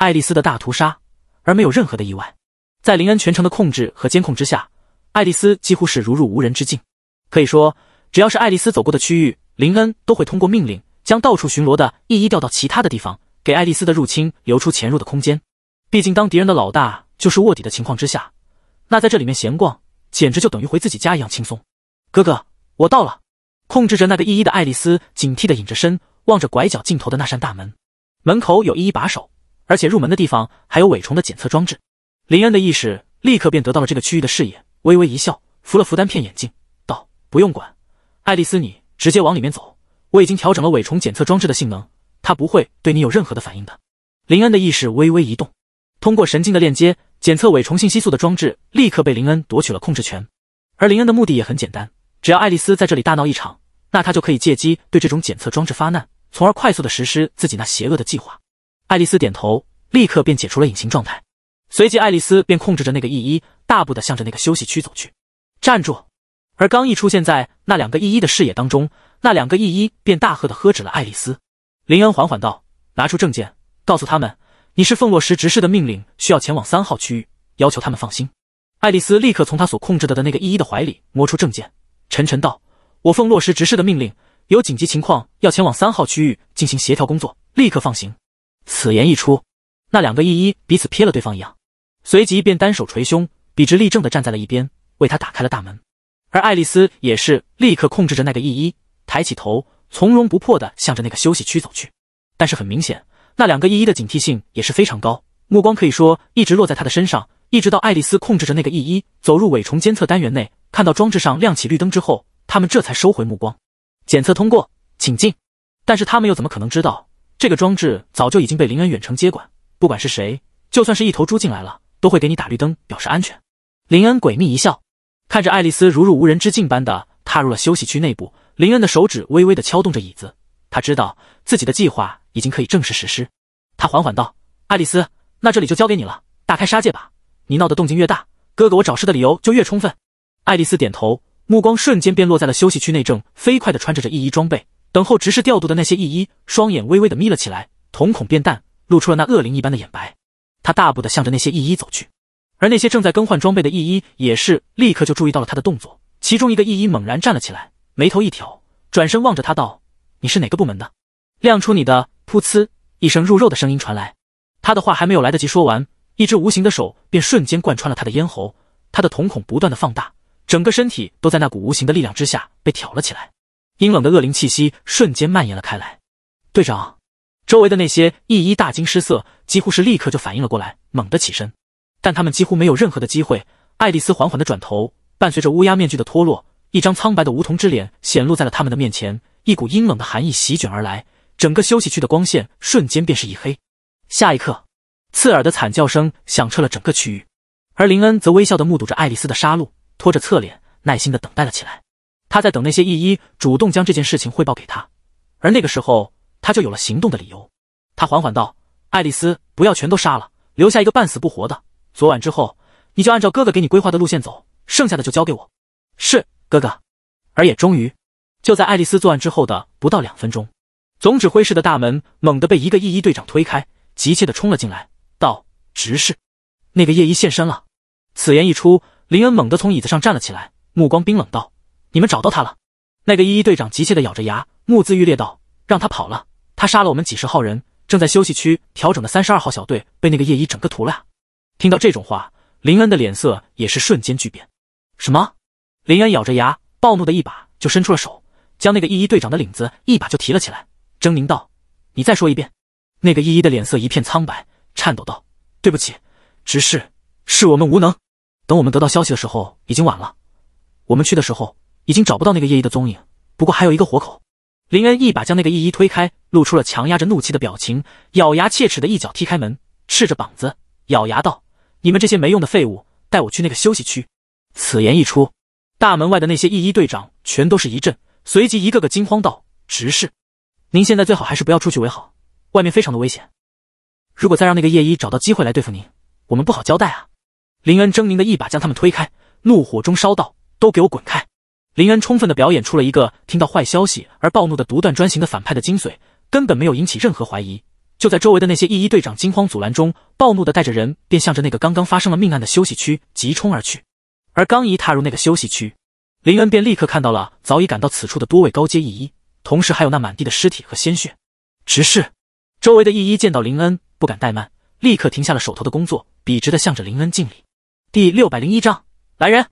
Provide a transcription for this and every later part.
爱丽丝的大屠杀，而没有任何的意外，在林恩全程的控制和监控之下，爱丽丝几乎是如入无人之境。可以说，只要是爱丽丝走过的区域，林恩都会通过命令将到处巡逻的一一调到其他的地方，给爱丽丝的入侵留出潜入的空间。毕竟，当敌人的老大就是卧底的情况之下，那在这里面闲逛，简直就等于回自己家一样轻松。哥哥，我到了。控制着那个一一的爱丽丝警惕地隐着身，望着拐角尽头的那扇大门，门口有一一把手。而且入门的地方还有尾虫的检测装置，林恩的意识立刻便得到了这个区域的视野，微微一笑，扶了扶单片眼镜，道：“不用管，爱丽丝，你直接往里面走。我已经调整了尾虫检测装置的性能，它不会对你有任何的反应的。”林恩的意识微微一动，通过神经的链接，检测尾虫信息素的装置立刻被林恩夺取了控制权。而林恩的目的也很简单，只要爱丽丝在这里大闹一场，那他就可以借机对这种检测装置发难，从而快速的实施自己那邪恶的计划。爱丽丝点头，立刻便解除了隐形状态。随即，爱丽丝便控制着那个依依，大步的向着那个休息区走去。站住！而刚一出现在那两个依依的视野当中，那两个依依便大喝的喝止了爱丽丝。林恩缓缓道：“拿出证件，告诉他们，你是奉洛什执事的命令，需要前往三号区域，要求他们放心。”爱丽丝立刻从她所控制的的那个依依的怀里摸出证件，沉沉道：“我奉洛什执事的命令，有紧急情况要前往三号区域进行协调工作，立刻放行。”此言一出，那两个一一彼此瞥了对方一样，随即便单手捶胸，笔直立正的站在了一边，为他打开了大门。而爱丽丝也是立刻控制着那个一一，抬起头，从容不迫的向着那个休息区走去。但是很明显，那两个一一的警惕性也是非常高，目光可以说一直落在他的身上，一直到爱丽丝控制着那个一一走入尾虫监测单元内，看到装置上亮起绿灯之后，他们这才收回目光。检测通过，请进。但是他们又怎么可能知道？这个装置早就已经被林恩远程接管，不管是谁，就算是一头猪进来了，都会给你打绿灯表示安全。林恩诡秘一笑，看着爱丽丝如入无人之境般的踏入了休息区内部，林恩的手指微微的敲动着椅子，他知道自己的计划已经可以正式实施。他缓缓道：“爱丽丝，那这里就交给你了，大开杀戒吧，你闹的动静越大，哥哥我找事的理由就越充分。”爱丽丝点头，目光瞬间便落在了休息区内，正飞快的穿着着一衣装备。等候执事调度的那些义医，双眼微微的眯了起来，瞳孔变淡，露出了那恶灵一般的眼白。他大步的向着那些义医走去，而那些正在更换装备的义医也是立刻就注意到了他的动作。其中一个义医猛然站了起来，眉头一挑，转身望着他道：“你是哪个部门的？”亮出你的！噗呲一声入肉的声音传来，他的话还没有来得及说完，一只无形的手便瞬间贯穿了他的咽喉。他的瞳孔不断的放大，整个身体都在那股无形的力量之下被挑了起来。阴冷的恶灵气息瞬间蔓延了开来，队长周围的那些一一大惊失色，几乎是立刻就反应了过来，猛地起身，但他们几乎没有任何的机会。爱丽丝缓缓的转头，伴随着乌鸦面具的脱落，一张苍白的梧桐之脸显露在了他们的面前，一股阴冷的寒意席卷而来，整个休息区的光线瞬间便是一黑。下一刻，刺耳的惨叫声响彻了整个区域，而林恩则微笑的目睹着爱丽丝的杀戮，拖着侧脸，耐心的等待了起来。他在等那些一一主动将这件事情汇报给他，而那个时候他就有了行动的理由。他缓缓道：“爱丽丝，不要全都杀了，留下一个半死不活的。昨晚之后，你就按照哥哥给你规划的路线走，剩下的就交给我。”“是哥哥。”而也终于就在爱丽丝作案之后的不到两分钟，总指挥室的大门猛地被一个一一队长推开，急切地冲了进来，道：“执事，那个夜一现身了。”此言一出，林恩猛地从椅子上站了起来，目光冰冷道。你们找到他了？那个一一队长急切的咬着牙，目眦欲裂道：“让他跑了！他杀了我们几十号人，正在休息区调整的三十二号小队被那个夜一整个屠了！”听到这种话，林恩的脸色也是瞬间巨变。什么？林恩咬着牙，暴怒的一把就伸出了手，将那个一一队长的领子一把就提了起来，狰狞道：“你再说一遍！”那个一一的脸色一片苍白，颤抖道：“对不起，只是是我们无能。等我们得到消息的时候已经晚了，我们去的时候。”已经找不到那个夜衣的踪影，不过还有一个活口。林恩一把将那个夜衣推开，露出了强压着怒气的表情，咬牙切齿的一脚踢开门，赤着膀子，咬牙道：“你们这些没用的废物，带我去那个休息区。”此言一出，大门外的那些叶一队长全都是一震，随即一个个惊慌道：“执事，您现在最好还是不要出去为好，外面非常的危险。如果再让那个夜衣找到机会来对付您，我们不好交代啊！”林恩狰狞的一把将他们推开，怒火中烧道：“都给我滚开！”林恩充分的表演出了一个听到坏消息而暴怒的独断专行的反派的精髓，根本没有引起任何怀疑。就在周围的那些一一队长惊慌阻拦中，暴怒的带着人便向着那个刚刚发生了命案的休息区急冲而去。而刚一踏入那个休息区，林恩便立刻看到了早已赶到此处的多位高阶一一，同时还有那满地的尸体和鲜血。直视，周围的异一见到林恩，不敢怠慢，立刻停下了手头的工作，笔直的向着林恩敬礼。第六百零一章，来人，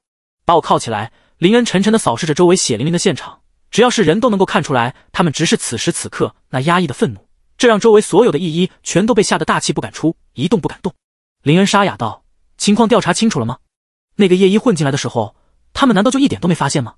把我铐起来。林恩沉沉的扫视着周围血淋淋的现场，只要是人都能够看出来，他们直视此时此刻那压抑的愤怒，这让周围所有的异医全都被吓得大气不敢出，一动不敢动。林恩沙哑道：“情况调查清楚了吗？那个夜医混进来的时候，他们难道就一点都没发现吗？”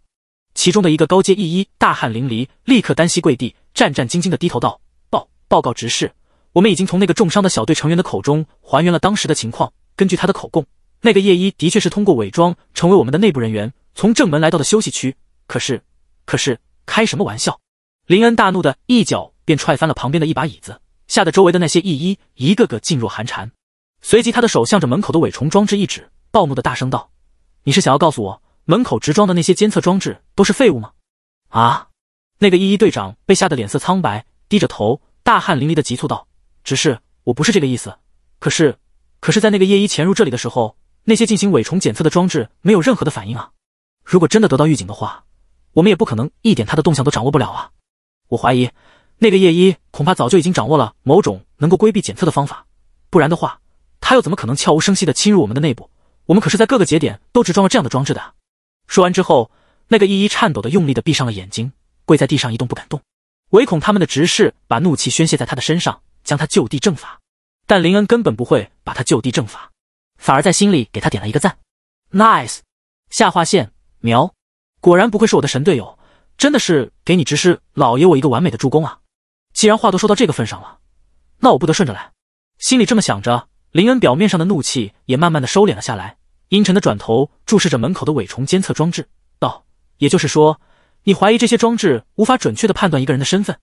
其中的一个高阶异医大汗淋漓，立刻单膝跪地，战战兢兢地低头道：“报报告执事，我们已经从那个重伤的小队成员的口中还原了当时的情况，根据他的口供。”那个夜衣的确是通过伪装成为我们的内部人员，从正门来到的休息区。可是，可是开什么玩笑！林恩大怒的一脚便踹翻了旁边的一把椅子，吓得周围的那些夜衣一个个噤若寒蝉。随即，他的手向着门口的伪虫装置一指，暴怒的大声道：“你是想要告诉我，门口直装的那些监测装置都是废物吗？”啊！那个一一队长被吓得脸色苍白，低着头，大汗淋漓的急促道：“只是我不是这个意思。可是，可是在那个夜衣潜入这里的时候。”那些进行尾虫检测的装置没有任何的反应啊！如果真的得到预警的话，我们也不可能一点他的动向都掌握不了啊！我怀疑那个叶一恐怕早就已经掌握了某种能够规避检测的方法，不然的话，他又怎么可能悄无声息地侵入我们的内部？我们可是在各个节点都只装了这样的装置的。说完之后，那个一一颤抖的用力的闭上了眼睛，跪在地上一动不敢动，唯恐他们的执事把怒气宣泄在他的身上，将他就地正法。但林恩根本不会把他就地正法。反而在心里给他点了一个赞，nice，下划线苗，果然不愧是我的神队友，真的是给你执事老爷我一个完美的助攻啊！既然话都说到这个份上了，那我不得顺着来。心里这么想着，林恩表面上的怒气也慢慢的收敛了下来，阴沉的转头注视着门口的尾虫监测装置，道：“也就是说，你怀疑这些装置无法准确的判断一个人的身份？”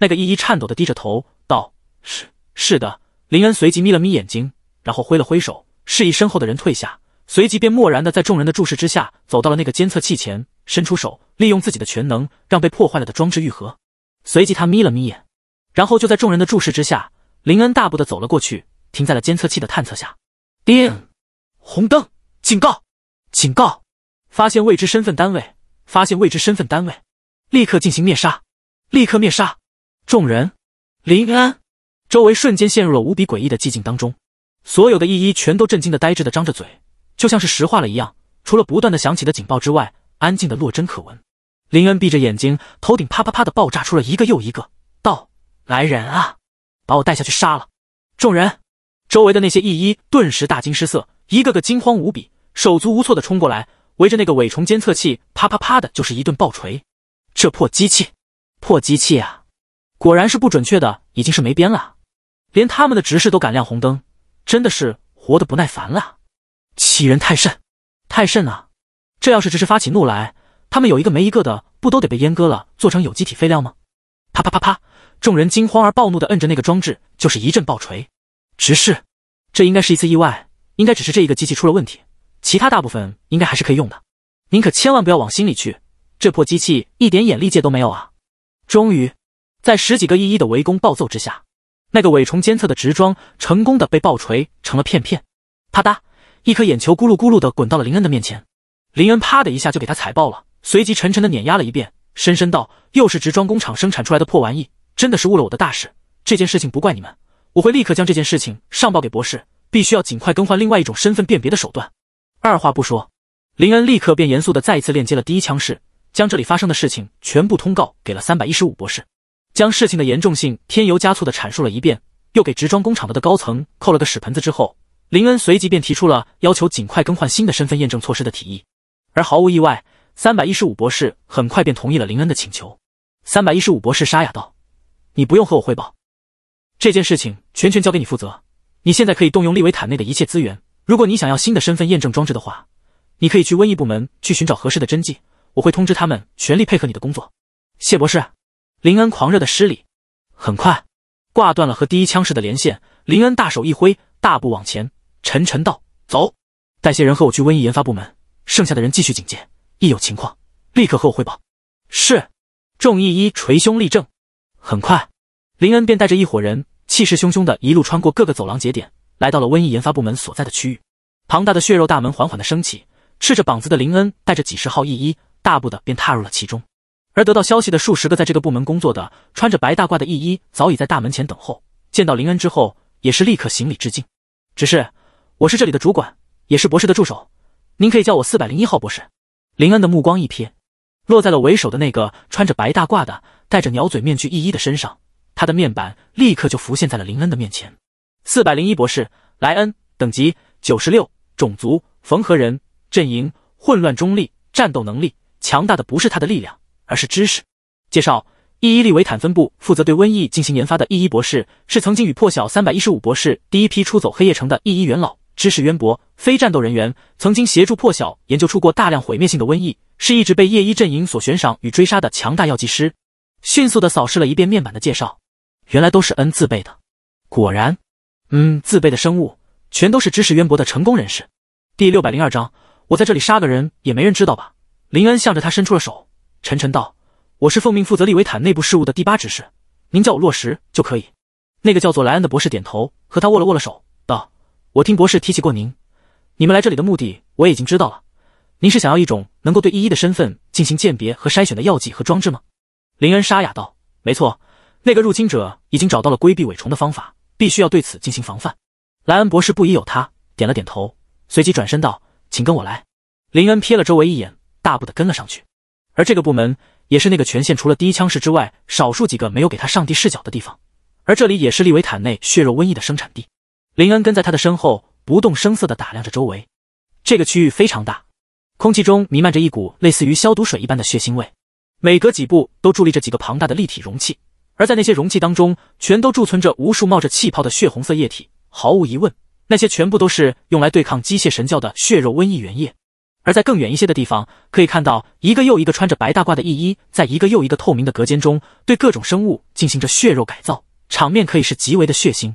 那个一一颤抖的低着头，道：“是，是的。”林恩随即眯了眯眼睛，然后挥了挥手。示意身后的人退下，随即便漠然的在众人的注视之下走到了那个监测器前，伸出手，利用自己的全能让被破坏了的装置愈合。随即他眯了眯眼，然后就在众人的注视之下，林恩大步的走了过去，停在了监测器的探测下。叮，红灯，警告，警告，发现未知身份单位，发现未知身份单位，立刻进行灭杀，立刻灭杀。众人，林恩，周围瞬间陷入了无比诡异的寂静当中。所有的异衣全都震惊的呆滞的张着嘴，就像是石化了一样。除了不断的响起的警报之外，安静的落针可闻。林恩闭着眼睛，头顶啪啪啪的爆炸出了一个又一个。道：“来人啊，把我带下去杀了！”众人周围的那些异衣顿时大惊失色，一个个惊慌无比，手足无措的冲过来，围着那个尾虫监测器啪啪啪的就是一顿暴锤。这破机器，破机器啊！果然是不准确的，已经是没边了，连他们的执事都敢亮红灯。真的是活得不耐烦了，欺人太甚，太甚啊！这要是只是发起怒来，他们有一个没一个的，不都得被阉割了，做成有机体废料吗？啪啪啪啪！众人惊慌而暴怒的摁着那个装置，就是一阵暴锤。直视，这应该是一次意外，应该只是这一个机器出了问题，其他大部分应该还是可以用的。您可千万不要往心里去，这破机器一点眼力界都没有啊！终于，在十几个亿亿的围攻暴揍之下。那个尾虫监测的直装成功的被爆锤成了片片，啪嗒，一颗眼球咕噜咕噜的滚到了林恩的面前，林恩啪的一下就给他踩爆了，随即沉沉的碾压了一遍，深深道：“又是直装工厂生产出来的破玩意，真的是误了我的大事。这件事情不怪你们，我会立刻将这件事情上报给博士，必须要尽快更换另外一种身份辨别的手段。”二话不说，林恩立刻便严肃的再一次链接了第一枪式，将这里发生的事情全部通告给了三百一十五博士。将事情的严重性添油加醋的阐述了一遍，又给植装工厂的的高层扣了个屎盆子之后，林恩随即便提出了要求尽快更换新的身份验证措施的提议。而毫无意外，三百一十五博士很快便同意了林恩的请求。三百一十五博士沙哑道：“你不用和我汇报，这件事情全权交给你负责。你现在可以动用利维坦内的一切资源。如果你想要新的身份验证装置的话，你可以去瘟疫部门去寻找合适的针剂。我会通知他们全力配合你的工作。”谢博士。林恩狂热的施礼，很快挂断了和第一枪士的连线。林恩大手一挥，大步往前，沉沉道：“走，带些人和我去瘟疫研发部门，剩下的人继续警戒，一有情况立刻和我汇报。”是，众义医捶胸立正。很快，林恩便带着一伙人气势汹汹的，一路穿过各个走廊节点，来到了瘟疫研发部门所在的区域。庞大的血肉大门缓缓的升起，赤着膀子的林恩带着几十号义医，大步的便踏入了其中。而得到消息的数十个在这个部门工作的穿着白大褂的义医早已在大门前等候。见到林恩之后，也是立刻行礼致敬。只是，我是这里的主管，也是博士的助手，您可以叫我四百零一号博士。林恩的目光一瞥，落在了为首的那个穿着白大褂的戴着鸟嘴面具义医的身上。他的面板立刻就浮现在了林恩的面前。四百零一博士莱恩，等级九十六，种族缝合人，阵营混乱中立，战斗能力强大的不是他的力量。而是知识介绍。伊伊利维坦分部负责对瘟疫进行研发的伊伊博士，是曾经与破晓三百一十五博士第一批出走黑夜城的伊伊元老，知识渊博，非战斗人员，曾经协助破晓研究出过大量毁灭性的瘟疫，是一直被夜一阵营所悬赏与追杀的强大药剂师。迅速的扫视了一遍面板的介绍，原来都是 N 自备的。果然，嗯，自备的生物全都是知识渊博的成功人士。第六百零二章，我在这里杀个人也没人知道吧？林恩向着他伸出了手。沉晨道：“我是奉命负责利维坦内部事务的第八指示，您叫我落实就可以。”那个叫做莱恩的博士点头，和他握了握了手，道：“我听博士提起过您，你们来这里的目的我已经知道了。您是想要一种能够对依依的身份进行鉴别和筛选的药剂和装置吗？”林恩沙哑道：“没错，那个入侵者已经找到了规避尾虫的方法，必须要对此进行防范。”莱恩博士不疑有他，点了点头，随即转身道：“请跟我来。”林恩瞥了周围一眼，大步的跟了上去。而这个部门也是那个权限除了第一枪室之外，少数几个没有给他上帝视角的地方。而这里也是利维坦内血肉瘟疫的生产地。林恩跟在他的身后，不动声色地打量着周围。这个区域非常大，空气中弥漫着一股类似于消毒水一般的血腥味。每隔几步都伫立着几个庞大的立体容器，而在那些容器当中，全都贮存着无数冒着气泡的血红色液体。毫无疑问，那些全部都是用来对抗机械神教的血肉瘟疫原液。而在更远一些的地方，可以看到一个又一个穿着白大褂的异医，在一个又一个透明的隔间中，对各种生物进行着血肉改造，场面可以是极为的血腥。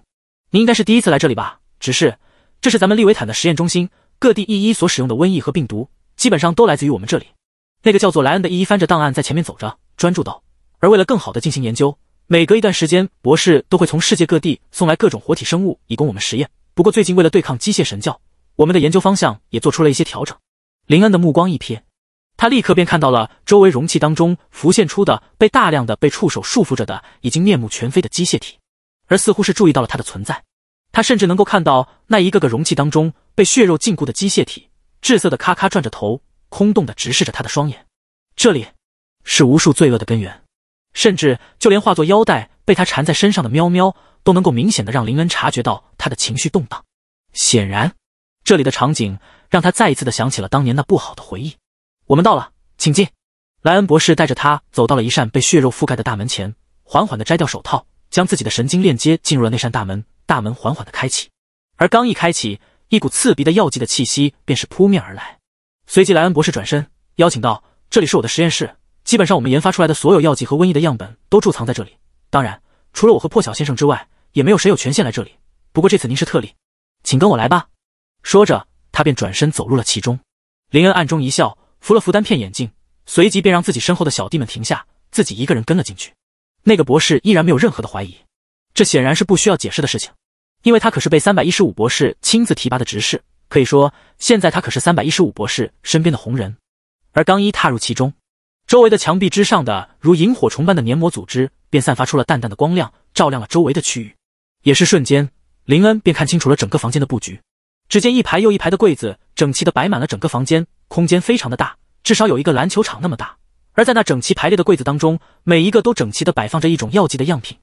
您应该是第一次来这里吧？只是这是咱们利维坦的实验中心，各地义医所使用的瘟疫和病毒，基本上都来自于我们这里。那个叫做莱恩的义衣翻着档案在前面走着，专注道。而为了更好的进行研究，每隔一段时间，博士都会从世界各地送来各种活体生物，以供我们实验。不过最近为了对抗机械神教，我们的研究方向也做出了一些调整。林恩的目光一瞥，他立刻便看到了周围容器当中浮现出的被大量的被触手束缚着的已经面目全非的机械体，而似乎是注意到了他的存在，他甚至能够看到那一个个容器当中被血肉禁锢的机械体，滞涩的咔咔转着头，空洞的直视着他的双眼。这里，是无数罪恶的根源，甚至就连化作腰带被他缠在身上的喵喵都能够明显的让林恩察觉到他的情绪动荡，显然。这里的场景让他再一次的想起了当年那不好的回忆。我们到了，请进。莱恩博士带着他走到了一扇被血肉覆盖的大门前，缓缓的摘掉手套，将自己的神经链接进入了那扇大门。大门缓缓的开启，而刚一开启，一股刺鼻的药剂的气息便是扑面而来。随即，莱恩博士转身邀请道：“这里是我的实验室，基本上我们研发出来的所有药剂和瘟疫的样本都贮藏在这里。当然，除了我和破晓先生之外，也没有谁有权限来这里。不过这次您是特例，请跟我来吧。”说着，他便转身走入了其中。林恩暗中一笑，扶了扶单片眼镜，随即便让自己身后的小弟们停下，自己一个人跟了进去。那个博士依然没有任何的怀疑，这显然是不需要解释的事情，因为他可是被三百一十五博士亲自提拔的执事，可以说现在他可是三百一十五博士身边的红人。而刚一踏入其中，周围的墙壁之上的如萤火虫般的黏膜组织便散发出了淡淡的光亮，照亮了周围的区域。也是瞬间，林恩便看清楚了整个房间的布局。只见一排又一排的柜子整齐的摆满了整个房间，空间非常的大，至少有一个篮球场那么大。而在那整齐排列的柜子当中，每一个都整齐的摆放着一种药剂的样品，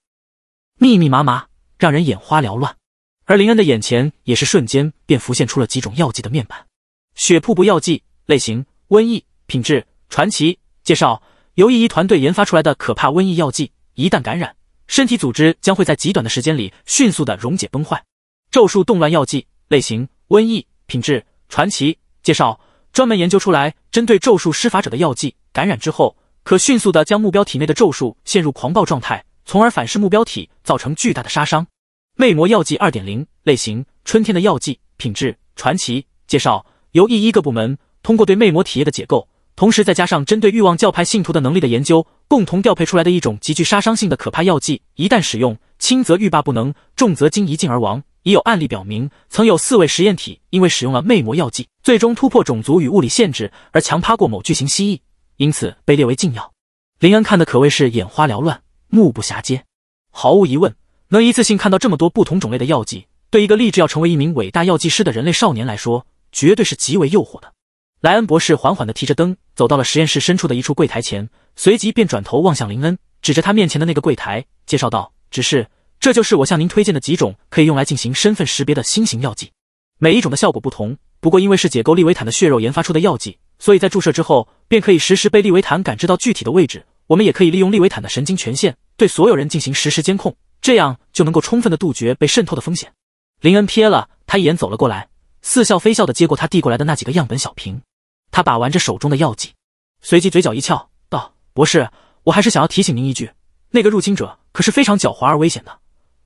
密密麻麻，让人眼花缭乱。而林恩的眼前也是瞬间便浮现出了几种药剂的面板：血瀑布药剂类型瘟疫，品质传奇，介绍由伊伊团队研发出来的可怕瘟疫药剂，一旦感染，身体组织将会在极短的时间里迅速的溶解崩坏。咒术动乱药剂类型。瘟疫品质传奇介绍，专门研究出来针对咒术施法者的药剂，感染之后可迅速的将目标体内的咒术陷入狂暴状态，从而反噬目标体，造成巨大的杀伤。魅魔药剂二点零类型，春天的药剂品质传奇介绍，由一一个部门通过对魅魔体液的解构，同时再加上针对欲望教派信徒的能力的研究，共同调配出来的一种极具杀伤性的可怕药剂，一旦使用，轻则欲罢不能，重则经一尽而亡。已有案例表明，曾有四位实验体因为使用了魅魔药剂，最终突破种族与物理限制而强趴过某巨型蜥蜴，因此被列为禁药。林恩看的可谓是眼花缭乱，目不暇接。毫无疑问，能一次性看到这么多不同种类的药剂，对一个立志要成为一名伟大药剂师的人类少年来说，绝对是极为诱惑的。莱恩博士缓缓地提着灯走到了实验室深处的一处柜台前，随即便转头望向林恩，指着他面前的那个柜台，介绍道：“只是。”这就是我向您推荐的几种可以用来进行身份识别的新型药剂，每一种的效果不同。不过因为是解构利维坦的血肉研发出的药剂，所以在注射之后便可以实时被利维坦感知到具体的位置。我们也可以利用利维坦的神经权限对所有人进行实时监控，这样就能够充分的杜绝被渗透的风险。林恩瞥了他一眼，走了过来，似笑非笑的接过他递过来的那几个样本小瓶，他把玩着手中的药剂，随即嘴角一翘，道：“博士，我还是想要提醒您一句，那个入侵者可是非常狡猾而危险的。”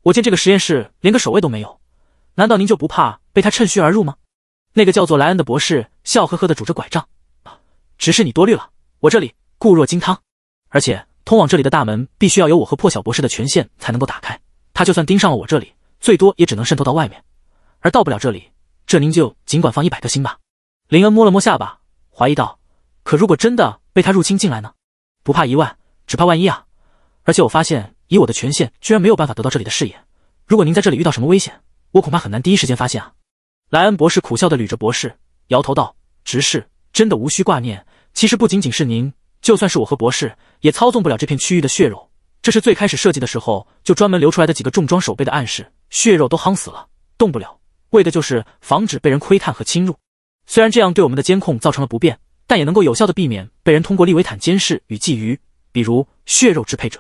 我见这个实验室连个守卫都没有，难道您就不怕被他趁虚而入吗？那个叫做莱恩的博士笑呵呵的拄着拐杖，只是你多虑了，我这里固若金汤，而且通往这里的大门必须要有我和破晓博士的权限才能够打开，他就算盯上了我这里，最多也只能渗透到外面，而到不了这里，这您就尽管放一百个心吧。林恩摸了摸下巴，怀疑道：“可如果真的被他入侵进来呢？不怕一万，只怕万一啊！而且我发现。”以我的权限，居然没有办法得到这里的视野。如果您在这里遇到什么危险，我恐怕很难第一时间发现啊！莱恩博士苦笑的捋着博士，摇头道：“执事真的无需挂念。其实不仅仅是您，就算是我和博士，也操纵不了这片区域的血肉。这是最开始设计的时候就专门留出来的几个重装守备的暗示，血肉都夯死了，动不了。为的就是防止被人窥探和侵入。虽然这样对我们的监控造成了不便，但也能够有效的避免被人通过利维坦监视与觊觎，比如血肉支配者。”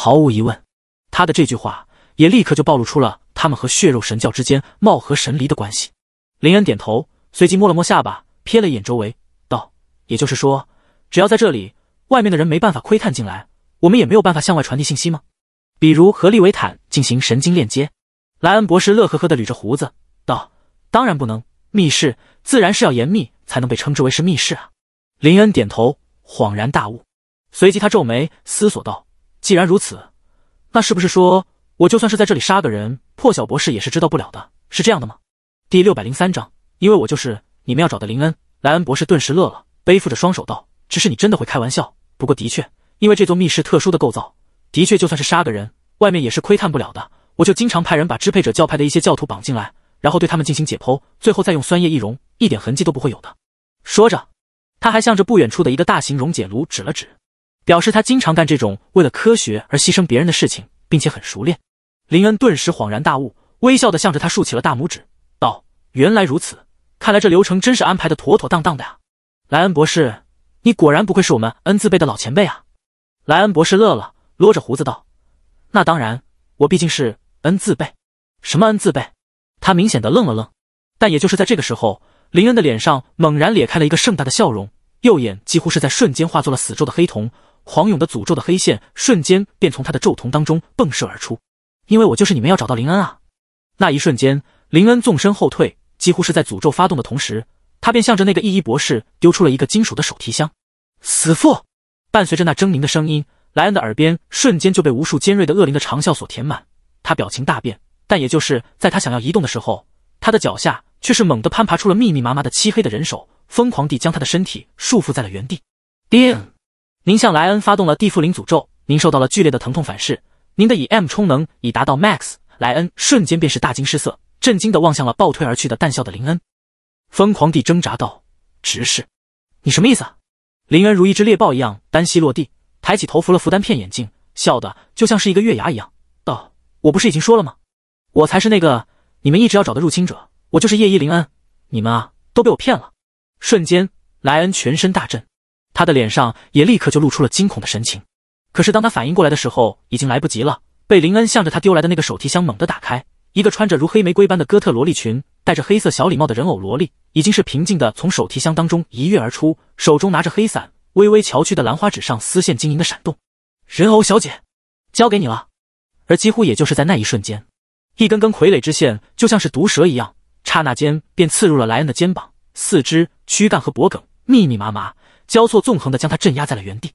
毫无疑问，他的这句话也立刻就暴露出了他们和血肉神教之间貌合神离的关系。林恩点头，随即摸了摸下巴，瞥了一眼周围，道：“也就是说，只要在这里，外面的人没办法窥探进来，我们也没有办法向外传递信息吗？比如和利维坦进行神经链接？”莱恩博士乐呵呵地捋着胡子道：“当然不能，密室自然是要严密才能被称之为是密室啊。”林恩点头，恍然大悟，随即他皱眉思索道。既然如此，那是不是说我就算是在这里杀个人，破晓博士也是知道不了的？是这样的吗？第六百零三章，因为我就是你们要找的林恩·莱恩博士，顿时乐了，背负着双手道：“只是你真的会开玩笑。不过的确，因为这座密室特殊的构造，的确就算是杀个人，外面也是窥探不了的。我就经常派人把支配者教派的一些教徒绑进来，然后对他们进行解剖，最后再用酸液易溶，一点痕迹都不会有的。”说着，他还向着不远处的一个大型溶解炉指了指。表示他经常干这种为了科学而牺牲别人的事情，并且很熟练。林恩顿时恍然大悟，微笑的向着他竖起了大拇指，道：“原来如此，看来这流程真是安排的妥妥当当的呀，莱恩博士，你果然不愧是我们恩字辈的老前辈啊！”莱恩博士乐了，撸着胡子道：“那当然，我毕竟是恩字辈。”“什么恩字辈？”他明显的愣了愣。但也就是在这个时候，林恩的脸上猛然裂开了一个盛大的笑容，右眼几乎是在瞬间化作了死咒的黑瞳。黄勇的诅咒的黑线瞬间便从他的咒瞳当中迸射而出，因为我就是你们要找到林恩啊！那一瞬间，林恩纵身后退，几乎是在诅咒发动的同时，他便向着那个异异博士丢出了一个金属的手提箱。死父！伴随着那狰狞的声音，莱恩的耳边瞬间就被无数尖锐的恶灵的长啸所填满，他表情大变。但也就是在他想要移动的时候，他的脚下却是猛地攀爬出了密密麻麻的漆黑的人手，疯狂地将他的身体束缚在了原地。叮。您向莱恩发动了地缚灵诅咒，您受到了剧烈的疼痛反噬。您的以 M 充能已达到 Max，莱恩瞬间便是大惊失色，震惊的望向了暴退而去的淡笑的林恩，疯狂地挣扎道：“直视，你什么意思？”啊？林恩如一只猎豹一样单膝落地，抬起头扶了扶单片眼镜，笑的就像是一个月牙一样，道：“我不是已经说了吗？我才是那个你们一直要找的入侵者，我就是叶依林恩，你们啊都被我骗了。”瞬间，莱恩全身大震。他的脸上也立刻就露出了惊恐的神情，可是当他反应过来的时候，已经来不及了。被林恩向着他丢来的那个手提箱猛地打开，一个穿着如黑玫瑰般的哥特萝莉裙、戴着黑色小礼帽的人偶萝莉，已经是平静的从手提箱当中一跃而出，手中拿着黑伞，微微翘起的兰花指上丝线晶莹的闪动。人偶小姐，交给你了。而几乎也就是在那一瞬间，一根根傀儡之线就像是毒蛇一样，刹那间便刺入了莱恩的肩膀、四肢、躯干和脖颈，密密麻麻。交错纵横的将他镇压在了原地，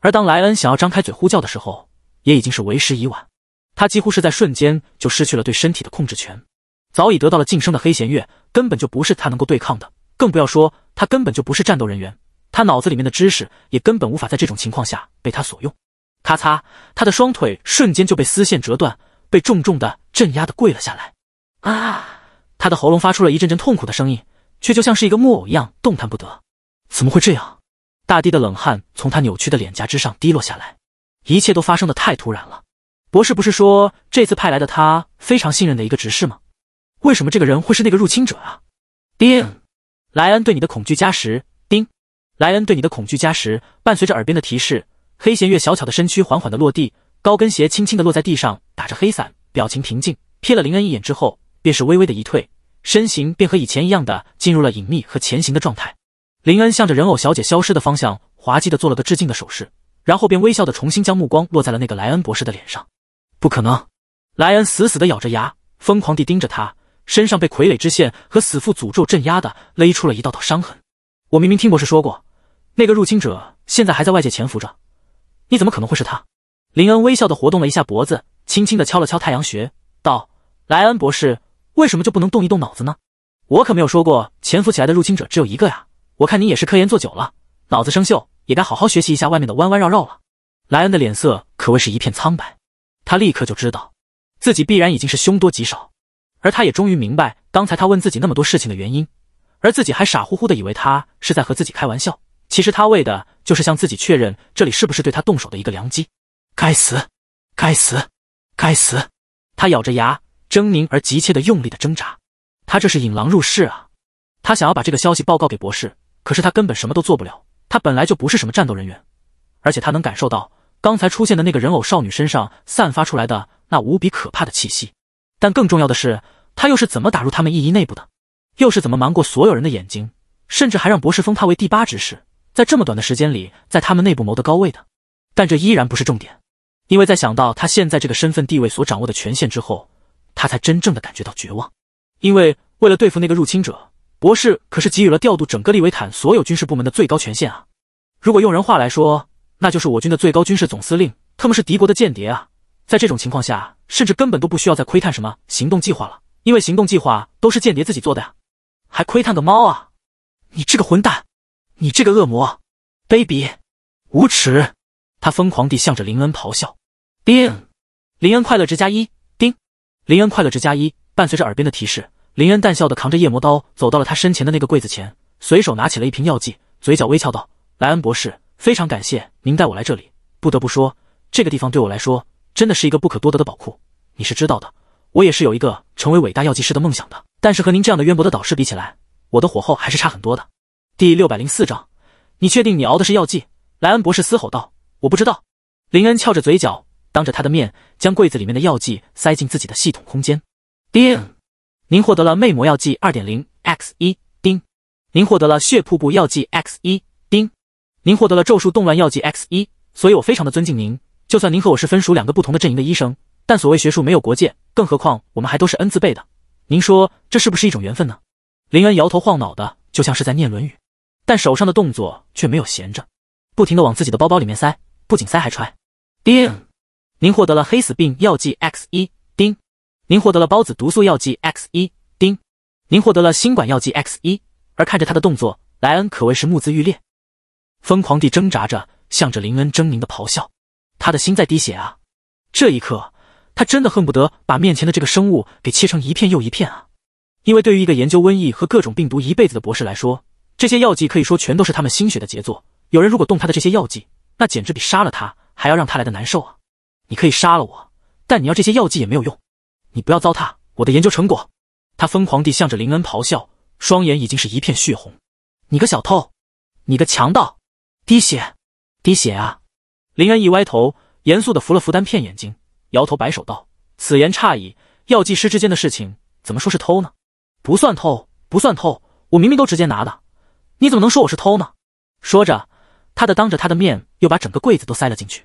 而当莱恩想要张开嘴呼叫的时候，也已经是为时已晚。他几乎是在瞬间就失去了对身体的控制权。早已得到了晋升的黑弦月根本就不是他能够对抗的，更不要说他根本就不是战斗人员。他脑子里面的知识也根本无法在这种情况下被他所用。咔嚓，他的双腿瞬间就被丝线折断，被重重的镇压的跪了下来。啊！他的喉咙发出了一阵阵痛苦的声音，却就像是一个木偶一样动弹不得。怎么会这样？大地的冷汗从他扭曲的脸颊之上滴落下来，一切都发生的太突然了。博士不是说这次派来的他非常信任的一个执事吗？为什么这个人会是那个入侵者啊？丁，莱恩对你的恐惧加十。丁，莱恩对你的恐惧加十。伴随着耳边的提示，黑弦月小巧的身躯缓缓的落地，高跟鞋轻轻的落在地上，打着黑伞，表情平静，瞥了林恩一眼之后，便是微微的一退，身形便和以前一样的进入了隐秘和前行的状态。林恩向着人偶小姐消失的方向，滑稽的做了个致敬的手势，然后便微笑的重新将目光落在了那个莱恩博士的脸上。不可能！莱恩死死的咬着牙，疯狂地盯着他，身上被傀儡之线和死父诅咒镇压的勒出了一道道伤痕。我明明听博士说过，那个入侵者现在还在外界潜伏着，你怎么可能会是他？林恩微笑的活动了一下脖子，轻轻地敲了敲太阳穴，道：“莱恩博士，为什么就不能动一动脑子呢？我可没有说过潜伏起来的入侵者只有一个呀。”我看你也是科研做久了，脑子生锈，也该好好学习一下外面的弯弯绕绕了。莱恩的脸色可谓是一片苍白，他立刻就知道自己必然已经是凶多吉少，而他也终于明白刚才他问自己那么多事情的原因，而自己还傻乎乎的以为他是在和自己开玩笑，其实他为的就是向自己确认这里是不是对他动手的一个良机。该死，该死，该死！他咬着牙，狰狞而急切的用力的挣扎，他这是引狼入室啊！他想要把这个消息报告给博士。可是他根本什么都做不了，他本来就不是什么战斗人员，而且他能感受到刚才出现的那个人偶少女身上散发出来的那无比可怕的气息。但更重要的是，他又是怎么打入他们意义内部的？又是怎么瞒过所有人的眼睛，甚至还让博士封他为第八执事，在这么短的时间里，在他们内部谋得高位的？但这依然不是重点，因为在想到他现在这个身份地位所掌握的权限之后，他才真正的感觉到绝望。因为为了对付那个入侵者。博士可是给予了调度整个利维坦所有军事部门的最高权限啊！如果用人话来说，那就是我军的最高军事总司令。他们是敌国的间谍啊！在这种情况下，甚至根本都不需要再窥探什么行动计划了，因为行动计划都是间谍自己做的呀，还窥探个猫啊！你这个混蛋，你这个恶魔，卑鄙，无耻！他疯狂地向着林恩咆哮。叮，林恩快乐值加一。叮，林恩快乐值加一。伴随着耳边的提示。林恩淡笑的扛着夜魔刀走到了他身前的那个柜子前，随手拿起了一瓶药剂，嘴角微翘道：“莱恩博士，非常感谢您带我来这里。不得不说，这个地方对我来说真的是一个不可多得的宝库。你是知道的，我也是有一个成为伟大药剂师的梦想的。但是和您这样的渊博的导师比起来，我的火候还是差很多的。”第六百零四章，你确定你熬的是药剂？莱恩博士嘶吼道：“我不知道。”林恩翘着嘴角，当着他的面将柜子里面的药剂塞进自己的系统空间。叮。您获得了魅魔药剂二点零 x 一丁，您获得了血瀑布药剂 x 一丁，您获得了咒术动乱药剂 x 一，所以我非常的尊敬您。就算您和我是分属两个不同的阵营的医生，但所谓学术没有国界，更何况我们还都是 n 字辈的。您说这是不是一种缘分呢？林恩摇头晃脑的，就像是在念论语，但手上的动作却没有闲着，不停的往自己的包包里面塞，不仅塞还揣。丁，您获得了黑死病药剂 x 一。您获得了孢子毒素药剂 X 一丁，您获得了新管药剂 X 一，而看着他的动作，莱恩可谓是目眦欲裂，疯狂地挣扎着，向着林恩狰狞的咆哮。他的心在滴血啊！这一刻，他真的恨不得把面前的这个生物给切成一片又一片啊！因为对于一个研究瘟疫和各种病毒一辈子的博士来说，这些药剂可以说全都是他们心血的杰作。有人如果动他的这些药剂，那简直比杀了他还要让他来的难受啊！你可以杀了我，但你要这些药剂也没有用。你不要糟蹋我的研究成果！他疯狂地向着林恩咆哮，双眼已经是一片血红。你个小偷，你个强盗，滴血，滴血啊！林恩一歪头，严肃地扶了扶单片眼睛，摇头摆手道：“此言差矣，药剂师之间的事情，怎么说是偷呢？不算偷，不算偷，我明明都直接拿的，你怎么能说我是偷呢？”说着，他的当着他的面又把整个柜子都塞了进去。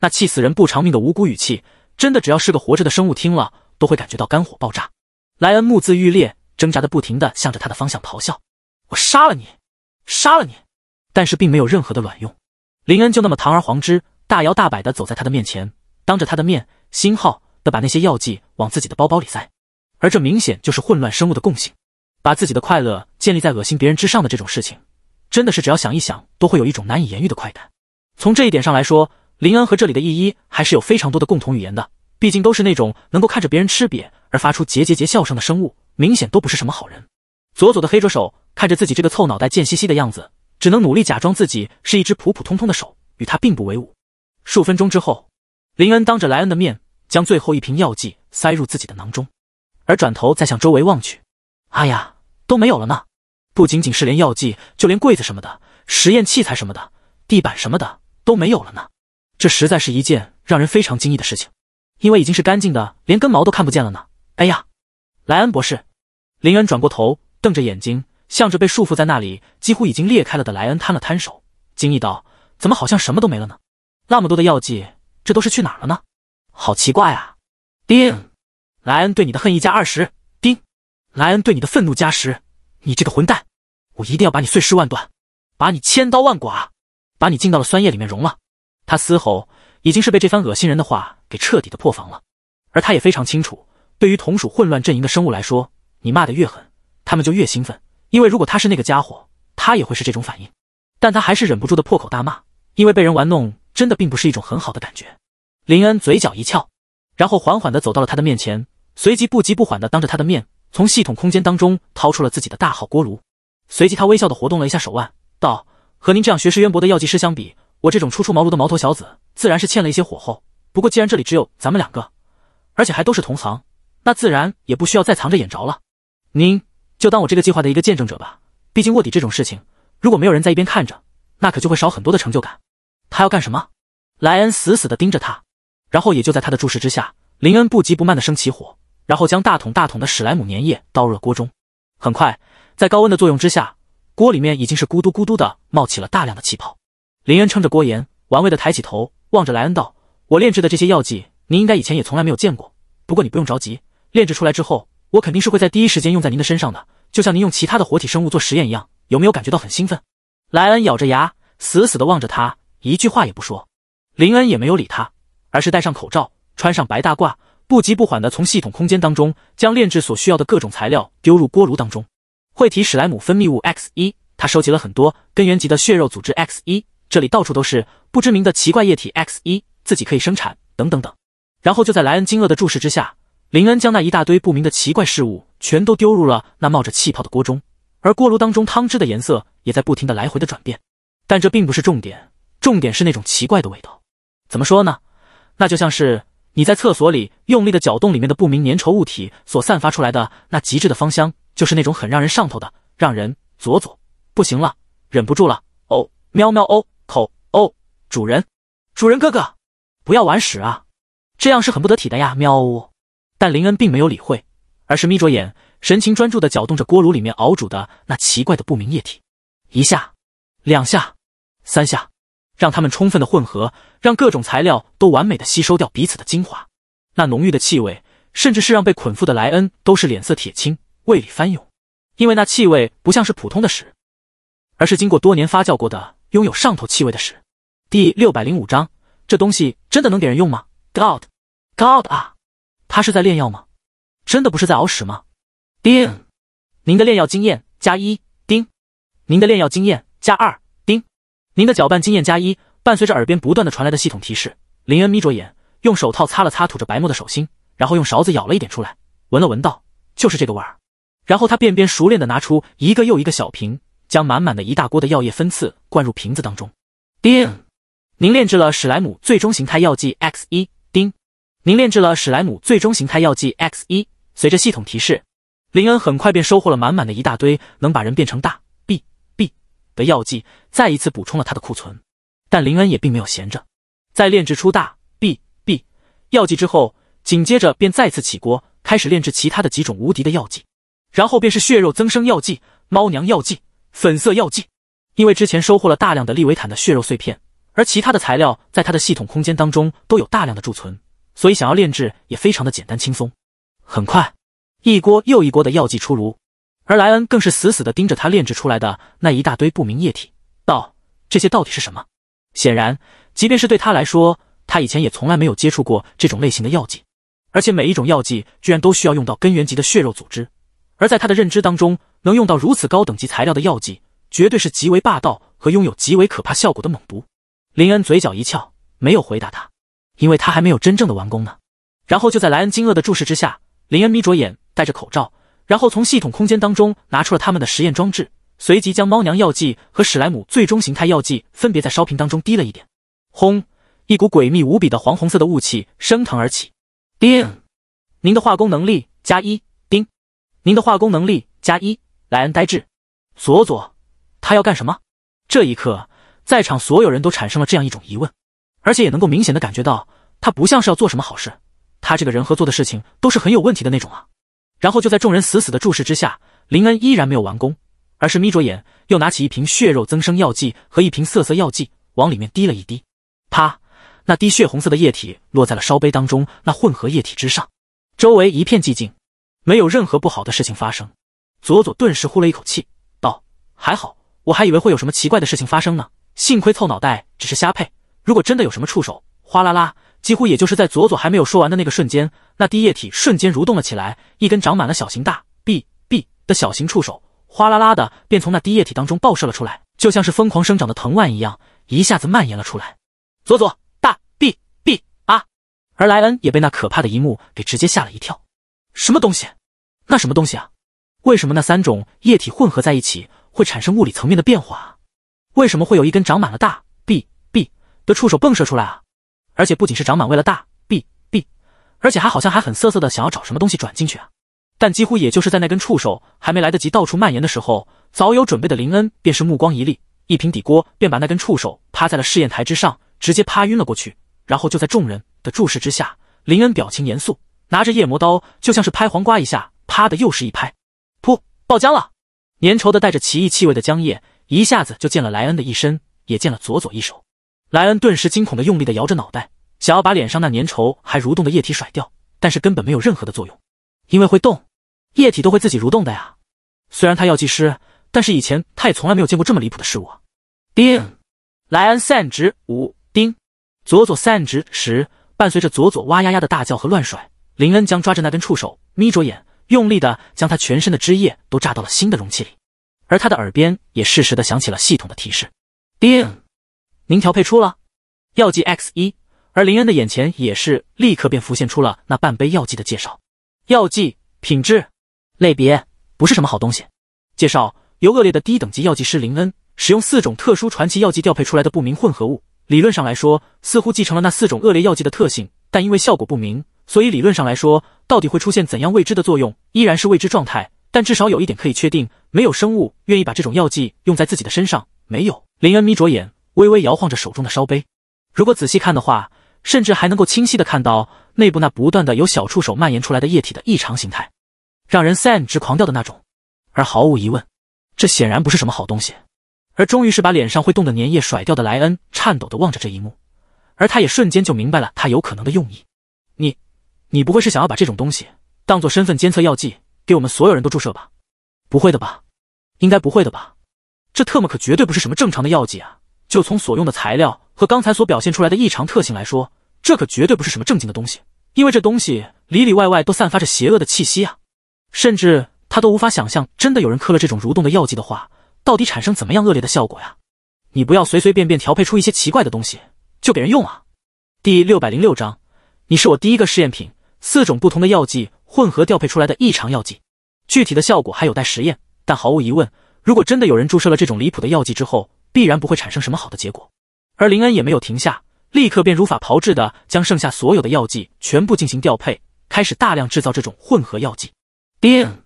那气死人不偿命的无辜语气，真的只要是个活着的生物听了。都会感觉到肝火爆炸。莱恩目眦欲裂，挣扎的不停的向着他的方向咆哮：“我杀了你，杀了你！”但是并没有任何的卵用。林恩就那么堂而皇之、大摇大摆的走在他的面前，当着他的面，星号的把那些药剂往自己的包包里塞。而这明显就是混乱生物的共性，把自己的快乐建立在恶心别人之上的这种事情，真的是只要想一想都会有一种难以言喻的快感。从这一点上来说，林恩和这里的易一还是有非常多的共同语言的。毕竟都是那种能够看着别人吃瘪而发出节节节笑声的生物，明显都不是什么好人。左左的黑着手看着自己这个臭脑袋贱兮兮的样子，只能努力假装自己是一只普普通通的手，与他并不为伍。数分钟之后，林恩当着莱恩的面将最后一瓶药剂塞入自己的囊中，而转头再向周围望去，哎呀，都没有了呢！不仅仅是连药剂，就连柜子什么的、实验器材什么的、地板什么的都没有了呢！这实在是一件让人非常惊异的事情。因为已经是干净的，连根毛都看不见了呢。哎呀，莱恩博士，林恩转过头，瞪着眼睛，向着被束缚在那里几乎已经裂开了的莱恩摊了摊手，惊异道：“怎么好像什么都没了呢？那么多的药剂，这都是去哪了呢？好奇怪啊！”丁，莱恩对你的恨意加二十。丁，莱恩对你的愤怒加十。你这个混蛋，我一定要把你碎尸万段，把你千刀万剐，把你浸到了酸液里面溶了。他嘶吼。已经是被这番恶心人的话给彻底的破防了，而他也非常清楚，对于同属混乱阵营的生物来说，你骂得越狠，他们就越兴奋，因为如果他是那个家伙，他也会是这种反应。但他还是忍不住的破口大骂，因为被人玩弄真的并不是一种很好的感觉。林恩嘴角一翘，然后缓缓的走到了他的面前，随即不急不缓的当着他的面，从系统空间当中掏出了自己的大号锅炉，随即他微笑的活动了一下手腕，道：“和您这样学识渊博的药剂师相比。”我这种初出茅庐的毛头小子，自然是欠了一些火候。不过既然这里只有咱们两个，而且还都是同行，那自然也不需要再藏着眼着了。您就当我这个计划的一个见证者吧。毕竟卧底这种事情，如果没有人在一边看着，那可就会少很多的成就感。他要干什么？莱恩死死的盯着他，然后也就在他的注视之下，林恩不急不慢的升起火，然后将大桶大桶的史莱姆粘液倒入了锅中。很快，在高温的作用之下，锅里面已经是咕嘟咕嘟的冒起了大量的气泡。林恩撑着锅沿，玩味的抬起头，望着莱恩道：“我炼制的这些药剂，您应该以前也从来没有见过。不过你不用着急，炼制出来之后，我肯定是会在第一时间用在您的身上的，就像您用其他的活体生物做实验一样。有没有感觉到很兴奋？”莱恩咬着牙，死死的望着他，一句话也不说。林恩也没有理他，而是戴上口罩，穿上白大褂，不急不缓的从系统空间当中将炼制所需要的各种材料丢入锅炉当中。会体史莱姆分泌物 X 一，他收集了很多根源级的血肉组织 X 一。这里到处都是不知名的奇怪液体 X 一，自己可以生产，等等等。然后就在莱恩惊愕的注视之下，林恩将那一大堆不明的奇怪事物全都丢入了那冒着气泡的锅中，而锅炉当中汤汁的颜色也在不停的来回的转变。但这并不是重点，重点是那种奇怪的味道。怎么说呢？那就像是你在厕所里用力的搅动里面的不明粘稠物体所散发出来的那极致的芳香，就是那种很让人上头的，让人左左不行了，忍不住了，哦，喵喵哦。主人，主人哥哥，不要玩屎啊！这样是很不得体的呀！喵呜！但林恩并没有理会，而是眯着眼，神情专注的搅动着锅炉里面熬煮的那奇怪的不明液体。一下，两下，三下，让他们充分的混合，让各种材料都完美的吸收掉彼此的精华。那浓郁的气味，甚至是让被捆缚的莱恩都是脸色铁青，胃里翻涌，因为那气味不像是普通的屎，而是经过多年发酵过的，拥有上头气味的屎。第六百零五章，这东西真的能给人用吗？God，God 啊，他是在炼药吗？真的不是在熬屎吗？丁，您的炼药经验加一。丁，您的炼药经验加二。丁，您的搅拌经验加一。伴随着耳边不断的传来的系统提示，林恩眯着眼，用手套擦了擦吐着白沫的手心，然后用勺子舀了一点出来，闻了闻，道就是这个味儿。然后他便便熟练的拿出一个又一个小瓶，将满满的一大锅的药液分次灌入瓶子当中。丁。您炼制了史莱姆最终形态药剂 X 一丁，您炼制了史莱姆最终形态药剂 X 一。随着系统提示，林恩很快便收获了满满的一大堆能把人变成大 B B 的药剂，再一次补充了他的库存。但林恩也并没有闲着，在炼制出大 B B 药剂之后，紧接着便再次起锅开始炼制其他的几种无敌的药剂，然后便是血肉增生药剂、猫娘药剂、粉色药剂。因为之前收获了大量的利维坦的血肉碎片。而其他的材料在他的系统空间当中都有大量的贮存，所以想要炼制也非常的简单轻松。很快，一锅又一锅的药剂出炉，而莱恩更是死死的盯着他炼制出来的那一大堆不明液体，道：“这些到底是什么？”显然，即便是对他来说，他以前也从来没有接触过这种类型的药剂。而且每一种药剂居然都需要用到根源级的血肉组织，而在他的认知当中，能用到如此高等级材料的药剂，绝对是极为霸道和拥有极为可怕效果的猛毒。林恩嘴角一翘，没有回答他，因为他还没有真正的完工呢。然后就在莱恩惊愕的注视之下，林恩眯着眼，戴着口罩，然后从系统空间当中拿出了他们的实验装置，随即将猫娘药剂和史莱姆最终形态药剂分别在烧瓶当中滴了一点。轰！一股诡秘无比的黄红色的雾气升腾而起。叮，您的化工能力加一。叮，您的化工能力加一。莱恩呆滞，佐佐，他要干什么？这一刻。在场所有人都产生了这样一种疑问，而且也能够明显的感觉到，他不像是要做什么好事。他这个人和做的事情都是很有问题的那种啊。然后就在众人死死的注视之下，林恩依然没有完工，而是眯着眼，又拿起一瓶血肉增生药剂和一瓶色色药剂，往里面滴了一滴。啪！那滴血红色的液体落在了烧杯当中那混合液体之上，周围一片寂静，没有任何不好的事情发生。佐佐顿时呼了一口气，道：“还好，我还以为会有什么奇怪的事情发生呢。”幸亏凑脑袋只是瞎配，如果真的有什么触手，哗啦啦，几乎也就是在佐佐还没有说完的那个瞬间，那滴液体瞬间蠕动了起来，一根长满了小型大 B B 的小型触手，哗啦啦的便从那滴液体当中爆射了出来，就像是疯狂生长的藤蔓一样，一下子蔓延了出来。佐佐大 B B 啊！而莱恩也被那可怕的一幕给直接吓了一跳，什么东西？那什么东西啊？为什么那三种液体混合在一起会产生物理层面的变化？为什么会有一根长满了大 B B 的触手迸射出来啊？而且不仅是长满为了大 B B，而且还好像还很瑟瑟的，想要找什么东西转进去啊？但几乎也就是在那根触手还没来得及到处蔓延的时候，早有准备的林恩便是目光一立，一平底锅便把那根触手趴在了试验台之上，直接趴晕了过去。然后就在众人的注视之下，林恩表情严肃，拿着夜魔刀就像是拍黄瓜一下，啪的又是一拍，噗，爆浆了，粘稠的带着奇异气味的浆液。一下子就溅了莱恩的一身，也溅了佐佐一手。莱恩顿时惊恐的用力的摇着脑袋，想要把脸上那粘稠还蠕动的液体甩掉，但是根本没有任何的作用，因为会动，液体都会自己蠕动的呀。虽然他药剂师，但是以前他也从来没有见过这么离谱的事物啊。丁，莱恩散值五，丁，佐佐散值十，伴随着佐佐哇呀呀的大叫和乱甩，林恩将抓着那根触手，眯着眼，用力的将他全身的汁液都炸到了新的容器里。而他的耳边也适时的响起了系统的提示，丁，您调配出了药剂 X 一。而林恩的眼前也是立刻便浮现出了那半杯药剂的介绍。药剂品质类别不是什么好东西。介绍由恶劣的低等级药剂师林恩使用四种特殊传奇药剂调配出来的不明混合物。理论上来说，似乎继承了那四种恶劣药剂的特性，但因为效果不明，所以理论上来说，到底会出现怎样未知的作用，依然是未知状态。但至少有一点可以确定，没有生物愿意把这种药剂用在自己的身上。没有。林恩眯着眼，微微摇晃着手中的烧杯。如果仔细看的话，甚至还能够清晰的看到内部那不断的由小触手蔓延出来的液体的异常形态，让人 sad 直狂掉的那种。而毫无疑问，这显然不是什么好东西。而终于是把脸上会冻的粘液甩掉的莱恩，颤抖的望着这一幕，而他也瞬间就明白了他有可能的用意。你，你不会是想要把这种东西当做身份监测药剂？给我们所有人都注射吧？不会的吧？应该不会的吧？这特么可绝对不是什么正常的药剂啊！就从所用的材料和刚才所表现出来的异常特性来说，这可绝对不是什么正经的东西。因为这东西里里外外都散发着邪恶的气息啊！甚至他都无法想象，真的有人磕了这种蠕动的药剂的话，到底产生怎么样恶劣的效果呀？你不要随随便便调配出一些奇怪的东西就给人用啊！第六百零六章，你是我第一个试验品。四种不同的药剂混合调配出来的异常药剂，具体的效果还有待实验。但毫无疑问，如果真的有人注射了这种离谱的药剂之后，必然不会产生什么好的结果。而林恩也没有停下，立刻便如法炮制的将剩下所有的药剂全部进行调配，开始大量制造这种混合药剂。丁，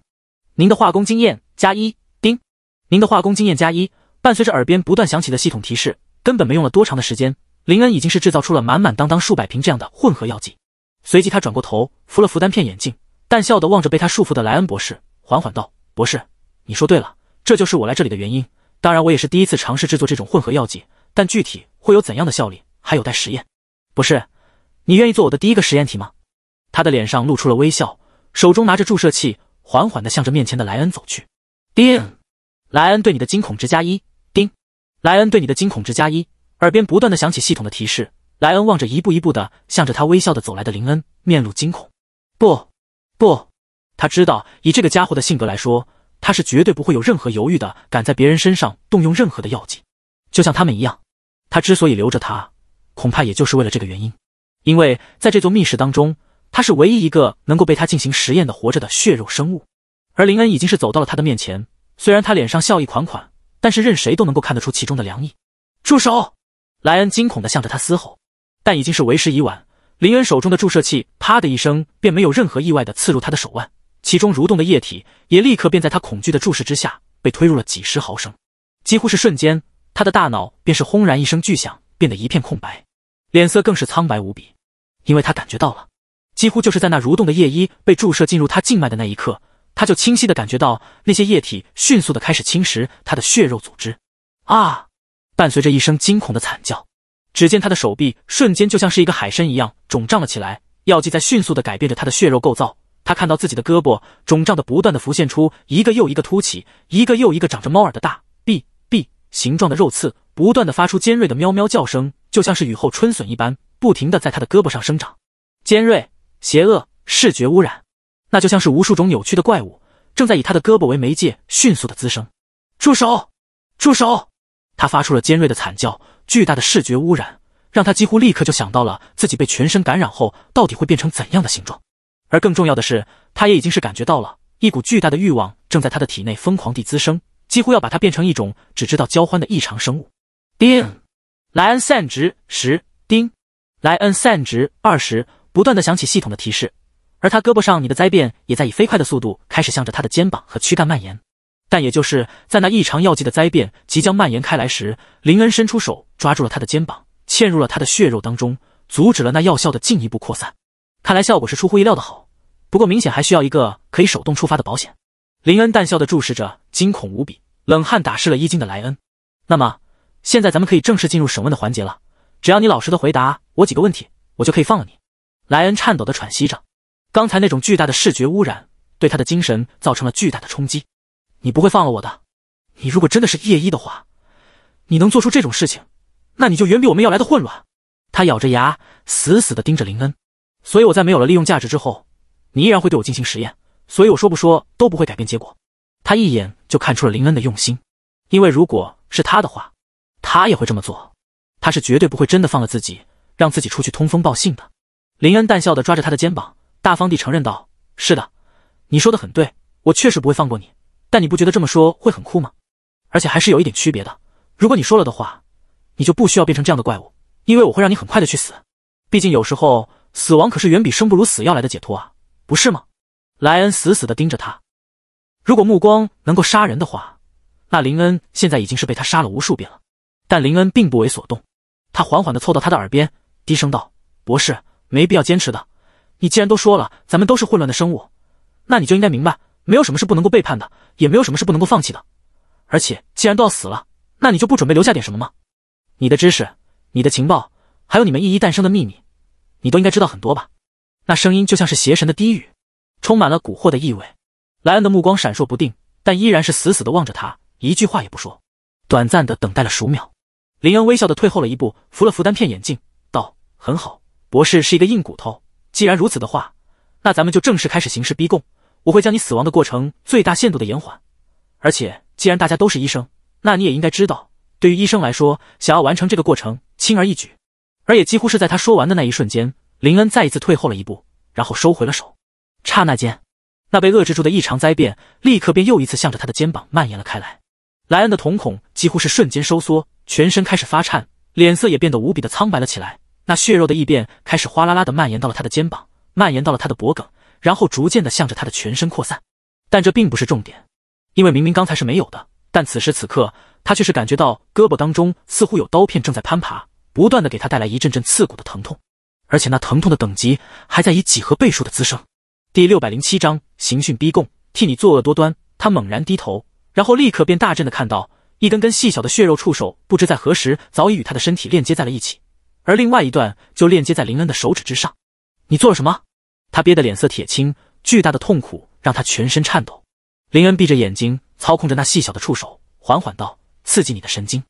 您的化工经验加一。丁，您的化工经验加一。伴随着耳边不断响起的系统提示，根本没用了多长的时间，林恩已经是制造出了满满当当数百瓶这样的混合药剂。随即，他转过头，扶了扶单片眼镜，淡笑的望着被他束缚的莱恩博士，缓缓道：“博士，你说对了，这就是我来这里的原因。当然，我也是第一次尝试制作这种混合药剂，但具体会有怎样的效力，还有待实验。”“博士，你愿意做我的第一个实验体吗？”他的脸上露出了微笑，手中拿着注射器，缓缓的向着面前的莱恩走去。叮，莱恩对你的惊恐值加一。叮，莱恩对你的惊恐值加一。耳边不断的响起系统的提示。莱恩望着一步一步的向着他微笑的走来的林恩，面露惊恐。不，不，他知道以这个家伙的性格来说，他是绝对不会有任何犹豫的，敢在别人身上动用任何的药剂，就像他们一样。他之所以留着他，恐怕也就是为了这个原因。因为在这座密室当中，他是唯一一个能够被他进行实验的活着的血肉生物。而林恩已经是走到了他的面前，虽然他脸上笑意款款，但是任谁都能够看得出其中的凉意。住手！莱恩惊恐的向着他嘶吼。但已经是为时已晚，林恩手中的注射器啪的一声，便没有任何意外的刺入他的手腕，其中蠕动的液体也立刻便在他恐惧的注视之下被推入了几十毫升。几乎是瞬间，他的大脑便是轰然一声巨响，变得一片空白，脸色更是苍白无比。因为他感觉到了，几乎就是在那蠕动的液衣被注射进入他静脉的那一刻，他就清晰的感觉到那些液体迅速的开始侵蚀他的血肉组织。啊！伴随着一声惊恐的惨叫。只见他的手臂瞬间就像是一个海参一样肿胀了起来，药剂在迅速的改变着他的血肉构造。他看到自己的胳膊肿胀的不断的浮现出一个又一个凸起，一个又一个长着猫耳的大 B B 形状的肉刺，不断的发出尖锐的喵喵叫声，就像是雨后春笋一般，不停的在他的胳膊上生长。尖锐、邪恶、视觉污染，那就像是无数种扭曲的怪物正在以他的胳膊为媒介，迅速的滋生。住手！住手！他发出了尖锐的惨叫。巨大的视觉污染让他几乎立刻就想到了自己被全身感染后到底会变成怎样的形状，而更重要的是，他也已经是感觉到了一股巨大的欲望正在他的体内疯狂地滋生，几乎要把它变成一种只知道交欢的异常生物。丁莱恩散值十，丁莱恩散值二十，不断的响起系统的提示，而他胳膊上你的灾变也在以飞快的速度开始向着他的肩膀和躯干蔓延。但也就是在那异常药剂的灾变即将蔓延开来时，林恩伸出手。抓住了他的肩膀，嵌入了他的血肉当中，阻止了那药效的进一步扩散。看来效果是出乎意料的好，不过明显还需要一个可以手动触发的保险。林恩淡笑的注视着惊恐无比、冷汗打湿了衣襟的莱恩。那么，现在咱们可以正式进入审问的环节了。只要你老实的回答我几个问题，我就可以放了你。莱恩颤抖的喘息着，刚才那种巨大的视觉污染对他的精神造成了巨大的冲击。你不会放了我的，你如果真的是夜一的话，你能做出这种事情？那你就远比我们要来的混乱。他咬着牙，死死地盯着林恩。所以我在没有了利用价值之后，你依然会对我进行实验。所以我说不说都不会改变结果。他一眼就看出了林恩的用心，因为如果是他的话，他也会这么做。他是绝对不会真的放了自己，让自己出去通风报信的。林恩淡笑地抓着他的肩膀，大方地承认道：“是的，你说的很对，我确实不会放过你。但你不觉得这么说会很酷吗？而且还是有一点区别的。如果你说了的话。”你就不需要变成这样的怪物，因为我会让你很快的去死。毕竟有时候死亡可是远比生不如死要来的解脱啊，不是吗？莱恩死死的盯着他，如果目光能够杀人的话，那林恩现在已经是被他杀了无数遍了。但林恩并不为所动，他缓缓的凑到他的耳边，低声道：“博士，没必要坚持的。你既然都说了，咱们都是混乱的生物，那你就应该明白，没有什么是不能够背叛的，也没有什么是不能够放弃的。而且既然都要死了，那你就不准备留下点什么吗？”你的知识，你的情报，还有你们一一诞生的秘密，你都应该知道很多吧？那声音就像是邪神的低语，充满了蛊惑的意味。莱恩的目光闪烁不定，但依然是死死的望着他，一句话也不说。短暂的等待了数秒，林恩微笑的退后了一步，扶了扶单片眼镜，道：“很好，博士是一个硬骨头。既然如此的话，那咱们就正式开始刑事逼供。我会将你死亡的过程最大限度的延缓。而且，既然大家都是医生，那你也应该知道。”对于医生来说，想要完成这个过程轻而易举，而也几乎是在他说完的那一瞬间，林恩再一次退后了一步，然后收回了手。刹那间，那被遏制住的异常灾变立刻便又一次向着他的肩膀蔓延了开来。莱恩的瞳孔几乎是瞬间收缩，全身开始发颤，脸色也变得无比的苍白了起来。那血肉的异变开始哗啦啦的蔓延到了他的肩膀，蔓延到了他的脖颈，然后逐渐的向着他的全身扩散。但这并不是重点，因为明明刚才是没有的，但此时此刻。他却是感觉到胳膊当中似乎有刀片正在攀爬，不断的给他带来一阵阵刺骨的疼痛，而且那疼痛的等级还在以几何倍数的滋生。第六百零七章刑讯逼供，替你作恶多端。他猛然低头，然后立刻便大震的看到一根根细小的血肉触手，不知在何时早已与他的身体链接在了一起，而另外一段就链接在林恩的手指之上。你做了什么？他憋得脸色铁青，巨大的痛苦让他全身颤抖。林恩闭着眼睛，操控着那细小的触手，缓缓道。刺激你的神经，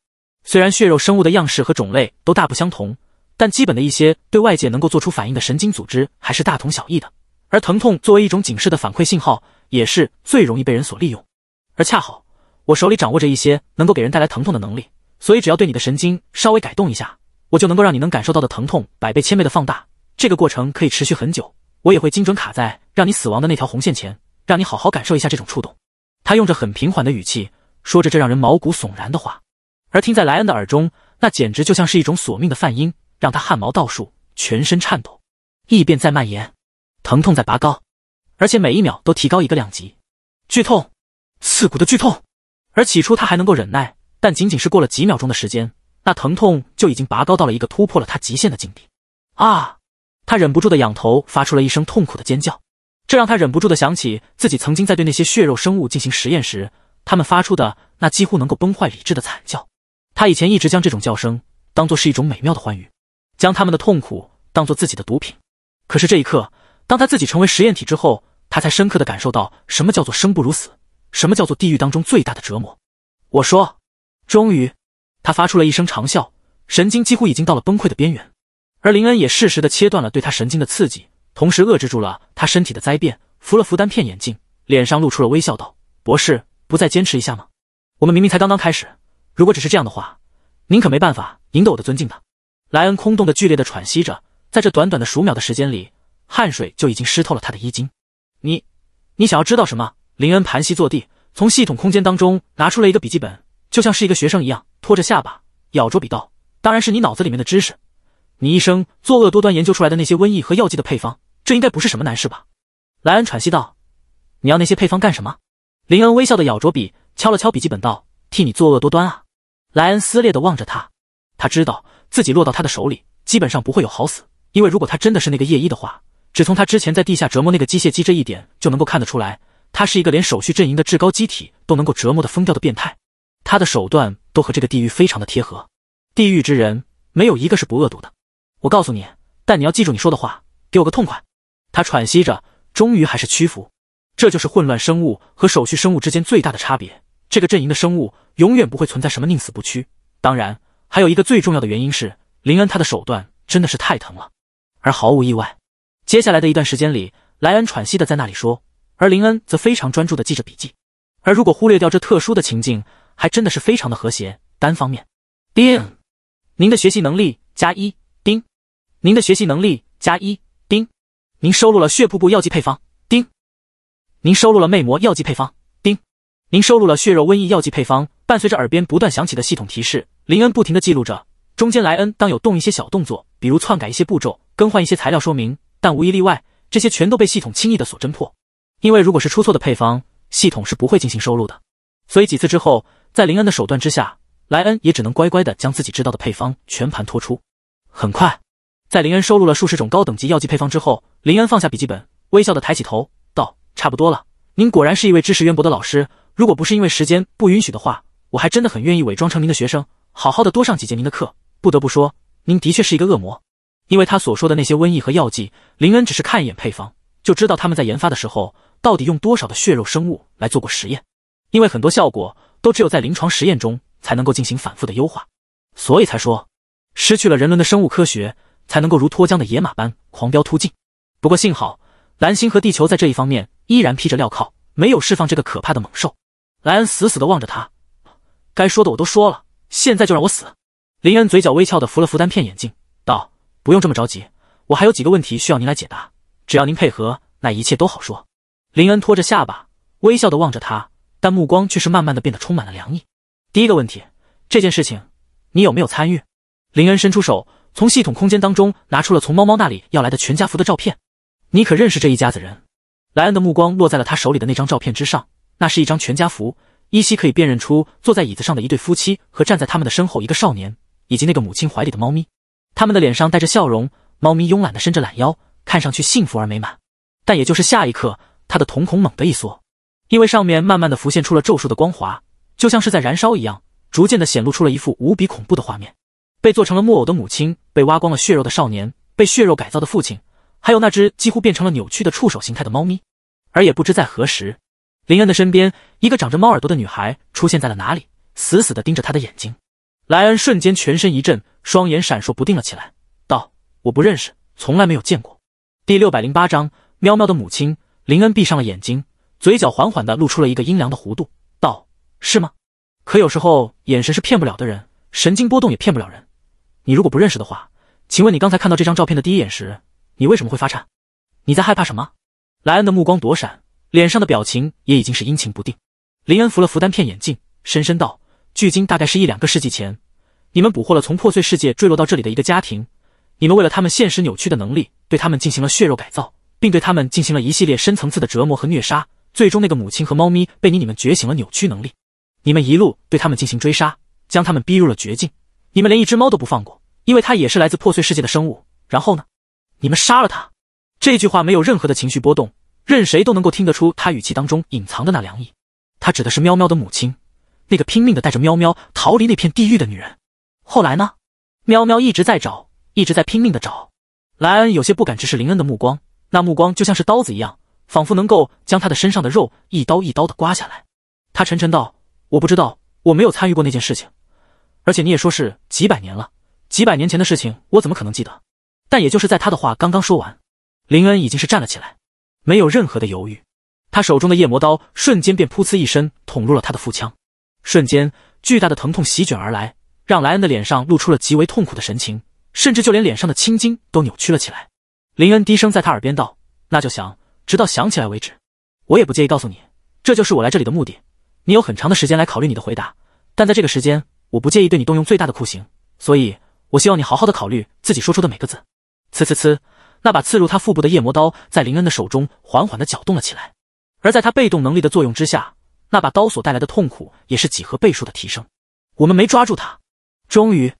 虽然血肉生物的样式和种类都大不相同，但基本的一些对外界能够做出反应的神经组织还是大同小异的。而疼痛作为一种警示的反馈信号，也是最容易被人所利用。而恰好我手里掌握着一些能够给人带来疼痛的能力，所以只要对你的神经稍微改动一下，我就能够让你能感受到的疼痛百倍千倍的放大。这个过程可以持续很久，我也会精准卡在让你死亡的那条红线前，让你好好感受一下这种触动。他用着很平缓的语气。说着这让人毛骨悚然的话，而听在莱恩的耳中，那简直就像是一种索命的梵音，让他汗毛倒竖，全身颤抖。异变在蔓延，疼痛在拔高，而且每一秒都提高一个量级。剧痛，刺骨的剧痛。而起初他还能够忍耐，但仅仅是过了几秒钟的时间，那疼痛就已经拔高到了一个突破了他极限的境地。啊！他忍不住的仰头发出了一声痛苦的尖叫，这让他忍不住的想起自己曾经在对那些血肉生物进行实验时。他们发出的那几乎能够崩坏理智的惨叫，他以前一直将这种叫声当做是一种美妙的欢愉，将他们的痛苦当做自己的毒品。可是这一刻，当他自己成为实验体之后，他才深刻的感受到什么叫做生不如死，什么叫做地狱当中最大的折磨。我说，终于，他发出了一声长啸，神经几乎已经到了崩溃的边缘。而林恩也适时的切断了对他神经的刺激，同时遏制住了他身体的灾变，扶了扶单片眼镜，脸上露出了微笑，道：“博士。”不再坚持一下吗？我们明明才刚刚开始。如果只是这样的话，您可没办法赢得我的尊敬的。莱恩空洞的、剧烈的喘息着，在这短短的数秒的时间里，汗水就已经湿透了他的衣襟。你，你想要知道什么？林恩盘膝坐地，从系统空间当中拿出了一个笔记本，就像是一个学生一样，托着下巴，咬着笔道：“当然是你脑子里面的知识，你一生作恶多端研究出来的那些瘟疫和药剂的配方，这应该不是什么难事吧？”莱恩喘息道：“你要那些配方干什么？”林恩微笑的咬着笔，敲了敲笔记本，道：“替你作恶多端啊！”莱恩撕裂的望着他，他知道自己落到他的手里，基本上不会有好死，因为如果他真的是那个夜一的话，只从他之前在地下折磨那个机械机这一点就能够看得出来，他是一个连手续阵营的至高机体都能够折磨的疯掉的变态，他的手段都和这个地狱非常的贴合，地狱之人没有一个是不恶毒的。我告诉你，但你要记住你说的话，给我个痛快。他喘息着，终于还是屈服。这就是混乱生物和手续生物之间最大的差别。这个阵营的生物永远不会存在什么宁死不屈。当然，还有一个最重要的原因是林恩，他的手段真的是太疼了。而毫无意外，接下来的一段时间里，莱恩喘息的在那里说，而林恩则非常专注的记着笔记。而如果忽略掉这特殊的情境，还真的是非常的和谐。单方面，丁，您的学习能力加一。丁，您的学习能力加一。丁，您收录了血瀑布药剂配方。您收录了魅魔药剂配方。丁，您收录了血肉瘟疫药剂配方。伴随着耳边不断响起的系统提示，林恩不停地记录着。中间，莱恩当有动一些小动作，比如篡改一些步骤，更换一些材料说明，但无一例外，这些全都被系统轻易的所侦破。因为如果是出错的配方，系统是不会进行收录的。所以几次之后，在林恩的手段之下，莱恩也只能乖乖的将自己知道的配方全盘托出。很快，在林恩收录了数十种高等级药剂配方之后，林恩放下笔记本，微笑的抬起头。差不多了，您果然是一位知识渊博的老师。如果不是因为时间不允许的话，我还真的很愿意伪装成您的学生，好好的多上几节您的课。不得不说，您的确是一个恶魔。因为他所说的那些瘟疫和药剂，林恩只是看一眼配方，就知道他们在研发的时候到底用多少的血肉生物来做过实验。因为很多效果都只有在临床实验中才能够进行反复的优化，所以才说失去了人伦的生物科学，才能够如脱缰的野马般狂飙突进。不过幸好。蓝星和地球在这一方面依然披着镣铐，没有释放这个可怕的猛兽。莱恩死死地望着他，该说的我都说了，现在就让我死。林恩嘴角微翘地扶了扶单片眼镜，道：“不用这么着急，我还有几个问题需要您来解答，只要您配合，那一切都好说。”林恩托着下巴，微笑地望着他，但目光却是慢慢地变得充满了凉意。第一个问题，这件事情你有没有参与？林恩伸出手，从系统空间当中拿出了从猫猫那里要来的全家福的照片。你可认识这一家子人？莱恩的目光落在了他手里的那张照片之上，那是一张全家福，依稀可以辨认出坐在椅子上的一对夫妻和站在他们的身后一个少年，以及那个母亲怀里的猫咪。他们的脸上带着笑容，猫咪慵懒的伸着懒腰，看上去幸福而美满。但也就是下一刻，他的瞳孔猛地一缩，因为上面慢慢的浮现出了咒术的光华，就像是在燃烧一样，逐渐的显露出了一副无比恐怖的画面：被做成了木偶的母亲，被挖光了血肉的少年，被血肉改造的父亲。还有那只几乎变成了扭曲的触手形态的猫咪，而也不知在何时，林恩的身边，一个长着猫耳朵的女孩出现在了哪里，死死地盯着他的眼睛。莱恩瞬间全身一震，双眼闪烁不定了起来，道：“我不认识，从来没有见过。”第六百零八章，喵喵的母亲。林恩闭上了眼睛，嘴角缓缓地露出了一个阴凉的弧度，道：“是吗？可有时候眼神是骗不了的人，神经波动也骗不了人。你如果不认识的话，请问你刚才看到这张照片的第一眼时。”你为什么会发颤？你在害怕什么？莱恩的目光躲闪，脸上的表情也已经是阴晴不定。林恩扶了扶单片眼镜，深深道：“距今大概是一两个世纪前，你们捕获了从破碎世界坠落到这里的一个家庭。你们为了他们现实扭曲的能力，对他们进行了血肉改造，并对他们进行了一系列深层次的折磨和虐杀。最终，那个母亲和猫咪被你你们觉醒了扭曲能力，你们一路对他们进行追杀，将他们逼入了绝境。你们连一只猫都不放过，因为它也是来自破碎世界的生物。然后呢？”你们杀了他！这句话没有任何的情绪波动，任谁都能够听得出他语气当中隐藏的那凉意。他指的是喵喵的母亲，那个拼命的带着喵喵逃离那片地狱的女人。后来呢？喵喵一直在找，一直在拼命的找。莱恩有些不敢直视林恩的目光，那目光就像是刀子一样，仿佛能够将他的身上的肉一刀一刀的刮下来。他沉沉道：“我不知道，我没有参与过那件事情，而且你也说是几百年了，几百年前的事情，我怎么可能记得？”但也就是在他的话刚刚说完，林恩已经是站了起来，没有任何的犹豫，他手中的夜魔刀瞬间便噗呲一声捅入了他的腹腔，瞬间巨大的疼痛席卷而来，让莱恩的脸上露出了极为痛苦的神情，甚至就连脸上的青筋都扭曲了起来。林恩低声在他耳边道：“那就想，直到想起来为止。我也不介意告诉你，这就是我来这里的目的。你有很长的时间来考虑你的回答，但在这个时间，我不介意对你动用最大的酷刑。所以，我希望你好好的考虑自己说出的每个字。”呲呲呲！那把刺入他腹部的夜魔刀在林恩的手中缓缓的搅动了起来，而在他被动能力的作用之下，那把刀所带来的痛苦也是几何倍数的提升。我们没抓住他。终于，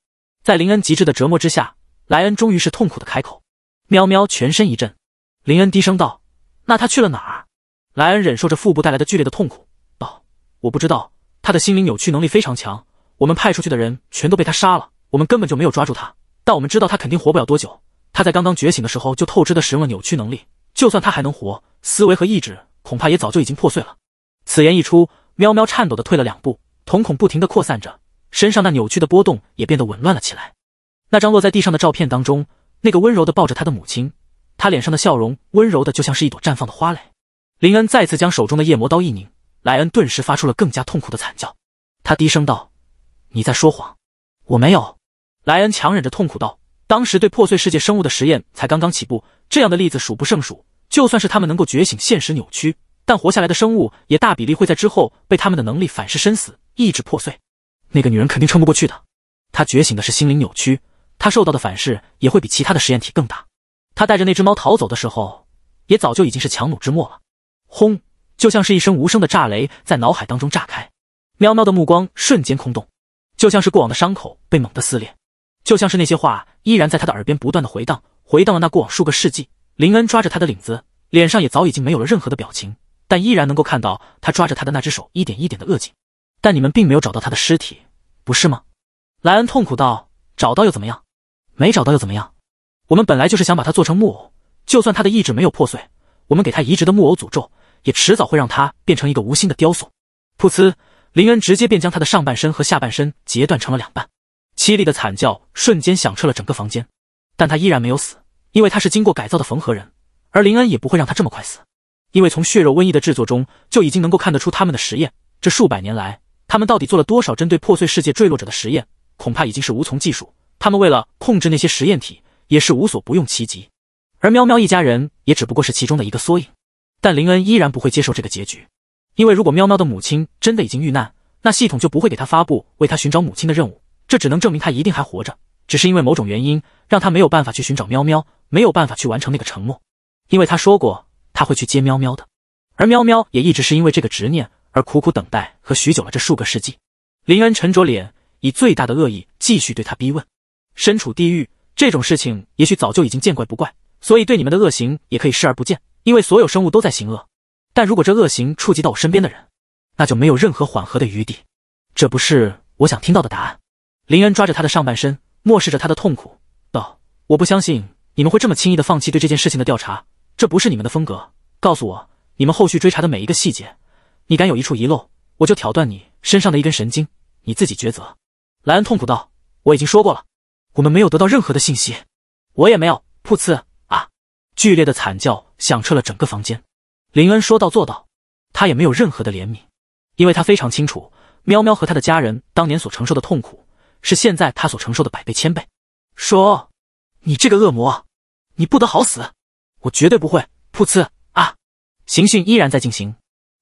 在林恩极致的折磨之下，莱恩终于是痛苦的开口：“喵喵！”全身一震，林恩低声道：“那他去了哪儿？”莱恩忍受着腹部带来的剧烈的痛苦，道：“我不知道。他的心灵扭曲能力非常强，我们派出去的人全都被他杀了，我们根本就没有抓住他。但我们知道他肯定活不了多久。”他在刚刚觉醒的时候就透支的使用了扭曲能力，就算他还能活，思维和意志恐怕也早就已经破碎了。此言一出，喵喵颤抖的退了两步，瞳孔不停的扩散着，身上那扭曲的波动也变得紊乱了起来。那张落在地上的照片当中，那个温柔的抱着他的母亲，他脸上的笑容温柔的就像是一朵绽放的花蕾。林恩再次将手中的夜魔刀一拧，莱恩顿时发出了更加痛苦的惨叫。他低声道：“你在说谎，我没有。”莱恩强忍着痛苦道。当时对破碎世界生物的实验才刚刚起步，这样的例子数不胜数。就算是他们能够觉醒现实扭曲，但活下来的生物也大比例会在之后被他们的能力反噬身死，意志破碎。那个女人肯定撑不过去的。她觉醒的是心灵扭曲，她受到的反噬也会比其他的实验体更大。她带着那只猫逃走的时候，也早就已经是强弩之末了。轰！就像是一声无声的炸雷在脑海当中炸开，喵喵的目光瞬间空洞，就像是过往的伤口被猛地撕裂。就像是那些话依然在他的耳边不断的回荡，回荡了那过往数个世纪。林恩抓着他的领子，脸上也早已经没有了任何的表情，但依然能够看到他抓着他的那只手一点一点的扼紧。但你们并没有找到他的尸体，不是吗？莱恩痛苦道：“找到又怎么样？没找到又怎么样？我们本来就是想把他做成木偶，就算他的意志没有破碎，我们给他移植的木偶诅咒也迟早会让他变成一个无心的雕塑。”噗呲！林恩直接便将他的上半身和下半身截断成了两半。凄厉的惨叫瞬间响彻了整个房间，但他依然没有死，因为他是经过改造的缝合人，而林恩也不会让他这么快死，因为从血肉瘟疫的制作中就已经能够看得出他们的实验。这数百年来，他们到底做了多少针对破碎世界坠落者的实验，恐怕已经是无从计数。他们为了控制那些实验体，也是无所不用其极。而喵喵一家人也只不过是其中的一个缩影，但林恩依然不会接受这个结局，因为如果喵喵的母亲真的已经遇难，那系统就不会给他发布为他寻找母亲的任务。这只能证明他一定还活着，只是因为某种原因，让他没有办法去寻找喵喵，没有办法去完成那个承诺。因为他说过他会去接喵喵的，而喵喵也一直是因为这个执念而苦苦等待和许久了这数个世纪。林恩沉着脸，以最大的恶意继续对他逼问：“身处地狱这种事情，也许早就已经见怪不怪，所以对你们的恶行也可以视而不见，因为所有生物都在行恶。但如果这恶行触及到我身边的人，那就没有任何缓和的余地。这不是我想听到的答案。”林恩抓着他的上半身，漠视着他的痛苦，道：“我不相信你们会这么轻易的放弃对这件事情的调查，这不是你们的风格。告诉我，你们后续追查的每一个细节，你敢有一处遗漏，我就挑断你身上的一根神经，你自己抉择。”莱恩痛苦道：“我已经说过了，我们没有得到任何的信息，我也没有。”噗呲啊！剧烈的惨叫响彻了整个房间。林恩说到做到，他也没有任何的怜悯，因为他非常清楚，喵喵和他的家人当年所承受的痛苦。是现在他所承受的百倍千倍。说，你这个恶魔，你不得好死！我绝对不会。噗呲啊！刑讯依然在进行。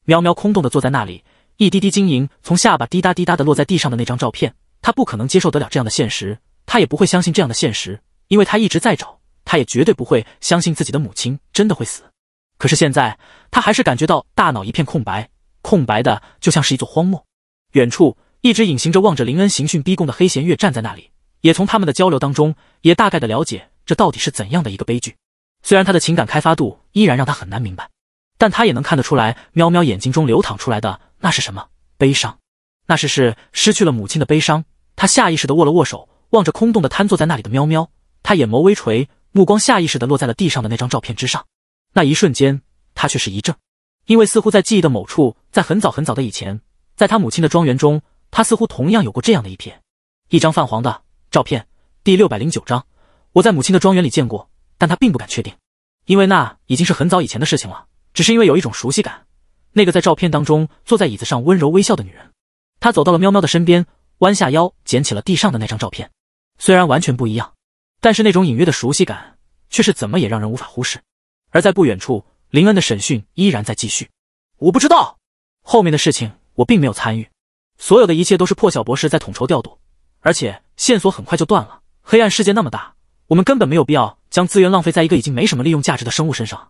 喵喵空洞的坐在那里，一滴滴晶莹从下巴滴答滴答的落在地上的那张照片，他不可能接受得了这样的现实，他也不会相信这样的现实，因为他一直在找，他也绝对不会相信自己的母亲真的会死。可是现在，他还是感觉到大脑一片空白，空白的就像是一座荒漠。远处。一直隐形着望着林恩刑讯逼供的黑弦月站在那里，也从他们的交流当中也大概的了解这到底是怎样的一个悲剧。虽然他的情感开发度依然让他很难明白，但他也能看得出来，喵喵眼睛中流淌出来的那是什么悲伤，那是是失去了母亲的悲伤。他下意识的握了握手，望着空洞的瘫坐在那里的喵喵，他眼眸微垂，目光下意识的落在了地上的那张照片之上。那一瞬间，他却是一怔，因为似乎在记忆的某处，在很早很早的以前，在他母亲的庄园中。他似乎同样有过这样的一片，一张泛黄的照片。第六百零九章，我在母亲的庄园里见过，但他并不敢确定，因为那已经是很早以前的事情了。只是因为有一种熟悉感，那个在照片当中坐在椅子上温柔微笑的女人。她走到了喵喵的身边，弯下腰捡起了地上的那张照片。虽然完全不一样，但是那种隐约的熟悉感却是怎么也让人无法忽视。而在不远处，林恩的审讯依然在继续。我不知道后面的事情，我并没有参与。所有的一切都是破晓博士在统筹调度，而且线索很快就断了。黑暗世界那么大，我们根本没有必要将资源浪费在一个已经没什么利用价值的生物身上。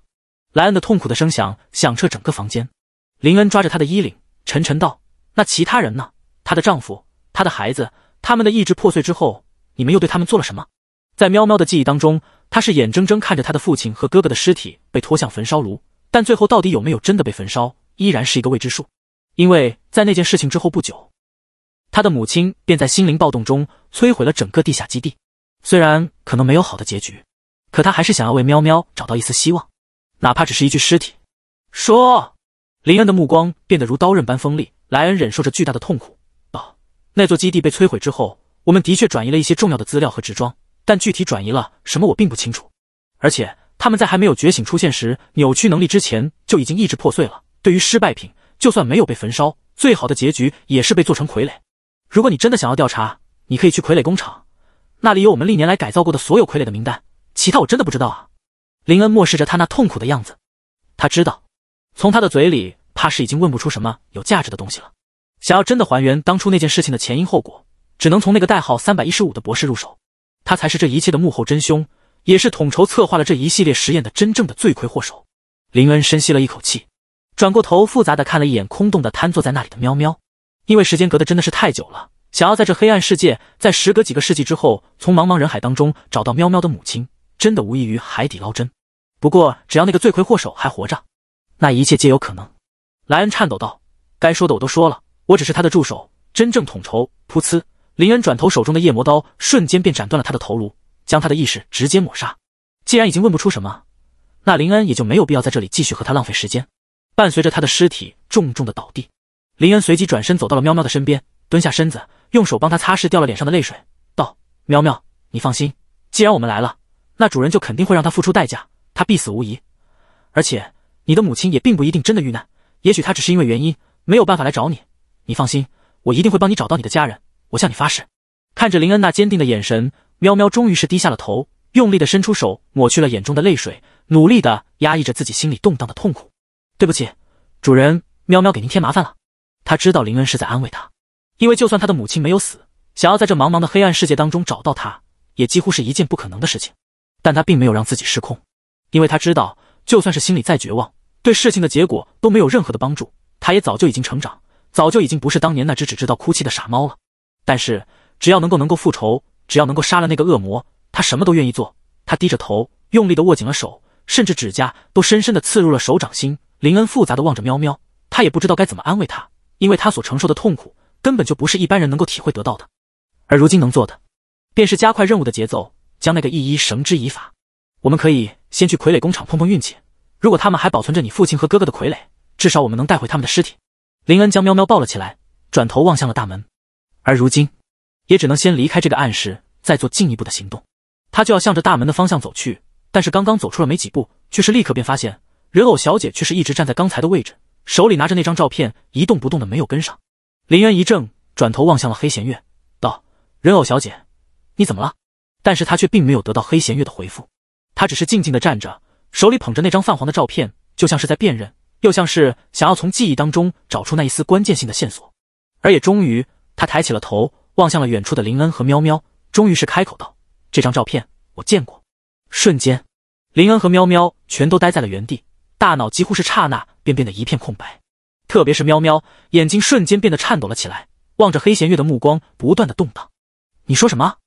莱恩的痛苦的声响响彻整个房间，林恩抓着他的衣领，沉沉道：“那其他人呢？她的丈夫，她的孩子，他们的意志破碎之后，你们又对他们做了什么？”在喵喵的记忆当中，她是眼睁睁看着她的父亲和哥哥的尸体被拖向焚烧炉，但最后到底有没有真的被焚烧，依然是一个未知数。因为在那件事情之后不久，他的母亲便在心灵暴动中摧毁了整个地下基地。虽然可能没有好的结局，可他还是想要为喵喵找到一丝希望，哪怕只是一具尸体。说，林恩的目光变得如刀刃般锋利。莱恩忍受着巨大的痛苦道：“那座基地被摧毁之后，我们的确转移了一些重要的资料和执装，但具体转移了什么我并不清楚。而且他们在还没有觉醒出现时扭曲能力之前就已经意志破碎了。对于失败品。”就算没有被焚烧，最好的结局也是被做成傀儡。如果你真的想要调查，你可以去傀儡工厂，那里有我们历年来改造过的所有傀儡的名单。其他我真的不知道啊。林恩漠视着他那痛苦的样子，他知道，从他的嘴里怕是已经问不出什么有价值的东西了。想要真的还原当初那件事情的前因后果，只能从那个代号三百一十五的博士入手，他才是这一切的幕后真凶，也是统筹策划了这一系列实验的真正的罪魁祸首。林恩深吸了一口气。转过头，复杂的看了一眼空洞的瘫坐在那里的喵喵，因为时间隔的真的是太久了，想要在这黑暗世界，在时隔几个世纪之后，从茫茫人海当中找到喵喵的母亲，真的无异于海底捞针。不过，只要那个罪魁祸首还活着，那一切皆有可能。莱恩颤抖道：“该说的我都说了，我只是他的助手，真正统筹。”噗呲！林恩转头，手中的夜魔刀瞬间便斩断了他的头颅，将他的意识直接抹杀。既然已经问不出什么，那林恩也就没有必要在这里继续和他浪费时间。伴随着他的尸体重重的倒地，林恩随即转身走到了喵喵的身边，蹲下身子，用手帮他擦拭掉了脸上的泪水，道：“喵喵，你放心，既然我们来了，那主人就肯定会让他付出代价，他必死无疑。而且你的母亲也并不一定真的遇难，也许他只是因为原因没有办法来找你。你放心，我一定会帮你找到你的家人，我向你发誓。”看着林恩那坚定的眼神，喵喵终于是低下了头，用力的伸出手抹去了眼中的泪水，努力的压抑着自己心里动荡的痛苦。对不起，主人，喵喵给您添麻烦了。他知道林恩是在安慰他，因为就算他的母亲没有死，想要在这茫茫的黑暗世界当中找到他，也几乎是一件不可能的事情。但他并没有让自己失控，因为他知道，就算是心里再绝望，对事情的结果都没有任何的帮助。他也早就已经成长，早就已经不是当年那只只知道哭泣的傻猫了。但是只要能够能够复仇，只要能够杀了那个恶魔，他什么都愿意做。他低着头，用力的握紧了手，甚至指甲都深深的刺入了手掌心。林恩复杂的望着喵喵，他也不知道该怎么安慰他，因为他所承受的痛苦根本就不是一般人能够体会得到的。而如今能做的，便是加快任务的节奏，将那个一衣绳之以法。我们可以先去傀儡工厂碰碰运气，如果他们还保存着你父亲和哥哥的傀儡，至少我们能带回他们的尸体。林恩将喵喵抱了起来，转头望向了大门。而如今，也只能先离开这个暗室，再做进一步的行动。他就要向着大门的方向走去，但是刚刚走出了没几步，却是立刻便发现。人偶小姐却是一直站在刚才的位置，手里拿着那张照片，一动不动的，没有跟上。林渊一怔，转头望向了黑弦月，道：“人偶小姐，你怎么了？”但是他却并没有得到黑弦月的回复，他只是静静的站着，手里捧着那张泛黄的照片，就像是在辨认，又像是想要从记忆当中找出那一丝关键性的线索。而也终于，他抬起了头，望向了远处的林恩和喵喵，终于是开口道：“这张照片，我见过。”瞬间，林恩和喵喵全都呆在了原地。大脑几乎是刹那便变得一片空白，特别是喵喵眼睛瞬间变得颤抖了起来，望着黑弦月的目光不断的动荡。你说什么？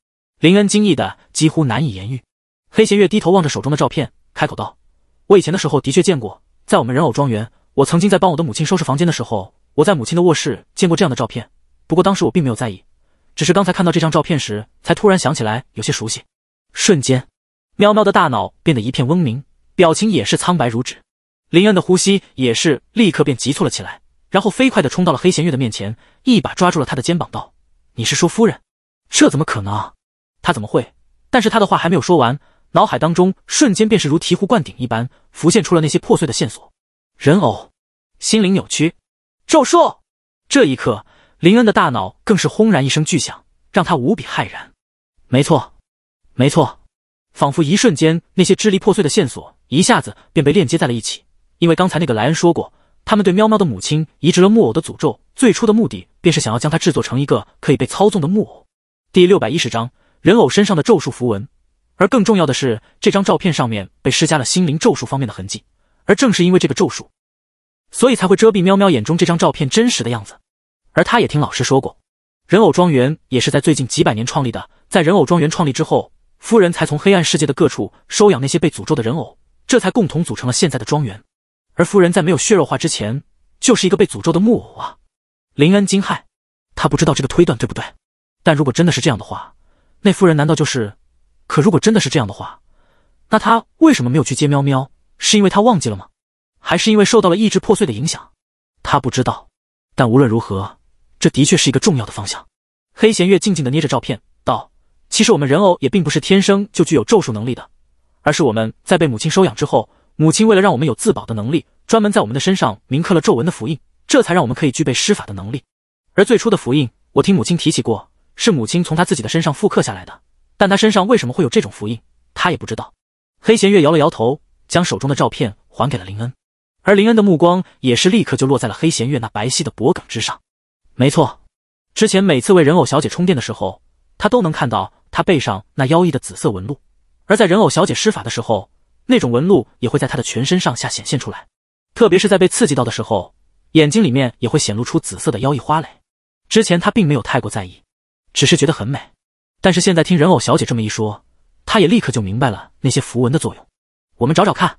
林恩惊异的几乎难以言喻。黑弦月低头望着手中的照片，开口道：“我以前的时候的确见过，在我们人偶庄园，我曾经在帮我的母亲收拾房间的时候，我在母亲的卧室见过这样的照片。不过当时我并没有在意，只是刚才看到这张照片时，才突然想起来有些熟悉。”瞬间，喵喵的大脑变得一片嗡鸣，表情也是苍白如纸。林恩的呼吸也是立刻便急促了起来，然后飞快的冲到了黑弦月的面前，一把抓住了他的肩膀，道：“你是说夫人？这怎么可能？他怎么会？”但是他的话还没有说完，脑海当中瞬间便是如醍醐灌顶一般，浮现出了那些破碎的线索。人偶，心灵扭曲，咒术。这一刻，林恩的大脑更是轰然一声巨响，让他无比骇然。没错，没错，仿佛一瞬间，那些支离破碎的线索一下子便被链接在了一起。因为刚才那个莱恩说过，他们对喵喵的母亲移植了木偶的诅咒，最初的目的便是想要将它制作成一个可以被操纵的木偶。第六百一十章，人偶身上的咒术符文，而更重要的是，这张照片上面被施加了心灵咒术方面的痕迹，而正是因为这个咒术，所以才会遮蔽喵喵眼中这张照片真实的样子。而他也听老师说过，人偶庄园也是在最近几百年创立的，在人偶庄园创立之后，夫人才从黑暗世界的各处收养那些被诅咒的人偶，这才共同组成了现在的庄园。而夫人在没有血肉化之前，就是一个被诅咒的木偶啊！林恩惊骇，他不知道这个推断对不对，但如果真的是这样的话，那夫人难道就是……可如果真的是这样的话，那她为什么没有去接喵喵？是因为她忘记了吗？还是因为受到了意志破碎的影响？他不知道，但无论如何，这的确是一个重要的方向。黑弦月静静地捏着照片，道：“其实我们人偶也并不是天生就具有咒术能力的，而是我们在被母亲收养之后。”母亲为了让我们有自保的能力，专门在我们的身上铭刻了咒文的符印，这才让我们可以具备施法的能力。而最初的符印，我听母亲提起过，是母亲从她自己的身上复刻下来的。但她身上为什么会有这种符印，她也不知道。黑弦月摇了摇头，将手中的照片还给了林恩，而林恩的目光也是立刻就落在了黑弦月那白皙的脖颈之上。没错，之前每次为人偶小姐充电的时候，他都能看到她背上那妖异的紫色纹路，而在人偶小姐施法的时候。那种纹路也会在他的全身上下显现出来，特别是在被刺激到的时候，眼睛里面也会显露出紫色的妖异花蕾。之前他并没有太过在意，只是觉得很美。但是现在听人偶小姐这么一说，他也立刻就明白了那些符文的作用。我们找找看。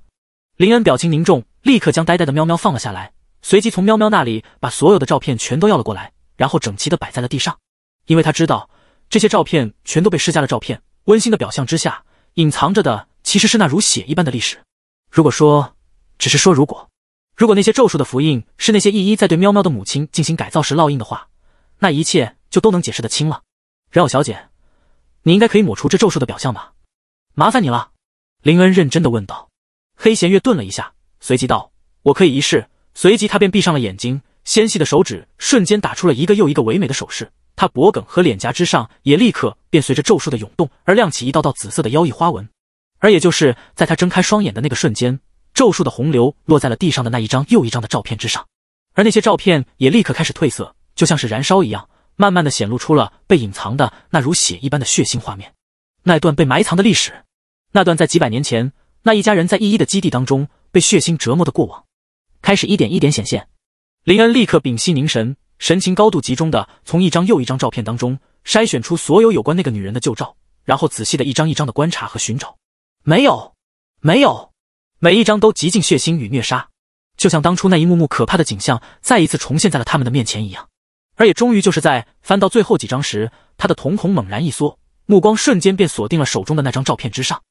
林恩表情凝重，立刻将呆呆的喵喵放了下来，随即从喵喵那里把所有的照片全都要了过来，然后整齐的摆在了地上。因为他知道这些照片全都被施加了照片温馨的表象之下，隐藏着的。其实是那如血一般的历史。如果说，只是说如果，如果那些咒术的符印是那些一一在对喵喵的母亲进行改造时烙印的话，那一切就都能解释得清了。然后小姐，你应该可以抹除这咒术的表象吧？麻烦你了。林恩认真的问道。黑弦月顿了一下，随即道：“我可以一试。”随即他便闭上了眼睛，纤细的手指瞬间打出了一个又一个唯美的手势。他脖颈和脸颊之上也立刻便随着咒术的涌动而亮起一道道紫色的妖异花纹。而也就是在他睁开双眼的那个瞬间，咒术的洪流落在了地上的那一张又一张的照片之上，而那些照片也立刻开始褪色，就像是燃烧一样，慢慢的显露出了被隐藏的那如血一般的血腥画面。那段被埋藏的历史，那段在几百年前那一家人在一一的基地当中被血腥折磨的过往，开始一点一点显现。林恩立刻屏息凝神，神情高度集中的从一张又一张照片当中筛选出所有有关那个女人的旧照，然后仔细的一张一张的观察和寻找。没有，没有，每一张都极尽血腥与虐杀，就像当初那一幕幕可怕的景象再一次重现在了他们的面前一样。而也终于就是在翻到最后几张时，他的瞳孔猛然一缩，目光瞬间便锁定了手中的那张照片之上。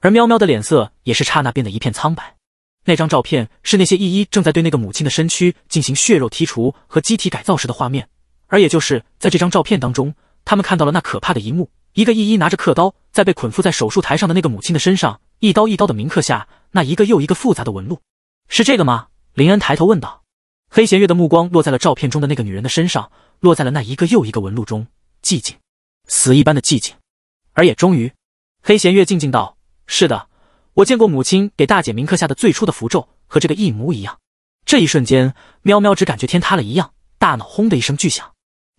而喵喵的脸色也是刹那变得一片苍白。那张照片是那些一一正在对那个母亲的身躯进行血肉剔除和机体改造时的画面。而也就是在这张照片当中，他们看到了那可怕的一幕：一个一一拿着刻刀。在被捆缚在手术台上的那个母亲的身上，一刀一刀的铭刻下那一个又一个复杂的纹路，是这个吗？林恩抬头问道。黑弦月的目光落在了照片中的那个女人的身上，落在了那一个又一个纹路中，寂静，死一般的寂静。而也终于，黑弦月静静道：“是的，我见过母亲给大姐铭刻下的最初的符咒，和这个一模一样。”这一瞬间，喵喵只感觉天塌了一样，大脑轰的一声巨响，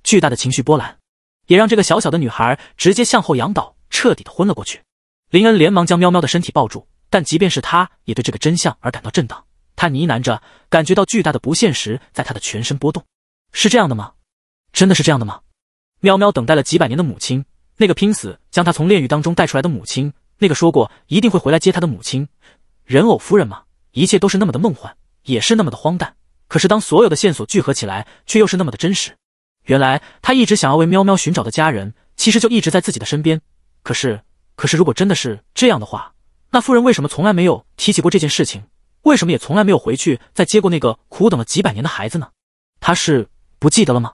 巨大的情绪波澜，也让这个小小的女孩直接向后仰倒。彻底的昏了过去，林恩连忙将喵喵的身体抱住，但即便是他，也对这个真相而感到震荡。他呢喃着，感觉到巨大的不现实在他的全身波动。是这样的吗？真的是这样的吗？喵喵，等待了几百年的母亲，那个拼死将他从炼狱当中带出来的母亲，那个说过一定会回来接他的母亲，人偶夫人吗？一切都是那么的梦幻，也是那么的荒诞。可是当所有的线索聚合起来，却又是那么的真实。原来他一直想要为喵喵寻找的家人，其实就一直在自己的身边。可是，可是，如果真的是这样的话，那夫人为什么从来没有提起过这件事情？为什么也从来没有回去再接过那个苦等了几百年的孩子呢？他是不记得了吗？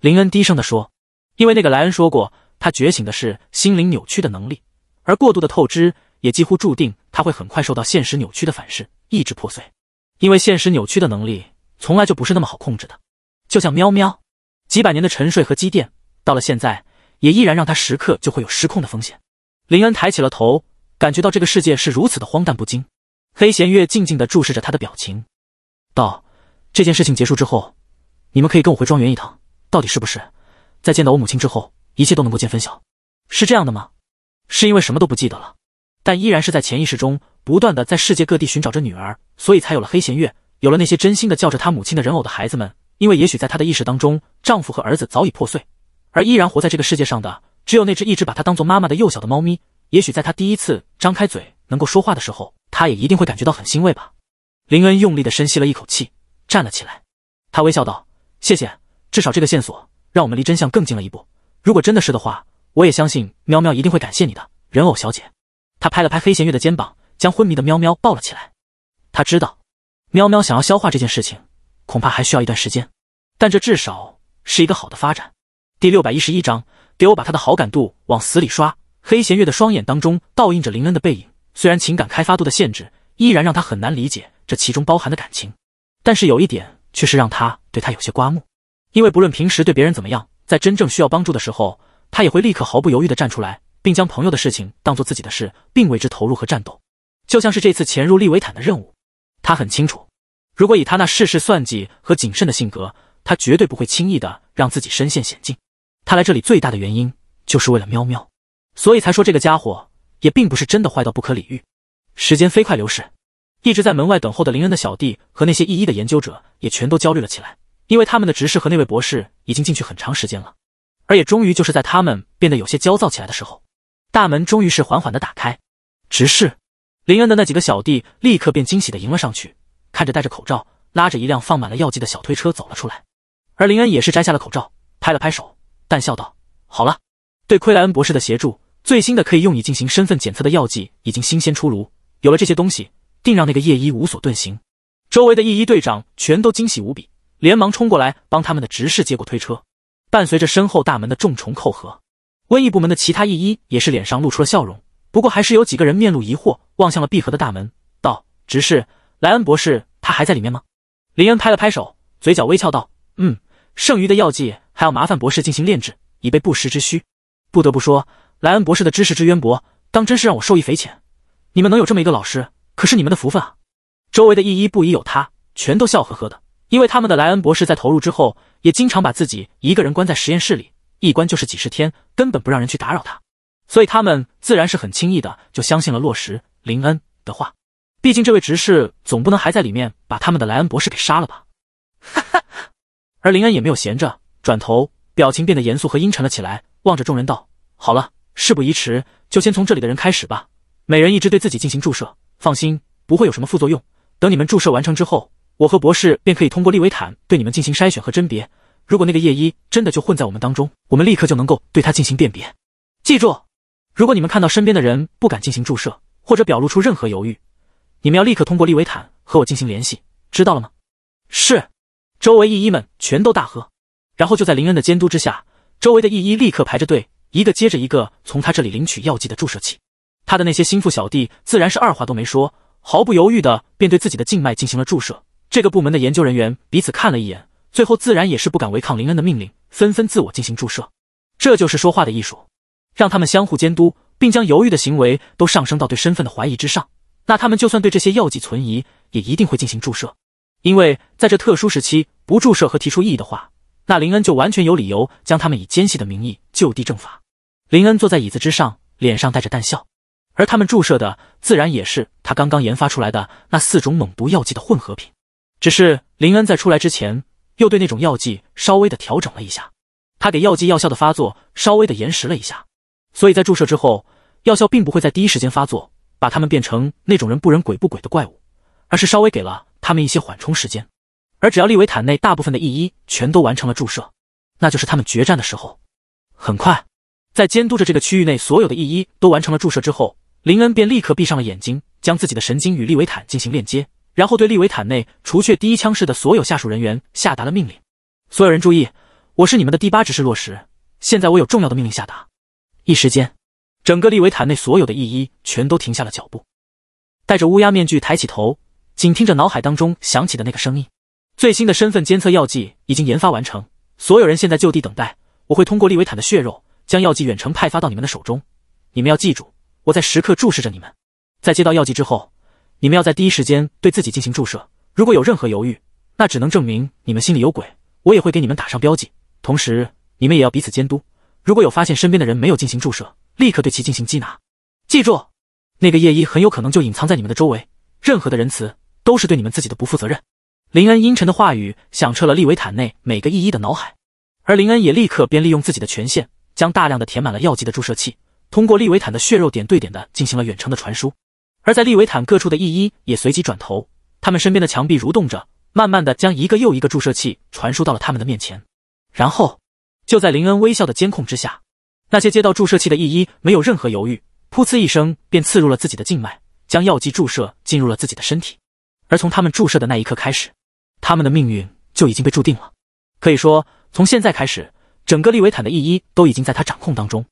林恩低声的说：“因为那个莱恩说过，他觉醒的是心灵扭曲的能力，而过度的透支也几乎注定他会很快受到现实扭曲的反噬，意志破碎。因为现实扭曲的能力从来就不是那么好控制的，就像喵喵，几百年的沉睡和积淀，到了现在。”也依然让他时刻就会有失控的风险。林恩抬起了头，感觉到这个世界是如此的荒诞不经。黑弦月静静的注视着他的表情，道：“这件事情结束之后，你们可以跟我回庄园一趟。到底是不是在见到我母亲之后，一切都能够见分晓？是这样的吗？是因为什么都不记得了，但依然是在潜意识中不断的在世界各地寻找着女儿，所以才有了黑弦月，有了那些真心的叫着他母亲的人偶的孩子们。因为也许在他的意识当中，丈夫和儿子早已破碎。”而依然活在这个世界上的，只有那只一直把它当做妈妈的幼小的猫咪。也许在它第一次张开嘴能够说话的时候，它也一定会感觉到很欣慰吧。林恩用力的深吸了一口气，站了起来。他微笑道：“谢谢，至少这个线索让我们离真相更近了一步。如果真的是的话，我也相信喵喵一定会感谢你的，人偶小姐。”他拍了拍黑弦月的肩膀，将昏迷的喵喵抱了起来。他知道，喵喵想要消化这件事情，恐怕还需要一段时间。但这至少是一个好的发展。第六百一十一章，给我把他的好感度往死里刷。黑弦月的双眼当中倒映着林恩的背影，虽然情感开发度的限制依然让他很难理解这其中包含的感情，但是有一点却是让他对他有些刮目。因为不论平时对别人怎么样，在真正需要帮助的时候，他也会立刻毫不犹豫地站出来，并将朋友的事情当做自己的事，并为之投入和战斗。就像是这次潜入利维坦的任务，他很清楚，如果以他那事事算计和谨慎的性格，他绝对不会轻易的让自己身陷险境。他来这里最大的原因就是为了喵喵，所以才说这个家伙也并不是真的坏到不可理喻。时间飞快流逝，一直在门外等候的林恩的小弟和那些一一的研究者也全都焦虑了起来，因为他们的执事和那位博士已经进去很长时间了。而也终于就是在他们变得有些焦躁起来的时候，大门终于是缓缓的打开。执事林恩的那几个小弟立刻便惊喜的迎了上去，看着戴着口罩拉着一辆放满了药剂的小推车走了出来，而林恩也是摘下了口罩，拍了拍手。淡笑道：“好了，对奎莱恩博士的协助，最新的可以用以进行身份检测的药剂已经新鲜出炉。有了这些东西，定让那个夜医无所遁形。”周围的夜医队长全都惊喜无比，连忙冲过来帮他们的执事接过推车。伴随着身后大门的重重扣合，瘟疫部门的其他夜医也是脸上露出了笑容。不过，还是有几个人面露疑惑，望向了闭合的大门，道：“执事，莱恩博士，他还在里面吗？”林恩拍了拍手，嘴角微翘道：“嗯，剩余的药剂。”还要麻烦博士进行炼制，以备不时之需。不得不说，莱恩博士的知识之渊博，当真是让我受益匪浅。你们能有这么一个老师，可是你们的福分啊！周围的一一不依有他，全都笑呵呵的，因为他们的莱恩博士在投入之后，也经常把自己一个人关在实验室里，一关就是几十天，根本不让人去打扰他。所以他们自然是很轻易的就相信了洛什林恩的话。毕竟这位执事总不能还在里面把他们的莱恩博士给杀了吧？哈哈！而林恩也没有闲着。转头，表情变得严肃和阴沉了起来，望着众人道：“好了，事不宜迟，就先从这里的人开始吧。每人一支对自己进行注射，放心，不会有什么副作用。等你们注射完成之后，我和博士便可以通过利维坦对你们进行筛选和甄别。如果那个叶一真的就混在我们当中，我们立刻就能够对他进行辨别。记住，如果你们看到身边的人不敢进行注射，或者表露出任何犹豫，你们要立刻通过利维坦和我进行联系。知道了吗？”“是。”周围异医们全都大喝。然后就在林恩的监督之下，周围的义医立刻排着队，一个接着一个从他这里领取药剂的注射器。他的那些心腹小弟自然是二话都没说，毫不犹豫的便对自己的静脉进行了注射。这个部门的研究人员彼此看了一眼，最后自然也是不敢违抗林恩的命令，纷纷自我进行注射。这就是说话的艺术，让他们相互监督，并将犹豫的行为都上升到对身份的怀疑之上。那他们就算对这些药剂存疑，也一定会进行注射，因为在这特殊时期，不注射和提出异议的话。那林恩就完全有理由将他们以奸细的名义就地正法。林恩坐在椅子之上，脸上带着淡笑，而他们注射的自然也是他刚刚研发出来的那四种猛毒药剂的混合品。只是林恩在出来之前又对那种药剂稍微的调整了一下，他给药剂药效的发作稍微的延时了一下，所以在注射之后，药效并不会在第一时间发作，把他们变成那种人不人鬼不鬼的怪物，而是稍微给了他们一些缓冲时间。而只要利维坦内大部分的 E 医全都完成了注射，那就是他们决战的时候。很快，在监督着这个区域内所有的 E 医都完成了注射之后，林恩便立刻闭上了眼睛，将自己的神经与利维坦进行链接，然后对利维坦内除却第一枪室的所有下属人员下达了命令：“所有人注意，我是你们的第八指示落实。现在我有重要的命令下达。”一时间，整个利维坦内所有的 E 医全都停下了脚步，戴着乌鸦面具抬起头，紧听着脑海当中响起的那个声音。最新的身份监测药剂已经研发完成，所有人现在就地等待。我会通过利维坦的血肉，将药剂远程派发到你们的手中。你们要记住，我在时刻注视着你们。在接到药剂之后，你们要在第一时间对自己进行注射。如果有任何犹豫，那只能证明你们心里有鬼。我也会给你们打上标记，同时你们也要彼此监督。如果有发现身边的人没有进行注射，立刻对其进行缉拿。记住，那个夜医很有可能就隐藏在你们的周围。任何的仁慈都是对你们自己的不负责任。林恩阴沉的话语响彻了利维坦内每个 E.E. 的脑海，而林恩也立刻便利用自己的权限，将大量的填满了药剂的注射器，通过利维坦的血肉点对点的进行了远程的传输。而在利维坦各处的 E.E. 也随即转头，他们身边的墙壁蠕动着，慢慢的将一个又一个注射器传输到了他们的面前。然后，就在林恩微笑的监控之下，那些接到注射器的 E.E. 没有任何犹豫，噗呲一声便刺入了自己的静脉，将药剂注射进入了自己的身体。而从他们注射的那一刻开始。他们的命运就已经被注定了，可以说，从现在开始，整个利维坦的意义都已经在他掌控当中。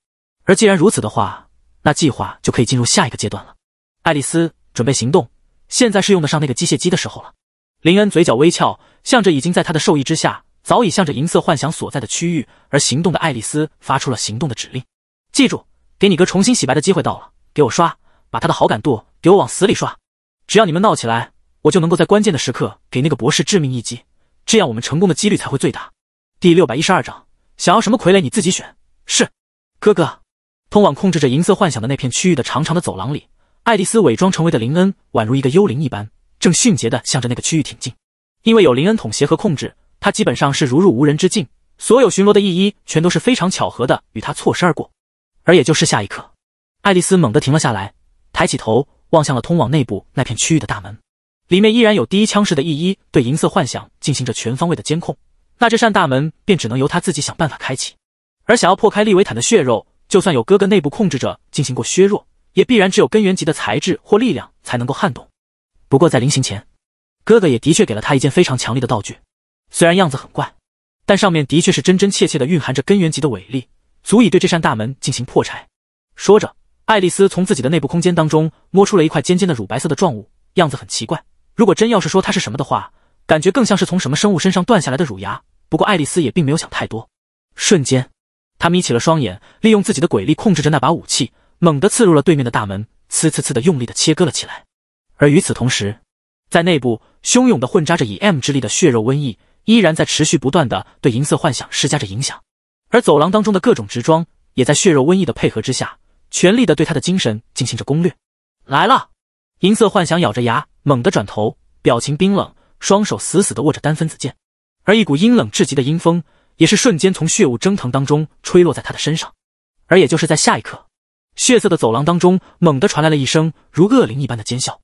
而既然如此的话，那计划就可以进入下一个阶段了。爱丽丝，准备行动。现在是用得上那个机械机的时候了。林恩嘴角微翘，向着已经在他的授意之下，早已向着银色幻想所在的区域而行动的爱丽丝发出了行动的指令。记住，给你哥重新洗白的机会到了，给我刷，把他的好感度给我往死里刷。只要你们闹起来。我就能够在关键的时刻给那个博士致命一击，这样我们成功的几率才会最大。第六百一十二章，想要什么傀儡你自己选。是，哥哥。通往控制着银色幻想的那片区域的长长的走廊里，爱丽丝伪装成为的林恩宛如一个幽灵一般，正迅捷的向着那个区域挺进。因为有林恩统协和控制，他基本上是如入无人之境，所有巡逻的一一全都是非常巧合的与他错身而过。而也就是下一刻，爱丽丝猛地停了下来，抬起头望向了通往内部那片区域的大门。里面依然有第一枪式的一一对银色幻想进行着全方位的监控，那这扇大门便只能由他自己想办法开启。而想要破开利维坦的血肉，就算有哥哥内部控制着进行过削弱，也必然只有根源级的材质或力量才能够撼动。不过在临行前，哥哥也的确给了他一件非常强力的道具，虽然样子很怪，但上面的确是真真切切的蕴含着根源级的伟力，足以对这扇大门进行破拆。说着，爱丽丝从自己的内部空间当中摸出了一块尖尖的乳白色的状物，样子很奇怪。如果真要是说它是什么的话，感觉更像是从什么生物身上断下来的乳牙。不过爱丽丝也并没有想太多，瞬间，她眯起了双眼，利用自己的鬼力控制着那把武器，猛地刺入了对面的大门，呲呲呲的用力的切割了起来。而与此同时，在内部汹涌的混杂着以 M 之力的血肉瘟疫，依然在持续不断的对银色幻想施加着影响。而走廊当中的各种直装也在血肉瘟疫的配合之下，全力的对他的精神进行着攻略。来了！银色幻想咬着牙。猛地转头，表情冰冷，双手死死地握着单分子剑，而一股阴冷至极的阴风也是瞬间从血雾蒸腾当中吹落在他的身上。而也就是在下一刻，血色的走廊当中猛地传来了一声如恶灵一般的尖啸，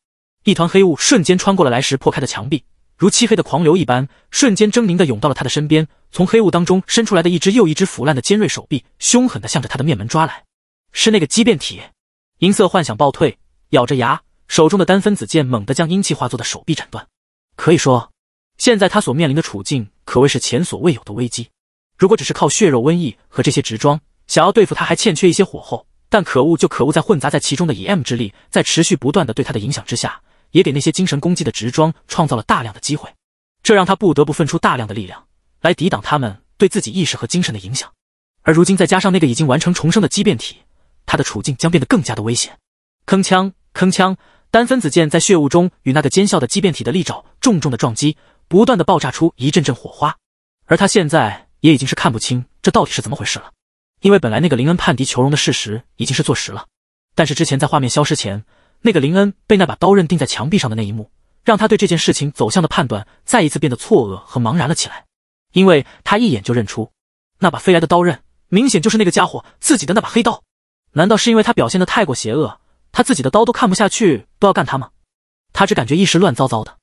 一团黑雾瞬间穿过了来时破开的墙壁，如漆黑的狂流一般，瞬间狰狞地涌到了他的身边。从黑雾当中伸出来的一只又一只腐烂的尖锐手臂，凶狠地向着他的面门抓来。是那个畸变体，银色幻想暴退，咬着牙。手中的单分子剑猛地将阴气化作的手臂斩断。可以说，现在他所面临的处境可谓是前所未有的危机。如果只是靠血肉、瘟疫和这些植桩，想要对付他还欠缺一些火候。但可恶就可恶在混杂在其中的 EM 之力，在持续不断的对他的影响之下，也给那些精神攻击的植桩创造了大量的机会。这让他不得不分出大量的力量来抵挡他们对自己意识和精神的影响。而如今再加上那个已经完成重生的畸变体，他的处境将变得更加的危险。铿锵，铿锵。单分子剑在血雾中与那个尖啸的畸变体的利爪重重的撞击，不断的爆炸出一阵阵火花。而他现在也已经是看不清这到底是怎么回事了，因为本来那个林恩叛敌求荣的事实已经是坐实了，但是之前在画面消失前，那个林恩被那把刀刃钉在墙壁上的那一幕，让他对这件事情走向的判断再一次变得错愕和茫然了起来。因为他一眼就认出，那把飞来的刀刃明显就是那个家伙自己的那把黑刀。难道是因为他表现的太过邪恶？他自己的刀都看不下去，都要干他吗？他只感觉意识乱糟糟的，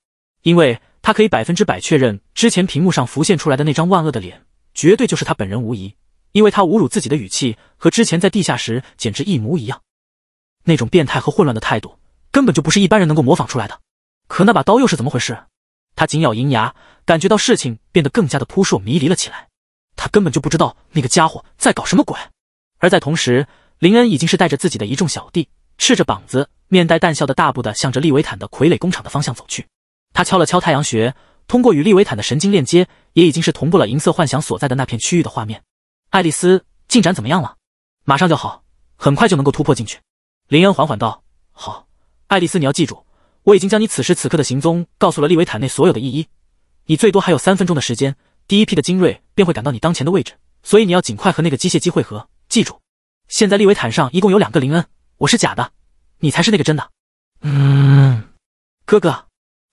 因为他可以百分之百确认之前屏幕上浮现出来的那张万恶的脸，绝对就是他本人无疑，因为他侮辱自己的语气和之前在地下时简直一模一样，那种变态和混乱的态度根本就不是一般人能够模仿出来的。可那把刀又是怎么回事？他紧咬银牙，感觉到事情变得更加的扑朔迷离了起来。他根本就不知道那个家伙在搞什么鬼。而在同时，林恩已经是带着自己的一众小弟。赤着膀子，面带淡笑的大步的向着利维坦的傀儡工厂的方向走去。他敲了敲太阳穴，通过与利维坦的神经链接，也已经是同步了银色幻想所在的那片区域的画面。爱丽丝进展怎么样了？马上就好，很快就能够突破进去。林恩缓缓道：“好，爱丽丝，你要记住，我已经将你此时此刻的行踪告诉了利维坦内所有的意义。你最多还有三分钟的时间，第一批的精锐便会赶到你当前的位置，所以你要尽快和那个机械机会合。记住，现在利维坦上一共有两个林恩。”我是假的，你才是那个真的。嗯，哥哥，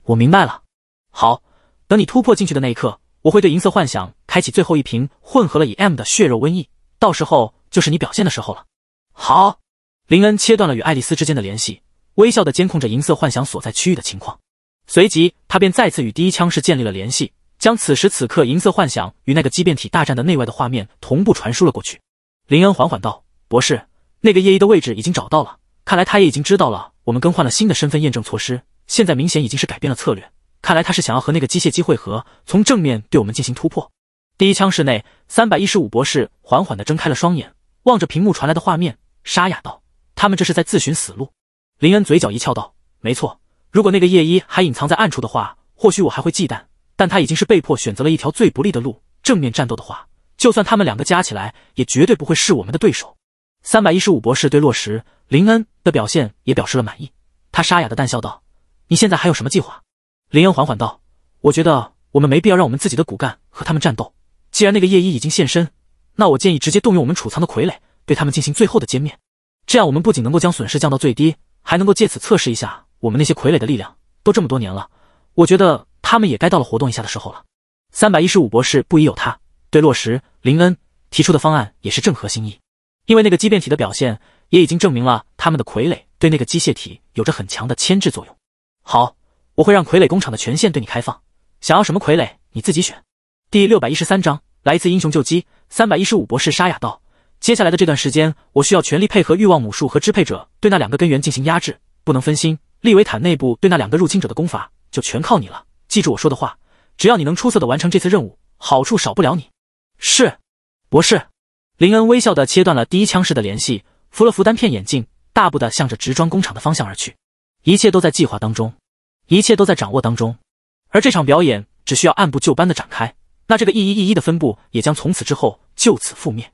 我明白了。好，等你突破进去的那一刻，我会对银色幻想开启最后一瓶混合了以 M 的血肉瘟疫，到时候就是你表现的时候了。好，林恩切断了与爱丽丝之间的联系，微笑的监控着银色幻想所在区域的情况，随即他便再次与第一枪士建立了联系，将此时此刻银色幻想与那个畸变体大战的内外的画面同步传输了过去。林恩缓缓道：“博士。”那个夜一的位置已经找到了，看来他也已经知道了我们更换了新的身份验证措施，现在明显已经是改变了策略。看来他是想要和那个机械机会合，从正面对我们进行突破。第一枪室内，三百一十五博士缓缓地睁开了双眼，望着屏幕传来的画面，沙哑道：“他们这是在自寻死路。”林恩嘴角一翘道：“没错，如果那个夜一还隐藏在暗处的话，或许我还会忌惮，但他已经是被迫选择了一条最不利的路，正面战斗的话，就算他们两个加起来，也绝对不会是我们的对手。”三百一十五博士对洛石林恩的表现也表示了满意，他沙哑的淡笑道：“你现在还有什么计划？”林恩缓缓道：“我觉得我们没必要让我们自己的骨干和他们战斗，既然那个夜一已经现身，那我建议直接动用我们储藏的傀儡，对他们进行最后的歼灭。这样我们不仅能够将损失降到最低，还能够借此测试一下我们那些傀儡的力量。都这么多年了，我觉得他们也该到了活动一下的时候了。”三百一十五博士不疑有他，对洛石林恩提出的方案也是正合心意。因为那个畸变体的表现，也已经证明了他们的傀儡对那个机械体有着很强的牵制作用。好，我会让傀儡工厂的权限对你开放，想要什么傀儡你自己选。第六百一十三章，来一次英雄救机。三百一十五博士沙哑道：“接下来的这段时间，我需要全力配合欲望母树和支配者对那两个根源进行压制，不能分心。利维坦内部对那两个入侵者的攻法就全靠你了。记住我说的话，只要你能出色的完成这次任务，好处少不了你。”是，博士。林恩微笑的切断了第一枪式的联系，扶了扶单片眼镜，大步的向着直装工厂的方向而去。一切都在计划当中，一切都在掌握当中。而这场表演只需要按部就班的展开，那这个一一一一的分布也将从此之后就此覆灭。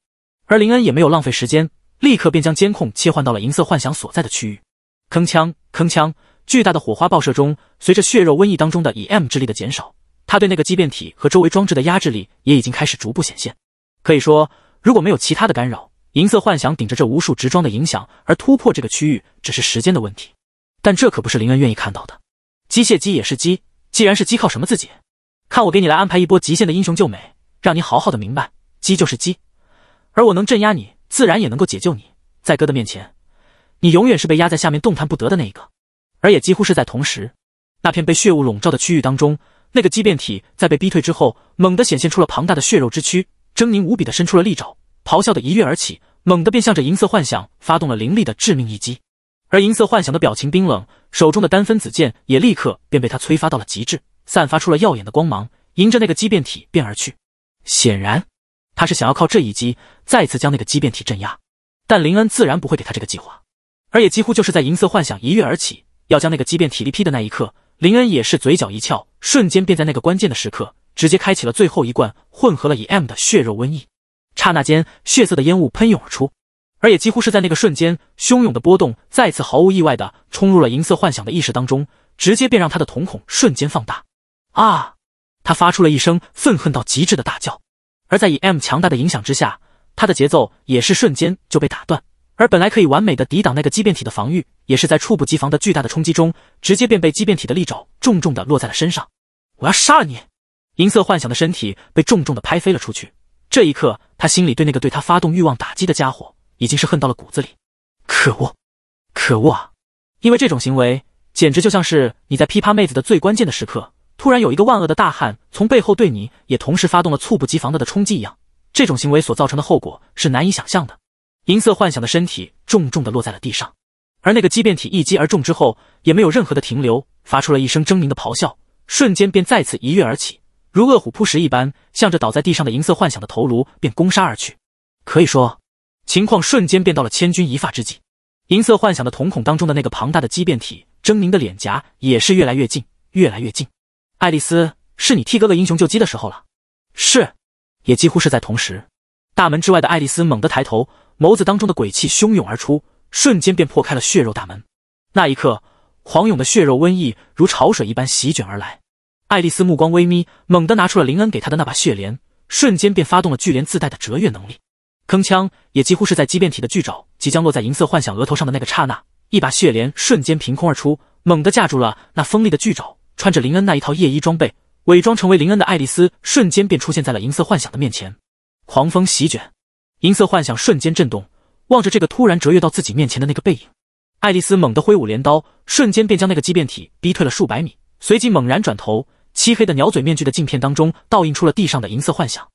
而林恩也没有浪费时间，立刻便将监控切换到了银色幻想所在的区域。铿锵铿锵，巨大的火花爆射中，随着血肉瘟疫当中的以 M 之力的减少，他对那个畸变体和周围装置的压制力也已经开始逐步显现。可以说。如果没有其他的干扰，银色幻想顶着这无数直装的影响而突破这个区域，只是时间的问题。但这可不是林恩愿意看到的。机械鸡也是鸡，既然是鸡，靠什么自己？看我给你来安排一波极限的英雄救美，让你好好的明白，鸡就是鸡。而我能镇压你，自然也能够解救你。在哥的面前，你永远是被压在下面动弹不得的那一个。而也几乎是在同时，那片被血雾笼罩的区域当中，那个畸变体在被逼退之后，猛地显现出了庞大的血肉之躯。狰狞无比的伸出了利爪，咆哮的一跃而起，猛地便向着银色幻想发动了凌厉的致命一击。而银色幻想的表情冰冷，手中的单分子剑也立刻便被他催发到了极致，散发出了耀眼的光芒，迎着那个畸变体便而去。显然，他是想要靠这一击再次将那个畸变体镇压。但林恩自然不会给他这个计划，而也几乎就是在银色幻想一跃而起，要将那个畸变体力劈的那一刻，林恩也是嘴角一翘，瞬间便在那个关键的时刻。直接开启了最后一罐混合了以 M 的血肉瘟疫，刹那间血色的烟雾喷涌而出，而也几乎是在那个瞬间，汹涌的波动再次毫无意外的冲入了银色幻想的意识当中，直接便让他的瞳孔瞬间放大，啊！他发出了一声愤恨到极致的大叫，而在以 M 强大的影响之下，他的节奏也是瞬间就被打断，而本来可以完美的抵挡那个畸变体的防御，也是在猝不及防的巨大的冲击中，直接便被畸变体的利爪重重的落在了身上，我要杀了你！银色幻想的身体被重重的拍飞了出去。这一刻，他心里对那个对他发动欲望打击的家伙已经是恨到了骨子里。可恶，可恶啊！因为这种行为简直就像是你在噼啪妹子的最关键的时刻，突然有一个万恶的大汉从背后对你也同时发动了猝不及防的的冲击一样。这种行为所造成的后果是难以想象的。银色幻想的身体重重的落在了地上，而那个畸变体一击而中之后，也没有任何的停留，发出了一声狰狞的咆哮，瞬间便再次一跃而起。如饿虎扑食一般，向着倒在地上的银色幻想的头颅便攻杀而去。可以说，情况瞬间变到了千钧一发之际。银色幻想的瞳孔当中的那个庞大的畸变体，狰狞的脸颊也是越来越近，越来越近。爱丽丝，是你替哥哥英雄救急的时候了。是，也几乎是在同时，大门之外的爱丽丝猛地抬头，眸子当中的鬼气汹涌而出，瞬间便破开了血肉大门。那一刻，狂涌的血肉瘟疫如潮水一般席卷而来。爱丽丝目光微眯，猛地拿出了林恩给她的那把血镰，瞬间便发动了巨镰自带的折跃能力。铿锵！也几乎是在畸变体的巨爪即将落在银色幻想额头上的那个刹那，一把血镰瞬间凭空而出，猛地架住了那锋利的巨爪。穿着林恩那一套夜衣装备，伪装成为林恩的爱丽丝，瞬间便出现在了银色幻想的面前。狂风席卷，银色幻想瞬间震动。望着这个突然折跃到自己面前的那个背影，爱丽丝猛地挥舞镰刀，瞬间便将那个畸变体逼退了数百米。随即猛然转头。漆黑的鸟嘴面具的镜片当中，倒映出了地上的银色幻想。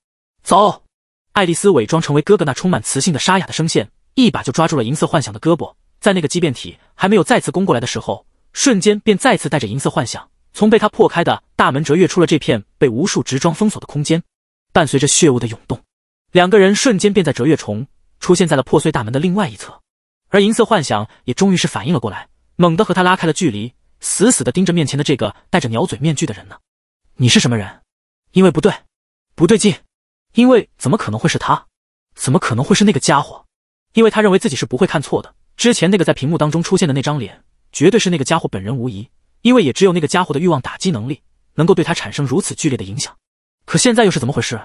走，爱丽丝伪装成为哥哥那充满磁性的沙哑的声线，一把就抓住了银色幻想的胳膊。在那个畸变体还没有再次攻过来的时候，瞬间便再次带着银色幻想，从被他破开的大门折跃出了这片被无数直装封锁的空间。伴随着血雾的涌动，两个人瞬间便在折跃虫出现在了破碎大门的另外一侧。而银色幻想也终于是反应了过来，猛地和他拉开了距离，死死地盯着面前的这个戴着鸟嘴面具的人呢。你是什么人？因为不对，不对劲。因为怎么可能会是他？怎么可能会是那个家伙？因为他认为自己是不会看错的。之前那个在屏幕当中出现的那张脸，绝对是那个家伙本人无疑。因为也只有那个家伙的欲望打击能力，能够对他产生如此剧烈的影响。可现在又是怎么回事？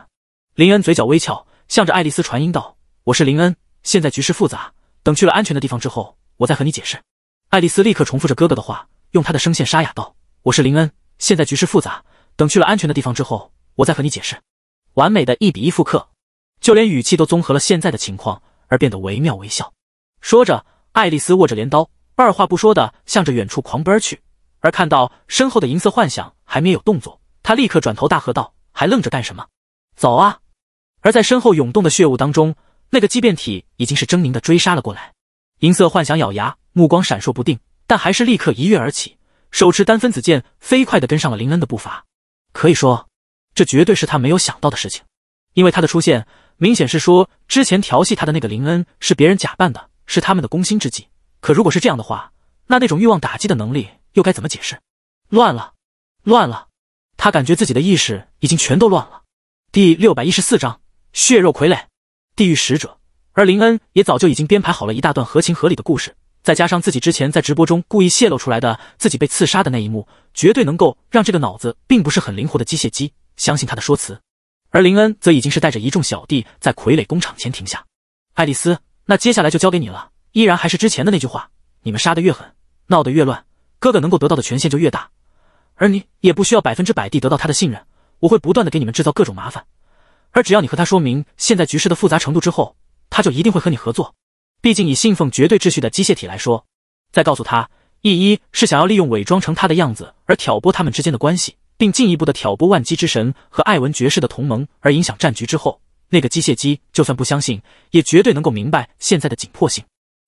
林恩嘴角微翘，向着爱丽丝传音道：“我是林恩，现在局势复杂，等去了安全的地方之后，我再和你解释。”爱丽丝立刻重复着哥哥的话，用她的声线沙哑道：“我是林恩，现在局势复杂。”等去了安全的地方之后，我再和你解释。完美的一比一复刻，就连语气都综合了现在的情况而变得惟妙惟肖。说着，爱丽丝握着镰刀，二话不说的向着远处狂奔去。而看到身后的银色幻想还没有动作，她立刻转头大喝道：“还愣着干什么？走啊！”而在身后涌动的血雾当中，那个畸变体已经是狰狞的追杀了过来。银色幻想咬牙，目光闪烁不定，但还是立刻一跃而起，手持单分子剑，飞快的跟上了林恩的步伐。可以说，这绝对是他没有想到的事情，因为他的出现明显是说之前调戏他的那个林恩是别人假扮的，是他们的攻心之计。可如果是这样的话，那那种欲望打击的能力又该怎么解释？乱了，乱了！他感觉自己的意识已经全都乱了。第六百一十四章：血肉傀儡，地狱使者。而林恩也早就已经编排好了一大段合情合理的故事。再加上自己之前在直播中故意泄露出来的自己被刺杀的那一幕，绝对能够让这个脑子并不是很灵活的机械机相信他的说辞。而林恩则已经是带着一众小弟在傀儡工厂前停下。爱丽丝，那接下来就交给你了。依然还是之前的那句话，你们杀得越狠，闹得越乱，哥哥能够得到的权限就越大。而你也不需要百分之百地得到他的信任，我会不断的给你们制造各种麻烦。而只要你和他说明现在局势的复杂程度之后，他就一定会和你合作。毕竟以信奉绝对秩序的机械体来说，再告诉他，一一是想要利用伪装成他的样子而挑拨他们之间的关系，并进一步的挑拨万机之神和艾文爵士的同盟，而影响战局之后，那个机械姬就算不相信，也绝对能够明白现在的紧迫性，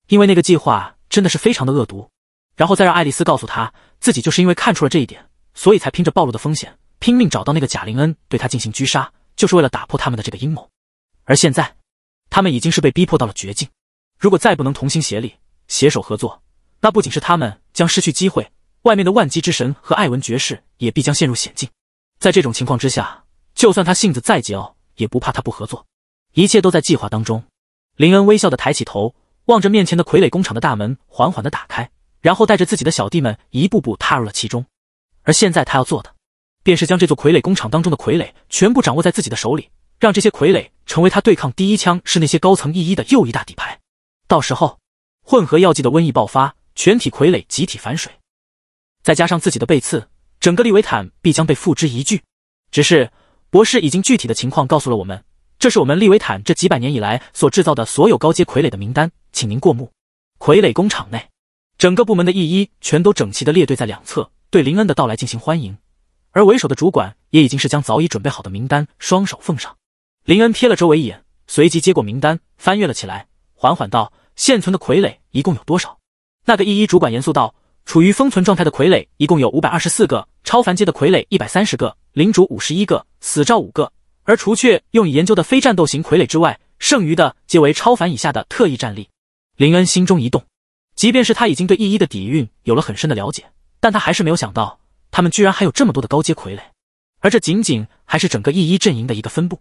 因为那个计划真的是非常的恶毒。然后再让爱丽丝告诉他自己，就是因为看出了这一点，所以才拼着暴露的风险，拼命找到那个贾林恩，对他进行狙杀，就是为了打破他们的这个阴谋。而现在，他们已经是被逼迫到了绝境。如果再不能同心协力、携手合作，那不仅是他们将失去机会，外面的万机之神和艾文爵士也必将陷入险境。在这种情况之下，就算他性子再桀骜，也不怕他不合作。一切都在计划当中。林恩微笑的抬起头，望着面前的傀儡工厂的大门缓缓的打开，然后带着自己的小弟们一步步踏入了其中。而现在他要做的，便是将这座傀儡工厂当中的傀儡全部掌握在自己的手里，让这些傀儡成为他对抗第一枪是那些高层意义的又一大底牌。到时候，混合药剂的瘟疫爆发，全体傀儡集体反水，再加上自己的背刺，整个利维坦必将被付之一炬。只是博士已经具体的情况告诉了我们，这是我们利维坦这几百年以来所制造的所有高阶傀儡的名单，请您过目。傀儡工厂内，整个部门的义一全都整齐的列队在两侧，对林恩的到来进行欢迎，而为首的主管也已经是将早已准备好的名单双手奉上。林恩瞥了周围一眼，随即接过名单，翻阅了起来。缓缓道：“现存的傀儡一共有多少？”那个一一主管严肃道：“处于封存状态的傀儡一共有五百二十四个，超凡阶的傀儡一百三十个，领主五十一个，死兆五个。而除却用以研究的非战斗型傀儡之外，剩余的皆为超凡以下的特异战力。”林恩心中一动，即便是他已经对一一的底蕴有了很深的了解，但他还是没有想到，他们居然还有这么多的高阶傀儡，而这仅仅还是整个一一阵营的一个分布。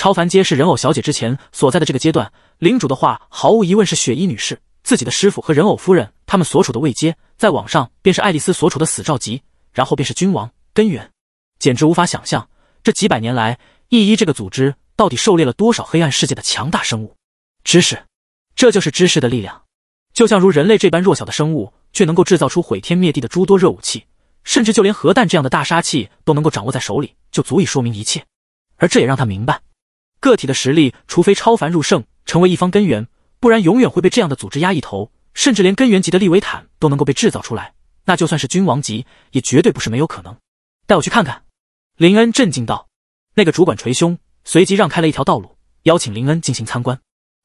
超凡阶是人偶小姐之前所在的这个阶段，领主的话毫无疑问是雪衣女士自己的师傅和人偶夫人他们所处的位阶，在网上便是爱丽丝所处的死兆级，然后便是君王根源，简直无法想象这几百年来，异伊这个组织到底狩猎了多少黑暗世界的强大生物。知识，这就是知识的力量，就像如人类这般弱小的生物，却能够制造出毁天灭地的诸多热武器，甚至就连核弹这样的大杀器都能够掌握在手里，就足以说明一切。而这也让他明白。个体的实力，除非超凡入圣，成为一方根源，不然永远会被这样的组织压一头。甚至连根源级的利维坦都能够被制造出来，那就算是君王级，也绝对不是没有可能。带我去看看。”林恩震惊道。那个主管捶胸，随即让开了一条道路，邀请林恩进行参观，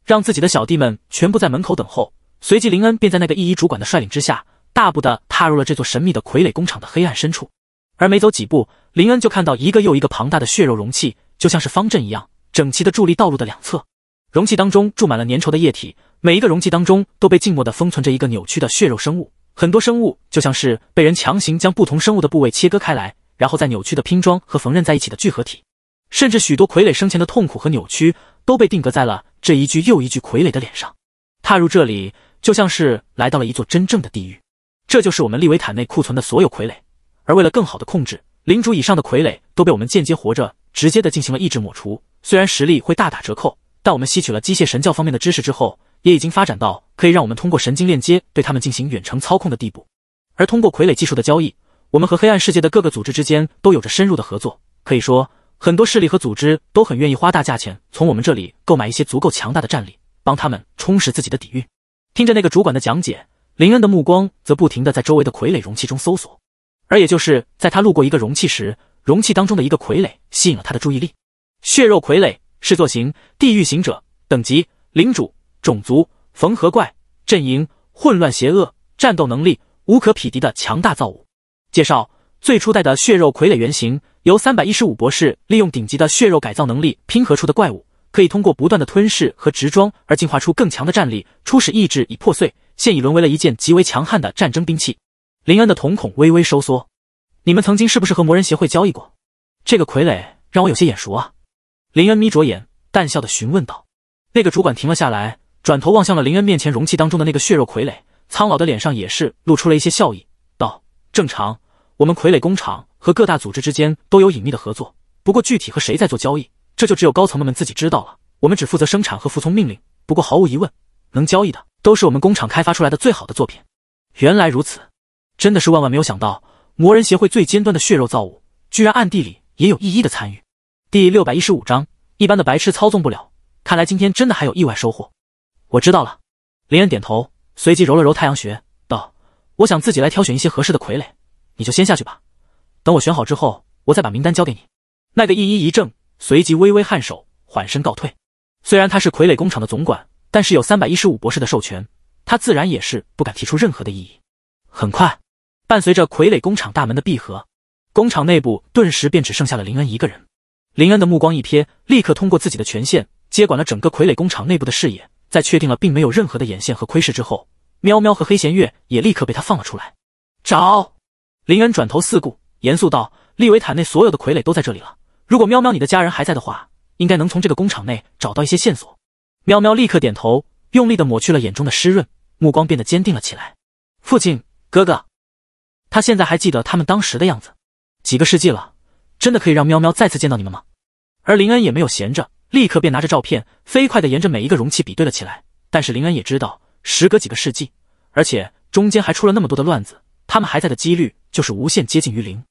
让自己的小弟们全部在门口等候。随即，林恩便在那个一一主管的率领之下，大步的踏入了这座神秘的傀儡工厂的黑暗深处。而没走几步，林恩就看到一个又一个庞大的血肉容器，就像是方阵一样。整齐的伫立道路的两侧，容器当中注满了粘稠的液体，每一个容器当中都被静默的封存着一个扭曲的血肉生物。很多生物就像是被人强行将不同生物的部位切割开来，然后再扭曲的拼装和缝纫在一起的聚合体。甚至许多傀儡生前的痛苦和扭曲都被定格在了这一具又一具傀儡的脸上。踏入这里，就像是来到了一座真正的地狱。这就是我们利维坦内库存的所有傀儡，而为了更好的控制，领主以上的傀儡都被我们间接活着直接的进行了抑制抹除。虽然实力会大打折扣，但我们吸取了机械神教方面的知识之后，也已经发展到可以让我们通过神经链接对他们进行远程操控的地步。而通过傀儡技术的交易，我们和黑暗世界的各个组织之间都有着深入的合作，可以说很多势力和组织都很愿意花大价钱从我们这里购买一些足够强大的战力，帮他们充实自己的底蕴。听着那个主管的讲解，林恩的目光则不停地在周围的傀儡容器中搜索，而也就是在他路过一个容器时，容器当中的一个傀儡吸引了他的注意力。血肉傀儡，是作型，地狱行者，等级，领主，种族，缝合怪，阵营，混乱邪恶，战斗能力无可匹敌的强大造物。介绍：最初代的血肉傀儡原型，由三百一十五博士利用顶级的血肉改造能力拼合出的怪物，可以通过不断的吞噬和植装而进化出更强的战力。初始意志已破碎，现已沦为了一件极为强悍的战争兵器。林恩的瞳孔微微收缩，你们曾经是不是和魔人协会交易过？这个傀儡让我有些眼熟啊。林恩眯着眼，淡笑的询问道：“那个主管停了下来，转头望向了林恩面前容器当中的那个血肉傀儡，苍老的脸上也是露出了一些笑意，道：‘正常，我们傀儡工厂和各大组织之间都有隐秘的合作，不过具体和谁在做交易，这就只有高层们们自己知道了。我们只负责生产和服从命令。不过毫无疑问，能交易的都是我们工厂开发出来的最好的作品。’原来如此，真的是万万没有想到，魔人协会最尖端的血肉造物，居然暗地里也有意义的参与。”第六百一十五章，一般的白痴操纵不了。看来今天真的还有意外收获。我知道了，林恩点头，随即揉了揉太阳穴，道：“我想自己来挑选一些合适的傀儡，你就先下去吧。等我选好之后，我再把名单交给你。”那个一一一怔，随即微微颔首，缓身告退。虽然他是傀儡工厂的总管，但是有三百一十五博士的授权，他自然也是不敢提出任何的异议。很快，伴随着傀儡工厂大门的闭合，工厂内部顿时便只剩下了林恩一个人。林恩的目光一瞥，立刻通过自己的权限接管了整个傀儡工厂内部的视野。在确定了并没有任何的眼线和窥视之后，喵喵和黑弦月也立刻被他放了出来。找，林恩转头四顾，严肃道：“利维坦内所有的傀儡都在这里了。如果喵喵你的家人还在的话，应该能从这个工厂内找到一些线索。”喵喵立刻点头，用力的抹去了眼中的湿润，目光变得坚定了起来。父亲，哥哥，他现在还记得他们当时的样子。几个世纪了。真的可以让喵喵再次见到你们吗？而林恩也没有闲着，立刻便拿着照片，飞快地沿着每一个容器比对了起来。但是林恩也知道，时隔几个世纪，而且中间还出了那么多的乱子，他们还在的几率就是无限接近于零。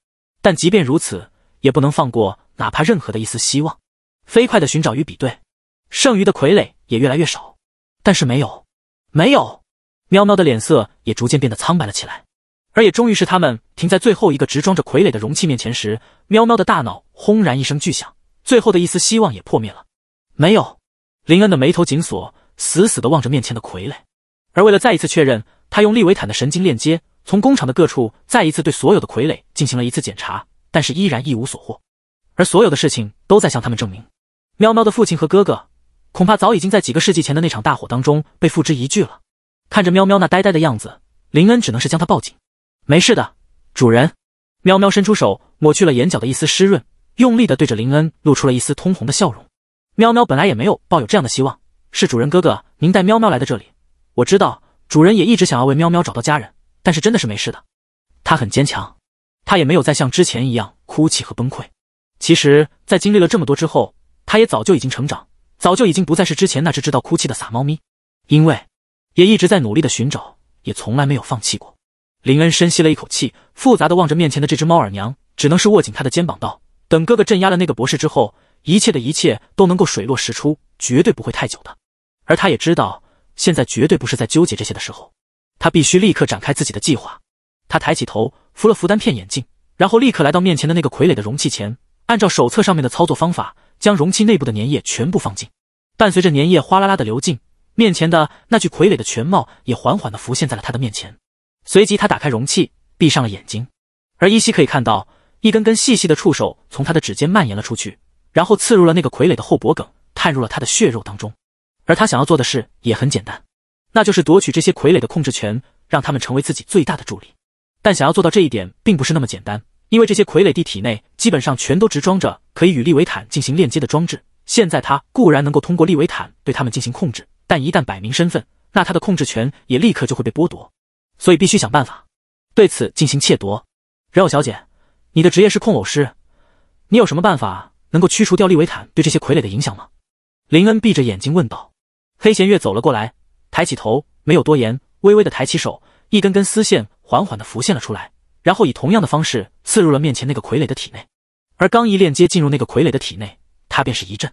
但即便如此，也不能放过哪怕任何的一丝希望，飞快地寻找与比对。剩余的傀儡也越来越少，但是没有，没有。喵喵的脸色也逐渐变得苍白了起来。而也终于是他们停在最后一个直装着傀儡的容器面前时，喵喵的大脑轰然一声巨响，最后的一丝希望也破灭了。没有，林恩的眉头紧锁，死死地望着面前的傀儡。而为了再一次确认，他用利维坦的神经链接，从工厂的各处再一次对所有的傀儡进行了一次检查，但是依然一无所获。而所有的事情都在向他们证明，喵喵的父亲和哥哥，恐怕早已经在几个世纪前的那场大火当中被付之一炬了。看着喵喵那呆呆的样子，林恩只能是将他抱紧。没事的，主人。喵喵伸出手，抹去了眼角的一丝湿润，用力的对着林恩露出了一丝通红的笑容。喵喵本来也没有抱有这样的希望，是主人哥哥您带喵喵来的这里。我知道主人也一直想要为喵喵找到家人，但是真的是没事的。它很坚强，它也没有再像之前一样哭泣和崩溃。其实，在经历了这么多之后，它也早就已经成长，早就已经不再是之前那只知道哭泣的傻猫咪，因为也一直在努力的寻找，也从来没有放弃过。林恩深吸了一口气，复杂的望着面前的这只猫耳娘，只能是握紧她的肩膀道：“等哥哥镇压了那个博士之后，一切的一切都能够水落石出，绝对不会太久的。”而他也知道，现在绝对不是在纠结这些的时候，他必须立刻展开自己的计划。他抬起头，扶了扶单片眼镜，然后立刻来到面前的那个傀儡的容器前，按照手册上面的操作方法，将容器内部的粘液全部放进。伴随着粘液哗啦啦的流进，面前的那具傀儡的全貌也缓缓的浮现在了他的面前。随即，他打开容器，闭上了眼睛，而依稀可以看到一根根细细的触手从他的指尖蔓延了出去，然后刺入了那个傀儡的后脖颈，探入了他的血肉当中。而他想要做的事也很简单，那就是夺取这些傀儡的控制权，让他们成为自己最大的助力。但想要做到这一点，并不是那么简单，因为这些傀儡地体内基本上全都只装着可以与利维坦进行链接的装置。现在他固然能够通过利维坦对他们进行控制，但一旦摆明身份，那他的控制权也立刻就会被剥夺。所以必须想办法对此进行窃夺。人偶小姐，你的职业是控偶师，你有什么办法能够驱除掉利维坦对这些傀儡的影响吗？林恩闭着眼睛问道。黑弦月走了过来，抬起头，没有多言，微微的抬起手，一根根丝线缓缓的浮现了出来，然后以同样的方式刺入了面前那个傀儡的体内。而刚一链接进入那个傀儡的体内，他便是一震，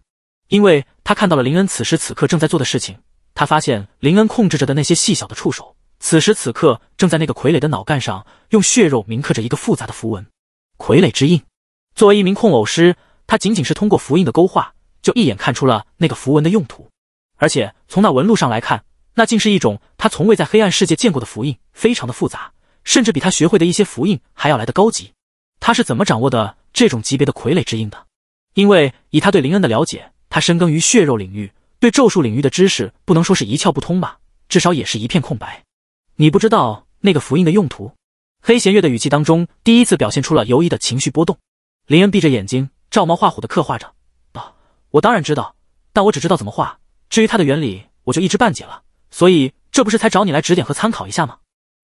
因为他看到了林恩此时此刻正在做的事情。他发现林恩控制着的那些细小的触手。此时此刻，正在那个傀儡的脑干上用血肉铭刻着一个复杂的符文——傀儡之印。作为一名控偶师，他仅仅是通过符印的勾画，就一眼看出了那个符文的用途。而且从那纹路上来看，那竟是一种他从未在黑暗世界见过的符印，非常的复杂，甚至比他学会的一些符印还要来的高级。他是怎么掌握的这种级别的傀儡之印的？因为以他对林恩的了解，他深耕于血肉领域，对咒术领域的知识不能说是一窍不通吧，至少也是一片空白。你不知道那个符印的用途？黑弦月的语气当中，第一次表现出了犹疑的情绪波动。林恩闭着眼睛，照猫画虎的刻画着，啊，我当然知道，但我只知道怎么画。至于它的原理，我就一知半解了。所以这不是才找你来指点和参考一下吗？”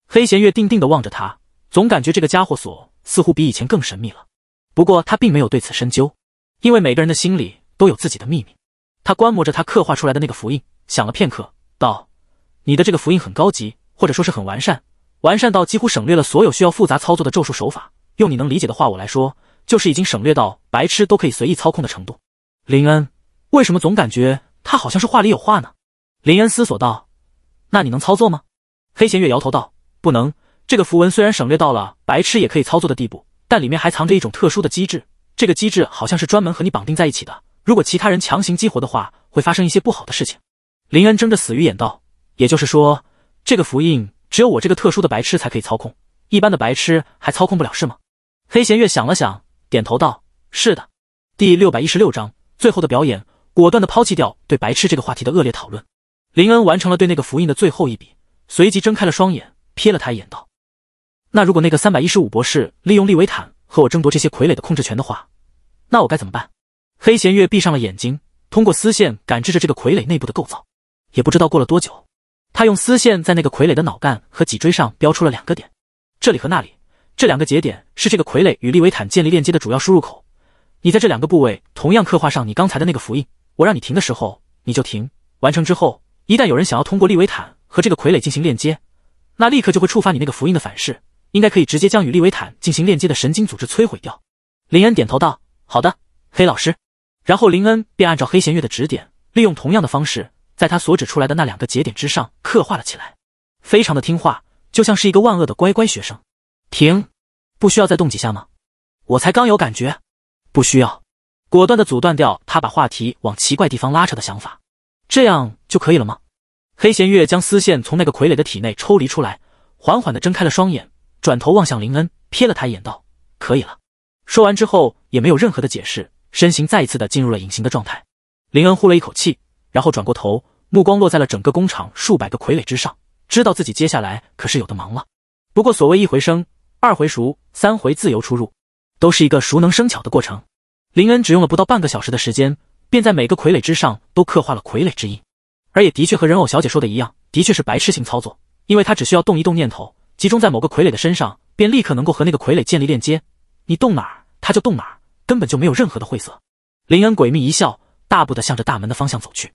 黑弦月定定的望着他，总感觉这个家伙所似乎比以前更神秘了。不过他并没有对此深究，因为每个人的心里都有自己的秘密。他观摩着他刻画出来的那个符印，想了片刻，道：“你的这个符印很高级。”或者说是很完善，完善到几乎省略了所有需要复杂操作的咒术手法。用你能理解的话，我来说，就是已经省略到白痴都可以随意操控的程度。林恩，为什么总感觉他好像是话里有话呢？林恩思索道：“那你能操作吗？”黑弦月摇头道：“不能。这个符文虽然省略到了白痴也可以操作的地步，但里面还藏着一种特殊的机制。这个机制好像是专门和你绑定在一起的。如果其他人强行激活的话，会发生一些不好的事情。”林恩睁着死鱼眼道：“也就是说。”这个符印只有我这个特殊的白痴才可以操控，一般的白痴还操控不了是吗？黑弦月想了想，点头道：“是的。”第六百一十六章最后的表演，果断的抛弃掉对白痴这个话题的恶劣讨论。林恩完成了对那个符印的最后一笔，随即睁开了双眼，瞥了他一眼道：“那如果那个三百一十五博士利用利维坦和我争夺这些傀儡的控制权的话，那我该怎么办？”黑弦月闭上了眼睛，通过丝线感知着这个傀儡内部的构造。也不知道过了多久。他用丝线在那个傀儡的脑干和脊椎上标出了两个点，这里和那里，这两个节点是这个傀儡与利维坦建立链接的主要输入口。你在这两个部位同样刻画上你刚才的那个符印。我让你停的时候，你就停。完成之后，一旦有人想要通过利维坦和这个傀儡进行链接，那立刻就会触发你那个符印的反噬，应该可以直接将与利维坦进行链接的神经组织摧毁掉。林恩点头道：“好的，黑老师。”然后林恩便按照黑弦月的指点，利用同样的方式。在他所指出来的那两个节点之上刻画了起来，非常的听话，就像是一个万恶的乖乖学生。停，不需要再动几下吗？我才刚有感觉。不需要。果断的阻断掉他把话题往奇怪地方拉扯的想法，这样就可以了吗？黑弦月将丝线从那个傀儡的体内抽离出来，缓缓的睁开了双眼，转头望向林恩，瞥了他一眼，道：“可以了。”说完之后也没有任何的解释，身形再一次的进入了隐形的状态。林恩呼了一口气。然后转过头，目光落在了整个工厂数百个傀儡之上，知道自己接下来可是有的忙了。不过所谓一回生，二回熟，三回自由出入，都是一个熟能生巧的过程。林恩只用了不到半个小时的时间，便在每个傀儡之上都刻画了傀儡之印，而也的确和人偶小姐说的一样，的确是白痴性操作，因为他只需要动一动念头，集中在某个傀儡的身上，便立刻能够和那个傀儡建立链接，你动哪儿，他就动哪儿，根本就没有任何的晦涩。林恩诡秘一笑，大步的向着大门的方向走去。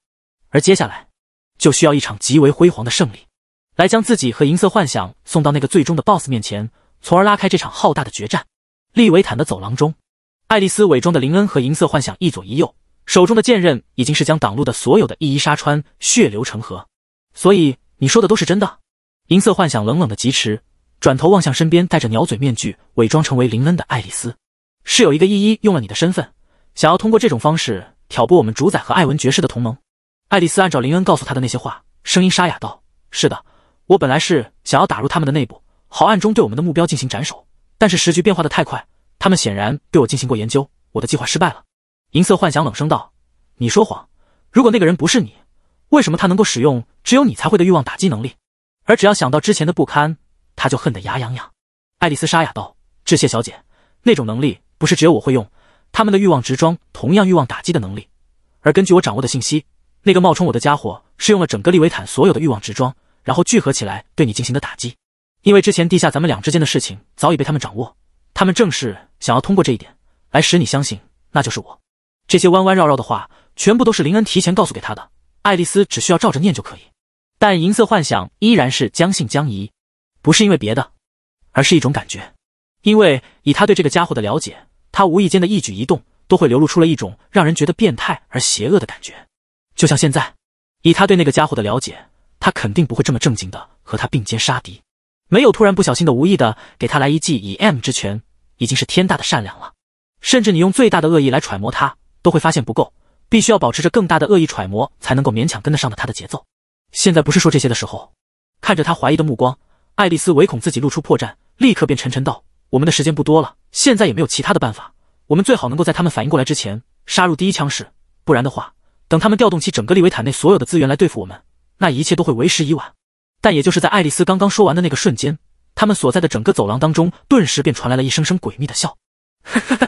而接下来，就需要一场极为辉煌的胜利，来将自己和银色幻想送到那个最终的 BOSS 面前，从而拉开这场浩大的决战。利维坦的走廊中，爱丽丝伪装的林恩和银色幻想一左一右，手中的剑刃已经是将挡路的所有的一一杀穿，血流成河。所以你说的都是真的？银色幻想冷冷的疾驰，转头望向身边戴着鸟嘴面具伪装成为林恩的爱丽丝，是有一个一一用了你的身份，想要通过这种方式挑拨我们主宰和艾文爵士的同盟。爱丽丝按照林恩告诉她的那些话，声音沙哑道：“是的，我本来是想要打入他们的内部，好暗中对我们的目标进行斩首。但是时局变化的太快，他们显然对我进行过研究，我的计划失败了。”银色幻想冷声道：“你说谎！如果那个人不是你，为什么他能够使用只有你才会的欲望打击能力？而只要想到之前的不堪，他就恨得牙痒痒。”爱丽丝沙哑道：“致谢，小姐，那种能力不是只有我会用。他们的欲望直装同样欲望打击的能力，而根据我掌握的信息。”那个冒充我的家伙是用了整个利维坦所有的欲望之装，然后聚合起来对你进行的打击。因为之前地下咱们俩之间的事情早已被他们掌握，他们正是想要通过这一点来使你相信那就是我。这些弯弯绕绕的话全部都是林恩提前告诉给他的，爱丽丝只需要照着念就可以。但银色幻想依然是将信将疑，不是因为别的，而是一种感觉。因为以他对这个家伙的了解，他无意间的一举一动都会流露出了一种让人觉得变态而邪恶的感觉。就像现在，以他对那个家伙的了解，他肯定不会这么正经的和他并肩杀敌。没有突然不小心的、无意的给他来一记以 M 之拳，已经是天大的善良了。甚至你用最大的恶意来揣摩他，都会发现不够，必须要保持着更大的恶意揣摩，才能够勉强跟得上的他的节奏。现在不是说这些的时候。看着他怀疑的目光，爱丽丝唯恐自己露出破绽，立刻便沉沉道：“我们的时间不多了，现在也没有其他的办法，我们最好能够在他们反应过来之前杀入第一枪室，不然的话。”等他们调动起整个利维坦内所有的资源来对付我们，那一切都会为时已晚。但也就是在爱丽丝刚刚说完的那个瞬间，他们所在的整个走廊当中，顿时便传来了一声声诡秘的笑，哈哈哈！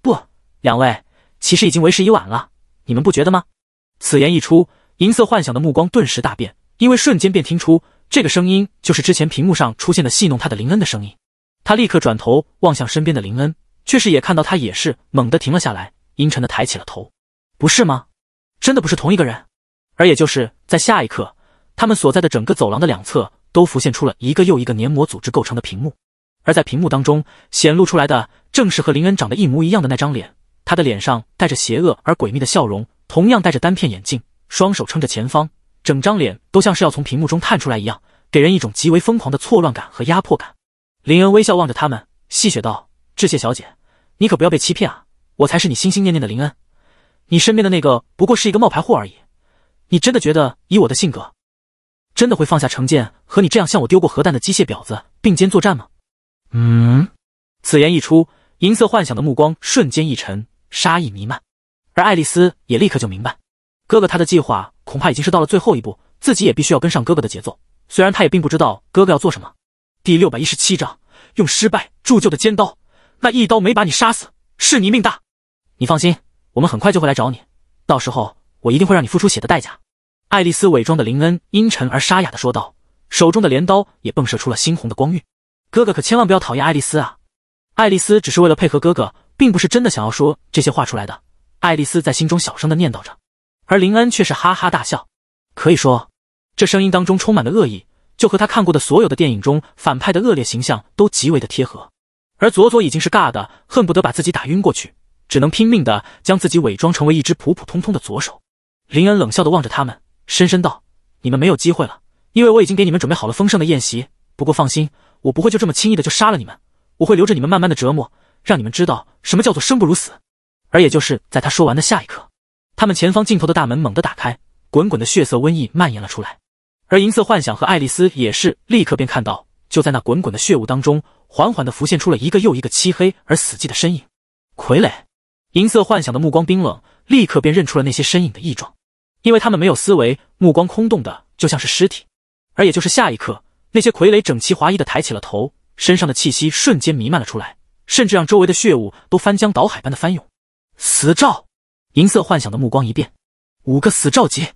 不，两位，其实已经为时已晚了，你们不觉得吗？此言一出，银色幻想的目光顿时大变，因为瞬间便听出这个声音就是之前屏幕上出现的戏弄他的林恩的声音。他立刻转头望向身边的林恩，却是也看到他也是猛地停了下来，阴沉的抬起了头，不是吗？真的不是同一个人，而也就是在下一刻，他们所在的整个走廊的两侧都浮现出了一个又一个黏膜组织构成的屏幕，而在屏幕当中显露出来的，正是和林恩长得一模一样的那张脸。他的脸上带着邪恶而诡秘的笑容，同样戴着单片眼镜，双手撑着前方，整张脸都像是要从屏幕中探出来一样，给人一种极为疯狂的错乱感和压迫感。林恩微笑望着他们，戏谑道：“致谢小姐，你可不要被欺骗啊，我才是你心心念念的林恩。”你身边的那个不过是一个冒牌货而已，你真的觉得以我的性格，真的会放下成见和你这样向我丢过核弹的机械婊子并肩作战吗？嗯，此言一出，银色幻想的目光瞬间一沉，杀意弥漫，而爱丽丝也立刻就明白，哥哥他的计划恐怕已经是到了最后一步，自己也必须要跟上哥哥的节奏。虽然她也并不知道哥哥要做什么。第六百一十七章，用失败铸就的尖刀，那一刀没把你杀死，是你命大。你放心。我们很快就会来找你，到时候我一定会让你付出血的代价。”爱丽丝伪装的林恩阴沉而沙哑的说道，手中的镰刀也迸射出了猩红的光晕。“哥哥可千万不要讨厌爱丽丝啊！”爱丽丝只是为了配合哥哥，并不是真的想要说这些话出来的。爱丽丝在心中小声的念叨着，而林恩却是哈哈大笑，可以说，这声音当中充满了恶意，就和他看过的所有的电影中反派的恶劣形象都极为的贴合。而佐佐已经是尬的恨不得把自己打晕过去。只能拼命的将自己伪装成为一只普普通通的左手。林恩冷笑的望着他们，深深道：“你们没有机会了，因为我已经给你们准备好了丰盛的宴席。不过放心，我不会就这么轻易的就杀了你们，我会留着你们慢慢的折磨，让你们知道什么叫做生不如死。”而也就是在他说完的下一刻，他们前方尽头的大门猛地打开，滚滚的血色瘟疫蔓延了出来。而银色幻想和爱丽丝也是立刻便看到，就在那滚滚的血雾当中，缓缓的浮现出了一个又一个漆黑而死寂的身影——傀儡。银色幻想的目光冰冷，立刻便认出了那些身影的异状，因为他们没有思维，目光空洞的就像是尸体。而也就是下一刻，那些傀儡整齐划一的抬起了头，身上的气息瞬间弥漫了出来，甚至让周围的血雾都翻江倒海般的翻涌。死兆！银色幻想的目光一变，五个死兆级，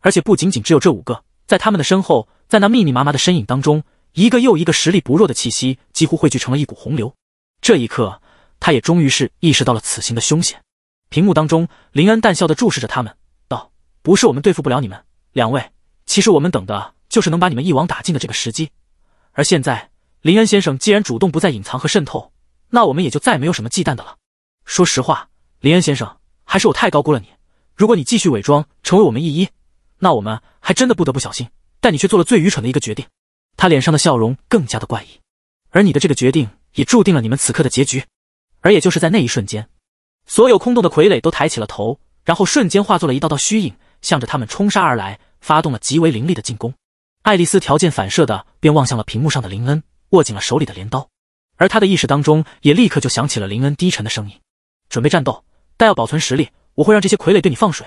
而且不仅仅只有这五个，在他们的身后，在那密密麻麻的身影当中，一个又一个实力不弱的气息几乎汇聚成了一股洪流。这一刻。他也终于是意识到了此行的凶险。屏幕当中，林恩淡笑的注视着他们，道：“不是我们对付不了你们两位，其实我们等的就是能把你们一网打尽的这个时机。而现在，林恩先生既然主动不再隐藏和渗透，那我们也就再没有什么忌惮的了。说实话，林恩先生，还是我太高估了你。如果你继续伪装成为我们一一，那我们还真的不得不小心。但你却做了最愚蠢的一个决定。”他脸上的笑容更加的怪异，而你的这个决定也注定了你们此刻的结局。而也就是在那一瞬间，所有空洞的傀儡都抬起了头，然后瞬间化作了一道道虚影，向着他们冲杀而来，发动了极为凌厉的进攻。爱丽丝条件反射的便望向了屏幕上的林恩，握紧了手里的镰刀，而他的意识当中也立刻就响起了林恩低沉的声音：“准备战斗，但要保存实力。我会让这些傀儡对你放水，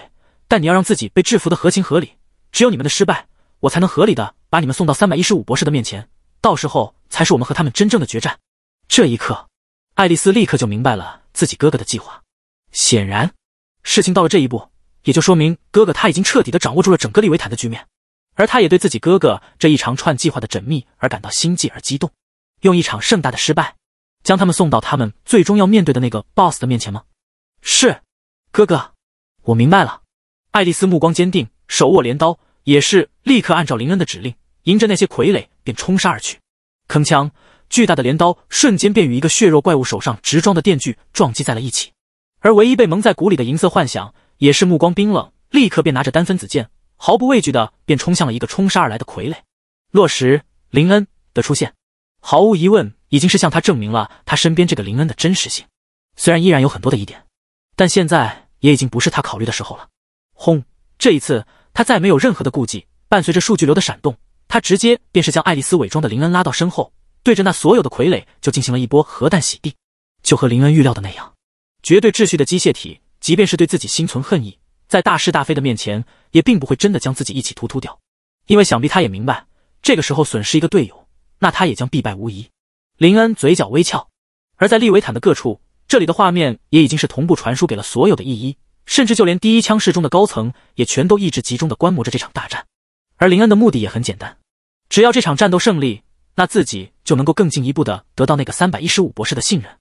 但你要让自己被制服的合情合理。只有你们的失败，我才能合理的把你们送到三百一十五博士的面前，到时候才是我们和他们真正的决战。”这一刻。爱丽丝立刻就明白了自己哥哥的计划。显然，事情到了这一步，也就说明哥哥他已经彻底的掌握住了整个利维坦的局面。而他也对自己哥哥这一长串计划的缜密而感到心悸而激动。用一场盛大的失败，将他们送到他们最终要面对的那个 boss 的面前吗？是，哥哥，我明白了。爱丽丝目光坚定，手握镰刀，也是立刻按照林恩的指令，迎着那些傀儡便冲杀而去。铿锵！巨大的镰刀瞬间便与一个血肉怪物手上直装的电锯撞击在了一起，而唯一被蒙在鼓里的银色幻想也是目光冰冷，立刻便拿着单分子剑，毫不畏惧的便冲向了一个冲杀而来的傀儡。落石林恩的出现，毫无疑问已经是向他证明了他身边这个林恩的真实性。虽然依然有很多的疑点，但现在也已经不是他考虑的时候了。轰！这一次他再没有任何的顾忌，伴随着数据流的闪动，他直接便是将爱丽丝伪装的林恩拉到身后。对着那所有的傀儡就进行了一波核弹洗地，就和林恩预料的那样，绝对秩序的机械体，即便是对自己心存恨意，在大是大非的面前，也并不会真的将自己一起突突掉。因为想必他也明白，这个时候损失一个队友，那他也将必败无疑。林恩嘴角微翘，而在利维坦的各处，这里的画面也已经是同步传输给了所有的 E 一，甚至就连第一枪室中的高层也全都意志集中的观摩着这场大战。而林恩的目的也很简单，只要这场战斗胜利。那自己就能够更进一步的得到那个三百一十五博士的信任，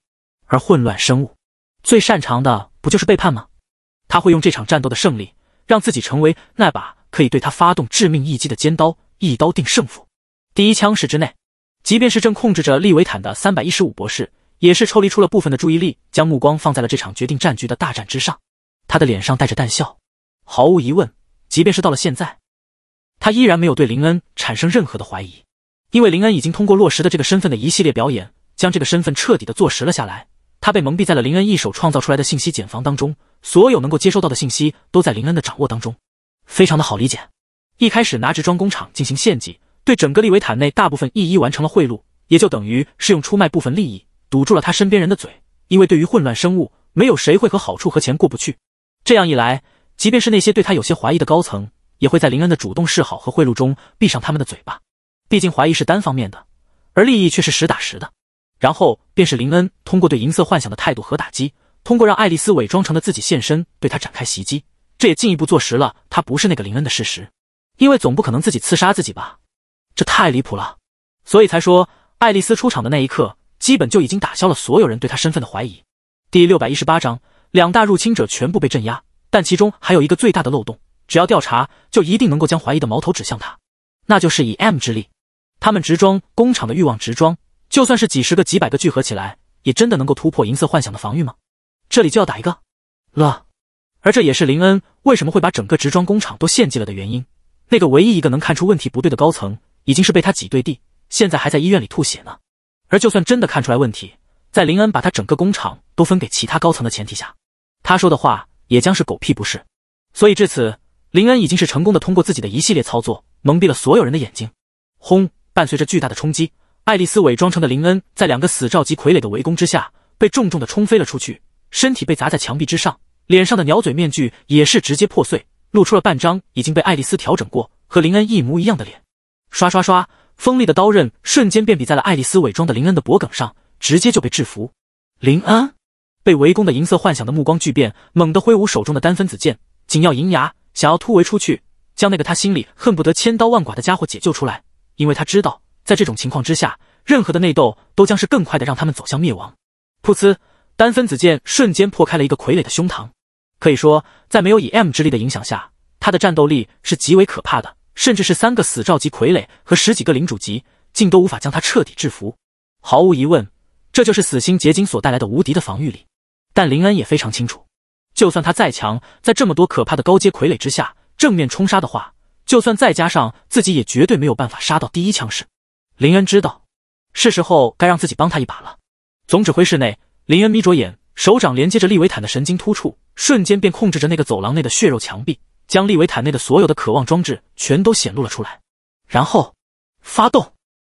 而混乱生物最擅长的不就是背叛吗？他会用这场战斗的胜利，让自己成为那把可以对他发动致命一击的尖刀，一刀定胜负。第一枪室之内，即便是正控制着利维坦的三百一十五博士，也是抽离出了部分的注意力，将目光放在了这场决定战局的大战之上。他的脸上带着淡笑，毫无疑问，即便是到了现在，他依然没有对林恩产生任何的怀疑。因为林恩已经通过落实的这个身份的一系列表演，将这个身份彻底的坐实了下来。他被蒙蔽在了林恩一手创造出来的信息茧房当中，所有能够接收到的信息都在林恩的掌握当中，非常的好理解。一开始拿直装工厂进行献祭，对整个利维坦内大部分一一完成了贿赂，也就等于是用出卖部分利益堵住了他身边人的嘴。因为对于混乱生物，没有谁会和好处和钱过不去。这样一来，即便是那些对他有些怀疑的高层，也会在林恩的主动示好和贿赂中闭上他们的嘴巴。毕竟怀疑是单方面的，而利益却是实打实的。然后便是林恩通过对银色幻想的态度和打击，通过让爱丽丝伪装成的自己现身，对他展开袭击，这也进一步坐实了他不是那个林恩的事实。因为总不可能自己刺杀自己吧？这太离谱了，所以才说爱丽丝出场的那一刻，基本就已经打消了所有人对他身份的怀疑。第六百一十八章，两大入侵者全部被镇压，但其中还有一个最大的漏洞，只要调查，就一定能够将怀疑的矛头指向他，那就是以 M 之力。他们直装工厂的欲望直装，就算是几十个、几百个聚合起来，也真的能够突破银色幻想的防御吗？这里就要打一个了，而这也是林恩为什么会把整个直装工厂都献祭了的原因。那个唯一一个能看出问题不对的高层，已经是被他挤兑地，现在还在医院里吐血呢。而就算真的看出来问题，在林恩把他整个工厂都分给其他高层的前提下，他说的话也将是狗屁不是。所以至此，林恩已经是成功的通过自己的一系列操作，蒙蔽了所有人的眼睛。轰！伴随着巨大的冲击，爱丽丝伪装成的林恩在两个死兆级傀儡的围攻之下，被重重的冲飞了出去，身体被砸在墙壁之上，脸上的鸟嘴面具也是直接破碎，露出了半张已经被爱丽丝调整过和林恩一模一样的脸。刷刷刷，锋利的刀刃瞬间便比在了爱丽丝伪装的林恩的脖颈上，直接就被制服。林恩被围攻的银色幻想的目光巨变，猛地挥舞手中的单分子剑，紧咬银牙，想要突围出去，将那个他心里恨不得千刀万剐的家伙解救出来。因为他知道，在这种情况之下，任何的内斗都将是更快的让他们走向灭亡。噗呲，单分子剑瞬间破开了一个傀儡的胸膛。可以说，在没有以 M 之力的影响下，他的战斗力是极为可怕的，甚至是三个死兆级傀儡和十几个领主级，竟都无法将他彻底制服。毫无疑问，这就是死星结晶所带来的无敌的防御力。但林恩也非常清楚，就算他再强，在这么多可怕的高阶傀儡之下正面冲杀的话，就算再加上自己，也绝对没有办法杀到第一枪时。林恩知道，是时候该让自己帮他一把了。总指挥室内，林恩眯着眼，手掌连接着利维坦的神经突触，瞬间便控制着那个走廊内的血肉墙壁，将利维坦内的所有的渴望装置全都显露了出来。然后，发动！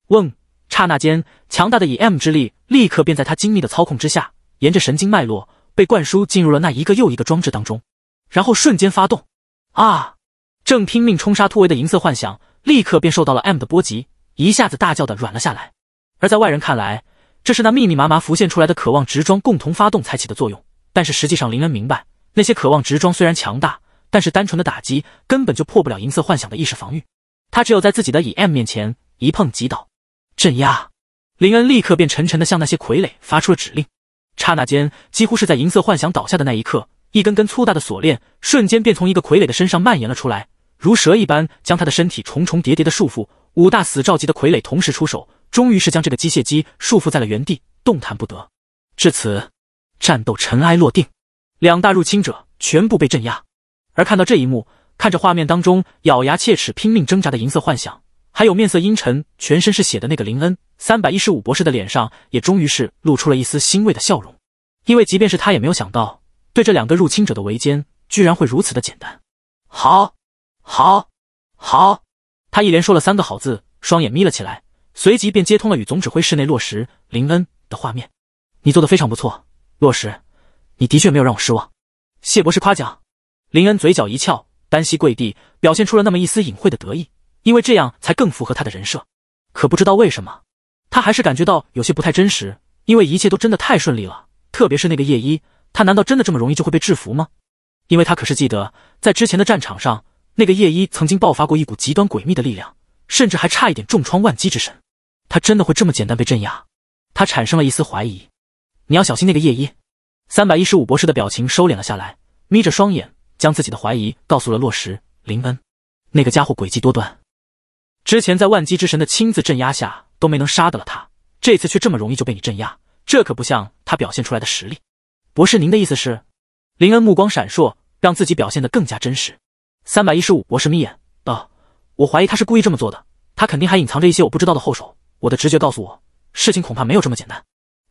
嗡！刹那间，强大的以 M 之力立刻便在他精密的操控之下，沿着神经脉络被灌输进入了那一个又一个装置当中，然后瞬间发动！啊！正拼命冲杀突围的银色幻想，立刻便受到了 M 的波及，一下子大叫的软了下来。而在外人看来，这是那密密麻麻浮现出来的渴望直装共同发动才起的作用。但是实际上，林恩明白，那些渴望直装虽然强大，但是单纯的打击根本就破不了银色幻想的意识防御。他只有在自己的以 M 面前一碰即倒，镇压。林恩立刻便沉沉的向那些傀儡发出了指令。刹那间，几乎是在银色幻想倒下的那一刻，一根根粗大的锁链瞬间便从一个傀儡的身上蔓延了出来。如蛇一般将他的身体重重叠叠的束缚，五大死召集的傀儡同时出手，终于是将这个机械姬束缚在了原地，动弹不得。至此，战斗尘埃落定，两大入侵者全部被镇压。而看到这一幕，看着画面当中咬牙切齿、拼命挣扎的银色幻想，还有面色阴沉、全身是血的那个林恩，三百一十五博士的脸上也终于是露出了一丝欣慰的笑容。因为即便是他也没有想到，对这两个入侵者的围歼居然会如此的简单。好。好，好，他一连说了三个“好”字，双眼眯了起来，随即便接通了与总指挥室内落实林恩的画面。你做的非常不错，落实，你的确没有让我失望。谢博士夸奖林恩，嘴角一翘，单膝跪地，表现出了那么一丝隐晦的得意，因为这样才更符合他的人设。可不知道为什么，他还是感觉到有些不太真实，因为一切都真的太顺利了。特别是那个夜一，他难道真的这么容易就会被制服吗？因为他可是记得在之前的战场上。那个叶一曾经爆发过一股极端诡秘的力量，甚至还差一点重创万机之神。他真的会这么简单被镇压？他产生了一丝怀疑。你要小心那个叶一。三百一十五博士的表情收敛了下来，眯着双眼，将自己的怀疑告诉了洛石林恩。那个家伙诡计多端，之前在万机之神的亲自镇压下都没能杀得了他，这次却这么容易就被你镇压，这可不像他表现出来的实力。博士，您的意思是？林恩目光闪烁，让自己表现得更加真实。三百一十五博士眯眼道：“我怀疑他是故意这么做的，他肯定还隐藏着一些我不知道的后手。我的直觉告诉我，事情恐怕没有这么简单。”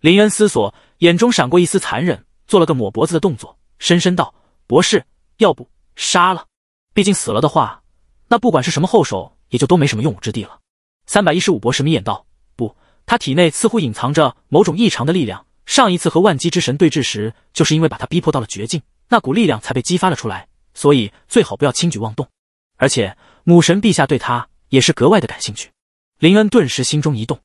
林渊思索，眼中闪过一丝残忍，做了个抹脖子的动作，深深道：“博士，要不杀了？毕竟死了的话，那不管是什么后手，也就都没什么用武之地了。”三百一十五博士眯眼道：“不，他体内似乎隐藏着某种异常的力量。上一次和万机之神对峙时，就是因为把他逼迫到了绝境，那股力量才被激发了出来。”所以最好不要轻举妄动，而且母神陛下对他也是格外的感兴趣。林恩顿时心中一动。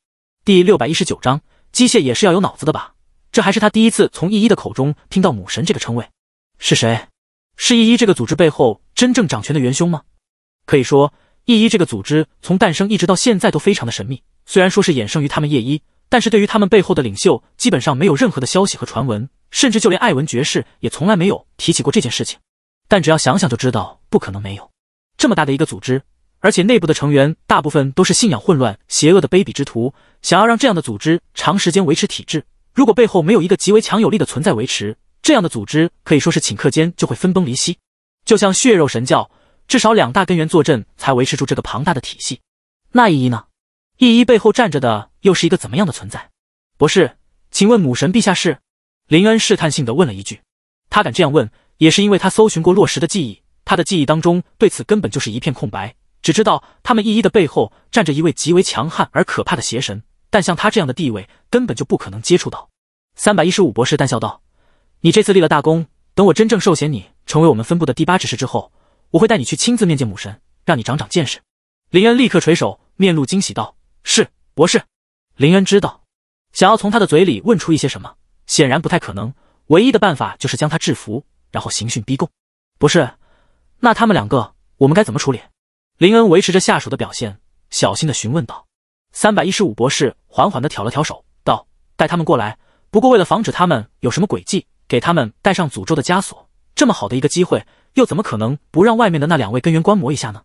第六百一十九章，机械也是要有脑子的吧？这还是他第一次从易一的口中听到“母神”这个称谓。是谁？是依依这个组织背后真正掌权的元凶吗？可以说，依依这个组织从诞生一直到现在都非常的神秘。虽然说是衍生于他们夜一，但是对于他们背后的领袖，基本上没有任何的消息和传闻，甚至就连艾文爵士也从来没有提起过这件事情。但只要想想就知道，不可能没有这么大的一个组织，而且内部的成员大部分都是信仰混乱、邪恶的卑鄙之徒。想要让这样的组织长时间维持体制，如果背后没有一个极为强有力的存在维持，这样的组织可以说是顷刻间就会分崩离析。就像血肉神教，至少两大根源坐镇才维持住这个庞大的体系。那意义呢？意义背后站着的又是一个怎么样的存在？博士，请问母神陛下是？林恩试探性的问了一句，他敢这样问。也是因为他搜寻过洛石的记忆，他的记忆当中对此根本就是一片空白，只知道他们一一的背后站着一位极为强悍而可怕的邪神，但像他这样的地位根本就不可能接触到。三百一十五博士淡笑道：“你这次立了大功，等我真正授衔你成为我们分部的第八执事之后，我会带你去亲自面见母神，让你长长见识。”林恩立刻垂首，面露惊喜道：“是，博士。”林恩知道，想要从他的嘴里问出一些什么，显然不太可能，唯一的办法就是将他制服。然后刑讯逼供，不是？那他们两个，我们该怎么处理？林恩维持着下属的表现，小心的询问道。三百一十五博士缓缓的挑了挑手，道：“带他们过来。不过为了防止他们有什么诡计，给他们带上诅咒的枷锁。这么好的一个机会，又怎么可能不让外面的那两位根源观摩一下呢？”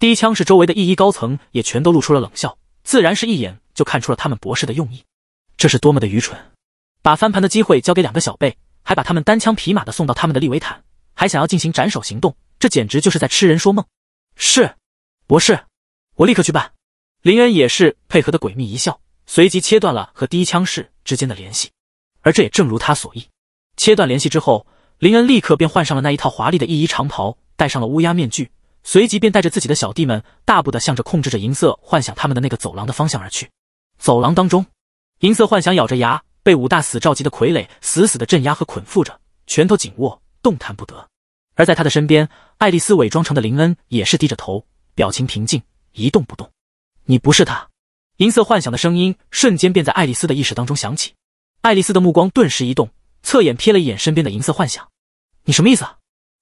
第一枪是周围的一一高层，也全都露出了冷笑，自然是一眼就看出了他们博士的用意。这是多么的愚蠢！把翻盘的机会交给两个小辈。还把他们单枪匹马的送到他们的利维坦，还想要进行斩首行动，这简直就是在痴人说梦。是博士，我立刻去办。林恩也是配合的诡秘一笑，随即切断了和第一枪士之间的联系。而这也正如他所意，切断联系之后，林恩立刻便换上了那一套华丽的一衣长袍，戴上了乌鸦面具，随即便带着自己的小弟们大步的向着控制着银色幻想他们的那个走廊的方向而去。走廊当中，银色幻想咬着牙。被五大死召集的傀儡死死的镇压和捆缚着，拳头紧握，动弹不得。而在他的身边，爱丽丝伪装成的林恩也是低着头，表情平静，一动不动。你不是他。银色幻想的声音瞬间便在爱丽丝的意识当中响起，爱丽丝的目光顿时一动，侧眼瞥了一眼身边的银色幻想，你什么意思啊？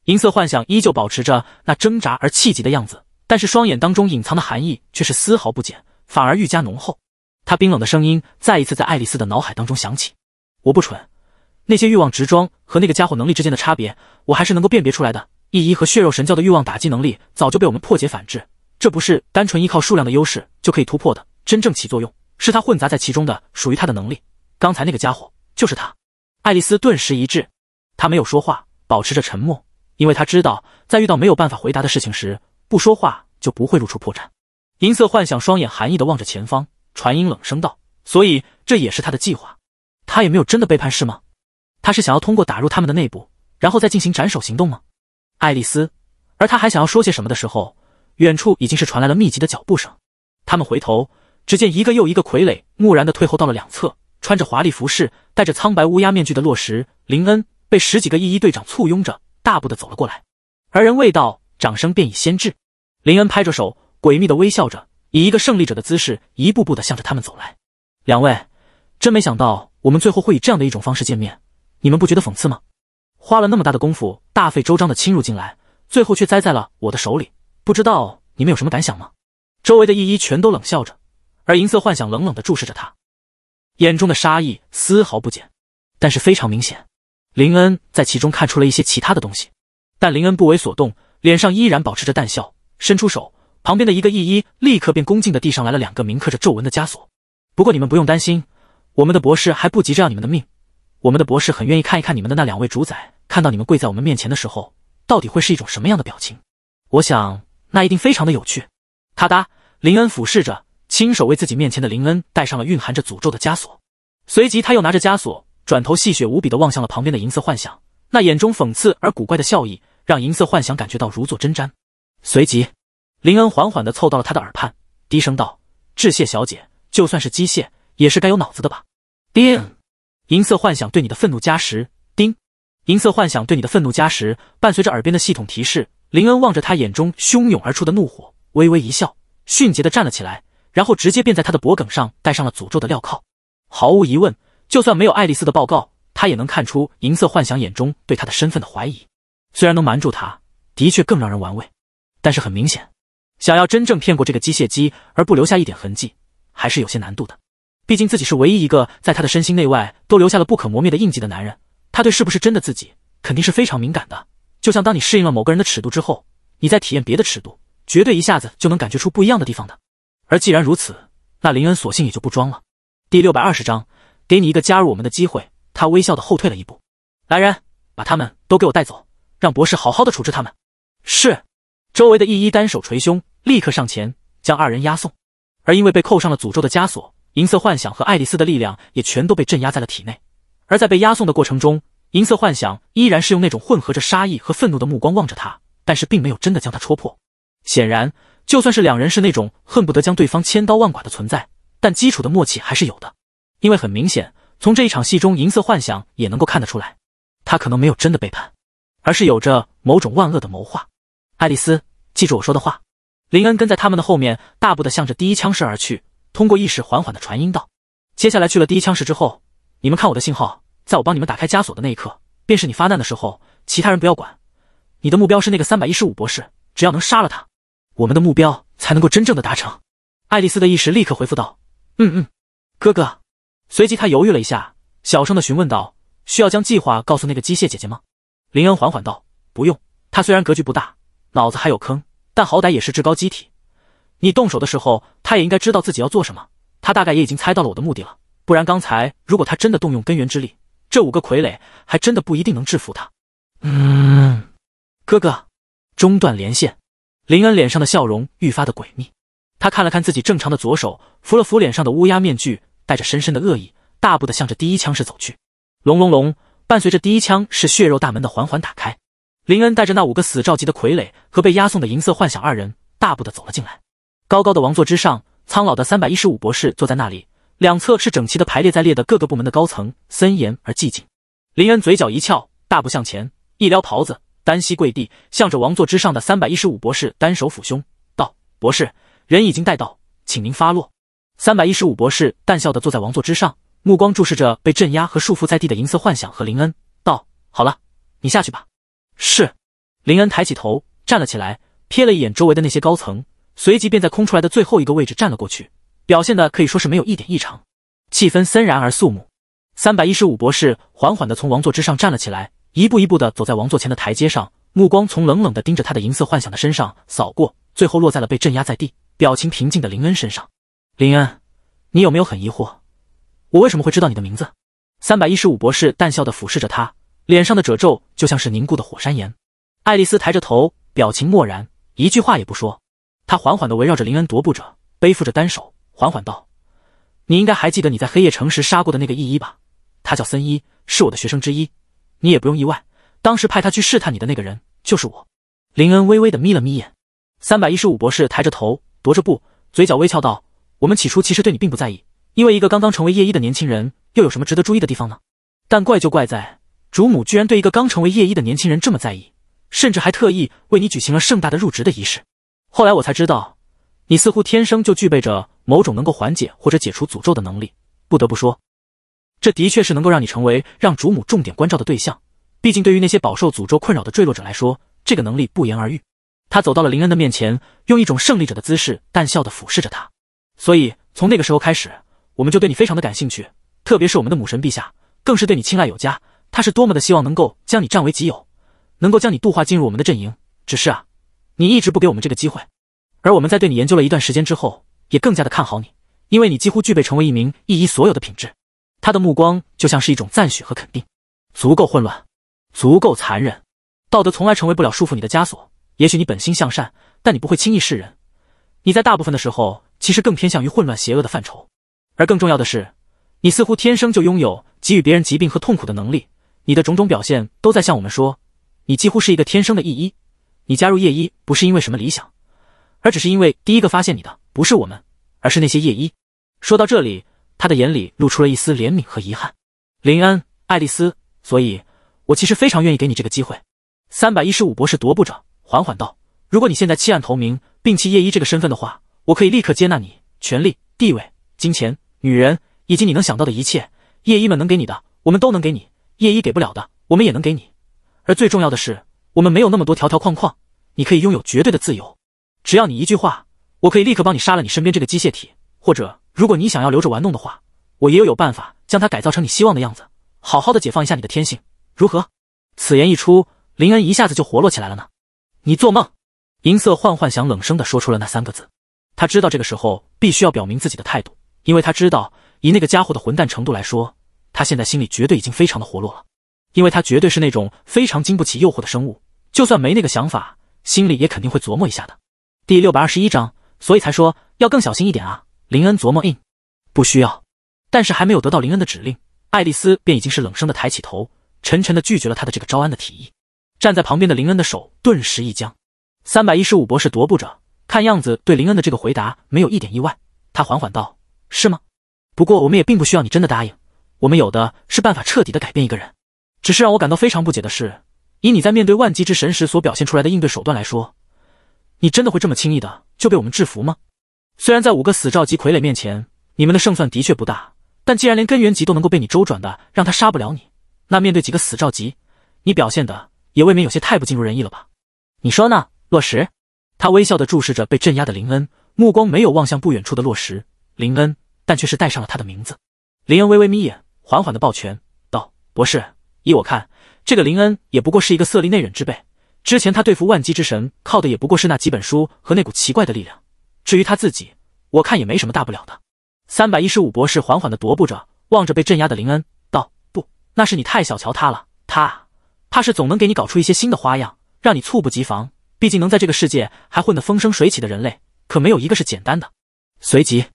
银色幻想依旧保持着那挣扎而气急的样子，但是双眼当中隐藏的含义却是丝毫不减，反而愈加浓厚。他冰冷的声音再一次在爱丽丝的脑海当中响起。我不蠢，那些欲望直装和那个家伙能力之间的差别，我还是能够辨别出来的。意一和血肉神教的欲望打击能力早就被我们破解反制，这不是单纯依靠数量的优势就可以突破的。真正起作用，是他混杂在其中的属于他的能力。刚才那个家伙就是他。爱丽丝顿时一滞，她没有说话，保持着沉默，因为她知道，在遇到没有办法回答的事情时，不说话就不会露出破绽。银色幻想双眼含意的望着前方。传音冷声道：“所以这也是他的计划，他也没有真的背叛，是吗？他是想要通过打入他们的内部，然后再进行斩首行动吗？”爱丽丝，而他还想要说些什么的时候，远处已经是传来了密集的脚步声。他们回头，只见一个又一个傀儡木然的退后到了两侧，穿着华丽服饰、戴着苍白乌鸦面具的洛什林恩，被十几个一一队长簇拥着，大步的走了过来。而人未到，掌声便已先至。林恩拍着手，诡秘的微笑着。以一个胜利者的姿势，一步步的向着他们走来。两位，真没想到我们最后会以这样的一种方式见面，你们不觉得讽刺吗？花了那么大的功夫，大费周章的侵入进来，最后却栽在了我的手里。不知道你们有什么感想吗？周围的一衣全都冷笑着，而银色幻想冷冷的注视着他，眼中的杀意丝毫不减。但是非常明显，林恩在其中看出了一些其他的东西，但林恩不为所动，脸上依然保持着淡笑，伸出手。旁边的一个异医立刻便恭敬的递上来了两个铭刻着皱纹的枷锁，不过你们不用担心，我们的博士还不急着要你们的命，我们的博士很愿意看一看你们的那两位主宰，看到你们跪在我们面前的时候，到底会是一种什么样的表情，我想那一定非常的有趣。咔哒，林恩俯视着，亲手为自己面前的林恩戴上了蕴含着诅咒的枷锁，随即他又拿着枷锁转头戏谑无比的望向了旁边的银色幻想，那眼中讽刺而古怪的笑意，让银色幻想感觉到如坐针毡，随即。林恩缓缓地凑到了他的耳畔，低声道：“致谢小姐，就算是机械，也是该有脑子的吧？”叮，银色幻想对你的愤怒加十。叮，银色幻想对你的愤怒加十。伴随着耳边的系统提示，林恩望着他眼中汹涌而出的怒火，微微一笑，迅捷地站了起来，然后直接便在他的脖梗上戴上了诅咒的镣铐。毫无疑问，就算没有爱丽丝的报告，他也能看出银色幻想眼中对他的身份的怀疑。虽然能瞒住他，的确更让人玩味，但是很明显。想要真正骗过这个机械姬而不留下一点痕迹，还是有些难度的。毕竟自己是唯一一个在他的身心内外都留下了不可磨灭的印记的男人，他对是不是真的自己肯定是非常敏感的。就像当你适应了某个人的尺度之后，你再体验别的尺度，绝对一下子就能感觉出不一样的地方的。而既然如此，那林恩索性也就不装了。第六百二十章，给你一个加入我们的机会。他微笑的后退了一步，来人，把他们都给我带走，让博士好好的处置他们。是。周围的一一单手捶胸，立刻上前将二人押送。而因为被扣上了诅咒的枷锁，银色幻想和爱丽丝的力量也全都被镇压在了体内。而在被押送的过程中，银色幻想依然是用那种混合着杀意和愤怒的目光望着他，但是并没有真的将他戳破。显然，就算是两人是那种恨不得将对方千刀万剐的存在，但基础的默契还是有的。因为很明显，从这一场戏中，银色幻想也能够看得出来，他可能没有真的背叛，而是有着某种万恶的谋划。爱丽丝，记住我说的话。林恩跟在他们的后面，大步的向着第一枪室而去。通过意识缓缓的传音道：“接下来去了第一枪室之后，你们看我的信号。在我帮你们打开枷锁的那一刻，便是你发难的时候。其他人不要管。你的目标是那个三百一十五博士，只要能杀了他，我们的目标才能够真正的达成。”爱丽丝的意识立刻回复道：“嗯嗯，哥哥。”随即她犹豫了一下，小声的询问道：“需要将计划告诉那个机械姐姐吗？”林恩缓缓道：“不用。她虽然格局不大。”脑子还有坑，但好歹也是至高机体。你动手的时候，他也应该知道自己要做什么。他大概也已经猜到了我的目的了，不然刚才如果他真的动用根源之力，这五个傀儡还真的不一定能制服他。嗯，哥哥，中断连线。林恩脸上的笑容愈发的诡秘，他看了看自己正常的左手，扶了扶脸上的乌鸦面具，带着深深的恶意，大步的向着第一枪室走去。隆隆隆，伴随着第一枪是血肉大门的缓缓打开。林恩带着那五个死召集的傀儡和被押送的银色幻想二人，大步的走了进来。高高的王座之上，苍老的三百一十五博士坐在那里，两侧是整齐的排列在列的各个部门的高层，森严而寂静。林恩嘴角一翘，大步向前，一撩袍子，单膝跪地，向着王座之上的三百一十五博士单手抚胸，道：“博士，人已经带到，请您发落。”三百一十五博士淡笑的坐在王座之上，目光注视着被镇压和束缚在地的银色幻想和林恩，道：“好了，你下去吧。”是，林恩抬起头，站了起来，瞥了一眼周围的那些高层，随即便在空出来的最后一个位置站了过去，表现的可以说是没有一点异常。气氛森然而肃穆。三百一十五博士缓缓的从王座之上站了起来，一步一步的走在王座前的台阶上，目光从冷冷的盯着他的银色幻想的身上扫过，最后落在了被镇压在地、表情平静的林恩身上。林恩，你有没有很疑惑，我为什么会知道你的名字？三百一十五博士淡笑的俯视着他。脸上的褶皱就像是凝固的火山岩，爱丽丝抬着头，表情漠然，一句话也不说。她缓缓地围绕着林恩踱步着，背负着单手，缓缓道：“你应该还记得你在黑夜城时杀过的那个夜医吧？他叫森一，是我的学生之一。你也不用意外，当时派他去试探你的那个人就是我。”林恩微微地眯了眯眼。三百一十五博士抬着头踱着步，嘴角微翘道：“我们起初其实对你并不在意，因为一个刚刚成为夜医的年轻人又有什么值得注意的地方呢？但怪就怪在……”主母居然对一个刚成为夜医的年轻人这么在意，甚至还特意为你举行了盛大的入职的仪式。后来我才知道，你似乎天生就具备着某种能够缓解或者解除诅咒的能力。不得不说，这的确是能够让你成为让主母重点关照的对象。毕竟对于那些饱受诅咒困扰的坠落者来说，这个能力不言而喻。他走到了林恩的面前，用一种胜利者的姿势淡笑的俯视着他。所以从那个时候开始，我们就对你非常的感兴趣，特别是我们的母神陛下，更是对你青睐有加。他是多么的希望能够将你占为己有，能够将你度化进入我们的阵营。只是啊，你一直不给我们这个机会。而我们在对你研究了一段时间之后，也更加的看好你，因为你几乎具备成为一名一义所有的品质。他的目光就像是一种赞许和肯定，足够混乱，足够残忍。道德从来成为不了束缚你的枷锁。也许你本心向善，但你不会轻易示人。你在大部分的时候，其实更偏向于混乱邪恶的范畴。而更重要的是，你似乎天生就拥有给予别人疾病和痛苦的能力。你的种种表现都在向我们说，你几乎是一个天生的夜医。你加入夜医不是因为什么理想，而只是因为第一个发现你的不是我们，而是那些夜医。说到这里，他的眼里露出了一丝怜悯和遗憾。林安，爱丽丝，所以，我其实非常愿意给你这个机会。三百一十五博士踱步着，缓缓道：“如果你现在弃暗投明，摒弃夜医这个身份的话，我可以立刻接纳你，权力、地位、金钱、女人，以及你能想到的一切，夜医们能给你的，我们都能给你。”叶一给不了的，我们也能给你。而最重要的是，我们没有那么多条条框框，你可以拥有绝对的自由。只要你一句话，我可以立刻帮你杀了你身边这个机械体。或者，如果你想要留着玩弄的话，我也有有办法将它改造成你希望的样子，好好的解放一下你的天性，如何？此言一出，林恩一下子就活络起来了呢。你做梦！银色幻幻想冷声的说出了那三个字。他知道这个时候必须要表明自己的态度，因为他知道以那个家伙的混蛋程度来说。他现在心里绝对已经非常的活络了，因为他绝对是那种非常经不起诱惑的生物，就算没那个想法，心里也肯定会琢磨一下的。第六百二十一章，所以才说要更小心一点啊！林恩琢磨嗯，不需要。但是还没有得到林恩的指令，爱丽丝便已经是冷声的抬起头，沉沉的拒绝了他的这个招安的提议。站在旁边的林恩的手顿时一僵。三百一十五博士踱步着，看样子对林恩的这个回答没有一点意外。他缓缓道：“是吗？不过我们也并不需要你真的答应。”我们有的是办法彻底的改变一个人，只是让我感到非常不解的是，以你在面对万机之神时所表现出来的应对手段来说，你真的会这么轻易的就被我们制服吗？虽然在五个死兆级傀儡面前，你们的胜算的确不大，但既然连根源级都能够被你周转的让他杀不了你，那面对几个死兆级，你表现的也未免有些太不尽如人意了吧？你说呢？洛石。他微笑的注视着被镇压的林恩，目光没有望向不远处的洛石林恩，但却是带上了他的名字。林恩微微眯眼。缓缓地抱拳道：“博士，依我看，这个林恩也不过是一个色厉内荏之辈。之前他对付万机之神，靠的也不过是那几本书和那股奇怪的力量。至于他自己，我看也没什么大不了的。”三百一十五博士缓缓地踱步着，望着被镇压的林恩，道：“不，那是你太小瞧他了。他怕是总能给你搞出一些新的花样，让你猝不及防。毕竟能在这个世界还混得风生水起的人类，可没有一个是简单的。”随即，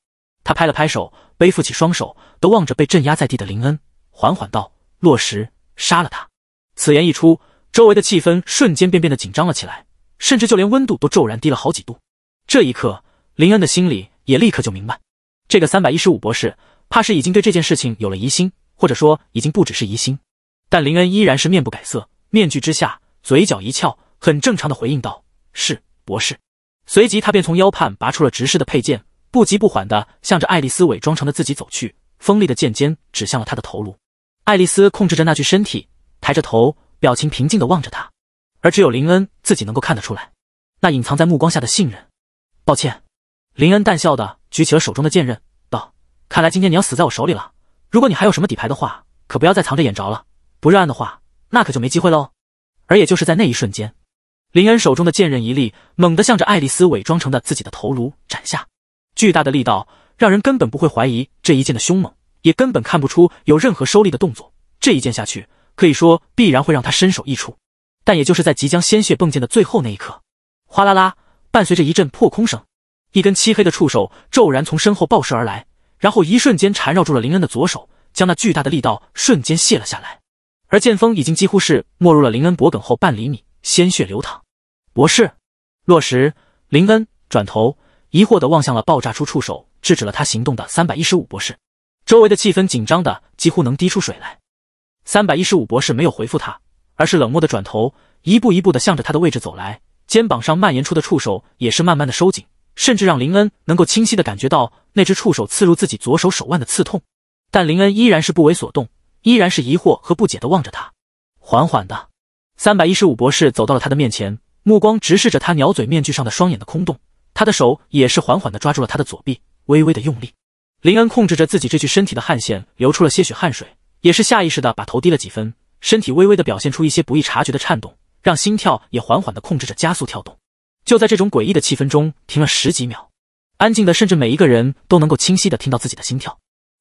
他拍了拍手。背负起双手，都望着被镇压在地的林恩，缓缓道：“洛石，杀了他。”此言一出，周围的气氛瞬间便变得紧张了起来，甚至就连温度都骤然低了好几度。这一刻，林恩的心里也立刻就明白，这个三百一十五博士怕是已经对这件事情有了疑心，或者说已经不只是疑心。但林恩依然是面不改色，面具之下嘴角一翘，很正常的回应道：“是，博士。”随即他便从腰畔拔出了执事的佩剑。不急不缓地向着爱丽丝伪装成的自己走去，锋利的剑尖指向了他的头颅。爱丽丝控制着那具身体，抬着头，表情平静地望着他，而只有林恩自己能够看得出来，那隐藏在目光下的信任。抱歉，林恩淡笑的举起了手中的剑刃，道：“看来今天你要死在我手里了。如果你还有什么底牌的话，可不要再藏着眼着了。不热爱的话，那可就没机会喽。”而也就是在那一瞬间，林恩手中的剑刃一立，猛地向着爱丽丝伪装成的自己的头颅斩下。巨大的力道让人根本不会怀疑这一剑的凶猛，也根本看不出有任何收力的动作。这一剑下去，可以说必然会让他身首异处。但也就是在即将鲜血迸溅的最后那一刻，哗啦啦，伴随着一阵破空声，一根漆黑的触手骤然从身后爆射而来，然后一瞬间缠绕住了林恩的左手，将那巨大的力道瞬间卸了下来。而剑锋已经几乎是没入了林恩脖梗后半厘米，鲜血流淌。博士，洛石，林恩转头。疑惑地望向了爆炸出触手制止了他行动的三百一十五博士，周围的气氛紧张的几乎能滴出水来。三百一十五博士没有回复他，而是冷漠的转头，一步一步地向着他的位置走来，肩膀上蔓延出的触手也是慢慢的收紧，甚至让林恩能够清晰的感觉到那只触手刺入自己左手手腕的刺痛。但林恩依然是不为所动，依然是疑惑和不解地望着他。缓缓的，三百一十五博士走到了他的面前，目光直视着他鸟嘴面具上的双眼的空洞。他的手也是缓缓地抓住了他的左臂，微微的用力。林恩控制着自己这具身体的汗腺，流出了些许汗水，也是下意识的把头低了几分，身体微微的表现出一些不易察觉的颤动，让心跳也缓缓地控制着加速跳动。就在这种诡异的气氛中停了十几秒，安静的甚至每一个人都能够清晰的听到自己的心跳。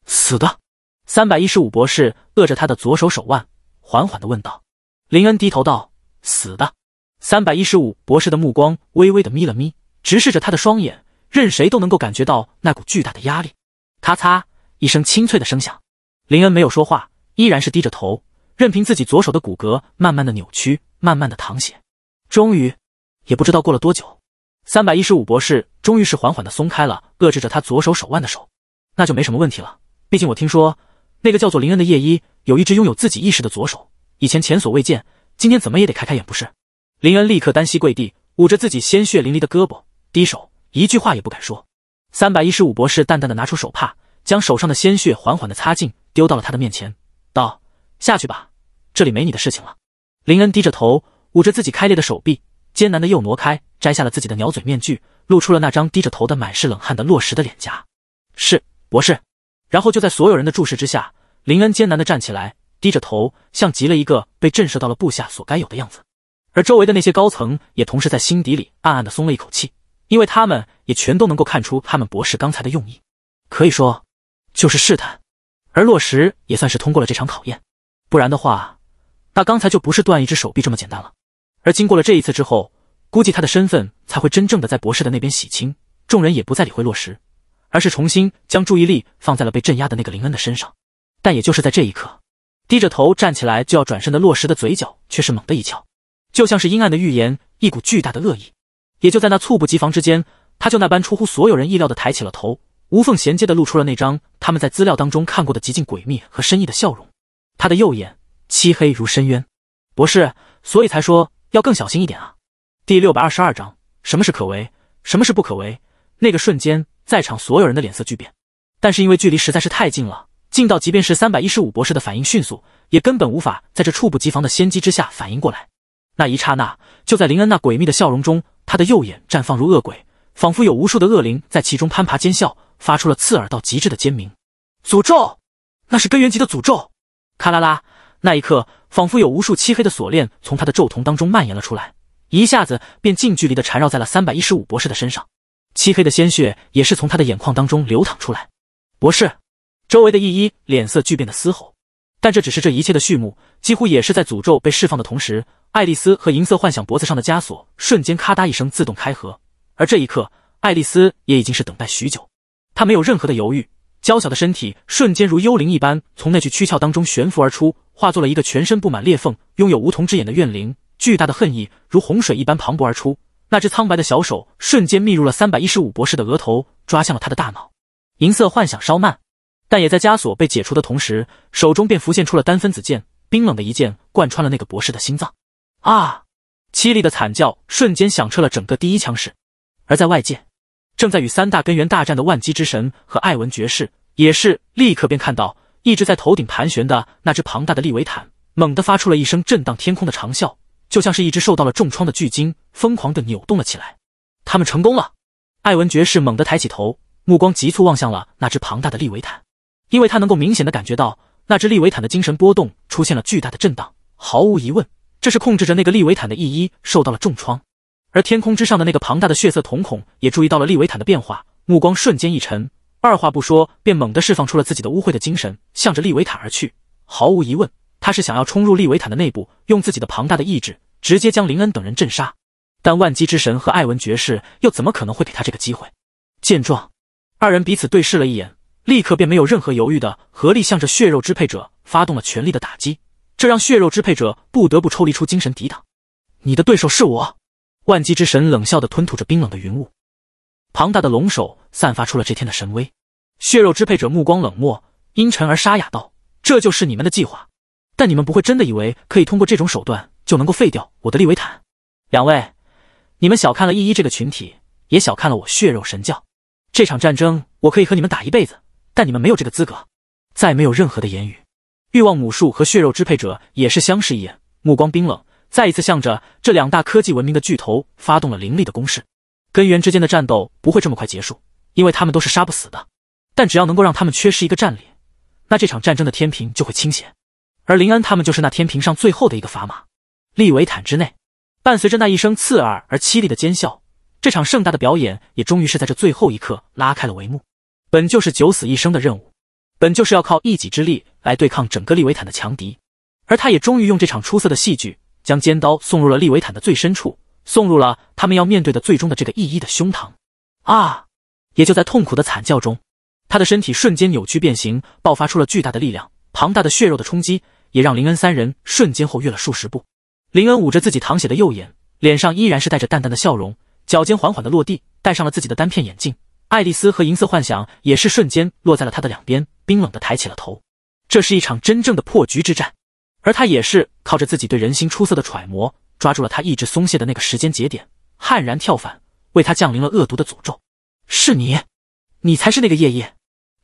死的三百一十五博士扼着他的左手手腕，缓缓地问道：“林恩，低头道，死的三百一十五博士的目光微微的眯了眯。”直视着他的双眼，任谁都能够感觉到那股巨大的压力。咔嚓一声清脆的声响，林恩没有说话，依然是低着头，任凭自己左手的骨骼慢慢的扭曲，慢慢的淌血。终于，也不知道过了多久，三百一十五博士终于是缓缓的松开了遏制着他左手手腕的手。那就没什么问题了，毕竟我听说那个叫做林恩的夜一有一只拥有自己意识的左手，以前前所未见，今天怎么也得开开眼不是？林恩立刻单膝跪地，捂着自己鲜血淋漓的胳膊。低手一句话也不敢说。三百一十五博士淡淡的拿出手帕，将手上的鲜血缓缓的擦净，丢到了他的面前，道：“下去吧，这里没你的事情了。”林恩低着头，捂着自己开裂的手臂，艰难的又挪开，摘下了自己的鸟嘴面具，露出了那张低着头的满是冷汗的落石的脸颊。是博士。然后就在所有人的注视之下，林恩艰难的站起来，低着头，像极了一个被震慑到了部下所该有的样子。而周围的那些高层也同时在心底里暗暗的松了一口气。因为他们也全都能够看出，他们博士刚才的用意，可以说就是试探。而洛石也算是通过了这场考验，不然的话，那刚才就不是断一只手臂这么简单了。而经过了这一次之后，估计他的身份才会真正的在博士的那边洗清。众人也不再理会洛石，而是重新将注意力放在了被镇压的那个林恩的身上。但也就是在这一刻，低着头站起来就要转身的洛石的嘴角却是猛地一翘，就像是阴暗的预言，一股巨大的恶意。也就在那猝不及防之间，他就那般出乎所有人意料的抬起了头，无缝衔接的露出了那张他们在资料当中看过的极尽诡秘和深意的笑容。他的右眼漆黑如深渊，博士，所以才说要更小心一点啊。第六百二十二章，什么是可为，什么是不可为？那个瞬间，在场所有人的脸色巨变，但是因为距离实在是太近了，近到即便是三百一十五博士的反应迅速，也根本无法在这猝不及防的先机之下反应过来。那一刹那，就在林恩那诡秘的笑容中。他的右眼绽放如恶鬼，仿佛有无数的恶灵在其中攀爬尖笑，发出了刺耳到极致的尖鸣。诅咒，那是根源级的诅咒！咔啦啦！那一刻，仿佛有无数漆黑的锁链从他的咒瞳当中蔓延了出来，一下子便近距离的缠绕在了三百一十五博士的身上。漆黑的鲜血也是从他的眼眶当中流淌出来。博士，周围的一一脸色巨变的嘶吼。但这只是这一切的序幕，几乎也是在诅咒被释放的同时，爱丽丝和银色幻想脖子上的枷锁瞬间咔嗒一声自动开合。而这一刻，爱丽丝也已经是等待许久，她没有任何的犹豫，娇小的身体瞬间如幽灵一般从那具躯壳当中悬浮而出，化作了一个全身布满裂缝、拥有梧桐之眼的怨灵，巨大的恨意如洪水一般磅礴而出。那只苍白的小手瞬间密入了三百一十五博士的额头，抓向了他的大脑。银色幻想稍慢。但也在枷锁被解除的同时，手中便浮现出了单分子剑，冰冷的一剑贯穿了那个博士的心脏。啊！凄厉的惨叫瞬间响彻了整个第一枪室。而在外界，正在与三大根源大战的万机之神和艾文爵士，也是立刻便看到一直在头顶盘旋的那只庞大的利维坦，猛地发出了一声震荡天空的长啸，就像是一只受到了重创的巨鲸，疯狂的扭动了起来。他们成功了！艾文爵士猛地抬起头，目光急促望向了那只庞大的利维坦。因为他能够明显的感觉到，那只利维坦的精神波动出现了巨大的震荡。毫无疑问，这是控制着那个利维坦的意一受到了重创。而天空之上的那个庞大的血色瞳孔也注意到了利维坦的变化，目光瞬间一沉，二话不说便猛地释放出了自己的污秽的精神，向着利维坦而去。毫无疑问，他是想要冲入利维坦的内部，用自己的庞大的意志直接将林恩等人震杀。但万机之神和艾文爵士又怎么可能会给他这个机会？见状，二人彼此对视了一眼。立刻便没有任何犹豫的合力向着血肉支配者发动了全力的打击，这让血肉支配者不得不抽离出精神抵挡。你的对手是我，万机之神冷笑的吞吐着冰冷的云雾，庞大的龙首散发出了这天的神威。血肉支配者目光冷漠、阴沉而沙哑道：“这就是你们的计划？但你们不会真的以为可以通过这种手段就能够废掉我的利维坦？两位，你们小看了一一这个群体，也小看了我血肉神教。这场战争，我可以和你们打一辈子。”但你们没有这个资格，再没有任何的言语。欲望母树和血肉支配者也是相视一眼，目光冰冷，再一次向着这两大科技文明的巨头发动了凌厉的攻势。根源之间的战斗不会这么快结束，因为他们都是杀不死的。但只要能够让他们缺失一个战力，那这场战争的天平就会倾斜。而林恩他们就是那天平上最后的一个砝码。利维坦之内，伴随着那一声刺耳而凄厉的尖笑，这场盛大的表演也终于是在这最后一刻拉开了帷幕。本就是九死一生的任务，本就是要靠一己之力来对抗整个利维坦的强敌，而他也终于用这场出色的戏剧，将尖刀送入了利维坦的最深处，送入了他们要面对的最终的这个意义的胸膛。啊！也就在痛苦的惨叫中，他的身体瞬间扭曲变形，爆发出了巨大的力量，庞大的血肉的冲击也让林恩三人瞬间后跃了数十步。林恩捂着自己淌血的右眼，脸上依然是带着淡淡的笑容，脚尖缓缓的落地，戴上了自己的单片眼镜。爱丽丝和银色幻想也是瞬间落在了他的两边，冰冷的抬起了头。这是一场真正的破局之战，而他也是靠着自己对人心出色的揣摩，抓住了他意志松懈的那个时间节点，悍然跳反，为他降临了恶毒的诅咒。是你，你才是那个夜夜。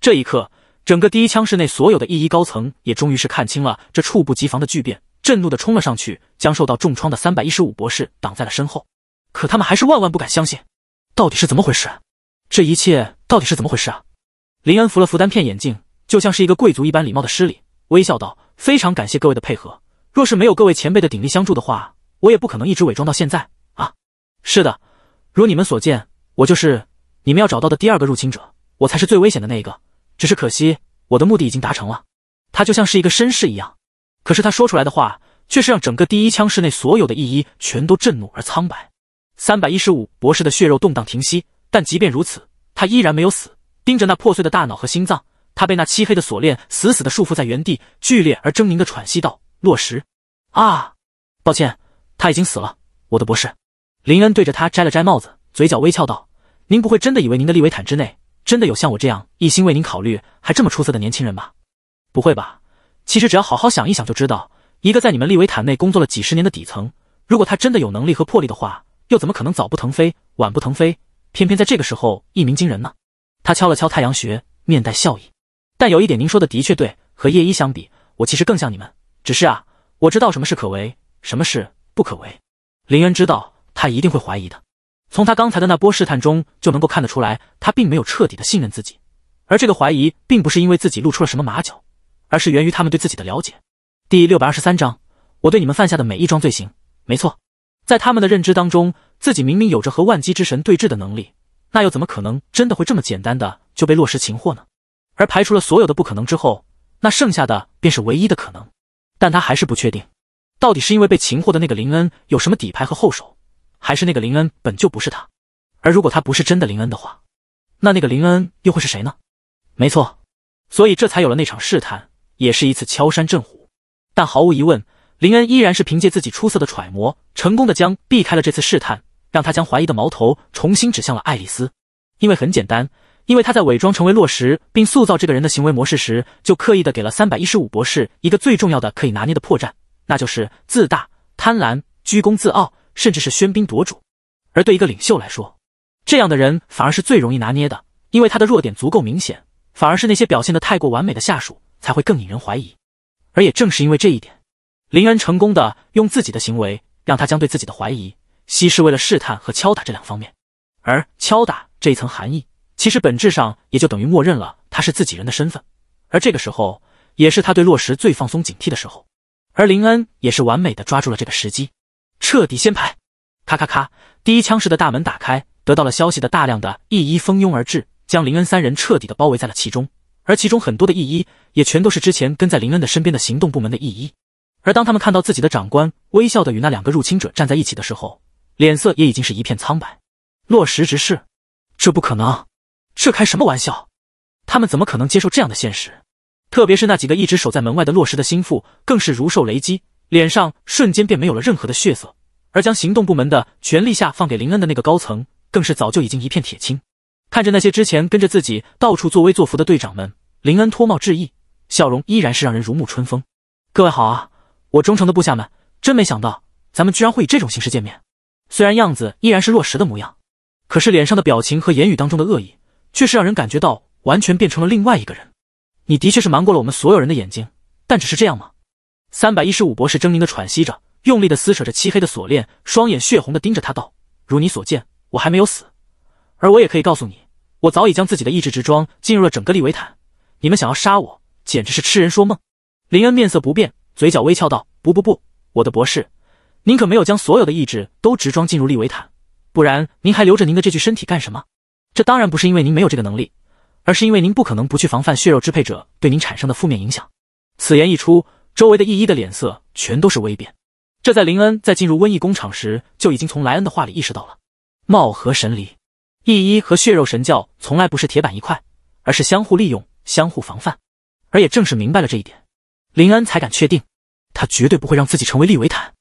这一刻，整个第一枪室内所有的意一高层也终于是看清了这猝不及防的巨变，震怒的冲了上去，将受到重创的三百一十五博士挡在了身后。可他们还是万万不敢相信，到底是怎么回事？这一切到底是怎么回事啊？林恩扶了扶单片眼镜，就像是一个贵族一般礼貌的施礼，微笑道：“非常感谢各位的配合。若是没有各位前辈的鼎力相助的话，我也不可能一直伪装到现在啊。”是的，如你们所见，我就是你们要找到的第二个入侵者，我才是最危险的那一个。只是可惜，我的目的已经达成了。他就像是一个绅士一样，可是他说出来的话，却是让整个第一枪室内所有的异医全都震怒而苍白。三百一十五博士的血肉动荡停息。但即便如此，他依然没有死。盯着那破碎的大脑和心脏，他被那漆黑的锁链死死的束缚在原地，剧烈而狰狞的喘息道：“洛石，啊，抱歉，他已经死了。”我的博士林恩对着他摘了摘帽子，嘴角微翘道：“您不会真的以为您的利维坦之内真的有像我这样一心为您考虑还这么出色的年轻人吧？”“不会吧？其实只要好好想一想就知道，一个在你们利维坦内工作了几十年的底层，如果他真的有能力和魄力的话，又怎么可能早不腾飞，晚不腾飞？”偏偏在这个时候一鸣惊人呢？他敲了敲太阳穴，面带笑意。但有一点您说的的确对，和叶一相比，我其实更像你们。只是啊，我知道什么是可为，什么是不可为。林渊知道他一定会怀疑的，从他刚才的那波试探中就能够看得出来，他并没有彻底的信任自己。而这个怀疑并不是因为自己露出了什么马脚，而是源于他们对自己的了解。第六百二十三章，我对你们犯下的每一桩罪行，没错。在他们的认知当中，自己明明有着和万机之神对峙的能力，那又怎么可能真的会这么简单的就被洛石擒获呢？而排除了所有的不可能之后，那剩下的便是唯一的可能。但他还是不确定，到底是因为被擒获的那个林恩有什么底牌和后手，还是那个林恩本就不是他。而如果他不是真的林恩的话，那那个林恩又会是谁呢？没错，所以这才有了那场试探，也是一次敲山震虎。但毫无疑问。林恩依然是凭借自己出色的揣摩，成功的将避开了这次试探，让他将怀疑的矛头重新指向了爱丽丝。因为很简单，因为他在伪装成为洛什并塑造这个人的行为模式时，就刻意的给了三百一十五博士一个最重要的可以拿捏的破绽，那就是自大、贪婪、居功自傲，甚至是喧宾夺主。而对一个领袖来说，这样的人反而是最容易拿捏的，因为他的弱点足够明显。反而是那些表现得太过完美的下属才会更引人怀疑。而也正是因为这一点。林恩成功的用自己的行为，让他将对自己的怀疑稀释。为了试探和敲打这两方面，而敲打这一层含义，其实本质上也就等于默认了他是自己人的身份。而这个时候，也是他对洛石最放松警惕的时候。而林恩也是完美的抓住了这个时机，彻底掀牌。咔咔咔，第一枪式的大门打开，得到了消息的大量的异衣蜂拥而至，将林恩三人彻底的包围在了其中。而其中很多的异衣，也全都是之前跟在林恩的身边的行动部门的异衣。而当他们看到自己的长官微笑的与那两个入侵者站在一起的时候，脸色也已经是一片苍白。洛石直视，这不可能，这开什么玩笑？他们怎么可能接受这样的现实？特别是那几个一直守在门外的洛石的心腹，更是如受雷击，脸上瞬间便没有了任何的血色。而将行动部门的权力下放给林恩的那个高层，更是早就已经一片铁青，看着那些之前跟着自己到处作威作福的队长们，林恩脱帽致意，笑容依然是让人如沐春风。各位好啊。我忠诚的部下们，真没想到咱们居然会以这种形式见面。虽然样子依然是落石的模样，可是脸上的表情和言语当中的恶意，却是让人感觉到完全变成了另外一个人。你的确是瞒过了我们所有人的眼睛，但只是这样吗？三百一十五博士狰狞的喘息着，用力的撕扯着漆黑的锁链，双眼血红的盯着他道：“如你所见，我还没有死，而我也可以告诉你，我早已将自己的意志之装进入了整个利维坦。你们想要杀我，简直是痴人说梦。”林恩面色不变。嘴角微翘道：“不不不，我的博士，您可没有将所有的意志都植装进入利维坦，不然您还留着您的这具身体干什么？这当然不是因为您没有这个能力，而是因为您不可能不去防范血肉支配者对您产生的负面影响。”此言一出，周围的易一的脸色全都是微变。这在林恩在进入瘟疫工厂时就已经从莱恩的话里意识到了。貌合神离，易一和血肉神教从来不是铁板一块，而是相互利用、相互防范。而也正是明白了这一点。林恩才敢确定，他绝对不会让自己成为利维坦。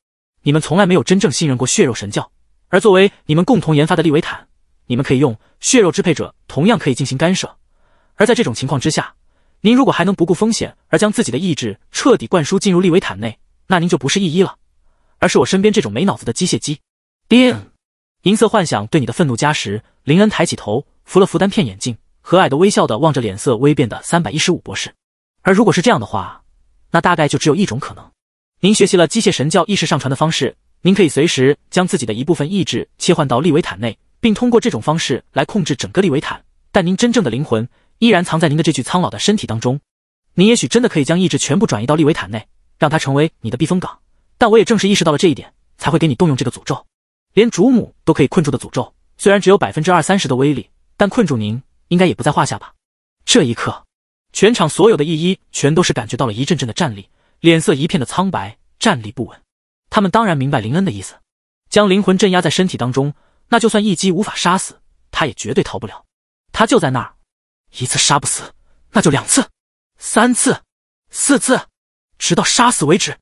你们从来没有真正信任过血肉神教，而作为你们共同研发的利维坦，你们可以用血肉支配者，同样可以进行干涉。而在这种情况之下，您如果还能不顾风险而将自己的意志彻底灌输进入利维坦内，那您就不是伊一了，而是我身边这种没脑子的机械机。叮，银色幻想对你的愤怒加时。林恩抬起头，扶了扶单片眼镜，和蔼的微笑的望着脸色微变的三百一十五博士。而如果是这样的话，那大概就只有一种可能，您学习了机械神教意识上传的方式，您可以随时将自己的一部分意志切换到利维坦内，并通过这种方式来控制整个利维坦。但您真正的灵魂依然藏在您的这具苍老的身体当中。您也许真的可以将意志全部转移到利维坦内，让它成为你的避风港。但我也正是意识到了这一点，才会给你动用这个诅咒，连主母都可以困住的诅咒。虽然只有百分之二三十的威力，但困住您应该也不在话下吧？这一刻。全场所有的异衣全都是感觉到了一阵阵的战栗，脸色一片的苍白，站立不稳。他们当然明白林恩的意思，将灵魂镇压在身体当中，那就算一击无法杀死，他也绝对逃不了。他就在那儿，一次杀不死，那就两次、三次、四次，直到杀死为止。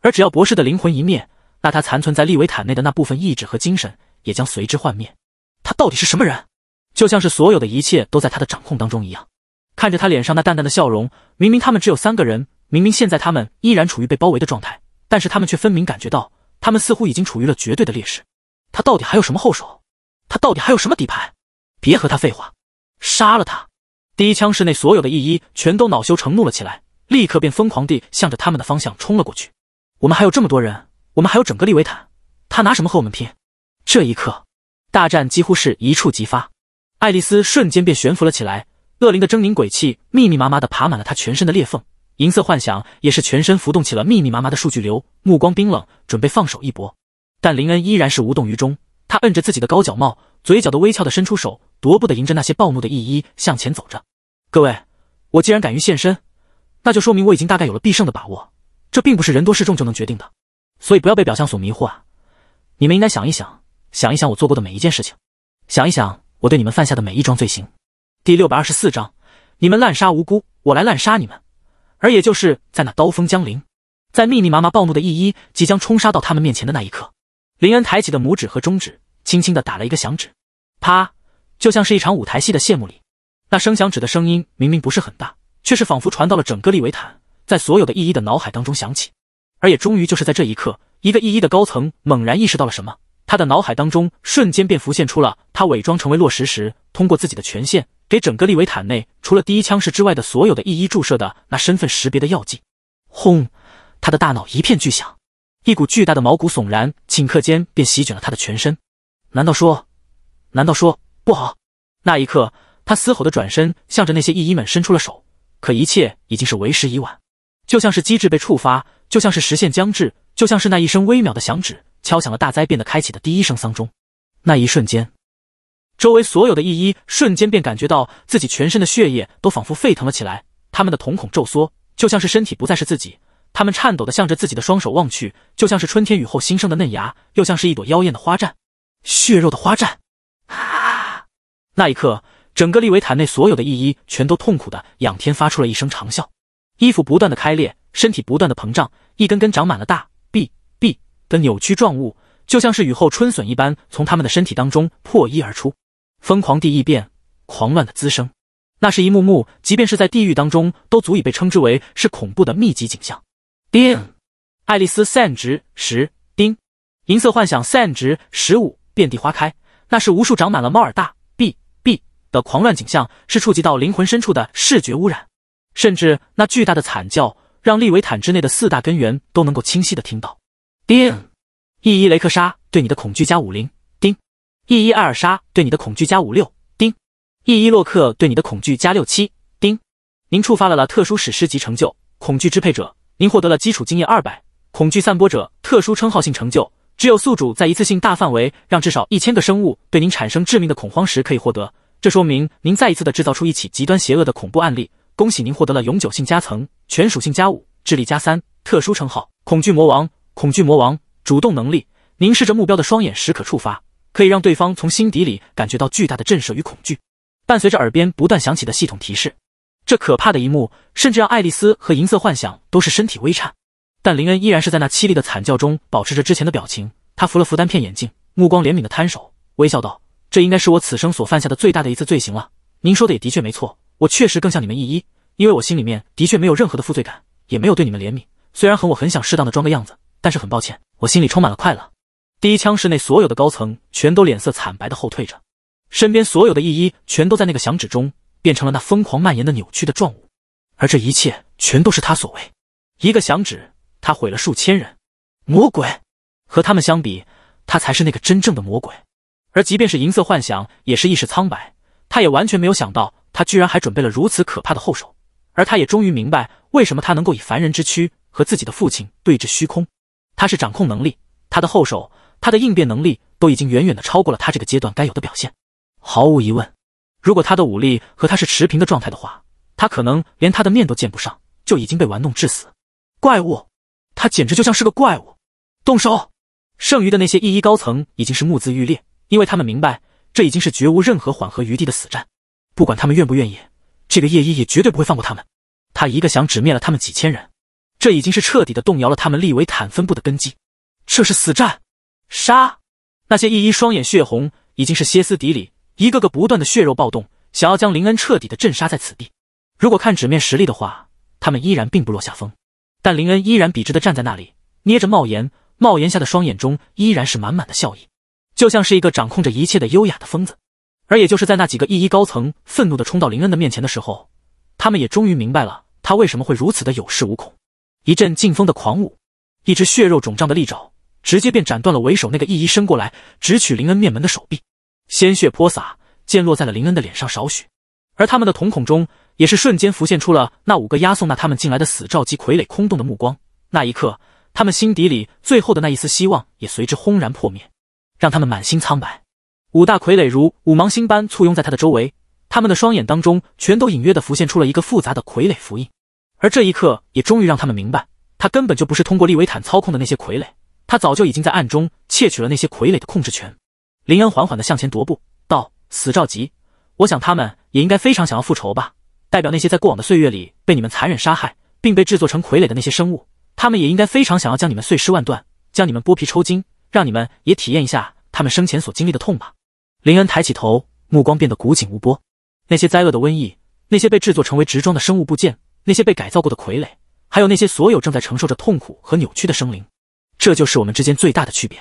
而只要博士的灵魂一灭，那他残存在利维坦内的那部分意志和精神也将随之幻灭。他到底是什么人？就像是所有的一切都在他的掌控当中一样。看着他脸上那淡淡的笑容，明明他们只有三个人，明明现在他们依然处于被包围的状态，但是他们却分明感觉到，他们似乎已经处于了绝对的劣势。他到底还有什么后手？他到底还有什么底牌？别和他废话，杀了他！第一枪室内所有的异一全都恼羞成怒了起来，立刻便疯狂地向着他们的方向冲了过去。我们还有这么多人，我们还有整个利维坦，他拿什么和我们拼？这一刻，大战几乎是一触即发。爱丽丝瞬间便悬浮了起来。恶灵的狰狞鬼气密密麻麻的爬满了他全身的裂缝，银色幻想也是全身浮动起了密密麻麻的数据流，目光冰冷，准备放手一搏。但林恩依然是无动于衷，他摁着自己的高脚帽，嘴角的微翘的伸出手，踱步的迎着那些暴怒的异衣向前走着。各位，我既然敢于现身，那就说明我已经大概有了必胜的把握。这并不是人多势众就能决定的，所以不要被表象所迷惑啊！你们应该想一想，想一想我做过的每一件事情，想一想我对你们犯下的每一桩罪行。第六百二十四章，你们滥杀无辜，我来滥杀你们。而也就是在那刀锋降临，在密密麻麻暴怒的一一即将冲杀到他们面前的那一刻，林恩抬起的拇指和中指，轻轻的打了一个响指，啪，就像是一场舞台戏的谢幕礼。那声响指的声音明明不是很大，却是仿佛传到了整个利维坦，在所有的一一的脑海当中响起。而也终于就是在这一刻，一个一一的高层猛然意识到了什么，他的脑海当中瞬间便浮现出了他伪装成为落石时，通过自己的权限。给整个利维坦内，除了第一枪士之外的所有的异一注射的那身份识别的药剂。轰！他的大脑一片巨响，一股巨大的毛骨悚然，顷刻间便席卷了他的全身。难道说？难道说不好？那一刻，他嘶吼的转身，向着那些异一们伸出了手。可一切已经是为时已晚，就像是机制被触发，就像是时限将至，就像是那一声微妙的响指，敲响了大灾变的开启的第一声丧钟。那一瞬间。周围所有的异医瞬间便感觉到自己全身的血液都仿佛沸腾了起来，他们的瞳孔骤缩，就像是身体不再是自己。他们颤抖的向着自己的双手望去，就像是春天雨后新生的嫩芽，又像是一朵妖艳的花绽，血肉的花绽。啊！那一刻，整个利维坦内所有的异医全都痛苦的仰天发出了一声长啸，衣服不断的开裂，身体不断的膨胀，一根根长满了大 B B 的扭曲状物，就像是雨后春笋一般从他们的身体当中破衣而出。疯狂地异变，狂乱的滋生，那是一幕幕，即便是在地狱当中，都足以被称之为是恐怖的密集景象。叮，爱丽丝 san 值十。叮，银色幻想 san 值十五。遍地花开，那是无数长满了猫耳大 b b 的狂乱景象，是触及到灵魂深处的视觉污染。甚至那巨大的惨叫，让利维坦之内的四大根源都能够清晰的听到。叮，一一雷克莎对你的恐惧加五零。一一艾尔莎对你的恐惧加五六丁，一伊洛克对你的恐惧加六七丁。您触发了了特殊史诗级成就“恐惧支配者”，您获得了基础经验二百。恐惧散播者，特殊称号性成就，只有宿主在一次性大范围让至少一千个生物对您产生致命的恐慌时可以获得。这说明您再一次的制造出一起极端邪恶的恐怖案例。恭喜您获得了永久性加层，全属性加五，智力加三，特殊称号“恐惧魔王”。恐惧魔王主动能力：凝视着目标的双眼时可触发。可以让对方从心底里感觉到巨大的震慑与恐惧，伴随着耳边不断响起的系统提示，这可怕的一幕甚至让爱丽丝和银色幻想都是身体微颤。但林恩依然是在那凄厉的惨叫中保持着之前的表情，他扶了扶单片眼镜，目光怜悯的摊手，微笑道：“这应该是我此生所犯下的最大的一次罪行了。您说的也的确没错，我确实更像你们一依，因为我心里面的确没有任何的负罪感，也没有对你们怜悯。虽然很我很想适当的装个样子，但是很抱歉，我心里充满了快乐。”第一枪室内所有的高层全都脸色惨白的后退着，身边所有的异衣全都在那个响指中变成了那疯狂蔓延的扭曲的状物，而这一切全都是他所为。一个响指，他毁了数千人。魔鬼和他们相比，他才是那个真正的魔鬼。而即便是银色幻想，也是意识苍白。他也完全没有想到，他居然还准备了如此可怕的后手。而他也终于明白，为什么他能够以凡人之躯和自己的父亲对峙虚空。他是掌控能力，他的后手。他的应变能力都已经远远的超过了他这个阶段该有的表现，毫无疑问，如果他的武力和他是持平的状态的话，他可能连他的面都见不上，就已经被玩弄致死。怪物，他简直就像是个怪物！动手！剩余的那些一一高层已经是目眦欲裂，因为他们明白，这已经是绝无任何缓和余地的死战，不管他们愿不愿意，这个夜一也绝对不会放过他们。他一个响指灭了他们几千人，这已经是彻底的动摇了他们利维坦分部的根基，这是死战。杀！那些一一双眼血红，已经是歇斯底里，一个个不断的血肉暴动，想要将林恩彻底的镇杀在此地。如果看纸面实力的话，他们依然并不落下风。但林恩依然笔直的站在那里，捏着帽檐，帽檐下的双眼中依然是满满的笑意，就像是一个掌控着一切的优雅的疯子。而也就是在那几个一一高层愤怒的冲到林恩的面前的时候，他们也终于明白了他为什么会如此的有恃无恐。一阵劲风的狂舞，一只血肉肿胀的利爪。直接便斩断了为首那个一医伸过来直取林恩面门的手臂，鲜血泼洒，溅落在了林恩的脸上少许，而他们的瞳孔中也是瞬间浮现出了那五个押送那他们进来的死兆及傀儡空洞的目光。那一刻，他们心底里最后的那一丝希望也随之轰然破灭，让他们满心苍白。五大傀儡如五芒星般簇拥在他的周围，他们的双眼当中全都隐约的浮现出了一个复杂的傀儡符印，而这一刻也终于让他们明白，他根本就不是通过利维坦操控的那些傀儡。他早就已经在暗中窃取了那些傀儡的控制权。林恩缓缓地向前踱步，道：“死赵吉，我想他们也应该非常想要复仇吧。代表那些在过往的岁月里被你们残忍杀害，并被制作成傀儡的那些生物，他们也应该非常想要将你们碎尸万段，将你们剥皮抽筋，让你们也体验一下他们生前所经历的痛吧。”林恩抬起头，目光变得古井无波。那些灾厄的瘟疫，那些被制作成为植装的生物部件，那些被改造过的傀儡，还有那些所有正在承受着痛苦和扭曲的生灵。这就是我们之间最大的区别。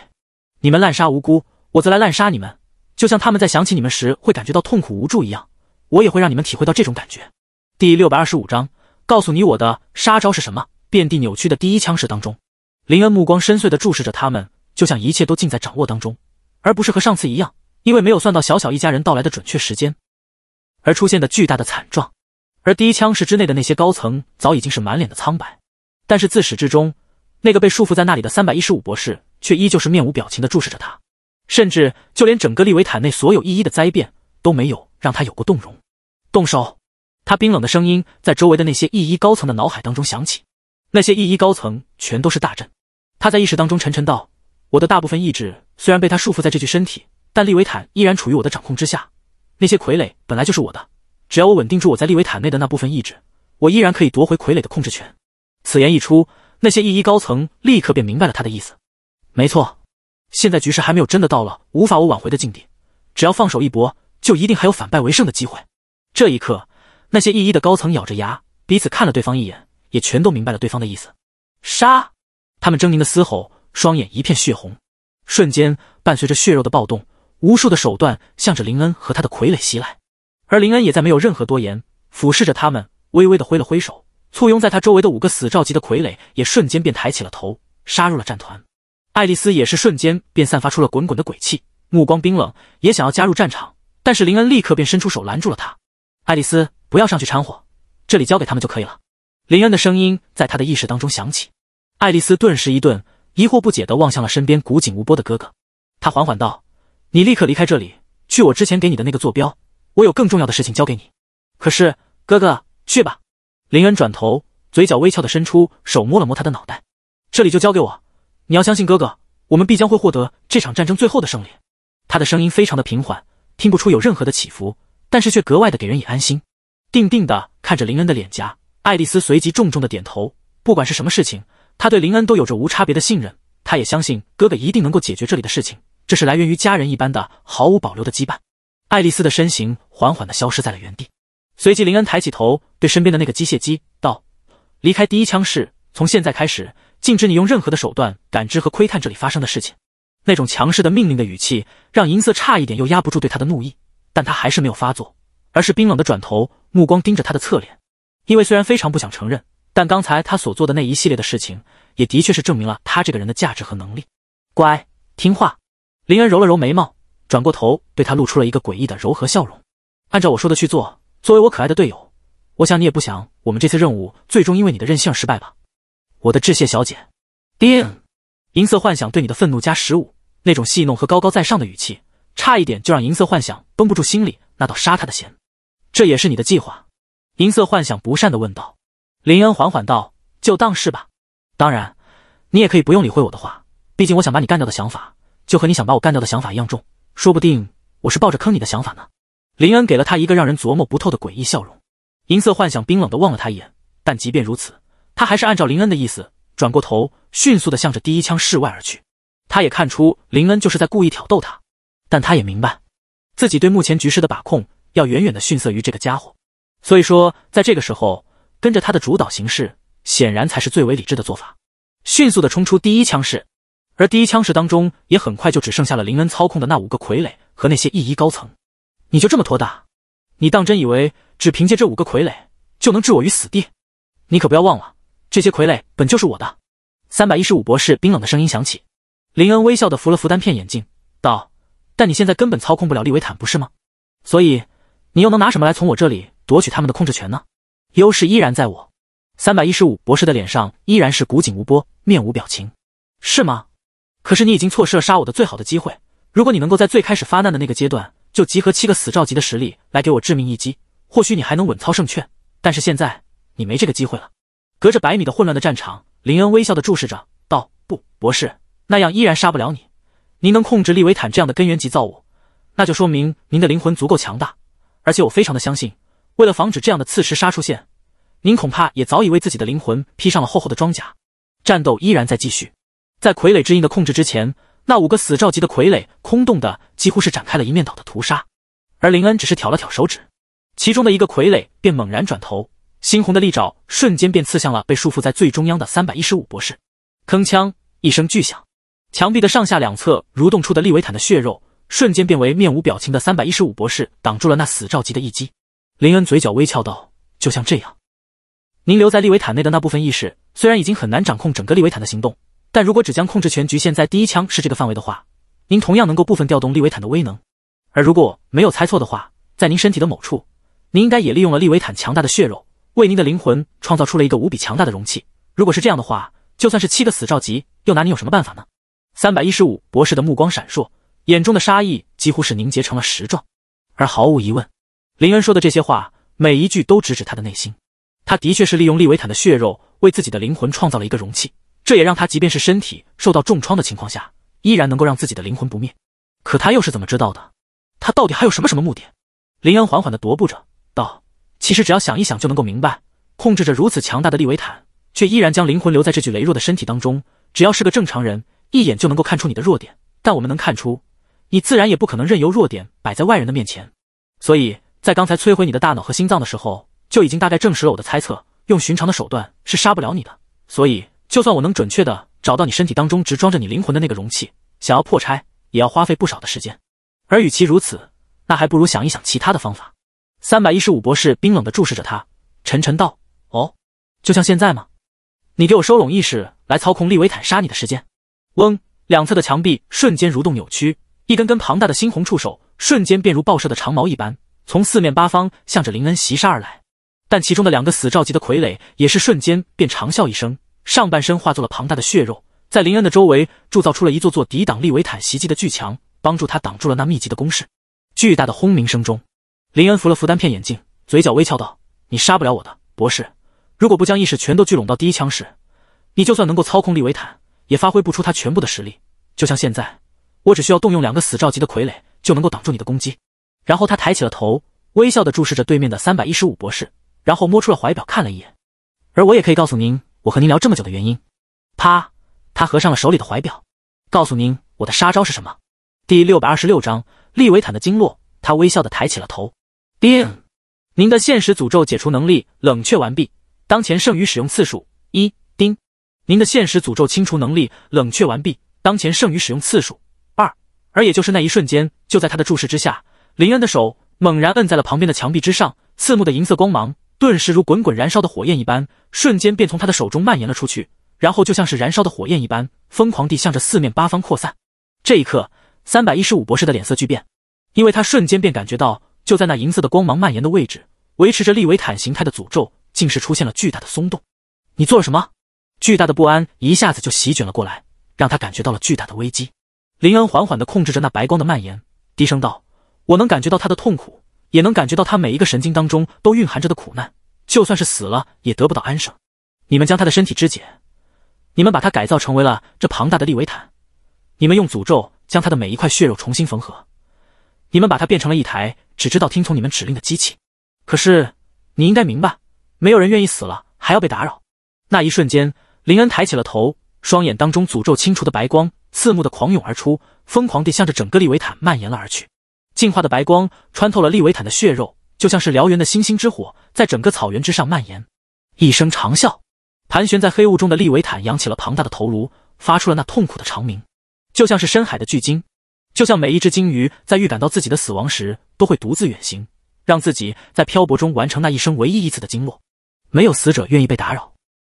你们滥杀无辜，我则来滥杀你们。就像他们在想起你们时会感觉到痛苦无助一样，我也会让你们体会到这种感觉。第六百二十五章，告诉你我的杀招是什么？遍地扭曲的第一枪式当中，林恩目光深邃地注视着他们，就像一切都尽在掌握当中，而不是和上次一样，因为没有算到小小一家人到来的准确时间，而出现的巨大的惨状。而第一枪室之内的那些高层早已经是满脸的苍白，但是自始至终。那个被束缚在那里的三百一十五博士，却依旧是面无表情地注视着他，甚至就连整个利维坦内所有异衣的灾变，都没有让他有过动容。动手！他冰冷的声音在周围的那些异衣高层的脑海当中响起。那些异衣高层全都是大震。他在意识当中沉沉道：“我的大部分意志虽然被他束缚在这具身体，但利维坦依然处于我的掌控之下。那些傀儡本来就是我的，只要我稳定住我在利维坦内的那部分意志，我依然可以夺回傀儡的控制权。”此言一出。那些异一高层立刻便明白了他的意思。没错，现在局势还没有真的到了无法挽回的境地，只要放手一搏，就一定还有反败为胜的机会。这一刻，那些异一的高层咬着牙，彼此看了对方一眼，也全都明白了对方的意思。杀！他们狰狞的嘶吼，双眼一片血红，瞬间伴随着血肉的暴动，无数的手段向着林恩和他的傀儡袭来。而林恩也在没有任何多言，俯视着他们，微微的挥了挥手。簇拥在他周围的五个死兆级的傀儡也瞬间便抬起了头，杀入了战团。爱丽丝也是瞬间便散发出了滚滚的鬼气，目光冰冷，也想要加入战场，但是林恩立刻便伸出手拦住了他：“爱丽丝，不要上去掺和，这里交给他们就可以了。”林恩的声音在他的意识当中响起。爱丽丝顿时一顿，疑惑不解的望向了身边古井无波的哥哥，他缓缓道：“你立刻离开这里，去我之前给你的那个坐标，我有更重要的事情交给你。”“可是哥哥，去吧。”林恩转头，嘴角微翘的伸出手摸了摸他的脑袋，这里就交给我，你要相信哥哥，我们必将会获得这场战争最后的胜利。他的声音非常的平缓，听不出有任何的起伏，但是却格外的给人以安心。定定的看着林恩的脸颊，爱丽丝随即重重的点头。不管是什么事情，他对林恩都有着无差别的信任，他也相信哥哥一定能够解决这里的事情。这是来源于家人一般的毫无保留的羁绊。爱丽丝的身形缓缓的消失在了原地。随即，林恩抬起头，对身边的那个机械姬道：“离开第一枪室，从现在开始，禁止你用任何的手段感知和窥探这里发生的事情。”那种强势的命令的语气，让银色差一点又压不住对他的怒意，但他还是没有发作，而是冰冷的转头，目光盯着他的侧脸。因为虽然非常不想承认，但刚才他所做的那一系列的事情，也的确是证明了他这个人的价值和能力。乖，听话。林恩揉了揉眉毛，转过头对他露出了一个诡异的柔和笑容：“按照我说的去做。”作为我可爱的队友，我想你也不想我们这次任务最终因为你的任性而失败吧？我的致谢，小姐。丁，银色幻想对你的愤怒加十五。那种戏弄和高高在上的语气，差一点就让银色幻想绷不住心里那道杀他的弦。这也是你的计划？银色幻想不善的问道。林恩缓缓道：“就当是吧。当然，你也可以不用理会我的话。毕竟我想把你干掉的想法，就和你想把我干掉的想法一样重。说不定我是抱着坑你的想法呢。”林恩给了他一个让人琢磨不透的诡异笑容，银色幻想冰冷的望了他一眼，但即便如此，他还是按照林恩的意思转过头，迅速的向着第一枪室外而去。他也看出林恩就是在故意挑逗他，但他也明白自己对目前局势的把控要远远的逊色于这个家伙，所以说在这个时候跟着他的主导行事，显然才是最为理智的做法。迅速的冲出第一枪室，而第一枪室当中也很快就只剩下了林恩操控的那五个傀儡和那些一一高层。你就这么拖大？你当真以为只凭借这五个傀儡就能置我于死地？你可不要忘了，这些傀儡本就是我的。三百一十五博士冰冷的声音响起，林恩微笑的扶了扶单片眼镜，道：“但你现在根本操控不了利维坦，不是吗？所以你又能拿什么来从我这里夺取他们的控制权呢？优势依然在我。”三百一十五博士的脸上依然是古井无波，面无表情，是吗？可是你已经错失了杀我的最好的机会。如果你能够在最开始发难的那个阶段。就集合七个死兆级的实力来给我致命一击，或许你还能稳操胜券。但是现在你没这个机会了。隔着百米的混乱的战场，林恩微笑的注视着，道：“不，博士，那样依然杀不了你。您能控制利维坦这样的根源级造物，那就说明您的灵魂足够强大。而且我非常的相信，为了防止这样的刺石杀出现，您恐怕也早已为自己的灵魂披上了厚厚的装甲。”战斗依然在继续，在傀儡之印的控制之前。那五个死兆级的傀儡，空洞的几乎是展开了一面倒的屠杀，而林恩只是挑了挑手指，其中的一个傀儡便猛然转头，猩红的利爪瞬间便刺向了被束缚在最中央的三百一十五博士。铿锵一声巨响，墙壁的上下两侧蠕动出的利维坦的血肉，瞬间变为面无表情的三百一十五博士挡住了那死兆级的一击。林恩嘴角微翘道：“就像这样，您留在利维坦内的那部分意识，虽然已经很难掌控整个利维坦的行动。”但如果只将控制权局限在第一枪是这个范围的话，您同样能够部分调动利维坦的威能。而如果没有猜错的话，在您身体的某处，您应该也利用了利维坦强大的血肉，为您的灵魂创造出了一个无比强大的容器。如果是这样的话，就算是七个死兆级，又拿你有什么办法呢？三百一十五博士的目光闪烁，眼中的杀意几乎是凝结成了石状。而毫无疑问，林恩说的这些话，每一句都直指他的内心。他的确是利用利维坦的血肉，为自己的灵魂创造了一个容器。这也让他即便是身体受到重创的情况下，依然能够让自己的灵魂不灭。可他又是怎么知道的？他到底还有什么什么目的？林恩缓缓地踱步着，道：“其实只要想一想就能够明白，控制着如此强大的利维坦，却依然将灵魂留在这具羸弱的身体当中。只要是个正常人，一眼就能够看出你的弱点。但我们能看出，你自然也不可能任由弱点摆在外人的面前。所以在刚才摧毁你的大脑和心脏的时候，就已经大概证实了我的猜测。用寻常的手段是杀不了你的，所以。”就算我能准确的找到你身体当中只装着你灵魂的那个容器，想要破拆也要花费不少的时间。而与其如此，那还不如想一想其他的方法。三百一十五博士冰冷的注视着他，沉沉道：“哦，就像现在吗？你给我收拢意识，来操控利维坦杀你的时间。”嗡，两侧的墙壁瞬间蠕动扭曲，一根根庞大的猩红触手瞬间便如爆射的长矛一般，从四面八方向着林恩袭杀而来。但其中的两个死兆级的傀儡也是瞬间便长啸一声。上半身化作了庞大的血肉，在林恩的周围铸造出了一座座抵挡利维坦袭击的巨墙，帮助他挡住了那密集的攻势。巨大的轰鸣声中，林恩扶了扶单片眼镜，嘴角微翘道：“你杀不了我的，博士。如果不将意识全都聚拢到第一枪时，你就算能够操控利维坦，也发挥不出他全部的实力。就像现在，我只需要动用两个死兆级的傀儡，就能够挡住你的攻击。”然后他抬起了头，微笑地注视着对面的三百一十五博士，然后摸出了怀表看了一眼。而我也可以告诉您。我和您聊这么久的原因，啪，他合上了手里的怀表，告诉您我的杀招是什么。第六百二十六章利维坦的经络。他微笑的抬起了头。叮，您的现实诅咒解除能力冷却完毕，当前剩余使用次数一。叮，您的现实诅咒清除能力冷却完毕，当前剩余使用次数二。而也就是那一瞬间，就在他的注视之下，林恩的手猛然摁在了旁边的墙壁之上，刺目的银色光芒。顿时如滚滚燃烧的火焰一般，瞬间便从他的手中蔓延了出去，然后就像是燃烧的火焰一般，疯狂地向着四面八方扩散。这一刻，三百一十五博士的脸色巨变，因为他瞬间便感觉到，就在那银色的光芒蔓延的位置，维持着利维坦形态的诅咒竟是出现了巨大的松动。你做了什么？巨大的不安一下子就席卷了过来，让他感觉到了巨大的危机。林恩缓缓地控制着那白光的蔓延，低声道：“我能感觉到他的痛苦。”也能感觉到他每一个神经当中都蕴含着的苦难，就算是死了也得不到安生。你们将他的身体肢解，你们把他改造成为了这庞大的利维坦，你们用诅咒将他的每一块血肉重新缝合，你们把他变成了一台只知道听从你们指令的机器。可是，你应该明白，没有人愿意死了还要被打扰。那一瞬间，林恩抬起了头，双眼当中诅咒清除的白光刺目的狂涌而出，疯狂地向着整个利维坦蔓延了而去。进化的白光穿透了利维坦的血肉，就像是燎原的星星之火，在整个草原之上蔓延。一声长啸，盘旋在黑雾中的利维坦扬起了庞大的头颅，发出了那痛苦的长鸣，就像是深海的巨鲸，就像每一只鲸鱼在预感到自己的死亡时，都会独自远行，让自己在漂泊中完成那一生唯一一次的经络。没有死者愿意被打扰，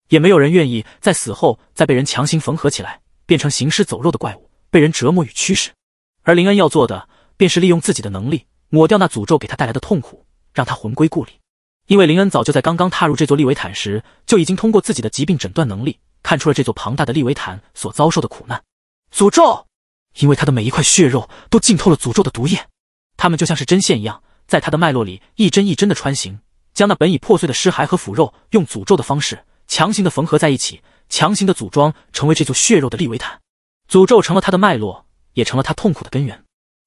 也没有人愿意在死后再被人强行缝合起来，变成行尸走肉的怪物，被人折磨与驱使。而林恩要做的。便是利用自己的能力抹掉那诅咒给他带来的痛苦，让他魂归故里。因为林恩早就在刚刚踏入这座利维坦时，就已经通过自己的疾病诊断能力看出了这座庞大的利维坦所遭受的苦难——诅咒。因为他的每一块血肉都浸透了诅咒的毒液，他们就像是针线一样，在他的脉络里一针一针的穿行，将那本已破碎的尸骸和腐肉用诅咒的方式强行的缝合在一起，强行的组装成为这座血肉的利维坦。诅咒成了他的脉络，也成了他痛苦的根源。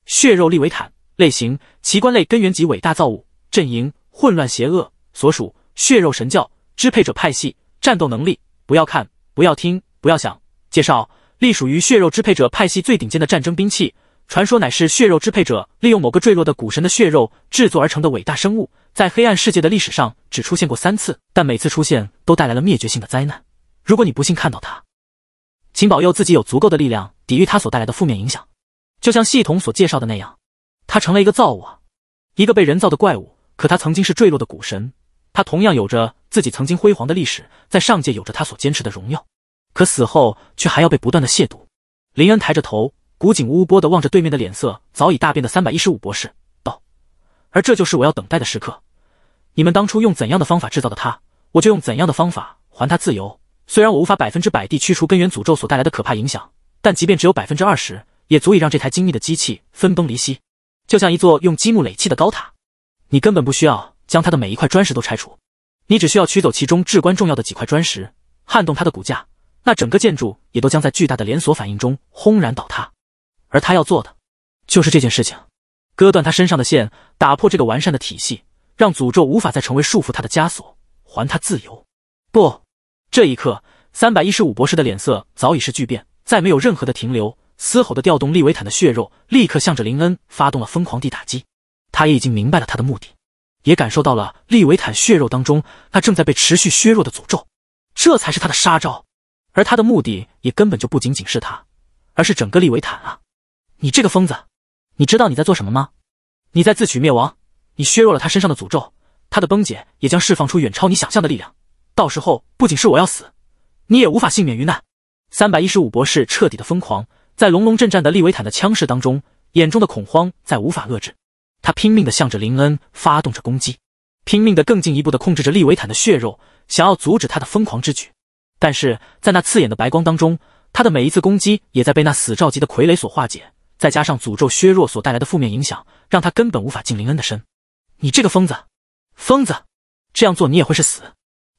血肉利维坦类型：奇观类，根源级伟大造物，阵营：混乱邪恶，所属：血肉神教，支配者派系。战斗能力：不要看，不要听，不要想。介绍：隶属于血肉支配者派系最顶尖的战争兵器，传说乃是血肉支配者利用某个坠落的古神的血肉制作而成的伟大生物，在黑暗世界的历史上只出现过三次，但每次出现都带来了灭绝性的灾难。如果你不幸看到它，请保佑自己有足够的力量抵御它所带来的负面影响。就像系统所介绍的那样，他成了一个造物啊，一个被人造的怪物。可他曾经是坠落的古神，他同样有着自己曾经辉煌的历史，在上界有着他所坚持的荣耀。可死后却还要被不断的亵渎。林恩抬着头，古井无波的望着对面的脸色早已大变的三百一十五博士道：“而这就是我要等待的时刻。你们当初用怎样的方法制造的他，我就用怎样的方法还他自由。虽然我无法百分之百地驱除根源诅咒所带来的可怕影响，但即便只有百分之二十。”也足以让这台精密的机器分崩离析，就像一座用积木垒砌的高塔，你根本不需要将它的每一块砖石都拆除，你只需要取走其中至关重要的几块砖石，撼动它的骨架，那整个建筑也都将在巨大的连锁反应中轰然倒塌。而他要做的就是这件事情，割断他身上的线，打破这个完善的体系，让诅咒无法再成为束缚他的枷锁，还他自由。不，这一刻，三百一十五博士的脸色早已是巨变，再没有任何的停留。嘶吼的调动利维坦的血肉，立刻向着林恩发动了疯狂地打击。他也已经明白了他的目的，也感受到了利维坦血肉当中那正在被持续削弱的诅咒，这才是他的杀招。而他的目的也根本就不仅仅是他，而是整个利维坦啊！你这个疯子，你知道你在做什么吗？你在自取灭亡。你削弱了他身上的诅咒，他的崩解也将释放出远超你想象的力量。到时候不仅是我要死，你也无法幸免于难。三百一十五博士彻底的疯狂。在隆隆震战的利维坦的枪势当中，眼中的恐慌在无法遏制，他拼命的向着林恩发动着攻击，拼命的更进一步的控制着利维坦的血肉，想要阻止他的疯狂之举。但是在那刺眼的白光当中，他的每一次攻击也在被那死兆级的傀儡所化解，再加上诅咒削弱所带来的负面影响，让他根本无法近林恩的身。你这个疯子，疯子，这样做你也会是死。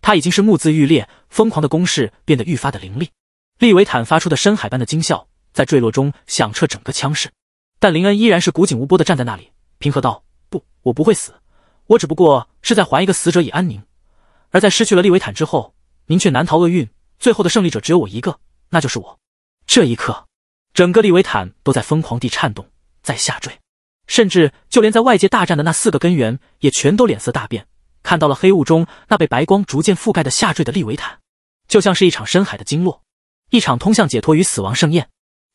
他已经是目眦欲裂，疯狂的攻势变得愈发的凌厉。利维坦发出的深海般的惊啸。在坠落中响彻整个枪室，但林恩依然是古井无波的站在那里，平和道：“不，我不会死。我只不过是在还一个死者以安宁。而在失去了利维坦之后，您却难逃厄运。最后的胜利者只有我一个，那就是我。”这一刻，整个利维坦都在疯狂地颤动，在下坠，甚至就连在外界大战的那四个根源也全都脸色大变，看到了黑雾中那被白光逐渐覆盖的下坠的利维坦，就像是一场深海的鲸落，一场通向解脱与死亡盛宴。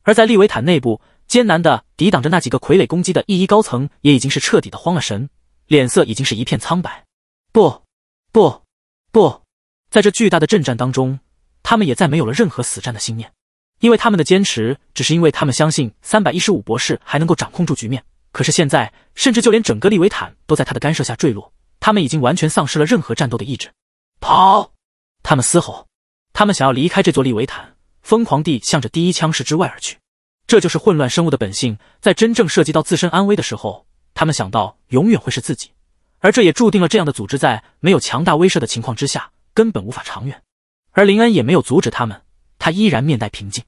而在利维坦内部，艰难的抵挡着那几个傀儡攻击的一一高层也已经是彻底的慌了神，脸色已经是一片苍白。不，不，不，在这巨大的阵战当中，他们也再没有了任何死战的心念，因为他们的坚持只是因为他们相信三百一十五博士还能够掌控住局面。可是现在，甚至就连整个利维坦都在他的干涉下坠落，他们已经完全丧失了任何战斗的意志。跑！他们嘶吼，他们想要离开这座利维坦。疯狂地向着第一枪室之外而去，这就是混乱生物的本性。在真正涉及到自身安危的时候，他们想到永远会是自己，而这也注定了这样的组织在没有强大威慑的情况之下根本无法长远。而林恩也没有阻止他们，他依然面带平静，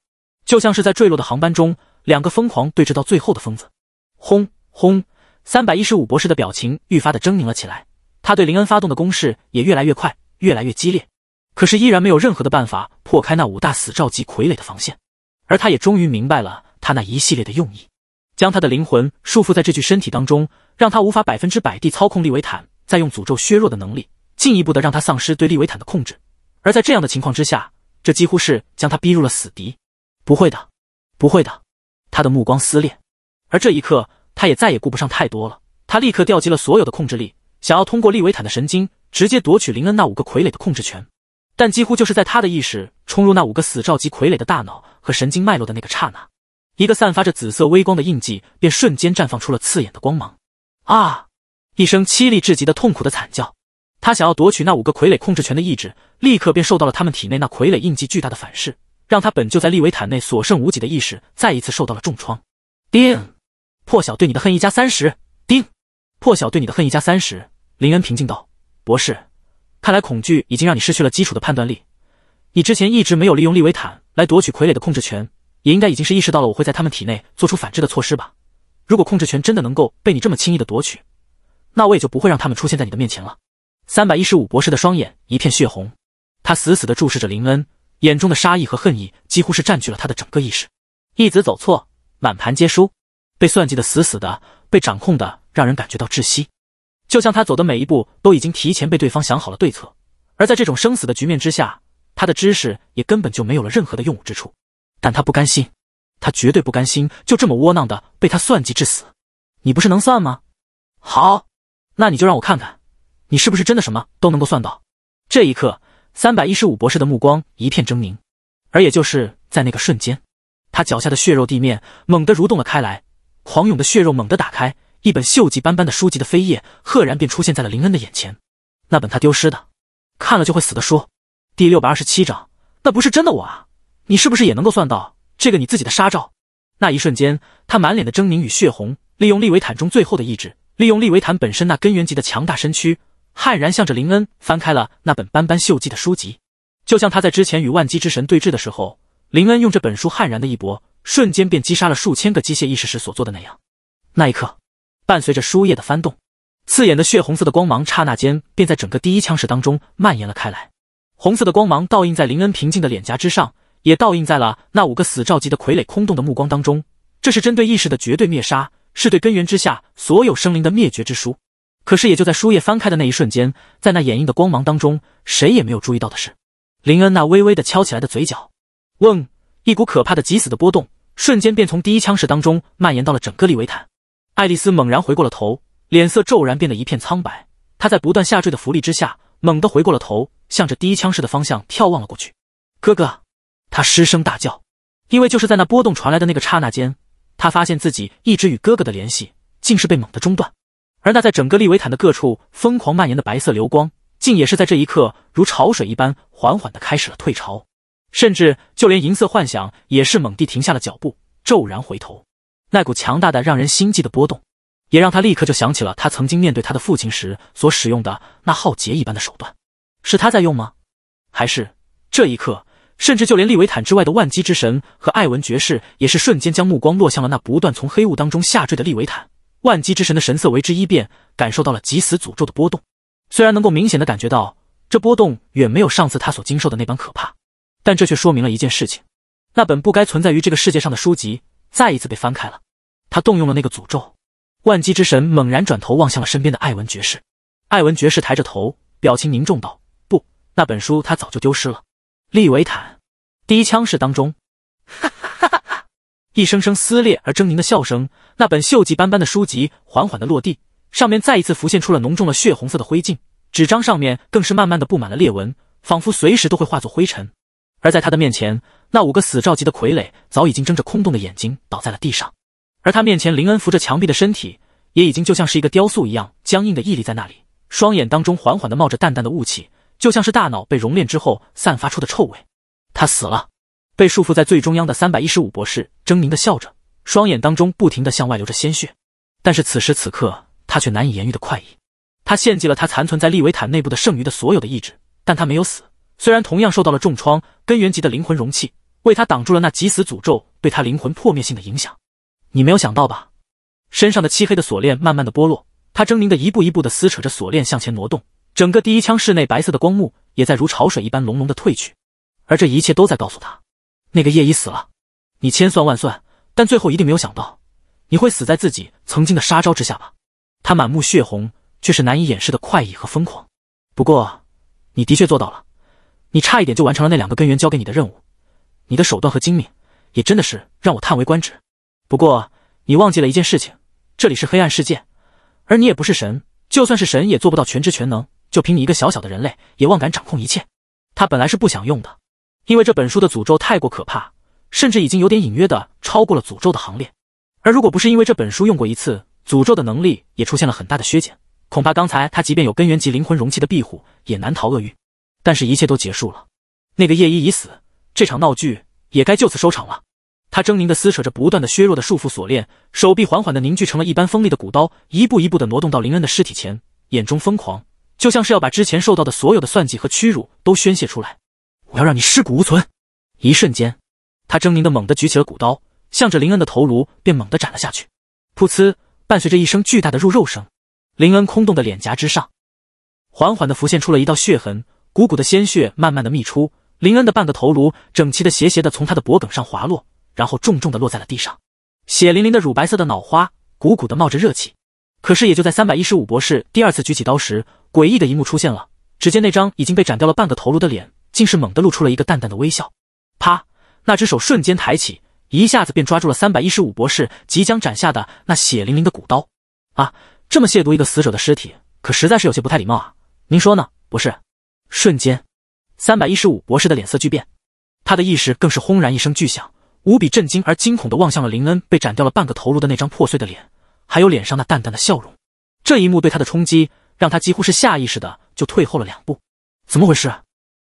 就像是在坠落的航班中两个疯狂对峙到最后的疯子。轰轰！三百一十五博士的表情愈发的狰狞了起来，他对林恩发动的攻势也越来越快，越来越激烈。可是依然没有任何的办法破开那五大死兆级傀儡的防线，而他也终于明白了他那一系列的用意，将他的灵魂束缚在这具身体当中，让他无法百分之百地操控利维坦，再用诅咒削弱的能力，进一步的让他丧失对利维坦的控制。而在这样的情况之下，这几乎是将他逼入了死敌。不会的，不会的，他的目光撕裂，而这一刻，他也再也顾不上太多了。他立刻调集了所有的控制力，想要通过利维坦的神经，直接夺取林恩那五个傀儡的控制权。但几乎就是在他的意识冲入那五个死兆级傀儡的大脑和神经脉络的那个刹那，一个散发着紫色微光的印记便瞬间绽放出了刺眼的光芒！啊！一声凄厉至极的痛苦的惨叫，他想要夺取那五个傀儡控制权的意志，立刻便受到了他们体内那傀儡印记巨大的反噬，让他本就在利维坦内所剩无几的意识再一次受到了重创。叮，破晓对你的恨意加三十。叮，破晓对你的恨意加三十。林恩平静道：“博士。”看来恐惧已经让你失去了基础的判断力。你之前一直没有利用利维坦来夺取傀儡的控制权，也应该已经是意识到了我会在他们体内做出反制的措施吧？如果控制权真的能够被你这么轻易的夺取，那我也就不会让他们出现在你的面前了。三百一十五博士的双眼一片血红，他死死的注视着林恩，眼中的杀意和恨意几乎是占据了他的整个意识。一子走错，满盘皆输，被算计的死死的，被掌控的让人感觉到窒息。就像他走的每一步都已经提前被对方想好了对策，而在这种生死的局面之下，他的知识也根本就没有了任何的用武之处。但他不甘心，他绝对不甘心就这么窝囊的被他算计致死。你不是能算吗？好，那你就让我看看，你是不是真的什么都能够算到。这一刻，三百一十五博士的目光一片狰狞，而也就是在那个瞬间，他脚下的血肉地面猛地蠕动了开来，狂涌的血肉猛地打开。一本锈迹斑斑的书籍的扉页，赫然便出现在了林恩的眼前。那本他丢失的、看了就会死的书。第六百二十七章，那不是真的我啊！你是不是也能够算到这个你自己的杀招？那一瞬间，他满脸的狰狞与血红，利用利维坦中最后的意志，利用利维坦本身那根源级的强大身躯，悍然向着林恩翻开了那本斑斑锈迹的书籍。就像他在之前与万机之神对峙的时候，林恩用这本书悍然的一搏，瞬间便击杀了数千个机械意识时所做的那样。那一刻。伴随着书页的翻动，刺眼的血红色的光芒刹那间便在整个第一枪室当中蔓延了开来。红色的光芒倒映在林恩平静的脸颊之上，也倒映在了那五个死兆级的傀儡空洞的目光当中。这是针对意识的绝对灭杀，是对根源之下所有生灵的灭绝之书。可是，也就在书页翻开的那一瞬间，在那掩映的光芒当中，谁也没有注意到的是，林恩那微微的翘起来的嘴角。嗡，一股可怕的极死的波动瞬间便从第一枪室当中蔓延到了整个利维坦。爱丽丝猛然回过了头，脸色骤然变得一片苍白。她在不断下坠的浮力之下，猛地回过了头，向着第一枪室的方向眺望了过去。哥哥，她失声大叫。因为就是在那波动传来的那个刹那间，她发现自己一直与哥哥的联系，竟是被猛地中断。而那在整个利维坦的各处疯狂蔓延的白色流光，竟也是在这一刻如潮水一般缓缓地开始了退潮。甚至就连银色幻想也是猛地停下了脚步，骤然回头。那股强大的、让人心悸的波动，也让他立刻就想起了他曾经面对他的父亲时所使用的那浩劫一般的手段。是他在用吗？还是这一刻，甚至就连利维坦之外的万机之神和艾文爵士，也是瞬间将目光落向了那不断从黑雾当中下坠的利维坦。万机之神的神色为之一变，感受到了极死诅咒的波动。虽然能够明显的感觉到这波动远没有上次他所经受的那般可怕，但这却说明了一件事情：那本不该存在于这个世界上的书籍。再一次被翻开了，他动用了那个诅咒。万机之神猛然转头望向了身边的艾文爵士，艾文爵士抬着头，表情凝重道：“不，那本书他早就丢失了。”利维坦，第一枪式当中，哈哈哈哈！一声声撕裂而狰狞的笑声。那本锈迹斑斑的书籍缓缓的落地，上面再一次浮现出了浓重的血红色的灰烬，纸张上面更是慢慢的布满了裂纹，仿佛随时都会化作灰尘。而在他的面前，那五个死兆级的傀儡早已经睁着空洞的眼睛倒在了地上，而他面前林恩扶着墙壁的身体也已经就像是一个雕塑一样僵硬的屹立在那里，双眼当中缓缓的冒着淡淡的雾气，就像是大脑被熔炼之后散发出的臭味。他死了。被束缚在最中央的三百一十五博士狰狞的笑着，双眼当中不停的向外流着鲜血，但是此时此刻他却难以言喻的快意。他献祭了他残存在利维坦内部的剩余的所有的意志，但他没有死。虽然同样受到了重创，根源级的灵魂容器为他挡住了那极死诅咒对他灵魂破灭性的影响。你没有想到吧？身上的漆黑的锁链慢慢的剥落，他狰狞的一步一步的撕扯着锁链向前挪动，整个第一枪室内白色的光幕也在如潮水一般隆隆的退去。而这一切都在告诉他，那个夜已死了。你千算万算，但最后一定没有想到，你会死在自己曾经的杀招之下吧？他满目血红，却是难以掩饰的快意和疯狂。不过，你的确做到了。你差一点就完成了那两个根源交给你的任务，你的手段和精明也真的是让我叹为观止。不过你忘记了一件事情，这里是黑暗世界，而你也不是神，就算是神也做不到全知全能。就凭你一个小小的人类，也妄敢掌控一切？他本来是不想用的，因为这本书的诅咒太过可怕，甚至已经有点隐约的超过了诅咒的行列。而如果不是因为这本书用过一次，诅咒的能力也出现了很大的削减，恐怕刚才他即便有根源级灵魂容器的庇护，也难逃厄运。但是，一切都结束了。那个叶一已死，这场闹剧也该就此收场了。他狰狞的撕扯着，不断的削弱的束缚锁链，手臂缓缓的凝聚成了一般锋利的骨刀，一步一步的挪动到林恩的尸体前，眼中疯狂，就像是要把之前受到的所有的算计和屈辱都宣泄出来。我要让你尸骨无存！一瞬间，他狰狞的猛地举起了骨刀，向着林恩的头颅便猛地斩了下去。噗呲，伴随着一声巨大的入肉声，林恩空洞的脸颊之上，缓缓的浮现出了一道血痕。鼓鼓的鲜血慢慢的溢出，林恩的半个头颅整齐的斜斜的从他的脖颈上滑落，然后重重的落在了地上，血淋淋的乳白色的脑花，鼓鼓的冒着热气。可是也就在三百一十五博士第二次举起刀时，诡异的一幕出现了。只见那张已经被斩掉了半个头颅的脸，竟是猛地露出了一个淡淡的微笑。啪！那只手瞬间抬起，一下子便抓住了三百一十五博士即将斩下的那血淋淋的骨刀。啊！这么亵渎一个死者的尸体，可实在是有些不太礼貌啊。您说呢，博士？瞬间，三百一十五博士的脸色巨变，他的意识更是轰然一声巨响，无比震惊而惊恐的望向了林恩被斩掉了半个头颅的那张破碎的脸，还有脸上那淡淡的笑容。这一幕对他的冲击，让他几乎是下意识的就退后了两步。怎么回事？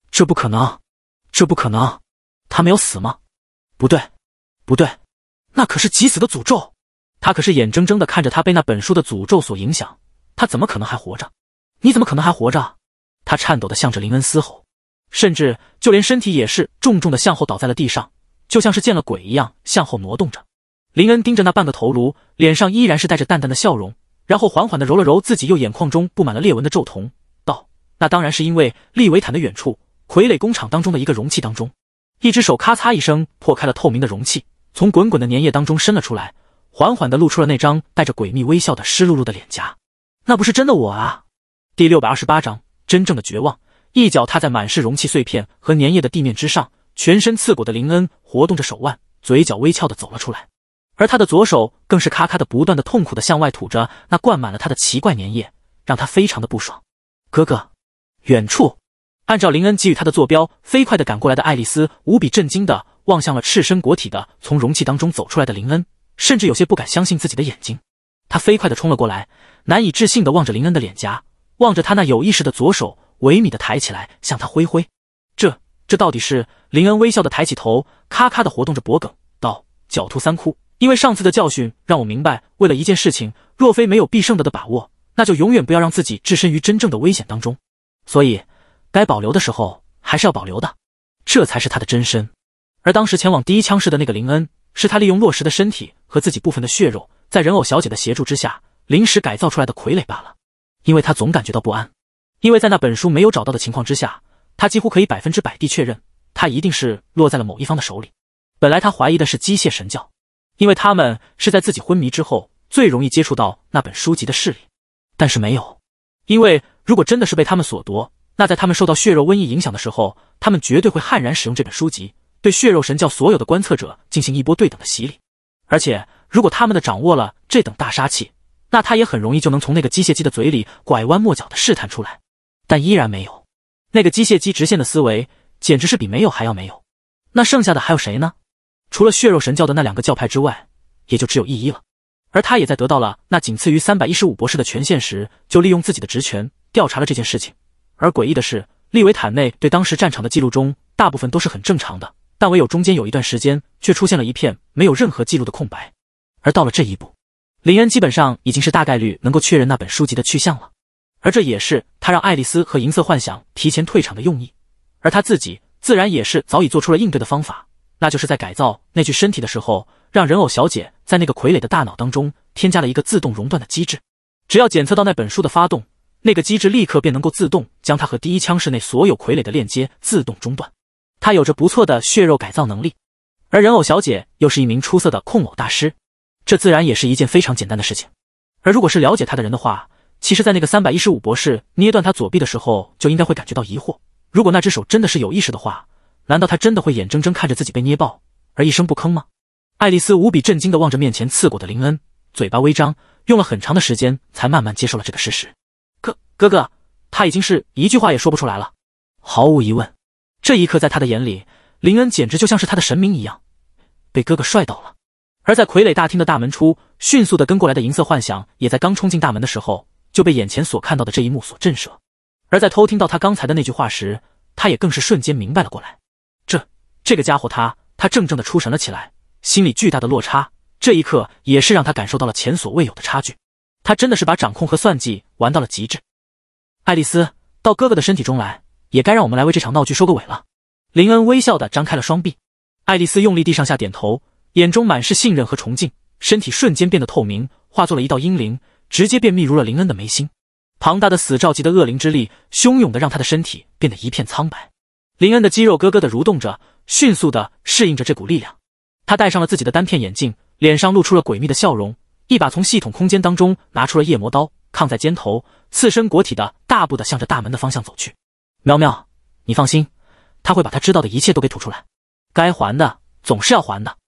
这不可能！这不可能！他没有死吗？不对，不对，那可是急死的诅咒。他可是眼睁睁的看着他被那本书的诅咒所影响，他怎么可能还活着？你怎么可能还活着？他颤抖的向着林恩嘶吼，甚至就连身体也是重重的向后倒在了地上，就像是见了鬼一样向后挪动着。林恩盯着那半个头颅，脸上依然是带着淡淡的笑容，然后缓缓的揉了揉自己右眼眶中布满了裂纹的皱瞳，道：“那当然是因为利维坦的远处傀儡工厂当中的一个容器当中，一只手咔嚓一声破开了透明的容器，从滚滚的粘液当中伸了出来，缓缓的露出了那张带着诡秘微笑的湿漉漉的脸颊。那不是真的我啊！”第六百二十八章。真正的绝望，一脚踏在满是容器碎片和粘液的地面之上，全身刺骨的林恩活动着手腕，嘴角微翘的走了出来，而他的左手更是咔咔的不断的痛苦的向外吐着那灌满了他的奇怪粘液，让他非常的不爽。哥哥，远处，按照林恩给予他的坐标，飞快的赶过来的爱丽丝无比震惊的望向了赤身裸体的从容器当中走出来的林恩，甚至有些不敢相信自己的眼睛。他飞快的冲了过来，难以置信的望着林恩的脸颊。望着他那有意识的左手，萎米的抬起来向他挥挥，这这到底是林恩？微笑的抬起头，咔咔的活动着脖颈，道：“狡兔三窟，因为上次的教训让我明白，为了一件事情，若非没有必胜的的把握，那就永远不要让自己置身于真正的危险当中。所以，该保留的时候还是要保留的，这才是他的真身。而当时前往第一枪室的那个林恩，是他利用洛石的身体和自己部分的血肉，在人偶小姐的协助之下临时改造出来的傀儡罢了。”因为他总感觉到不安，因为在那本书没有找到的情况之下，他几乎可以百分之百地确认，他一定是落在了某一方的手里。本来他怀疑的是机械神教，因为他们是在自己昏迷之后最容易接触到那本书籍的势力。但是没有，因为如果真的是被他们所夺，那在他们受到血肉瘟疫影响的时候，他们绝对会悍然使用这本书籍，对血肉神教所有的观测者进行一波对等的洗礼。而且，如果他们的掌握了这等大杀器，那他也很容易就能从那个机械机的嘴里拐弯抹角的试探出来，但依然没有。那个机械机直线的思维，简直是比没有还要没有。那剩下的还有谁呢？除了血肉神教的那两个教派之外，也就只有一一了。而他也在得到了那仅次于三百一十五博士的权限时，就利用自己的职权调查了这件事情。而诡异的是，利维坦内对当时战场的记录中，大部分都是很正常的，但唯有中间有一段时间，却出现了一片没有任何记录的空白。而到了这一步。林恩基本上已经是大概率能够确认那本书籍的去向了，而这也是他让爱丽丝和银色幻想提前退场的用意，而他自己自然也是早已做出了应对的方法，那就是在改造那具身体的时候，让人偶小姐在那个傀儡的大脑当中添加了一个自动熔断的机制，只要检测到那本书的发动，那个机制立刻便能够自动将他和第一枪室内所有傀儡的链接自动中断。他有着不错的血肉改造能力，而人偶小姐又是一名出色的控偶大师。这自然也是一件非常简单的事情，而如果是了解他的人的话，其实，在那个三百一十五博士捏断他左臂的时候，就应该会感觉到疑惑。如果那只手真的是有意识的话，难道他真的会眼睁睁看着自己被捏爆而一声不吭吗？爱丽丝无比震惊的望着面前刺骨的林恩，嘴巴微张，用了很长的时间才慢慢接受了这个事实。哥，哥哥，他已经是一句话也说不出来了。毫无疑问，这一刻在他的眼里，林恩简直就像是他的神明一样，被哥哥帅到了。而在傀儡大厅的大门处，迅速的跟过来的银色幻想，也在刚冲进大门的时候，就被眼前所看到的这一幕所震慑。而在偷听到他刚才的那句话时，他也更是瞬间明白了过来。这这个家伙，他他怔怔的出神了起来，心里巨大的落差，这一刻也是让他感受到了前所未有的差距。他真的是把掌控和算计玩到了极致。爱丽丝，到哥哥的身体中来，也该让我们来为这场闹剧收个尾了。林恩微笑的张开了双臂，爱丽丝用力地上下点头。眼中满是信任和崇敬，身体瞬间变得透明，化作了一道阴灵，直接便密如了林恩的眉心。庞大的死兆级的恶灵之力汹涌的让他的身体变得一片苍白，林恩的肌肉咯咯的蠕动着，迅速的适应着这股力量。他戴上了自己的单片眼镜，脸上露出了诡秘的笑容，一把从系统空间当中拿出了夜魔刀，抗在肩头，刺身裹体的大步的向着大门的方向走去。苗苗，你放心，他会把他知道的一切都给吐出来，该还的总是要还的。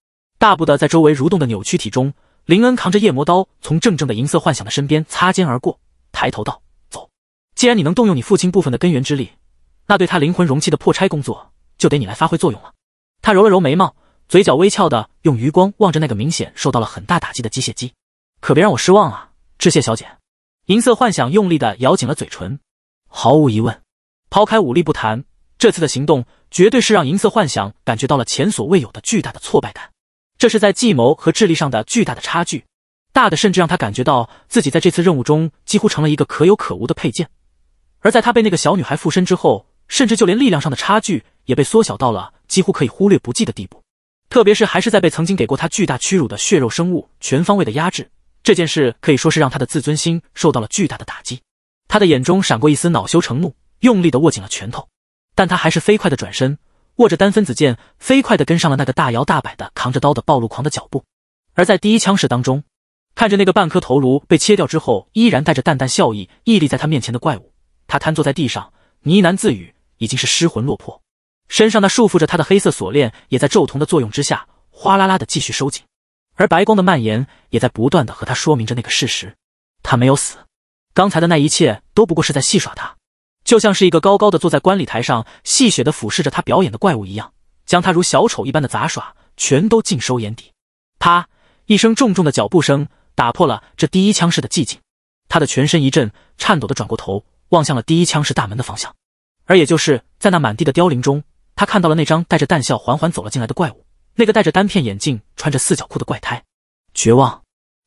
大步的在周围蠕动的扭曲体中，林恩扛着夜魔刀从正正的银色幻想的身边擦肩而过，抬头道：“走，既然你能动用你父亲部分的根源之力，那对他灵魂容器的破拆工作就得你来发挥作用了。”他揉了揉眉毛，嘴角微翘的用余光望着那个明显受到了很大打击的机械姬，“可别让我失望啊，致谢小姐。”银色幻想用力的咬紧了嘴唇。毫无疑问，抛开武力不谈，这次的行动绝对是让银色幻想感觉到了前所未有的巨大的挫败感。这是在计谋和智力上的巨大的差距，大的甚至让他感觉到自己在这次任务中几乎成了一个可有可无的配件。而在他被那个小女孩附身之后，甚至就连力量上的差距也被缩小到了几乎可以忽略不计的地步。特别是还是在被曾经给过他巨大屈辱的血肉生物全方位的压制，这件事可以说是让他的自尊心受到了巨大的打击。他的眼中闪过一丝恼羞成怒，用力地握紧了拳头，但他还是飞快地转身。握着单分子剑，飞快地跟上了那个大摇大摆的扛着刀的暴露狂的脚步。而在第一枪式当中，看着那个半颗头颅被切掉之后，依然带着淡淡笑意屹立在他面前的怪物，他瘫坐在地上，呢喃自语，已经是失魂落魄。身上那束缚着他的黑色锁链也在咒瞳的作用之下，哗啦啦的继续收紧。而白光的蔓延也在不断的和他说明着那个事实：他没有死。刚才的那一切都不过是在戏耍他。就像是一个高高的坐在观礼台上，戏谑的俯视着他表演的怪物一样，将他如小丑一般的杂耍全都尽收眼底。啪！一声重重的脚步声打破了这第一枪室的寂静，他的全身一震，颤抖的转过头，望向了第一枪室大门的方向。而也就是在那满地的凋零中，他看到了那张带着淡笑、缓缓走了进来的怪物，那个戴着单片眼镜、穿着四角裤的怪胎。绝望，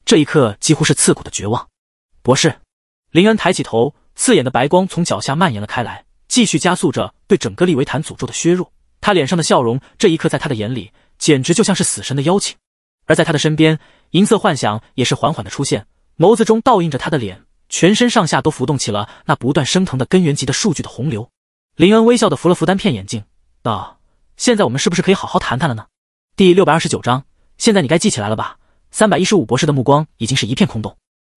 这一刻几乎是刺骨的绝望。博士，林恩抬起头。刺眼的白光从脚下蔓延了开来，继续加速着对整个利维坦诅咒的削弱。他脸上的笑容，这一刻在他的眼里，简直就像是死神的邀请。而在他的身边，银色幻想也是缓缓的出现，眸子中倒映着他的脸，全身上下都浮动起了那不断升腾的根源级的数据的洪流。林恩微笑的扶了扶单片眼镜，道：“现在我们是不是可以好好谈谈了呢？”第六百二十九章，现在你该记起来了吧？三百一十五博士的目光已经是一片空洞，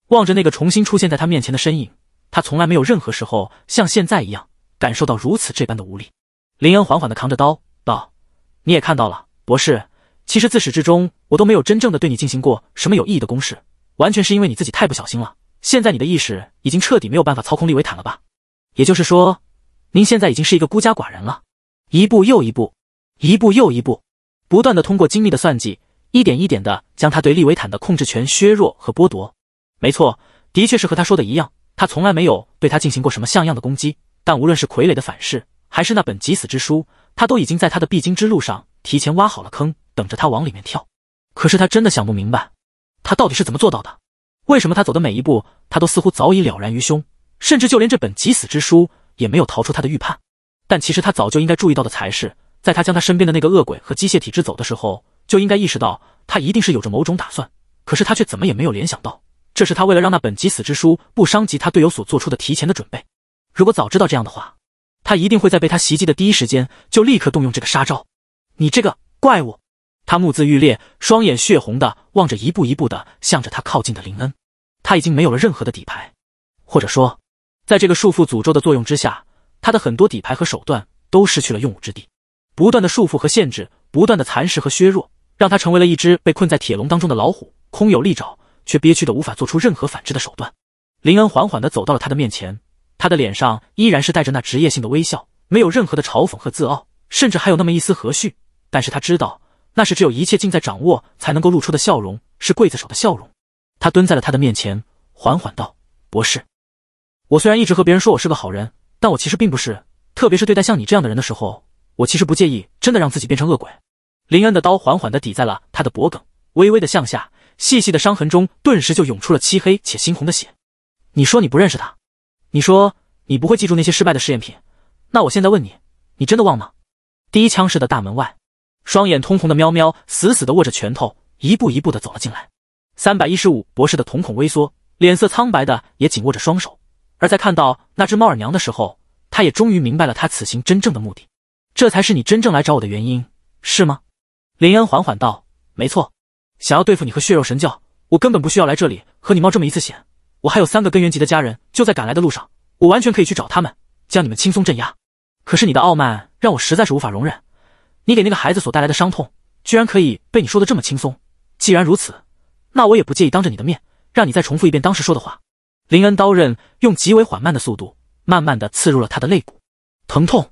望着那个重新出现在他面前的身影。他从来没有任何时候像现在一样感受到如此这般的无力。林恩缓缓的扛着刀道：“你也看到了，博士。其实自始至终，我都没有真正的对你进行过什么有意义的攻势，完全是因为你自己太不小心了。现在你的意识已经彻底没有办法操控利维坦了吧？也就是说，您现在已经是一个孤家寡人了。一步又一步，一步又一步，不断的通过精密的算计，一点一点的将他对利维坦的控制权削弱和剥夺。没错，的确是和他说的一样。”他从来没有对他进行过什么像样的攻击，但无论是傀儡的反噬，还是那本急死之书，他都已经在他的必经之路上提前挖好了坑，等着他往里面跳。可是他真的想不明白，他到底是怎么做到的？为什么他走的每一步，他都似乎早已了然于胸，甚至就连这本急死之书也没有逃出他的预判？但其实他早就应该注意到的才是，在他将他身边的那个恶鬼和机械体支走的时候，就应该意识到他一定是有着某种打算。可是他却怎么也没有联想到。这是他为了让那本《急死之书》不伤及他队友所做出的提前的准备。如果早知道这样的话，他一定会在被他袭击的第一时间就立刻动用这个杀招。你这个怪物！他目眦欲裂，双眼血红的望着一步一步的向着他靠近的林恩。他已经没有了任何的底牌，或者说，在这个束缚诅咒的作用之下，他的很多底牌和手段都失去了用武之地。不断的束缚和限制，不断的蚕食和削弱，让他成为了一只被困在铁笼当中的老虎，空有利爪。却憋屈的无法做出任何反制的手段。林恩缓缓的走到了他的面前，他的脸上依然是带着那职业性的微笑，没有任何的嘲讽和自傲，甚至还有那么一丝和煦。但是他知道，那是只有一切尽在掌握才能够露出的笑容，是刽子手的笑容。他蹲在了他的面前，缓缓道：“博士，我虽然一直和别人说我是个好人，但我其实并不是。特别是对待像你这样的人的时候，我其实不介意真的让自己变成恶鬼。”林恩的刀缓缓的抵在了他的脖颈，微微的向下。细细的伤痕中，顿时就涌出了漆黑且猩红的血。你说你不认识他，你说你不会记住那些失败的试验品，那我现在问你，你真的忘吗？第一枪室的大门外，双眼通红的喵喵死死地握着拳头，一步一步地走了进来。三百一十五博士的瞳孔微缩，脸色苍白的也紧握着双手。而在看到那只猫耳娘的时候，他也终于明白了他此行真正的目的。这才是你真正来找我的原因，是吗？林恩缓缓道：“没错。”想要对付你和血肉神教，我根本不需要来这里和你冒这么一次险。我还有三个根源级的家人就在赶来的路上，我完全可以去找他们，将你们轻松镇压。可是你的傲慢让我实在是无法容忍，你给那个孩子所带来的伤痛，居然可以被你说的这么轻松。既然如此，那我也不介意当着你的面，让你再重复一遍当时说的话。林恩刀刃用极为缓慢的速度，慢慢的刺入了他的肋骨，疼痛，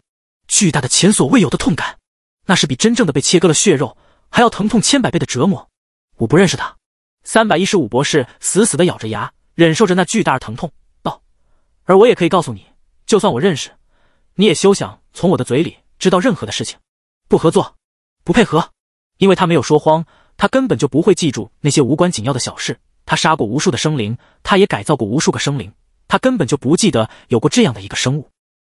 巨大的、前所未有的痛感，那是比真正的被切割了血肉还要疼痛千百倍的折磨。我不认识他。三百一十五博士死死的咬着牙，忍受着那巨大的疼痛，道：“而我也可以告诉你，就算我认识，你也休想从我的嘴里知道任何的事情。不合作，不配合，因为他没有说谎，他根本就不会记住那些无关紧要的小事。他杀过无数的生灵，他也改造过无数个生灵，他根本就不记得有过这样的一个生物。”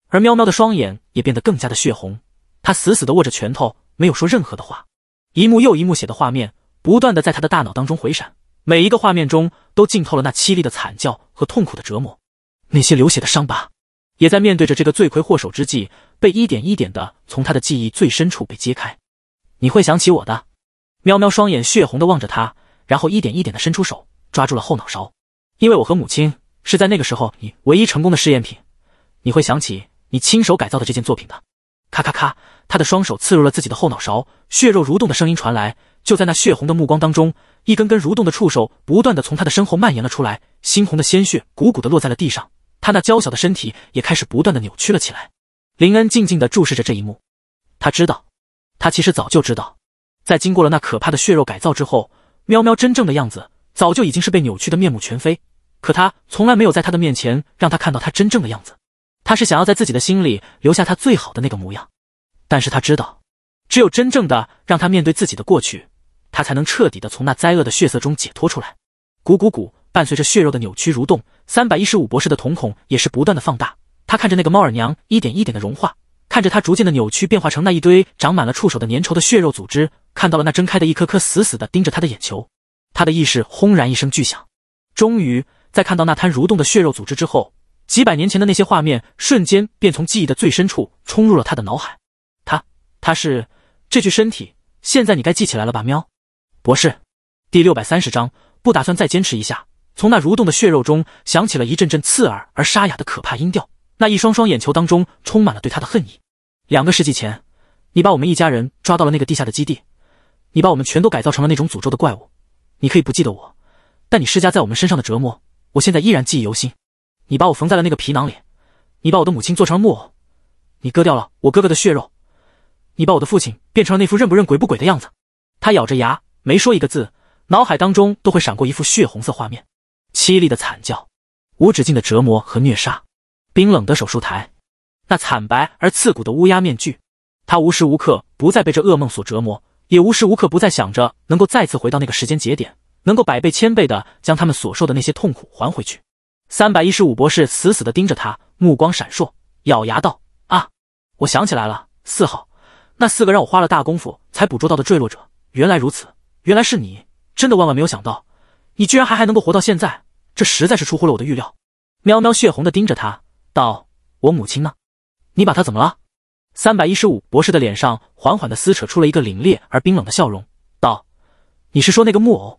而喵喵的双眼也变得更加的血红，他死死的握着拳头，没有说任何的话。一幕又一幕写的画面。不断的在他的大脑当中回闪，每一个画面中都浸透了那凄厉的惨叫和痛苦的折磨，那些流血的伤疤，也在面对着这个罪魁祸首之际，被一点一点的从他的记忆最深处被揭开。你会想起我的，喵喵，双眼血红的望着他，然后一点一点的伸出手，抓住了后脑勺。因为我和母亲是在那个时候你唯一成功的试验品，你会想起你亲手改造的这件作品的。咔咔咔，他的双手刺入了自己的后脑勺，血肉蠕动的声音传来。就在那血红的目光当中，一根根蠕动的触手不断的从他的身后蔓延了出来，猩红的鲜血鼓鼓的落在了地上，他那娇小的身体也开始不断的扭曲了起来。林恩静静的注视着这一幕，他知道，他其实早就知道，在经过了那可怕的血肉改造之后，喵喵真正的样子早就已经是被扭曲的面目全非，可他从来没有在他的面前让他看到他真正的样子，他是想要在自己的心里留下他最好的那个模样，但是他知道，只有真正的让他面对自己的过去。他才能彻底的从那灾厄的血色中解脱出来。鼓鼓鼓，伴随着血肉的扭曲蠕动，三百一十五博士的瞳孔也是不断的放大。他看着那个猫耳娘一点一点的融化，看着他逐渐的扭曲变化成那一堆长满了触手的粘稠的血肉组织，看到了那睁开的一颗颗死死的盯着他的眼球。他的意识轰然一声巨响，终于在看到那滩蠕动的血肉组织之后，几百年前的那些画面瞬间便从记忆的最深处冲入了他的脑海。他他是这具身体，现在你该记起来了吧？喵。博士，第六百三十章，不打算再坚持一下。从那蠕动的血肉中响起了一阵阵刺耳而沙哑的可怕音调，那一双双眼球当中充满了对他的恨意。两个世纪前，你把我们一家人抓到了那个地下的基地，你把我们全都改造成了那种诅咒的怪物。你可以不记得我，但你施加在我们身上的折磨，我现在依然记忆犹新。你把我缝在了那个皮囊里，你把我的母亲做成了木偶，你割掉了我哥哥的血肉，你把我的父亲变成了那副认不认鬼不鬼的样子。他咬着牙。没说一个字，脑海当中都会闪过一幅血红色画面，凄厉的惨叫，无止境的折磨和虐杀，冰冷的手术台，那惨白而刺骨的乌鸦面具，他无时无刻不再被这噩梦所折磨，也无时无刻不再想着能够再次回到那个时间节点，能够百倍千倍的将他们所受的那些痛苦还回去。三百一十五博士死死的盯着他，目光闪烁，咬牙道：“啊，我想起来了，四号，那四个让我花了大功夫才捕捉到的坠落者，原来如此。”原来是你，真的万万没有想到，你居然还还能够活到现在，这实在是出乎了我的预料。喵喵血红的盯着他道：“我母亲呢？你把她怎么了？”三百一十五博士的脸上缓缓的撕扯出了一个凛冽而冰冷的笑容，道：“你是说那个木偶？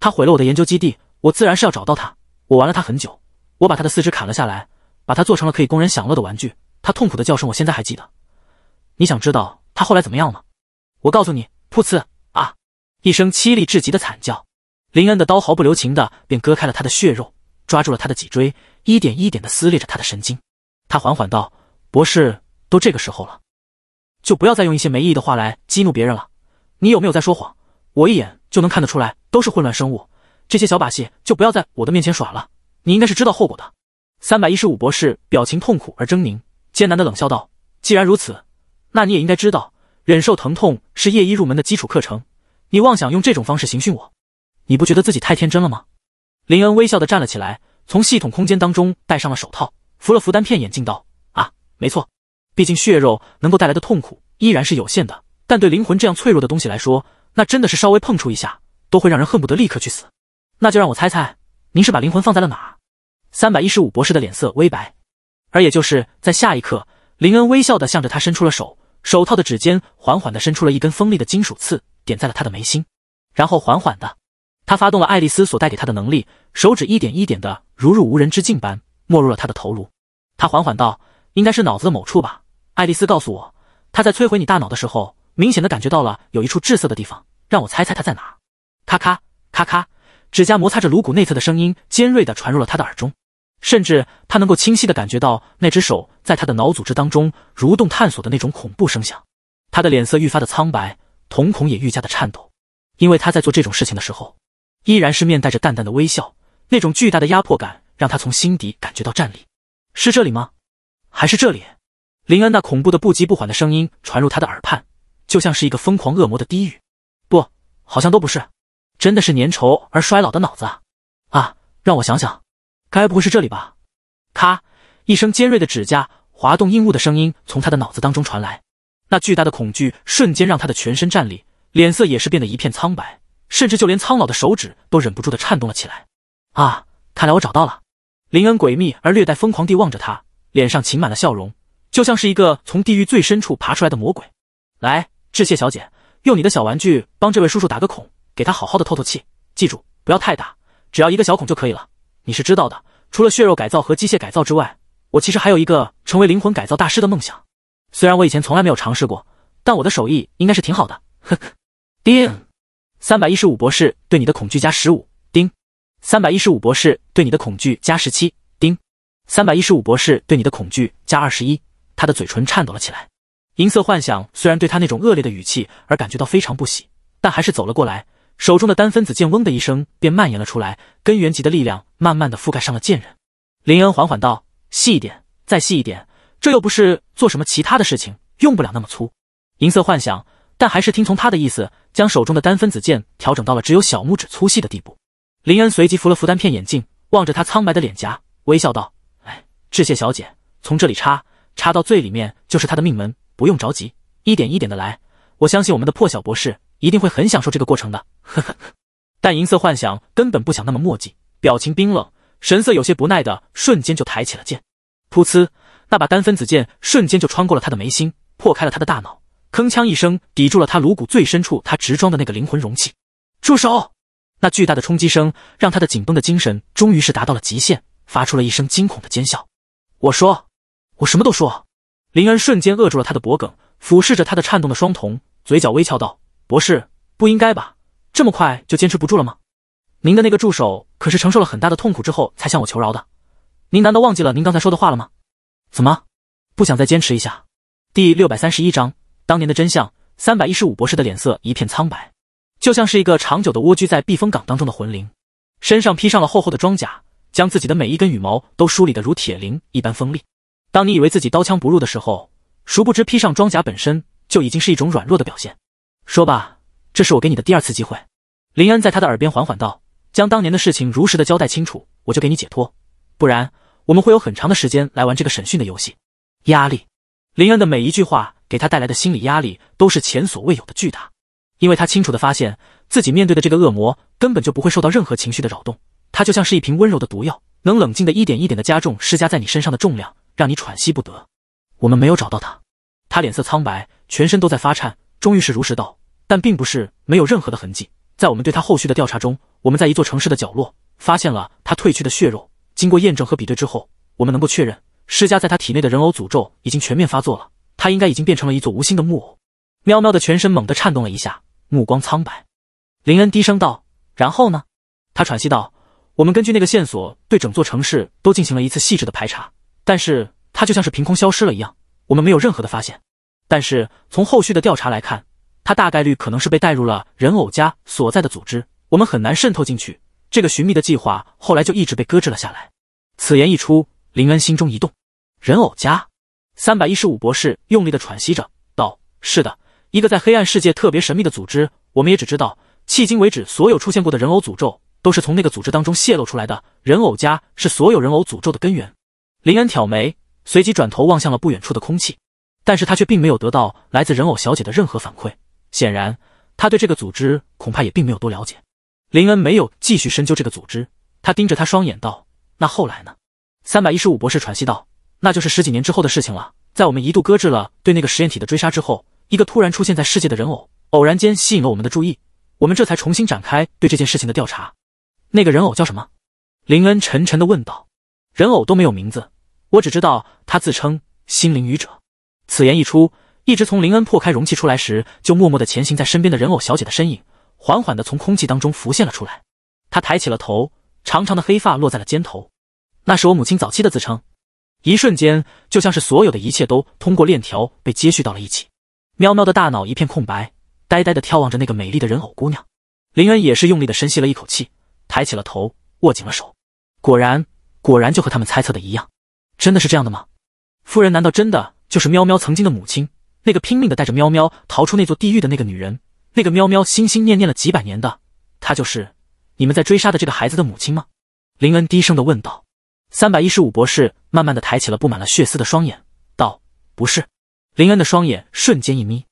他毁了我的研究基地，我自然是要找到他。我玩了他很久，我把他的四肢砍了下来，把他做成了可以供人享乐的玩具。他痛苦的叫声，我现在还记得。你想知道他后来怎么样吗？我告诉你，噗呲。”一声凄厉至极的惨叫，林恩的刀毫不留情的便割开了他的血肉，抓住了他的脊椎，一点一点的撕裂着他的神经。他缓缓道：“博士，都这个时候了，就不要再用一些没意义的话来激怒别人了。你有没有在说谎？我一眼就能看得出来，都是混乱生物。这些小把戏就不要在我的面前耍了。你应该是知道后果的。”三百一十五博士表情痛苦而狰狞，艰难的冷笑道：“既然如此，那你也应该知道，忍受疼痛是夜医入门的基础课程。”你妄想用这种方式刑讯我，你不觉得自己太天真了吗？林恩微笑的站了起来，从系统空间当中戴上了手套，扶了扶单片眼镜，道：“啊，没错，毕竟血肉能够带来的痛苦依然是有限的，但对灵魂这样脆弱的东西来说，那真的是稍微碰触一下都会让人恨不得立刻去死。那就让我猜猜，您是把灵魂放在了哪？”三百一十五博士的脸色微白，而也就是在下一刻，林恩微笑的向着他伸出了手，手套的指尖缓缓的伸出了一根锋利的金属刺。点在了他的眉心，然后缓缓的，他发动了爱丽丝所带给他的能力，手指一点一点的，如入无人之境般没入了他的头颅。他缓缓道：“应该是脑子的某处吧。”爱丽丝告诉我，他在摧毁你大脑的时候，明显的感觉到了有一处滞涩的地方。让我猜猜他在哪？咔咔咔咔，指甲摩擦着颅骨内侧的声音尖锐的传入了他的耳中，甚至他能够清晰的感觉到那只手在他的脑组织当中蠕动探索的那种恐怖声响。他的脸色愈发的苍白。瞳孔也愈加的颤抖，因为他在做这种事情的时候，依然是面带着淡淡的微笑。那种巨大的压迫感让他从心底感觉到颤栗。是这里吗？还是这里？林恩那恐怖的不急不缓的声音传入他的耳畔，就像是一个疯狂恶魔的低语。不，好像都不是，真的是粘稠而衰老的脑子啊！啊，让我想想，该不会是这里吧？咔，一声尖锐的指甲划动硬物的声音从他的脑子当中传来。那巨大的恐惧瞬间让他的全身站立，脸色也是变得一片苍白，甚至就连苍老的手指都忍不住的颤动了起来。啊！看来我找到了。林恩诡秘而略带疯狂地望着他，脸上噙满了笑容，就像是一个从地狱最深处爬出来的魔鬼。来，致谢小姐，用你的小玩具帮这位叔叔打个孔，给他好好的透透气。记住，不要太大，只要一个小孔就可以了。你是知道的，除了血肉改造和机械改造之外，我其实还有一个成为灵魂改造大师的梦想。虽然我以前从来没有尝试过，但我的手艺应该是挺好的。呵三百一十五博士对你的恐惧加十五。丁，三百一十五博士对你的恐惧加十七。丁，三百一十五博士对你的恐惧加二十一。他的嘴唇颤抖了起来。银色幻想虽然对他那种恶劣的语气而感觉到非常不喜，但还是走了过来，手中的单分子剑嗡的一声便蔓延了出来，根源级的力量慢慢的覆盖上了剑刃。林恩缓缓道：“细一点，再细一点。”这又不是做什么其他的事情，用不了那么粗。银色幻想，但还是听从他的意思，将手中的单分子剑调整到了只有小拇指粗细的地步。林恩随即扶了扶单片眼镜，望着他苍白的脸颊，微笑道：“哎，致谢小姐，从这里插，插到最里面就是他的命门，不用着急，一点一点的来。我相信我们的破晓博士一定会很享受这个过程的。”呵呵呵。但银色幻想根本不想那么墨迹，表情冰冷，神色有些不耐的瞬间就抬起了剑，噗呲。那把单分子剑瞬间就穿过了他的眉心，破开了他的大脑，铿锵一声抵住了他颅骨最深处，他植装的那个灵魂容器。住手！那巨大的冲击声让他的紧绷的精神终于是达到了极限，发出了一声惊恐的尖笑。我说，我什么都说。林恩瞬间扼住了他的脖颈，俯视着他的颤动的双瞳，嘴角微翘道：“博士，不应该吧？这么快就坚持不住了吗？您的那个助手可是承受了很大的痛苦之后才向我求饶的。您难道忘记了您刚才说的话了吗？”怎么，不想再坚持一下？第六百三十一章当年的真相。三百一十五博士的脸色一片苍白，就像是一个长久的蜗居在避风港当中的魂灵，身上披上了厚厚的装甲，将自己的每一根羽毛都梳理得如铁鳞一般锋利。当你以为自己刀枪不入的时候，殊不知披上装甲本身就已经是一种软弱的表现。说吧，这是我给你的第二次机会。林恩在他的耳边缓缓道：“将当年的事情如实的交代清楚，我就给你解脱，不然。”我们会有很长的时间来玩这个审讯的游戏，压力。林恩的每一句话给他带来的心理压力都是前所未有的巨大，因为他清楚的发现自己面对的这个恶魔根本就不会受到任何情绪的扰动，他就像是一瓶温柔的毒药，能冷静的一点一点的加重施加在你身上的重量，让你喘息不得。我们没有找到他，他脸色苍白，全身都在发颤，终于是如实道，但并不是没有任何的痕迹。在我们对他后续的调查中，我们在一座城市的角落发现了他褪去的血肉。经过验证和比对之后，我们能够确认施加在他体内的人偶诅咒已经全面发作了，他应该已经变成了一座无心的木偶。喵喵的全身猛地颤动了一下，目光苍白。林恩低声道：“然后呢？”他喘息道：“我们根据那个线索，对整座城市都进行了一次细致的排查，但是他就像是凭空消失了一样，我们没有任何的发现。但是从后续的调查来看，他大概率可能是被带入了人偶家所在的组织，我们很难渗透进去。”这个寻觅的计划后来就一直被搁置了下来。此言一出，林恩心中一动。人偶家，三百一十五博士用力的喘息着，道：“是的，一个在黑暗世界特别神秘的组织。我们也只知道，迄今为止所有出现过的人偶诅咒，都是从那个组织当中泄露出来的。人偶家是所有人偶诅咒的根源。”林恩挑眉，随即转头望向了不远处的空气，但是他却并没有得到来自人偶小姐的任何反馈。显然，他对这个组织恐怕也并没有多了解。林恩没有继续深究这个组织，他盯着他双眼道：“那后来呢？”三百一十五博士喘息道：“那就是十几年之后的事情了。在我们一度搁置了对那个实验体的追杀之后，一个突然出现在世界的人偶，偶然间吸引了我们的注意，我们这才重新展开对这件事情的调查。那个人偶叫什么？”林恩沉沉的问道：“人偶都没有名字，我只知道他自称心灵愚者。”此言一出，一直从林恩破开容器出来时就默默的潜行在身边的人偶小姐的身影。缓缓地从空气当中浮现了出来，她抬起了头，长长的黑发落在了肩头，那是我母亲早期的自称。一瞬间，就像是所有的一切都通过链条被接续到了一起。喵喵的大脑一片空白，呆呆地眺望着那个美丽的人偶姑娘。林恩也是用力地深吸了一口气，抬起了头，握紧了手。果然，果然就和他们猜测的一样，真的是这样的吗？夫人难道真的就是喵喵曾经的母亲？那个拼命地带着喵喵逃出那座地狱的那个女人？那个喵喵心心念念了几百年的，她就是你们在追杀的这个孩子的母亲吗？林恩低声的问道。三百一十五博士慢慢的抬起了布满了血丝的双眼，道：“不是。”林恩的双眼瞬间一眯。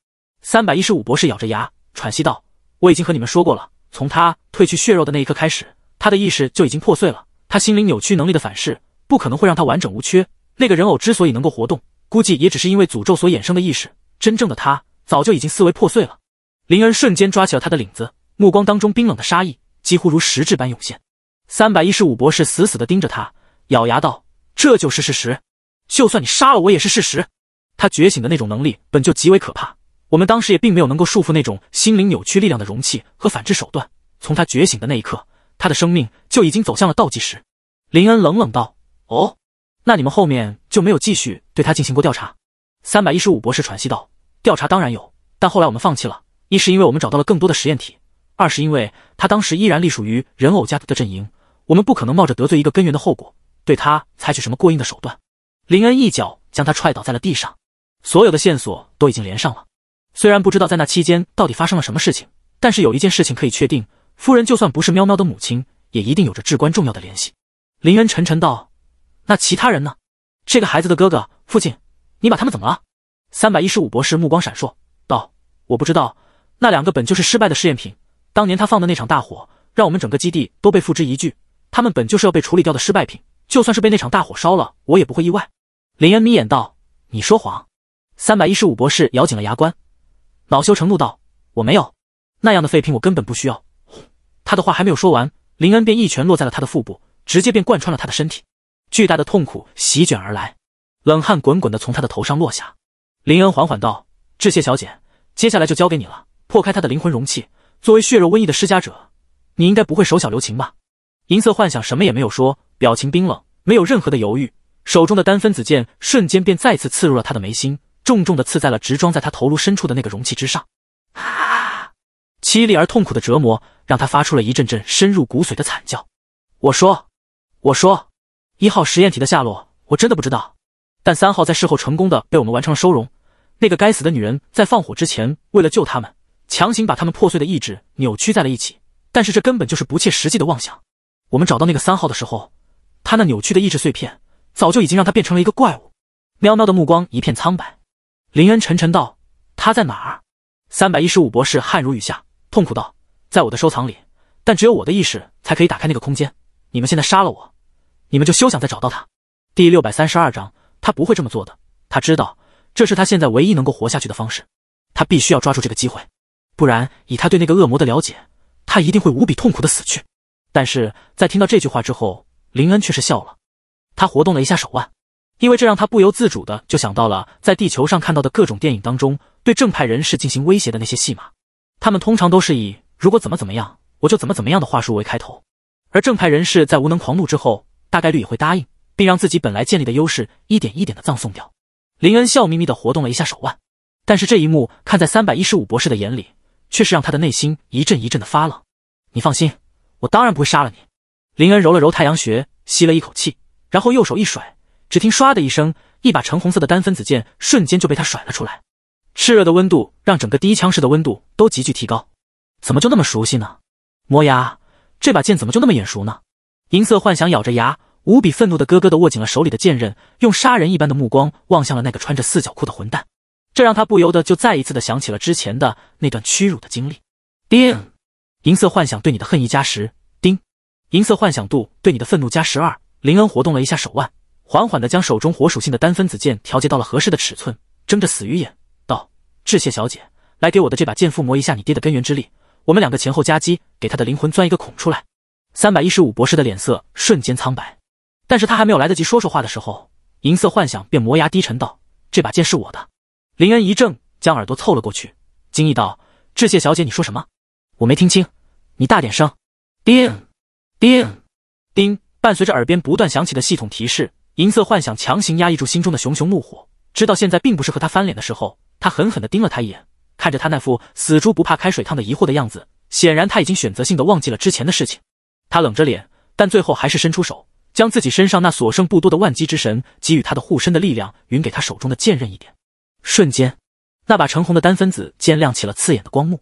三百一十五博士咬着牙，喘息道：“我已经和你们说过了，从他褪去血肉的那一刻开始，他的意识就已经破碎了。他心灵扭曲能力的反噬，不可能会让他完整无缺。那个人偶之所以能够活动，估计也只是因为诅咒所衍生的意识。真正的他，早就已经思维破碎了。”林恩瞬间抓起了他的领子，目光当中冰冷的杀意几乎如实质般涌现。三百一十五博士死死地盯着他，咬牙道：“这就是事实，就算你杀了我也是事实。”他觉醒的那种能力本就极为可怕，我们当时也并没有能够束缚那种心灵扭曲力量的容器和反制手段。从他觉醒的那一刻，他的生命就已经走向了倒计时。林恩冷冷道：“哦，那你们后面就没有继续对他进行过调查？”三百一十五博士喘息道：“调查当然有，但后来我们放弃了。”一是因为我们找到了更多的实验体，二是因为他当时依然隶属于人偶家族的阵营，我们不可能冒着得罪一个根源的后果，对他采取什么过硬的手段。林恩一脚将他踹倒在了地上，所有的线索都已经连上了。虽然不知道在那期间到底发生了什么事情，但是有一件事情可以确定：夫人就算不是喵喵的母亲，也一定有着至关重要的联系。林恩沉沉道：“那其他人呢？这个孩子的哥哥、父亲，你把他们怎么了？”三百一十五博士目光闪烁道：“我不知道。”那两个本就是失败的试验品，当年他放的那场大火，让我们整个基地都被付之一炬。他们本就是要被处理掉的失败品，就算是被那场大火烧了，我也不会意外。林恩眯眼道：“你说谎。”三百一十五博士咬紧了牙关，恼羞成怒道：“我没有，那样的废品我根本不需要。”他的话还没有说完，林恩便一拳落在了他的腹部，直接便贯穿了他的身体，巨大的痛苦席卷而来，冷汗滚滚的从他的头上落下。林恩缓缓道：“致谢小姐，接下来就交给你了。”破开他的灵魂容器。作为血肉瘟疫的施加者，你应该不会手小留情吧？银色幻想什么也没有说，表情冰冷，没有任何的犹豫，手中的单分子剑瞬间便再次刺入了他的眉心，重重的刺在了直装在他头颅深处的那个容器之上。啊！凄厉而痛苦的折磨让他发出了一阵阵深入骨髓的惨叫。我说，我说，一号实验体的下落我真的不知道，但三号在事后成功的被我们完成了收容。那个该死的女人在放火之前，为了救他们。强行把他们破碎的意志扭曲在了一起，但是这根本就是不切实际的妄想。我们找到那个三号的时候，他那扭曲的意志碎片早就已经让他变成了一个怪物。喵喵的目光一片苍白。林恩沉沉道：“他在哪儿？”三百一十五博士汗如雨下，痛苦道：“在我的收藏里，但只有我的意识才可以打开那个空间。你们现在杀了我，你们就休想再找到他。”第六百三十二章，他不会这么做的。他知道这是他现在唯一能够活下去的方式。他必须要抓住这个机会。不然，以他对那个恶魔的了解，他一定会无比痛苦的死去。但是在听到这句话之后，林恩却是笑了。他活动了一下手腕，因为这让他不由自主的就想到了在地球上看到的各种电影当中对正派人士进行威胁的那些戏码。他们通常都是以“如果怎么怎么样，我就怎么怎么样”的话术为开头，而正派人士在无能狂怒之后，大概率也会答应，并让自己本来建立的优势一点一点的葬送掉。林恩笑眯眯的活动了一下手腕，但是这一幕看在三百一十五博士的眼里。却是让他的内心一阵一阵的发冷。你放心，我当然不会杀了你。林恩揉了揉太阳穴，吸了一口气，然后右手一甩，只听唰的一声，一把橙红色的单分子剑瞬间就被他甩了出来。炽热的温度让整个第一枪室的温度都急剧提高。怎么就那么熟悉呢？磨牙，这把剑怎么就那么眼熟呢？银色幻想咬着牙，无比愤怒的咯咯的握紧了手里的剑刃，用杀人一般的目光望向了那个穿着四角裤的混蛋。这让他不由得就再一次的想起了之前的那段屈辱的经历。叮，银色幻想对你的恨意加十。叮，银色幻想度对你的愤怒加十二。林恩活动了一下手腕，缓缓的将手中火属性的单分子剑调节到了合适的尺寸，睁着死鱼眼道：“致谢小姐，来给我的这把剑附魔一下你爹的根源之力。我们两个前后夹击，给他的灵魂钻一个孔出来。”三百一十五博士的脸色瞬间苍白，但是他还没有来得及说说话的时候，银色幻想便磨牙低沉道：“这把剑是我的。”林恩一怔，将耳朵凑了过去，惊异道：“致谢小姐，你说什么？我没听清，你大点声！”叮叮叮，伴随着耳边不断响起的系统提示，银色幻想强行压抑住心中的熊熊怒火，知道现在并不是和他翻脸的时候，他狠狠地盯了他一眼，看着他那副死猪不怕开水烫的疑惑的样子，显然他已经选择性的忘记了之前的事情。他冷着脸，但最后还是伸出手，将自己身上那所剩不多的万机之神给予他的护身的力量，匀给他手中的剑刃一点。瞬间，那把橙红的单分子剑亮起了刺眼的光幕。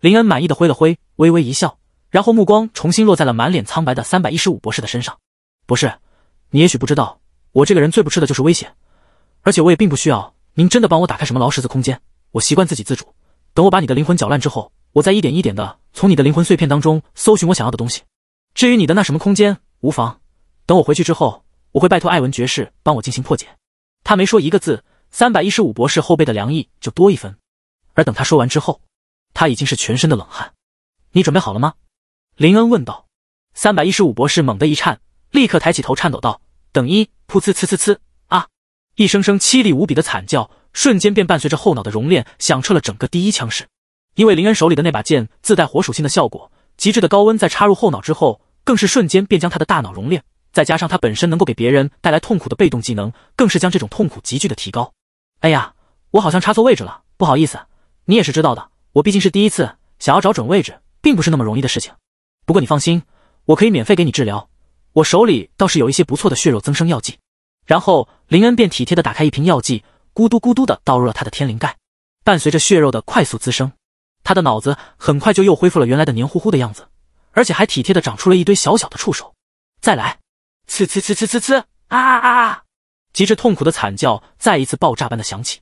林恩满意的挥了挥，微微一笑，然后目光重新落在了满脸苍白的三百一十五博士的身上。博士，你也许不知道，我这个人最不吃的就是危险，而且我也并不需要您真的帮我打开什么劳什子空间。我习惯自己自主。等我把你的灵魂搅烂之后，我再一点一点的从你的灵魂碎片当中搜寻我想要的东西。至于你的那什么空间，无妨。等我回去之后，我会拜托艾文爵士帮我进行破解。他没说一个字。三百一十五博士后背的凉意就多一分，而等他说完之后，他已经是全身的冷汗。你准备好了吗？林恩问道。三百一十五博士猛地一颤，立刻抬起头颤抖道：“等一！”噗呲呲呲呲啊！一声声凄厉无比的惨叫，瞬间便伴随着后脑的熔炼响彻了整个第一枪室。因为林恩手里的那把剑自带火属性的效果，极致的高温在插入后脑之后，更是瞬间便将他的大脑熔炼。再加上他本身能够给别人带来痛苦的被动技能，更是将这种痛苦急剧的提高。哎呀，我好像插错位置了，不好意思。你也是知道的，我毕竟是第一次，想要找准位置并不是那么容易的事情。不过你放心，我可以免费给你治疗。我手里倒是有一些不错的血肉增生药剂。然后林恩便体贴的打开一瓶药剂，咕嘟咕嘟的倒入了他的天灵盖。伴随着血肉的快速滋生，他的脑子很快就又恢复了原来的黏糊糊的样子，而且还体贴的长出了一堆小小的触手。再来，呲呲呲呲呲呲！啊啊！啊！极致痛苦的惨叫再一次爆炸般的响起。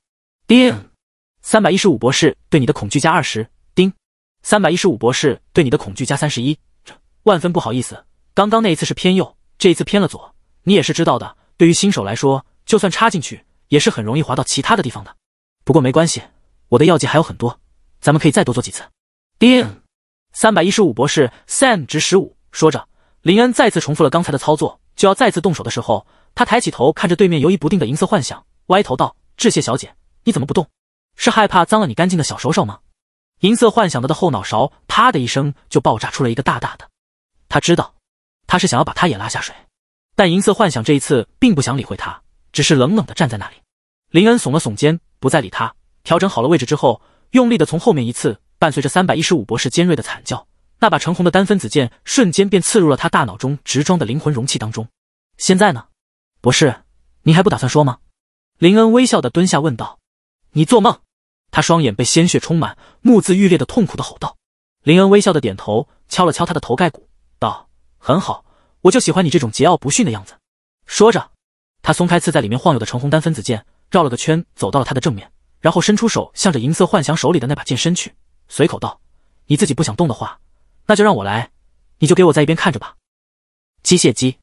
叮，三百一十五博士对你的恐惧加二十。叮，三百一十五博士对你的恐惧加三十一。万分不好意思，刚刚那一次是偏右，这一次偏了左。你也是知道的，对于新手来说，就算插进去也是很容易滑到其他的地方的。不过没关系，我的药剂还有很多，咱们可以再多做几次。叮，三百一十五博士 s a m 值十五。说着，林恩再次重复了刚才的操作。就要再次动手的时候，他抬起头看着对面犹疑不定的银色幻想，歪头道：“致谢小姐，你怎么不动？是害怕脏了你干净的小手手吗？”银色幻想的的后脑勺啪的一声就爆炸出了一个大大的。他知道，他是想要把他也拉下水，但银色幻想这一次并不想理会他，只是冷冷的站在那里。林恩耸了耸肩，不再理他。调整好了位置之后，用力的从后面一次，伴随着三百一十五博士尖锐的惨叫。那把橙红的单分子剑瞬间便刺入了他大脑中直装的灵魂容器当中。现在呢，博士，您还不打算说吗？林恩微笑的蹲下问道。你做梦！他双眼被鲜血充满，目眦欲裂的痛苦的吼道。林恩微笑的点头，敲了敲他的头盖骨，道：“很好，我就喜欢你这种桀骜不驯的样子。”说着，他松开刺在里面晃悠的橙红单分子剑，绕了个圈走到了他的正面，然后伸出手向着银色幻想手里的那把剑伸去，随口道：“你自己不想动的话。”那就让我来，你就给我在一边看着吧。机械姬，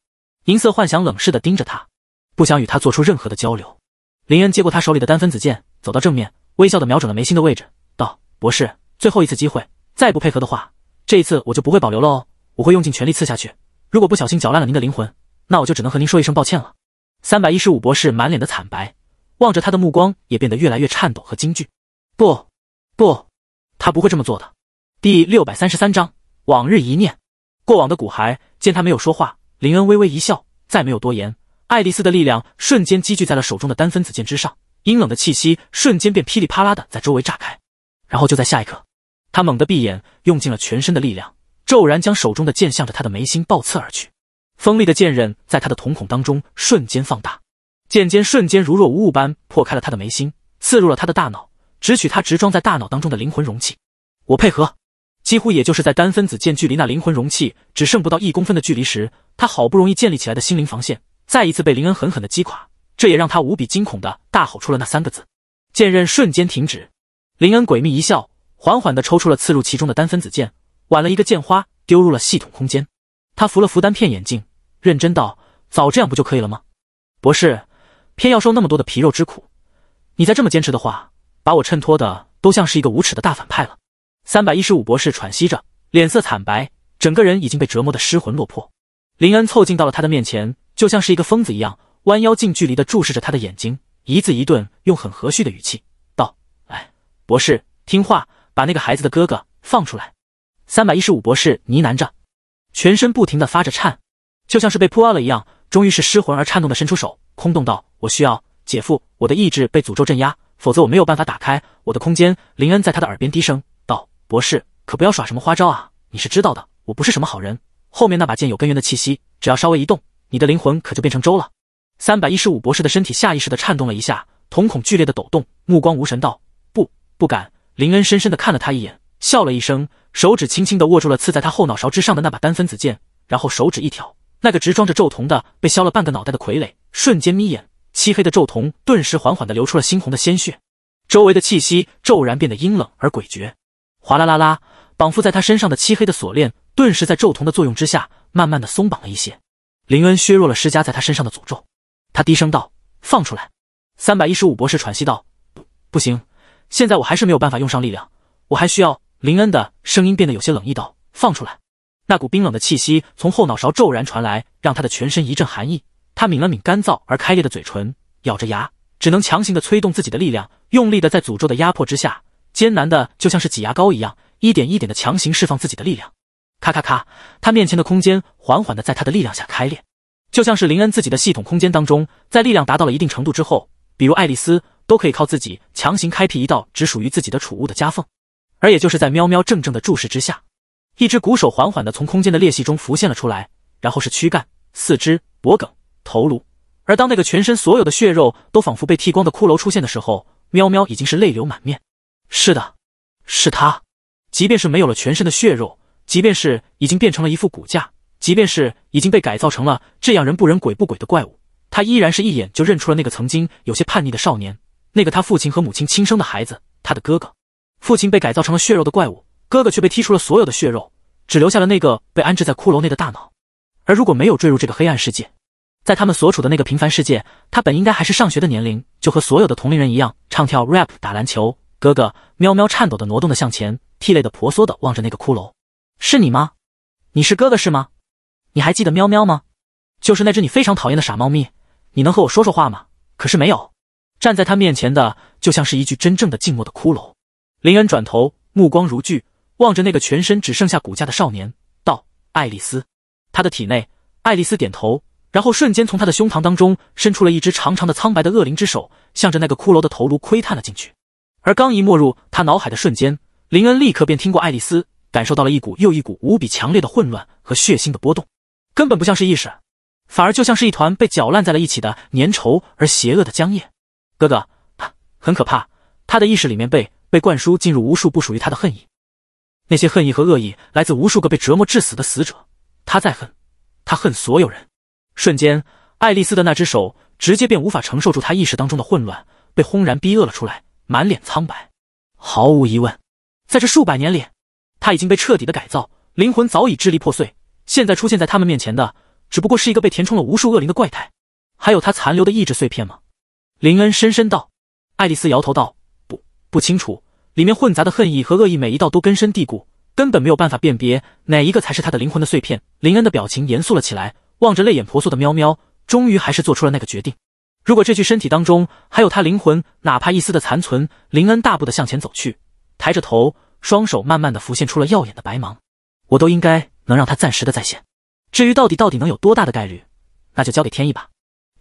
银色幻想冷视的盯着他，不想与他做出任何的交流。林恩接过他手里的单分子剑，走到正面，微笑的瞄准了眉心的位置，道：“博士，最后一次机会，再不配合的话，这一次我就不会保留了哦，我会用尽全力刺下去。如果不小心搅烂了您的灵魂，那我就只能和您说一声抱歉了。”三百一十五博士满脸的惨白，望着他的目光也变得越来越颤抖和惊惧。不，不，他不会这么做的。第六百三十三章。往日一念，过往的骨骸见他没有说话，林恩微微一笑，再没有多言。爱丽丝的力量瞬间积聚在了手中的单分子剑之上，阴冷的气息瞬间便噼里啪啦的在周围炸开。然后就在下一刻，他猛地闭眼，用尽了全身的力量，骤然将手中的剑向着他的眉心暴刺而去。锋利的剑刃在他的瞳孔当中瞬间放大，剑尖瞬间如若无物般破开了他的眉心，刺入了他的大脑，直取他直装在大脑当中的灵魂容器。我配合。几乎也就是在单分子剑距离那灵魂容器只剩不到一公分的距离时，他好不容易建立起来的心灵防线再一次被林恩狠狠的击垮，这也让他无比惊恐的大吼出了那三个字。剑刃瞬间停止，林恩诡秘一笑，缓缓地抽出了刺入其中的单分子剑，挽了一个剑花，丢入了系统空间。他扶了扶单片眼镜，认真道：“早这样不就可以了吗？博士，偏要受那么多的皮肉之苦。你再这么坚持的话，把我衬托的都像是一个无耻的大反派了。”三百一十五博士喘息着，脸色惨白，整个人已经被折磨得失魂落魄。林恩凑近到了他的面前，就像是一个疯子一样，弯腰近距离的注视着他的眼睛，一字一顿，用很和煦的语气道：“哎，博士，听话，把那个孩子的哥哥放出来。”三百一十五博士呢喃着，全身不停的发着颤，就像是被扑了了一样，终于是失魂而颤动的伸出手，空洞道：“我需要姐夫，我的意志被诅咒镇压，否则我没有办法打开我的空间。”林恩在他的耳边低声。博士，可不要耍什么花招啊！你是知道的，我不是什么好人。后面那把剑有根源的气息，只要稍微一动，你的灵魂可就变成粥了。三百一十五博士的身体下意识的颤动了一下，瞳孔剧烈的抖动，目光无神道：“不，不敢。”林恩深深的看了他一眼，笑了一声，手指轻轻的握住了刺在他后脑勺之上的那把单分子剑，然后手指一挑，那个直装着咒瞳的、被削了半个脑袋的傀儡瞬间眯眼，漆黑的咒瞳顿时缓缓的流出了猩红的鲜血，周围的气息骤然变得阴冷而诡谲。哗啦啦啦！绑缚在他身上的漆黑的锁链，顿时在咒童的作用之下，慢慢的松绑了一些。林恩削弱了施加在他身上的诅咒，他低声道：“放出来。”三百一十五博士喘息道：“不，不行！现在我还是没有办法用上力量，我还需要……”林恩的声音变得有些冷意道：“放出来！”那股冰冷的气息从后脑勺骤然传来，让他的全身一阵寒意。他抿了抿干燥而开裂的嘴唇，咬着牙，只能强行的催动自己的力量，用力的在诅咒的压迫之下。艰难的就像是挤牙膏一样，一点一点的强行释放自己的力量。咔咔咔，他面前的空间缓缓的在他的力量下开裂，就像是林恩自己的系统空间当中，在力量达到了一定程度之后，比如爱丽丝都可以靠自己强行开辟一道只属于自己的储物的夹缝。而也就是在喵喵怔怔的注视之下，一只骨手缓缓的从空间的裂隙中浮现了出来，然后是躯干、四肢、脖颈、头颅。而当那个全身所有的血肉都仿佛被剃光的骷髅出现的时候，喵喵已经是泪流满面。是的，是他。即便是没有了全身的血肉，即便是已经变成了一副骨架，即便是已经被改造成了这样人不人鬼不鬼的怪物，他依然是一眼就认出了那个曾经有些叛逆的少年，那个他父亲和母亲亲生的孩子，他的哥哥。父亲被改造成了血肉的怪物，哥哥却被剔除了所有的血肉，只留下了那个被安置在骷髅内的大脑。而如果没有坠入这个黑暗世界，在他们所处的那个平凡世界，他本应该还是上学的年龄，就和所有的同龄人一样，唱跳、rap、打篮球。哥哥，喵喵颤抖的挪动的向前，涕泪的婆娑的望着那个骷髅，是你吗？你是哥哥是吗？你还记得喵喵吗？就是那只你非常讨厌的傻猫咪。你能和我说说话吗？可是没有。站在他面前的，就像是一具真正的静默的骷髅。林恩转头，目光如炬，望着那个全身只剩下骨架的少年，道：“爱丽丝。”他的体内，爱丽丝点头，然后瞬间从他的胸膛当中伸出了一只长长的苍白的恶灵之手，向着那个骷髅的头颅窥探了进去。而刚一没入他脑海的瞬间，林恩立刻便听过爱丽丝，感受到了一股又一股无比强烈的混乱和血腥的波动，根本不像是意识，反而就像是一团被搅烂在了一起的粘稠而邪恶的浆液。哥哥，他很可怕。他的意识里面被被灌输进入无数不属于他的恨意，那些恨意和恶意来自无数个被折磨致死的死者。他在恨，他恨所有人。瞬间，爱丽丝的那只手直接便无法承受住他意识当中的混乱，被轰然逼饿了出来。满脸苍白，毫无疑问，在这数百年里，他已经被彻底的改造，灵魂早已支离破碎。现在出现在他们面前的，只不过是一个被填充了无数恶灵的怪胎，还有他残留的意志碎片吗？林恩深深道。爱丽丝摇头道：“不，不清楚。里面混杂的恨意和恶意，每一道都根深蒂固，根本没有办法辨别哪一个才是他的灵魂的碎片。”林恩的表情严肃了起来，望着泪眼婆娑的喵喵，终于还是做出了那个决定。如果这具身体当中还有他灵魂哪怕一丝的残存，林恩大步的向前走去，抬着头，双手慢慢的浮现出了耀眼的白芒。我都应该能让他暂时的再现。至于到底到底能有多大的概率，那就交给天意吧。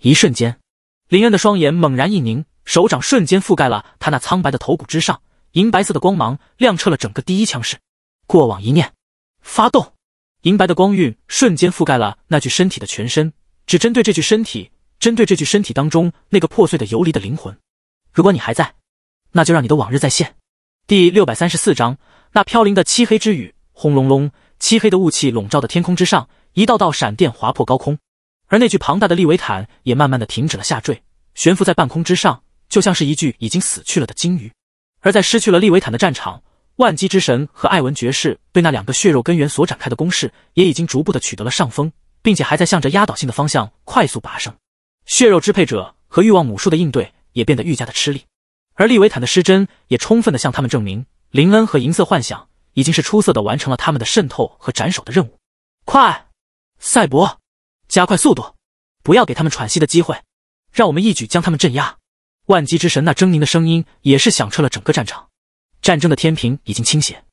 一瞬间，林恩的双眼猛然一凝，手掌瞬间覆盖了他那苍白的头骨之上，银白色的光芒亮彻了整个第一枪室。过往一念，发动，银白的光晕瞬间覆盖了那具身体的全身，只针对这具身体。针对这具身体当中那个破碎的游离的灵魂，如果你还在，那就让你的往日再现。第六百三十四章那飘零的漆黑之雨，轰隆隆，漆黑的雾气笼罩的天空之上，一道道闪电划破高空，而那具庞大的利维坦也慢慢的停止了下坠，悬浮在半空之上，就像是一具已经死去了的鲸鱼。而在失去了利维坦的战场，万机之神和艾文爵士对那两个血肉根源所展开的攻势也已经逐步的取得了上风，并且还在向着压倒性的方向快速拔升。血肉支配者和欲望母树的应对也变得愈加的吃力，而利维坦的失真也充分的向他们证明，林恩和银色幻想已经是出色的完成了他们的渗透和斩首的任务。快，赛博，加快速度，不要给他们喘息的机会，让我们一举将他们镇压。万机之神那狰狞的声音也是响彻了整个战场。战争的天平已经倾斜，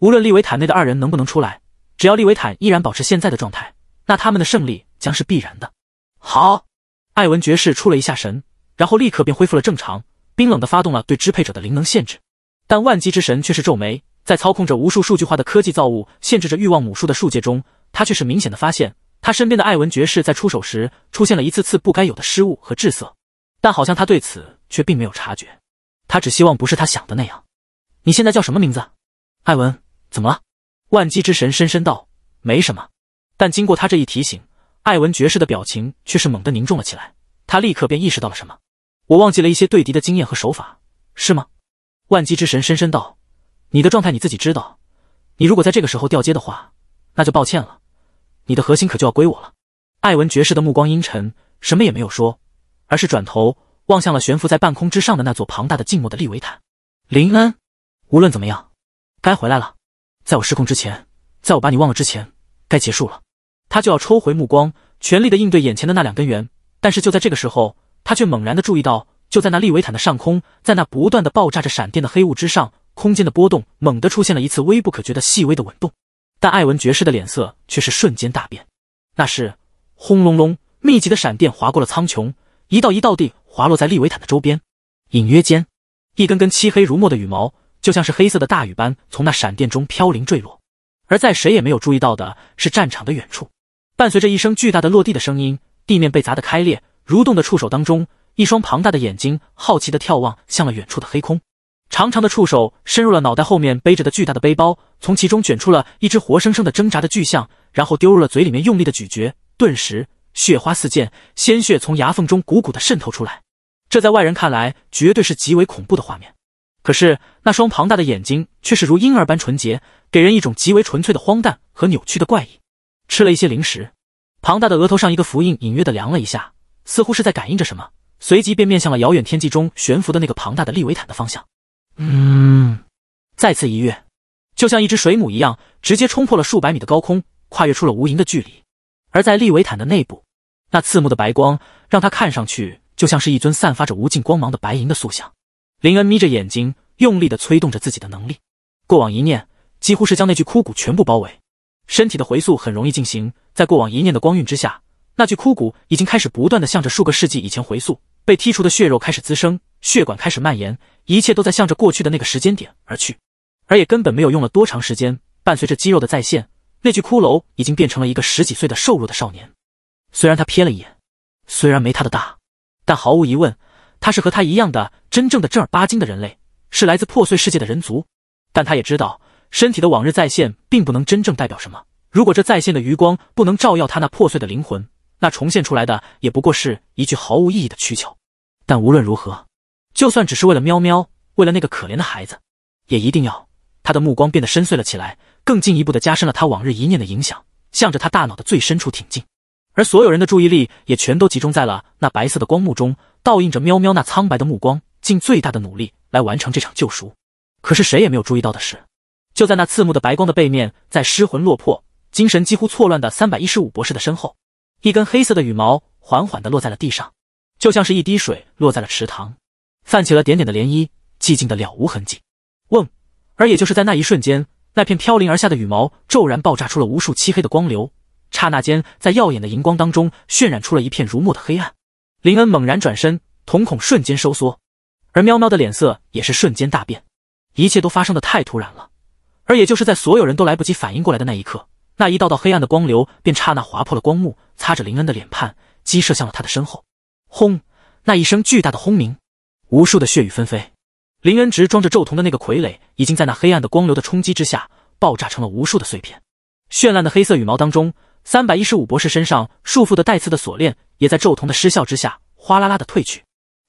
无论利维坦内的二人能不能出来，只要利维坦依然保持现在的状态，那他们的胜利将是必然的。好。艾文爵士出了一下神，然后立刻便恢复了正常，冰冷的发动了对支配者的灵能限制。但万机之神却是皱眉，在操控着无数数据化的科技造物，限制着欲望母树的树界中，他却是明显的发现，他身边的艾文爵士在出手时出现了一次次不该有的失误和滞涩。但好像他对此却并没有察觉。他只希望不是他想的那样。你现在叫什么名字？艾文？怎么了？万机之神深深道：“没什么。”但经过他这一提醒。艾文爵士的表情却是猛地凝重了起来，他立刻便意识到了什么。我忘记了一些对敌的经验和手法，是吗？万机之神深深道：“你的状态你自己知道，你如果在这个时候掉阶的话，那就抱歉了，你的核心可就要归我了。”艾文爵士的目光阴沉，什么也没有说，而是转头望向了悬浮在半空之上的那座庞大的静默的利维坦。林恩，无论怎么样，该回来了。在我失控之前，在我把你忘了之前，该结束了。他就要抽回目光，全力的应对眼前的那两根圆，但是就在这个时候，他却猛然的注意到，就在那利维坦的上空，在那不断的爆炸着闪电的黑雾之上，空间的波动猛地出现了一次微不可觉的细微的稳动。但艾文爵士的脸色却是瞬间大变。那是轰隆隆，密集的闪电划过了苍穹，一道一道地滑落在利维坦的周边。隐约间，一根根漆黑如墨的羽毛，就像是黑色的大雨般从那闪电中飘零坠落。而在谁也没有注意到的是，战场的远处。伴随着一声巨大的落地的声音，地面被砸得开裂。蠕动的触手当中，一双庞大的眼睛好奇的眺望向了远处的黑空。长长的触手伸入了脑袋后面背着的巨大的背包，从其中卷出了一只活生生的挣扎的巨象，然后丢入了嘴里面，用力的咀嚼。顿时血花四溅，鲜血从牙缝中汩汩的渗透出来。这在外人看来绝对是极为恐怖的画面，可是那双庞大的眼睛却是如婴儿般纯洁，给人一种极为纯粹的荒诞和扭曲的怪异。吃了一些零食，庞大的额头上一个符印隐约的凉了一下，似乎是在感应着什么，随即便面向了遥远天际中悬浮的那个庞大的利维坦的方向。嗯，再次一跃，就像一只水母一样，直接冲破了数百米的高空，跨越出了无垠的距离。而在利维坦的内部，那刺目的白光让他看上去就像是一尊散发着无尽光芒的白银的塑像。林恩眯着眼睛，用力的催动着自己的能力，过往一念，几乎是将那具枯骨全部包围。身体的回溯很容易进行，在过往一念的光晕之下，那具枯骨已经开始不断的向着数个世纪以前回溯，被剔除的血肉开始滋生，血管开始蔓延，一切都在向着过去的那个时间点而去。而也根本没有用了多长时间，伴随着肌肉的再现，那具骷髅已经变成了一个十几岁的瘦弱的少年。虽然他瞥了一眼，虽然没他的大，但毫无疑问，他是和他一样的真正的正儿八经的人类，是来自破碎世界的人族。但他也知道。身体的往日再现并不能真正代表什么。如果这再现的余光不能照耀他那破碎的灵魂，那重现出来的也不过是一句毫无意义的躯壳。但无论如何，就算只是为了喵喵，为了那个可怜的孩子，也一定要。他的目光变得深邃了起来，更进一步的加深了他往日一念的影响，向着他大脑的最深处挺进。而所有人的注意力也全都集中在了那白色的光幕中，倒映着喵喵那苍白的目光，尽最大的努力来完成这场救赎。可是谁也没有注意到的是。就在那刺目的白光的背面，在失魂落魄、精神几乎错乱的三百一十五博士的身后，一根黑色的羽毛缓缓的落在了地上，就像是一滴水落在了池塘，泛起了点点的涟漪，寂静的了无痕迹。嗡！而也就是在那一瞬间，那片飘零而下的羽毛骤然爆炸出了无数漆黑的光流，刹那间在耀眼的荧光当中渲染出了一片如墨的黑暗。林恩猛然转身，瞳孔瞬间收缩，而喵喵的脸色也是瞬间大变，一切都发生的太突然了。而也就是在所有人都来不及反应过来的那一刻，那一道道黑暗的光流便刹那划破了光幕，擦着林恩的脸畔，击射向了他的身后。轰！那一声巨大的轰鸣，无数的血雨纷飞。林恩直装着咒童的那个傀儡，已经在那黑暗的光流的冲击之下，爆炸成了无数的碎片。绚烂的黑色羽毛当中，三百一十五博士身上束缚的带刺的锁链，也在咒童的失效之下，哗啦啦的褪去。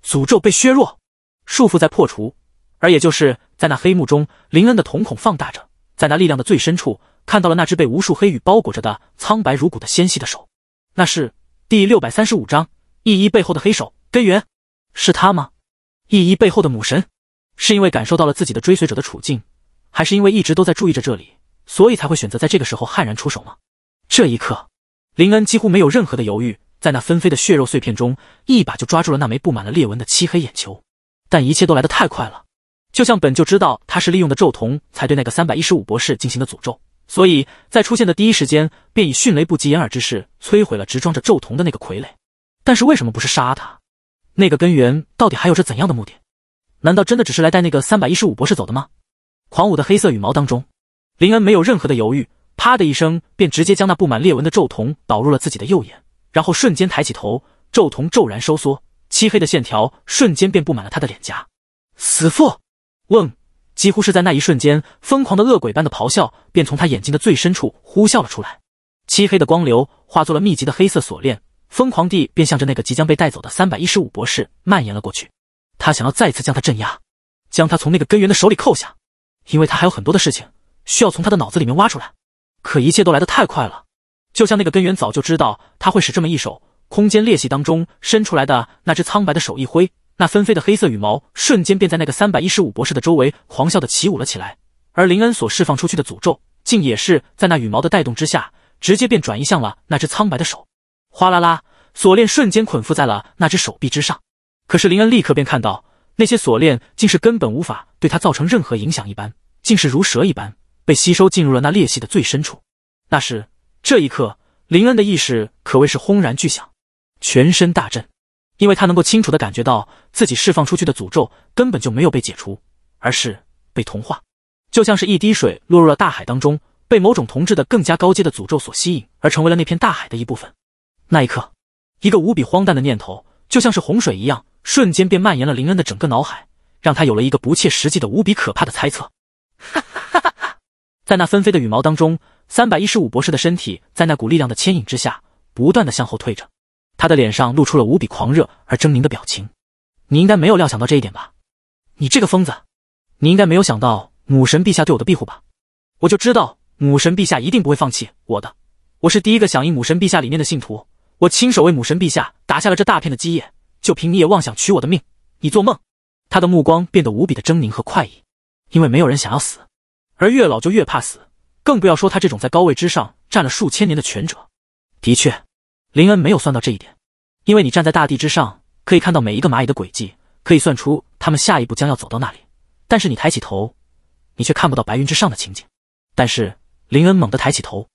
诅咒被削弱，束缚在破除。而也就是在那黑幕中，林恩的瞳孔放大着，在那力量的最深处，看到了那只被无数黑羽包裹着的苍白如骨的纤细的手。那是第六百三十五章，一一背后的黑手根源，是他吗？一一背后的母神，是因为感受到了自己的追随者的处境，还是因为一直都在注意着这里，所以才会选择在这个时候悍然出手吗？这一刻，林恩几乎没有任何的犹豫，在那纷飞的血肉碎片中，一把就抓住了那枚布满了裂纹的漆黑眼球。但一切都来得太快了。就像本就知道他是利用的咒瞳才对那个三百一十五博士进行的诅咒，所以在出现的第一时间便以迅雷不及掩耳之势摧毁了直装着咒瞳的那个傀儡。但是为什么不是杀他？那个根源到底还有着怎样的目的？难道真的只是来带那个三百一十五博士走的吗？狂舞的黑色羽毛当中，林恩没有任何的犹豫，啪的一声便直接将那布满裂纹的咒瞳导入了自己的右眼，然后瞬间抬起头，咒瞳骤然收缩，漆黑的线条瞬间便布满了他的脸颊。死父！嗡！几乎是在那一瞬间，疯狂的恶鬼般的咆哮便从他眼睛的最深处呼啸了出来。漆黑的光流化作了密集的黑色锁链，疯狂地便向着那个即将被带走的三百一十五博士蔓延了过去。他想要再次将他镇压，将他从那个根源的手里扣下，因为他还有很多的事情需要从他的脑子里面挖出来。可一切都来得太快了，就像那个根源早就知道他会使这么一手，空间裂隙当中伸出来的那只苍白的手一挥。那纷飞的黑色羽毛瞬间便在那个三百一十五博士的周围狂笑的起舞了起来，而林恩所释放出去的诅咒，竟也是在那羽毛的带动之下，直接便转移向了那只苍白的手。哗啦啦，锁链瞬间捆缚在了那只手臂之上。可是林恩立刻便看到，那些锁链竟是根本无法对他造成任何影响一般，竟是如蛇一般被吸收进入了那裂隙的最深处。那是这一刻，林恩的意识可谓是轰然巨响，全身大震。因为他能够清楚的感觉到，自己释放出去的诅咒根本就没有被解除，而是被同化，就像是一滴水落入了大海当中，被某种同质的更加高阶的诅咒所吸引，而成为了那片大海的一部分。那一刻，一个无比荒诞的念头，就像是洪水一样，瞬间便蔓延了林恩的整个脑海，让他有了一个不切实际的无比可怕的猜测。哈哈哈哈！在那纷飞的羽毛当中，三百一十五博士的身体在那股力量的牵引之下，不断的向后退着。他的脸上露出了无比狂热而狰狞的表情。你应该没有料想到这一点吧？你这个疯子！你应该没有想到母神陛下对我的庇护吧？我就知道母神陛下一定不会放弃我的。我是第一个响应母神陛下理念的信徒，我亲手为母神陛下打下了这大片的基业。就凭你也妄想取我的命？你做梦！他的目光变得无比的狰狞和快意，因为没有人想要死，而越老就越怕死，更不要说他这种在高位之上站了数千年的权者。的确。林恩没有算到这一点，因为你站在大地之上，可以看到每一个蚂蚁的轨迹，可以算出它们下一步将要走到那里。但是你抬起头，你却看不到白云之上的情景。但是林恩猛地抬起头，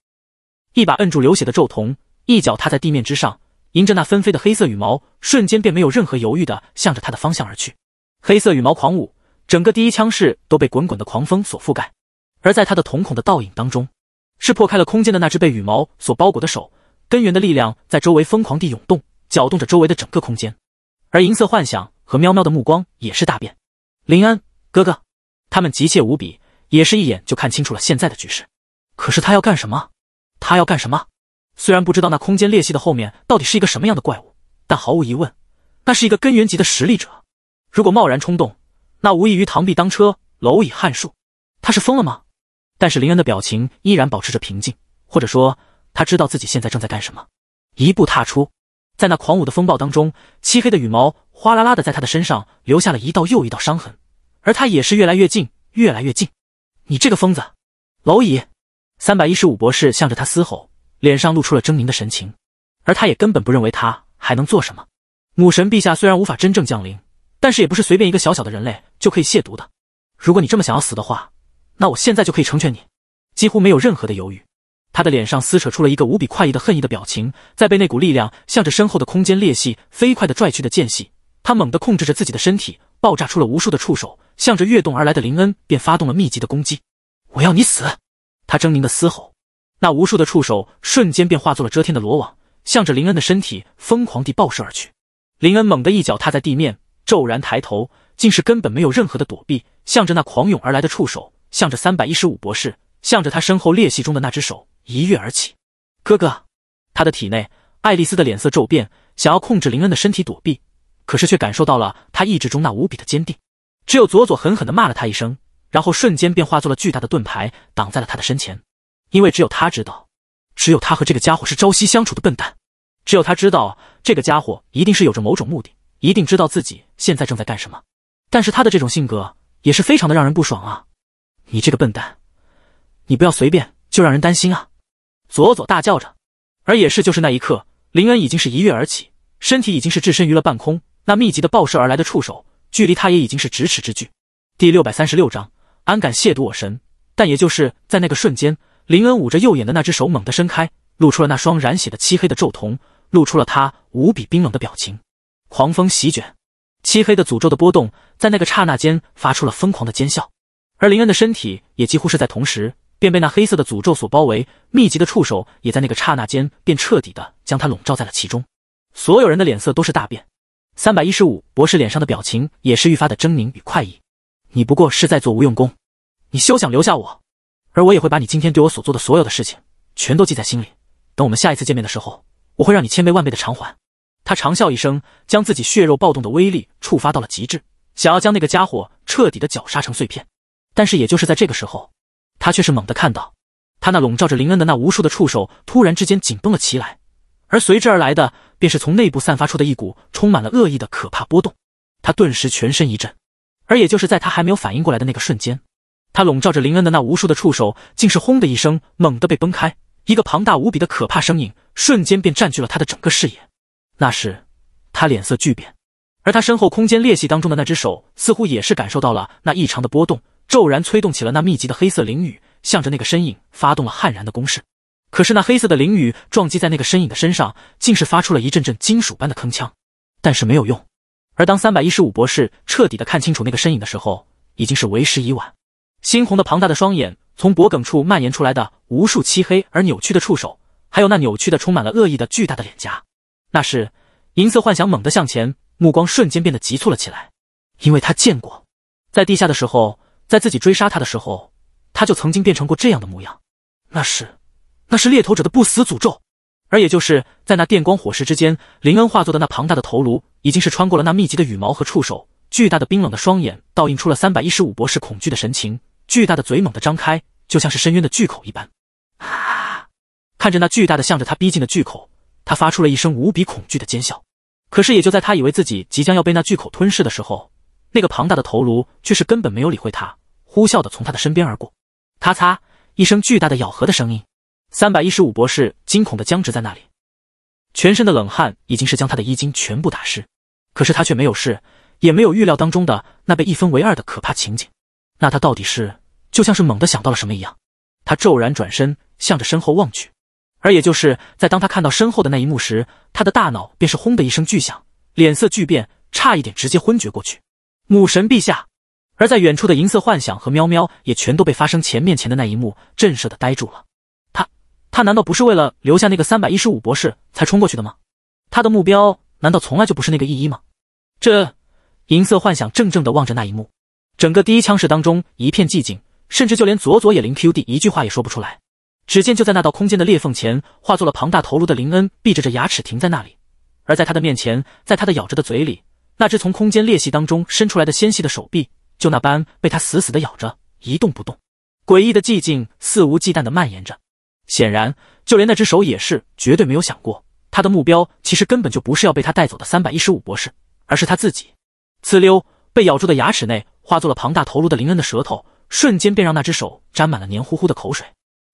一把摁住流血的皱瞳，一脚踏在地面之上，迎着那纷飞的黑色羽毛，瞬间便没有任何犹豫地向着他的方向而去。黑色羽毛狂舞，整个第一枪室都被滚滚的狂风所覆盖。而在他的瞳孔的倒影当中，是破开了空间的那只被羽毛所包裹的手。根源的力量在周围疯狂地涌动，搅动着周围的整个空间，而银色幻想和喵喵的目光也是大变。林安哥哥，他们急切无比，也是一眼就看清楚了现在的局势。可是他要干什么？他要干什么？虽然不知道那空间裂隙的后面到底是一个什么样的怪物，但毫无疑问，那是一个根源级的实力者。如果贸然冲动，那无异于螳臂当车，蝼蚁撼树。他是疯了吗？但是林恩的表情依然保持着平静，或者说。他知道自己现在正在干什么，一步踏出，在那狂舞的风暴当中，漆黑的羽毛哗啦啦的在他的身上留下了一道又一道伤痕，而他也是越来越近，越来越近。你这个疯子，蝼蚁！三百一十五博士向着他嘶吼，脸上露出了狰狞的神情，而他也根本不认为他还能做什么。母神陛下虽然无法真正降临，但是也不是随便一个小小的人类就可以亵渎的。如果你这么想要死的话，那我现在就可以成全你，几乎没有任何的犹豫。他的脸上撕扯出了一个无比快意的恨意的表情，在被那股力量向着身后的空间裂隙飞快地拽去的间隙，他猛地控制着自己的身体，爆炸出了无数的触手，向着跃动而来的林恩便发动了密集的攻击。我要你死！他狰狞的嘶吼，那无数的触手瞬间便化作了遮天的罗网，向着林恩的身体疯狂地爆射而去。林恩猛地一脚踏在地面，骤然抬头，竟是根本没有任何的躲避，向着那狂涌而来的触手，向着三百一十五博士，向着他身后裂隙中的那只手。一跃而起，哥哥！他的体内，爱丽丝的脸色骤变，想要控制林恩的身体躲避，可是却感受到了他意志中那无比的坚定。只有佐佐狠狠地骂了他一声，然后瞬间便化作了巨大的盾牌，挡在了他的身前。因为只有他知道，只有他和这个家伙是朝夕相处的笨蛋。只有他知道，这个家伙一定是有着某种目的，一定知道自己现在正在干什么。但是他的这种性格也是非常的让人不爽啊！你这个笨蛋，你不要随便就让人担心啊！佐佐大叫着，而也是就是那一刻，林恩已经是一跃而起，身体已经是置身于了半空，那密集的暴射而来的触手，距离他也已经是咫尺之距。第六百三十六章，安敢亵渎我神！但也就是在那个瞬间，林恩捂着右眼的那只手猛地伸开，露出了那双染血的漆黑的咒瞳，露出了他无比冰冷的表情。狂风席卷，漆黑的诅咒的波动在那个刹那间发出了疯狂的尖啸，而林恩的身体也几乎是在同时。便被那黑色的诅咒所包围，密集的触手也在那个刹那间便彻底的将他笼罩在了其中。所有人的脸色都是大变，三百一十五博士脸上的表情也是愈发的狰狞与快意。你不过是在做无用功，你休想留下我，而我也会把你今天对我所做的所有的事情全都记在心里。等我们下一次见面的时候，我会让你千倍万倍的偿还。他长笑一声，将自己血肉暴动的威力触发到了极致，想要将那个家伙彻底的绞杀成碎片。但是也就是在这个时候。他却是猛地看到，他那笼罩着林恩的那无数的触手突然之间紧绷了起来，而随之而来的便是从内部散发出的一股充满了恶意的可怕波动。他顿时全身一震，而也就是在他还没有反应过来的那个瞬间，他笼罩着林恩的那无数的触手竟是轰的一声猛地被崩开，一个庞大无比的可怕身影瞬间便占据了他的整个视野。那时，他脸色巨变，而他身后空间裂隙当中的那只手似乎也是感受到了那异常的波动。骤然催动起了那密集的黑色灵雨，向着那个身影发动了悍然的攻势。可是那黑色的灵雨撞击在那个身影的身上，竟是发出了一阵阵金属般的铿锵。但是没有用。而当三百一十五博士彻底的看清楚那个身影的时候，已经是为时已晚。猩红的庞大的双眼，从脖梗处蔓延出来的无数漆黑而扭曲的触手，还有那扭曲的充满了恶意的巨大的脸颊，那是银色幻想猛地向前，目光瞬间变得急促了起来，因为他见过，在地下的时候。在自己追杀他的时候，他就曾经变成过这样的模样。那是，那是猎头者的不死诅咒。而也就是在那电光火石之间，林恩化作的那庞大的头颅，已经是穿过了那密集的羽毛和触手，巨大的冰冷的双眼倒映出了三百一十五博士恐惧的神情，巨大的嘴猛地张开，就像是深渊的巨口一般。啊！看着那巨大的向着他逼近的巨口，他发出了一声无比恐惧的尖笑。可是也就在他以为自己即将要被那巨口吞噬的时候，那个庞大的头颅却是根本没有理会他。呼啸的从他的身边而过，咔嚓一声巨大的咬合的声音，三百一十五博士惊恐的僵直在那里，全身的冷汗已经是将他的衣襟全部打湿，可是他却没有事，也没有预料当中的那被一分为二的可怕情景，那他到底是就像是猛地想到了什么一样，他骤然转身向着身后望去，而也就是在当他看到身后的那一幕时，他的大脑便是轰的一声巨响，脸色巨变，差一点直接昏厥过去，母神陛下。而在远处的银色幻想和喵喵也全都被发生前面前的那一幕震慑的呆住了。他，他难道不是为了留下那个三百一十五博士才冲过去的吗？他的目标难道从来就不是那个依依吗？这，银色幻想怔怔的望着那一幕，整个第一枪室当中一片寂静，甚至就连佐佐也零 QD 一句话也说不出来。只见就在那道空间的裂缝前，化作了庞大头颅的林恩闭着着牙齿停在那里，而在他的面前，在他的咬着的嘴里，那只从空间裂隙当中伸出来的纤细的手臂。就那般被他死死的咬着，一动不动。诡异的寂静肆无忌惮的蔓延着。显然，就连那只手也是绝对没有想过，他的目标其实根本就不是要被他带走的三百一十五博士，而是他自己。呲溜！被咬住的牙齿内化作了庞大头颅的林恩的舌头，瞬间便让那只手沾满了黏糊糊的口水。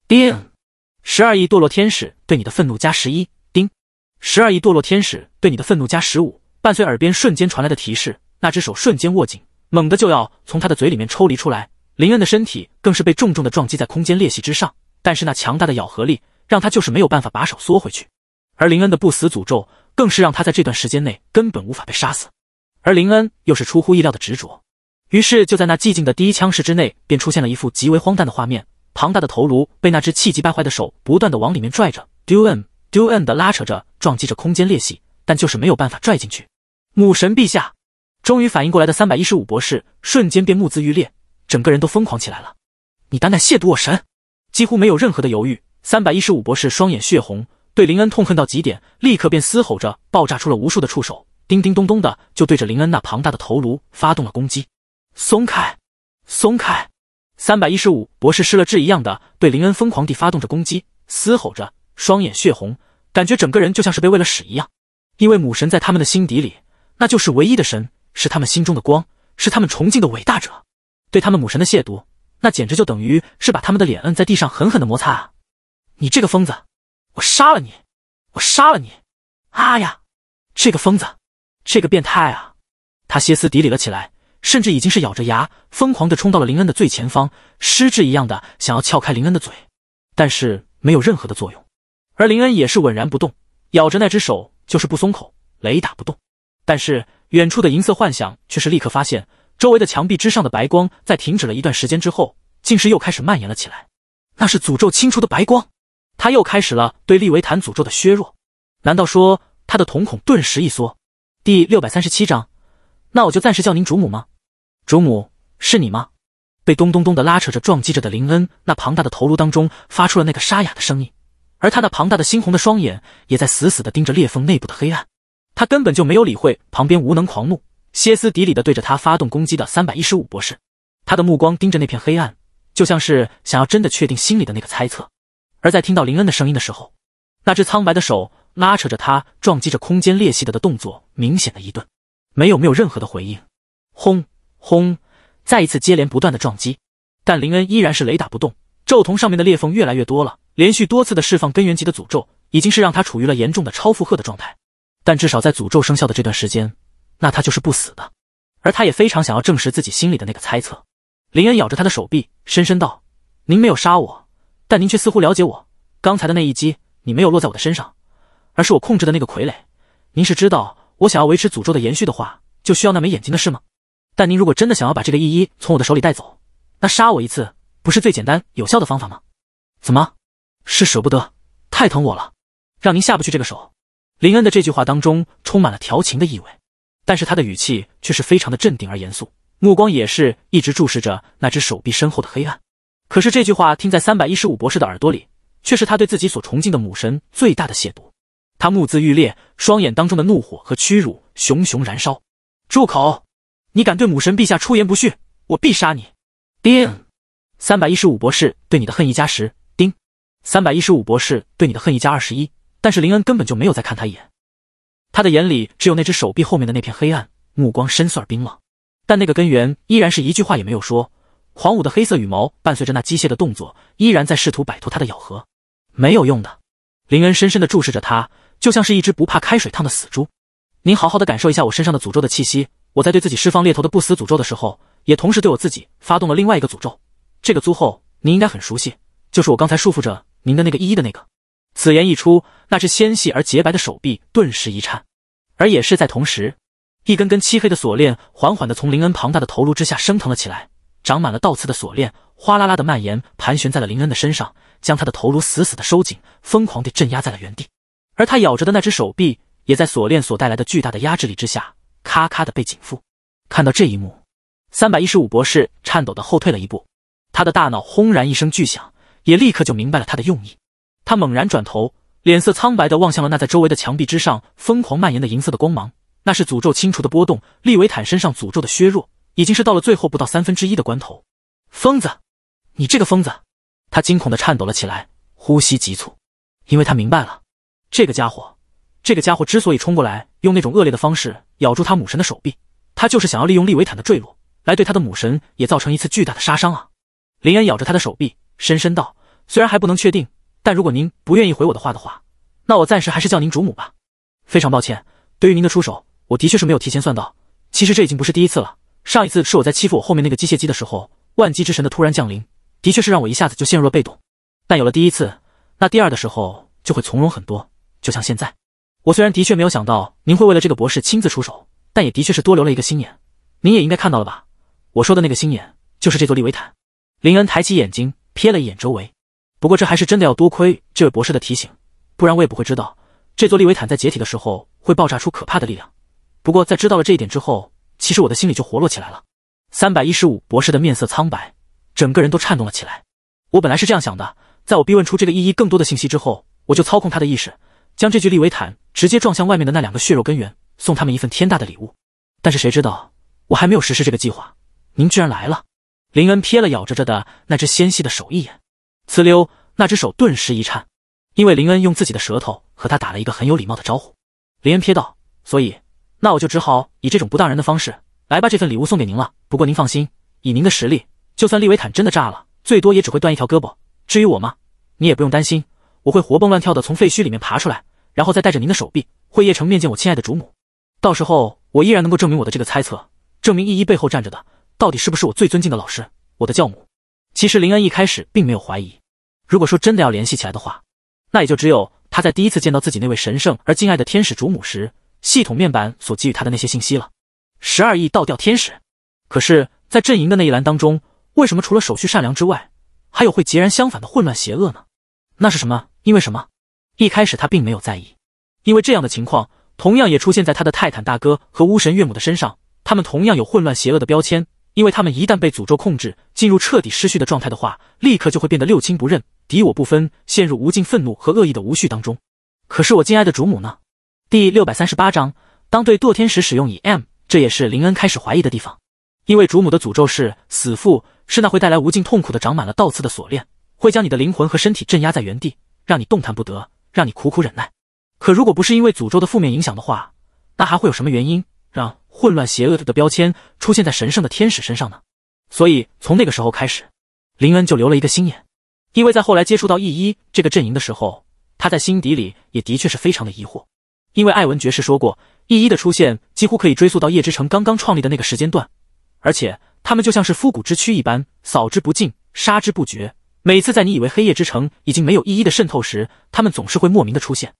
叮，十二亿堕落天使对你的愤怒加十一。叮，十二亿堕落天使对你的愤怒加十五。伴随耳边瞬间传来的提示，那只手瞬间握紧。猛地就要从他的嘴里面抽离出来，林恩的身体更是被重重的撞击在空间裂隙之上。但是那强大的咬合力让他就是没有办法把手缩回去，而林恩的不死诅咒更是让他在这段时间内根本无法被杀死。而林恩又是出乎意料的执着，于是就在那寂静的第一枪室之内，便出现了一幅极为荒诞的画面：庞大的头颅被那只气急败坏的手不断的往里面拽着，丢 n 丢 n 的拉扯着，撞击着空间裂隙，但就是没有办法拽进去。母神陛下。终于反应过来的三百一十五博士，瞬间便目眦欲裂，整个人都疯狂起来了。你胆敢亵渎我神！几乎没有任何的犹豫，三百一十五博士双眼血红，对林恩痛恨到极点，立刻便嘶吼着，爆炸出了无数的触手，叮叮咚咚的就对着林恩那庞大的头颅发动了攻击。松开，松开！三百一十五博士失了智一样的对林恩疯狂地发动着攻击，嘶吼着，双眼血红，感觉整个人就像是被喂了屎一样。因为母神在他们的心底里，那就是唯一的神。是他们心中的光，是他们崇敬的伟大者。对他们母神的亵渎，那简直就等于是把他们的脸摁在地上狠狠的摩擦啊！你这个疯子，我杀了你，我杀了你！啊呀，这个疯子，这个变态啊！他歇斯底里了起来，甚至已经是咬着牙，疯狂的冲到了林恩的最前方，失智一样的想要撬开林恩的嘴，但是没有任何的作用。而林恩也是稳然不动，咬着那只手就是不松口，雷打不动。但是远处的银色幻想却是立刻发现，周围的墙壁之上的白光在停止了一段时间之后，竟是又开始蔓延了起来。那是诅咒清除的白光，他又开始了对利维坦诅咒的削弱。难道说他的瞳孔顿时一缩？第六百三十七章，那我就暂时叫您主母吗？主母是你吗？被咚咚咚的拉扯着、撞击着的林恩那庞大的头颅当中发出了那个沙哑的声音，而他那庞大的猩红的双眼也在死死的盯着裂缝内部的黑暗。他根本就没有理会旁边无能狂怒、歇斯底里的对着他发动攻击的三百一十五博士，他的目光盯着那片黑暗，就像是想要真的确定心里的那个猜测。而在听到林恩的声音的时候，那只苍白的手拉扯着他、撞击着空间裂隙的的动作明显的一顿，没有没有任何的回应。轰轰，再一次接连不断的撞击，但林恩依然是雷打不动。咒瞳上面的裂缝越来越多了，连续多次的释放根源级的诅咒，已经是让他处于了严重的超负荷的状态。但至少在诅咒生效的这段时间，那他就是不死的。而他也非常想要证实自己心里的那个猜测。林恩咬着他的手臂，深深道：“您没有杀我，但您却似乎了解我。刚才的那一击，你没有落在我的身上，而是我控制的那个傀儡。您是知道我想要维持诅咒的延续的话，就需要那枚眼睛的事吗？但您如果真的想要把这个意一从我的手里带走，那杀我一次不是最简单有效的方法吗？怎么，是舍不得？太疼我了，让您下不去这个手。”林恩的这句话当中充满了调情的意味，但是他的语气却是非常的镇定而严肃，目光也是一直注视着那只手臂身后的黑暗。可是这句话听在三百一十五博士的耳朵里，却是他对自己所崇敬的母神最大的亵渎。他目眦欲裂，双眼当中的怒火和屈辱熊熊燃烧。住口！你敢对母神陛下出言不逊，我必杀你！丁，三百一十五博士对你的恨意加十。丁，三百一十五博士对你的恨意加二十一。但是林恩根本就没有再看他一眼，他的眼里只有那只手臂后面的那片黑暗，目光深邃而冰冷。但那个根源依然是一句话也没有说。狂舞的黑色羽毛伴随着那机械的动作，依然在试图摆脱他的咬合，没有用的。林恩深深的注视着他，就像是一只不怕开水烫的死猪。您好好的感受一下我身上的诅咒的气息。我在对自己释放猎头的不死诅咒的时候，也同时对我自己发动了另外一个诅咒。这个诅咒您应该很熟悉，就是我刚才束缚着您的那个依依的那个。此言一出，那只纤细而洁白的手臂顿时一颤，而也是在同时，一根根漆黑的锁链缓缓的从林恩庞大的头颅之下升腾了起来，长满了倒刺的锁链哗啦啦的蔓延，盘旋在了林恩的身上，将他的头颅死死的收紧，疯狂的镇压在了原地。而他咬着的那只手臂，也在锁链所带来的巨大的压制力之下，咔咔的被紧缚。看到这一幕，三百一十五博士颤抖的后退了一步，他的大脑轰然一声巨响，也立刻就明白了他的用意。他猛然转头，脸色苍白的望向了那在周围的墙壁之上疯狂蔓延的银色的光芒。那是诅咒清除的波动，利维坦身上诅咒的削弱已经是到了最后不到三分之一的关头。疯子，你这个疯子！他惊恐的颤抖了起来，呼吸急促，因为他明白了，这个家伙，这个家伙之所以冲过来用那种恶劣的方式咬住他母神的手臂，他就是想要利用利维坦的坠落来对他的母神也造成一次巨大的杀伤啊！林恩咬着他的手臂，深深道：“虽然还不能确定。”但如果您不愿意回我的话的话，那我暂时还是叫您主母吧。非常抱歉，对于您的出手，我的确是没有提前算到。其实这已经不是第一次了，上一次是我在欺负我后面那个机械姬的时候，万机之神的突然降临，的确是让我一下子就陷入了被动。但有了第一次，那第二的时候就会从容很多。就像现在，我虽然的确没有想到您会为了这个博士亲自出手，但也的确是多留了一个心眼。您也应该看到了吧？我说的那个心眼，就是这座利维坦。林恩抬起眼睛瞥了一眼周围。不过这还是真的要多亏这位博士的提醒，不然我也不会知道这座利维坦在解体的时候会爆炸出可怕的力量。不过在知道了这一点之后，其实我的心里就活络起来了。三百一十五博士的面色苍白，整个人都颤动了起来。我本来是这样想的，在我逼问出这个意义更多的信息之后，我就操控他的意识，将这具利维坦直接撞向外面的那两个血肉根源，送他们一份天大的礼物。但是谁知道，我还没有实施这个计划，您居然来了。林恩瞥了咬着着的那只纤细的手一眼。呲溜，那只手顿时一颤，因为林恩用自己的舌头和他打了一个很有礼貌的招呼。林恩撇道：“所以，那我就只好以这种不当人的方式来吧，这份礼物送给您了。不过您放心，以您的实力，就算利维坦真的炸了，最多也只会断一条胳膊。至于我嘛，你也不用担心，我会活蹦乱跳的从废墟里面爬出来，然后再带着您的手臂会叶城面见我亲爱的主母。到时候，我依然能够证明我的这个猜测，证明依依背后站着的到底是不是我最尊敬的老师，我的教母。”其实林恩一开始并没有怀疑，如果说真的要联系起来的话，那也就只有他在第一次见到自己那位神圣而敬爱的天使主母时，系统面板所给予他的那些信息了。十二亿倒吊天使，可是，在阵营的那一栏当中，为什么除了手续善良之外，还有会截然相反的混乱邪恶呢？那是什么？因为什么？一开始他并没有在意，因为这样的情况同样也出现在他的泰坦大哥和巫神岳母的身上，他们同样有混乱邪恶的标签。因为他们一旦被诅咒控制，进入彻底失序的状态的话，立刻就会变得六亲不认、敌我不分，陷入无尽愤怒和恶意的无序当中。可是我敬爱的主母呢？第六百三十八章，当对堕天使使用以 M，这也是林恩开始怀疑的地方。因为主母的诅咒是死缚，是那会带来无尽痛苦的长满了倒刺的锁链，会将你的灵魂和身体镇压在原地，让你动弹不得，让你苦苦忍耐。可如果不是因为诅咒的负面影响的话，那还会有什么原因让？混乱邪恶的标签出现在神圣的天使身上呢，所以从那个时候开始，林恩就留了一个心眼，因为在后来接触到易一这个阵营的时候，他在心底里也的确是非常的疑惑，因为艾文爵士说过，易一的出现几乎可以追溯到夜之城刚刚创立的那个时间段，而且他们就像是复骨之躯一般，扫之不尽，杀之不绝，每次在你以为黑夜之城已经没有一一的渗透时，他们总是会莫名的出现，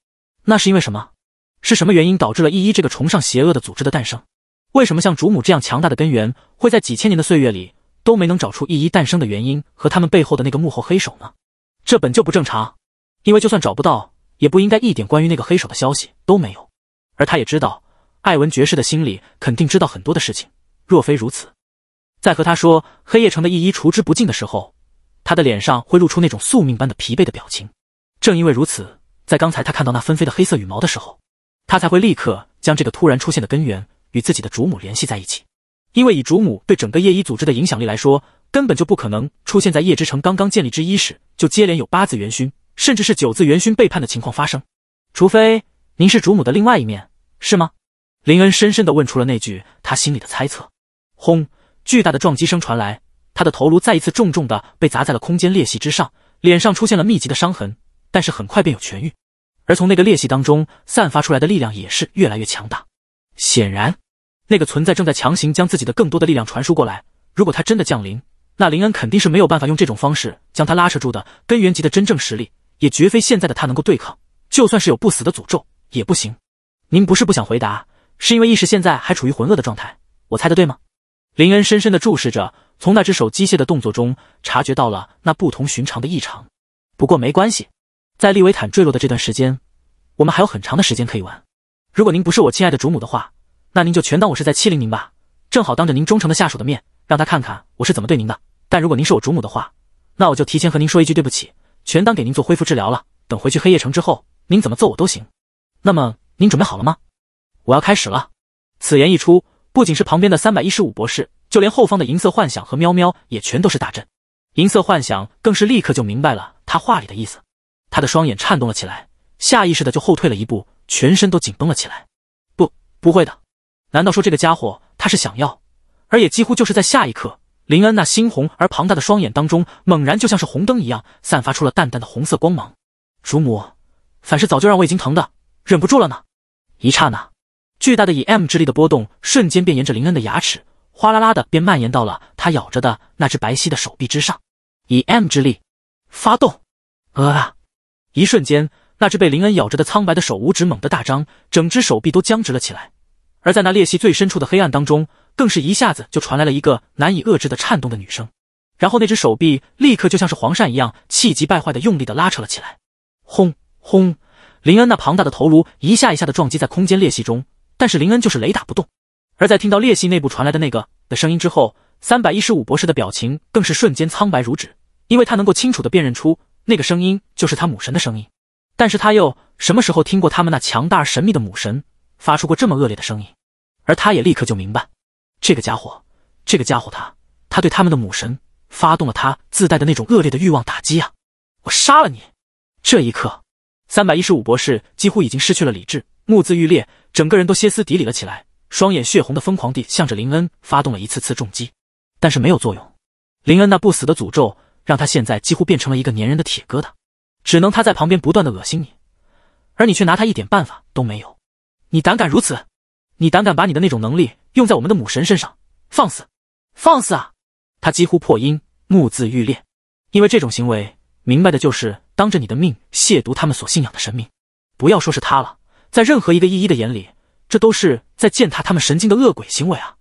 那是因为什么？是什么原因导致了易一这个崇尚邪恶的组织的诞生？为什么像主母这样强大的根源，会在几千年的岁月里都没能找出一一诞生的原因和他们背后的那个幕后黑手呢？这本就不正常。因为就算找不到，也不应该一点关于那个黑手的消息都没有。而他也知道，艾文爵士的心里肯定知道很多的事情。若非如此，在和他说黑夜城的一一除之不尽的时候，他的脸上会露出那种宿命般的疲惫的表情。正因为如此，在刚才他看到那纷飞的黑色羽毛的时候，他才会立刻将这个突然出现的根源。与自己的主母联系在一起，因为以主母对整个夜一组织的影响力来说，根本就不可能出现在叶之城刚刚建立之一时就接连有八字元勋甚至是九字元勋背叛的情况发生。除非您是主母的另外一面，是吗？林恩深深的问出了那句他心里的猜测。轰！巨大的撞击声传来，他的头颅再一次重重的被砸在了空间裂隙之上，脸上出现了密集的伤痕，但是很快便有痊愈。而从那个裂隙当中散发出来的力量也是越来越强大，显然。那个存在正在强行将自己的更多的力量传输过来。如果他真的降临，那林恩肯定是没有办法用这种方式将他拉扯住的。根源级的真正实力也绝非现在的他能够对抗，就算是有不死的诅咒也不行。您不是不想回答，是因为意识现在还处于浑噩的状态。我猜的对吗？林恩深深的注视着，从那只手机械的动作中察觉到了那不同寻常的异常。不过没关系，在利维坦坠落的这段时间，我们还有很长的时间可以玩。如果您不是我亲爱的主母的话。那您就全当我是在欺凌您吧，正好当着您忠诚的下属的面，让他看看我是怎么对您的。但如果您是我主母的话，那我就提前和您说一句对不起，全当给您做恢复治疗了。等回去黑夜城之后，您怎么揍我都行。那么您准备好了吗？我要开始了。此言一出，不仅是旁边的三百一十五博士，就连后方的银色幻想和喵喵也全都是大震。银色幻想更是立刻就明白了他话里的意思，他的双眼颤动了起来，下意识的就后退了一步，全身都紧绷了起来。不，不会的。难道说这个家伙他是想要，而也几乎就是在下一刻，林恩那猩红而庞大的双眼当中，猛然就像是红灯一样，散发出了淡淡的红色光芒。主母，反是早就让我已经疼的忍不住了呢。一刹那，巨大的以 M 之力的波动瞬间便沿着林恩的牙齿，哗啦啦的便蔓延到了他咬着的那只白皙的手臂之上。以 M 之力发动，呃，一瞬间，那只被林恩咬着的苍白的手五指猛地大张，整只手臂都僵直了起来。而在那裂隙最深处的黑暗当中，更是一下子就传来了一个难以遏制的颤动的女声，然后那只手臂立刻就像是黄鳝一样，气急败坏的用力的拉扯了起来。轰轰！林恩那庞大的头颅一下一下的撞击在空间裂隙中，但是林恩就是雷打不动。而在听到裂隙内部传来的那个的声音之后，三百一十五博士的表情更是瞬间苍白如纸，因为他能够清楚的辨认出那个声音就是他母神的声音，但是他又什么时候听过他们那强大而神秘的母神发出过这么恶劣的声音？而他也立刻就明白，这个家伙，这个家伙，他他对他们的母神发动了他自带的那种恶劣的欲望打击呀！我杀了你！这一刻，三百一十五博士几乎已经失去了理智，目眦欲裂，整个人都歇斯底里了起来，双眼血红的疯狂地向着林恩发动了一次次重击，但是没有作用。林恩那不死的诅咒让他现在几乎变成了一个粘人的铁疙瘩，只能他在旁边不断的恶心你，而你却拿他一点办法都没有。你胆敢如此！你胆敢把你的那种能力用在我们的母神身上，放肆！放肆啊！他几乎破音，目眦欲裂。因为这种行为，明白的就是当着你的命亵渎他们所信仰的神明。不要说是他了，在任何一个意义的眼里，这都是在践踏他们神经的恶鬼行为啊！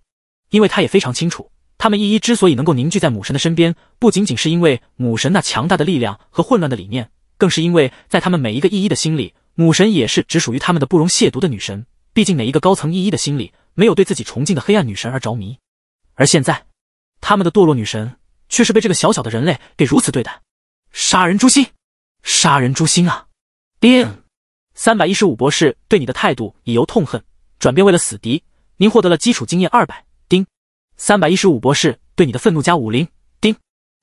因为他也非常清楚，他们意义之所以能够凝聚在母神的身边，不仅仅是因为母神那强大的力量和混乱的理念，更是因为在他们每一个意义的心里，母神也是只属于他们的不容亵渎的女神。毕竟每一个高层一一的心里没有对自己崇敬的黑暗女神而着迷？而现在，他们的堕落女神却是被这个小小的人类给如此对待，杀人诛心，杀人诛心啊！丁，三百一十五博士对你的态度已由痛恨转变为了死敌，您获得了基础经验二百。丁，三百一十五博士对你的愤怒加五零。丁，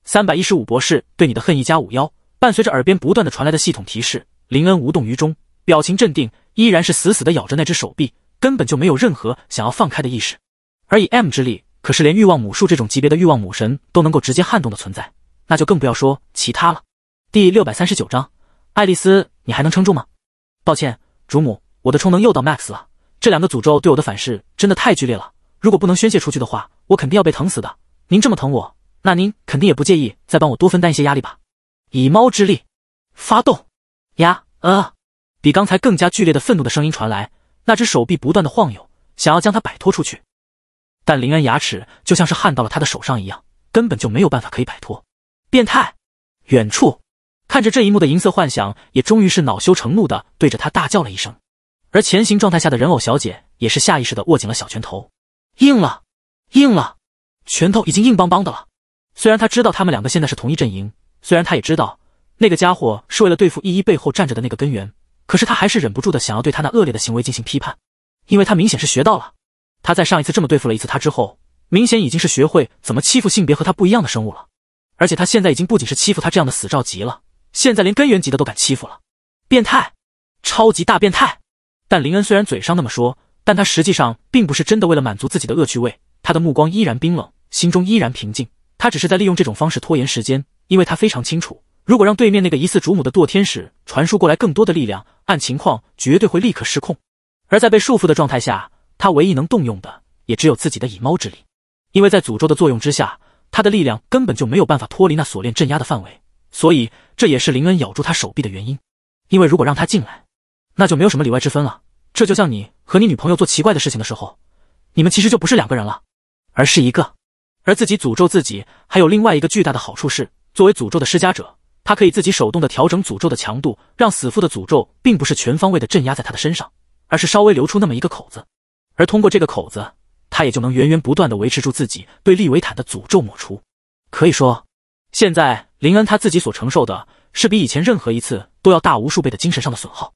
三百一十五博士对你的恨意加五幺。伴随着耳边不断的传来的系统提示，林恩无动于衷。表情镇定，依然是死死的咬着那只手臂，根本就没有任何想要放开的意识。而以 M 之力，可是连欲望母树这种级别的欲望母神都能够直接撼动的存在，那就更不要说其他了。第六百三十九章，爱丽丝，你还能撑住吗？抱歉，主母，我的充能又到 MAX 了。这两个诅咒对我的反噬真的太剧烈了，如果不能宣泄出去的话，我肯定要被疼死的。您这么疼我，那您肯定也不介意再帮我多分担一些压力吧？以猫之力发动，呀呃，比刚才更加剧烈的愤怒的声音传来，那只手臂不断的晃悠，想要将他摆脱出去，但林恩牙齿就像是焊到了他的手上一样，根本就没有办法可以摆脱。变态！远处看着这一幕的银色幻想也终于是恼羞成怒的对着他大叫了一声，而前行状态下的人偶小姐也是下意识的握紧了小拳头，硬了，硬了，拳头已经硬邦邦的了。虽然他知道他们两个现在是同一阵营，虽然他也知道那个家伙是为了对付依依背后站着的那个根源。可是他还是忍不住的想要对他那恶劣的行为进行批判，因为他明显是学到了。他在上一次这么对付了一次他之后，明显已经是学会怎么欺负性别和他不一样的生物了。而且他现在已经不仅是欺负他这样的死兆级了，现在连根源级的都敢欺负了。变态，超级大变态！但林恩虽然嘴上那么说，但他实际上并不是真的为了满足自己的恶趣味。他的目光依然冰冷，心中依然平静。他只是在利用这种方式拖延时间，因为他非常清楚。如果让对面那个疑似主母的堕天使传输过来更多的力量，按情况绝对会立刻失控。而在被束缚的状态下，他唯一能动用的也只有自己的以猫之力，因为在诅咒的作用之下，他的力量根本就没有办法脱离那锁链镇压的范围，所以这也是林恩咬住他手臂的原因。因为如果让他进来，那就没有什么里外之分了。这就像你和你女朋友做奇怪的事情的时候，你们其实就不是两个人了，而是一个。而自己诅咒自己，还有另外一个巨大的好处是，作为诅咒的施加者。他可以自己手动的调整诅咒的强度，让死父的诅咒并不是全方位的镇压在他的身上，而是稍微留出那么一个口子。而通过这个口子，他也就能源源不断的维持住自己对利维坦的诅咒抹除。可以说，现在林恩他自己所承受的是比以前任何一次都要大无数倍的精神上的损耗。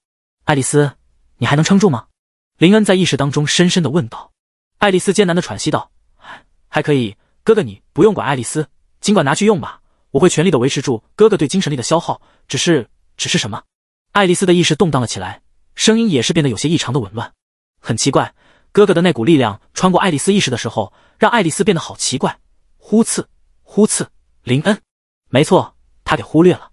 爱丽丝，你还能撑住吗？林恩在意识当中深深的问道。爱丽丝艰难的喘息道：“还还可以，哥哥你不用管爱丽丝，尽管拿去用吧。”我会全力的维持住哥哥对精神力的消耗，只是，只是什么？爱丽丝的意识动荡了起来，声音也是变得有些异常的紊乱，很奇怪。哥哥的那股力量穿过爱丽丝意识的时候，让爱丽丝变得好奇怪，呼刺呼刺。林恩，没错，他给忽略了。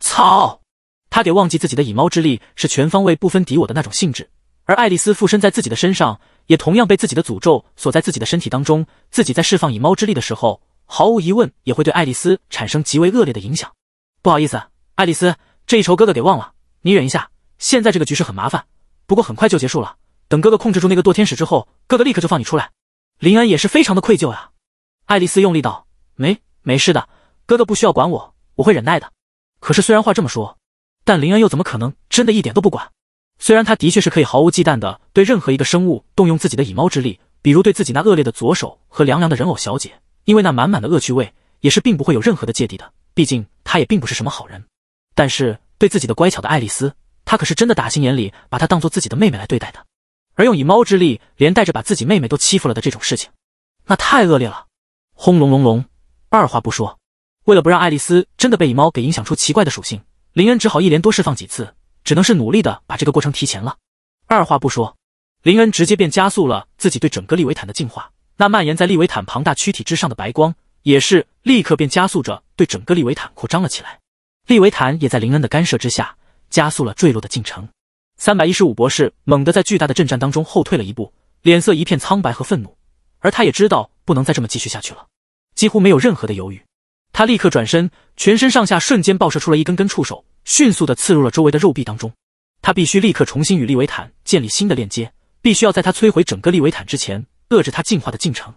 操，他给忘记自己的以猫之力是全方位不分敌我的那种性质，而爱丽丝附身在自己的身上，也同样被自己的诅咒锁在自己的身体当中。自己在释放以猫之力的时候。毫无疑问，也会对爱丽丝产生极为恶劣的影响。不好意思，爱丽丝，这一仇哥哥给忘了，你忍一下。现在这个局势很麻烦，不过很快就结束了。等哥哥控制住那个堕天使之后，哥哥立刻就放你出来。林恩也是非常的愧疚呀。爱丽丝用力道：“没没事的，哥哥不需要管我，我会忍耐的。”可是虽然话这么说，但林恩又怎么可能真的一点都不管？虽然他的确是可以毫无忌惮的对任何一个生物动用自己的以猫之力，比如对自己那恶劣的左手和凉凉的人偶小姐。因为那满满的恶趣味，也是并不会有任何的芥蒂的。毕竟他也并不是什么好人。但是对自己的乖巧的爱丽丝，他可是真的打心眼里把她当做自己的妹妹来对待的。而用以猫之力连带着把自己妹妹都欺负了的这种事情，那太恶劣了。轰隆隆隆，二话不说，为了不让爱丽丝真的被以猫给影响出奇怪的属性，林恩只好一连多释放几次，只能是努力的把这个过程提前了。二话不说，林恩直接便加速了自己对整个利维坦的进化。那蔓延在利维坦庞大躯体之上的白光，也是立刻便加速着对整个利维坦扩张了起来。利维坦也在林恩的干涉之下，加速了坠落的进程。三百一十五博士猛地在巨大的震颤当中后退了一步，脸色一片苍白和愤怒，而他也知道不能再这么继续下去了。几乎没有任何的犹豫，他立刻转身，全身上下瞬间爆射出了一根根触手，迅速的刺入了周围的肉壁当中。他必须立刻重新与利维坦建立新的链接，必须要在他摧毁整个利维坦之前。遏制他进化的进程。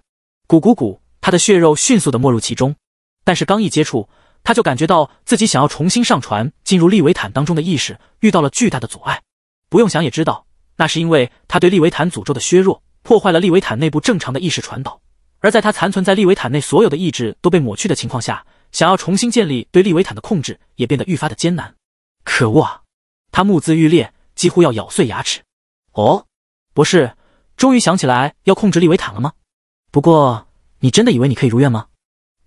咕咕咕，他的血肉迅速的没入其中，但是刚一接触，他就感觉到自己想要重新上船进入利维坦当中的意识遇到了巨大的阻碍。不用想也知道，那是因为他对利维坦诅咒的削弱破坏了利维坦内部正常的意识传导。而在他残存在利维坦内所有的意志都被抹去的情况下，想要重新建立对利维坦的控制也变得愈发的艰难。可恶啊！他目眦欲裂，几乎要咬碎牙齿。哦，博士。终于想起来要控制利维坦了吗？不过，你真的以为你可以如愿吗？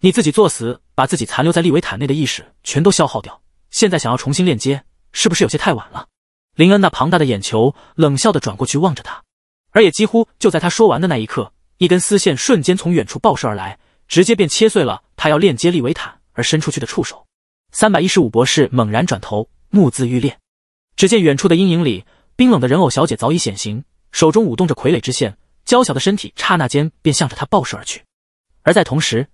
你自己作死，把自己残留在利维坦内的意识全都消耗掉，现在想要重新链接，是不是有些太晚了？林恩那庞大的眼球冷笑的转过去望着他，而也几乎就在他说完的那一刻，一根丝线瞬间从远处爆射而来，直接便切碎了他要链接利维坦而伸出去的触手。三百一十五博士猛然转头，目眦欲裂，只见远处的阴影里，冰冷的人偶小姐早已显形。手中舞动着傀儡之线，娇小的身体刹那间便向着他暴射而去，而在同时，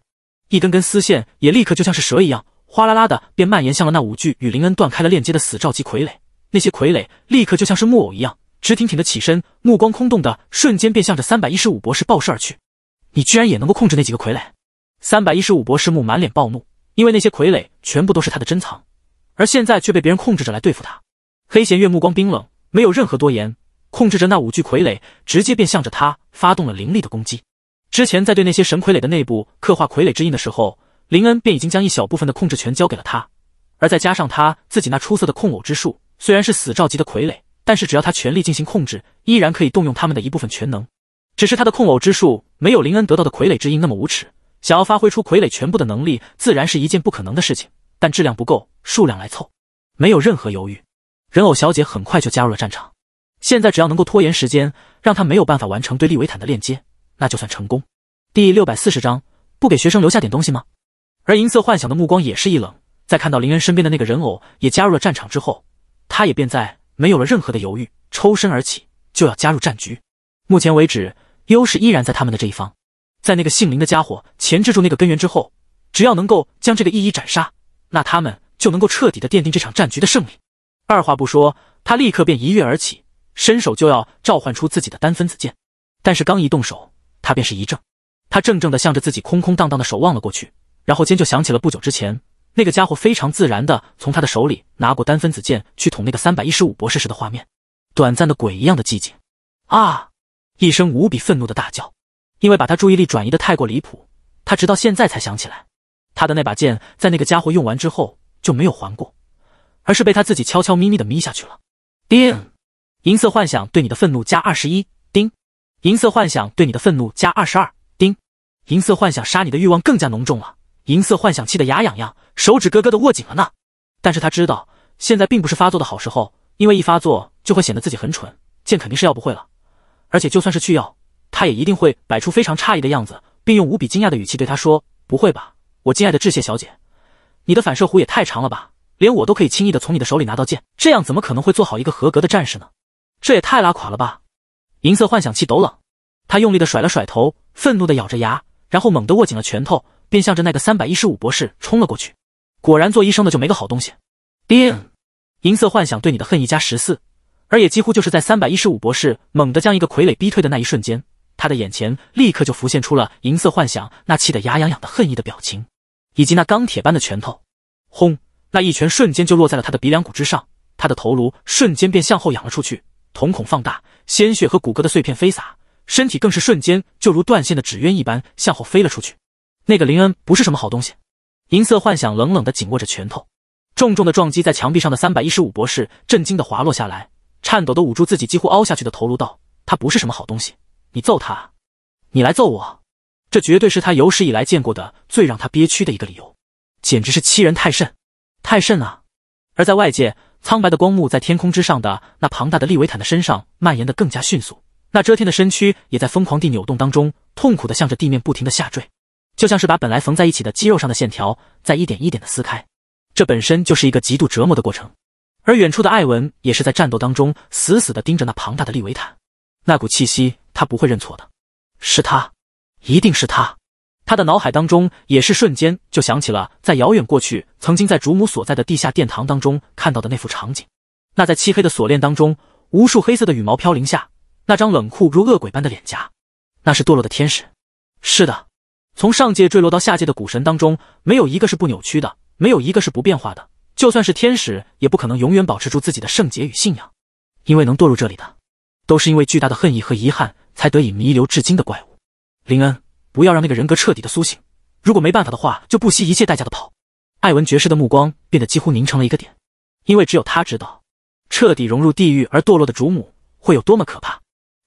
一根根丝线也立刻就像是蛇一样，哗啦啦的便蔓延向了那五具与林恩断开了链接的死兆级傀儡。那些傀儡立刻就像是木偶一样，直挺挺的起身，目光空洞的瞬间便向着三百一十五博士暴射而去。你居然也能够控制那几个傀儡？三百一十五博士木满脸暴怒，因为那些傀儡全部都是他的珍藏，而现在却被别人控制着来对付他。黑弦月目光冰冷，没有任何多言。控制着那五具傀儡，直接便向着他发动了灵力的攻击。之前在对那些神傀儡的内部刻画傀儡之印的时候，林恩便已经将一小部分的控制权交给了他，而再加上他自己那出色的控偶之术，虽然是死兆级的傀儡，但是只要他全力进行控制，依然可以动用他们的一部分全能。只是他的控偶之术没有林恩得到的傀儡之印那么无耻，想要发挥出傀儡全部的能力，自然是一件不可能的事情。但质量不够，数量来凑。没有任何犹豫，人偶小姐很快就加入了战场。现在只要能够拖延时间，让他没有办法完成对利维坦的链接，那就算成功。第六百四十章，不给学生留下点东西吗？而银色幻想的目光也是一冷，在看到林恩身边的那个人偶也加入了战场之后，他也便在没有了任何的犹豫，抽身而起，就要加入战局。目前为止，优势依然在他们的这一方。在那个姓林的家伙钳制住那个根源之后，只要能够将这个一一斩杀，那他们就能够彻底的奠定这场战局的胜利。二话不说，他立刻便一跃而起。伸手就要召唤出自己的单分子剑，但是刚一动手，他便是一怔。他怔怔地向着自己空空荡荡的手望了过去，然后间就想起了不久之前那个家伙非常自然地从他的手里拿过单分子剑去捅那个三百一十五博士时的画面。短暂的鬼一样的寂静，啊！一声无比愤怒的大叫，因为把他注意力转移的太过离谱，他直到现在才想起来，他的那把剑在那个家伙用完之后就没有还过，而是被他自己悄悄咪咪的咪下去了。叮。银色幻想对你的愤怒加二十一丁，银色幻想对你的愤怒加二十二丁，银色幻想杀你的欲望更加浓重了。银色幻想气得牙痒痒，手指咯咯的握紧了呢。但是他知道现在并不是发作的好时候，因为一发作就会显得自己很蠢，剑肯定是要不会了。而且就算是去要，他也一定会摆出非常诧异的样子，并用无比惊讶的语气对他说：“不会吧，我敬爱的致谢小姐，你的反射弧也太长了吧，连我都可以轻易的从你的手里拿到剑，这样怎么可能会做好一个合格的战士呢？”这也太拉垮了吧！银色幻想器抖冷，他用力的甩了甩头，愤怒的咬着牙，然后猛地握紧了拳头，便向着那个三百一十五博士冲了过去。果然，做医生的就没个好东西。叮！银色幻想对你的恨意加十四，而也几乎就是在三百一十五博士猛地将一个傀儡逼退的那一瞬间，他的眼前立刻就浮现出了银色幻想那气得牙痒痒的恨意的表情，以及那钢铁般的拳头。轰！那一拳瞬间就落在了他的鼻梁骨之上，他的头颅瞬间便向后仰了出去。瞳孔放大，鲜血和骨骼的碎片飞洒，身体更是瞬间就如断线的纸鸢一般向后飞了出去。那个林恩不是什么好东西。银色幻想冷冷的紧握着拳头，重重的撞击在墙壁上的三百一十五博士震惊的滑落下来，颤抖的捂住自己几乎凹下去的头颅，道：“他不是什么好东西，你揍他，你来揍我，这绝对是他有史以来见过的最让他憋屈的一个理由，简直是欺人太甚，太甚啊！”而在外界。苍白的光幕在天空之上的那庞大的利维坦的身上蔓延得更加迅速，那遮天的身躯也在疯狂地扭动当中，痛苦地向着地面不停地下坠，就像是把本来缝在一起的肌肉上的线条在一点一点地撕开，这本身就是一个极度折磨的过程。而远处的艾文也是在战斗当中死死地盯着那庞大的利维坦，那股气息他不会认错的，是他，一定是他。他的脑海当中也是瞬间就想起了在遥远过去曾经在主母所在的地下殿堂当中看到的那幅场景，那在漆黑的锁链当中，无数黑色的羽毛飘零下，那张冷酷如恶鬼般的脸颊，那是堕落的天使。是的，从上界坠落到下界的古神当中，没有一个是不扭曲的，没有一个是不变化的。就算是天使，也不可能永远保持住自己的圣洁与信仰，因为能堕入这里的，都是因为巨大的恨意和遗憾才得以弥留至今的怪物。林恩。不要让那个人格彻底的苏醒，如果没办法的话，就不惜一切代价的跑。艾文爵士的目光变得几乎凝成了一个点，因为只有他知道，彻底融入地狱而堕落的主母会有多么可怕。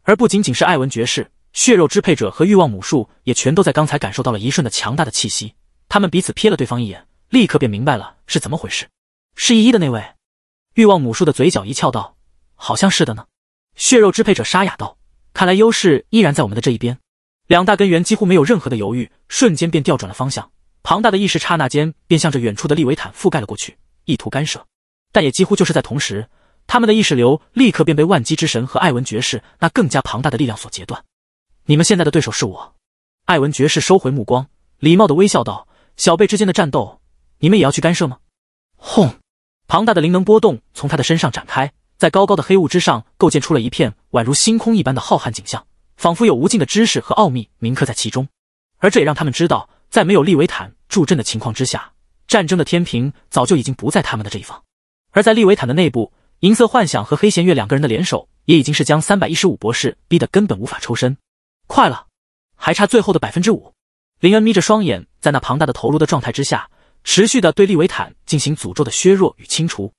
而不仅仅是艾文爵士，血肉支配者和欲望母树也全都在刚才感受到了一瞬的强大的气息。他们彼此瞥了对方一眼，立刻便明白了是怎么回事。是依依的那位？欲望母树的嘴角一翘道：“好像是的呢。”血肉支配者沙哑道：“看来优势依然在我们的这一边。”两大根源几乎没有任何的犹豫，瞬间便调转了方向，庞大的意识刹那间便向着远处的利维坦覆盖了过去，意图干涉。但也几乎就是在同时，他们的意识流立刻便被万机之神和艾文爵士那更加庞大的力量所截断。你们现在的对手是我，艾文爵士收回目光，礼貌的微笑道：“小辈之间的战斗，你们也要去干涉吗？”轰！庞大的灵能波动从他的身上展开，在高高的黑雾之上构建出了一片宛如星空一般的浩瀚景象。仿佛有无尽的知识和奥秘铭刻在其中，而这也让他们知道，在没有利维坦助阵的情况之下，战争的天平早就已经不在他们的这一方。而在利维坦的内部，银色幻想和黑弦月两个人的联手也已经是将三百一十五博士逼得根本无法抽身。快了，还差最后的百分之五。林恩眯着双眼，在那庞大的头颅的状态之下，持续的对利维坦进行诅咒的削弱与清除，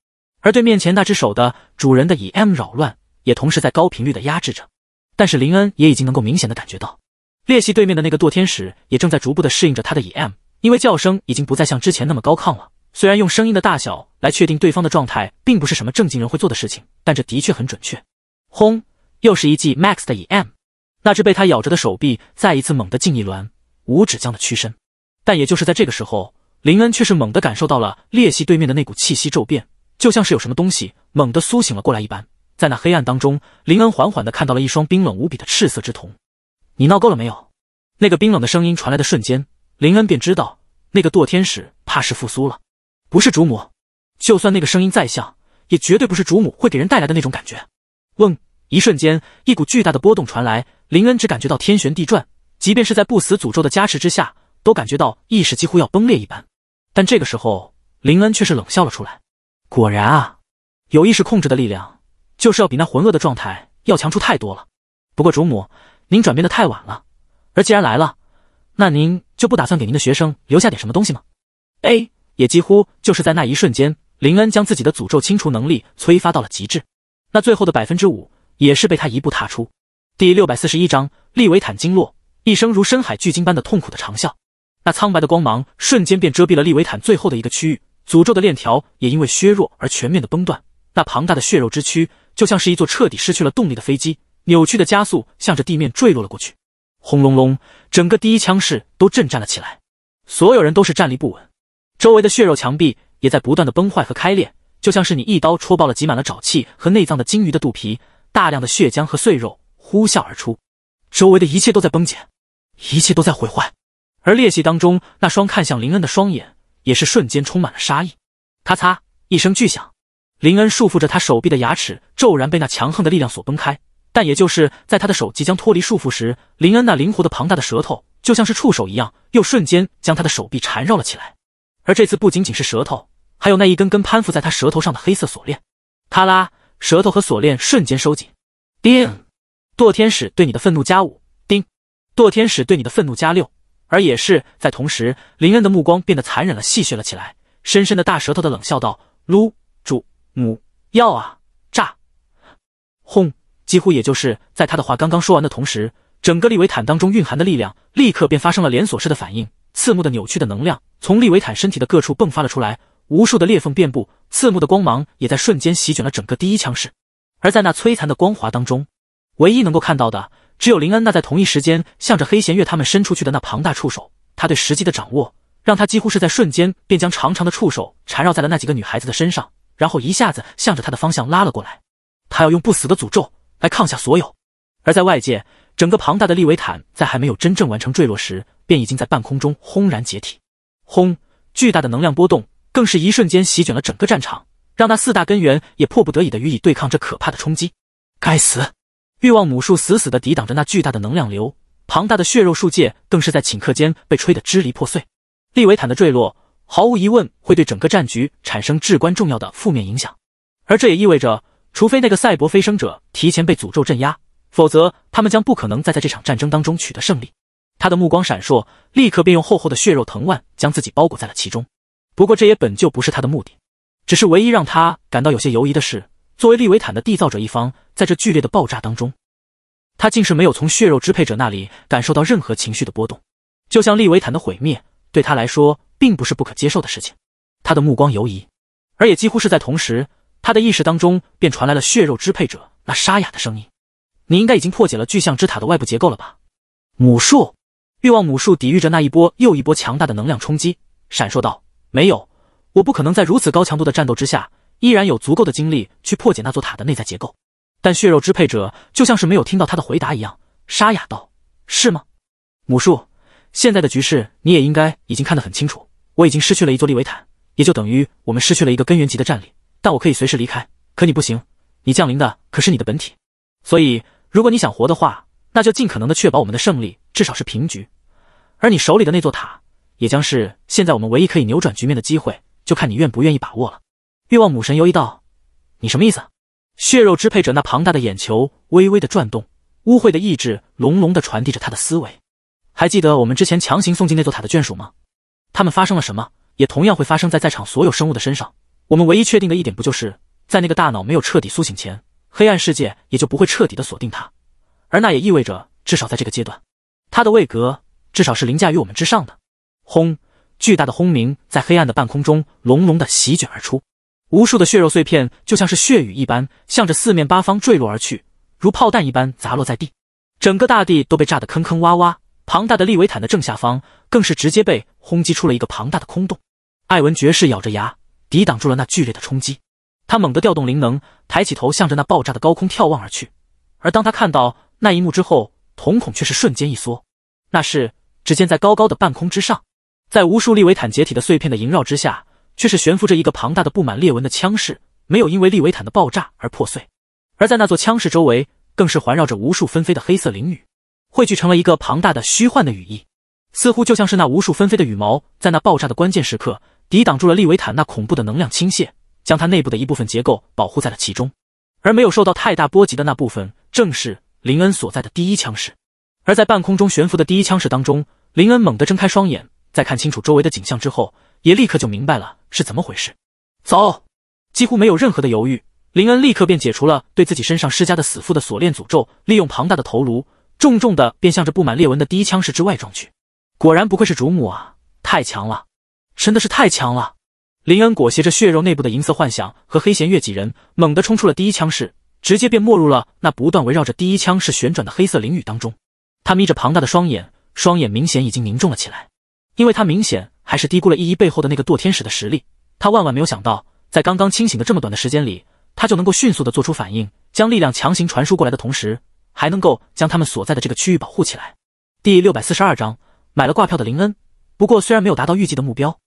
而对面前那只手的主人的以 M 扰乱，也同时在高频率的压制着。但是林恩也已经能够明显的感觉到，裂隙对面的那个堕天使也正在逐步的适应着他的以 M，因为叫声已经不再像之前那么高亢了。虽然用声音的大小来确定对方的状态并不是什么正经人会做的事情，但这的确很准确。轰！又是一记 Max 的以 M，那只被他咬着的手臂再一次猛地进一轮五指将的屈伸。但也就是在这个时候，林恩却是猛地感受到了裂隙对面的那股气息骤变，就像是有什么东西猛地苏醒了过来一般。在那黑暗当中，林恩缓缓的看到了一双冰冷无比的赤色之瞳。你闹够了没有？那个冰冷的声音传来的瞬间，林恩便知道那个堕天使怕是复苏了。不是主母，就算那个声音再像，也绝对不是主母会给人带来的那种感觉。嗡！一瞬间，一股巨大的波动传来，林恩只感觉到天旋地转，即便是在不死诅咒的加持之下，都感觉到意识几乎要崩裂一般。但这个时候，林恩却是冷笑了出来。果然啊，有意识控制的力量。就是要比那浑噩的状态要强出太多了。不过主母，您转变的太晚了。而既然来了，那您就不打算给您的学生留下点什么东西吗？A 也几乎就是在那一瞬间，林恩将自己的诅咒清除能力催发到了极致。那最后的百分之五，也是被他一步踏出。第六百四十一章：利维坦经络一声如深海巨鲸般的痛苦的长啸，那苍白的光芒瞬间便遮蔽了利维坦最后的一个区域，诅咒的链条也因为削弱而全面的崩断，那庞大的血肉之躯。就像是一座彻底失去了动力的飞机，扭曲的加速向着地面坠落了过去。轰隆隆，整个第一枪室都震颤了起来，所有人都是站立不稳，周围的血肉墙壁也在不断的崩坏和开裂，就像是你一刀戳爆了挤满了沼气和内脏的鲸鱼的肚皮，大量的血浆和碎肉呼啸而出，周围的一切都在崩解，一切都在毁坏，而裂隙当中那双看向林恩的双眼也是瞬间充满了杀意。咔嚓一声巨响。林恩束缚着他手臂的牙齿骤然被那强横的力量所崩开，但也就是在他的手即将脱离束缚时，林恩那灵活的庞大的舌头就像是触手一样，又瞬间将他的手臂缠绕了起来。而这次不仅仅是舌头，还有那一根根攀附在他舌头上的黑色锁链。咔啦，舌头和锁链瞬间收紧。叮，堕天使对你的愤怒加五。叮，堕天使对你的愤怒加六。而也是在同时，林恩的目光变得残忍了，戏谑了起来，深深的大舌头的冷笑道：“撸。”母要啊！炸！轰！几乎也就是在他的话刚刚说完的同时，整个利维坦当中蕴含的力量立刻便发生了连锁式的反应，刺目的、扭曲的能量从利维坦身体的各处迸发了出来，无数的裂缝遍布，刺目的光芒也在瞬间席卷了整个第一枪室。而在那摧残的光华当中，唯一能够看到的只有林恩那在同一时间向着黑弦月他们伸出去的那庞大触手。他对时机的掌握，让他几乎是在瞬间便将长长的触手缠绕在了那几个女孩子的身上。然后一下子向着他的方向拉了过来，他要用不死的诅咒来抗下所有。而在外界，整个庞大的利维坦在还没有真正完成坠落时，便已经在半空中轰然解体。轰！巨大的能量波动更是一瞬间席卷了整个战场，让那四大根源也迫不得已的予以对抗这可怕的冲击。该死！欲望母树死死的抵挡着那巨大的能量流，庞大的血肉树界更是在顷刻间被吹得支离破碎。利维坦的坠落。毫无疑问会对整个战局产生至关重要的负面影响，而这也意味着，除非那个赛博飞升者提前被诅咒镇压，否则他们将不可能再在这场战争当中取得胜利。他的目光闪烁，立刻便用厚厚的血肉藤蔓将自己包裹在了其中。不过这也本就不是他的目的，只是唯一让他感到有些犹疑的是，作为利维坦的缔造者一方，在这剧烈的爆炸当中，他竟是没有从血肉支配者那里感受到任何情绪的波动，就像利维坦的毁灭对他来说。并不是不可接受的事情。他的目光游移，而也几乎是在同时，他的意识当中便传来了血肉支配者那沙哑的声音：“你应该已经破解了巨象之塔的外部结构了吧？”母树欲望母树抵御着那一波又一波强大的能量冲击，闪烁道：“没有，我不可能在如此高强度的战斗之下，依然有足够的精力去破解那座塔的内在结构。”但血肉支配者就像是没有听到他的回答一样，沙哑道：“是吗？母树，现在的局势你也应该已经看得很清楚。”我已经失去了一座利维坦，也就等于我们失去了一个根源级的战力。但我可以随时离开，可你不行。你降临的可是你的本体，所以如果你想活的话，那就尽可能的确保我们的胜利，至少是平局。而你手里的那座塔，也将是现在我们唯一可以扭转局面的机会，就看你愿不愿意把握了。欲望母神犹豫道：“你什么意思？”血肉支配者那庞大的眼球微微的转动，污秽的意志隆隆的传递着他的思维。还记得我们之前强行送进那座塔的眷属吗？他们发生了什么，也同样会发生在在场所有生物的身上。我们唯一确定的一点，不就是在那个大脑没有彻底苏醒前，黑暗世界也就不会彻底的锁定它，而那也意味着，至少在这个阶段，它的位格至少是凌驾于我们之上的。轰！巨大的轰鸣在黑暗的半空中隆隆的席卷而出，无数的血肉碎片就像是血雨一般，向着四面八方坠落而去，如炮弹一般砸落在地，整个大地都被炸得坑坑洼洼。庞大的利维坦的正下方，更是直接被轰击出了一个庞大的空洞。艾文爵士咬着牙，抵挡住了那剧烈的冲击。他猛地调动灵能，抬起头向着那爆炸的高空眺望而去。而当他看到那一幕之后，瞳孔却是瞬间一缩。那是只见在高高的半空之上，在无数利维坦解体的碎片的萦绕之下，却是悬浮着一个庞大的布满裂纹的枪室，没有因为利维坦的爆炸而破碎。而在那座枪室周围，更是环绕着无数纷飞的黑色灵雨。汇聚成了一个庞大的虚幻的羽翼，似乎就像是那无数纷飞的羽毛，在那爆炸的关键时刻，抵挡住了利维坦那恐怖的能量倾泻，将它内部的一部分结构保护在了其中，而没有受到太大波及的那部分，正是林恩所在的第一枪室。而在半空中悬浮的第一枪室当中，林恩猛地睁开双眼，在看清楚周围的景象之后，也立刻就明白了是怎么回事。走！几乎没有任何的犹豫，林恩立刻便解除了对自己身上施加的死缚的锁链诅咒，利用庞大的头颅。重重的便向着布满裂纹的第一枪室之外撞去，果然不愧是主母啊，太强了，真的是太强了！林恩裹挟着血肉内部的银色幻想和黑弦月几人猛地冲出了第一枪室，直接便没入了那不断围绕着第一枪室旋转的黑色灵雨当中。他眯着庞大的双眼，双眼明显已经凝重了起来，因为他明显还是低估了依依背后的那个堕天使的实力。他万万没有想到，在刚刚清醒的这么短的时间里，他就能够迅速的做出反应，将力量强行传输过来的同时。还能够将他们所在的这个区域保护起来。第六百四十二章，买了挂票的林恩。不过虽然没有达到预计的目标，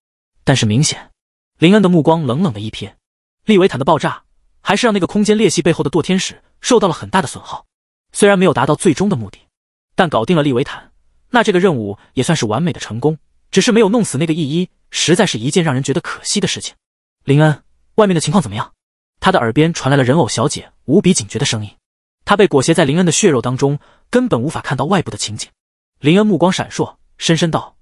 但是明显，林恩的目光冷冷的一瞥。利维坦的爆炸，还是让那个空间裂隙背后的堕天使受到了很大的损耗。虽然没有达到最终的目的，但搞定了利维坦，那这个任务也算是完美的成功。只是没有弄死那个异伊，实在是一件让人觉得可惜的事情。林恩，外面的情况怎么样？他的耳边传来了人偶小姐无比警觉的声音。他被裹挟在林恩的血肉当中，根本无法看到外部的情景。林恩目光闪烁，深深道：“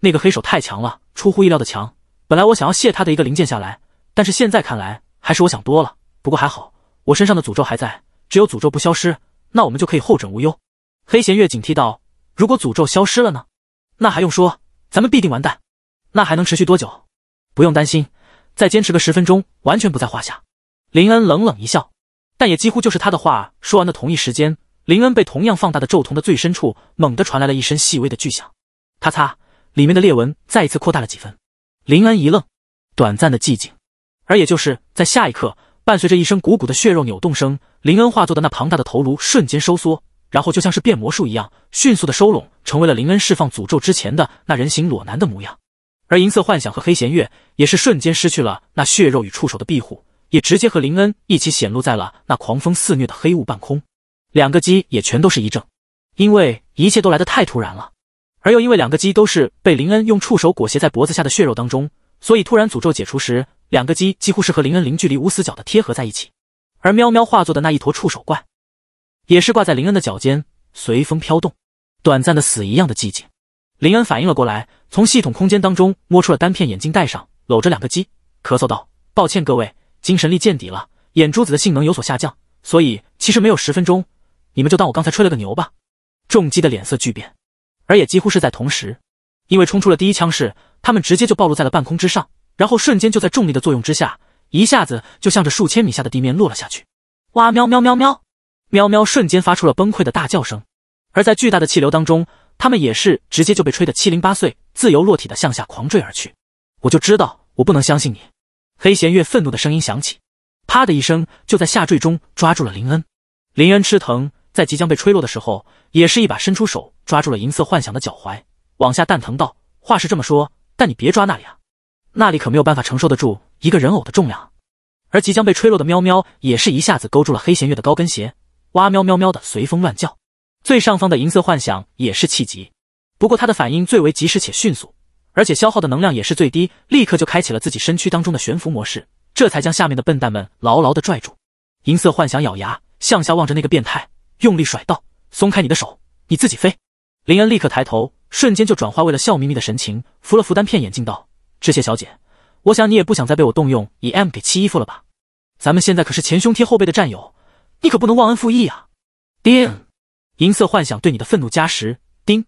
那个黑手太强了，出乎意料的强。本来我想要卸他的一个零件下来，但是现在看来，还是我想多了。不过还好，我身上的诅咒还在，只有诅咒不消失，那我们就可以后枕无忧。”黑弦月警惕道：“如果诅咒消失了呢？那还用说，咱们必定完蛋。那还能持续多久？不用担心，再坚持个十分钟，完全不在话下。”林恩冷冷一笑。但也几乎就是他的话说完的同一时间，林恩被同样放大的咒瞳的最深处猛地传来了一声细微的巨响，咔嚓，里面的裂纹再一次扩大了几分。林恩一愣，短暂的寂静，而也就是在下一刻，伴随着一声鼓鼓的血肉扭动声，林恩化作的那庞大的头颅瞬间收缩，然后就像是变魔术一样，迅速的收拢，成为了林恩释放诅咒之前的那人形裸男的模样。而银色幻想和黑弦月也是瞬间失去了那血肉与触手的庇护。也直接和林恩一起显露在了那狂风肆虐的黑雾半空，两个鸡也全都是一怔，因为一切都来得太突然了，而又因为两个鸡都是被林恩用触手裹挟在脖子下的血肉当中，所以突然诅咒解除时，两个鸡几乎是和林恩零距离无死角的贴合在一起，而喵喵化作的那一坨触手怪，也是挂在林恩的脚尖随风飘动，短暂的死一样的寂静，林恩反应了过来，从系统空间当中摸出了单片眼镜戴上，搂着两个鸡，咳嗽道：“抱歉各位。”精神力见底了，眼珠子的性能有所下降，所以其实没有十分钟，你们就当我刚才吹了个牛吧。重击的脸色巨变，而也几乎是在同时，因为冲出了第一枪式，他们直接就暴露在了半空之上，然后瞬间就在重力的作用之下，一下子就向着数千米下的地面落了下去。哇喵喵喵喵喵喵！瞬间发出了崩溃的大叫声，而在巨大的气流当中，他们也是直接就被吹得七零八碎，自由落体的向下狂坠而去。我就知道，我不能相信你。黑弦月愤怒的声音响起，啪的一声，就在下坠中抓住了林恩。林恩吃疼，在即将被吹落的时候，也是一把伸出手抓住了银色幻想的脚踝，往下蛋疼道：“话是这么说，但你别抓那里啊，那里可没有办法承受得住一个人偶的重量。”而即将被吹落的喵喵也是一下子勾住了黑弦月的高跟鞋，哇喵喵喵的随风乱叫。最上方的银色幻想也是气急，不过他的反应最为及时且迅速。而且消耗的能量也是最低，立刻就开启了自己身躯当中的悬浮模式，这才将下面的笨蛋们牢牢的拽住。银色幻想咬牙向下望着那个变态，用力甩道：“松开你的手，你自己飞！”林恩立刻抬头，瞬间就转化为了笑眯眯的神情，扶了扶单片眼镜道：“致谢小姐，我想你也不想再被我动用以 M 给欺负了吧？咱们现在可是前胸贴后背的战友，你可不能忘恩负义啊！”叮，银色幻想对你的愤怒加十。叮，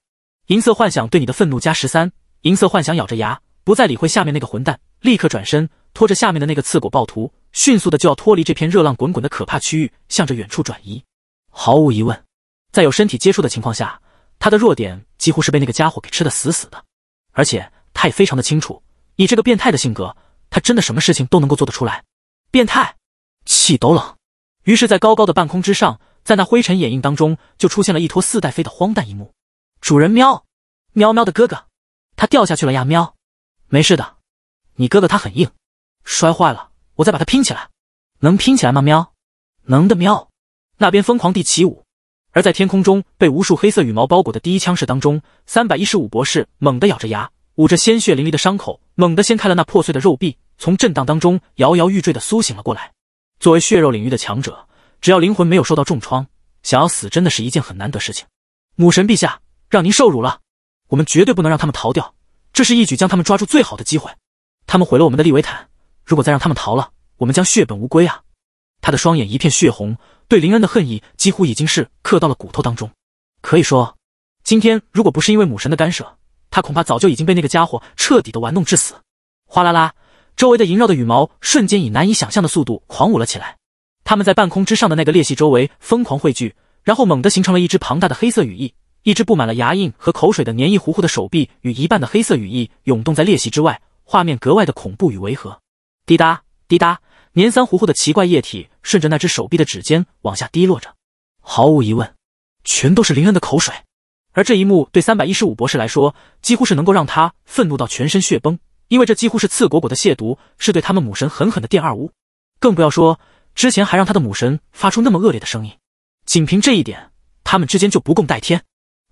银色幻想对你的愤怒加十三。银色幻想咬着牙，不再理会下面那个混蛋，立刻转身拖着下面的那个刺果暴徒，迅速的就要脱离这片热浪滚滚的可怕区域，向着远处转移。毫无疑问，在有身体接触的情况下，他的弱点几乎是被那个家伙给吃的死死的。而且他也非常的清楚，以这个变态的性格，他真的什么事情都能够做得出来。变态，气都冷。于是，在高高的半空之上，在那灰尘掩映当中，就出现了一坨似带飞的荒诞一幕。主人喵，喵喵的哥哥。他掉下去了呀，喵，没事的，你哥哥他很硬，摔坏了我再把它拼起来，能拼起来吗？喵，能的喵。那边疯狂地起舞，而在天空中被无数黑色羽毛包裹的第一枪士当中，三百一十五博士猛地咬着牙，捂着鲜血淋漓的伤口，猛地掀开了那破碎的肉臂，从震荡当中摇摇欲坠地苏醒了过来。作为血肉领域的强者，只要灵魂没有受到重创，想要死真的是一件很难得事情。母神陛下，让您受辱了。我们绝对不能让他们逃掉，这是一举将他们抓住最好的机会。他们毁了我们的利维坦，如果再让他们逃了，我们将血本无归啊！他的双眼一片血红，对林恩的恨意几乎已经是刻到了骨头当中。可以说，今天如果不是因为母神的干涉，他恐怕早就已经被那个家伙彻底的玩弄致死。哗啦啦，周围的萦绕的羽毛瞬间以难以想象的速度狂舞了起来，他们在半空之上的那个裂隙周围疯狂汇聚，然后猛地形成了一只庞大的黑色羽翼。一只布满了牙印和口水的黏糊糊的手臂与一半的黑色羽翼涌动在裂隙之外，画面格外的恐怖与违和。滴答滴答，黏三糊糊的奇怪液体顺着那只手臂的指尖往下滴落着。毫无疑问，全都是林恩的口水。而这一幕对三百一十五博士来说，几乎是能够让他愤怒到全身血崩，因为这几乎是刺果果的亵渎，是对他们母神狠狠的电二污。更不要说之前还让他的母神发出那么恶劣的声音，仅凭这一点，他们之间就不共戴天。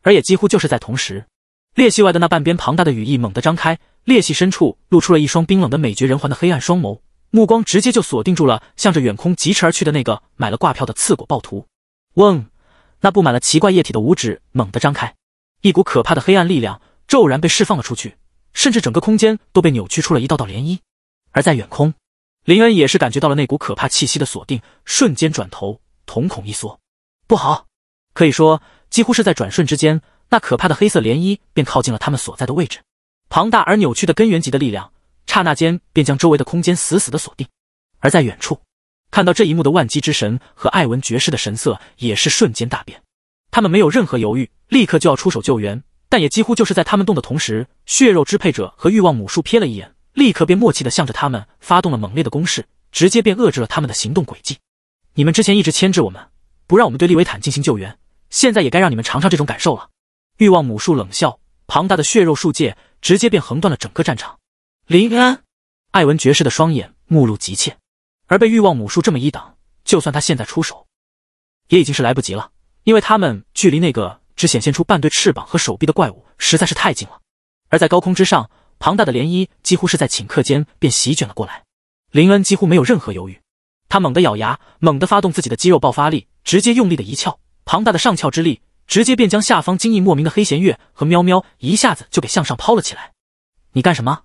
而也几乎就是在同时，裂隙外的那半边庞大的羽翼猛地张开，裂隙深处露出了一双冰冷的美绝人寰的黑暗双眸，目光直接就锁定住了向着远空疾驰而去的那个买了挂票的刺果暴徒。嗡，那布满了奇怪液体的五指猛地张开，一股可怕的黑暗力量骤然被释放了出去，甚至整个空间都被扭曲出了一道道涟漪。而在远空，林恩也是感觉到了那股可怕气息的锁定，瞬间转头，瞳孔一缩，不好，可以说。几乎是在转瞬之间，那可怕的黑色涟漪便靠近了他们所在的位置。庞大而扭曲的根源级的力量，刹那间便将周围的空间死死的锁定。而在远处，看到这一幕的万机之神和艾文爵士的神色也是瞬间大变。他们没有任何犹豫，立刻就要出手救援。但也几乎就是在他们动的同时，血肉支配者和欲望母树瞥了一眼，立刻便默契的向着他们发动了猛烈的攻势，直接便遏制了他们的行动轨迹。你们之前一直牵制我们，不让我们对利维坦进行救援。现在也该让你们尝尝这种感受了。欲望母树冷笑，庞大的血肉树界直接便横断了整个战场。林恩，艾文爵士的双眼目露急切，而被欲望母树这么一挡，就算他现在出手，也已经是来不及了。因为他们距离那个只显现出半对翅膀和手臂的怪物实在是太近了。而在高空之上，庞大的涟漪几乎是在顷刻间便席卷了过来。林恩几乎没有任何犹豫，他猛地咬牙，猛地发动自己的肌肉爆发力，直接用力的一翘。庞大的上翘之力直接便将下方惊异莫名的黑弦月和喵喵一下子就给向上抛了起来。你干什么？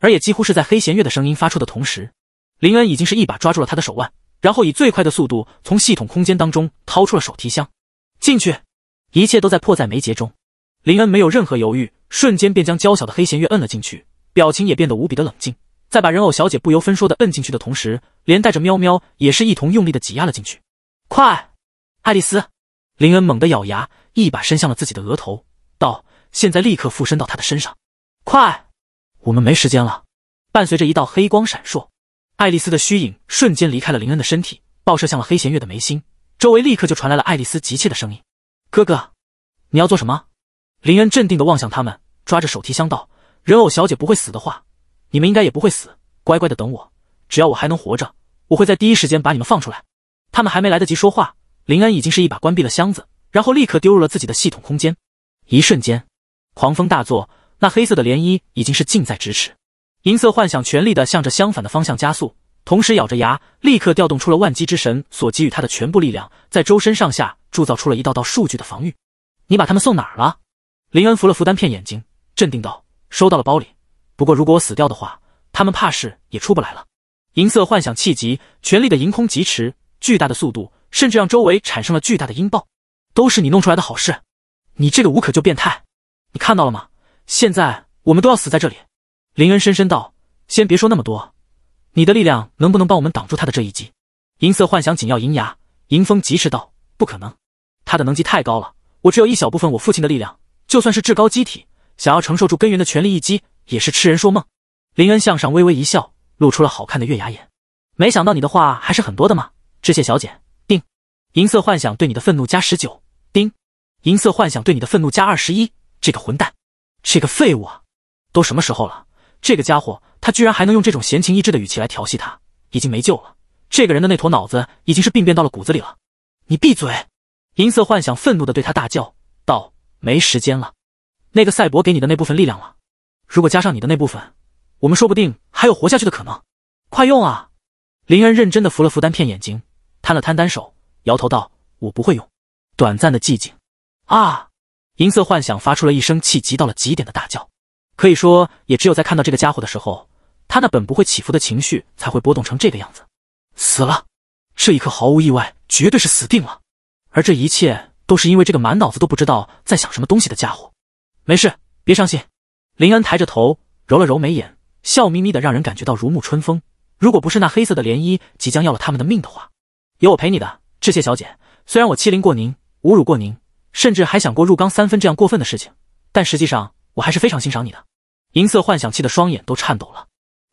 而也几乎是在黑弦月的声音发出的同时，林恩已经是一把抓住了他的手腕，然后以最快的速度从系统空间当中掏出了手提箱，进去。一切都在迫在眉睫中，林恩没有任何犹豫，瞬间便将娇小的黑弦月摁了进去，表情也变得无比的冷静。在把人偶小姐不由分说的摁进去的同时，连带着喵喵也是一同用力的挤压了进去。快，爱丽丝！林恩猛地咬牙，一把伸向了自己的额头，道：“现在立刻附身到他的身上，快！我们没时间了。”伴随着一道黑光闪烁，爱丽丝的虚影瞬间离开了林恩的身体，爆射向了黑弦月的眉心。周围立刻就传来了爱丽丝急切的声音：“哥哥，你要做什么？”林恩镇定地望向他们，抓着手提箱道：“人偶小姐不会死的话，你们应该也不会死。乖乖的等我，只要我还能活着，我会在第一时间把你们放出来。”他们还没来得及说话。林恩已经是一把关闭了箱子，然后立刻丢入了自己的系统空间。一瞬间，狂风大作，那黑色的涟漪已经是近在咫尺。银色幻想全力的向着相反的方向加速，同时咬着牙，立刻调动出了万机之神所给予他的全部力量，在周身上下铸造出了一道道数据的防御。你把他们送哪儿了？林恩扶了扶单片眼睛，镇定道：“收到了包里。不过如果我死掉的话，他们怕是也出不来了。”银色幻想气急，全力的迎空疾驰，巨大的速度。甚至让周围产生了巨大的音爆，都是你弄出来的好事，你这个无可救变态！你看到了吗？现在我们都要死在这里。林恩深深道：“先别说那么多，你的力量能不能帮我们挡住他的这一击？”银色幻想紧咬银牙，银风疾驰道：“不可能，他的能级太高了，我只有一小部分我父亲的力量，就算是至高机体，想要承受住根源的全力一击，也是痴人说梦。”林恩向上微微一笑，露出了好看的月牙眼。没想到你的话还是很多的嘛，致谢小姐。银色幻想对你的愤怒加十九，丁。银色幻想对你的愤怒加二十一。这个混蛋，这个废物啊！都什么时候了？这个家伙，他居然还能用这种闲情逸致的语气来调戏他，已经没救了。这个人的那坨脑子已经是病变到了骨子里了。你闭嘴！银色幻想愤怒的对他大叫道：“没时间了，那个赛博给你的那部分力量了，如果加上你的那部分，我们说不定还有活下去的可能。快用啊！”林恩认真的扶了扶单片眼睛，摊了摊单手。摇头道：“我不会用。”短暂的寂静。啊！银色幻想发出了一声气急到了极点的大叫。可以说，也只有在看到这个家伙的时候，他那本不会起伏的情绪才会波动成这个样子。死了！这一刻毫无意外，绝对是死定了。而这一切都是因为这个满脑子都不知道在想什么东西的家伙。没事，别伤心。林恩抬着头，揉了揉眉眼，笑眯眯的，让人感觉到如沐春风。如果不是那黑色的涟漪即将要了他们的命的话，有我陪你的。致谢小姐，虽然我欺凌过您，侮辱过您，甚至还想过入缸三分这样过分的事情，但实际上我还是非常欣赏你的。银色幻想气的双眼都颤抖了。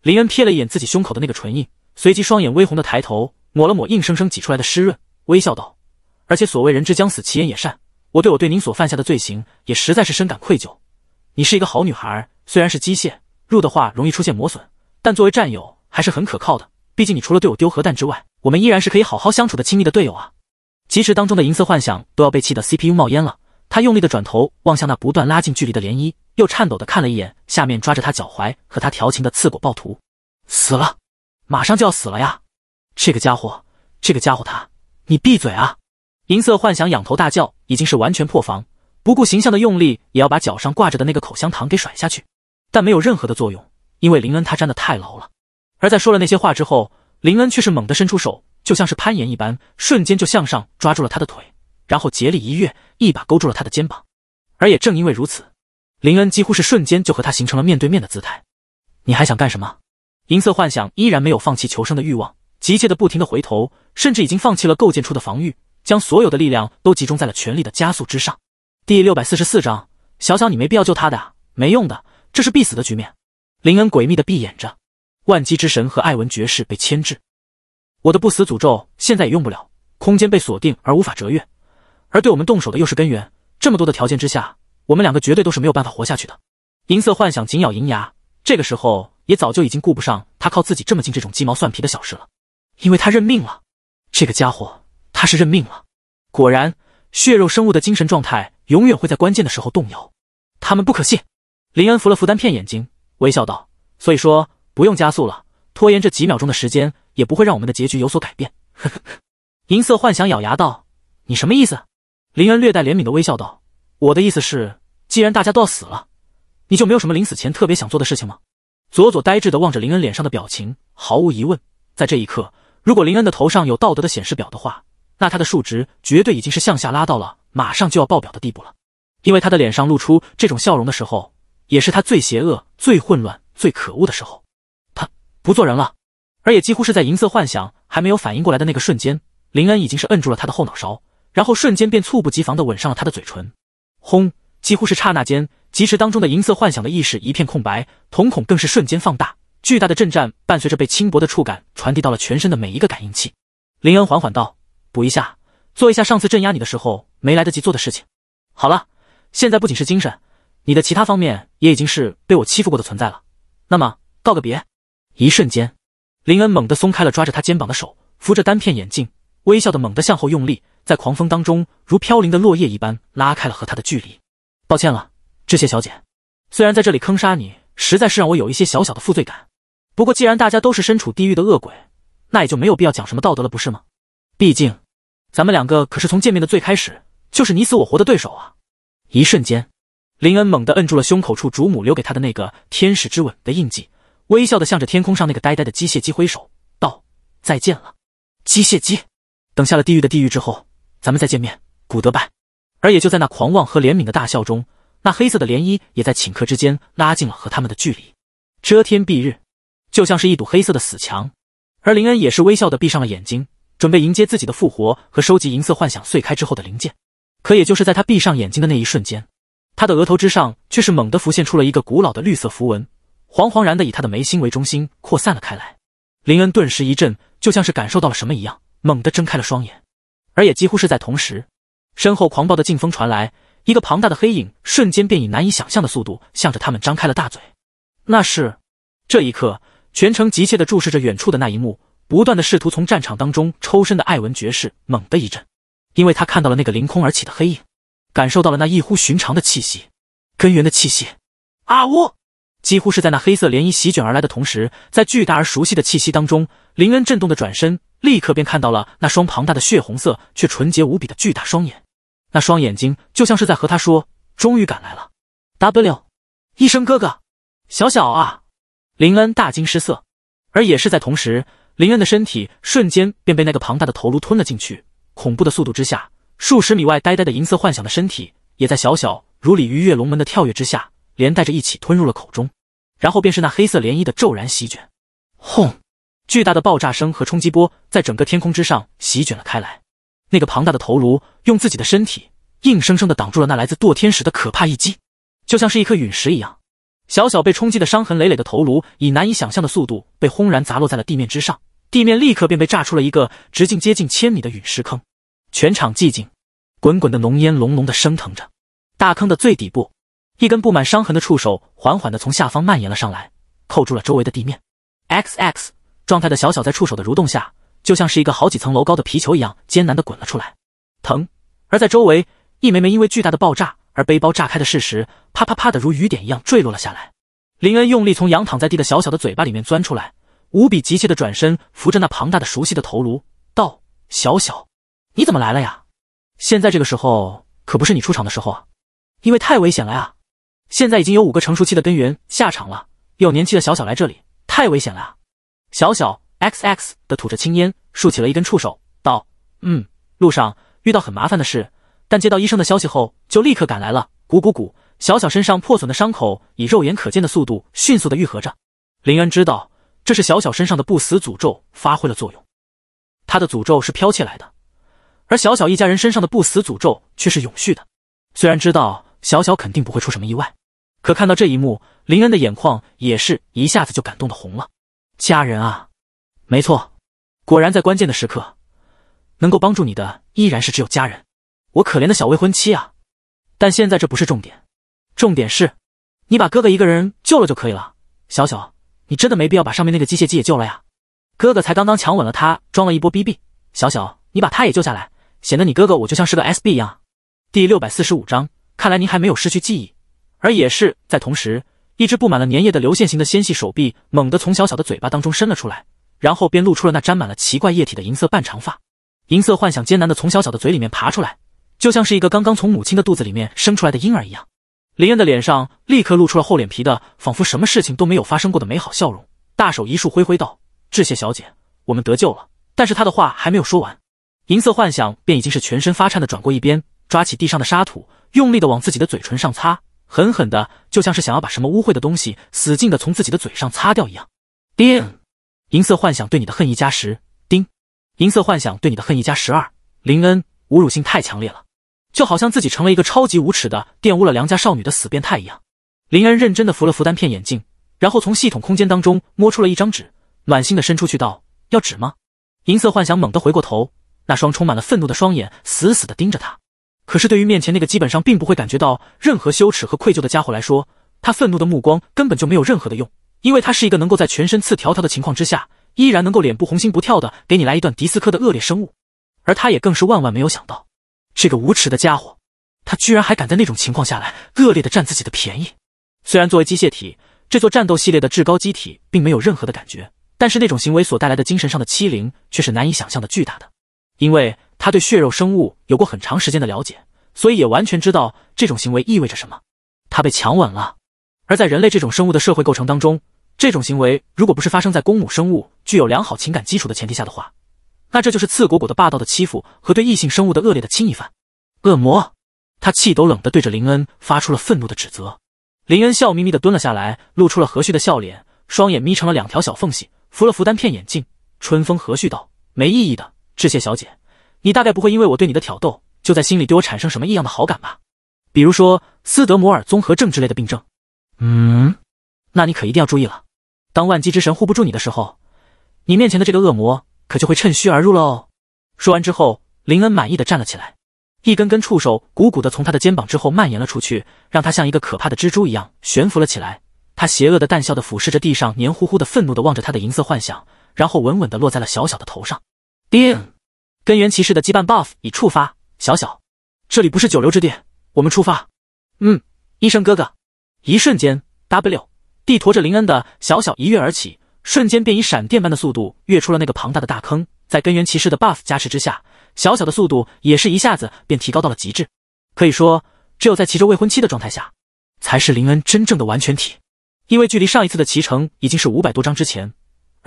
林恩瞥了一眼自己胸口的那个唇印，随即双眼微红的抬头，抹了抹硬生生挤出来的湿润，微笑道：“而且所谓人之将死，其言也善。我对我对您所犯下的罪行，也实在是深感愧疚。你是一个好女孩，虽然是机械入的话容易出现磨损，但作为战友还是很可靠的。”毕竟你除了对我丢核弹之外，我们依然是可以好好相处的亲密的队友啊！即使当中的银色幻想都要被气得 CPU 冒烟了，他用力的转头望向那不断拉近距离的涟漪，又颤抖的看了一眼下面抓着他脚踝和他调情的刺果暴徒，死了，马上就要死了呀！这个家伙，这个家伙他……你闭嘴啊！银色幻想仰头大叫，已经是完全破防，不顾形象的用力也要把脚上挂着的那个口香糖给甩下去，但没有任何的作用，因为林恩他粘的太牢了。而在说了那些话之后，林恩却是猛地伸出手，就像是攀岩一般，瞬间就向上抓住了他的腿，然后竭力一跃，一把勾住了他的肩膀。而也正因为如此，林恩几乎是瞬间就和他形成了面对面的姿态。你还想干什么？银色幻想依然没有放弃求生的欲望，急切的不停的回头，甚至已经放弃了构建出的防御，将所有的力量都集中在了全力的加速之上。第六百四十四章：小小，你没必要救他的，没用的，这是必死的局面。林恩诡秘的闭眼着。万机之神和艾文爵士被牵制，我的不死诅咒现在也用不了，空间被锁定而无法折越，而对我们动手的又是根源。这么多的条件之下，我们两个绝对都是没有办法活下去的。银色幻想紧咬银牙，这个时候也早就已经顾不上他靠自己这么近这种鸡毛蒜皮的小事了，因为他认命了。这个家伙，他是认命了。果然，血肉生物的精神状态永远会在关键的时候动摇，他们不可信。林恩扶了扶单片眼睛，微笑道：“所以说。”不用加速了，拖延这几秒钟的时间也不会让我们的结局有所改变。呵呵，银色幻想咬牙道：“你什么意思？”林恩略带怜悯的微笑道：“我的意思是，既然大家都要死了，你就没有什么临死前特别想做的事情吗？”佐佐呆滞的望着林恩脸上的表情，毫无疑问，在这一刻，如果林恩的头上有道德的显示表的话，那他的数值绝对已经是向下拉到了马上就要爆表的地步了。因为他的脸上露出这种笑容的时候，也是他最邪恶、最混乱、最可恶的时候。不做人了，而也几乎是在银色幻想还没有反应过来的那个瞬间，林恩已经是摁住了他的后脑勺，然后瞬间便猝不及防地吻上了他的嘴唇。轰！几乎是刹那间，即池当中的银色幻想的意识一片空白，瞳孔更是瞬间放大。巨大的震颤伴随着被轻薄的触感传递到了全身的每一个感应器。林恩缓缓道：“补一下，做一下上次镇压你的时候没来得及做的事情。好了，现在不仅是精神，你的其他方面也已经是被我欺负过的存在了。那么，告个别。”一瞬间，林恩猛地松开了抓着他肩膀的手，扶着单片眼镜，微笑的猛地向后用力，在狂风当中如飘零的落叶一般拉开了和他的距离。抱歉了，致谢小姐，虽然在这里坑杀你，实在是让我有一些小小的负罪感，不过既然大家都是身处地狱的恶鬼，那也就没有必要讲什么道德了，不是吗？毕竟，咱们两个可是从见面的最开始就是你死我活的对手啊！一瞬间，林恩猛地摁住了胸口处主母留给他的那个天使之吻的印记。微笑的向着天空上那个呆呆的机械姬挥手道：“再见了，机械姬。等下了地狱的地狱之后，咱们再见面。”古德拜。而也就在那狂妄和怜悯的大笑中，那黑色的涟漪也在顷刻之间拉近了和他们的距离，遮天蔽日，就像是一堵黑色的死墙。而林恩也是微笑的闭上了眼睛，准备迎接自己的复活和收集银色幻想碎开之后的零件。可也就是在他闭上眼睛的那一瞬间，他的额头之上却是猛地浮现出了一个古老的绿色符文。惶惶然的以他的眉心为中心扩散了开来，林恩顿时一震，就像是感受到了什么一样，猛地睁开了双眼。而也几乎是在同时，身后狂暴的劲风传来，一个庞大的黑影瞬间便以难以想象的速度向着他们张开了大嘴。那是这一刻，全程急切的注视着远处的那一幕，不断的试图从战场当中抽身的艾文爵士猛地一震，因为他看到了那个凌空而起的黑影，感受到了那异乎寻常的气息，根源的气息。啊呜！几乎是在那黑色涟漪席卷而来的同时，在巨大而熟悉的气息当中，林恩震动的转身，立刻便看到了那双庞大的血红色却纯洁无比的巨大双眼。那双眼睛就像是在和他说：“终于赶来了。”W，一声哥哥，小小啊！林恩大惊失色，而也是在同时，林恩的身体瞬间便被那个庞大的头颅吞了进去。恐怖的速度之下，数十米外呆呆的银色幻想的身体，也在小小如鲤鱼跃龙门的跳跃之下。连带着一起吞入了口中，然后便是那黑色涟漪的骤然席卷，轰！巨大的爆炸声和冲击波在整个天空之上席卷了开来。那个庞大的头颅用自己的身体硬生生的挡住了那来自堕天使的可怕一击，就像是一颗陨石一样。小小被冲击的伤痕累累的头颅，以难以想象的速度被轰然砸落在了地面之上，地面立刻便被炸出了一个直径接近千米的陨石坑。全场寂静，滚滚的浓烟隆隆的升腾着，大坑的最底部。一根布满伤痕的触手缓缓地从下方蔓延了上来，扣住了周围的地面。X X 状态的小小在触手的蠕动下，就像是一个好几层楼高的皮球一样，艰难地滚了出来，疼。而在周围，一枚枚因为巨大的爆炸而背包炸开的事实，啪啪啪的如雨点一样坠落了下来。林恩用力从仰躺在地的小小的嘴巴里面钻出来，无比急切的转身扶着那庞大的熟悉的头颅，道：“小小，你怎么来了呀？现在这个时候可不是你出场的时候啊，因为太危险了呀。”现在已经有五个成熟期的根源下场了，幼年期的小小来这里太危险了。小小 x x 的吐着青烟，竖起了一根触手，道：“嗯，路上遇到很麻烦的事，但接到医生的消息后就立刻赶来了。”鼓鼓鼓，小小身上破损的伤口以肉眼可见的速度迅速的愈合着。林恩知道，这是小小身上的不死诅咒发挥了作用。他的诅咒是飘起来的，而小小一家人身上的不死诅咒却是永续的。虽然知道。小小肯定不会出什么意外，可看到这一幕，林恩的眼眶也是一下子就感动的红了。家人啊，没错，果然在关键的时刻，能够帮助你的依然是只有家人。我可怜的小未婚妻啊！但现在这不是重点，重点是，你把哥哥一个人救了就可以了。小小，你真的没必要把上面那个机械姬也救了呀。哥哥才刚刚强吻了她，装了一波逼 B。小小，你把他也救下来，显得你哥哥我就像是个 SB 一样。第六百四十五章。看来您还没有失去记忆，而也是在同时，一只布满了粘液的流线型的纤细手臂猛地从小小的嘴巴当中伸了出来，然后便露出了那沾满了奇怪液体的银色半长发。银色幻想艰难的从小小的嘴里面爬出来，就像是一个刚刚从母亲的肚子里面生出来的婴儿一样。林恩的脸上立刻露出了厚脸皮的，仿佛什么事情都没有发生过的美好笑容，大手一竖挥挥道：“致谢小姐，我们得救了。”但是他的话还没有说完，银色幻想便已经是全身发颤的转过一边。抓起地上的沙土，用力的往自己的嘴唇上擦，狠狠的，就像是想要把什么污秽的东西死劲的从自己的嘴上擦掉一样。叮，银色幻想对你的恨意加十。叮，银色幻想对你的恨意加十二。林恩，侮辱性太强烈了，就好像自己成了一个超级无耻的玷污了良家少女的死变态一样。林恩认真的扶了扶单片眼镜，然后从系统空间当中摸出了一张纸，暖心的伸出去道：“要纸吗？”银色幻想猛地回过头，那双充满了愤怒的双眼死死的盯着他。可是，对于面前那个基本上并不会感觉到任何羞耻和愧疚的家伙来说，他愤怒的目光根本就没有任何的用，因为他是一个能够在全身刺条条的情况之下，依然能够脸部红心不跳的给你来一段迪斯科的恶劣生物。而他也更是万万没有想到，这个无耻的家伙，他居然还敢在那种情况下来恶劣的占自己的便宜。虽然作为机械体，这座战斗系列的至高机体并没有任何的感觉，但是那种行为所带来的精神上的欺凌却是难以想象的巨大的。因为他对血肉生物有过很长时间的了解，所以也完全知道这种行为意味着什么。他被强吻了。而在人类这种生物的社会构成当中，这种行为如果不是发生在公母生物具有良好情感基础的前提下的话，那这就是刺骨骨的霸道的欺负和对异性生物的恶劣的亲一犯。恶魔，他气抖冷地对着林恩发出了愤怒的指责。林恩笑眯眯地蹲了下来，露出了和煦的笑脸，双眼眯成了两条小缝隙，扶了扶单片眼镜，春风和煦道：“没意义的。”致谢小姐，你大概不会因为我对你的挑逗，就在心里对我产生什么异样的好感吧？比如说斯德摩尔综合症之类的病症。嗯，那你可一定要注意了。当万机之神护不住你的时候，你面前的这个恶魔可就会趁虚而入喽。说完之后，林恩满意的站了起来，一根根触手鼓鼓的从他的肩膀之后蔓延了出去，让他像一个可怕的蜘蛛一样悬浮了起来。他邪恶的淡笑的俯视着地上黏糊糊的，愤怒的望着他的银色幻想，然后稳稳的落在了小小的头上。叮，根源骑士的羁绊 buff 已触发，小小，这里不是久留之地，我们出发。嗯，医生哥哥。一瞬间，W 地驮着林恩的小小一跃而起，瞬间便以闪电般的速度跃出了那个庞大的大坑。在根源骑士的 buff 加持之下，小小的速度也是一下子便提高到了极致。可以说，只有在骑着未婚妻的状态下，才是林恩真正的完全体。因为距离上一次的骑乘已经是五百多章之前。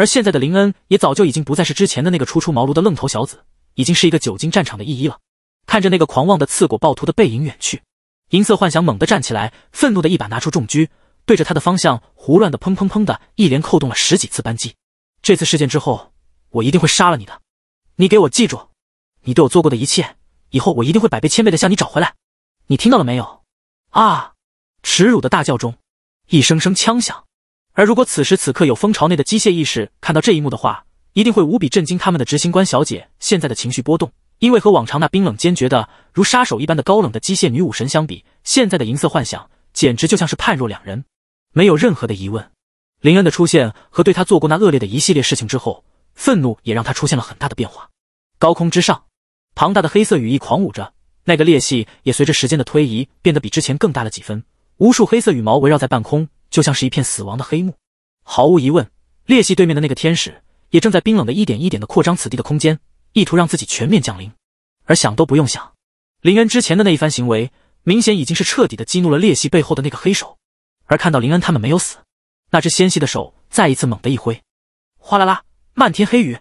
而现在的林恩也早就已经不再是之前的那个初出茅庐的愣头小子，已经是一个久经战场的义医了。看着那个狂妄的刺果暴徒的背影远去，银色幻想猛地站起来，愤怒的一把拿出重狙，对着他的方向胡乱的砰砰砰的一连扣动了十几次扳机。这次事件之后，我一定会杀了你的！你给我记住，你对我做过的一切，以后我一定会百倍千倍的向你找回来！你听到了没有？啊！耻辱的大叫中，一声声枪响。而如果此时此刻有蜂巢内的机械意识看到这一幕的话，一定会无比震惊他们的执行官小姐现在的情绪波动，因为和往常那冰冷坚决的如杀手一般的高冷的机械女武神相比，现在的银色幻想简直就像是判若两人。没有任何的疑问，林恩的出现和对他做过那恶劣的一系列事情之后，愤怒也让他出现了很大的变化。高空之上，庞大的黑色羽翼狂舞着，那个裂隙也随着时间的推移变得比之前更大了几分，无数黑色羽毛围绕在半空。就像是一片死亡的黑幕，毫无疑问，裂隙对面的那个天使也正在冰冷的一点一点的扩张此地的空间，意图让自己全面降临。而想都不用想，林恩之前的那一番行为，明显已经是彻底的激怒了裂隙背后的那个黑手。而看到林恩他们没有死，那只纤细的手再一次猛地一挥，哗啦啦，漫天黑雨，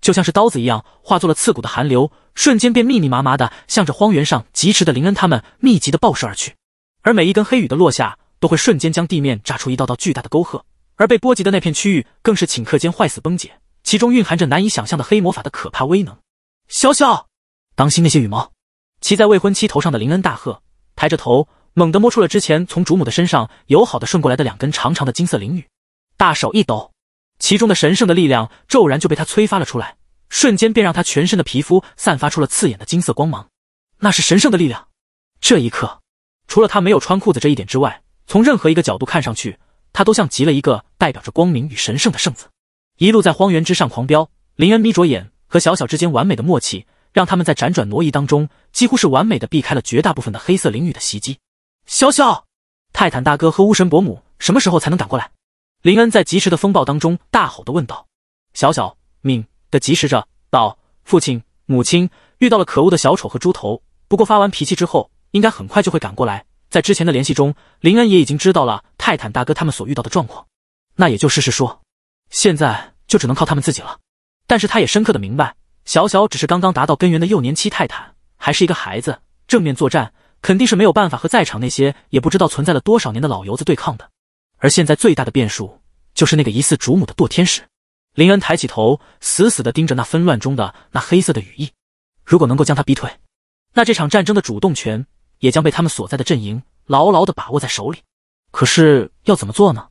就像是刀子一样，化作了刺骨的寒流，瞬间便密密麻麻的向着荒原上疾驰的林恩他们密集的暴射而去。而每一根黑雨的落下，都会瞬间将地面炸出一道道巨大的沟壑，而被波及的那片区域更是顷刻间坏死崩解，其中蕴含着难以想象的黑魔法的可怕威能。潇潇，当心那些羽毛！骑在未婚妻头上的林恩大喝，抬着头猛地摸出了之前从主母的身上友好的顺过来的两根长长的金色翎羽，大手一抖，其中的神圣的力量骤然就被他催发了出来，瞬间便让他全身的皮肤散发出了刺眼的金色光芒。那是神圣的力量。这一刻，除了他没有穿裤子这一点之外，从任何一个角度看上去，他都像极了一个代表着光明与神圣的圣子，一路在荒原之上狂飙。林恩眯着眼，和小小之间完美的默契，让他们在辗转挪移当中，几乎是完美的避开了绝大部分的黑色灵雨的袭击。小小，泰坦大哥和巫神伯母什么时候才能赶过来？林恩在疾驰的风暴当中大吼的问道。小小敏的疾驰着道：“父亲母亲遇到了可恶的小丑和猪头，不过发完脾气之后，应该很快就会赶过来。”在之前的联系中，林恩也已经知道了泰坦大哥他们所遇到的状况，那也就事实说，现在就只能靠他们自己了。但是他也深刻的明白，小小只是刚刚达到根源的幼年期泰坦，还是一个孩子，正面作战肯定是没有办法和在场那些也不知道存在了多少年的老油子对抗的。而现在最大的变数就是那个疑似主母的堕天使。林恩抬起头，死死的盯着那纷乱中的那黑色的羽翼，如果能够将他逼退，那这场战争的主动权。也将被他们所在的阵营牢牢地把握在手里。可是要怎么做呢？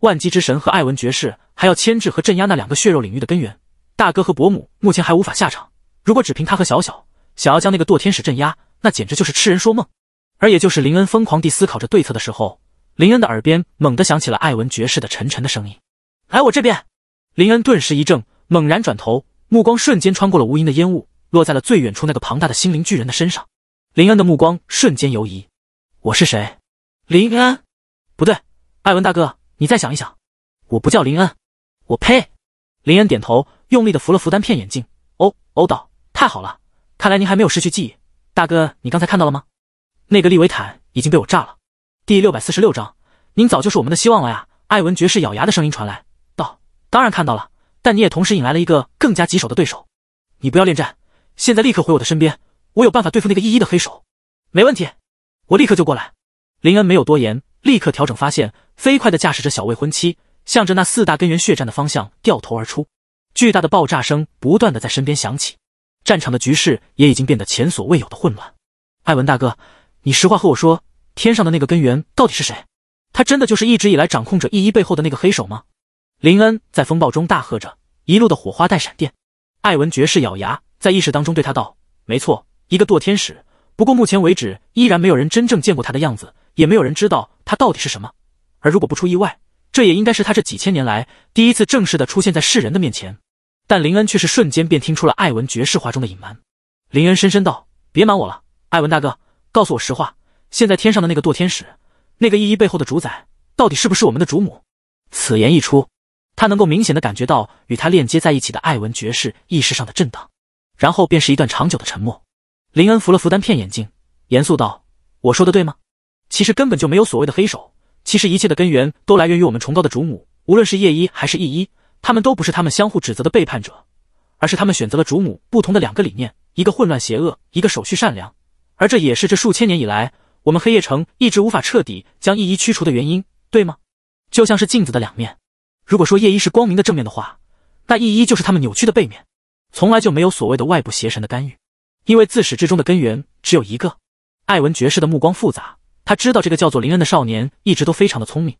万机之神和艾文爵士还要牵制和镇压那两个血肉领域的根源。大哥和伯母目前还无法下场。如果只凭他和小小想要将那个堕天使镇压，那简直就是痴人说梦。而也就是林恩疯狂地思考着对策的时候，林恩的耳边猛地响起了艾文爵士的沉沉的声音：“来我这边。”林恩顿时一怔，猛然转头，目光瞬间穿过了无垠的烟雾，落在了最远处那个庞大的心灵巨人的身上。林恩的目光瞬间游移。我是谁？林恩？不对，艾文大哥，你再想一想。我不叫林恩。我呸！林恩点头，用力的扶了扶单片眼镜。哦哦，道太好了，看来您还没有失去记忆。大哥，你刚才看到了吗？那个利维坦已经被我炸了。第六百四十六章，您早就是我们的希望了呀！艾文爵士咬牙的声音传来道：“当然看到了，但你也同时引来了一个更加棘手的对手。你不要恋战，现在立刻回我的身边。”我有办法对付那个一一的黑手，没问题，我立刻就过来。林恩没有多言，立刻调整发现，飞快的驾驶着小未婚妻，向着那四大根源血战的方向掉头而出。巨大的爆炸声不断的在身边响起，战场的局势也已经变得前所未有的混乱。艾文大哥，你实话和我说，天上的那个根源到底是谁？他真的就是一直以来掌控着一一背后的那个黑手吗？林恩在风暴中大喝着，一路的火花带闪电。艾文爵士咬牙，在意识当中对他道：“没错。”一个堕天使，不过目前为止，依然没有人真正见过他的样子，也没有人知道他到底是什么。而如果不出意外，这也应该是他这几千年来第一次正式的出现在世人的面前。但林恩却是瞬间便听出了艾文爵士话中的隐瞒。林恩深深道：“别瞒我了，艾文大哥，告诉我实话，现在天上的那个堕天使，那个意义背后的主宰，到底是不是我们的主母？”此言一出，他能够明显的感觉到与他链接在一起的艾文爵士意识上的震荡，然后便是一段长久的沉默。林恩扶了扶单片眼镜，严肃道：“我说的对吗？其实根本就没有所谓的黑手，其实一切的根源都来源于我们崇高的主母。无论是叶一还是易一，他们都不是他们相互指责的背叛者，而是他们选择了主母不同的两个理念：一个混乱邪恶，一个守序善良。而这也是这数千年以来我们黑夜城一直无法彻底将易一驱除的原因，对吗？就像是镜子的两面，如果说叶一是光明的正面的话，那易一就是他们扭曲的背面。从来就没有所谓的外部邪神的干预。”因为自始至终的根源只有一个。艾文爵士的目光复杂，他知道这个叫做林恩的少年一直都非常的聪明，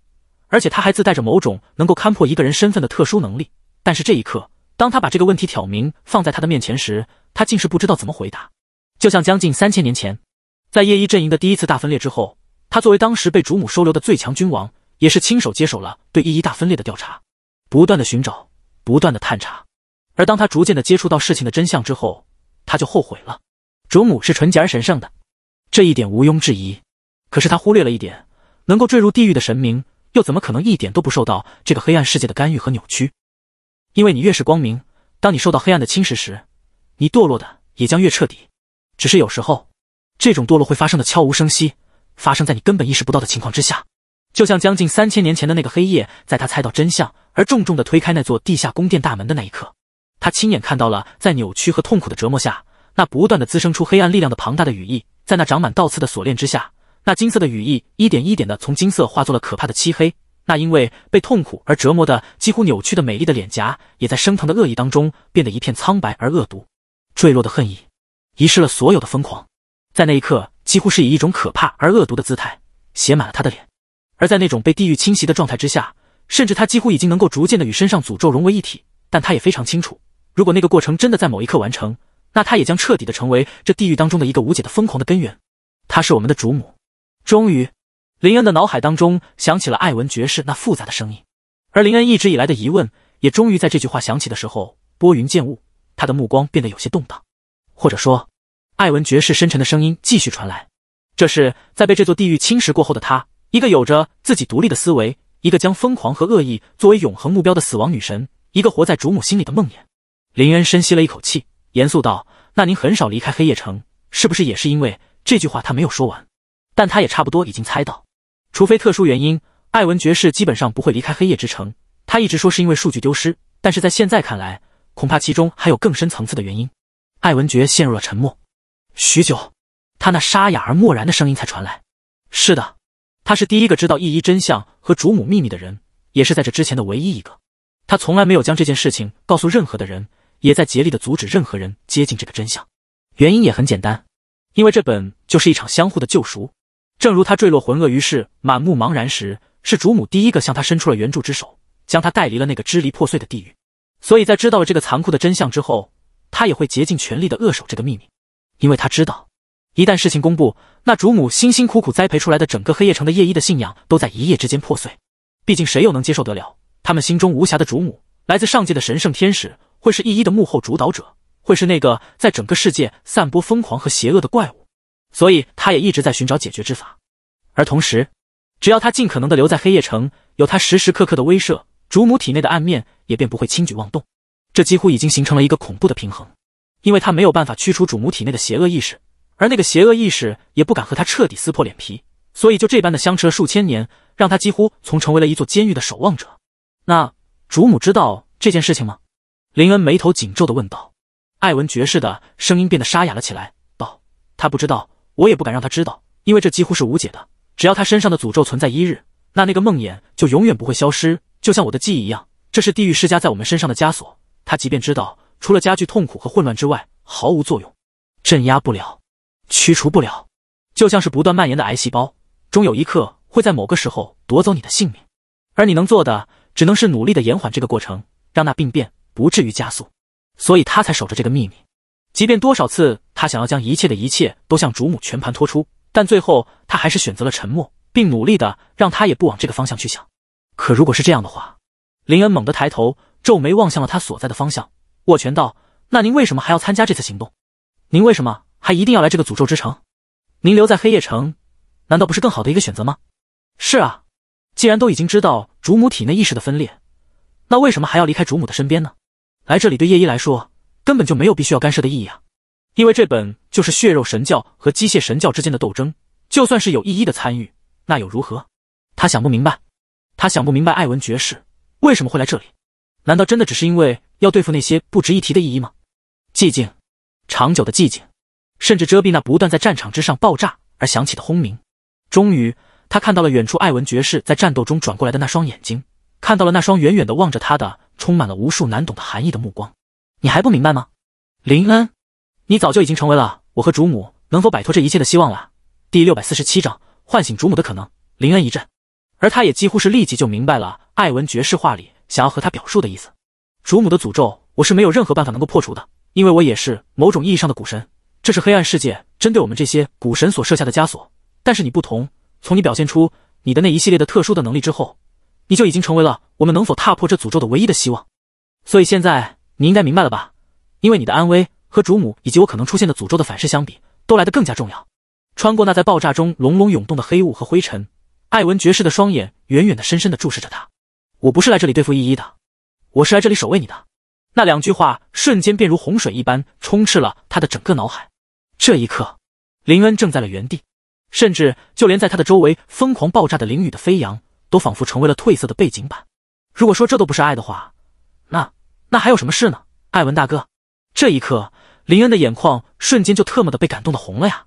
而且他还自带着某种能够勘破一个人身份的特殊能力。但是这一刻，当他把这个问题挑明放在他的面前时，他竟是不知道怎么回答。就像将近三千年前，在夜衣阵营的第一次大分裂之后，他作为当时被主母收留的最强君王，也是亲手接手了对夜衣大分裂的调查，不断的寻找，不断的探查。而当他逐渐的接触到事情的真相之后，他就后悔了。主母是纯洁而神圣的，这一点毋庸置疑。可是他忽略了一点：能够坠入地狱的神明，又怎么可能一点都不受到这个黑暗世界的干预和扭曲？因为你越是光明，当你受到黑暗的侵蚀时，你堕落的也将越彻底。只是有时候，这种堕落会发生的悄无声息，发生在你根本意识不到的情况之下。就像将近三千年前的那个黑夜，在他猜到真相而重重的推开那座地下宫殿大门的那一刻。他亲眼看到了，在扭曲和痛苦的折磨下，那不断的滋生出黑暗力量的庞大的羽翼，在那长满倒刺的锁链之下，那金色的羽翼一点一点的从金色化作了可怕的漆黑。那因为被痛苦而折磨的几乎扭曲的美丽的脸颊，也在升腾的恶意当中变得一片苍白而恶毒。坠落的恨意，遗失了所有的疯狂，在那一刻几乎是以一种可怕而恶毒的姿态写满了他的脸。而在那种被地狱侵袭的状态之下，甚至他几乎已经能够逐渐的与身上诅咒融为一体。但他也非常清楚。如果那个过程真的在某一刻完成，那他也将彻底的成为这地狱当中的一个无解的疯狂的根源。她是我们的主母。终于，林恩的脑海当中响起了艾文爵士那复杂的声音，而林恩一直以来的疑问也终于在这句话响起的时候拨云见雾。他的目光变得有些动荡，或者说，艾文爵士深沉的声音继续传来。这是在被这座地狱侵蚀过后的他，一个有着自己独立的思维，一个将疯狂和恶意作为永恒目标的死亡女神，一个活在主母心里的梦魇。林恩深吸了一口气，严肃道：“那您很少离开黑夜城，是不是也是因为？”这句话他没有说完，但他也差不多已经猜到。除非特殊原因，艾文爵士基本上不会离开黑夜之城。他一直说是因为数据丢失，但是在现在看来，恐怕其中还有更深层次的原因。艾文爵陷入了沉默，许久，他那沙哑而漠然的声音才传来：“是的，他是第一个知道一义真相和主母秘密的人，也是在这之前的唯一一个。他从来没有将这件事情告诉任何的人。”也在竭力的阻止任何人接近这个真相，原因也很简单，因为这本就是一场相互的救赎。正如他坠落魂厄于世，满目茫然时，是主母第一个向他伸出了援助之手，将他带离了那个支离破碎的地狱。所以在知道了这个残酷的真相之后，他也会竭尽全力的扼守这个秘密，因为他知道，一旦事情公布，那主母辛辛苦苦栽培出来的整个黑夜城的夜衣的信仰都在一夜之间破碎。毕竟谁又能接受得了他们心中无暇的主母，来自上界的神圣天使？会是一一的幕后主导者，会是那个在整个世界散播疯狂和邪恶的怪物，所以他也一直在寻找解决之法。而同时，只要他尽可能的留在黑夜城，有他时时刻刻的威慑，主母体内的暗面也便不会轻举妄动。这几乎已经形成了一个恐怖的平衡，因为他没有办法驱除主母体内的邪恶意识，而那个邪恶意识也不敢和他彻底撕破脸皮，所以就这般的相持了数千年，让他几乎从成为了一座监狱的守望者。那主母知道这件事情吗？林恩眉头紧皱的问道：“艾文爵士的声音变得沙哑了起来，道：他不知道，我也不敢让他知道，因为这几乎是无解的。只要他身上的诅咒存在一日，那那个梦魇就永远不会消失，就像我的记忆一样。这是地狱世家在我们身上的枷锁。他即便知道，除了加剧痛苦和混乱之外，毫无作用，镇压不了，驱除不了，就像是不断蔓延的癌细胞，终有一刻会在某个时候夺走你的性命。而你能做的，只能是努力的延缓这个过程，让那病变。”不至于加速，所以他才守着这个秘密。即便多少次他想要将一切的一切都向主母全盘托出，但最后他还是选择了沉默，并努力的让他也不往这个方向去想。可如果是这样的话，林恩猛地抬头，皱眉望向了他所在的方向，握拳道：“那您为什么还要参加这次行动？您为什么还一定要来这个诅咒之城？您留在黑夜城，难道不是更好的一个选择吗？”“是啊，既然都已经知道主母体内意识的分裂，那为什么还要离开主母的身边呢？”来这里对叶一来说根本就没有必须要干涉的意义啊，因为这本就是血肉神教和机械神教之间的斗争，就算是有叶一的参与，那又如何？他想不明白，他想不明白艾文爵士为什么会来这里？难道真的只是因为要对付那些不值一提的意一吗？寂静，长久的寂静，甚至遮蔽那不断在战场之上爆炸而响起的轰鸣。终于，他看到了远处艾文爵士在战斗中转过来的那双眼睛，看到了那双远远的望着他的。充满了无数难懂的含义的目光，你还不明白吗？林恩，你早就已经成为了我和主母能否摆脱这一切的希望了。第六百四十七章唤醒主母的可能。林恩一震，而他也几乎是立即就明白了艾文爵士话里想要和他表述的意思。主母的诅咒我是没有任何办法能够破除的，因为我也是某种意义上的古神，这是黑暗世界针对我们这些古神所设下的枷锁。但是你不同，从你表现出你的那一系列的特殊的能力之后。你就已经成为了我们能否踏破这诅咒的唯一的希望，所以现在你应该明白了吧？因为你的安危和主母以及我可能出现的诅咒的反噬相比，都来得更加重要。穿过那在爆炸中隆隆涌动的黑雾和灰尘，艾文爵士的双眼远远的、深深的注视着他。我不是来这里对付依依的，我是来这里守卫你的。那两句话瞬间便如洪水一般充斥了他的整个脑海。这一刻，林恩正在了原地，甚至就连在他的周围疯狂爆炸的灵雨的飞扬。都仿佛成为了褪色的背景板。如果说这都不是爱的话，那那还有什么事呢？艾文大哥，这一刻，林恩的眼眶瞬间就特么的被感动的红了呀！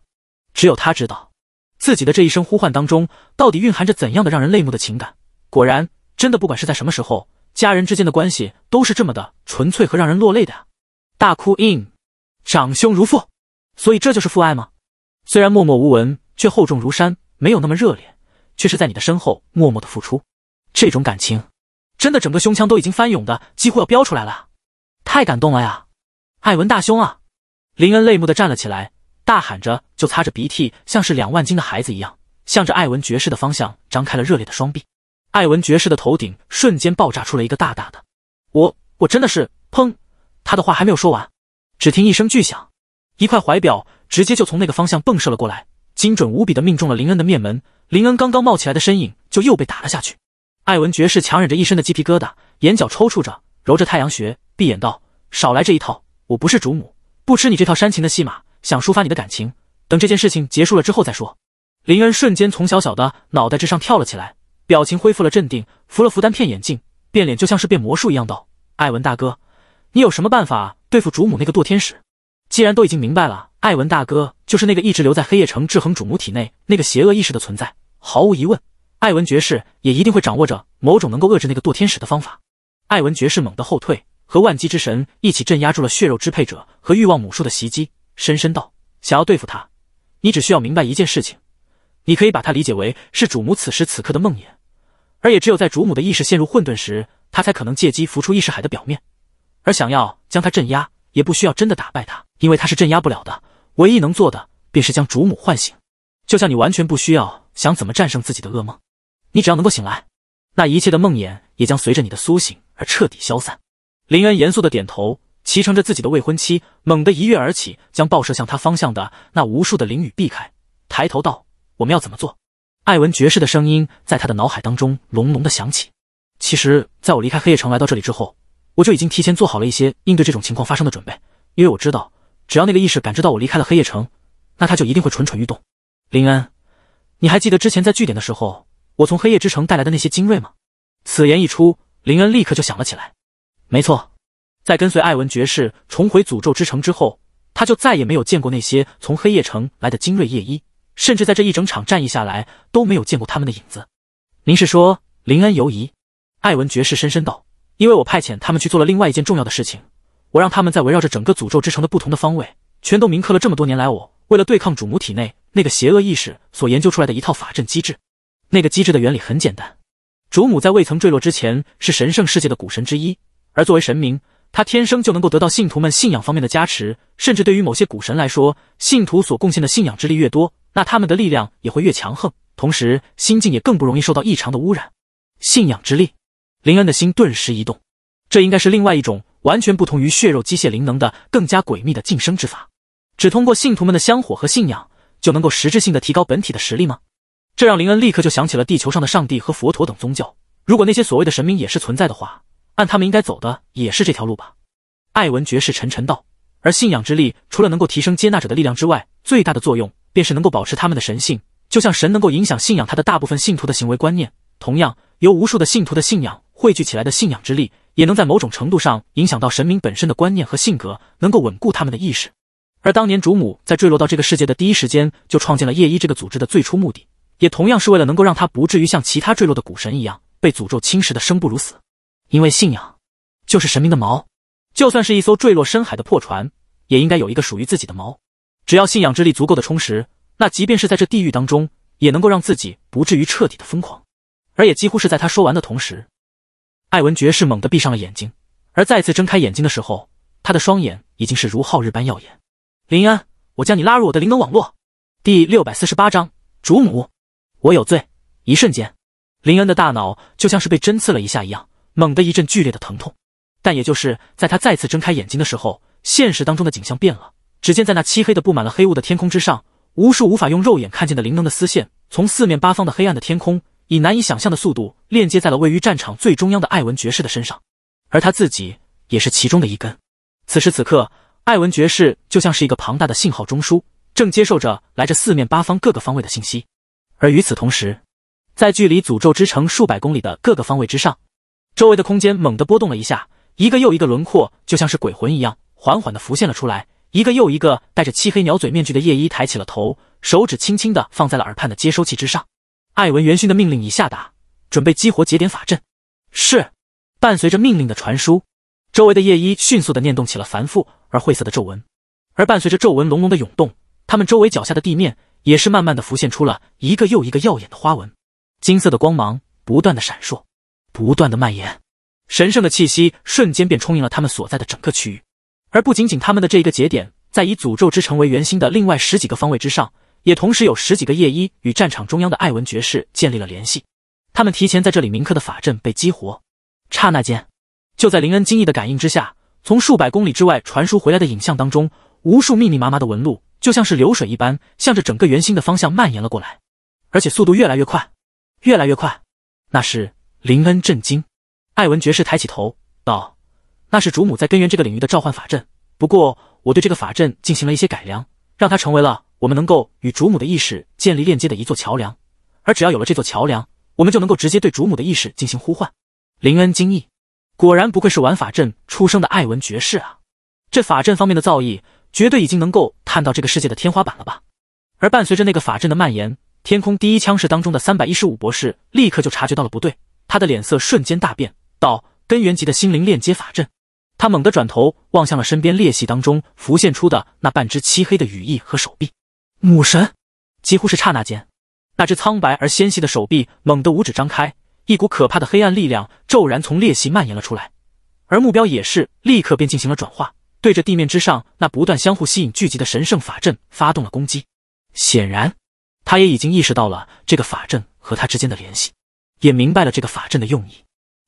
只有他知道，自己的这一声呼唤当中，到底蕴含着怎样的让人泪目的情感。果然，真的不管是在什么时候，家人之间的关系都是这么的纯粹和让人落泪的呀！大哭 in，长兄如父，所以这就是父爱吗？虽然默默无闻，却厚重如山，没有那么热烈。却是在你的身后默默的付出，这种感情，真的整个胸腔都已经翻涌的几乎要飙出来了，太感动了呀！艾文大兄啊！林恩泪目的站了起来，大喊着就擦着鼻涕，像是两万斤的孩子一样，向着艾文爵士的方向张开了热烈的双臂。艾文爵士的头顶瞬间爆炸出了一个大大的，我我真的是砰！他的话还没有说完，只听一声巨响，一块怀表直接就从那个方向迸射了过来。精准无比的命中了林恩的面门，林恩刚刚冒起来的身影就又被打了下去。艾文爵士强忍着一身的鸡皮疙瘩，眼角抽搐着，揉着太阳穴，闭眼道：“少来这一套，我不是主母，不吃你这套煽情的戏码。想抒发你的感情，等这件事情结束了之后再说。”林恩瞬间从小小的脑袋之上跳了起来，表情恢复了镇定，扶了扶单片眼镜，变脸就像是变魔术一样道：“艾文大哥，你有什么办法对付主母那个堕天使？”既然都已经明白了，艾文大哥就是那个一直留在黑夜城制衡主母体内那个邪恶意识的存在。毫无疑问，艾文爵士也一定会掌握着某种能够遏制那个堕天使的方法。艾文爵士猛地后退，和万机之神一起镇压住了血肉支配者和欲望母树的袭击。深深道：“想要对付他，你只需要明白一件事情，你可以把他理解为是主母此时此刻的梦魇，而也只有在主母的意识陷入混沌时，他才可能借机浮出意识海的表面。而想要将他镇压，也不需要真的打败他。”因为他是镇压不了的，唯一能做的便是将主母唤醒。就像你完全不需要想怎么战胜自己的噩梦，你只要能够醒来，那一切的梦魇也将随着你的苏醒而彻底消散。林渊严肃的点头，骑乘着自己的未婚妻，猛地一跃而起，将爆射向他方向的那无数的灵雨避开，抬头道：“我们要怎么做？”艾文爵士的声音在他的脑海当中隆隆的响起。其实，在我离开黑夜城来到这里之后，我就已经提前做好了一些应对这种情况发生的准备，因为我知道。只要那个意识感知到我离开了黑夜城，那他就一定会蠢蠢欲动。林恩，你还记得之前在据点的时候，我从黑夜之城带来的那些精锐吗？此言一出，林恩立刻就想了起来。没错，在跟随艾文爵士重回诅咒之城之后，他就再也没有见过那些从黑夜城来的精锐夜衣，甚至在这一整场战役下来都没有见过他们的影子。您是说，林恩犹疑？艾文爵士深深道：“因为我派遣他们去做了另外一件重要的事情。”我让他们在围绕着整个诅咒之城的不同的方位，全都铭刻了这么多年来我为了对抗主母体内那个邪恶意识所研究出来的一套法阵机制。那个机制的原理很简单，主母在未曾坠落之前是神圣世界的古神之一，而作为神明，他天生就能够得到信徒们信仰方面的加持。甚至对于某些古神来说，信徒所贡献的信仰之力越多，那他们的力量也会越强横，同时心境也更不容易受到异常的污染。信仰之力，林恩的心顿时一动，这应该是另外一种。完全不同于血肉、机械、灵能的更加诡秘的晋升之法，只通过信徒们的香火和信仰就能够实质性的提高本体的实力吗？这让林恩立刻就想起了地球上的上帝和佛陀等宗教。如果那些所谓的神明也是存在的话，按他们应该走的也是这条路吧。艾文爵士沉沉道。而信仰之力除了能够提升接纳者的力量之外，最大的作用便是能够保持他们的神性。就像神能够影响信仰他的大部分信徒的行为观念，同样由无数的信徒的信仰汇聚起来的信仰之力。也能在某种程度上影响到神明本身的观念和性格，能够稳固他们的意识。而当年主母在坠落到这个世界的第一时间，就创建了夜一这个组织的最初目的，也同样是为了能够让他不至于像其他坠落的古神一样，被诅咒侵蚀的生不如死。因为信仰就是神明的锚，就算是一艘坠落深海的破船，也应该有一个属于自己的锚。只要信仰之力足够的充实，那即便是在这地狱当中，也能够让自己不至于彻底的疯狂。而也几乎是在他说完的同时。艾文爵士猛地闭上了眼睛，而再次睁开眼睛的时候，他的双眼已经是如皓日般耀眼。林恩，我将你拉入我的灵能网络。第六百四十八章主母，我有罪。一瞬间，林恩的大脑就像是被针刺了一下一样，猛地一阵剧烈的疼痛。但也就是在他再次睁开眼睛的时候，现实当中的景象变了。只见在那漆黑的布满了黑雾的天空之上，无数无法用肉眼看见的灵能的丝线，从四面八方的黑暗的天空。以难以想象的速度链接在了位于战场最中央的艾文爵士的身上，而他自己也是其中的一根。此时此刻，艾文爵士就像是一个庞大的信号中枢，正接受着来自四面八方各个方位的信息。而与此同时，在距离诅咒之城数百公里的各个方位之上，周围的空间猛地波动了一下，一个又一个轮廓就像是鬼魂一样缓缓地浮现了出来。一个又一个戴着漆黑鸟嘴面具的夜衣抬起了头，手指轻轻地放在了耳畔的接收器之上。艾文元勋的命令已下达，准备激活节点法阵。是，伴随着命令的传输，周围的夜衣迅速的念动起了繁复而晦涩的皱纹，而伴随着皱纹隆隆的涌动，他们周围脚下的地面也是慢慢的浮现出了一个又一个耀眼的花纹，金色的光芒不断的闪烁，不断的蔓延，神圣的气息瞬间便充盈了他们所在的整个区域，而不仅仅他们的这一个节点，在以诅咒之城为圆心的另外十几个方位之上。也同时有十几个夜一与战场中央的艾文爵士建立了联系，他们提前在这里铭刻的法阵被激活，刹那间，就在林恩惊异的感应之下，从数百公里之外传输回来的影像当中，无数密密麻麻的纹路就像是流水一般，向着整个圆心的方向蔓延了过来，而且速度越来越快，越来越快。那是林恩震惊，艾文爵士抬起头道：“那是主母在根源这个领域的召唤法阵，不过我对这个法阵进行了一些改良，让它成为了。”我们能够与主母的意识建立链接的一座桥梁，而只要有了这座桥梁，我们就能够直接对主母的意识进行呼唤。林恩惊异，果然不愧是玩法阵出生的艾文爵士啊，这法阵方面的造诣，绝对已经能够探到这个世界的天花板了吧？而伴随着那个法阵的蔓延，天空第一枪士当中的三百一十五博士立刻就察觉到了不对，他的脸色瞬间大变，道：“根源级的心灵链接法阵。”他猛地转头望向了身边裂隙当中浮现出的那半只漆黑的羽翼和手臂。母神几乎是刹那间，那只苍白而纤细的手臂猛地五指张开，一股可怕的黑暗力量骤然从裂隙蔓延了出来，而目标也是立刻便进行了转化，对着地面之上那不断相互吸引聚集的神圣法阵发动了攻击。显然，他也已经意识到了这个法阵和他之间的联系，也明白了这个法阵的用意。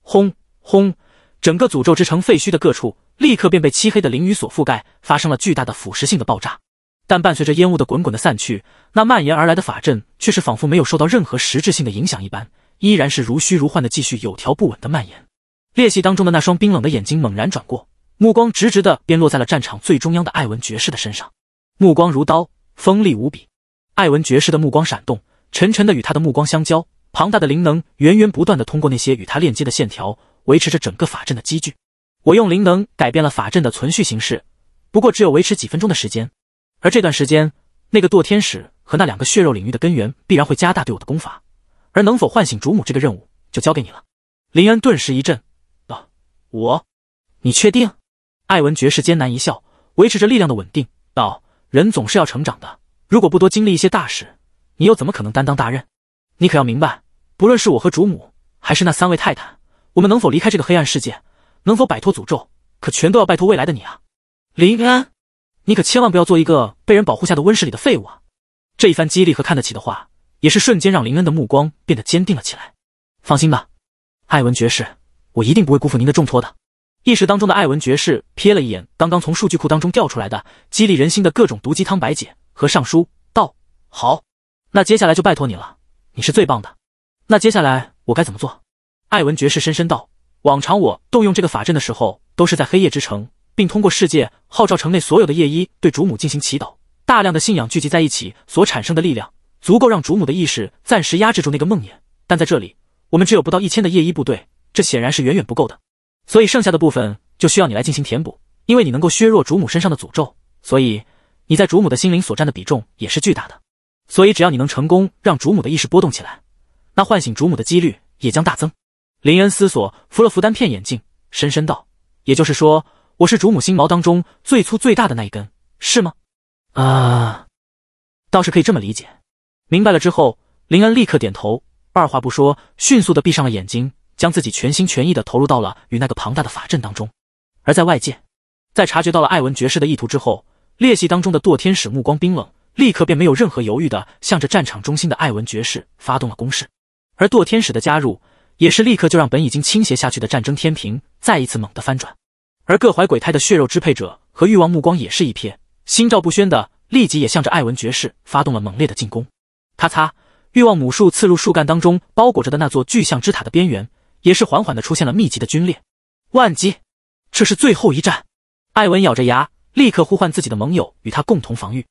轰轰！整个诅咒之城废墟的各处立刻便被漆黑的灵雨所覆盖，发生了巨大的腐蚀性的爆炸。但伴随着烟雾的滚滚的散去，那蔓延而来的法阵却是仿佛没有受到任何实质性的影响一般，依然是如虚如幻的继续有条不紊的蔓延。裂隙当中的那双冰冷的眼睛猛然转过，目光直直的便落在了战场最中央的艾文爵士的身上，目光如刀，锋利无比。艾文爵士的目光闪动，沉沉的与他的目光相交，庞大的灵能源源不断的通过那些与他链接的线条，维持着整个法阵的积聚。我用灵能改变了法阵的存续形式，不过只有维持几分钟的时间。而这段时间，那个堕天使和那两个血肉领域的根源必然会加大对我的攻伐，而能否唤醒主母这个任务就交给你了。林恩顿时一震，道：“我？你确定？”艾文爵士艰难一笑，维持着力量的稳定，道：“人总是要成长的，如果不多经历一些大事，你又怎么可能担当大任？你可要明白，不论是我和主母，还是那三位泰坦，我们能否离开这个黑暗世界，能否摆脱诅咒，可全都要拜托未来的你啊，林恩。”你可千万不要做一个被人保护下的温室里的废物啊！这一番激励和看得起的话，也是瞬间让林恩的目光变得坚定了起来。放心吧，艾文爵士，我一定不会辜负您的重托的。意识当中的艾文爵士瞥了一眼刚刚从数据库当中调出来的激励人心的各种毒鸡汤、白姐和尚书，道：“好，那接下来就拜托你了。你是最棒的。那接下来我该怎么做？”艾文爵士深深道：“往常我动用这个法阵的时候，都是在黑夜之城。”并通过世界号召城内所有的夜衣对主母进行祈祷，大量的信仰聚集在一起所产生的力量，足够让主母的意识暂时压制住那个梦魇。但在这里，我们只有不到一千的夜衣部队，这显然是远远不够的。所以剩下的部分就需要你来进行填补，因为你能够削弱主母身上的诅咒，所以你在主母的心灵所占的比重也是巨大的。所以只要你能成功让主母的意识波动起来，那唤醒主母的几率也将大增。林恩思索，扶了扶单片眼镜，深深道：“也就是说。”我是主母心毛当中最粗最大的那一根，是吗？啊，倒是可以这么理解。明白了之后，林恩立刻点头，二话不说，迅速的闭上了眼睛，将自己全心全意的投入到了与那个庞大的法阵当中。而在外界，在察觉到了艾文爵士的意图之后，裂隙当中的堕天使目光冰冷，立刻便没有任何犹豫的向着战场中心的艾文爵士发动了攻势。而堕天使的加入，也是立刻就让本已经倾斜下去的战争天平再一次猛地翻转。而各怀鬼胎的血肉支配者和欲望目光也是一瞥，心照不宣的立即也向着艾文爵士发动了猛烈的进攻。咔嚓，欲望母树刺入树干当中，包裹着的那座巨象之塔的边缘，也是缓缓的出现了密集的皲裂。万机，这是最后一战！艾文咬着牙，立刻呼唤自己的盟友与他共同防御。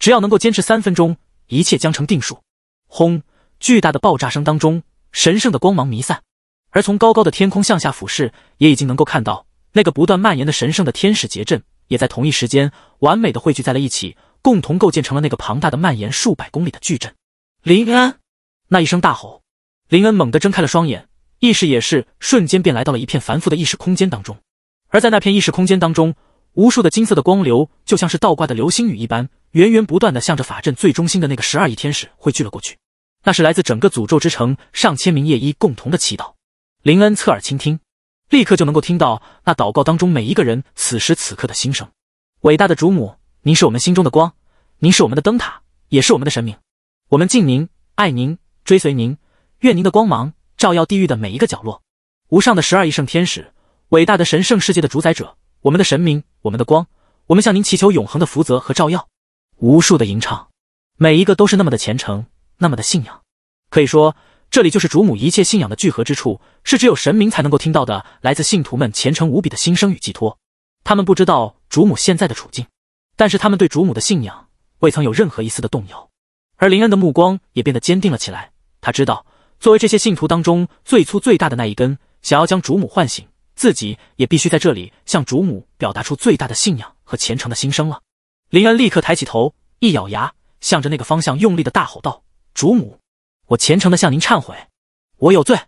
只要能够坚持三分钟，一切将成定数。轰！巨大的爆炸声当中，神圣的光芒弥散，而从高高的天空向下俯视，也已经能够看到。那个不断蔓延的神圣的天使结阵，也在同一时间完美的汇聚在了一起，共同构建成了那个庞大的、蔓延数百公里的巨阵。林恩，那一声大吼，林恩猛地睁开了双眼，意识也是瞬间便来到了一片繁复的意识空间当中。而在那片意识空间当中，无数的金色的光流，就像是倒挂的流星雨一般，源源不断的向着法阵最中心的那个十二亿天使汇聚了过去。那是来自整个诅咒之城上千名夜医共同的祈祷。林恩侧耳倾听。立刻就能够听到那祷告当中每一个人此时此刻的心声。伟大的主母，您是我们心中的光，您是我们的灯塔，也是我们的神明。我们敬您，爱您，追随您，愿您的光芒照耀地狱的每一个角落。无上的十二亿圣天使，伟大的神圣世界的主宰者，我们的神明，我们的光，我们向您祈求永恒的福泽和照耀。无数的吟唱，每一个都是那么的虔诚，那么的信仰，可以说。这里就是主母一切信仰的聚合之处，是只有神明才能够听到的来自信徒们虔诚无比的心声与寄托。他们不知道主母现在的处境，但是他们对主母的信仰未曾有任何一丝的动摇。而林恩的目光也变得坚定了起来。他知道，作为这些信徒当中最粗最大的那一根，想要将主母唤醒，自己也必须在这里向主母表达出最大的信仰和虔诚的心声了。林恩立刻抬起头，一咬牙，向着那个方向用力的大吼道：“主母！”我虔诚的向您忏悔，我有罪，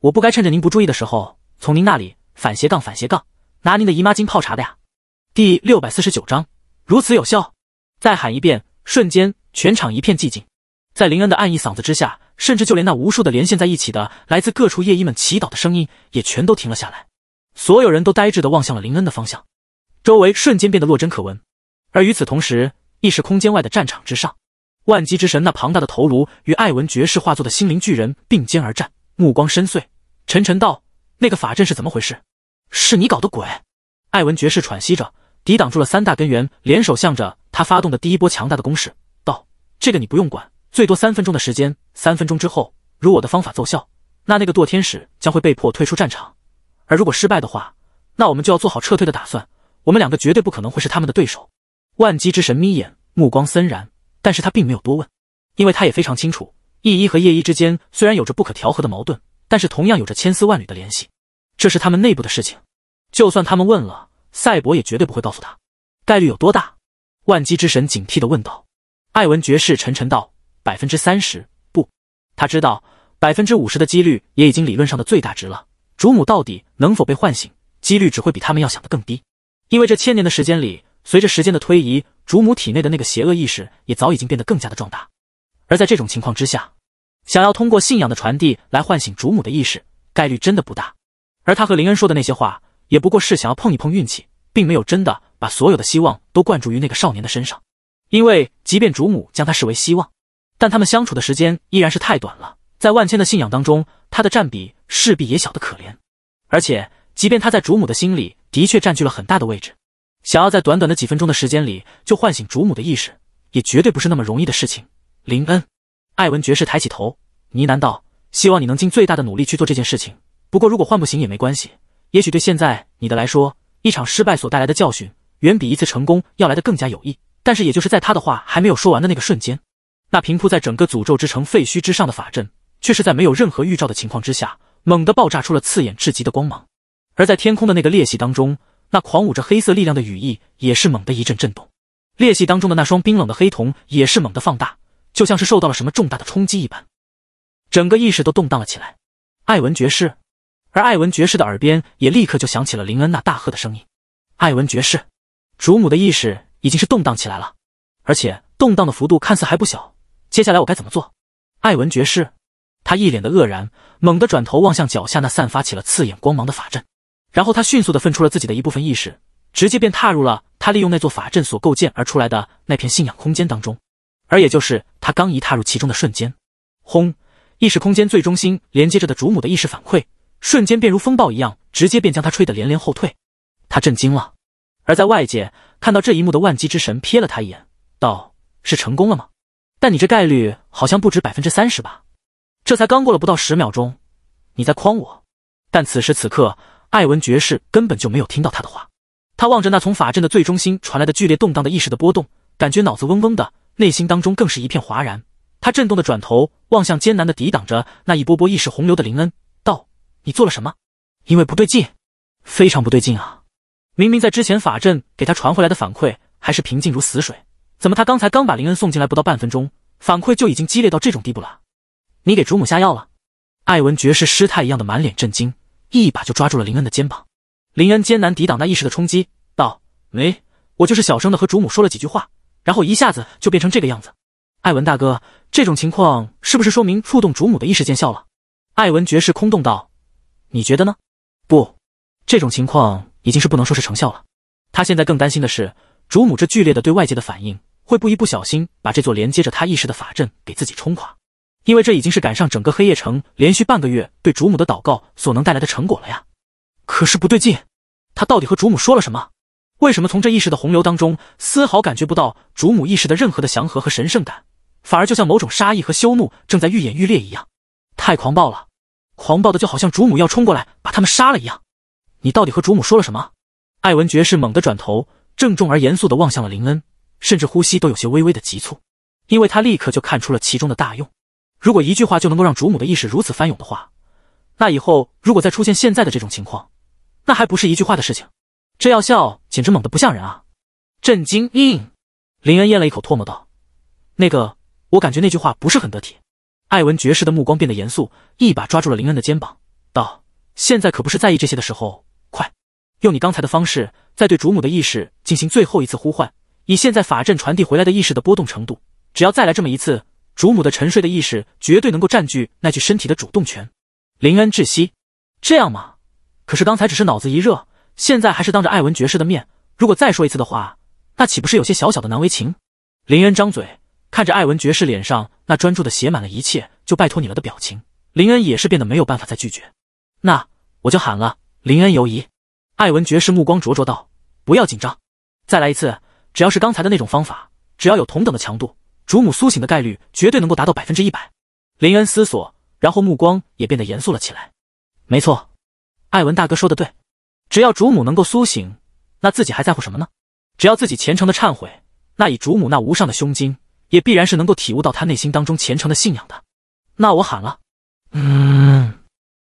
我不该趁着您不注意的时候，从您那里反斜杠反斜杠拿您的姨妈巾泡茶的呀。第六百四十九章，如此有效，再喊一遍！瞬间，全场一片寂静，在林恩的暗意嗓子之下，甚至就连那无数的连线在一起的来自各处夜莺们祈祷的声音也全都停了下来。所有人都呆滞的望向了林恩的方向，周围瞬间变得落针可闻。而与此同时，意识空间外的战场之上。万机之神那庞大的头颅与艾文爵士化作的心灵巨人并肩而战，目光深邃，沉沉道：“那个法阵是怎么回事？是你搞的鬼？”艾文爵士喘息着，抵挡住了三大根源联手向着他发动的第一波强大的攻势，道：“这个你不用管，最多三分钟的时间。三分钟之后，如我的方法奏效，那那个堕天使将会被迫退出战场；而如果失败的话，那我们就要做好撤退的打算。我们两个绝对不可能会是他们的对手。”万机之神眯眼，目光森然。但是他并没有多问，因为他也非常清楚，易一和叶一之间虽然有着不可调和的矛盾，但是同样有着千丝万缕的联系，这是他们内部的事情。就算他们问了，赛博也绝对不会告诉他，概率有多大？万机之神警惕地问道。艾文爵士沉沉道：“百分之三十不，他知道百分之五十的几率也已经理论上的最大值了。主母到底能否被唤醒，几率只会比他们要想的更低，因为这千年的时间里，随着时间的推移。”主母体内的那个邪恶意识也早已经变得更加的壮大，而在这种情况之下，想要通过信仰的传递来唤醒主母的意识，概率真的不大。而他和林恩说的那些话，也不过是想要碰一碰运气，并没有真的把所有的希望都灌注于那个少年的身上。因为即便主母将他视为希望，但他们相处的时间依然是太短了，在万千的信仰当中，他的占比势必也小的可怜。而且，即便他在主母的心里的确占据了很大的位置。想要在短短的几分钟的时间里就唤醒主母的意识，也绝对不是那么容易的事情。林恩，艾文爵士抬起头呢喃道：“希望你能尽最大的努力去做这件事情。不过如果换不醒也没关系，也许对现在你的来说，一场失败所带来的教训，远比一次成功要来的更加有益。”但是也就是在他的话还没有说完的那个瞬间，那平铺在整个诅咒之城废墟之上的法阵，却是在没有任何预兆的情况之下，猛地爆炸出了刺眼至极的光芒，而在天空的那个裂隙当中。那狂舞着黑色力量的羽翼也是猛地一阵震动，裂隙当中的那双冰冷的黑瞳也是猛地放大，就像是受到了什么重大的冲击一般，整个意识都动荡了起来。艾文爵士，而艾文爵士的耳边也立刻就响起了林恩那大喝的声音：“艾文爵士，主母的意识已经是动荡起来了，而且动荡的幅度看似还不小。接下来我该怎么做？”艾文爵士，他一脸的愕然，猛地转头望向脚下那散发起了刺眼光芒的法阵。然后他迅速的分出了自己的一部分意识，直接便踏入了他利用那座法阵所构建而出来的那片信仰空间当中。而也就是他刚一踏入其中的瞬间，轰！意识空间最中心连接着的主母的意识反馈，瞬间便如风暴一样，直接便将他吹得连连后退。他震惊了。而在外界看到这一幕的万机之神瞥了他一眼，道：“是成功了吗？但你这概率好像不止百分之三十吧？这才刚过了不到十秒钟，你在诓我？”但此时此刻。艾文爵士根本就没有听到他的话，他望着那从法阵的最中心传来的剧烈动荡的意识的波动，感觉脑子嗡嗡的，内心当中更是一片哗然。他震动的转头望向艰难的抵挡着那一波波意识洪流的林恩，道：“你做了什么？因为不对劲，非常不对劲啊！明明在之前法阵给他传回来的反馈还是平静如死水，怎么他刚才刚把林恩送进来不到半分钟，反馈就已经激烈到这种地步了？你给主母下药了？”艾文爵士失态一样的满脸震惊。一把就抓住了林恩的肩膀，林恩艰难抵挡那意识的冲击，道：“没，我就是小声的和主母说了几句话，然后一下子就变成这个样子。”艾文大哥，这种情况是不是说明触动主母的意识见效了？艾文爵士空洞道：“你觉得呢？不，这种情况已经是不能说是成效了。他现在更担心的是，主母这剧烈的对外界的反应，会不一不小心把这座连接着他意识的法阵给自己冲垮。”因为这已经是赶上整个黑夜城连续半个月对主母的祷告所能带来的成果了呀！可是不对劲，他到底和主母说了什么？为什么从这意识的洪流当中，丝毫感觉不到主母意识的任何的祥和和神圣感，反而就像某种杀意和羞怒正在愈演愈烈一样？太狂暴了，狂暴的就好像主母要冲过来把他们杀了一样！你到底和主母说了什么？艾文爵士猛地转头，郑重而严肃地望向了林恩，甚至呼吸都有些微微的急促，因为他立刻就看出了其中的大用。如果一句话就能够让主母的意识如此翻涌的话，那以后如果再出现现在的这种情况，那还不是一句话的事情？这药效简直猛得不像人啊！震惊！林恩咽了一口唾沫道：“那个，我感觉那句话不是很得体。”艾文爵士的目光变得严肃，一把抓住了林恩的肩膀，道：“现在可不是在意这些的时候，快，用你刚才的方式，再对主母的意识进行最后一次呼唤。以现在法阵传递回来的意识的波动程度，只要再来这么一次。”主母的沉睡的意识绝对能够占据那具身体的主动权。林恩窒息，这样吗？可是刚才只是脑子一热，现在还是当着艾文爵士的面，如果再说一次的话，那岂不是有些小小的难为情？林恩张嘴，看着艾文爵士脸上那专注的写满了一切就拜托你了的表情，林恩也是变得没有办法再拒绝。那我就喊了。林恩犹疑，艾文爵士目光灼灼道：“不要紧张，再来一次，只要是刚才的那种方法，只要有同等的强度。”主母苏醒的概率绝对能够达到百分之一百。林恩思索，然后目光也变得严肃了起来。没错，艾文大哥说的对，只要主母能够苏醒，那自己还在乎什么呢？只要自己虔诚的忏悔，那以主母那无上的胸襟，也必然是能够体悟到他内心当中虔诚的信仰的。那我喊了，嗯。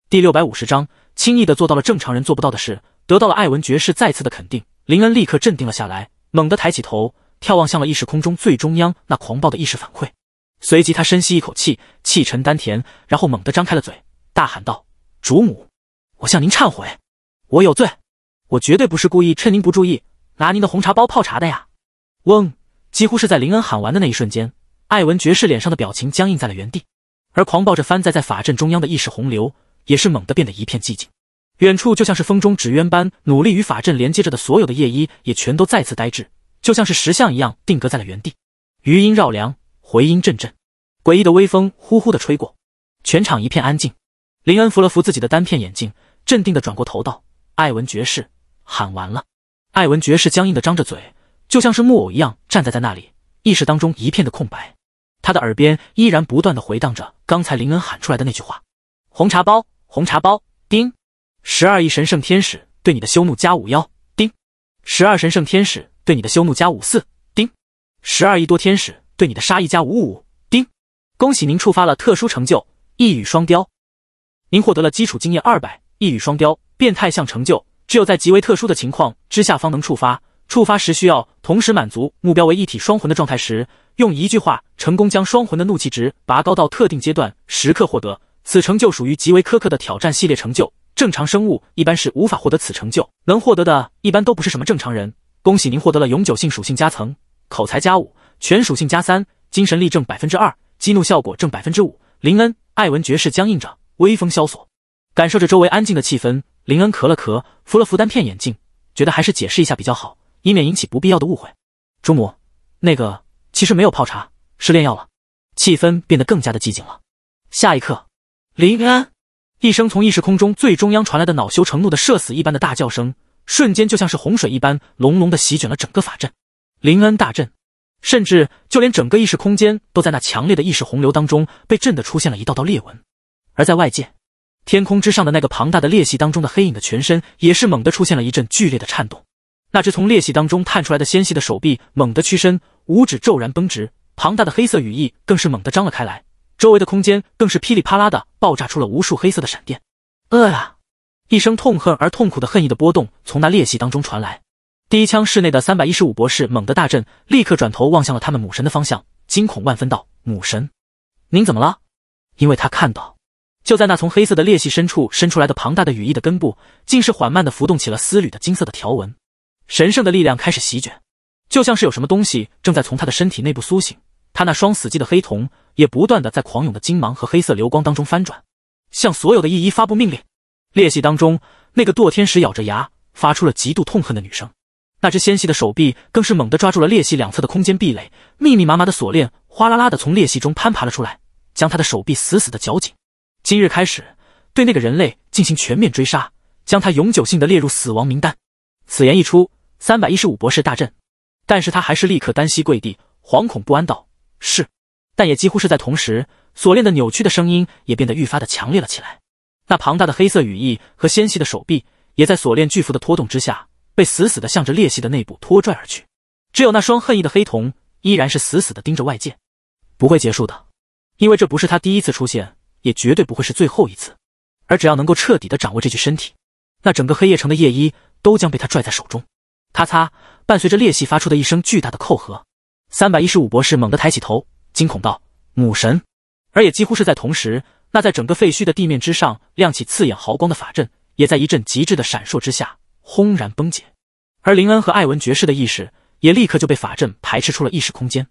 第六百五十章，轻易的做到了正常人做不到的事，得到了艾文爵士再次的肯定，林恩立刻镇定了下来，猛地抬起头。眺望向了意识空中最中央那狂暴的意识反馈，随即他深吸一口气，气沉丹田，然后猛地张开了嘴，大喊道：“主母，我向您忏悔，我有罪，我绝对不是故意趁您不注意拿您的红茶包泡茶的呀！”嗡，几乎是在林恩喊完的那一瞬间，艾文爵士脸上的表情僵硬在了原地，而狂暴着翻在在法阵中央的意识洪流也是猛地变得一片寂静，远处就像是风中纸鸢般努力与法阵连接着的所有的夜衣也全都再次呆滞。就像是石像一样定格在了原地，余音绕梁，回音阵阵，诡异的微风呼呼的吹过，全场一片安静。林恩扶了扶自己的单片眼镜，镇定的转过头道：“艾文爵士，喊完了。”艾文爵士僵硬的张着嘴，就像是木偶一样站在在那里，意识当中一片的空白。他的耳边依然不断的回荡着刚才林恩喊出来的那句话：“红茶包，红茶包。”叮，十二亿神圣天使对你的羞怒加五幺叮，十二神圣天使。对你的羞怒加五四丁，十二亿多天使。对你的杀意加五五丁。恭喜您触发了特殊成就——一语双雕。您获得了基础经验二百。一语双雕，变态向成就，只有在极为特殊的情况之下方能触发。触发时需要同时满足目标为一体双魂的状态时，用一句话成功将双魂的怒气值拔高到特定阶段，时刻获得此成就。属于极为苛刻的挑战系列成就，正常生物一般是无法获得此成就，能获得的，一般都不是什么正常人。恭喜您获得了永久性属性加层，口才加五，全属性加三，精神力正百分之二，激怒效果正百分之五。林恩，艾文爵士僵硬着，威风萧索，感受着周围安静的气氛。林恩咳了咳，扶了扶单片眼镜，觉得还是解释一下比较好，以免引起不必要的误会。朱母，那个其实没有泡茶，是炼药了。气氛变得更加的寂静了。下一刻，林恩一声从意识空中最中央传来的恼羞成怒的社死一般的大叫声。瞬间就像是洪水一般，隆隆的席卷了整个法阵灵恩大震，甚至就连整个意识空间都在那强烈的意识洪流当中被震得出现了一道道裂纹。而在外界，天空之上的那个庞大的裂隙当中的黑影的全身也是猛地出现了一阵剧烈的颤动，那只从裂隙当中探出来的纤细的手臂猛地屈伸，五指骤然绷直，庞大的黑色羽翼更是猛地张了开来，周围的空间更是噼里啪啦的爆炸出了无数黑色的闪电。饿呀！一声痛恨而痛苦的恨意的波动从那裂隙当中传来，第一枪室内的三百一十五博士猛地大震，立刻转头望向了他们母神的方向，惊恐万分道：“母神，您怎么了？”因为他看到，就在那从黑色的裂隙深处伸出来的庞大的羽翼的根部，竟是缓慢的浮动起了丝缕的金色的条纹，神圣的力量开始席卷，就像是有什么东西正在从他的身体内部苏醒。他那双死寂的黑瞳也不断的在狂涌的金芒和黑色流光当中翻转，向所有的翼翼发布命令。裂隙当中，那个堕天使咬着牙发出了极度痛恨的女声，那只纤细的手臂更是猛地抓住了裂隙两侧的空间壁垒，密密麻麻的锁链哗啦啦的从裂隙中攀爬了出来，将他的手臂死死的绞紧。今日开始，对那个人类进行全面追杀，将他永久性的列入死亡名单。此言一出，三百一十五博士大震，但是他还是立刻单膝跪地，惶恐不安道：“是。”但也几乎是在同时，锁链的扭曲的声音也变得愈发的强烈了起来。那庞大的黑色羽翼和纤细的手臂，也在锁链巨幅的拖动之下，被死死的向着裂隙的内部拖拽而去。只有那双恨意的黑瞳，依然是死死的盯着外界，不会结束的，因为这不是他第一次出现，也绝对不会是最后一次。而只要能够彻底的掌握这具身体，那整个黑夜城的夜衣都将被他拽在手中。咔嚓！伴随着裂隙发出的一声巨大的扣合，三百一十五博士猛地抬起头，惊恐道：“母神！”而也几乎是在同时。那在整个废墟的地面之上亮起刺眼毫光的法阵，也在一阵极致的闪烁之下轰然崩解，而林恩和艾文爵士的意识也立刻就被法阵排斥出了意识空间。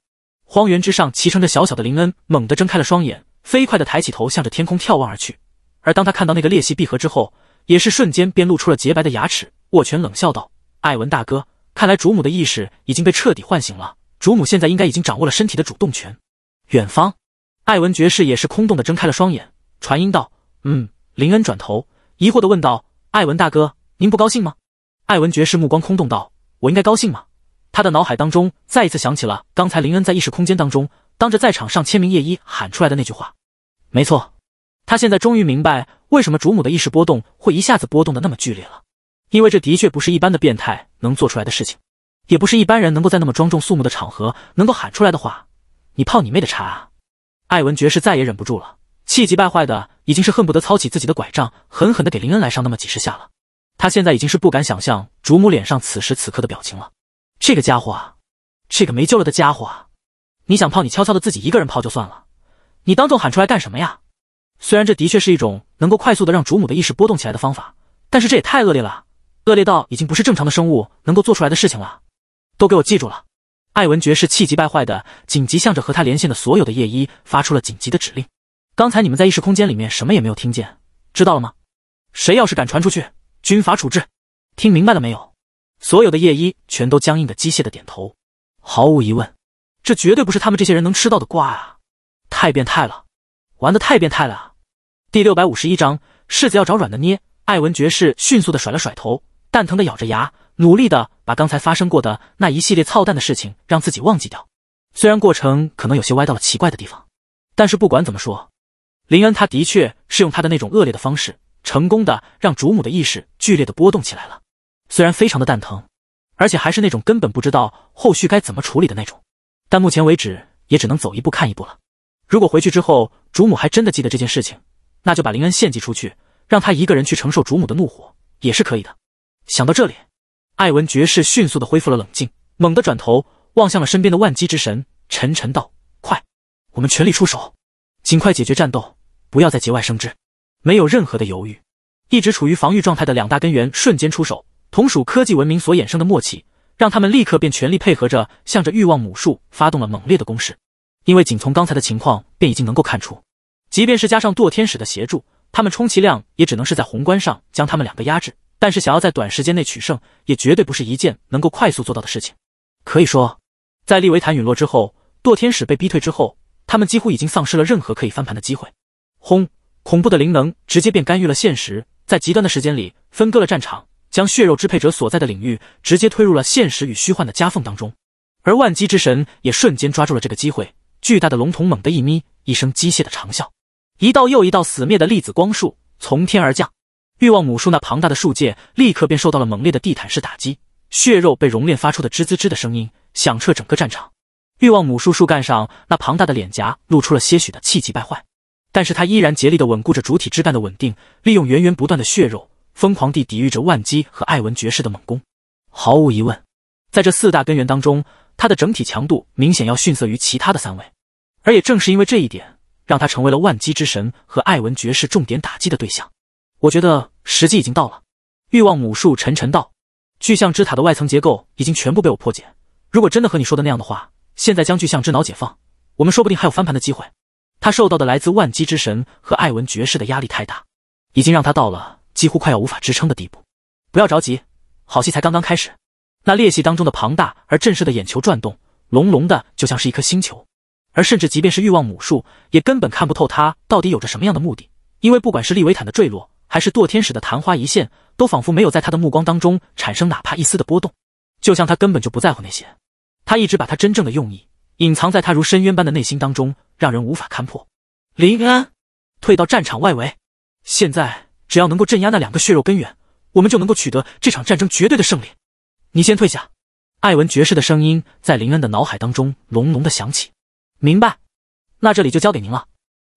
荒原之上，骑乘着小小的林恩猛地睁开了双眼，飞快地抬起头向着天空眺望而去。而当他看到那个裂隙闭合之后，也是瞬间便露出了洁白的牙齿，握拳冷笑道：“艾文大哥，看来主母的意识已经被彻底唤醒了，主母现在应该已经掌握了身体的主动权。”远方。艾文爵士也是空洞的睁开了双眼，传音道：“嗯。”林恩转头，疑惑的问道：“艾文大哥，您不高兴吗？”艾文爵士目光空洞道：“我应该高兴吗？”他的脑海当中再一次想起了刚才林恩在意识空间当中，当着在场上千名夜衣喊出来的那句话：“没错。”他现在终于明白为什么主母的意识波动会一下子波动的那么剧烈了，因为这的确不是一般的变态能做出来的事情，也不是一般人能够在那么庄重肃穆的场合能够喊出来的话。你泡你妹的茶啊！艾文爵士再也忍不住了，气急败坏的，已经是恨不得操起自己的拐杖，狠狠的给林恩来上那么几十下了。他现在已经是不敢想象主母脸上此时此刻的表情了。这个家伙啊，这个没救了的家伙啊！你想泡你悄悄的自己一个人泡就算了，你当众喊出来干什么呀？虽然这的确是一种能够快速的让主母的意识波动起来的方法，但是这也太恶劣了，恶劣到已经不是正常的生物能够做出来的事情了。都给我记住了。艾文爵士气急败坏的紧急向着和他连线的所有的夜医发出了紧急的指令。刚才你们在意识空间里面什么也没有听见，知道了吗？谁要是敢传出去，军法处置。听明白了没有？所有的夜医全都僵硬的机械的点头。毫无疑问，这绝对不是他们这些人能吃到的瓜啊！太变态了，玩的太变态了啊！第六百五十一章世子要找软的捏。艾文爵士迅速的甩了甩头，蛋疼的咬着牙。努力的把刚才发生过的那一系列操蛋的事情让自己忘记掉，虽然过程可能有些歪到了奇怪的地方，但是不管怎么说，林恩他的确是用他的那种恶劣的方式，成功的让主母的意识剧烈的波动起来了。虽然非常的蛋疼，而且还是那种根本不知道后续该怎么处理的那种，但目前为止也只能走一步看一步了。如果回去之后主母还真的记得这件事情，那就把林恩献祭出去，让他一个人去承受主母的怒火也是可以的。想到这里。艾文爵士迅速的恢复了冷静，猛地转头望向了身边的万机之神，沉沉道：“快，我们全力出手，尽快解决战斗，不要再节外生枝。”没有任何的犹豫，一直处于防御状态的两大根源瞬间出手，同属科技文明所衍生的默契，让他们立刻便全力配合着，向着欲望母树发动了猛烈的攻势。因为仅从刚才的情况便已经能够看出，即便是加上堕天使的协助，他们充其量也只能是在宏观上将他们两个压制。但是，想要在短时间内取胜，也绝对不是一件能够快速做到的事情。可以说，在利维坦陨落之后，堕天使被逼退之后，他们几乎已经丧失了任何可以翻盘的机会。轰！恐怖的灵能直接便干预了现实，在极端的时间里分割了战场，将血肉支配者所在的领域直接推入了现实与虚幻的夹缝当中。而万机之神也瞬间抓住了这个机会，巨大的龙瞳猛地一眯，一声机械的长啸，一道又一道死灭的粒子光束从天而降。欲望母树那庞大的树界立刻便受到了猛烈的地毯式打击，血肉被熔炼发出的吱吱吱的声音响彻整个战场。欲望母树树干上那庞大的脸颊露出了些许的气急败坏，但是他依然竭力的稳固着主体枝干的稳定，利用源源不断的血肉疯狂地抵御着万基和艾文爵士的猛攻。毫无疑问，在这四大根源当中，它的整体强度明显要逊色于其他的三位，而也正是因为这一点，让他成为了万基之神和艾文爵士重点打击的对象。我觉得时机已经到了。欲望母树沉沉道：“巨象之塔的外层结构已经全部被我破解。如果真的和你说的那样的话，现在将巨象之脑解放，我们说不定还有翻盘的机会。”他受到的来自万机之神和艾文爵士的压力太大，已经让他到了几乎快要无法支撑的地步。不要着急，好戏才刚刚开始。那裂隙当中的庞大而震慑的眼球转动，隆隆的，就像是一颗星球。而甚至即便是欲望母树，也根本看不透它到底有着什么样的目的，因为不管是利维坦的坠落，还是堕天使的昙花一现，都仿佛没有在他的目光当中产生哪怕一丝的波动，就像他根本就不在乎那些。他一直把他真正的用意隐藏在他如深渊般的内心当中，让人无法看破。林恩，退到战场外围。现在只要能够镇压那两个血肉根源，我们就能够取得这场战争绝对的胜利。你先退下。艾文爵士的声音在林恩的脑海当中隆隆的响起。明白。那这里就交给您了。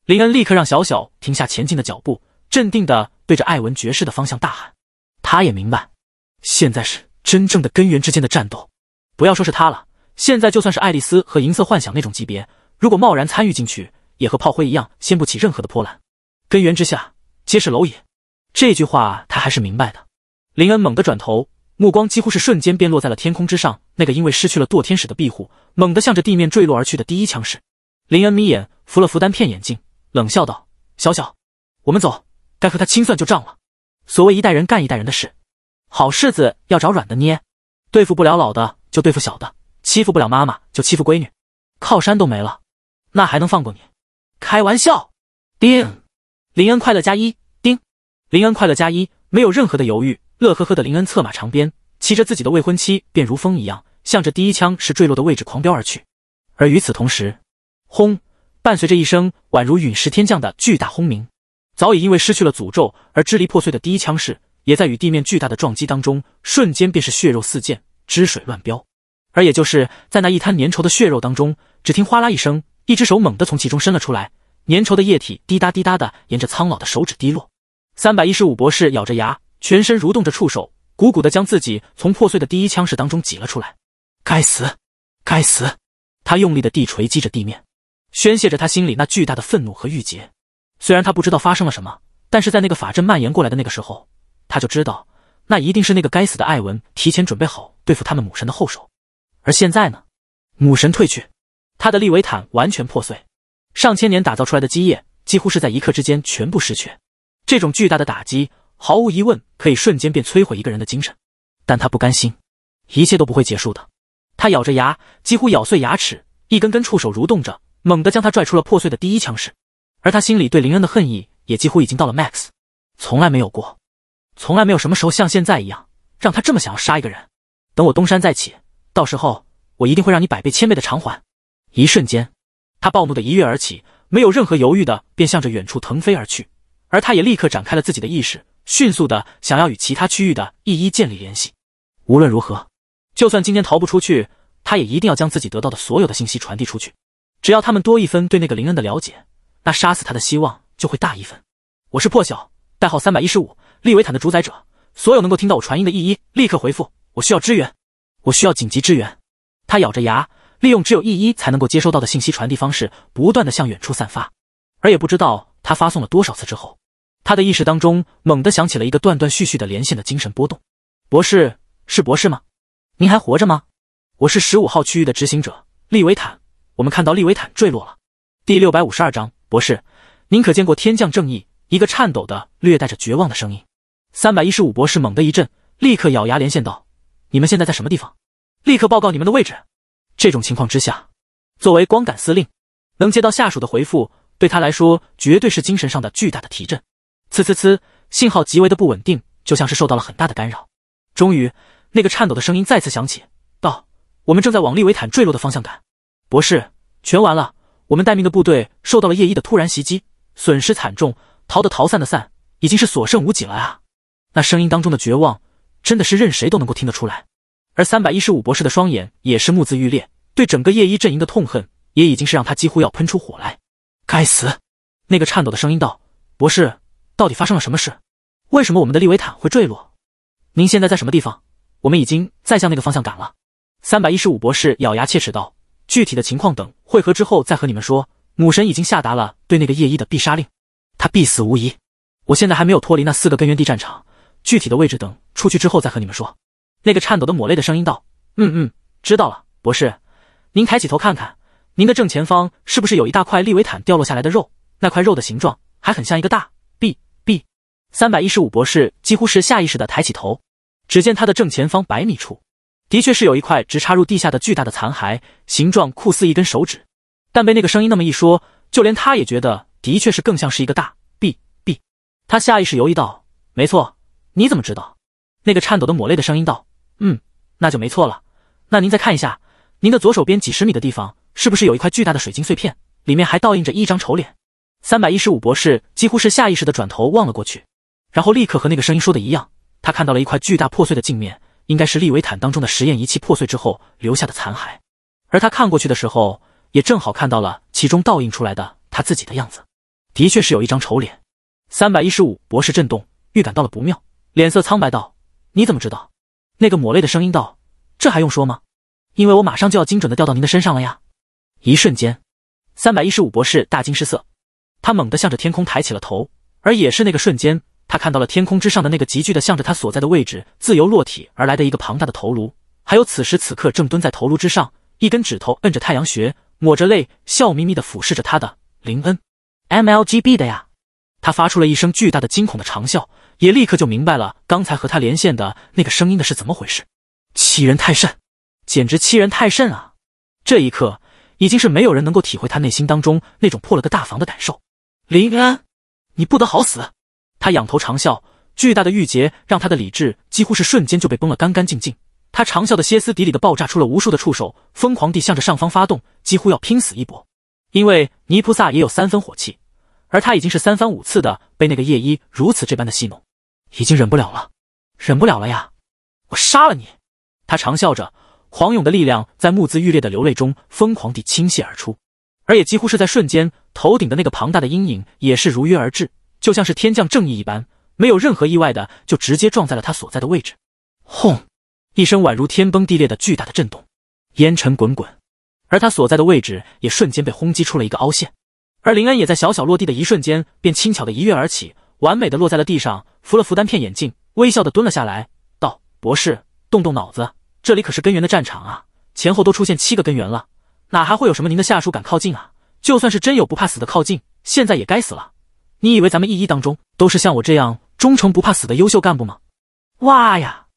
林恩立刻让小小停下前进的脚步。镇定地对着艾文爵士的方向大喊，他也明白，现在是真正的根源之间的战斗。不要说是他了，现在就算是爱丽丝和银色幻想那种级别，如果贸然参与进去，也和炮灰一样掀不起任何的波澜。根源之下，皆是蝼蚁。这句话他还是明白的。林恩猛地转头，目光几乎是瞬间便落在了天空之上那个因为失去了堕天使的庇护，猛地向着地面坠落而去的第一枪士。林恩眯眼扶了扶单片眼镜，冷笑道：“小小，我们走。”该和他清算旧账了。所谓一代人干一代人的事，好柿子要找软的捏，对付不了老的就对付小的，欺负不了妈妈就欺负闺女，靠山都没了，那还能放过你？开玩笑！叮，林恩快乐加一。叮，林恩快乐加一。没有任何的犹豫，乐呵呵的林恩策马长鞭，骑着自己的未婚妻，便如风一样，向着第一枪是坠落的位置狂飙而去。而与此同时，轰，伴随着一声宛如陨石天降的巨大轰鸣。早已因为失去了诅咒而支离破碎的第一枪式，也在与地面巨大的撞击当中，瞬间便是血肉四溅，汁水乱飙。而也就是在那一滩粘稠的血肉当中，只听哗啦一声，一只手猛地从其中伸了出来，粘稠的液体滴答滴答的沿着苍老的手指滴落。三百一十五博士咬着牙，全身蠕动着触手，鼓鼓的将自己从破碎的第一枪式当中挤了出来。该死！该死！他用力的地锤击着地面，宣泄着他心里那巨大的愤怒和郁结。虽然他不知道发生了什么，但是在那个法阵蔓延过来的那个时候，他就知道那一定是那个该死的艾文提前准备好对付他们母神的后手。而现在呢，母神退去，他的利维坦完全破碎，上千年打造出来的基业几乎是在一刻之间全部失去。这种巨大的打击，毫无疑问可以瞬间便摧毁一个人的精神。但他不甘心，一切都不会结束的。他咬着牙，几乎咬碎牙齿，一根根触手蠕动着，猛地将他拽出了破碎的第一枪式。而他心里对林恩的恨意也几乎已经到了 MAX，从来没有过，从来没有什么时候像现在一样让他这么想要杀一个人。等我东山再起，到时候我一定会让你百倍千倍的偿还。一瞬间，他暴怒的一跃而起，没有任何犹豫的便向着远处腾飞而去。而他也立刻展开了自己的意识，迅速的想要与其他区域的一一建立联系。无论如何，就算今天逃不出去，他也一定要将自己得到的所有的信息传递出去。只要他们多一分对那个林恩的了解。那杀死他的希望就会大一分。我是破晓，代号三百一十五，利维坦的主宰者。所有能够听到我传音的一一立刻回复我，需要支援，我需要紧急支援。他咬着牙，利用只有异一才能够接收到的信息传递方式，不断的向远处散发。而也不知道他发送了多少次之后，他的意识当中猛地响起了一个断断续续的连线的精神波动。博士，是博士吗？您还活着吗？我是十五号区域的执行者利维坦，我们看到利维坦坠落了。第六百五十二章。博士，您可见过天降正义？一个颤抖的、略带着绝望的声音。三百一十五博士猛地一震，立刻咬牙连线道：“你们现在在什么地方？立刻报告你们的位置！”这种情况之下，作为光杆司令，能接到下属的回复，对他来说绝对是精神上的巨大的提振。呲呲呲，信号极为的不稳定，就像是受到了很大的干扰。终于，那个颤抖的声音再次响起，道：“我们正在往利维坦坠落的方向赶，博士，全完了。”我们待命的部队受到了夜一的突然袭击，损失惨重，逃的逃，散的散，已经是所剩无几了啊！那声音当中的绝望，真的是任谁都能够听得出来。而三百一十五博士的双眼也是目眦欲裂，对整个夜一阵营的痛恨，也已经是让他几乎要喷出火来。该死！那个颤抖的声音道：“博士，到底发生了什么事？为什么我们的利维坦会坠落？您现在在什么地方？我们已经在向那个方向赶了。”三百一十五博士咬牙切齿道。具体的情况等会合之后再和你们说。母神已经下达了对那个夜一的必杀令，他必死无疑。我现在还没有脱离那四个根源地战场，具体的位置等出去之后再和你们说。那个颤抖的抹泪的声音道：“嗯嗯，知道了，博士。您抬起头看看，您的正前方是不是有一大块利维坦掉落下来的肉？那块肉的形状还很像一个大 B B 三百一十五。”博士几乎是下意识的抬起头，只见他的正前方百米处。的确是有一块直插入地下的巨大的残骸，形状酷似一根手指，但被那个声音那么一说，就连他也觉得的确是更像是一个大 B B。他下意识犹豫道：“没错，你怎么知道？”那个颤抖的抹泪的声音道：“嗯，那就没错了。那您再看一下，您的左手边几十米的地方是不是有一块巨大的水晶碎片，里面还倒映着一张丑脸？”三百一十五博士几乎是下意识的转头望了过去，然后立刻和那个声音说的一样，他看到了一块巨大破碎的镜面。应该是利维坦当中的实验仪器破碎之后留下的残骸，而他看过去的时候，也正好看到了其中倒映出来的他自己的样子，的确是有一张丑脸。三百一十五博士震动，预感到了不妙，脸色苍白道：“你怎么知道？”那个抹泪的声音道：“这还用说吗？因为我马上就要精准的掉到您的身上了呀！”一瞬间，三百一十五博士大惊失色，他猛地向着天空抬起了头，而也是那个瞬间。他看到了天空之上的那个急剧的向着他所在的位置自由落体而来的一个庞大的头颅，还有此时此刻正蹲在头颅之上，一根指头摁着太阳穴，抹着泪，笑眯眯的俯视着他的林恩，MLGB 的呀！他发出了一声巨大的惊恐的长啸，也立刻就明白了刚才和他连线的那个声音的是怎么回事，欺人太甚，简直欺人太甚啊！这一刻已经是没有人能够体会他内心当中那种破了个大防的感受。林恩，你不得好死！他仰头长啸，巨大的郁结让他的理智几乎是瞬间就被崩了干干净净。他长啸的歇斯底里的爆炸出了无数的触手，疯狂地向着上方发动，几乎要拼死一搏。因为泥菩萨也有三分火气，而他已经是三番五次的被那个夜一如此这般的戏弄，已经忍不了了，忍不了了呀！我杀了你！他长笑着，狂涌的力量在目眦欲裂的流泪中疯狂地倾泻而出，而也几乎是在瞬间，头顶的那个庞大的阴影也是如约而至。就像是天降正义一般，没有任何意外的就直接撞在了他所在的位置。轰！一声宛如天崩地裂的巨大的震动，烟尘滚滚，而他所在的位置也瞬间被轰击出了一个凹陷。而林恩也在小小落地的一瞬间，便轻巧的一跃而起，完美的落在了地上，扶了扶单片眼镜，微笑的蹲了下来，道：“博士，动动脑子，这里可是根源的战场啊！前后都出现七个根源了，哪还会有什么您的下属敢靠近啊？就算是真有不怕死的靠近，现在也该死了。”你以为咱们一一当中都是像我这样忠诚不怕死的优秀干部吗？哇呀！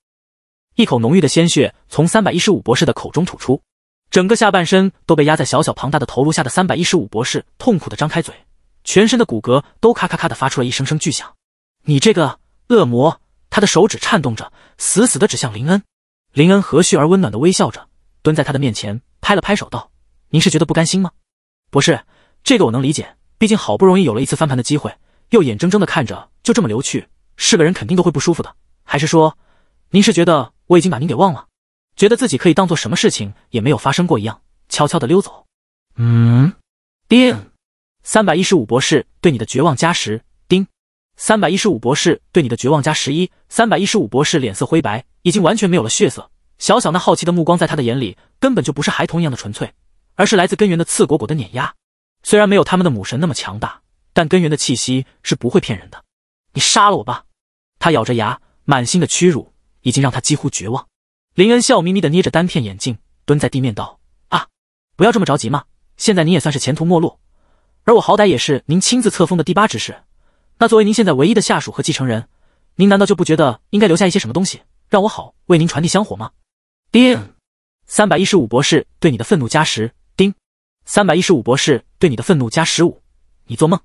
一口浓郁的鲜血从三百一十五博士的口中吐出，整个下半身都被压在小小庞大的头颅下的三百一十五博士痛苦的张开嘴，全身的骨骼都咔咔咔的发出了一声声巨响。你这个恶魔！他的手指颤动着，死死的指向林恩。林恩和煦而温暖的微笑着，蹲在他的面前，拍了拍手道：“您是觉得不甘心吗？博士，这个我能理解。”毕竟好不容易有了一次翻盘的机会，又眼睁睁的看着就这么流去，是个人肯定都会不舒服的。还是说，您是觉得我已经把您给忘了，觉得自己可以当做什么事情也没有发生过一样，悄悄的溜走？嗯。丁三百一十五博士对你的绝望加十。丁三百一十五博士对你的绝望加十一。三百一十五博士脸色灰白，已经完全没有了血色。小小那好奇的目光在他的眼里，根本就不是孩童一样的纯粹，而是来自根源的刺果果的碾压。虽然没有他们的母神那么强大，但根源的气息是不会骗人的。你杀了我吧！他咬着牙，满心的屈辱已经让他几乎绝望。林恩笑眯眯的捏着单片眼镜，蹲在地面道：“啊，不要这么着急嘛！现在您也算是前途没落，而我好歹也是您亲自册封的第八执事。那作为您现在唯一的下属和继承人，您难道就不觉得应该留下一些什么东西，让我好为您传递香火吗？”丁，三百一十五博士对你的愤怒加十。三百一十五博士对你的愤怒加十五，你做梦！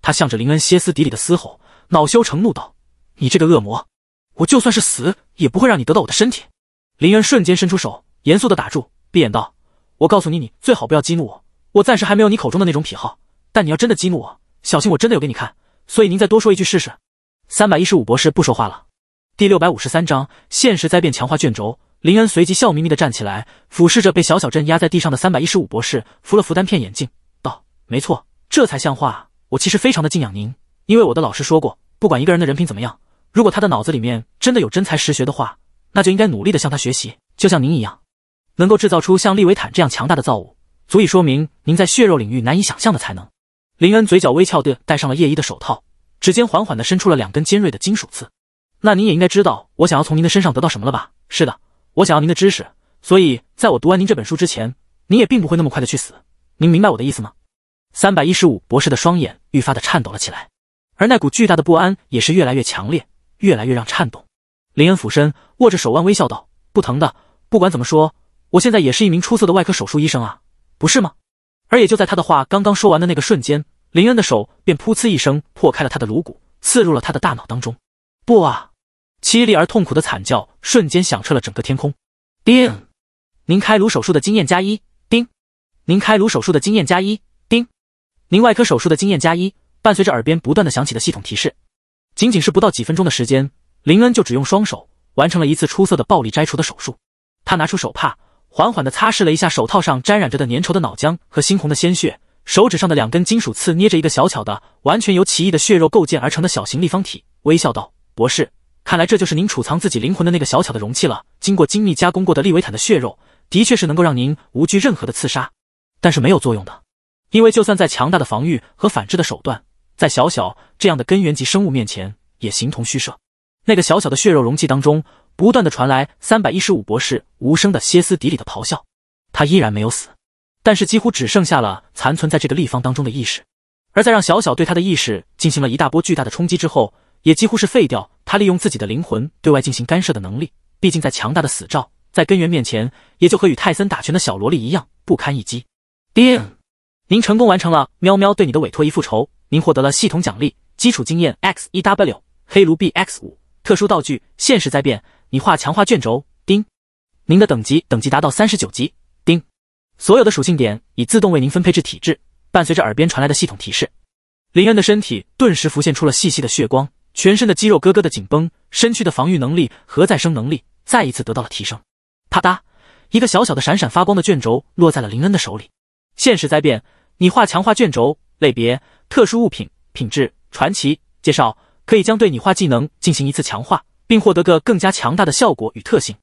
他向着林恩歇斯底里的嘶吼，恼羞成怒道：“你这个恶魔，我就算是死也不会让你得到我的身体！”林恩瞬间伸出手，严肃的打住，闭眼道：“我告诉你，你最好不要激怒我，我暂时还没有你口中的那种癖好。但你要真的激怒我，小心我真的有给你看。所以您再多说一句试试。”三百一十五博士不说话了。第六百五十三章：现实灾变强化卷轴。林恩随即笑眯眯地站起来，俯视着被小小镇压在地上的三百一十五博士，扶了扶单片眼镜，道：“没错，这才像话。我其实非常的敬仰您，因为我的老师说过，不管一个人的人品怎么样，如果他的脑子里面真的有真才实学的话，那就应该努力的向他学习。就像您一样，能够制造出像利维坦这样强大的造物，足以说明您在血肉领域难以想象的才能。”林恩嘴角微翘地戴上了夜衣的手套，指尖缓缓地伸出了两根尖锐的金属刺。那您也应该知道我想要从您的身上得到什么了吧？是的。我想要您的知识，所以在我读完您这本书之前，您也并不会那么快的去死。您明白我的意思吗？三百一十五博士的双眼愈发的颤抖了起来，而那股巨大的不安也是越来越强烈，越来越让颤抖。林恩俯身握着手腕，微笑道：“不疼的，不管怎么说，我现在也是一名出色的外科手术医生啊，不是吗？”而也就在他的话刚刚说完的那个瞬间，林恩的手便噗呲一声破开了他的颅骨，刺入了他的大脑当中。不啊！凄厉而痛苦的惨叫瞬间响彻了整个天空。叮，您开颅手术的经验加一。叮，您开颅手术的经验加一。叮，您外科手术的经验加一。伴随着耳边不断的响起的系统提示，仅仅是不到几分钟的时间，林恩就只用双手完成了一次出色的暴力摘除的手术。他拿出手帕，缓缓地擦拭了一下手套上沾染着的粘稠的脑浆和猩红的鲜血，手指上的两根金属刺捏着一个小巧的、完全由奇异的血肉构建而成的小型立方体，微笑道：“博士。”看来这就是您储藏自己灵魂的那个小巧的容器了。经过精密加工过的利维坦的血肉，的确是能够让您无惧任何的刺杀，但是没有作用的，因为就算在强大的防御和反制的手段，在小小这样的根源级生物面前也形同虚设。那个小小的血肉容器当中，不断的传来三百一十五博士无声的歇斯底里的咆哮，他依然没有死，但是几乎只剩下了残存在这个立方当中的意识。而在让小小对他的意识进行了一大波巨大的冲击之后。也几乎是废掉他利用自己的灵魂对外进行干涉的能力。毕竟在强大的死招在根源面前，也就和与泰森打拳的小萝莉一样不堪一击。叮，您成功完成了喵喵对你的委托——一复仇。您获得了系统奖励：基础经验 X1W，黑炉币 X5，特殊道具：现实在变，你画强化卷轴。叮，您的等级等级达到三十九级。叮，所有的属性点已自动为您分配至体质。伴随着耳边传来的系统提示，林恩的身体顿时浮现出了细细的血光。全身的肌肉咯咯的紧绷，身躯的防御能力和再生能力再一次得到了提升。啪嗒，一个小小的闪闪发光的卷轴落在了林恩的手里。现实灾变拟化强化卷轴，类别：特殊物品，品质：传奇。介绍：可以将对拟化技能进行一次强化，并获得个更加强大的效果与特性。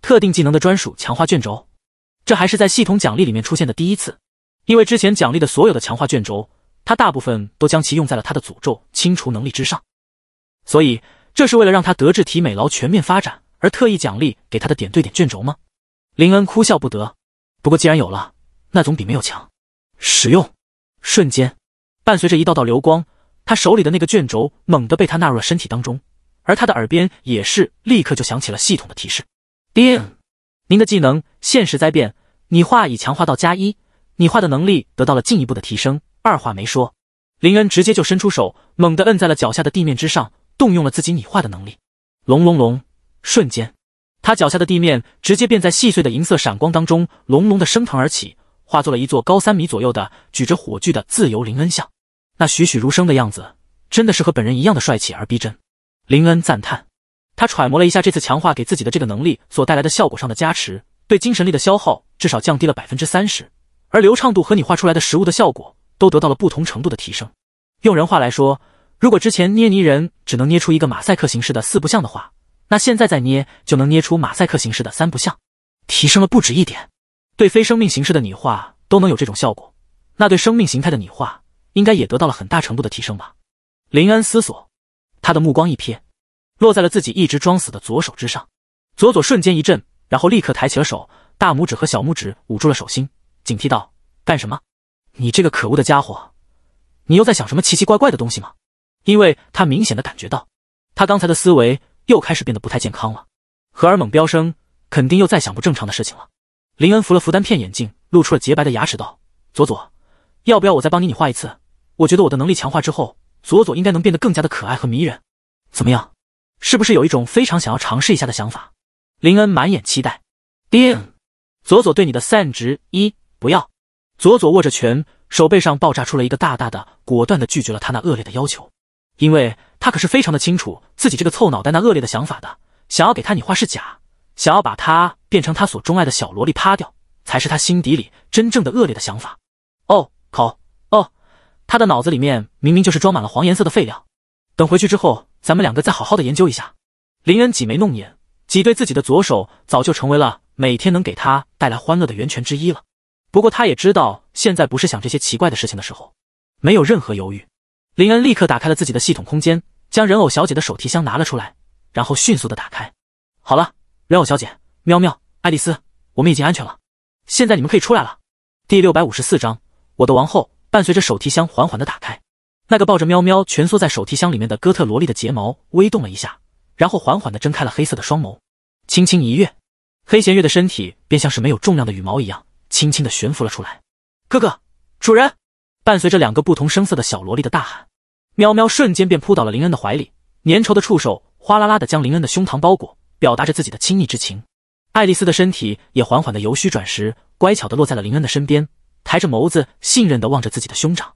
特定技能的专属强化卷轴，这还是在系统奖励里面出现的第一次。因为之前奖励的所有的强化卷轴，它大部分都将其用在了它的诅咒清除能力之上。所以这是为了让他德智体美劳全面发展而特意奖励给他的点对点卷轴吗？林恩哭笑不得。不过既然有了，那总比没有强。使用！瞬间，伴随着一道道流光，他手里的那个卷轴猛地被他纳入了身体当中，而他的耳边也是立刻就响起了系统的提示：叮，您的技能现实灾变你化已强化到加一，你化的能力得到了进一步的提升。二话没说，林恩直接就伸出手，猛地摁在了脚下的地面之上。动用了自己拟画的能力，隆隆隆！瞬间，他脚下的地面直接便在细碎的银色闪光当中隆隆的升腾而起，化作了一座高三米左右的举着火炬的自由林恩像。那栩栩如生的样子，真的是和本人一样的帅气而逼真。林恩赞叹，他揣摩了一下这次强化给自己的这个能力所带来的效果上的加持，对精神力的消耗至少降低了百分之三十，而流畅度和你画出来的实物的效果都得到了不同程度的提升。用人话来说。如果之前捏泥人只能捏出一个马赛克形式的四不像的话，那现在再捏就能捏出马赛克形式的三不像，提升了不止一点。对非生命形式的拟化都能有这种效果，那对生命形态的拟化应该也得到了很大程度的提升吧？林安思索，他的目光一瞥，落在了自己一直装死的左手之上。左左瞬间一震，然后立刻抬起了手，大拇指和小拇指捂住了手心，警惕道：“干什么？你这个可恶的家伙，你又在想什么奇奇怪怪的东西吗？”因为他明显的感觉到，他刚才的思维又开始变得不太健康了，荷尔蒙飙升，肯定又在想不正常的事情了。林恩扶了扶单片眼镜，露出了洁白的牙齿，道：“佐佐，要不要我再帮你你画一次？我觉得我的能力强化之后，佐佐应该能变得更加的可爱和迷人。怎么样，是不是有一种非常想要尝试一下的想法？”林恩满眼期待。叮，佐佐对你的散值一不要。佐佐握着拳，手背上爆炸出了一个大大的，果断的拒绝了他那恶劣的要求。因为他可是非常的清楚自己这个臭脑袋那恶劣的想法的，想要给他拟画是假，想要把他变成他所钟爱的小萝莉趴掉，才是他心底里真正的恶劣的想法。哦，好，哦，他的脑子里面明明就是装满了黄颜色的废料。等回去之后，咱们两个再好好的研究一下。林恩挤眉弄眼，挤对自己的左手早就成为了每天能给他带来欢乐的源泉之一了。不过他也知道现在不是想这些奇怪的事情的时候，没有任何犹豫。林恩立刻打开了自己的系统空间，将人偶小姐的手提箱拿了出来，然后迅速的打开。好了，人偶小姐，喵喵，爱丽丝，我们已经安全了，现在你们可以出来了。第六百五十四章，我的王后。伴随着手提箱缓缓的打开，那个抱着喵喵蜷缩在手提箱里面的哥特萝莉的睫毛微动了一下，然后缓缓的睁开了黑色的双眸，轻轻一跃，黑弦月的身体便像是没有重量的羽毛一样，轻轻的悬浮了出来。哥哥，主人。伴随着两个不同声色的小萝莉的大喊，喵喵瞬间便扑倒了林恩的怀里，粘稠的触手哗啦啦的将林恩的胸膛包裹，表达着自己的亲密之情。爱丽丝的身体也缓缓的由虚转实，乖巧的落在了林恩的身边，抬着眸子信任的望着自己的兄长。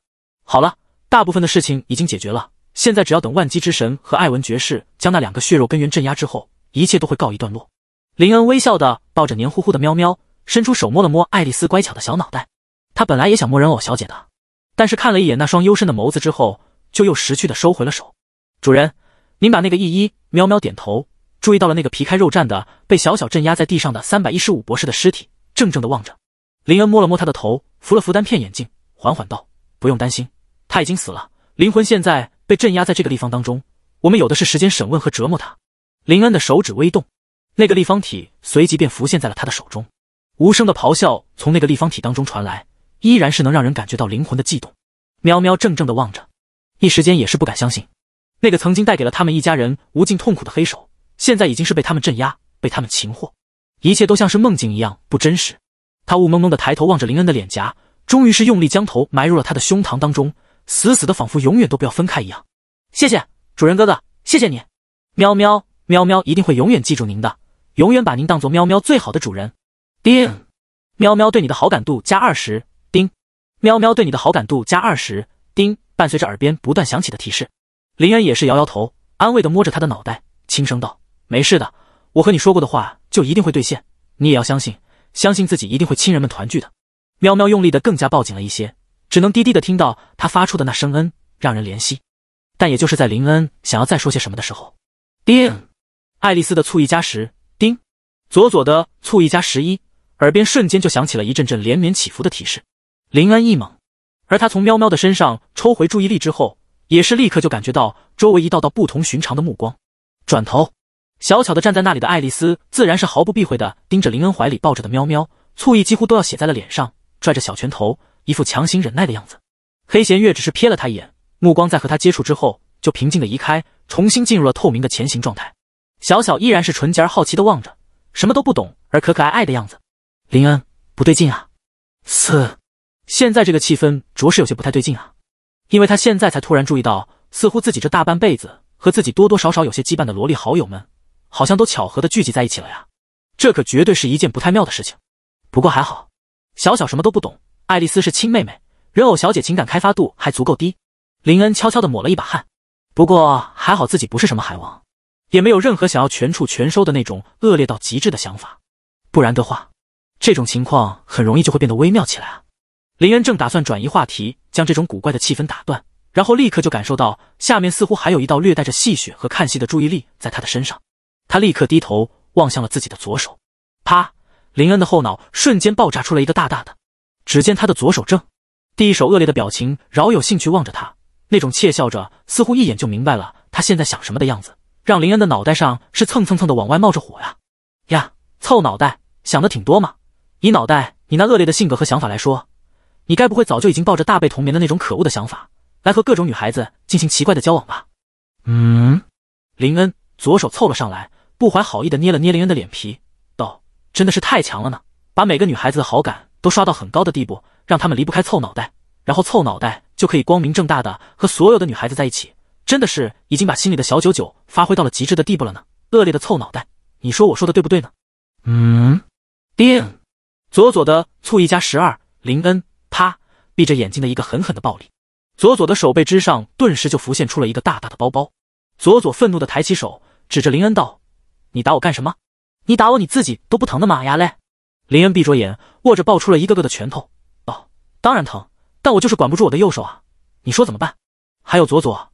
好了，大部分的事情已经解决了，现在只要等万机之神和艾文爵士将那两个血肉根源镇压之后，一切都会告一段落。林恩微笑的抱着黏糊糊的喵喵，伸出手摸了摸爱丽丝乖巧的小脑袋，他本来也想摸人偶小姐的。但是看了一眼那双幽深的眸子之后，就又识趣的收回了手。主人，您把那个……一一喵喵点头，注意到了那个皮开肉绽的被小小镇压在地上的三百一十五博士的尸体，怔怔的望着。林恩摸了摸他的头，扶了扶单片眼镜，缓缓道：“不用担心，他已经死了，灵魂现在被镇压在这个立方当中，我们有的是时间审问和折磨他。”林恩的手指微动，那个立方体随即便浮现在了他的手中，无声的咆哮从那个立方体当中传来。依然是能让人感觉到灵魂的悸动。喵喵怔怔的望着，一时间也是不敢相信，那个曾经带给了他们一家人无尽痛苦的黑手，现在已经是被他们镇压，被他们擒获。一切都像是梦境一样不真实。他雾蒙蒙的抬头望着林恩的脸颊，终于是用力将头埋入了他的胸膛当中，死死的仿佛永远都不要分开一样。谢谢主人哥哥，谢谢你，喵喵喵喵一定会永远记住您的，永远把您当做喵喵最好的主人。叮，喵喵对你的好感度加二十。叮，喵喵对你的好感度加二十。叮，伴随着耳边不断响起的提示，林恩也是摇摇头，安慰的摸着他的脑袋，轻声道：“没事的，我和你说过的话就一定会兑现，你也要相信，相信自己一定会亲人们团聚的。”喵喵用力的更加抱紧了一些，只能低低的听到他发出的那声恩，让人怜惜。但也就是在林恩想要再说些什么的时候，叮，爱丽丝的醋意加十，叮，佐佐的醋意加十一，耳边瞬间就响起了一阵阵连绵起伏的提示。林恩一猛，而他从喵喵的身上抽回注意力之后，也是立刻就感觉到周围一道道不同寻常的目光。转头，小巧的站在那里的爱丽丝自然是毫不避讳的盯着林恩怀里抱着的喵喵，醋意几乎都要写在了脸上，拽着小拳头，一副强行忍耐的样子。黑弦月只是瞥了他一眼，目光在和他接触之后就平静的移开，重新进入了透明的前行状态。小小依然是纯洁而好奇的望着，什么都不懂而可可爱爱的样子。林恩，不对劲啊！四。现在这个气氛着实有些不太对劲啊，因为他现在才突然注意到，似乎自己这大半辈子和自己多多少少有些羁绊的萝莉好友们，好像都巧合的聚集在一起了呀。这可绝对是一件不太妙的事情。不过还好，小小什么都不懂，爱丽丝是亲妹妹，人偶小姐情感开发度还足够低。林恩悄悄的抹了一把汗。不过还好自己不是什么海王，也没有任何想要全处全收的那种恶劣到极致的想法，不然的话，这种情况很容易就会变得微妙起来啊。林恩正打算转移话题，将这种古怪的气氛打断，然后立刻就感受到下面似乎还有一道略带着戏谑和看戏的注意力在他的身上。他立刻低头望向了自己的左手，啪！林恩的后脑瞬间爆炸出了一个大大的。只见他的左手正，第一手恶劣的表情饶有兴趣望着他，那种窃笑着，似乎一眼就明白了他现在想什么的样子，让林恩的脑袋上是蹭蹭蹭的往外冒着火呀呀！臭脑袋，想的挺多嘛？以脑袋你那恶劣的性格和想法来说。你该不会早就已经抱着大被同眠的那种可恶的想法，来和各种女孩子进行奇怪的交往吧？嗯，林恩左手凑了上来，不怀好意的捏了捏林恩的脸皮，道：“真的是太强了呢，把每个女孩子的好感都刷到很高的地步，让他们离不开凑脑袋，然后凑脑袋就可以光明正大的和所有的女孩子在一起，真的是已经把心里的小九九发挥到了极致的地步了呢。恶劣的凑脑袋，你说我说的对不对呢？”嗯，定。左左的醋意加十二，林恩。闭着眼睛的一个狠狠的暴力，左左的手背之上顿时就浮现出了一个大大的包包。左左愤怒的抬起手指着林恩道：“你打我干什么？你打我你自己都不疼的吗？呀嘞！”林恩闭着眼握着爆出了一个个的拳头，哦，当然疼，但我就是管不住我的右手啊！你说怎么办？还有左左，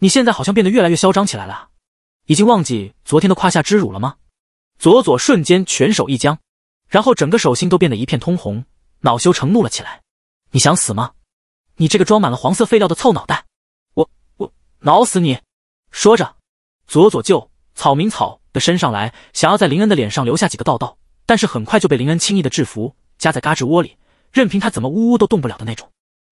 你现在好像变得越来越嚣张起来了，已经忘记昨天的胯下之辱了吗？”左左瞬间拳手一僵，然后整个手心都变得一片通红，恼羞成怒了起来。你想死吗？你这个装满了黄色废料的臭脑袋！我我挠死你！说着，左左就草民草的身上来，想要在林恩的脸上留下几个道道，但是很快就被林恩轻易的制服，夹在嘎吱窝里，任凭他怎么呜呜都动不了的那种。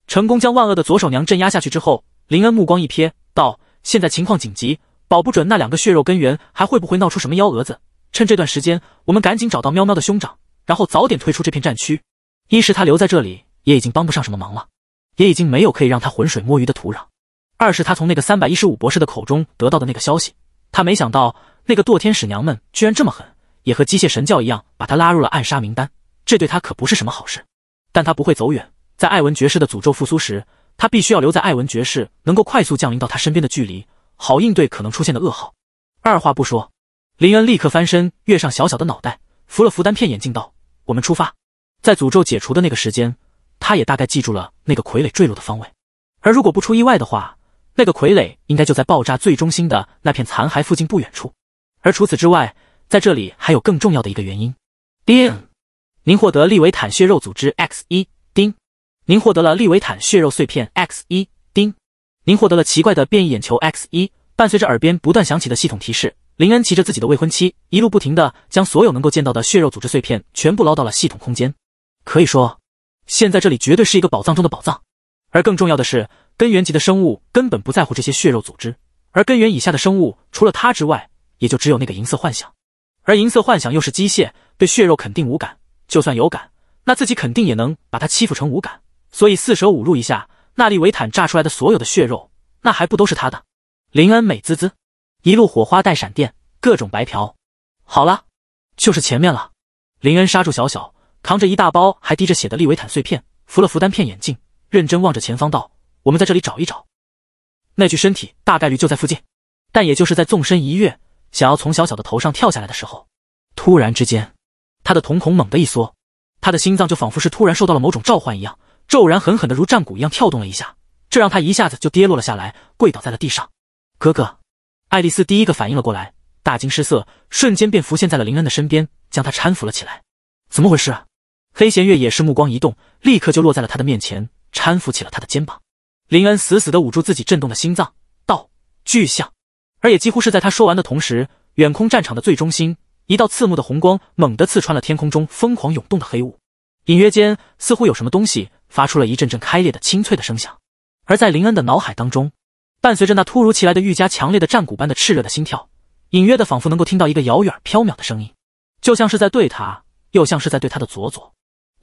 成功将万恶的左手娘镇压下去之后，林恩目光一瞥，道：“现在情况紧急，保不准那两个血肉根源还会不会闹出什么幺蛾子。趁这段时间，我们赶紧找到喵喵的兄长，然后早点退出这片战区。一是他留在这里。”也已经帮不上什么忙了，也已经没有可以让他浑水摸鱼的土壤。二是他从那个三百一十五博士的口中得到的那个消息，他没想到那个堕天使娘们居然这么狠，也和机械神教一样把他拉入了暗杀名单，这对他可不是什么好事。但他不会走远，在艾文爵士的诅咒复苏时，他必须要留在艾文爵士能够快速降临到他身边的距离，好应对可能出现的噩耗。二话不说，林恩立刻翻身跃上小小的脑袋，扶了扶单片眼镜，道：“我们出发，在诅咒解除的那个时间。”他也大概记住了那个傀儡坠落的方位，而如果不出意外的话，那个傀儡应该就在爆炸最中心的那片残骸附近不远处。而除此之外，在这里还有更重要的一个原因。丁，您获得利维坦血肉组织 X 一。丁，您获得了利维坦血肉碎片 X 一。丁，您获得了奇怪的变异眼球 X 一。伴随着耳边不断响起的系统提示，林恩骑着自己的未婚妻，一路不停的将所有能够见到的血肉组织碎片全部捞到了系统空间。可以说。现在这里绝对是一个宝藏中的宝藏，而更重要的是，根源级的生物根本不在乎这些血肉组织，而根源以下的生物除了它之外，也就只有那个银色幻想，而银色幻想又是机械，对血肉肯定无感，就算有感，那自己肯定也能把它欺负成无感。所以四舍五入一下，纳利维坦炸出来的所有的血肉，那还不都是他的？林恩美滋滋，一路火花带闪电，各种白嫖。好了，就是前面了。林恩刹住，小小。扛着一大包还滴着血的利维坦碎片，扶了扶单片眼镜，认真望着前方道：“我们在这里找一找，那具身体大概率就在附近。”但也就是在纵身一跃，想要从小小的头上跳下来的时候，突然之间，他的瞳孔猛地一缩，他的心脏就仿佛是突然受到了某种召唤一样，骤然狠狠的如战鼓一样跳动了一下，这让他一下子就跌落了下来，跪倒在了地上。哥哥，爱丽丝第一个反应了过来，大惊失色，瞬间便浮现在了林恩的身边，将他搀扶了起来。怎么回事？黑弦月也是目光一动，立刻就落在了他的面前，搀扶起了他的肩膀。林恩死死的捂住自己震动的心脏，道：“巨像。”而也几乎是在他说完的同时，远空战场的最中心，一道刺目的红光猛地刺穿了天空中疯狂涌动的黑雾，隐约间似乎有什么东西发出了一阵阵开裂的清脆的声响。而在林恩的脑海当中，伴随着那突如其来的愈加强烈的战鼓般的炽热的心跳，隐约的仿佛能够听到一个遥远飘渺的声音，就像是在对他，又像是在对他的左左。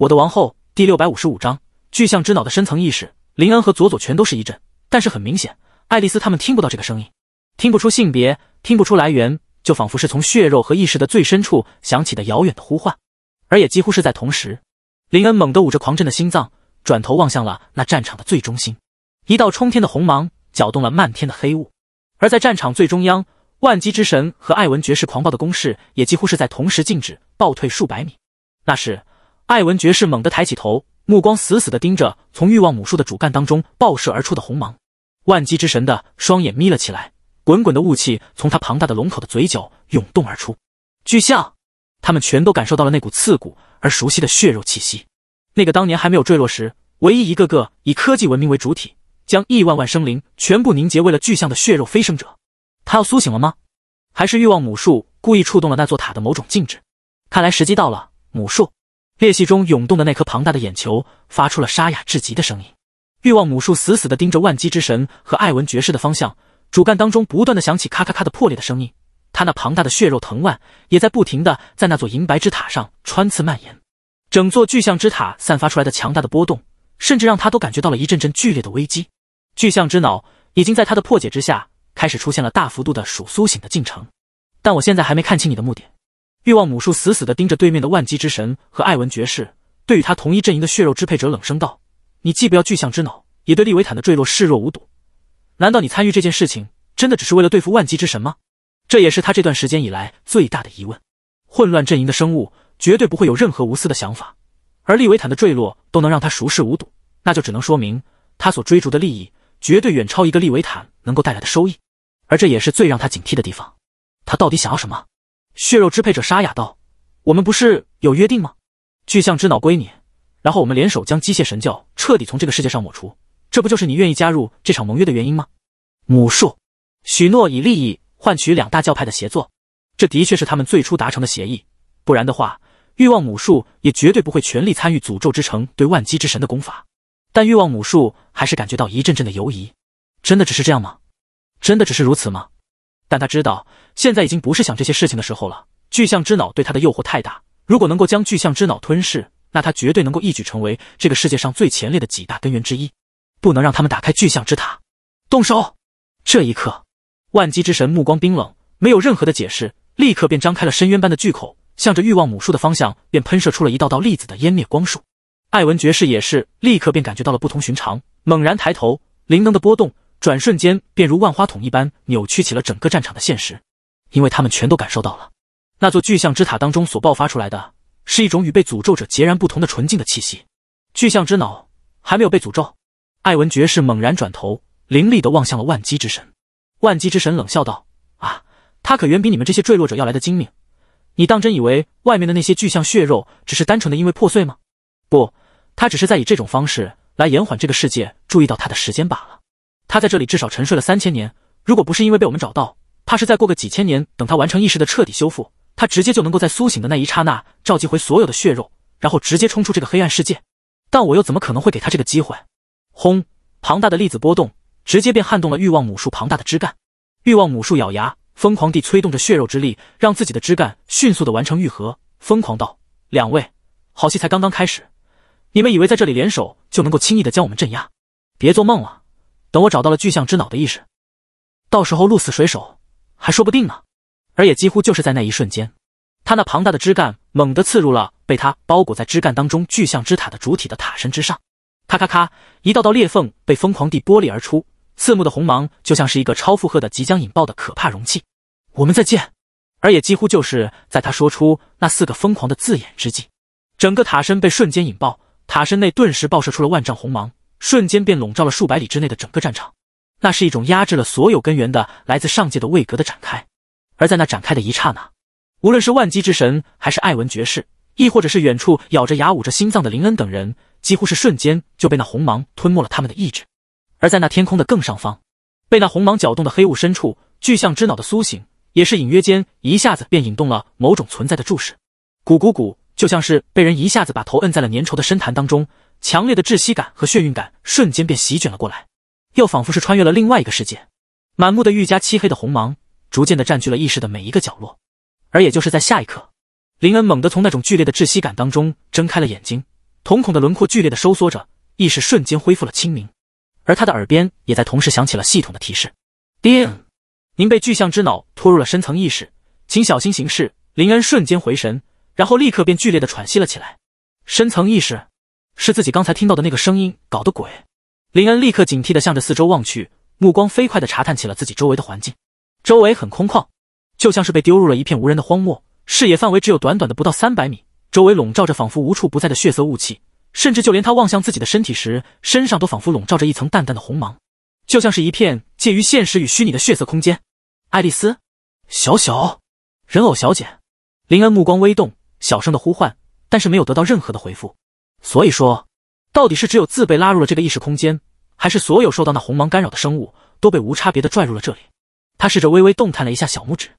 我的王后第六百五十五章巨象之脑的深层意识，林恩和佐佐全都是一阵，但是很明显，爱丽丝他们听不到这个声音，听不出性别，听不出来源，就仿佛是从血肉和意识的最深处响起的遥远的呼唤。而也几乎是在同时，林恩猛地捂着狂震的心脏，转头望向了那战场的最中心，一道冲天的红芒搅动了漫天的黑雾。而在战场最中央，万机之神和艾文爵士狂暴的攻势也几乎是在同时静止、暴退数百米。那是。艾文爵士猛地抬起头，目光死死地盯着从欲望母树的主干当中爆射而出的红芒。万机之神的双眼眯了起来，滚滚的雾气从他庞大的龙口的嘴角涌动而出。巨象，他们全都感受到了那股刺骨而熟悉的血肉气息。那个当年还没有坠落时，唯一一个个以科技文明为主体，将亿万万生灵全部凝结为了巨象的血肉飞升者，他要苏醒了吗？还是欲望母树故意触动了那座塔的某种禁制？看来时机到了，母树。裂隙中涌动的那颗庞大的眼球发出了沙哑至极的声音。欲望母树死死地盯着万机之神和艾文爵士的方向，主干当中不断地响起咔咔咔的破裂的声音。它那庞大的血肉藤蔓也在不停地在那座银白之塔上穿刺蔓延。整座巨象之塔散发出来的强大的波动，甚至让他都感觉到了一阵阵剧烈的危机。巨象之脑已经在他的破解之下开始出现了大幅度的数苏醒的进程。但我现在还没看清你的目的。欲望母树死死地盯着对面的万机之神和艾文爵士，对与他同一阵营的血肉支配者冷声道：“你既不要巨象之脑，也对利维坦的坠落视若无睹，难道你参与这件事情，真的只是为了对付万机之神吗？”这也是他这段时间以来最大的疑问。混乱阵营的生物绝对不会有任何无私的想法，而利维坦的坠落都能让他熟视无睹，那就只能说明他所追逐的利益绝对远超一个利维坦能够带来的收益，而这也是最让他警惕的地方。他到底想要什么？血肉支配者沙哑道：“我们不是有约定吗？巨象之脑归你，然后我们联手将机械神教彻底从这个世界上抹除，这不就是你愿意加入这场盟约的原因吗？”母术许诺以利益换取两大教派的协作，这的确是他们最初达成的协议。不然的话，欲望母术也绝对不会全力参与诅咒之城对万机之神的攻伐。但欲望母术还是感觉到一阵阵的犹疑：真的只是这样吗？真的只是如此吗？但他知道。现在已经不是想这些事情的时候了。巨象之脑对他的诱惑太大，如果能够将巨象之脑吞噬，那他绝对能够一举成为这个世界上最前列的几大根源之一。不能让他们打开巨象之塔，动手！这一刻，万机之神目光冰冷，没有任何的解释，立刻便张开了深渊般的巨口，向着欲望母树的方向便喷射出了一道道粒子的湮灭光束。艾文爵士也是立刻便感觉到了不同寻常，猛然抬头，灵能的波动转瞬间便如万花筒一般扭曲起了整个战场的现实。因为他们全都感受到了，那座巨象之塔当中所爆发出来的是一种与被诅咒者截然不同的纯净的气息。巨象之脑还没有被诅咒。艾文爵士猛然转头，凌厉地望向了万机之神。万机之神冷笑道：“啊，他可远比你们这些坠落者要来的精明。你当真以为外面的那些巨象血肉只是单纯的因为破碎吗？不，他只是在以这种方式来延缓这个世界注意到他的时间罢了。他在这里至少沉睡了三千年，如果不是因为被我们找到。”怕是再过个几千年，等他完成意识的彻底修复，他直接就能够在苏醒的那一刹那召集回所有的血肉，然后直接冲出这个黑暗世界。但我又怎么可能会给他这个机会？轰！庞大的粒子波动直接便撼动了欲望母树庞大的枝干。欲望母树咬牙，疯狂地催动着血肉之力，让自己的枝干迅速地完成愈合。疯狂道：“两位，好戏才刚刚开始。你们以为在这里联手就能够轻易地将我们镇压？别做梦了！等我找到了巨象之脑的意识，到时候鹿死谁手？”还说不定呢，而也几乎就是在那一瞬间，他那庞大的枝干猛地刺入了被他包裹在枝干当中巨象之塔的主体的塔身之上，咔咔咔，一道道裂缝被疯狂地剥离而出，刺目的红芒就像是一个超负荷的即将引爆的可怕容器。我们再见，而也几乎就是在他说出那四个疯狂的字眼之际，整个塔身被瞬间引爆，塔身内顿时爆射出了万丈红芒，瞬间便笼罩了数百里之内的整个战场。那是一种压制了所有根源的来自上界的位格的展开，而在那展开的一刹那，无论是万机之神，还是艾文爵士，亦或者是远处咬着牙捂着心脏的林恩等人，几乎是瞬间就被那红芒吞没了他们的意志。而在那天空的更上方，被那红芒搅动的黑雾深处，巨象之脑的苏醒也是隐约间一下子便引动了某种存在的注视。鼓鼓鼓，就像是被人一下子把头摁在了粘稠的深潭当中，强烈的窒息感和眩晕感瞬间便席卷了过来。又仿佛是穿越了另外一个世界，满目的愈加漆黑的红芒，逐渐的占据了意识的每一个角落。而也就是在下一刻，林恩猛地从那种剧烈的窒息感当中睁开了眼睛，瞳孔的轮廓剧烈的收缩着，意识瞬间恢复了清明。而他的耳边也在同时响起了系统的提示：丁，您被巨象之脑拖入了深层意识，请小心行事。林恩瞬间回神，然后立刻便剧烈的喘息了起来。深层意识，是自己刚才听到的那个声音搞的鬼。林恩立刻警惕地向着四周望去，目光飞快地查探起了自己周围的环境。周围很空旷，就像是被丢入了一片无人的荒漠，视野范围只有短短的不到三百米。周围笼罩着仿佛无处不在的血色雾气，甚至就连他望向自己的身体时，身上都仿佛笼罩着一层淡淡的红芒，就像是一片介于现实与虚拟的血色空间。爱丽丝，小小人偶小姐，林恩目光微动，小声的呼唤，但是没有得到任何的回复。所以说。到底是只有字被拉入了这个意识空间，还是所有受到那红芒干扰的生物都被无差别的拽入了这里？他试着微微动弹了一下小拇指，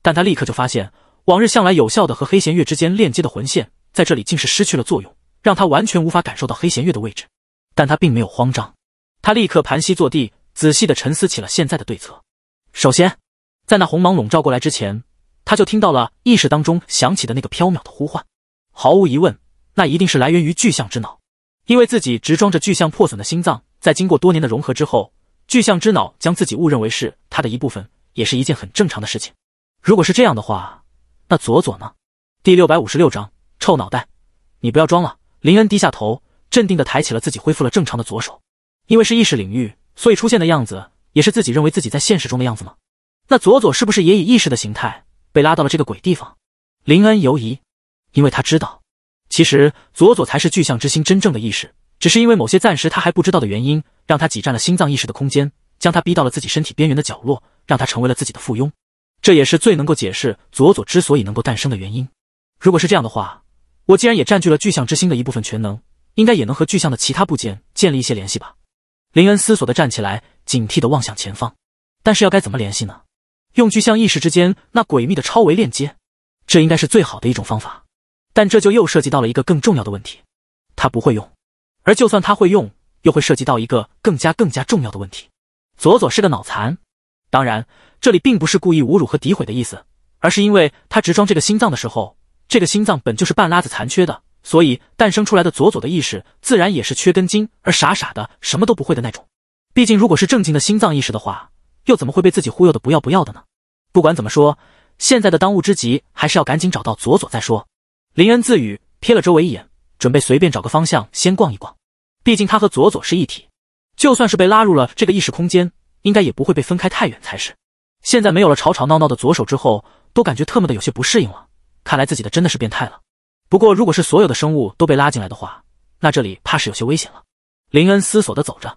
但他立刻就发现，往日向来有效的和黑弦月之间链接的魂线在这里竟是失去了作用，让他完全无法感受到黑弦月的位置。但他并没有慌张，他立刻盘膝坐地，仔细的沉思起了现在的对策。首先，在那红芒笼罩过来之前，他就听到了意识当中响起的那个飘渺的呼唤。毫无疑问，那一定是来源于巨象之脑。因为自己直装着巨象破损的心脏，在经过多年的融合之后，巨象之脑将自己误认为是它的一部分，也是一件很正常的事情。如果是这样的话，那佐佐呢？第六百五十六章臭脑袋，你不要装了！林恩低下头，镇定地抬起了自己恢复了正常的左手。因为是意识领域，所以出现的样子也是自己认为自己在现实中的样子吗？那佐佐是不是也以意识的形态被拉到了这个鬼地方？林恩犹疑，因为他知道。其实佐佐才是巨象之心真正的意识，只是因为某些暂时他还不知道的原因，让他挤占了心脏意识的空间，将他逼到了自己身体边缘的角落，让他成为了自己的附庸。这也是最能够解释佐佐之所以能够诞生的原因。如果是这样的话，我既然也占据了巨象之心的一部分全能，应该也能和巨象的其他部件建立一些联系吧？林恩思索地站起来，警惕地望向前方。但是要该怎么联系呢？用巨象意识之间那诡秘的超维链接，这应该是最好的一种方法。但这就又涉及到了一个更重要的问题，他不会用，而就算他会用，又会涉及到一个更加更加重要的问题，佐佐是个脑残。当然，这里并不是故意侮辱和诋毁的意思，而是因为他直装这个心脏的时候，这个心脏本就是半拉子残缺的，所以诞生出来的佐佐的意识自然也是缺根筋而傻傻的什么都不会的那种。毕竟，如果是正经的心脏意识的话，又怎么会被自己忽悠的不要不要的呢？不管怎么说，现在的当务之急还是要赶紧找到佐佐再说。林恩自语，瞥了周围一眼，准备随便找个方向先逛一逛。毕竟他和佐佐是一体，就算是被拉入了这个意识空间，应该也不会被分开太远才是。现在没有了吵吵闹闹的左手之后，都感觉特么的有些不适应了。看来自己的真的是变态了。不过如果是所有的生物都被拉进来的话，那这里怕是有些危险了。林恩思索的走着，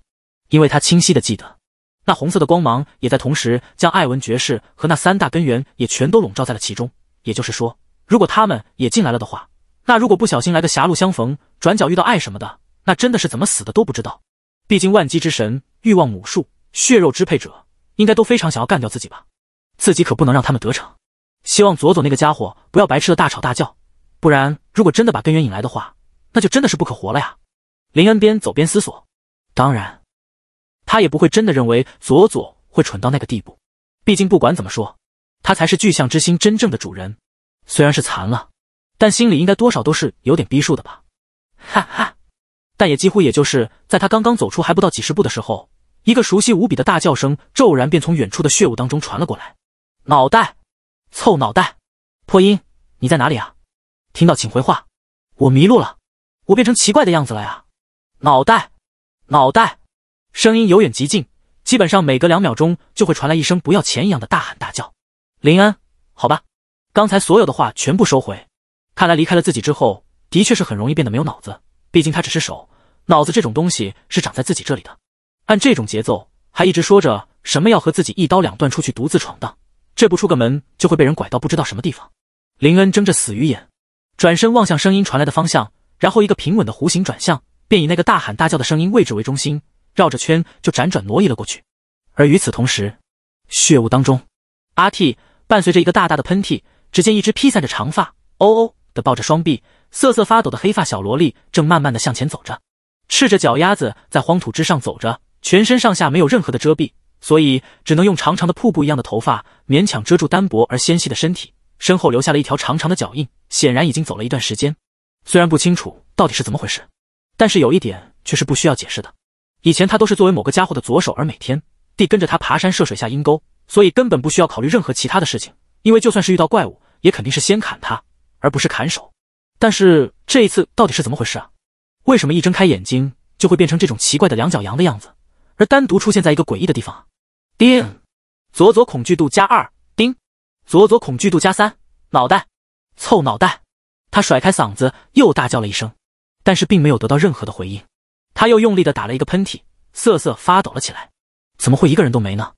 因为他清晰的记得，那红色的光芒也在同时将艾文爵士和那三大根源也全都笼罩在了其中。也就是说。如果他们也进来了的话，那如果不小心来个狭路相逢，转角遇到爱什么的，那真的是怎么死的都不知道。毕竟万机之神、欲望母树、血肉支配者，应该都非常想要干掉自己吧？自己可不能让他们得逞。希望佐佐那个家伙不要白痴的大吵大叫，不然如果真的把根源引来的话，那就真的是不可活了呀。林恩边走边思索，当然，他也不会真的认为佐佐会蠢到那个地步。毕竟不管怎么说，他才是巨象之心真正的主人。虽然是残了，但心里应该多少都是有点逼数的吧，哈哈。但也几乎也就是在他刚刚走出还不到几十步的时候，一个熟悉无比的大叫声骤然便从远处的血雾当中传了过来。脑袋，凑脑袋，破音，你在哪里啊？听到请回话。我迷路了，我变成奇怪的样子了呀。脑袋，脑袋，声音由远及近，基本上每隔两秒钟就会传来一声不要钱一样的大喊大叫。林安，好吧。刚才所有的话全部收回。看来离开了自己之后，的确是很容易变得没有脑子。毕竟他只是手，脑子这种东西是长在自己这里的。按这种节奏，还一直说着什么要和自己一刀两断，出去独自闯荡，这不出个门就会被人拐到不知道什么地方。林恩睁着死鱼眼，转身望向声音传来的方向，然后一个平稳的弧形转向，便以那个大喊大叫的声音位置为中心，绕着圈就辗转挪移了过去。而与此同时，血雾当中，阿 T 伴随着一个大大的喷嚏。只见一只披散着长发、哦哦的抱着双臂、瑟瑟发抖的黑发小萝莉，正慢慢的向前走着，赤着脚丫子在荒土之上走着，全身上下没有任何的遮蔽，所以只能用长长的瀑布一样的头发勉强遮住单薄而纤细的身体，身后留下了一条长长的脚印，显然已经走了一段时间。虽然不清楚到底是怎么回事，但是有一点却是不需要解释的：以前他都是作为某个家伙的左手，而每天地跟着他爬山涉水下阴沟，所以根本不需要考虑任何其他的事情，因为就算是遇到怪物。也肯定是先砍他，而不是砍手。但是这一次到底是怎么回事啊？为什么一睁开眼睛就会变成这种奇怪的两脚羊的样子，而单独出现在一个诡异的地方？叮，左左恐惧度加二。叮，左左恐惧度加三。脑袋，凑脑袋。他甩开嗓子又大叫了一声，但是并没有得到任何的回应。他又用力的打了一个喷嚏，瑟瑟发抖了起来。怎么会一个人都没呢？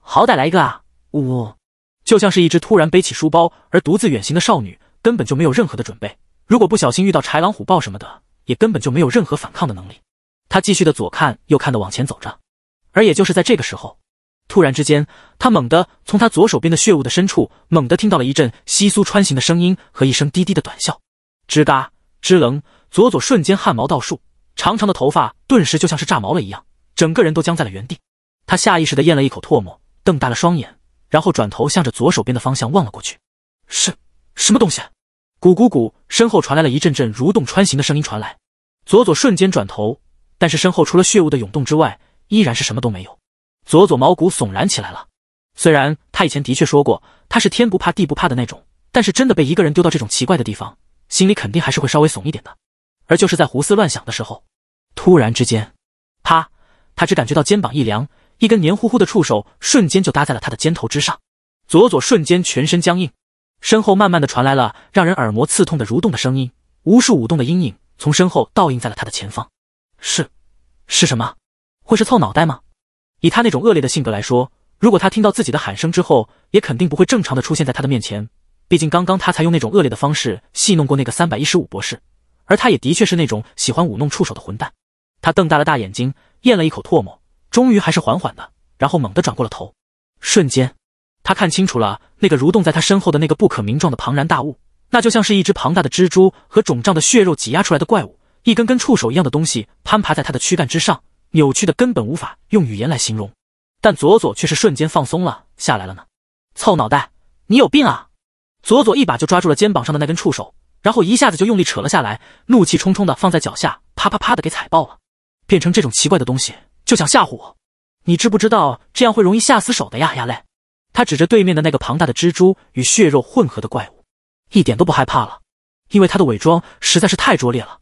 好歹来一个啊！呜呜。就像是一只突然背起书包而独自远行的少女，根本就没有任何的准备。如果不小心遇到豺狼虎豹什么的，也根本就没有任何反抗的能力。他继续的左看右看的往前走着，而也就是在这个时候，突然之间，他猛地从他左手边的血雾的深处，猛地听到了一阵窸窣穿行的声音和一声低低的短笑。吱嘎吱棱，左左瞬间汗毛倒竖，长长的头发顿时就像是炸毛了一样，整个人都僵在了原地。他下意识的咽了一口唾沫，瞪大了双眼。然后转头向着左手边的方向望了过去，是什么东西？咕咕咕！身后传来了一阵阵蠕动穿行的声音传来。左左瞬间转头，但是身后除了血雾的涌动之外，依然是什么都没有。左左毛骨悚然起来了。虽然他以前的确说过他是天不怕地不怕的那种，但是真的被一个人丢到这种奇怪的地方，心里肯定还是会稍微怂一点的。而就是在胡思乱想的时候，突然之间，啪！他只感觉到肩膀一凉。一根黏糊糊的触手瞬间就搭在了他的肩头之上，左左瞬间全身僵硬，身后慢慢的传来了让人耳膜刺痛的蠕动的声音，无数舞动的阴影从身后倒映在了他的前方，是，是什么？会是凑脑袋吗？以他那种恶劣的性格来说，如果他听到自己的喊声之后，也肯定不会正常的出现在他的面前，毕竟刚刚他才用那种恶劣的方式戏弄过那个三百一十五博士，而他也的确是那种喜欢舞弄触手的混蛋，他瞪大了大眼睛，咽了一口唾沫。终于还是缓缓的，然后猛地转过了头，瞬间，他看清楚了那个蠕动在他身后的那个不可名状的庞然大物，那就像是一只庞大的蜘蛛和肿胀的血肉挤压出来的怪物，一根根触手一样的东西攀爬在他的躯干之上，扭曲的根本无法用语言来形容。但佐佐却是瞬间放松了下来了呢。臭脑袋，你有病啊！佐佐一把就抓住了肩膀上的那根触手，然后一下子就用力扯了下来，怒气冲冲的放在脚下，啪啪啪的给踩爆了。变成这种奇怪的东西。就想吓唬我，你知不知道这样会容易吓死手的呀亚雷。他指着对面的那个庞大的蜘蛛与血肉混合的怪物，一点都不害怕了，因为他的伪装实在是太拙劣了。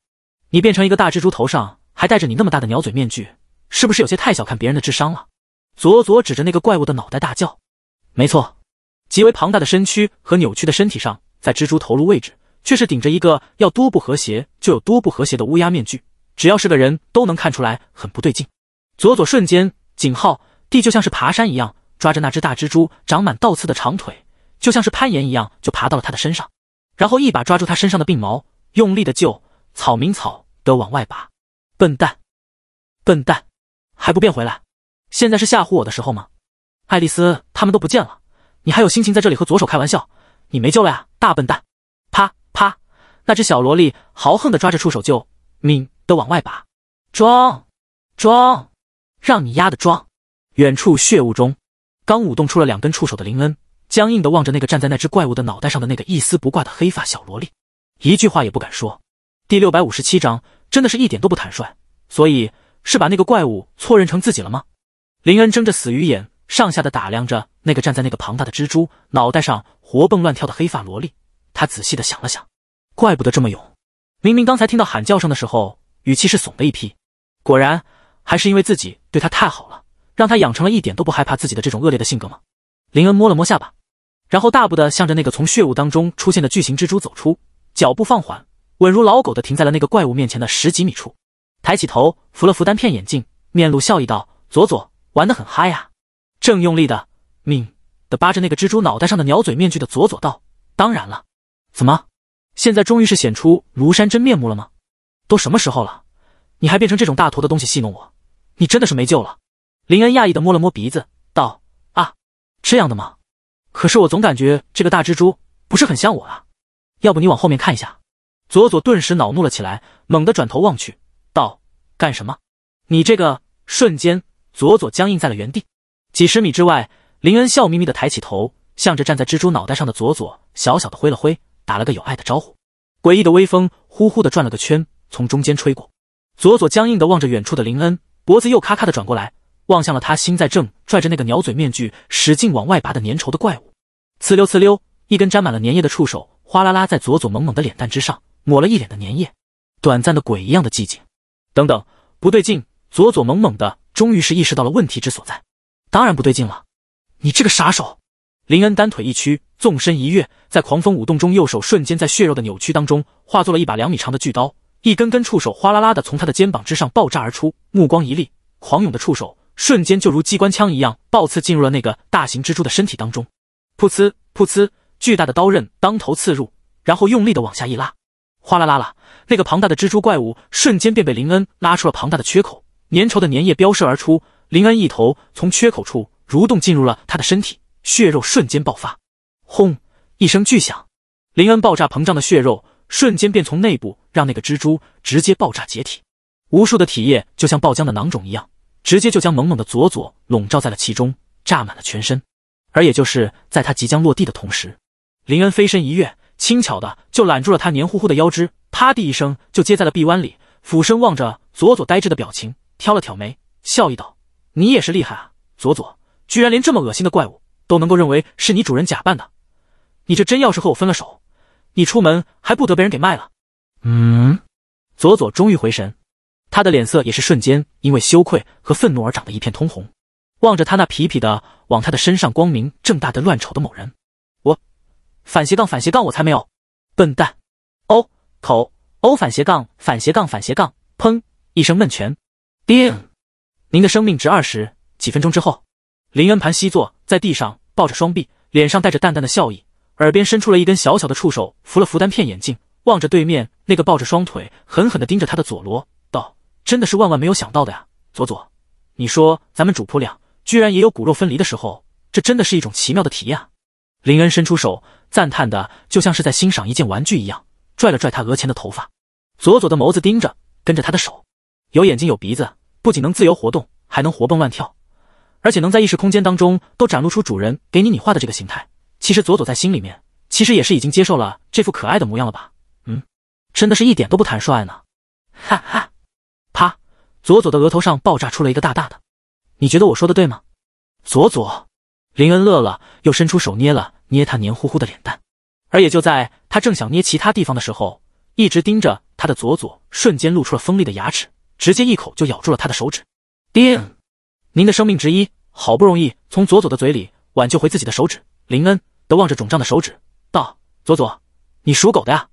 你变成一个大蜘蛛，头上还戴着你那么大的鸟嘴面具，是不是有些太小看别人的智商了？左左指着那个怪物的脑袋大叫：“没错，极为庞大的身躯和扭曲的身体上，在蜘蛛头颅位置，却是顶着一个要多不和谐就有多不和谐的乌鸦面具，只要是个人都能看出来很不对劲。”佐佐瞬间，景号地就像是爬山一样，抓着那只大蜘蛛长满倒刺的长腿，就像是攀岩一样就爬到了他的身上，然后一把抓住他身上的鬓毛，用力的就草民草的往外拔。笨蛋，笨蛋，还不变回来？现在是吓唬我的时候吗？爱丽丝他们都不见了，你还有心情在这里和左手开玩笑？你没救了呀，大笨蛋！啪啪，那只小萝莉豪横的抓着触手就敏的往外拔，装装。让你丫的装！远处血雾中，刚舞动出了两根触手的林恩，僵硬的望着那个站在那只怪物的脑袋上的那个一丝不挂的黑发小萝莉，一句话也不敢说。第六百五十七章，真的是一点都不坦率，所以是把那个怪物错认成自己了吗？林恩睁着死鱼眼，上下的打量着那个站在那个庞大的蜘蛛脑袋上活蹦乱跳的黑发萝莉。他仔细的想了想，怪不得这么勇，明明刚才听到喊叫声的时候，语气是怂的一批。果然。还是因为自己对他太好了，让他养成了一点都不害怕自己的这种恶劣的性格吗？林恩摸了摸下巴，然后大步的向着那个从血雾当中出现的巨型蜘蛛走出，脚步放缓，稳如老狗的停在了那个怪物面前的十几米处，抬起头扶了扶单片眼镜，面露笑意道：“佐佐玩得很嗨呀！”正用力的命的扒着那个蜘蛛脑袋上的鸟嘴面具的佐佐道：“当然了，怎么，现在终于是显出庐山真面目了吗？都什么时候了，你还变成这种大坨的东西戏弄我？”你真的是没救了，林恩讶异的摸了摸鼻子，道：“啊，这样的吗？可是我总感觉这个大蜘蛛不是很像我啊。要不你往后面看一下。”佐佐顿时恼怒了起来，猛地转头望去，道：“干什么？你这个！”瞬间，佐佐僵硬在了原地。几十米之外，林恩笑眯眯的抬起头，向着站在蜘蛛脑袋上的佐佐小小的挥了挥，打了个有爱的招呼。诡异的微风呼呼的转了个圈，从中间吹过。佐佐僵硬的望着远处的林恩。脖子又咔咔的转过来，望向了他心在正拽着那个鸟嘴面具使劲往外拔的粘稠的怪物，呲溜呲溜，一根沾满了粘液的触手哗啦啦在佐佐猛猛的脸蛋之上抹了一脸的粘液。短暂的鬼一样的寂静。等等，不对劲！佐佐猛猛的终于是意识到了问题之所在。当然不对劲了，你这个杀手！林恩单腿一屈，纵身一跃，在狂风舞动中，右手瞬间在血肉的扭曲当中化作了一把两米长的巨刀。一根根触手哗啦啦的从他的肩膀之上爆炸而出，目光一厉，狂涌的触手瞬间就如机关枪一样暴刺进入了那个大型蜘蛛的身体当中。噗呲噗呲，巨大的刀刃当头刺入，然后用力的往下一拉，哗啦啦啦，那个庞大的蜘蛛怪物瞬间便被林恩拉出了庞大的缺口，粘稠的粘液飙射而出，林恩一头从缺口处蠕动进入了他的身体，血肉瞬间爆发，轰一声巨响，林恩爆炸膨胀的血肉。瞬间便从内部让那个蜘蛛直接爆炸解体，无数的体液就像爆浆的囊肿一样，直接就将猛猛的佐佐笼罩在了其中，炸满了全身。而也就是在他即将落地的同时，林恩飞身一跃，轻巧的就揽住了他黏糊糊的腰肢，啪地一声就接在了臂弯里，俯身望着佐佐呆滞的表情，挑了挑眉，笑意道：“你也是厉害啊，佐佐，居然连这么恶心的怪物都能够认为是你主人假扮的，你这真要是和我分了手。”你出门还不得被人给卖了？嗯，佐佐终于回神，他的脸色也是瞬间因为羞愧和愤怒而长得一片通红，望着他那皮皮的往他的身上光明正大的乱瞅的某人，我反斜杠反斜杠我才没有，笨蛋哦口哦反斜杠反斜杠反斜杠，砰一声闷拳，叮，您的生命值二十。几分钟之后，林恩盘膝坐在地上，抱着双臂，脸上带着淡淡的笑意。耳边伸出了一根小小的触手，扶了扶单片眼镜，望着对面那个抱着双腿、狠狠地盯着他的佐罗，道：“真的是万万没有想到的呀，佐佐，你说咱们主仆俩居然也有骨肉分离的时候，这真的是一种奇妙的体验啊！”林恩伸出手，赞叹的就像是在欣赏一件玩具一样，拽了拽他额前的头发。佐佐的眸子盯着，跟着他的手，有眼睛有鼻子，不仅能自由活动，还能活蹦乱跳，而且能在意识空间当中都展露出主人给你拟画的这个形态。其实佐佐在心里面，其实也是已经接受了这副可爱的模样了吧？嗯，真的是一点都不坦率呢，哈哈！啪！佐佐的额头上爆炸出了一个大大的。你觉得我说的对吗？佐佐林恩乐了，又伸出手捏了捏他黏糊糊的脸蛋，而也就在他正想捏其他地方的时候，一直盯着他的佐佐瞬间露出了锋利的牙齿，直接一口就咬住了他的手指。叮！您的生命之一好不容易从佐佐的嘴里挽救回自己的手指，林恩。的望着肿胀的手指，道：“左左，你属狗的呀？”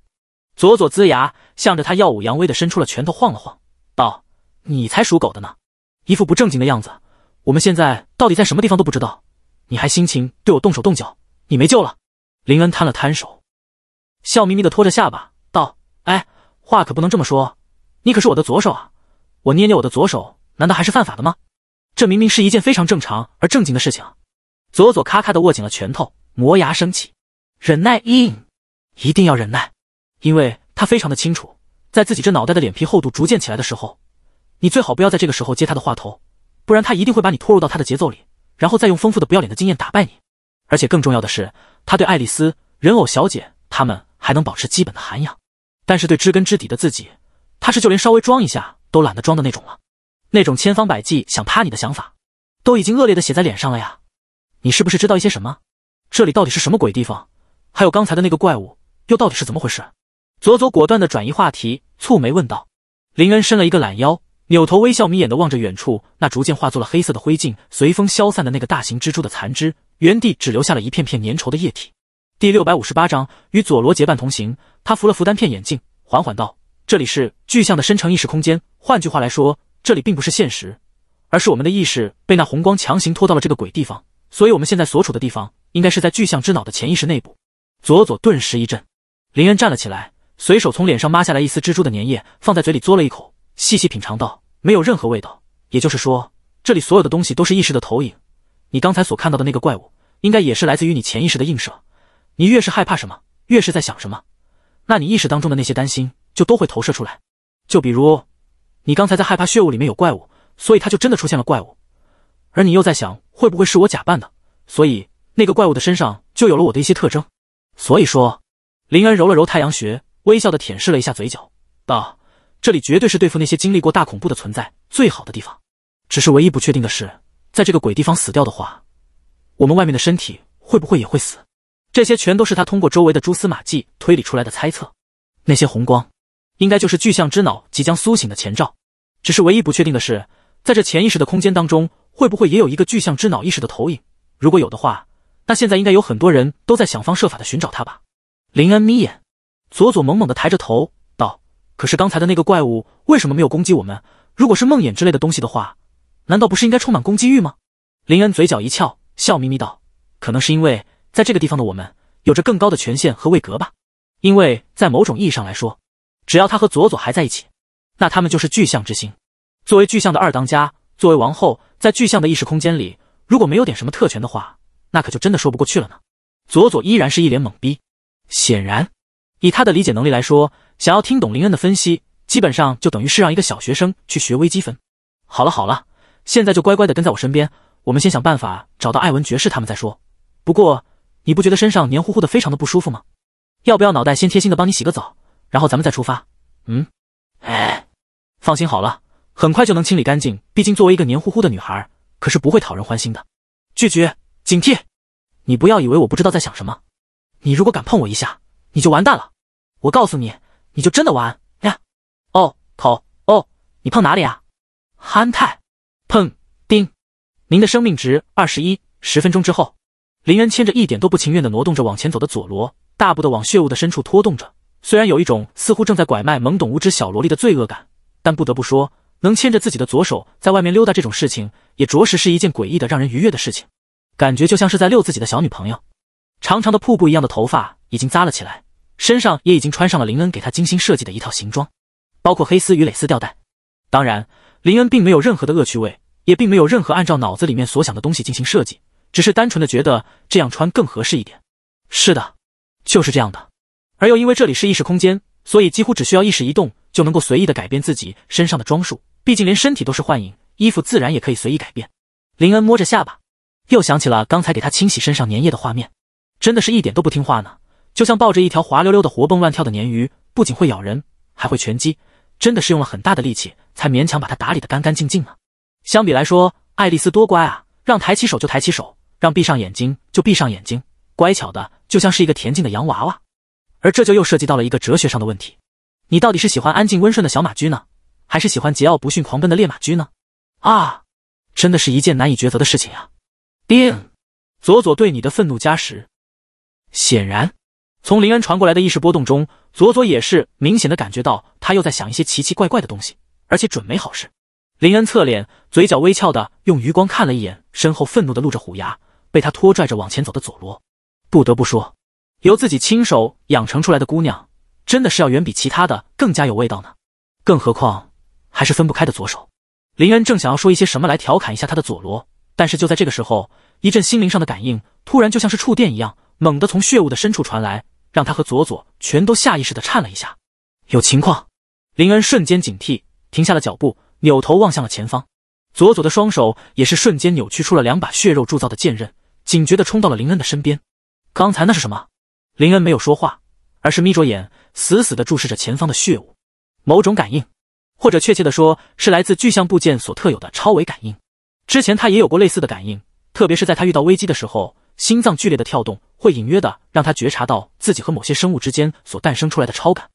左左呲牙，向着他耀武扬威的伸出了拳头，晃了晃，道：“你才属狗的呢！一副不正经的样子。我们现在到底在什么地方都不知道，你还心情对我动手动脚，你没救了。”林恩摊了摊手，笑眯眯的托着下巴，道：“哎，话可不能这么说。你可是我的左手啊，我捏捏我的左手，难道还是犯法的吗？这明明是一件非常正常而正经的事情。”左左咔咔的握紧了拳头。磨牙升起，忍耐硬，一定要忍耐，因为他非常的清楚，在自己这脑袋的脸皮厚度逐渐起来的时候，你最好不要在这个时候接他的话头，不然他一定会把你拖入到他的节奏里，然后再用丰富的不要脸的经验打败你。而且更重要的是，他对爱丽丝、人偶小姐他们还能保持基本的涵养，但是对知根知底的自己，他是就连稍微装一下都懒得装的那种了，那种千方百计想趴你的想法，都已经恶劣的写在脸上了呀！你是不是知道一些什么？这里到底是什么鬼地方？还有刚才的那个怪物，又到底是怎么回事？佐佐果断的转移话题，蹙眉问道。林恩伸了一个懒腰，扭头微笑，眯眼的望着远处那逐渐化作了黑色的灰烬，随风消散的那个大型蜘蛛的残肢，原地只留下了一片片粘稠的液体。第六百五十八章与佐罗结伴同行。他扶了扶单片眼镜，缓缓道：“这里是巨象的深层意识空间。换句话来说，这里并不是现实，而是我们的意识被那红光强行拖到了这个鬼地方。所以我们现在所处的地方。”应该是在巨象之脑的潜意识内部。佐佐顿时一震，林恩站了起来，随手从脸上抹下来一丝蜘蛛的粘液，放在嘴里嘬了一口，细细品尝道：“没有任何味道。也就是说，这里所有的东西都是意识的投影。你刚才所看到的那个怪物，应该也是来自于你潜意识的映射。你越是害怕什么，越是在想什么，那你意识当中的那些担心就都会投射出来。就比如，你刚才在害怕血雾里面有怪物，所以他就真的出现了怪物；而你又在想会不会是我假扮的，所以……”那个怪物的身上就有了我的一些特征，所以说，林恩揉了揉太阳穴，微笑的舔舐了一下嘴角，道：“这里绝对是对付那些经历过大恐怖的存在最好的地方。只是唯一不确定的是，在这个鬼地方死掉的话，我们外面的身体会不会也会死？这些全都是他通过周围的蛛丝马迹推理出来的猜测。那些红光，应该就是巨象之脑即将苏醒的前兆。只是唯一不确定的是，在这潜意识的空间当中，会不会也有一个巨象之脑意识的投影？如果有的话，那现在应该有很多人都在想方设法的寻找他吧？林恩眯眼，佐佐猛猛的抬着头道：“可是刚才的那个怪物为什么没有攻击我们？如果是梦魇之类的东西的话，难道不是应该充满攻击欲吗？”林恩嘴角一翘，笑眯眯道：“可能是因为在这个地方的我们有着更高的权限和位格吧。因为在某种意义上来说，只要他和佐佐还在一起，那他们就是巨象之星。作为巨象的二当家，作为王后，在巨象的意识空间里，如果没有点什么特权的话。”那可就真的说不过去了呢。佐佐依然是一脸懵逼，显然，以他的理解能力来说，想要听懂林恩的分析，基本上就等于是让一个小学生去学微积分。好了好了，现在就乖乖的跟在我身边，我们先想办法找到艾文爵士他们再说。不过，你不觉得身上黏糊糊的非常的不舒服吗？要不要脑袋先贴心的帮你洗个澡，然后咱们再出发？嗯，哎，放心好了，很快就能清理干净。毕竟作为一个黏糊糊的女孩，可是不会讨人欢心的。拒绝。警惕！你不要以为我不知道在想什么。你如果敢碰我一下，你就完蛋了。我告诉你，你就真的完呀！哦，口哦，你碰哪里啊？憨态！碰叮！您的生命值二十一。十分钟之后，林渊牵着一点都不情愿的挪动着往前走的佐罗，大步的往血雾的深处拖动着。虽然有一种似乎正在拐卖懵懂无知小萝莉的罪恶感，但不得不说，能牵着自己的左手在外面溜达这种事情，也着实是一件诡异的、让人愉悦的事情。感觉就像是在遛自己的小女朋友，长长的瀑布一样的头发已经扎了起来，身上也已经穿上了林恩给他精心设计的一套行装，包括黑丝与蕾丝吊带。当然，林恩并没有任何的恶趣味，也并没有任何按照脑子里面所想的东西进行设计，只是单纯的觉得这样穿更合适一点。是的，就是这样的。而又因为这里是意识空间，所以几乎只需要意识移动就能够随意的改变自己身上的装束。毕竟连身体都是幻影，衣服自然也可以随意改变。林恩摸着下巴。又想起了刚才给他清洗身上粘液的画面，真的是一点都不听话呢，就像抱着一条滑溜溜的活蹦乱跳的鲶鱼，不仅会咬人，还会拳击，真的是用了很大的力气才勉强把它打理得干干净净呢。相比来说，爱丽丝多乖啊，让抬起手就抬起手，让闭上眼睛就闭上眼睛，乖巧的就像是一个恬静的洋娃娃。而这就又涉及到了一个哲学上的问题：你到底是喜欢安静温顺的小马驹呢，还是喜欢桀骜不驯狂奔的烈马驹呢？啊，真的是一件难以抉择的事情呀。定，佐佐对你的愤怒加十。显然，从林恩传过来的意识波动中，佐佐也是明显的感觉到，他又在想一些奇奇怪怪的东西，而且准没好事。林恩侧脸，嘴角微翘的用余光看了一眼身后愤怒的露着虎牙，被他拖拽着往前走的佐罗。不得不说，由自己亲手养成出来的姑娘，真的是要远比其他的更加有味道呢。更何况，还是分不开的左手。林恩正想要说一些什么来调侃一下他的佐罗。但是就在这个时候，一阵心灵上的感应突然就像是触电一样，猛地从血雾的深处传来，让他和佐佐全都下意识的颤了一下。有情况！林恩瞬间警惕，停下了脚步，扭头望向了前方。佐佐的双手也是瞬间扭曲出了两把血肉铸造的剑刃，警觉的冲到了林恩的身边。刚才那是什么？林恩没有说话，而是眯着眼，死死的注视着前方的血雾。某种感应，或者确切的说，是来自具象部件所特有的超维感应。之前他也有过类似的感应，特别是在他遇到危机的时候，心脏剧烈的跳动会隐约的让他觉察到自己和某些生物之间所诞生出来的超感，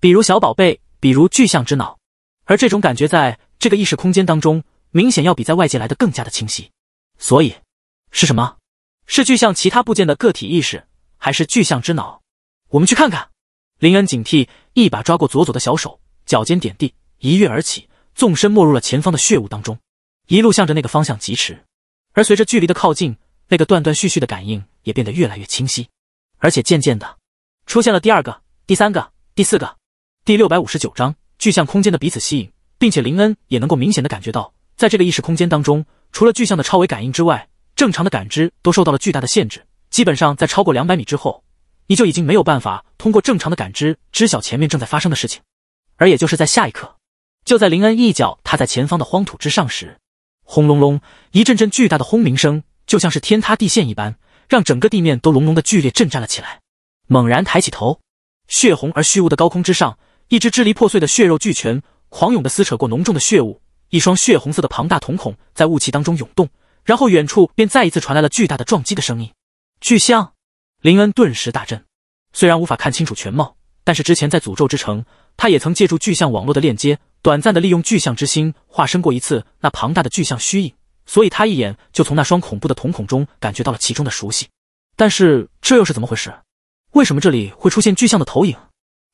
比如小宝贝，比如巨象之脑。而这种感觉在这个意识空间当中，明显要比在外界来的更加的清晰。所以是什么？是巨象其他部件的个体意识，还是巨象之脑？我们去看看。林恩警惕，一把抓过左左的小手，脚尖点地，一跃而起，纵身没入了前方的血雾当中。一路向着那个方向疾驰，而随着距离的靠近，那个断断续续的感应也变得越来越清晰，而且渐渐的出现了第二个、第三个、第四个。第六百五十九章巨象空间的彼此吸引，并且林恩也能够明显的感觉到，在这个意识空间当中，除了巨象的超维感应之外，正常的感知都受到了巨大的限制，基本上在超过两百米之后，你就已经没有办法通过正常的感知知晓前面正在发生的事情。而也就是在下一刻，就在林恩一脚踏在前方的荒土之上时。轰隆隆，一阵阵巨大的轰鸣声，就像是天塌地陷一般，让整个地面都隆隆的剧烈震颤了起来。猛然抬起头，血红而虚无的高空之上，一只支离破碎的血肉巨拳狂涌的撕扯过浓重的血雾，一双血红色的庞大瞳孔在雾气当中涌动。然后远处便再一次传来了巨大的撞击的声音。巨像，林恩顿时大震。虽然无法看清楚全貌，但是之前在诅咒之城，他也曾借助巨像网络的链接。短暂的利用巨象之心化身过一次那庞大的巨象虚影，所以他一眼就从那双恐怖的瞳孔中感觉到了其中的熟悉。但是这又是怎么回事？为什么这里会出现巨象的投影？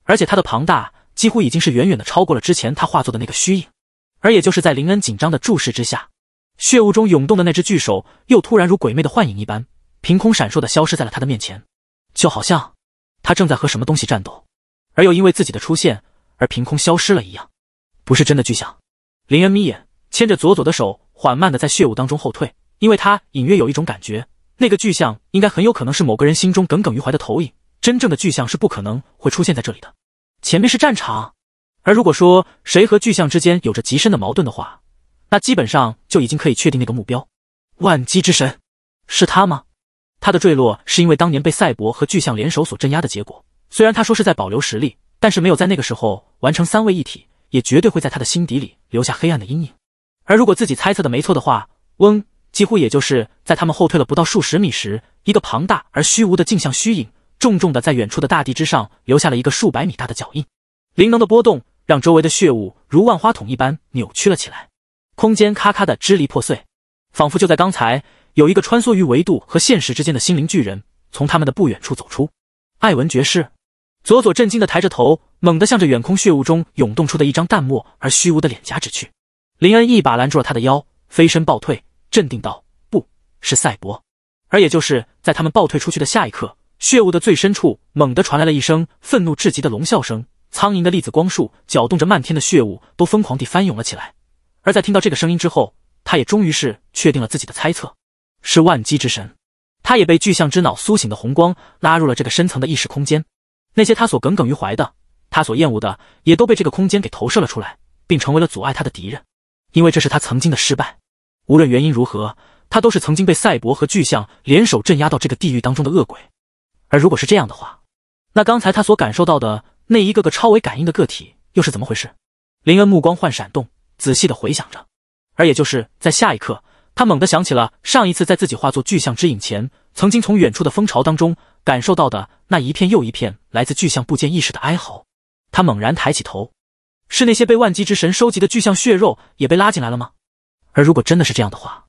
而且它的庞大几乎已经是远远的超过了之前他化作的那个虚影。而也就是在林恩紧张的注视之下，血雾中涌动的那只巨手又突然如鬼魅的幻影一般，凭空闪烁的消失在了他的面前，就好像他正在和什么东西战斗，而又因为自己的出现而凭空消失了一样。不是真的巨像，林恩眯眼，牵着佐佐的手，缓慢的在血雾当中后退，因为他隐约有一种感觉，那个巨像应该很有可能是某个人心中耿耿于怀的投影，真正的巨像是不可能会出现在这里的。前面是战场，而如果说谁和巨象之间有着极深的矛盾的话，那基本上就已经可以确定那个目标。万机之神是他吗？他的坠落是因为当年被赛博和巨象联手所镇压的结果。虽然他说是在保留实力，但是没有在那个时候完成三位一体。也绝对会在他的心底里留下黑暗的阴影。而如果自己猜测的没错的话，翁几乎也就是在他们后退了不到数十米时，一个庞大而虚无的镜像虚影，重重的在远处的大地之上留下了一个数百米大的脚印。灵能的波动让周围的血雾如万花筒一般扭曲了起来，空间咔咔的支离破碎，仿佛就在刚才，有一个穿梭于维度和现实之间的心灵巨人从他们的不远处走出。艾文爵士，佐佐震惊的抬着头。猛地向着远空血雾中涌动出的一张淡漠而虚无的脸颊指去，林恩一把拦住了他的腰，飞身暴退，镇定道：“不是赛博。”而也就是在他们暴退出去的下一刻，血雾的最深处猛地传来了一声愤怒至极的龙啸声，苍蝇的粒子光束搅动着漫天的血雾，都疯狂地翻涌了起来。而在听到这个声音之后，他也终于是确定了自己的猜测：是万机之神。他也被巨象之脑苏醒的红光拉入了这个深层的意识空间，那些他所耿耿于怀的。他所厌恶的也都被这个空间给投射了出来，并成为了阻碍他的敌人，因为这是他曾经的失败。无论原因如何，他都是曾经被赛博和巨象联手镇压到这个地狱当中的恶鬼。而如果是这样的话，那刚才他所感受到的那一个个超维感应的个体又是怎么回事？林恩目光幻闪动，仔细的回想着。而也就是在下一刻，他猛地想起了上一次在自己化作巨象之影前，曾经从远处的蜂巢当中感受到的那一片又一片来自巨象部件意识的哀嚎。他猛然抬起头，是那些被万机之神收集的巨象血肉也被拉进来了吗？而如果真的是这样的话，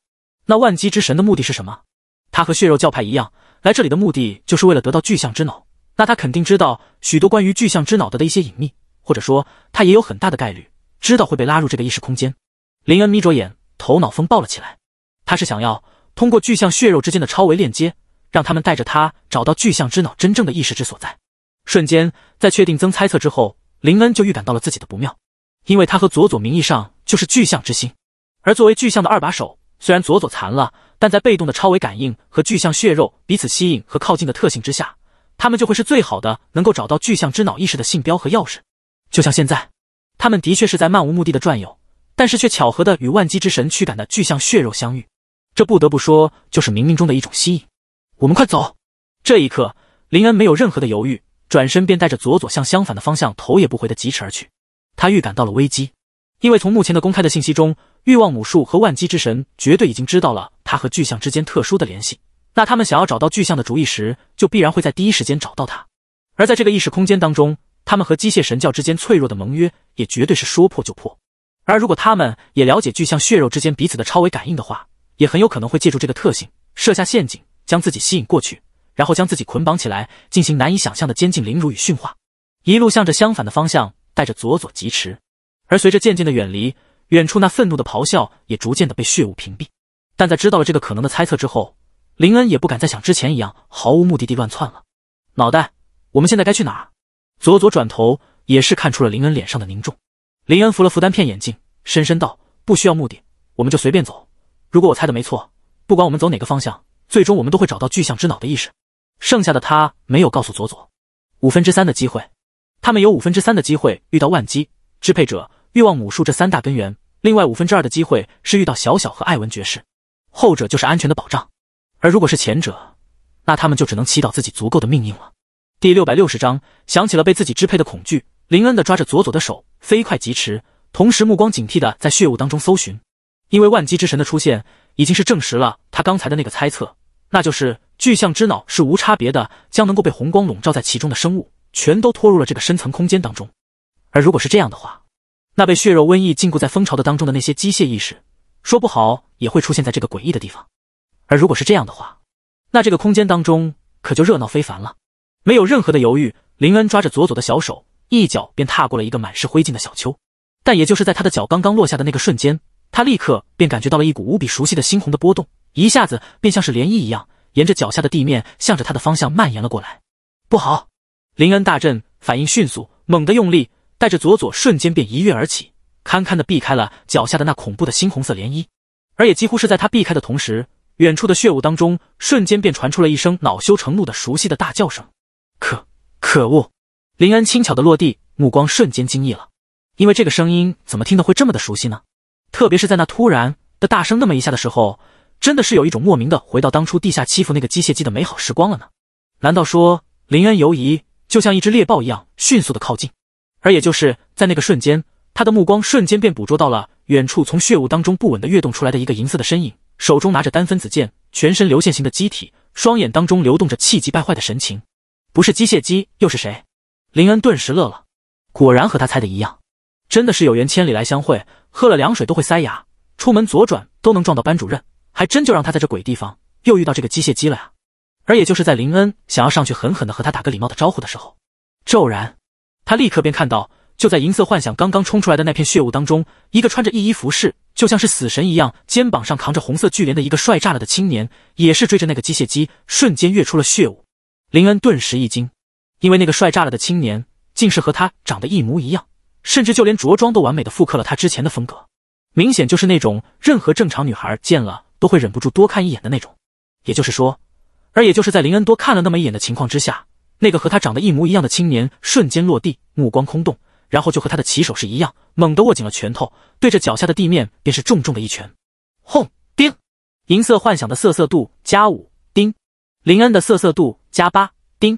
那万机之神的目的是什么？他和血肉教派一样，来这里的目的就是为了得到巨象之脑。那他肯定知道许多关于巨象之脑的的一些隐秘，或者说，他也有很大的概率知道会被拉入这个意识空间。林恩眯着眼，头脑风暴了起来。他是想要通过巨象血肉之间的超维链接，让他们带着他找到巨象之脑真正的意识之所在。瞬间，在确定曾猜测之后，林恩就预感到了自己的不妙，因为他和佐佐名义上就是巨象之心，而作为巨象的二把手，虽然佐佐残了，但在被动的超维感应和巨象血肉彼此吸引和靠近的特性之下，他们就会是最好的能够找到巨象之脑意识的信标和钥匙。就像现在，他们的确是在漫无目的的转悠，但是却巧合的与万机之神驱赶的巨象血肉相遇，这不得不说就是冥冥中的一种吸引。我们快走！这一刻，林恩没有任何的犹豫。转身便带着佐佐向相反的方向，头也不回的疾驰而去。他预感到了危机，因为从目前的公开的信息中，欲望母树和万机之神绝对已经知道了他和巨象之间特殊的联系。那他们想要找到巨象的主意时，就必然会在第一时间找到他。而在这个意识空间当中，他们和机械神教之间脆弱的盟约也绝对是说破就破。而如果他们也了解巨象血肉之间彼此的超维感应的话，也很有可能会借助这个特性设下陷阱，将自己吸引过去。然后将自己捆绑起来，进行难以想象的监禁、凌辱与驯化，一路向着相反的方向带着佐佐疾驰。而随着渐渐的远离，远处那愤怒的咆哮也逐渐的被血雾屏蔽。但在知道了这个可能的猜测之后，林恩也不敢再像之前一样毫无目的地乱窜了。脑袋，我们现在该去哪儿？佐佐转头也是看出了林恩脸上的凝重。林恩扶了扶单片眼镜，深深道：“不需要目的，我们就随便走。如果我猜的没错，不管我们走哪个方向，最终我们都会找到巨象之脑的意识。”剩下的他没有告诉佐佐，五分之三的机会，他们有五分之三的机会遇到万机支配者、欲望母树这三大根源，另外五分之二的机会是遇到小小和艾文爵士，后者就是安全的保障，而如果是前者，那他们就只能祈祷自己足够的命运了。第六百六十章，想起了被自己支配的恐惧，林恩的抓着佐佐的手飞快疾驰，同时目光警惕的在血雾当中搜寻，因为万机之神的出现，已经是证实了他刚才的那个猜测，那就是。巨象之脑是无差别的，将能够被红光笼罩在其中的生物全都拖入了这个深层空间当中。而如果是这样的话，那被血肉瘟疫禁锢在蜂巢的当中的那些机械意识，说不好也会出现在这个诡异的地方。而如果是这样的话，那这个空间当中可就热闹非凡了。没有任何的犹豫，林恩抓着左左的小手，一脚便踏过了一个满是灰烬的小丘。但也就是在他的脚刚刚落下的那个瞬间，他立刻便感觉到了一股无比熟悉的猩红的波动，一下子便像是涟漪一样。沿着脚下的地面，向着他的方向蔓延了过来。不好！林恩大震，反应迅速，猛地用力，带着佐佐瞬间便一跃而起，堪堪的避开了脚下的那恐怖的猩红色涟漪。而也几乎是在他避开的同时，远处的血雾当中，瞬间便传出了一声恼羞成怒的熟悉的大叫声。可可恶！林恩轻巧的落地，目光瞬间惊异了，因为这个声音怎么听得会这么的熟悉呢？特别是在那突然的大声那么一下的时候。真的是有一种莫名的回到当初地下欺负那个机械姬的美好时光了呢？难道说林恩犹疑，就像一只猎豹一样迅速的靠近？而也就是在那个瞬间，他的目光瞬间便捕捉到了远处从血雾当中不稳的跃动出来的一个银色的身影，手中拿着单分子剑，全身流线型的机体，双眼当中流动着气急败坏的神情。不是机械姬又是谁？林恩顿时乐了，果然和他猜的一样，真的是有缘千里来相会，喝了凉水都会塞牙，出门左转都能撞到班主任。还真就让他在这鬼地方又遇到这个机械姬了呀！而也就是在林恩想要上去狠狠的和他打个礼貌的招呼的时候，骤然，他立刻便看到，就在银色幻想刚刚冲出来的那片血雾当中，一个穿着异衣服饰，就像是死神一样，肩膀上扛着红色巨镰的一个帅炸了的青年，也是追着那个机械姬，瞬间跃出了血雾。林恩顿时一惊，因为那个帅炸了的青年，竟是和他长得一模一样，甚至就连着装都完美的复刻了他之前的风格，明显就是那种任何正常女孩见了。都会忍不住多看一眼的那种，也就是说，而也就是在林恩多看了那么一眼的情况之下，那个和他长得一模一样的青年瞬间落地，目光空洞，然后就和他的起手式一样，猛地握紧了拳头，对着脚下的地面便是重重的一拳，轰！叮！银色幻想的瑟瑟度加五，叮！林恩的瑟瑟度加八，叮！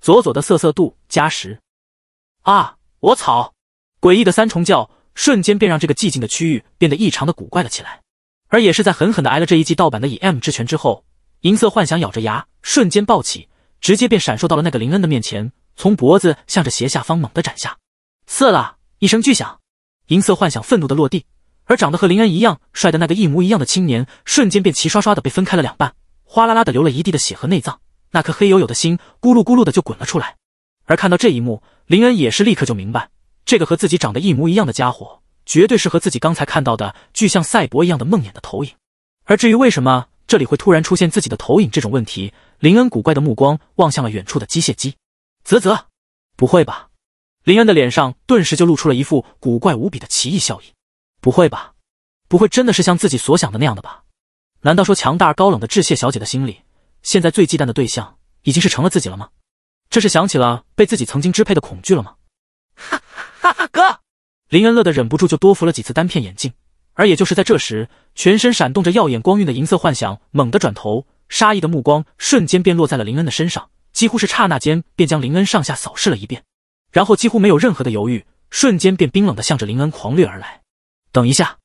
佐佐的瑟瑟度加十。啊！我操！诡异的三重叫，瞬间便让这个寂静的区域变得异常的古怪了起来。而也是在狠狠的挨了这一记盗版的以 M 之拳之后，银色幻想咬着牙，瞬间暴起，直接便闪烁到了那个林恩的面前，从脖子向着斜下方猛地斩下。刺啦一声巨响，银色幻想愤怒的落地，而长得和林恩一样帅的那个一模一样的青年，瞬间便齐刷刷的被分开了两半，哗啦啦的流了一地的血和内脏，那颗黑黝黝的心咕噜咕噜的就滚了出来。而看到这一幕，林恩也是立刻就明白，这个和自己长得一模一样的家伙。绝对是和自己刚才看到的巨像赛博一样的梦魇的投影。而至于为什么这里会突然出现自己的投影这种问题，林恩古怪的目光望向了远处的机械机。啧啧，不会吧？林恩的脸上顿时就露出了一副古怪无比的奇异笑意。不会吧？不会真的是像自己所想的那样的吧？难道说强大而高冷的致谢小姐的心里，现在最忌惮的对象已经是成了自己了吗？这是想起了被自己曾经支配的恐惧了吗？哈，哈哈，哥。林恩乐得忍不住，就多扶了几次单片眼镜。而也就是在这时，全身闪动着耀眼光晕的银色幻想猛地转头，杀意的目光瞬间便落在了林恩的身上，几乎是刹那间便将林恩上下扫视了一遍，然后几乎没有任何的犹豫，瞬间便冰冷的向着林恩狂掠而来。等一下！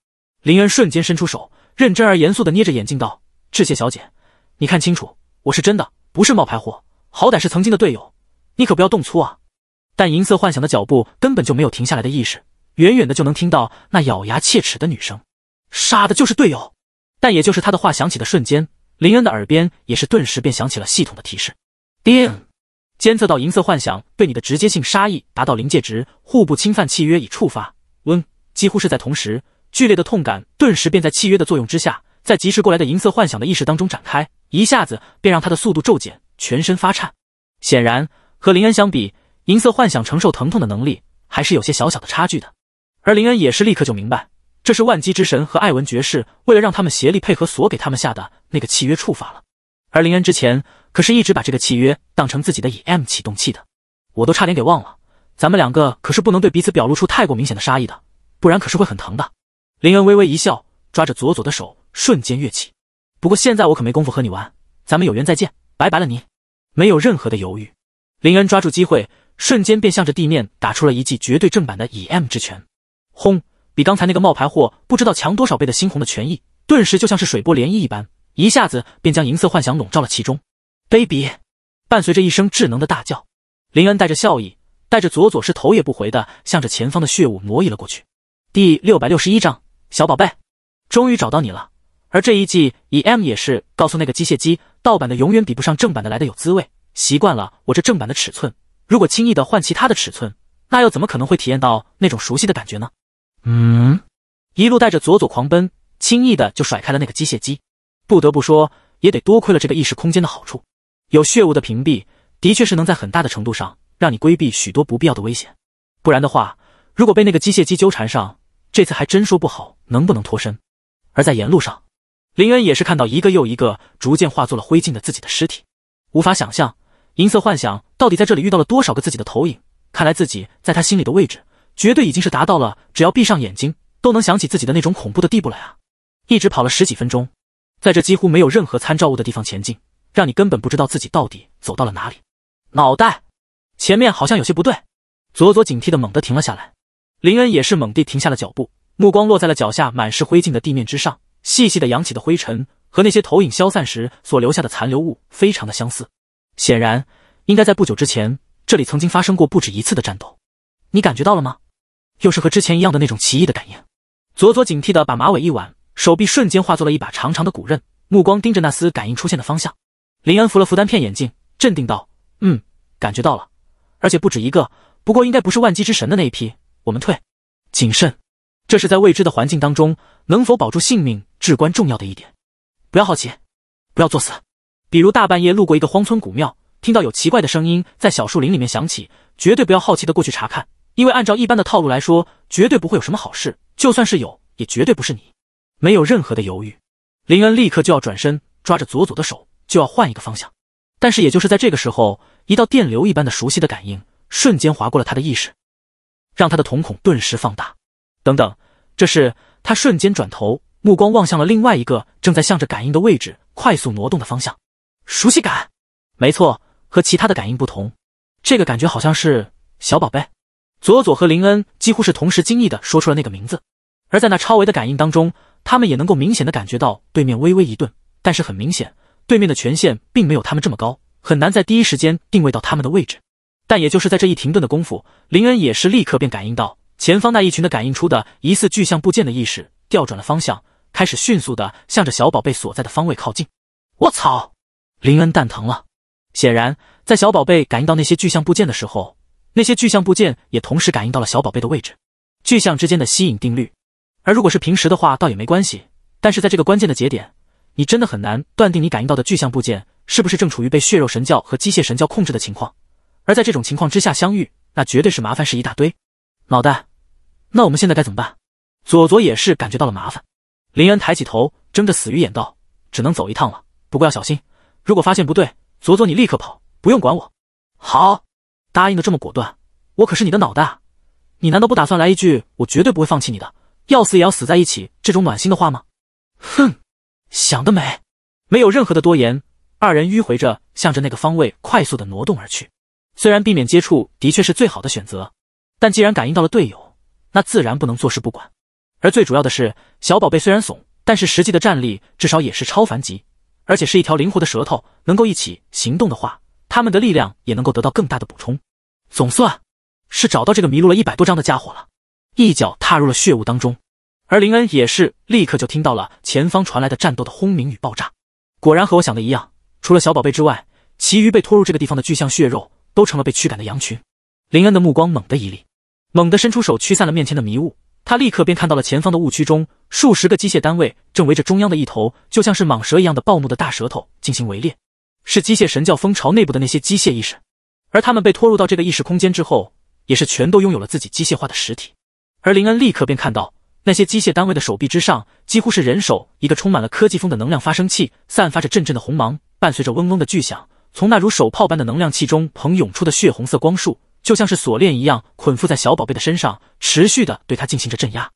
林恩瞬间伸出手，认真而严肃的捏着眼镜道：“致谢小姐，你看清楚，我是真的，不是冒牌货，好歹是曾经的队友，你可不要动粗啊！”但银色幻想的脚步根本就没有停下来的意识。远远的就能听到那咬牙切齿的女声，杀的就是队友。但也就是他的话响起的瞬间，林恩的耳边也是顿时便响起了系统的提示：叮，监测到银色幻想对你的直接性杀意达到临界值，互不侵犯契约已触发。温，几乎是在同时，剧烈的痛感顿时便在契约的作用之下，在及时过来的银色幻想的意识当中展开，一下子便让他的速度骤减，全身发颤。显然，和林恩相比，银色幻想承受疼痛的能力还是有些小小的差距的。而林恩也是立刻就明白，这是万机之神和艾文爵士为了让他们协力配合所给他们下的那个契约触发了。而林恩之前可是一直把这个契约当成自己的以 M 启动器的，我都差点给忘了。咱们两个可是不能对彼此表露出太过明显的杀意的，不然可是会很疼的。林恩微微一笑，抓着佐佐的手，瞬间跃起。不过现在我可没工夫和你玩，咱们有缘再见，拜拜了你。没有任何的犹豫，林恩抓住机会，瞬间便向着地面打出了一记绝对正版的以 M 之拳。轰！比刚才那个冒牌货不知道强多少倍的猩红的权益，顿时就像是水波涟漪一般，一下子便将银色幻想笼罩了其中。baby，伴随着一声智能的大叫，林恩带着笑意，带着左左是头也不回的向着前方的血雾挪移了过去。第六百六十一章，小宝贝，终于找到你了。而这一季以 M 也是告诉那个机械机，盗版的永远比不上正版的来的有滋味。习惯了我这正版的尺寸，如果轻易的换其他的尺寸，那又怎么可能会体验到那种熟悉的感觉呢？嗯，一路带着佐佐狂奔，轻易的就甩开了那个机械机。不得不说，也得多亏了这个意识空间的好处，有血雾的屏蔽，的确是能在很大的程度上让你规避许多不必要的危险。不然的话，如果被那个机械机纠缠上，这次还真说不好能不能脱身。而在沿路上，林恩也是看到一个又一个逐渐化作了灰烬的自己的尸体，无法想象银色幻想到底在这里遇到了多少个自己的投影。看来自己在他心里的位置。绝对已经是达到了，只要闭上眼睛都能想起自己的那种恐怖的地步了呀！一直跑了十几分钟，在这几乎没有任何参照物的地方前进，让你根本不知道自己到底走到了哪里。脑袋，前面好像有些不对。佐佐警惕的猛地停了下来，林恩也是猛地停下了脚步，目光落在了脚下满是灰烬的地面之上，细细的扬起的灰尘和那些投影消散时所留下的残留物非常的相似，显然应该在不久之前这里曾经发生过不止一次的战斗。你感觉到了吗？又是和之前一样的那种奇异的感应，佐佐警惕的把马尾一挽，手臂瞬间化作了一把长长的骨刃，目光盯着那丝感应出现的方向。林恩扶了扶单片眼镜，镇定道：“嗯，感觉到了，而且不止一个。不过应该不是万机之神的那一批。我们退，谨慎。这是在未知的环境当中，能否保住性命至关重要的一点。不要好奇，不要作死。比如大半夜路过一个荒村古庙，听到有奇怪的声音在小树林里面响起，绝对不要好奇的过去查看。”因为按照一般的套路来说，绝对不会有什么好事。就算是有，也绝对不是你。没有任何的犹豫，林恩立刻就要转身，抓着左左的手就要换一个方向。但是也就是在这个时候，一道电流一般的熟悉的感应瞬间划过了他的意识，让他的瞳孔顿时放大。等等，这是他瞬间转头，目光望向了另外一个正在向着感应的位置快速挪动的方向。熟悉感，没错，和其他的感应不同，这个感觉好像是小宝贝。佐佐和林恩几乎是同时惊异地说出了那个名字，而在那超维的感应当中，他们也能够明显的感觉到对面微微一顿，但是很明显，对面的权限并没有他们这么高，很难在第一时间定位到他们的位置。但也就是在这一停顿的功夫，林恩也是立刻便感应到前方那一群的感应出的疑似巨象部件的意识，调转了方向，开始迅速的向着小宝贝所在的方位靠近。我操！林恩蛋疼了。显然，在小宝贝感应到那些巨象部件的时候。那些具象部件也同时感应到了小宝贝的位置，具象之间的吸引定律。而如果是平时的话，倒也没关系。但是在这个关键的节点，你真的很难断定你感应到的具象部件是不是正处于被血肉神教和机械神教控制的情况。而在这种情况之下相遇，那绝对是麻烦事一大堆。脑袋，那我们现在该怎么办？佐佐也是感觉到了麻烦。林恩抬起头，睁着死鱼眼道：“只能走一趟了，不过要小心。如果发现不对，佐佐你立刻跑，不用管我。”好。答应的这么果断，我可是你的脑袋，你难道不打算来一句我绝对不会放弃你的，要死也要死在一起这种暖心的话吗？哼，想得美！没有任何的多言，二人迂回着向着那个方位快速的挪动而去。虽然避免接触的确是最好的选择，但既然感应到了队友，那自然不能坐视不管。而最主要的是，小宝贝虽然怂，但是实际的战力至少也是超凡级，而且是一条灵活的舌头，能够一起行动的话。他们的力量也能够得到更大的补充，总算是找到这个迷路了一百多张的家伙了。一脚踏入了血雾当中，而林恩也是立刻就听到了前方传来的战斗的轰鸣与爆炸。果然和我想的一样，除了小宝贝之外，其余被拖入这个地方的巨象血肉都成了被驱赶的羊群。林恩的目光猛地一立，猛地伸出手驱散了面前的迷雾，他立刻便看到了前方的雾区中，数十个机械单位正围着中央的一头就像是蟒蛇一样的暴怒的大舌头进行围猎。是机械神教蜂巢内部的那些机械意识，而他们被拖入到这个意识空间之后，也是全都拥有了自己机械化的实体。而林恩立刻便看到，那些机械单位的手臂之上，几乎是人手一个充满了科技风的能量发生器，散发着阵阵的红芒，伴随着嗡嗡的巨响，从那如手炮般的能量器中捧涌出的血红色光束，就像是锁链一样捆缚在小宝贝的身上，持续的对他进行着镇压。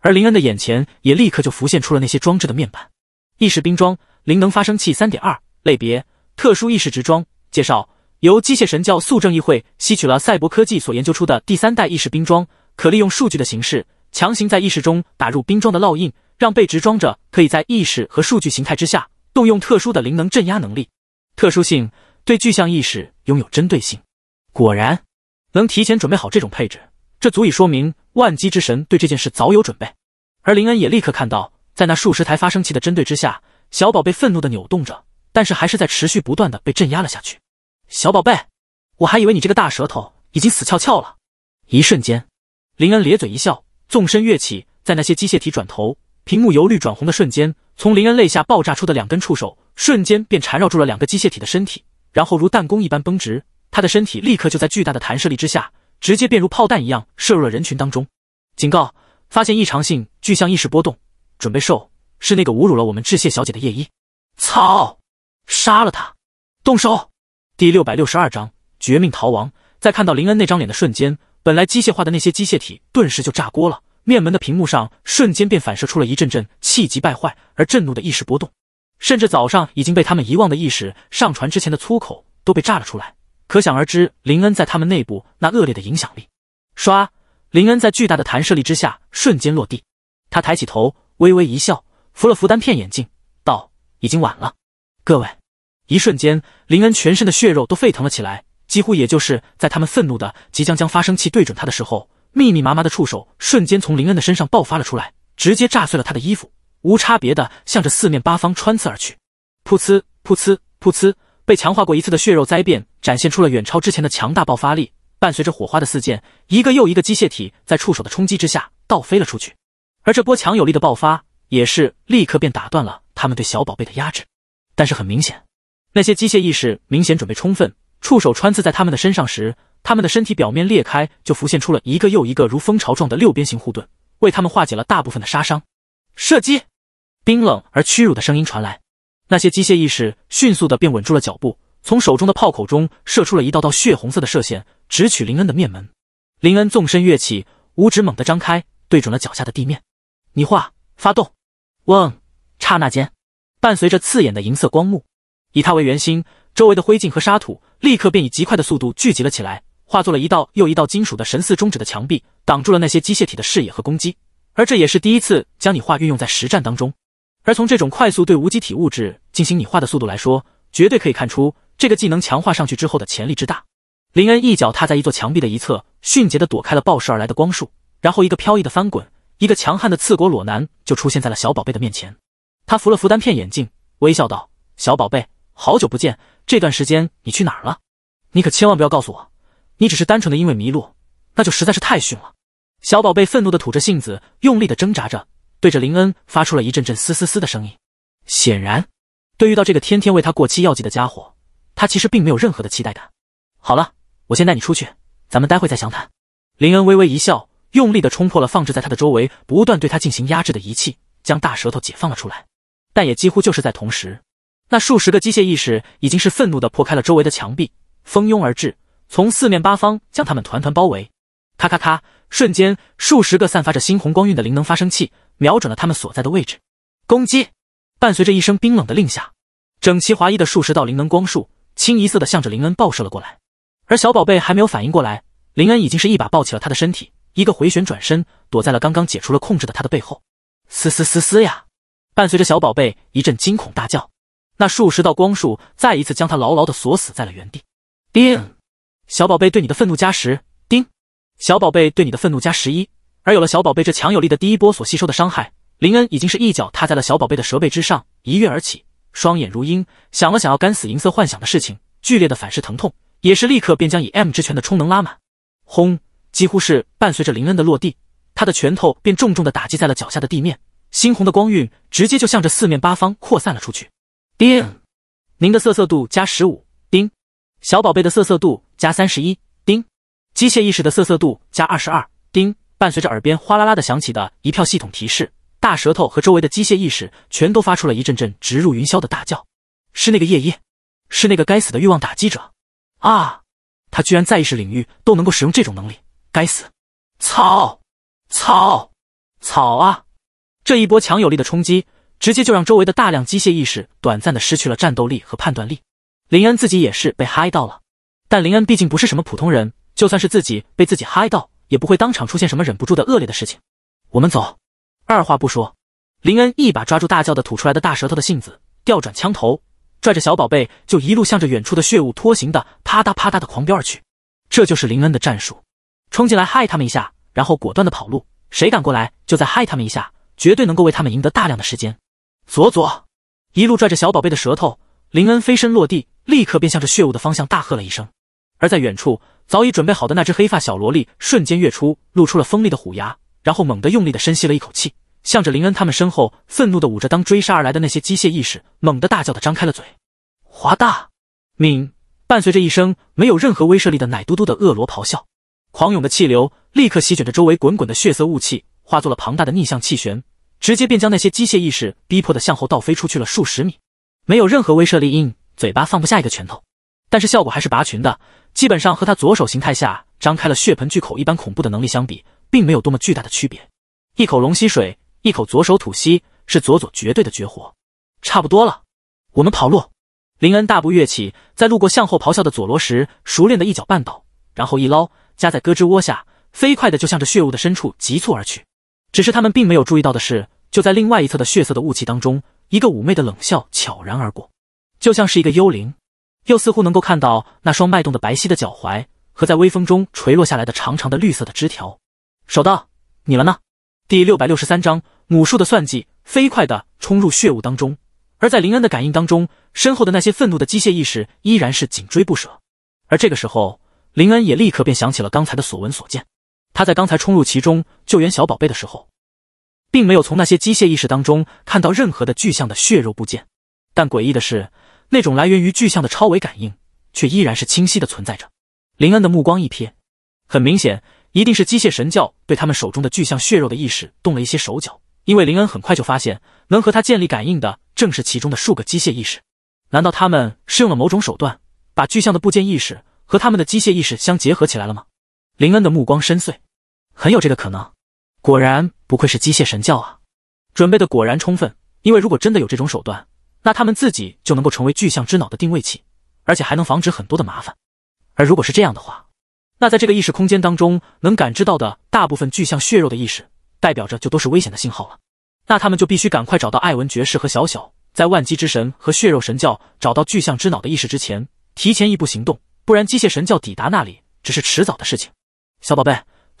而林恩的眼前也立刻就浮现出了那些装置的面板，意识冰装灵能发生器三点二类别。特殊意识植装介绍，由机械神教肃正议会吸取了赛博科技所研究出的第三代意识冰装，可利用数据的形式强行在意识中打入冰装的烙印，让被植装者可以在意识和数据形态之下动用特殊的灵能镇压能力。特殊性对具象意识拥有针对性。果然，能提前准备好这种配置，这足以说明万机之神对这件事早有准备。而林恩也立刻看到，在那数十台发生器的针对之下，小宝被愤怒的扭动着。但是还是在持续不断的被镇压了下去。小宝贝，我还以为你这个大舌头已经死翘翘了。一瞬间，林恩咧嘴一笑，纵身跃起。在那些机械体转头、屏幕由绿转红的瞬间，从林恩肋下爆炸出的两根触手瞬间便缠绕住了两个机械体的身体，然后如弹弓一般绷直，他的身体立刻就在巨大的弹射力之下，直接便如炮弹一样射入了人群当中。警告：发现异常性具象意识波动，准备受。是那个侮辱了我们致谢小姐的叶一。操！杀了他！动手。第六百六十二章绝命逃亡。在看到林恩那张脸的瞬间，本来机械化的那些机械体顿时就炸锅了，面门的屏幕上瞬间便反射出了一阵阵气急败坏而震怒的意识波动，甚至早上已经被他们遗忘的意识上传之前的粗口都被炸了出来。可想而知，林恩在他们内部那恶劣的影响力。唰，林恩在巨大的弹射力之下瞬间落地，他抬起头，微微一笑，扶了扶单片眼镜，道：“已经晚了。”各位，一瞬间，林恩全身的血肉都沸腾了起来。几乎也就是在他们愤怒的即将将发生器对准他的时候，密密麻麻的触手瞬间从林恩的身上爆发了出来，直接炸碎了他的衣服，无差别的向着四面八方穿刺而去。噗呲，噗呲，噗呲！被强化过一次的血肉灾变展现出了远超之前的强大爆发力，伴随着火花的四溅，一个又一个机械体在触手的冲击之下倒飞了出去。而这波强有力的爆发，也是立刻便打断了他们对小宝贝的压制。但是很明显，那些机械意识明显准备充分。触手穿刺在他们的身上时，他们的身体表面裂开，就浮现出了一个又一个如蜂巢状的六边形护盾，为他们化解了大部分的杀伤。射击！冰冷而屈辱的声音传来，那些机械意识迅速的便稳住了脚步，从手中的炮口中射出了一道道血红色的射线，直取林恩的面门。林恩纵身跃起，五指猛地张开，对准了脚下的地面。你画发动！嗡！刹那间。伴随着刺眼的银色光幕，以它为圆心，周围的灰烬和沙土立刻便以极快的速度聚集了起来，化作了一道又一道金属的、神似中指的墙壁，挡住了那些机械体的视野和攻击。而这也是第一次将拟化运用在实战当中。而从这种快速对无机体物质进行拟化的速度来说，绝对可以看出这个技能强化上去之后的潜力之大。林恩一脚踏在一座墙壁的一侧，迅捷地躲开了暴射而来的光束，然后一个飘逸的翻滚，一个强悍的刺果裸男就出现在了小宝贝的面前。他扶了扶单片眼镜，微笑道：“小宝贝，好久不见，这段时间你去哪儿了？你可千万不要告诉我，你只是单纯的因为迷路，那就实在是太逊了。”小宝贝愤怒的吐着性子，用力的挣扎着，对着林恩发出了一阵阵嘶嘶嘶的声音。显然，对遇到这个天天喂他过期药剂的家伙，他其实并没有任何的期待感。好了，我先带你出去，咱们待会再详谈。林恩微微一笑，用力的冲破了放置在他的周围、不断对他进行压制的仪器，将大舌头解放了出来。但也几乎就是在同时，那数十个机械意识已经是愤怒的破开了周围的墙壁，蜂拥而至，从四面八方将他们团团包围。咔咔咔！瞬间，数十个散发着猩红光晕的灵能发生器瞄准了他们所在的位置，攻击。伴随着一声冰冷的令下，整齐划一的数十道灵能光束，清一色的向着林恩爆射了过来。而小宝贝还没有反应过来，林恩已经是一把抱起了他的身体，一个回旋转身，躲在了刚刚解除了控制的他的背后。嘶嘶嘶嘶呀！伴随着小宝贝一阵惊恐大叫，那数十道光束再一次将他牢牢的锁死在了原地。叮，小宝贝对你的愤怒加十。叮，小宝贝对你的愤怒加十一。而有了小宝贝这强有力的第一波所吸收的伤害，林恩已经是一脚踏在了小宝贝的蛇背之上，一跃而起，双眼如鹰，想了想要干死银色幻想的事情，剧烈的反噬疼痛也是立刻便将以 M 之拳的充能拉满。轰！几乎是伴随着林恩的落地，他的拳头便重重的打击在了脚下的地面。猩红的光晕直接就向着四面八方扩散了出去。叮，您的涩涩度加十五。叮，小宝贝的涩涩度加三十一。叮，机械意识的涩涩度加二十二。叮，伴随着耳边哗啦啦的响起的一票系统提示，大舌头和周围的机械意识全都发出了一阵阵直入云霄的大叫。是那个夜夜，是那个该死的欲望打击者啊！他居然在意识领域都能够使用这种能力，该死！操！操！操啊！这一波强有力的冲击，直接就让周围的大量机械意识短暂的失去了战斗力和判断力。林恩自己也是被嗨到了，但林恩毕竟不是什么普通人，就算是自己被自己嗨到，也不会当场出现什么忍不住的恶劣的事情。我们走！二话不说，林恩一把抓住大叫的吐出来的大舌头的杏子，调转枪头，拽着小宝贝就一路向着远处的血雾拖行的啪嗒啪嗒的狂飙而去。这就是林恩的战术：冲进来嗨他们一下，然后果断的跑路。谁敢过来，就再嗨他们一下。绝对能够为他们赢得大量的时间。左左，一路拽着小宝贝的舌头，林恩飞身落地，立刻便向着血雾的方向大喝了一声。而在远处，早已准备好的那只黑发小萝莉瞬间跃出，露出了锋利的虎牙，然后猛地用力的深吸了一口气，向着林恩他们身后愤怒的捂着当追杀而来的那些机械意识，猛地大叫的张开了嘴。华大敏伴随着一声没有任何威慑力的奶嘟嘟的恶罗咆哮，狂涌的气流立刻席卷着周围滚滚的血色雾气，化作了庞大的逆向气旋。直接便将那些机械意识逼迫的向后倒飞出去了数十米，没有任何威慑力，因嘴巴放不下一个拳头，但是效果还是拔群的。基本上和他左手形态下张开了血盆巨口一般恐怖的能力相比，并没有多么巨大的区别。一口龙吸水，一口左手吐息，是佐佐绝对的绝活。差不多了，我们跑路。林恩大步跃起，在路过向后咆哮的佐罗时，熟练的一脚绊倒，然后一捞夹在胳肢窝下，飞快的就向着血雾的深处急促而去。只是他们并没有注意到的是，就在另外一侧的血色的雾气当中，一个妩媚的冷笑悄然而过，就像是一个幽灵，又似乎能够看到那双脉动的白皙的脚踝和在微风中垂落下来的长长的绿色的枝条。手道，你了呢？第六百六十三章母树的算计。飞快的冲入血雾当中，而在林恩的感应当中，身后的那些愤怒的机械意识依然是紧追不舍。而这个时候，林恩也立刻便想起了刚才的所闻所见。他在刚才冲入其中救援小宝贝的时候，并没有从那些机械意识当中看到任何的具象的血肉部件，但诡异的是，那种来源于具象的超维感应却依然是清晰的存在着。林恩的目光一瞥，很明显，一定是机械神教对他们手中的具象血肉的意识动了一些手脚，因为林恩很快就发现，能和他建立感应的正是其中的数个机械意识。难道他们是用了某种手段，把具象的部件意识和他们的机械意识相结合起来了吗？林恩的目光深邃。很有这个可能，果然不愧是机械神教啊，准备的果然充分。因为如果真的有这种手段，那他们自己就能够成为巨象之脑的定位器，而且还能防止很多的麻烦。而如果是这样的话，那在这个意识空间当中能感知到的大部分巨象血肉的意识，代表着就都是危险的信号了。那他们就必须赶快找到艾文爵士和小小，在万机之神和血肉神教找到巨象之脑的意识之前，提前一步行动，不然机械神教抵达那里只是迟早的事情。小宝贝。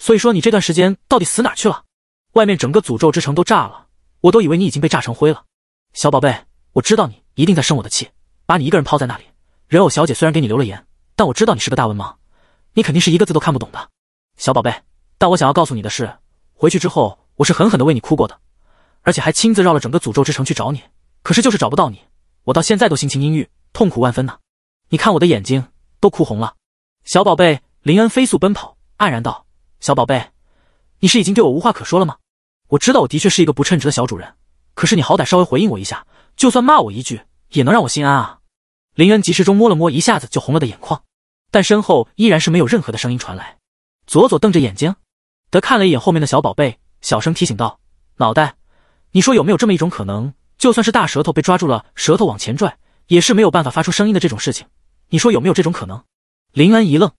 所以说，你这段时间到底死哪去了？外面整个诅咒之城都炸了，我都以为你已经被炸成灰了。小宝贝，我知道你一定在生我的气，把你一个人抛在那里。人偶小姐虽然给你留了言，但我知道你是个大文盲，你肯定是一个字都看不懂的。小宝贝，但我想要告诉你的是，回去之后我是狠狠的为你哭过的，而且还亲自绕了整个诅咒之城去找你，可是就是找不到你，我到现在都心情阴郁，痛苦万分呢。你看我的眼睛都哭红了。小宝贝，林恩飞速奔跑，黯然道。小宝贝，你是已经对我无话可说了吗？我知道我的确是一个不称职的小主人，可是你好歹稍微回应我一下，就算骂我一句，也能让我心安啊。林恩及时中摸了摸一下子就红了的眼眶，但身后依然是没有任何的声音传来。左左瞪着眼睛，得看了一眼后面的小宝贝，小声提醒道：“脑袋，你说有没有这么一种可能，就算是大舌头被抓住了，舌头往前拽也是没有办法发出声音的这种事情，你说有没有这种可能？”林恩一愣，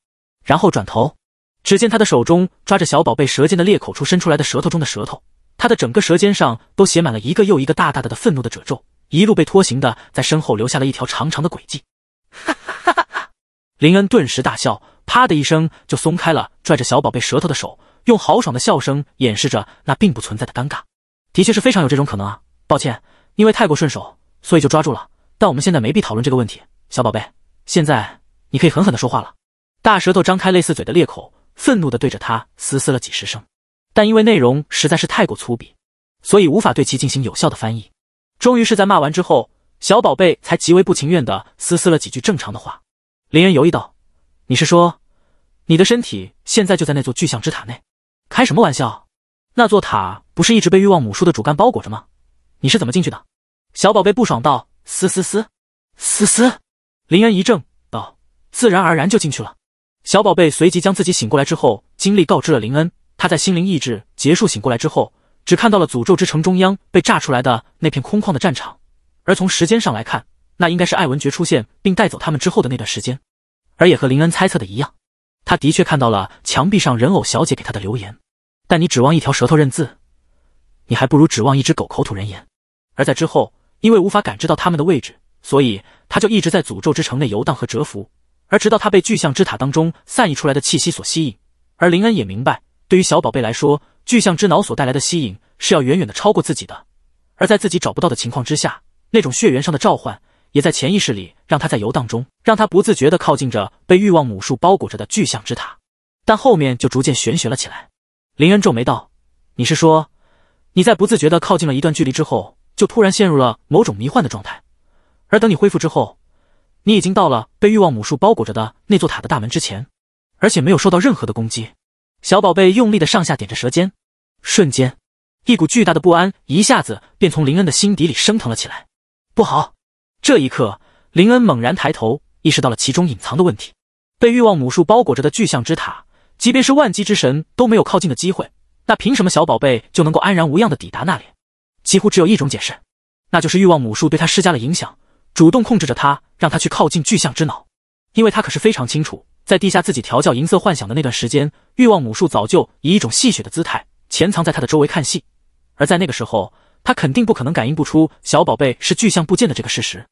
然后转头。只见他的手中抓着小宝贝舌尖的裂口处伸出来的舌头中的舌头，他的整个舌尖上都写满了一个又一个大大的的愤怒的褶皱，一路被拖行的在身后留下了一条长长的轨迹。哈，林恩顿时大笑，啪的一声就松开了拽着小宝贝舌头的手，用豪爽的笑声掩饰着那并不存在的尴尬。的确是非常有这种可能啊，抱歉，因为太过顺手，所以就抓住了。但我们现在没必讨论这个问题，小宝贝，现在你可以狠狠的说话了。大舌头张开类似嘴的裂口。愤怒地对着他嘶嘶了几十声，但因为内容实在是太过粗鄙，所以无法对其进行有效的翻译。终于是在骂完之后，小宝贝才极为不情愿地嘶嘶了几句正常的话。林渊犹豫道：“你是说，你的身体现在就在那座巨象之塔内？开什么玩笑？那座塔不是一直被欲望母树的主干包裹着吗？你是怎么进去的？”小宝贝不爽道：“嘶嘶嘶嘶嘶。”林渊一怔道：“自然而然就进去了。”小宝贝随即将自己醒过来之后经历告知了林恩。他在心灵意志结束醒过来之后，只看到了诅咒之城中央被炸出来的那片空旷的战场，而从时间上来看，那应该是艾文爵出现并带走他们之后的那段时间。而也和林恩猜测的一样，他的确看到了墙壁上人偶小姐给他的留言。但你指望一条舌头认字，你还不如指望一只狗口吐人言。而在之后，因为无法感知到他们的位置，所以他就一直在诅咒之城内游荡和蛰伏。而直到他被巨象之塔当中散溢出来的气息所吸引，而林恩也明白，对于小宝贝来说，巨象之脑所带来的吸引是要远远的超过自己的。而在自己找不到的情况之下，那种血缘上的召唤也在潜意识里让他在游荡中，让他不自觉的靠近着被欲望母树包裹着的巨象之塔。但后面就逐渐玄学了起来。林恩皱眉道：“你是说，你在不自觉的靠近了一段距离之后，就突然陷入了某种迷幻的状态，而等你恢复之后？”你已经到了被欲望母树包裹着的那座塔的大门之前，而且没有受到任何的攻击。小宝贝用力的上下点着舌尖，瞬间，一股巨大的不安一下子便从林恩的心底里升腾了起来。不好！这一刻，林恩猛然抬头，意识到了其中隐藏的问题。被欲望母树包裹着的巨象之塔，即便是万机之神都没有靠近的机会，那凭什么小宝贝就能够安然无恙的抵达那里？几乎只有一种解释，那就是欲望母树对他施加了影响。主动控制着他，让他去靠近巨象之脑，因为他可是非常清楚，在地下自己调教银色幻想的那段时间，欲望母树早就以一种戏谑的姿态潜藏在他的周围看戏，而在那个时候，他肯定不可能感应不出小宝贝是巨象部件的这个事实。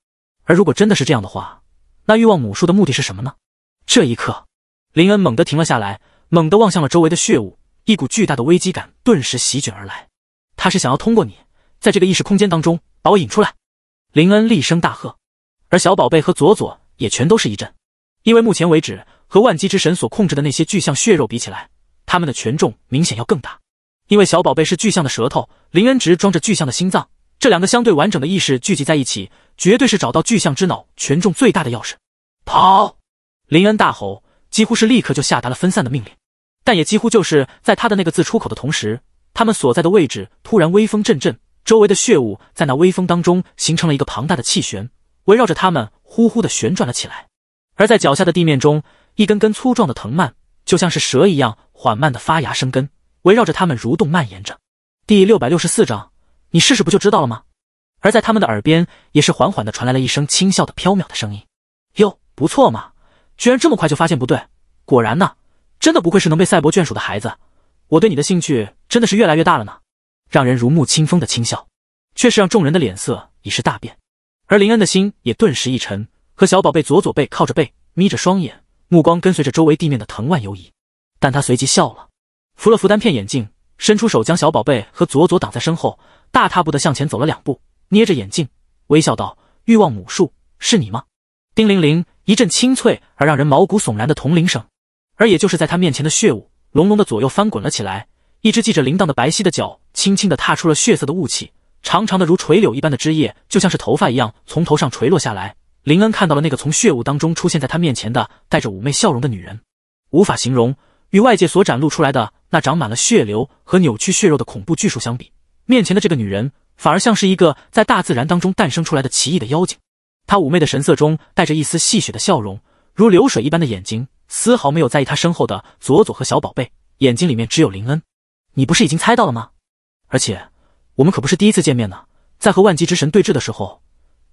而如果真的是这样的话，那欲望母树的目的是什么呢？这一刻，林恩猛地停了下来，猛地望向了周围的血雾，一股巨大的危机感顿时席卷而来。他是想要通过你，在这个意识空间当中把我引出来。林恩厉声大喝，而小宝贝和佐佐也全都是一震，因为目前为止和万机之神所控制的那些巨象血肉比起来，他们的权重明显要更大。因为小宝贝是巨象的舌头，林恩直装着巨象的心脏，这两个相对完整的意识聚集在一起，绝对是找到巨象之脑权重最大的钥匙。跑！林恩大吼，几乎是立刻就下达了分散的命令，但也几乎就是在他的那个字出口的同时，他们所在的位置突然微风阵阵。周围的血雾在那微风当中形成了一个庞大的气旋，围绕着他们呼呼的旋转了起来。而在脚下的地面中，一根根粗壮的藤蔓就像是蛇一样缓慢的发芽生根，围绕着他们蠕动蔓延着。第六百六十四章，你试试不就知道了吗？而在他们的耳边，也是缓缓的传来了一声轻笑的飘渺的声音：“哟，不错嘛，居然这么快就发现不对，果然呢，真的不愧是能被赛博眷属的孩子，我对你的兴趣真的是越来越大了呢。”让人如沐清风的轻笑，却是让众人的脸色已是大变，而林恩的心也顿时一沉。和小宝贝左左背靠着背，眯着双眼，目光跟随着周围地面的藤蔓游移。但他随即笑了，扶了扶单片眼镜，伸出手将小宝贝和左左挡在身后，大踏步的向前走了两步，捏着眼镜，微笑道：“欲望母树，是你吗？”叮铃铃，一阵清脆而让人毛骨悚然的铜铃声。而也就是在他面前的血雾，隆隆的左右翻滚了起来，一只系着铃铛的白皙的脚。轻轻地踏出了血色的雾气，长长的如垂柳一般的枝叶，就像是头发一样从头上垂落下来。林恩看到了那个从血雾当中出现在他面前的，带着妩媚笑容的女人。无法形容，与外界所展露出来的那长满了血流和扭曲血肉的恐怖巨树相比，面前的这个女人反而像是一个在大自然当中诞生出来的奇异的妖精。她妩媚的神色中带着一丝戏谑的笑容，如流水一般的眼睛，丝毫没有在意她身后的佐佐和小宝贝，眼睛里面只有林恩。你不是已经猜到了吗？而且，我们可不是第一次见面呢。在和万机之神对峙的时候，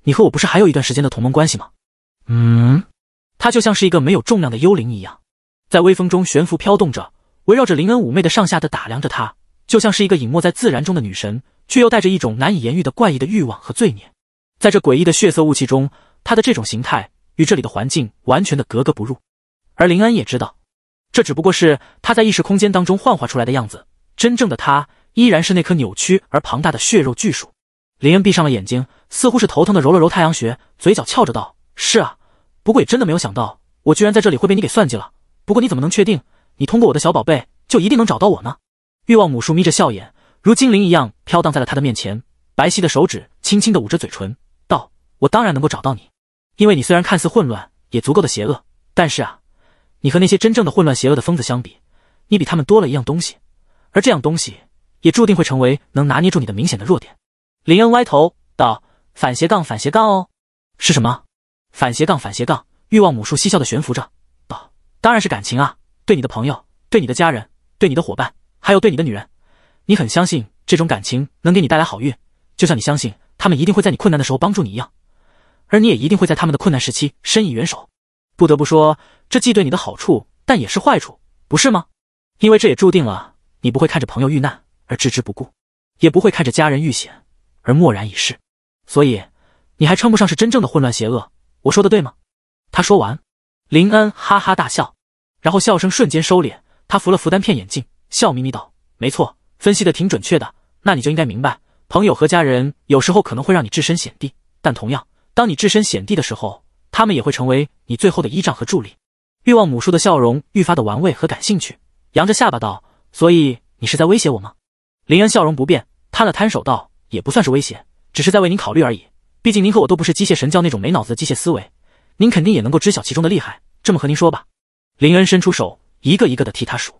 你和我不是还有一段时间的同盟关系吗？嗯，他就像是一个没有重量的幽灵一样，在微风中悬浮飘动着，围绕着林恩妩媚的上下的打量着。他就像是一个隐没在自然中的女神，却又带着一种难以言喻的怪异的欲望和罪孽。在这诡异的血色雾气中，他的这种形态与这里的环境完全的格格不入。而林恩也知道，这只不过是他在意识空间当中幻化出来的样子，真正的他。依然是那棵扭曲而庞大的血肉巨树。林恩闭上了眼睛，似乎是头疼的揉了揉太阳穴，嘴角翘着道：“是啊，不过也真的没有想到，我居然在这里会被你给算计了。不过你怎么能确定，你通过我的小宝贝就一定能找到我呢？”欲望母树眯着笑眼，如精灵一样飘荡在了他的面前，白皙的手指轻轻的捂着嘴唇道：“我当然能够找到你，因为你虽然看似混乱，也足够的邪恶，但是啊，你和那些真正的混乱邪恶的疯子相比，你比他们多了一样东西，而这样东西。”也注定会成为能拿捏住你的明显的弱点。林恩歪头道：“反斜杠反斜杠哦，是什么？反斜杠反斜杠。”欲望母树嬉笑的悬浮着道：“当然是感情啊，对你的朋友，对你的家人，对你的伙伴，还有对你的女人，你很相信这种感情能给你带来好运，就像你相信他们一定会在你困难的时候帮助你一样，而你也一定会在他们的困难时期伸以援手。不得不说，这既对你的好处，但也是坏处，不是吗？因为这也注定了你不会看着朋友遇难。”而置之不顾，也不会看着家人遇险而漠然以视，所以你还称不上是真正的混乱邪恶。我说的对吗？他说完，林恩哈哈大笑，然后笑声瞬间收敛。他扶了扶单片眼镜，笑眯眯道：“没错，分析的挺准确的。那你就应该明白，朋友和家人有时候可能会让你置身险地，但同样，当你置身险地的时候，他们也会成为你最后的依仗和助力。”欲望母树的笑容愈发的玩味和感兴趣，扬着下巴道：“所以你是在威胁我吗？”林恩笑容不变，摊了摊手道：“也不算是威胁，只是在为您考虑而已。毕竟您和我都不是机械神教那种没脑子的机械思维，您肯定也能够知晓其中的厉害。这么和您说吧。”林恩伸出手，一个一个的替他数：“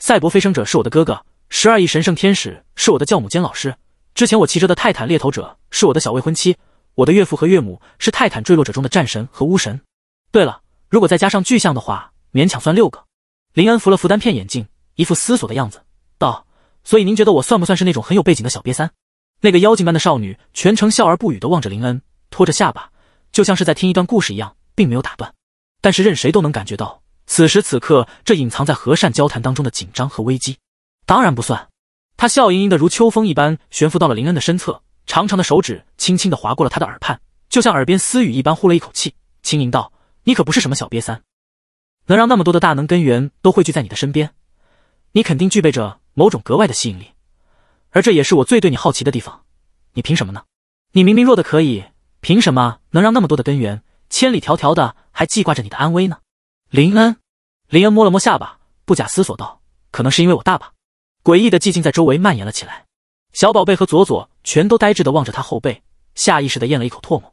赛博飞升者是我的哥哥，十二亿神圣天使是我的教母兼老师。之前我骑着的泰坦猎头者是我的小未婚妻。我的岳父和岳母是泰坦坠落者中的战神和巫神。对了，如果再加上巨象的话，勉强算六个。”林恩扶了扶单片眼镜，一副思索的样子，道。所以您觉得我算不算是那种很有背景的小瘪三？那个妖精般的少女全程笑而不语的望着林恩，托着下巴，就像是在听一段故事一样，并没有打断。但是任谁都能感觉到，此时此刻这隐藏在和善交谈当中的紧张和危机。当然不算。她笑盈盈的，如秋风一般悬浮到了林恩的身侧，长长的手指轻轻的划过了他的耳畔，就像耳边私语一般，呼了一口气，轻吟道：“你可不是什么小瘪三，能让那么多的大能根源都汇聚在你的身边，你肯定具备着。”某种格外的吸引力，而这也是我最对你好奇的地方。你凭什么呢？你明明弱的可以，凭什么能让那么多的根源千里迢迢的还记挂着你的安危呢？林恩，林恩摸了摸下巴，不假思索道：“可能是因为我大吧。”诡异的寂静在周围蔓延了起来。小宝贝和佐佐全都呆滞的望着他后背，下意识的咽了一口唾沫，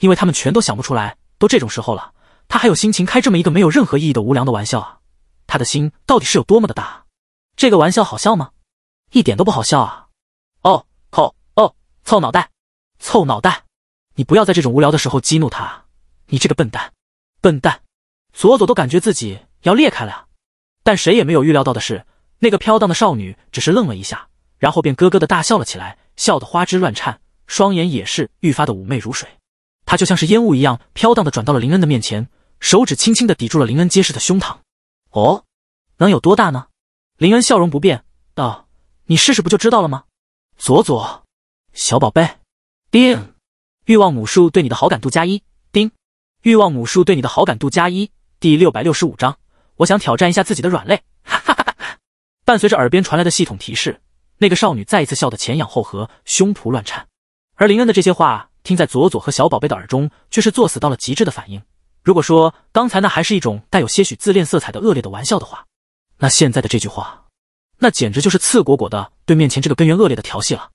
因为他们全都想不出来，都这种时候了，他还有心情开这么一个没有任何意义的无良的玩笑啊？他的心到底是有多么的大？这个玩笑好笑吗？一点都不好笑啊！哦，扣哦，凑脑袋，凑脑袋！你不要在这种无聊的时候激怒他，你这个笨蛋，笨蛋！佐佐都感觉自己要裂开了呀！但谁也没有预料到的是，那个飘荡的少女只是愣了一下，然后便咯咯的大笑了起来，笑得花枝乱颤，双眼也是愈发的妩媚如水。她就像是烟雾一样飘荡的转到了林恩的面前，手指轻轻的抵住了林恩结实的胸膛。哦，能有多大呢？林恩笑容不变，道：“你试试不就知道了吗？”左左，小宝贝，丁，欲望母树对你的好感度加一。丁，欲望母树对你的好感度加一。第六百六十五章，我想挑战一下自己的软肋。哈哈哈哈！伴随着耳边传来的系统提示，那个少女再一次笑得前仰后合，胸脯乱颤。而林恩的这些话听在左左和小宝贝的耳中，却是作死到了极致的反应。如果说刚才那还是一种带有些许自恋色彩的恶劣的玩笑的话，那现在的这句话，那简直就是刺果果的对面前这个根源恶劣的调戏了。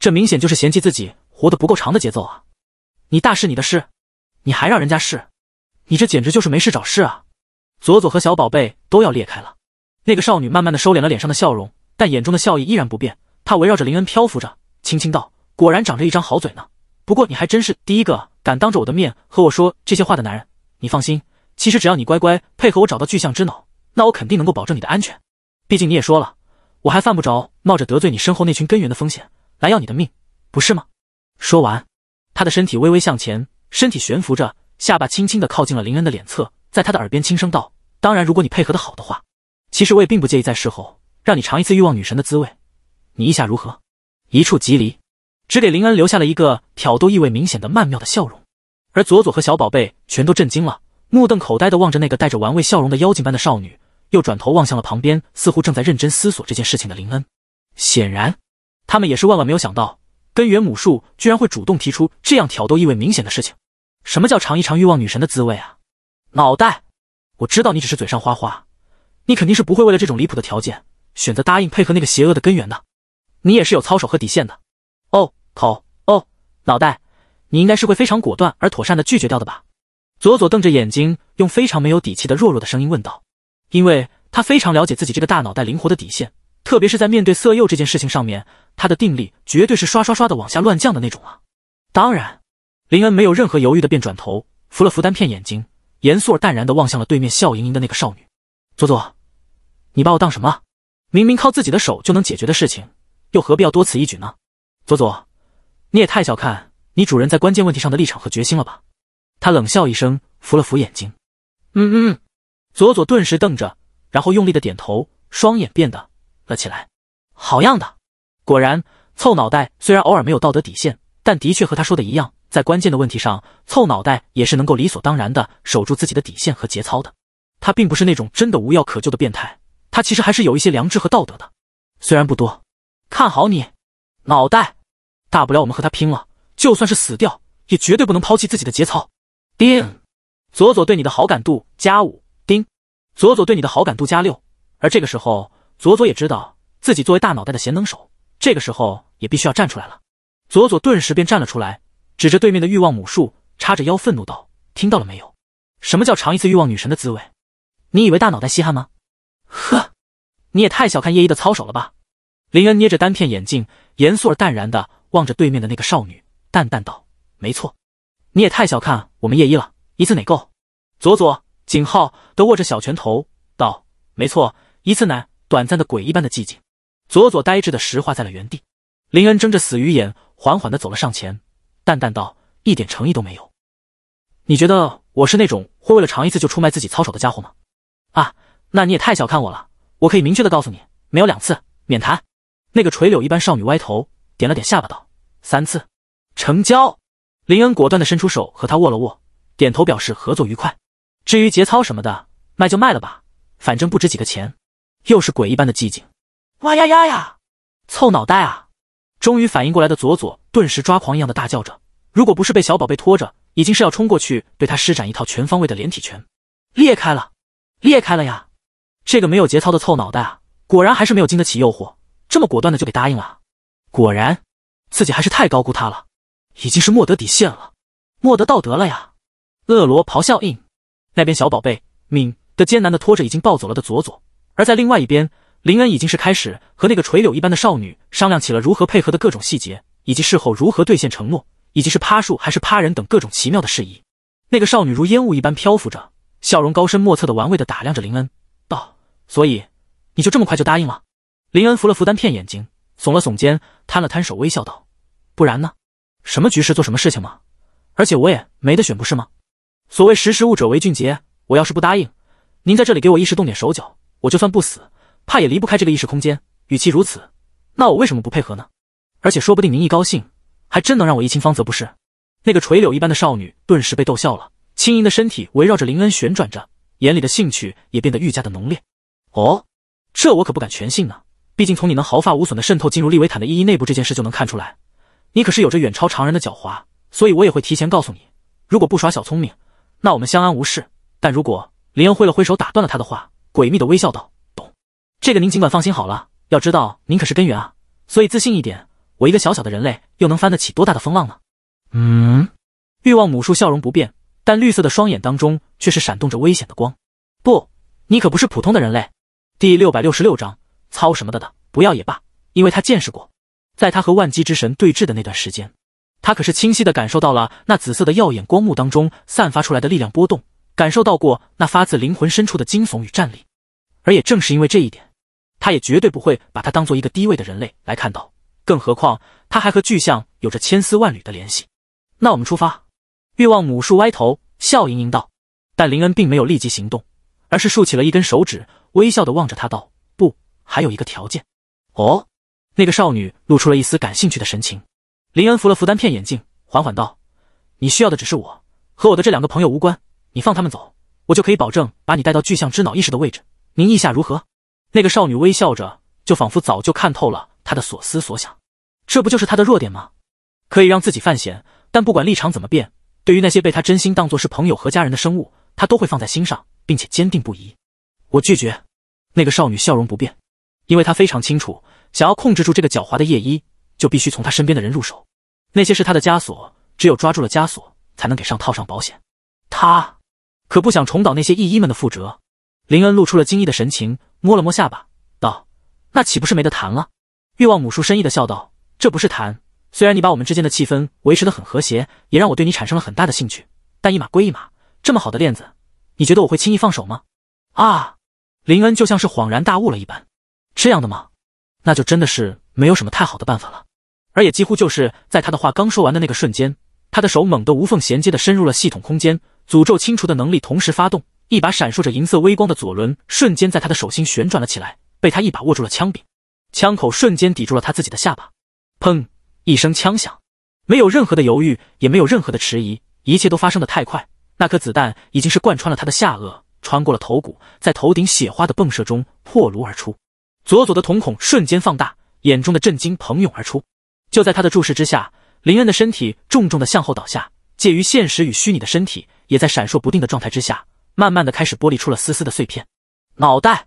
这明显就是嫌弃自己活得不够长的节奏啊！你大事你的事，你还让人家试？你这简直就是没事找事啊！左左和小宝贝都要裂开了。那个少女慢慢的收敛了脸上的笑容，但眼中的笑意依然不变。她围绕着林恩漂浮着，轻轻道：“果然长着一张好嘴呢。不过你还真是第一个敢当着我的面和我说这些话的男人。你放心，其实只要你乖乖配合我找到巨象之脑。”那我肯定能够保证你的安全，毕竟你也说了，我还犯不着冒着得罪你身后那群根源的风险来要你的命，不是吗？说完，他的身体微微向前，身体悬浮着，下巴轻轻的靠近了林恩的脸侧，在他的耳边轻声道：“当然，如果你配合的好的话，其实我也并不介意在事后让你尝一次欲望女神的滋味，你意下如何？”一触即离，只给林恩留下了一个挑逗意味明显的曼妙的笑容，而佐佐和小宝贝全都震惊了。目瞪口呆的望着那个带着玩味笑容的妖精般的少女，又转头望向了旁边似乎正在认真思索这件事情的林恩。显然，他们也是万万没有想到，根源母树居然会主动提出这样挑逗意味明显的事情。什么叫尝一尝欲望女神的滋味啊？脑袋，我知道你只是嘴上花花，你肯定是不会为了这种离谱的条件选择答应配合那个邪恶的根源的。你也是有操守和底线的。哦，口哦，脑袋，你应该是会非常果断而妥善的拒绝掉的吧？佐佐瞪着眼睛，用非常没有底气的弱弱的声音问道：“因为他非常了解自己这个大脑袋灵活的底线，特别是在面对色诱这件事情上面，他的定力绝对是刷刷刷的往下乱降的那种啊！”当然，林恩没有任何犹豫的便转头扶了扶单片眼睛，严肃而淡然的望向了对面笑盈盈的那个少女。佐佐，你把我当什么？明明靠自己的手就能解决的事情，又何必要多此一举呢？佐佐，你也太小看你主人在关键问题上的立场和决心了吧？他冷笑一声，扶了扶眼睛，“嗯嗯。”佐佐顿时瞪着，然后用力的点头，双眼变得了起来。好样的！果然，臭脑袋虽然偶尔没有道德底线，但的确和他说的一样，在关键的问题上，臭脑袋也是能够理所当然的守住自己的底线和节操的。他并不是那种真的无药可救的变态，他其实还是有一些良知和道德的，虽然不多。看好你，脑袋！大不了我们和他拼了，就算是死掉，也绝对不能抛弃自己的节操。丁，佐佐对你的好感度加五。丁，佐佐对你的好感度加六。而这个时候，佐佐也知道自己作为大脑袋的贤能手，这个时候也必须要站出来了。佐佐顿时便站了出来，指着对面的欲望母树，叉着腰愤怒道：“听到了没有？什么叫尝一次欲望女神的滋味？你以为大脑袋稀罕吗？”呵，你也太小看叶一的操守了吧？林恩捏着单片眼镜，严肃而淡然的望着对面的那个少女，淡淡道：“没错。”你也太小看我们叶一了，一次哪够？佐佐、景浩都握着小拳头道：“没错，一次乃短暂的鬼一般的寂静，佐佐呆滞的石化在了原地。林恩睁着死鱼眼，缓缓的走了上前，淡淡道：“一点诚意都没有。你觉得我是那种会为了尝一次就出卖自己操守的家伙吗？”啊，那你也太小看我了。我可以明确的告诉你，没有两次，免谈。那个垂柳一般少女歪头，点了点下巴道：“三次，成交。”林恩果断地伸出手和他握了握，点头表示合作愉快。至于节操什么的，卖就卖了吧，反正不值几个钱。又是鬼一般的寂静。哇呀呀呀！凑脑袋啊！终于反应过来的佐佐顿时抓狂一样的大叫着，如果不是被小宝贝拖着，已经是要冲过去对他施展一套全方位的连体拳。裂开了！裂开了呀！这个没有节操的臭脑袋啊，果然还是没有经得起诱惑，这么果断的就给答应了。果然，自己还是太高估他了。已经是莫得底线了，莫得道德了呀！恶罗咆哮应。那边小宝贝敏的艰难的拖着已经暴走了的佐佐，而在另外一边，林恩已经是开始和那个垂柳一般的少女商量起了如何配合的各种细节，以及事后如何兑现承诺，以及是趴树还是趴人等各种奇妙的事宜。那个少女如烟雾一般漂浮着，笑容高深莫测的玩味的打量着林恩，道：“所以你就这么快就答应了？”林恩扶了扶单片眼睛，耸了耸肩，摊了摊手，微笑道：“不然呢？”什么局势做什么事情吗？而且我也没得选，不是吗？所谓识时务者为俊杰，我要是不答应，您在这里给我意识动点手脚，我就算不死，怕也离不开这个意识空间。与其如此，那我为什么不配合呢？而且说不定您一高兴，还真能让我一清方泽不是？那个垂柳一般的少女顿时被逗笑了，轻盈的身体围绕着林恩旋转着，眼里的兴趣也变得愈加的浓烈。哦，这我可不敢全信呢，毕竟从你能毫发无损的渗透进入利维坦的衣衣内部这件事就能看出来。你可是有着远超常人的狡猾，所以我也会提前告诉你，如果不耍小聪明，那我们相安无事。但如果林恩挥了挥手打断了他的话，诡秘的微笑道：“懂，这个您尽管放心好了。要知道您可是根源啊，所以自信一点。我一个小小的人类，又能翻得起多大的风浪呢？”嗯，欲望母树笑容不变，但绿色的双眼当中却是闪动着危险的光。不，你可不是普通的人类。第六百六十六章，操什么的的，不要也罢，因为他见识过。在他和万机之神对峙的那段时间，他可是清晰的感受到了那紫色的耀眼光幕当中散发出来的力量波动，感受到过那发自灵魂深处的惊悚与战力。而也正是因为这一点，他也绝对不会把他当做一个低位的人类来看到，更何况他还和巨象有着千丝万缕的联系。那我们出发。欲望母树歪头笑盈盈道，但林恩并没有立即行动，而是竖起了一根手指，微笑的望着他道：“不，还有一个条件。”哦。那个少女露出了一丝感兴趣的神情，林恩扶了扶单片眼镜，缓缓道：“你需要的只是我，和我的这两个朋友无关。你放他们走，我就可以保证把你带到巨象之脑意识的位置。您意下如何？”那个少女微笑着，就仿佛早就看透了他的所思所想。这不就是他的弱点吗？可以让自己犯险，但不管立场怎么变，对于那些被他真心当做是朋友和家人的生物，他都会放在心上，并且坚定不移。我拒绝。那个少女笑容不变，因为她非常清楚。想要控制住这个狡猾的叶一，就必须从他身边的人入手。那些是他的枷锁，只有抓住了枷锁，才能给上套上保险。他可不想重蹈那些叶一们的覆辙。林恩露出了惊异的神情，摸了摸下巴，道：“那岂不是没得谈了？”欲望母树深意的笑道：“这不是谈。虽然你把我们之间的气氛维持得很和谐，也让我对你产生了很大的兴趣，但一码归一码，这么好的链子，你觉得我会轻易放手吗？”啊！林恩就像是恍然大悟了一般：“这样的吗？”那就真的是没有什么太好的办法了，而也几乎就是在他的话刚说完的那个瞬间，他的手猛地无缝衔接的伸入了系统空间，诅咒清除的能力同时发动，一把闪烁着银色微光的左轮瞬间在他的手心旋转了起来，被他一把握住了枪柄，枪口瞬间抵住了他自己的下巴，砰一声枪响，没有任何的犹豫，也没有任何的迟疑，一切都发生的太快，那颗子弹已经是贯穿了他的下颚，穿过了头骨，在头顶血花的迸射中破炉而出。佐佐的瞳孔瞬间放大，眼中的震惊澎涌而出。就在他的注视之下，林恩的身体重重的向后倒下，介于现实与虚拟的身体也在闪烁不定的状态之下，慢慢的开始剥离出了丝丝的碎片。脑袋！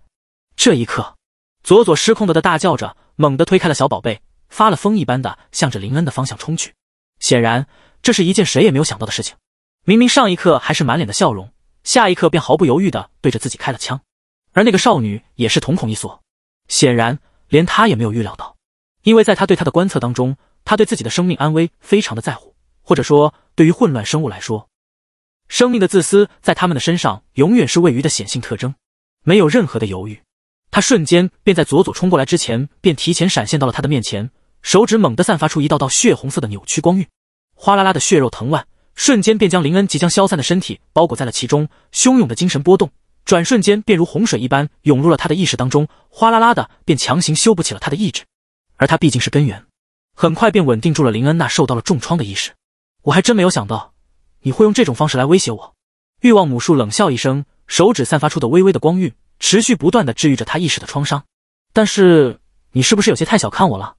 这一刻，佐佐失控的的大叫着，猛地推开了小宝贝，发了疯一般的向着林恩的方向冲去。显然，这是一件谁也没有想到的事情。明明上一刻还是满脸的笑容，下一刻便毫不犹豫的对着自己开了枪。而那个少女也是瞳孔一缩。显然，连他也没有预料到，因为在他对他的观测当中，他对自己的生命安危非常的在乎，或者说，对于混乱生物来说，生命的自私在他们的身上永远是位于的显性特征，没有任何的犹豫，他瞬间便在佐佐冲过来之前，便提前闪现到了他的面前，手指猛地散发出一道道血红色的扭曲光晕，哗啦啦的血肉藤蔓瞬间便将林恩即将消散的身体包裹在了其中，汹涌的精神波动。转瞬间便如洪水一般涌入了他的意识当中，哗啦啦的便强行修补起了他的意志，而他毕竟是根源，很快便稳定住了林恩娜受到了重创的意识。我还真没有想到你会用这种方式来威胁我。欲望母树冷笑一声，手指散发出的微微的光晕持续不断的治愈着他意识的创伤。但是你是不是有些太小看我了？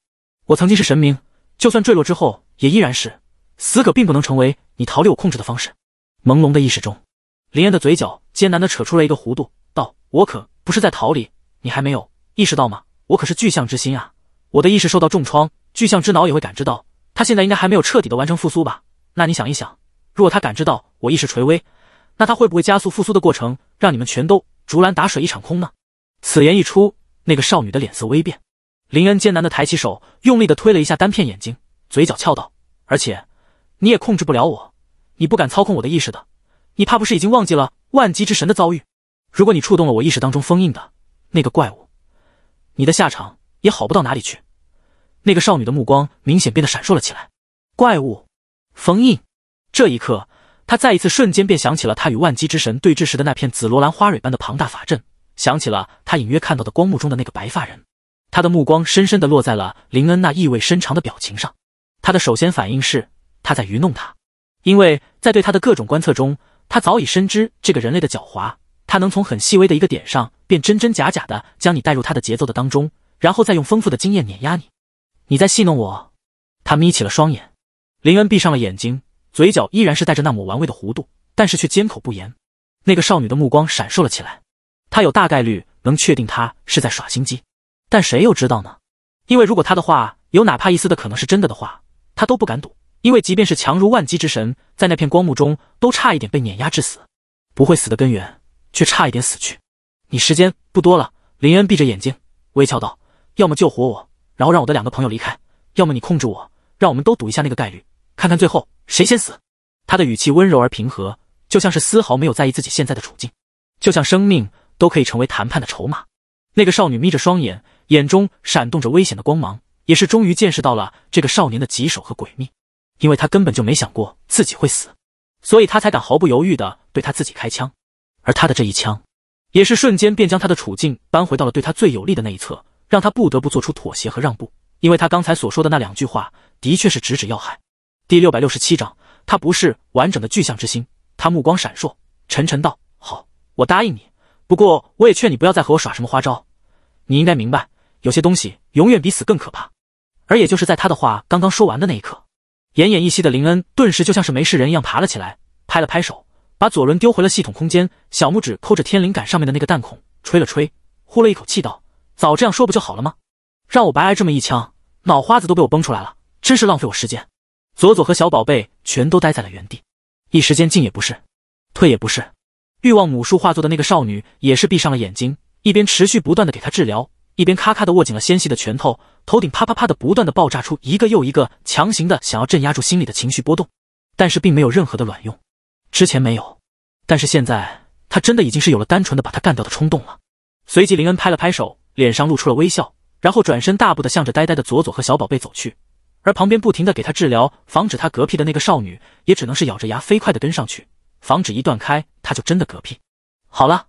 我曾经是神明，就算坠落之后也依然是。死可并不能成为你逃离我控制的方式。朦胧的意识中。林恩的嘴角艰难地扯出了一个弧度，道：“我可不是在逃离，你还没有意识到吗？我可是巨象之心啊！我的意识受到重创，巨象之脑也会感知到。他现在应该还没有彻底的完成复苏吧？那你想一想，如果他感知到我意识垂危，那他会不会加速复苏的过程，让你们全都竹篮打水一场空呢？”此言一出，那个少女的脸色微变。林恩艰难地抬起手，用力地推了一下单片眼睛，嘴角翘道：“而且你也控制不了我，你不敢操控我的意识的。”你怕不是已经忘记了万机之神的遭遇？如果你触动了我意识当中封印的那个怪物，你的下场也好不到哪里去。那个少女的目光明显变得闪烁了起来。怪物封印，这一刻，他再一次瞬间便想起了他与万机之神对峙时的那片紫罗兰花蕊般的庞大法阵，想起了他隐约看到的光幕中的那个白发人。他的目光深深的落在了林恩那意味深长的表情上。他的首先反应是他在愚弄他，因为在对他的各种观测中。他早已深知这个人类的狡猾，他能从很细微的一个点上，便真真假假的将你带入他的节奏的当中，然后再用丰富的经验碾压你。你在戏弄我？他眯起了双眼，林恩闭上了眼睛，嘴角依然是带着那抹玩味的弧度，但是却缄口不言。那个少女的目光闪烁了起来，他有大概率能确定他是在耍心机，但谁又知道呢？因为如果他的话有哪怕一丝的可能是真的的话，他都不敢赌。因为即便是强如万机之神，在那片光幕中都差一点被碾压致死，不会死的根源却差一点死去。你时间不多了。林恩闭着眼睛，微笑道：“要么救活我，然后让我的两个朋友离开；要么你控制我，让我们都赌一下那个概率，看看最后谁先死。”他的语气温柔而平和，就像是丝毫没有在意自己现在的处境，就像生命都可以成为谈判的筹码。那个少女眯着双眼，眼中闪动着危险的光芒，也是终于见识到了这个少年的棘手和诡秘。因为他根本就没想过自己会死，所以他才敢毫不犹豫的对他自己开枪。而他的这一枪，也是瞬间便将他的处境搬回到了对他最有利的那一侧，让他不得不做出妥协和让步。因为他刚才所说的那两句话，的确是直指要害。第六百六十七章，他不是完整的巨象之心。他目光闪烁，沉沉道：“好，我答应你。不过，我也劝你不要再和我耍什么花招。你应该明白，有些东西永远比死更可怕。”而也就是在他的话刚刚说完的那一刻。奄奄一息的林恩顿时就像是没事人一样爬了起来，拍了拍手，把左轮丢回了系统空间，小拇指抠着天灵感上面的那个弹孔，吹了吹，呼了一口气道：“早这样说不就好了吗？让我白挨这么一枪，脑花子都被我崩出来了，真是浪费我时间。”左左和小宝贝全都呆在了原地，一时间进也不是，退也不是。欲望母树化作的那个少女也是闭上了眼睛，一边持续不断的给他治疗。一边咔咔的握紧了纤细的拳头，头顶啪啪啪的不断的爆炸出一个又一个，强行的想要镇压住心里的情绪波动，但是并没有任何的卵用。之前没有，但是现在他真的已经是有了单纯的把他干掉的冲动了。随即林恩拍了拍手，脸上露出了微笑，然后转身大步的向着呆呆的佐佐和小宝贝走去，而旁边不停的给他治疗防止他嗝屁的那个少女也只能是咬着牙飞快的跟上去，防止一断开他就真的嗝屁。好了，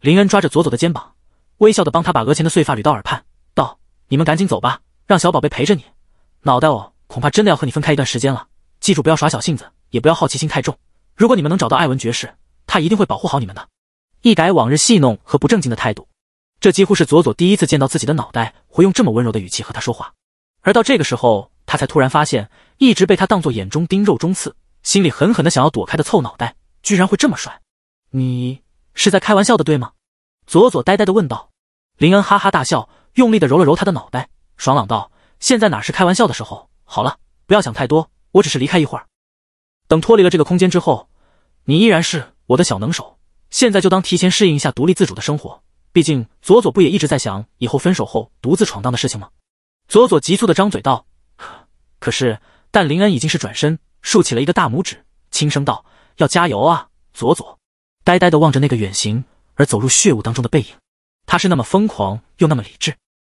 林恩抓着佐佐的肩膀。微笑的帮他把额前的碎发捋到耳畔，道：“你们赶紧走吧，让小宝贝陪着你。脑袋哦，恐怕真的要和你分开一段时间了。记住，不要耍小性子，也不要好奇心太重。如果你们能找到艾文爵士，他一定会保护好你们的。”一改往日戏弄和不正经的态度，这几乎是佐佐第一次见到自己的脑袋会用这么温柔的语气和他说话。而到这个时候，他才突然发现，一直被他当做眼中钉、肉中刺，心里狠狠的想要躲开的臭脑袋，居然会这么帅！你是在开玩笑的，对吗？佐佐呆呆地问道，林恩哈哈大笑，用力地揉了揉他的脑袋，爽朗道：“现在哪是开玩笑的时候？好了，不要想太多，我只是离开一会儿，等脱离了这个空间之后，你依然是我的小能手。现在就当提前适应一下独立自主的生活。毕竟佐佐不也一直在想以后分手后独自闯荡的事情吗？”佐佐急促地张嘴道：“可可是……”但林恩已经是转身，竖起了一个大拇指，轻声道：“要加油啊，佐佐！”呆呆地望着那个远行。而走入血雾当中的背影，他是那么疯狂又那么理智，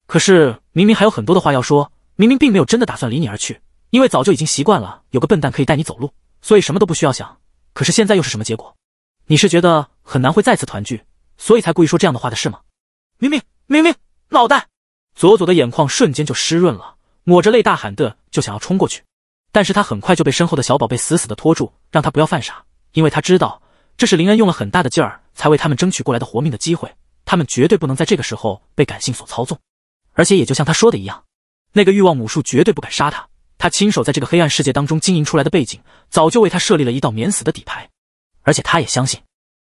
可是明明还有很多的话要说，明明并没有真的打算离你而去，因为早就已经习惯了有个笨蛋可以带你走路，所以什么都不需要想。可是现在又是什么结果？你是觉得很难会再次团聚，所以才故意说这样的话的是吗？明明明明，脑袋！左左的眼眶瞬间就湿润了，抹着泪大喊的就想要冲过去，但是他很快就被身后的小宝贝死死的拖住，让他不要犯傻，因为他知道。这是林恩用了很大的劲儿，才为他们争取过来的活命的机会。他们绝对不能在这个时候被感性所操纵，而且也就像他说的一样，那个欲望母树绝对不敢杀他。他亲手在这个黑暗世界当中经营出来的背景，早就为他设立了一道免死的底牌。而且他也相信，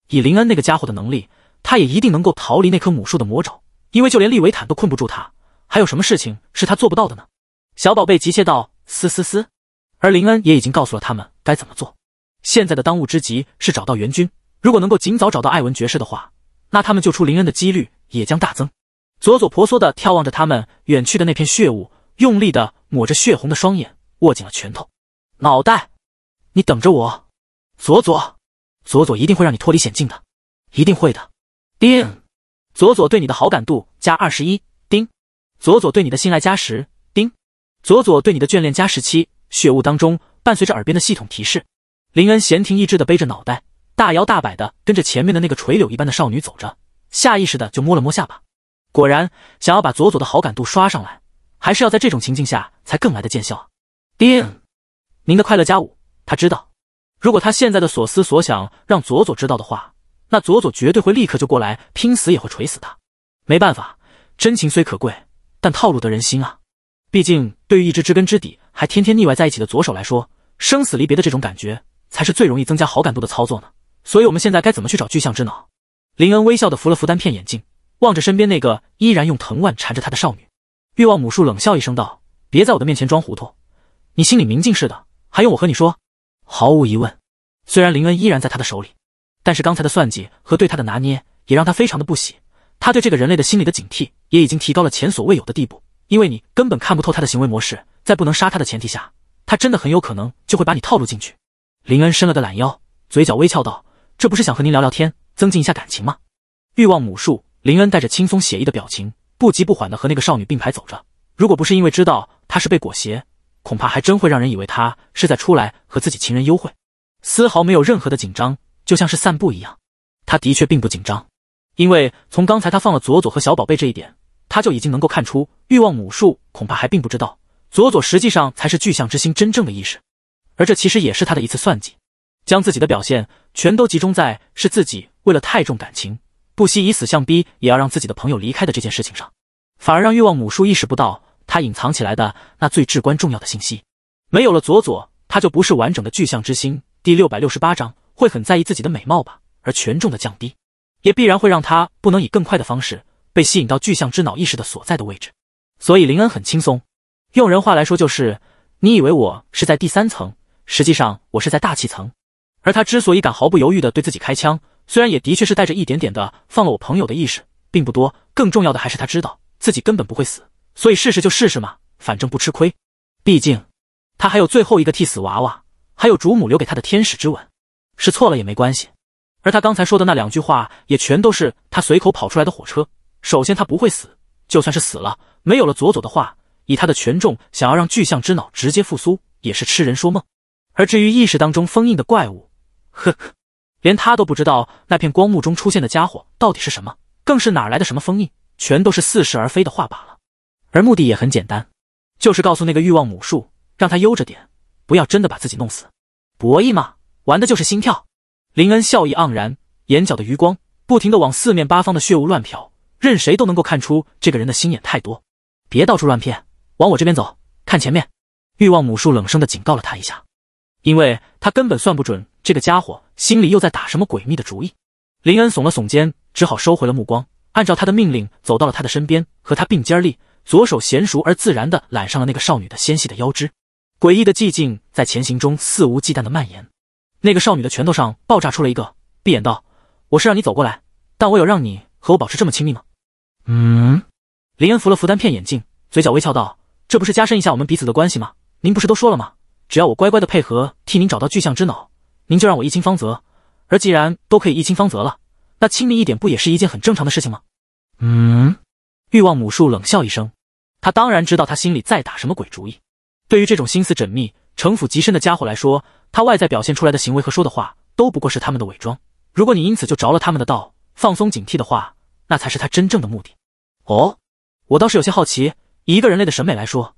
以林恩那个家伙的能力，他也一定能够逃离那棵母树的魔爪。因为就连利维坦都困不住他，还有什么事情是他做不到的呢？小宝贝急切道：“嘶嘶嘶。”而林恩也已经告诉了他们该怎么做。现在的当务之急是找到援军。如果能够尽早找到艾文爵士的话，那他们救出林恩的几率也将大增。佐佐婆娑的眺望着他们远去的那片血雾，用力的抹着血红的双眼，握紧了拳头。脑袋，你等着我。佐佐，佐佐一定会让你脱离险境的，一定会的。丁，佐佐对你的好感度加二十一。丁，佐佐对你的信赖加十。丁，佐佐对你的眷恋加十七。血雾当中，伴随着耳边的系统提示。林恩闲庭逸致的背着脑袋，大摇大摆的跟着前面的那个垂柳一般的少女走着，下意识的就摸了摸下巴。果然，想要把佐佐的好感度刷上来，还是要在这种情境下才更来的见效。叮，您的快乐加五。他知道，如果他现在的所思所想让佐佐知道的话，那佐佐绝对会立刻就过来拼死也会锤死他。没办法，真情虽可贵，但套路得人心啊。毕竟，对于一直知根知底还天天腻歪在一起的左手来说，生死离别的这种感觉。才是最容易增加好感度的操作呢。所以我们现在该怎么去找巨象之脑？林恩微笑的扶了扶单片眼镜，望着身边那个依然用藤蔓缠着他的少女，欲望母树冷笑一声道：“别在我的面前装糊涂，你心里明镜似的，还用我和你说？”毫无疑问，虽然林恩依然在他的手里，但是刚才的算计和对他的拿捏也让他非常的不喜。他对这个人类的心理的警惕也已经提高了前所未有的地步，因为你根本看不透他的行为模式，在不能杀他的前提下，他真的很有可能就会把你套路进去。林恩伸了个懒腰，嘴角微翘道：“这不是想和您聊聊天，增进一下感情吗？”欲望母树林恩带着轻松写意的表情，不急不缓的和那个少女并排走着。如果不是因为知道她是被裹挟，恐怕还真会让人以为她是在出来和自己情人幽会，丝毫没有任何的紧张，就像是散步一样。他的确并不紧张，因为从刚才他放了佐佐和小宝贝这一点，他就已经能够看出欲望母树恐怕还并不知道，佐佐实际上才是巨象之心真正的意识。而这其实也是他的一次算计，将自己的表现全都集中在是自己为了太重感情，不惜以死相逼也要让自己的朋友离开的这件事情上，反而让欲望母树意识不到他隐藏起来的那最至关重要的信息。没有了佐佐，他就不是完整的巨象之星。第六百六十八章会很在意自己的美貌吧？而权重的降低，也必然会让他不能以更快的方式被吸引到巨象之脑意识的所在的位置。所以林恩很轻松，用人话来说就是：你以为我是在第三层？实际上，我是在大气层，而他之所以敢毫不犹豫的对自己开枪，虽然也的确是带着一点点的放了我朋友的意识，并不多，更重要的还是他知道自己根本不会死，所以试试就试试嘛，反正不吃亏。毕竟他还有最后一个替死娃娃，还有主母留给他的天使之吻，是错了也没关系。而他刚才说的那两句话，也全都是他随口跑出来的火车。首先，他不会死，就算是死了，没有了佐佐的话，以他的权重，想要让巨象之脑直接复苏，也是痴人说梦。而至于意识当中封印的怪物，呵呵，连他都不知道那片光幕中出现的家伙到底是什么，更是哪来的什么封印，全都是似是而非的话罢了。而目的也很简单，就是告诉那个欲望母树，让他悠着点，不要真的把自己弄死。博弈嘛，玩的就是心跳。林恩笑意盎然，眼角的余光不停的往四面八方的血雾乱瞟，任谁都能够看出这个人的心眼太多。别到处乱骗，往我这边走，看前面。欲望母树冷声的警告了他一下。因为他根本算不准这个家伙心里又在打什么诡秘的主意。林恩耸了耸肩，只好收回了目光，按照他的命令走到了他的身边，和他并肩立，左手娴熟而自然地揽上了那个少女的纤细的腰肢。诡异的寂静在前行中肆无忌惮地蔓延。那个少女的拳头上爆炸出了一个，闭眼道：“我是让你走过来，但我有让你和我保持这么亲密吗？”嗯。林恩扶了扶单片眼镜，嘴角微翘道：“这不是加深一下我们彼此的关系吗？您不是都说了吗？”只要我乖乖的配合，替您找到巨象之脑，您就让我一亲芳泽。而既然都可以一亲芳泽了，那亲密一点不也是一件很正常的事情吗？嗯，欲望母树冷笑一声，他当然知道他心里在打什么鬼主意。对于这种心思缜密、城府极深的家伙来说，他外在表现出来的行为和说的话都不过是他们的伪装。如果你因此就着了他们的道，放松警惕的话，那才是他真正的目的。哦，我倒是有些好奇，以一个人类的审美来说，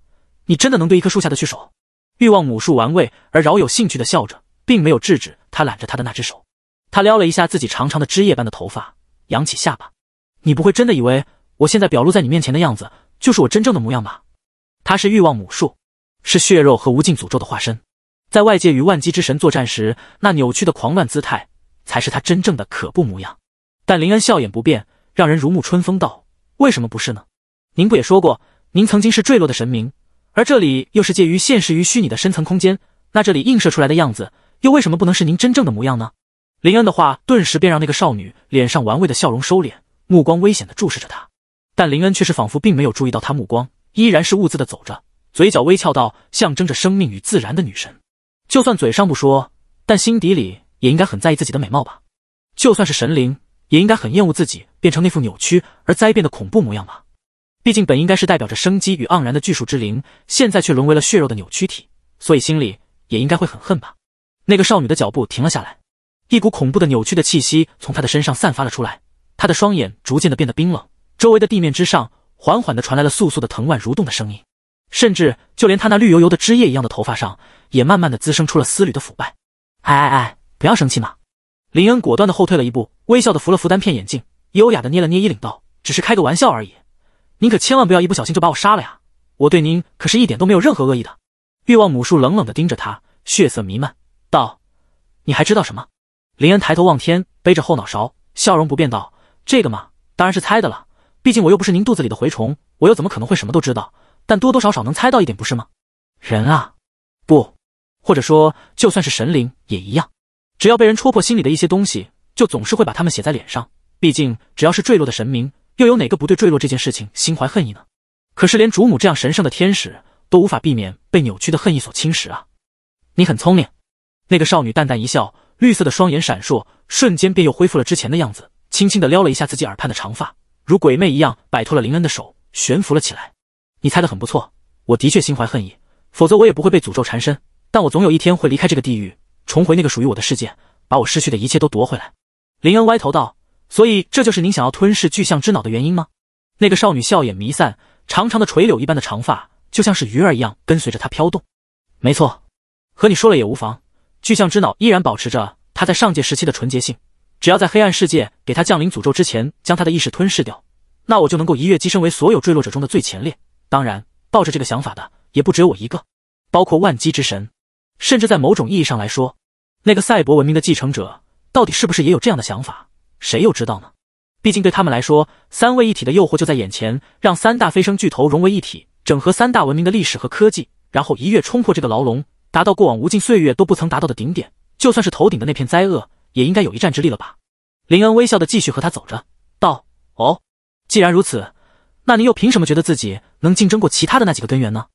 你真的能对一棵树下的去手？欲望母树玩味而饶有兴趣的笑着，并没有制止他揽着他的那只手。他撩了一下自己长长的枝叶般的头发，扬起下巴：“你不会真的以为我现在表露在你面前的样子就是我真正的模样吧？”他是欲望母树，是血肉和无尽诅咒的化身。在外界与万机之神作战时，那扭曲的狂乱姿态才是他真正的可怖模样。但林恩笑眼不变，让人如沐春风道：“为什么不是呢？您不也说过，您曾经是坠落的神明？”而这里又是介于现实与虚拟的深层空间，那这里映射出来的样子，又为什么不能是您真正的模样呢？林恩的话顿时便让那个少女脸上玩味的笑容收敛，目光危险地注视着他。但林恩却是仿佛并没有注意到他目光，依然是兀自的走着，嘴角微翘到象征着生命与自然的女神，就算嘴上不说，但心底里也应该很在意自己的美貌吧？就算是神灵，也应该很厌恶自己变成那副扭曲而灾变的恐怖模样吧？”毕竟本应该是代表着生机与盎然的巨树之灵，现在却沦为了血肉的扭曲体，所以心里也应该会很恨吧。那个少女的脚步停了下来，一股恐怖的扭曲的气息从她的身上散发了出来，她的双眼逐渐的变得冰冷，周围的地面之上缓缓的传来了簌簌的藤蔓蠕动的声音，甚至就连她那绿油油的枝叶一样的头发上，也慢慢的滋生出了丝缕的腐败。哎哎哎，不要生气嘛！林恩果断的后退了一步，微笑的扶了扶单片眼镜，优雅的捏了捏衣领，道：“只是开个玩笑而已。”您可千万不要一不小心就把我杀了呀！我对您可是一点都没有任何恶意的。欲望母树冷冷地盯着他，血色弥漫，道：“你还知道什么？”林恩抬头望天，背着后脑勺，笑容不变，道：“这个嘛，当然是猜的了。毕竟我又不是您肚子里的蛔虫，我又怎么可能会什么都知道？但多多少少能猜到一点，不是吗？人啊，不，或者说就算是神灵也一样，只要被人戳破心里的一些东西，就总是会把他们写在脸上。毕竟只要是坠落的神明。”又有哪个不对坠落这件事情心怀恨意呢？可是连主母这样神圣的天使都无法避免被扭曲的恨意所侵蚀啊！你很聪明，那个少女淡淡一笑，绿色的双眼闪烁，瞬间便又恢复了之前的样子，轻轻地撩了一下自己耳畔的长发，如鬼魅一样摆脱了林恩的手，悬浮了起来。你猜的很不错，我的确心怀恨意，否则我也不会被诅咒缠身。但我总有一天会离开这个地狱，重回那个属于我的世界，把我失去的一切都夺回来。林恩歪头道。所以，这就是您想要吞噬巨象之脑的原因吗？那个少女笑眼弥散，长长的垂柳一般的长发就像是鱼儿一样跟随着她飘动。没错，和你说了也无妨。巨象之脑依然保持着它在上界时期的纯洁性，只要在黑暗世界给它降临诅咒之前将它的意识吞噬掉，那我就能够一跃跻身为所有坠落者中的最前列。当然，抱着这个想法的也不只有我一个，包括万机之神，甚至在某种意义上来说，那个赛博文明的继承者到底是不是也有这样的想法？谁又知道呢？毕竟对他们来说，三位一体的诱惑就在眼前，让三大飞升巨头融为一体，整合三大文明的历史和科技，然后一跃冲破这个牢笼，达到过往无尽岁月都不曾达到的顶点。就算是头顶的那片灾厄，也应该有一战之力了吧？林恩微笑的继续和他走着，道：“哦，既然如此，那您又凭什么觉得自己能竞争过其他的那几个根源呢？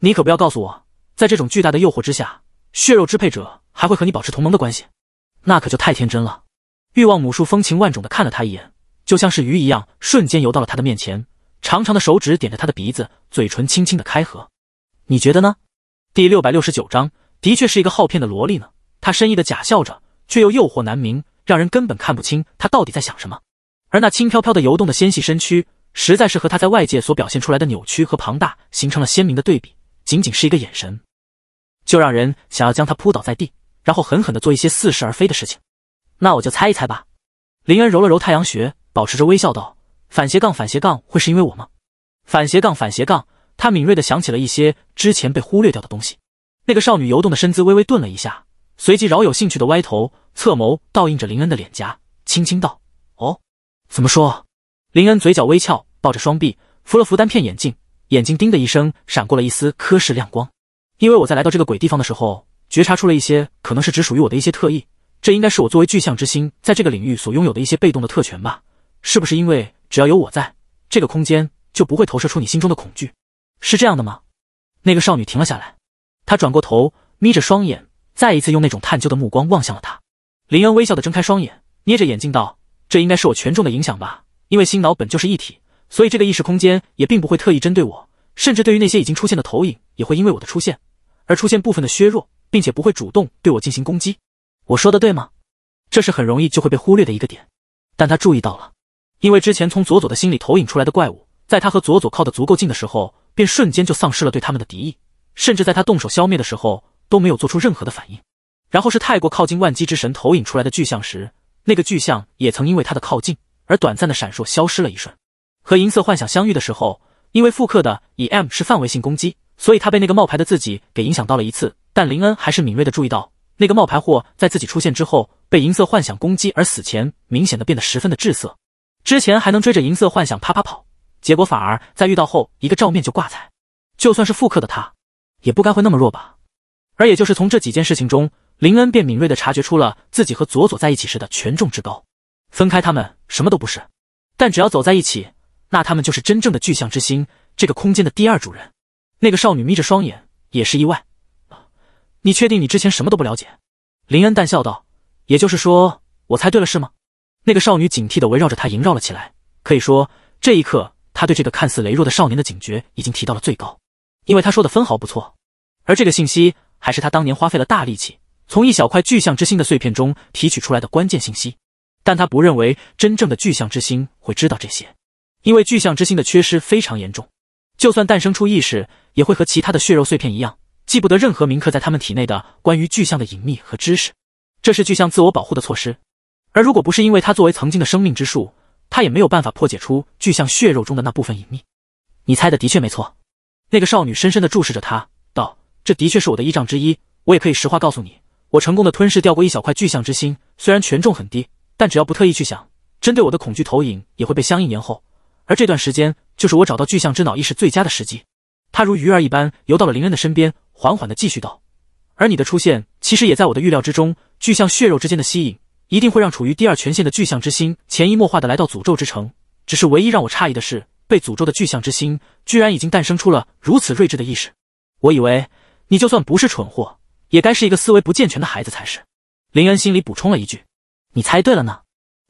你可不要告诉我，在这种巨大的诱惑之下，血肉支配者还会和你保持同盟的关系？那可就太天真了。”欲望母树风情万种的看了他一眼，就像是鱼一样，瞬间游到了他的面前，长长的手指点着他的鼻子，嘴唇轻轻的开合。你觉得呢？第六百六十九章，的确是一个好骗的萝莉呢。她深意的假笑着，却又诱惑难明，让人根本看不清她到底在想什么。而那轻飘飘的游动的纤细身躯，实在是和她在外界所表现出来的扭曲和庞大形成了鲜明的对比。仅仅是一个眼神，就让人想要将她扑倒在地，然后狠狠的做一些似是而非的事情。那我就猜一猜吧。林恩揉了揉太阳穴，保持着微笑道：“反斜杠反斜杠会是因为我吗？”反斜杠反斜杠，他敏锐的想起了一些之前被忽略掉的东西。那个少女游动的身姿微微顿了一下，随即饶有兴趣的歪头，侧眸倒映着林恩的脸颊，轻轻道：“哦，怎么说？”林恩嘴角微翘，抱着双臂，扶了扶单片眼镜，眼睛叮的一声闪过了一丝科氏亮光。因为我在来到这个鬼地方的时候，觉察出了一些可能是只属于我的一些特异。这应该是我作为具象之星在这个领域所拥有的一些被动的特权吧？是不是因为只要有我在这个空间，就不会投射出你心中的恐惧？是这样的吗？那个少女停了下来，她转过头，眯着双眼，再一次用那种探究的目光望向了他。林恩微笑的睁开双眼，捏着眼镜道：“这应该是我权重的影响吧？因为心脑本就是一体，所以这个意识空间也并不会特意针对我，甚至对于那些已经出现的投影，也会因为我的出现而出现部分的削弱，并且不会主动对我进行攻击。”我说的对吗？这是很容易就会被忽略的一个点，但他注意到了，因为之前从佐佐的心里投影出来的怪物，在他和佐佐靠得足够近的时候，便瞬间就丧失了对他们的敌意，甚至在他动手消灭的时候都没有做出任何的反应。然后是太过靠近万机之神投影出来的巨像时，那个巨像也曾因为他的靠近而短暂的闪烁消失了一瞬。和银色幻想相遇的时候，因为复刻的以 M 是范围性攻击，所以他被那个冒牌的自己给影响到了一次，但林恩还是敏锐的注意到。那个冒牌货在自己出现之后被银色幻想攻击而死前，明显的变得十分的滞涩。之前还能追着银色幻想啪啪跑，结果反而在遇到后一个照面就挂彩。就算是复刻的他，也不该会那么弱吧？而也就是从这几件事情中，林恩便敏锐的察觉出了自己和佐佐在一起时的权重之高。分开他们什么都不是，但只要走在一起，那他们就是真正的巨象之星这个空间的第二主人。那个少女眯着双眼，也是意外。你确定你之前什么都不了解？林恩淡笑道：“也就是说，我猜对了，是吗？”那个少女警惕的围绕着他萦绕了起来。可以说，这一刻，他对这个看似羸弱的少年的警觉已经提到了最高，因为他说的分毫不错。而这个信息，还是他当年花费了大力气，从一小块巨象之心的碎片中提取出来的关键信息。但他不认为真正的巨象之心会知道这些，因为巨象之心的缺失非常严重，就算诞生出意识，也会和其他的血肉碎片一样。记不得任何铭刻在他们体内的关于巨象的隐秘和知识，这是巨象自我保护的措施。而如果不是因为它作为曾经的生命之树，他也没有办法破解出巨象血肉中的那部分隐秘。你猜的的确没错。那个少女深深地注视着他，道：“这的确是我的依仗之一。我也可以实话告诉你，我成功的吞噬掉过一小块巨象之心，虽然权重很低，但只要不特意去想，针对我的恐惧投影也会被相应延后。而这段时间，就是我找到巨象之脑意识最佳的时机。”他如鱼儿一般游到了林恩的身边，缓缓的继续道：“而你的出现，其实也在我的预料之中。巨象血肉之间的吸引，一定会让处于第二权限的巨象之心潜移默化的来到诅咒之城。只是唯一让我诧异的是，被诅咒的巨象之心，居然已经诞生出了如此睿智的意识。我以为你就算不是蠢货，也该是一个思维不健全的孩子才是。”林恩心里补充了一句：“你猜对了呢，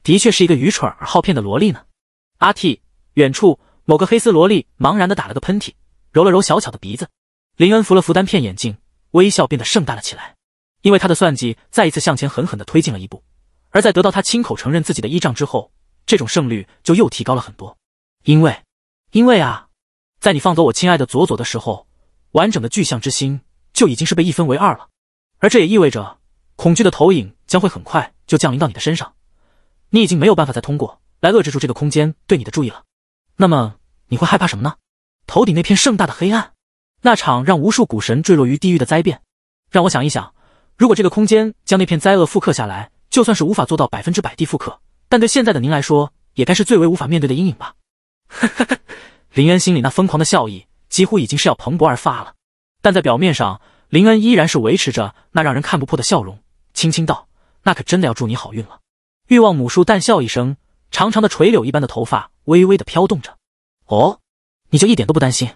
的确是一个愚蠢而好骗的萝莉呢。”阿 T，远处某个黑丝萝莉茫然的打了个喷嚏。揉了揉小巧的鼻子，林恩扶了扶单片眼镜，微笑变得盛大了起来。因为他的算计再一次向前狠狠的推进了一步，而在得到他亲口承认自己的依仗之后，这种胜率就又提高了很多。因为，因为啊，在你放走我亲爱的佐佐的时候，完整的巨象之心就已经是被一分为二了，而这也意味着恐惧的投影将会很快就降临到你的身上。你已经没有办法再通过来遏制住这个空间对你的注意了。那么，你会害怕什么呢？头顶那片盛大的黑暗，那场让无数古神坠落于地狱的灾变，让我想一想，如果这个空间将那片灾厄复刻下来，就算是无法做到百分之百地复刻，但对现在的您来说，也该是最为无法面对的阴影吧。林恩心里那疯狂的笑意几乎已经是要蓬勃而发了，但在表面上，林恩依然是维持着那让人看不破的笑容，轻轻道：“那可真的要祝你好运了。”欲望母树淡笑一声，长长的垂柳一般的头发微微的飘动着。哦。你就一点都不担心？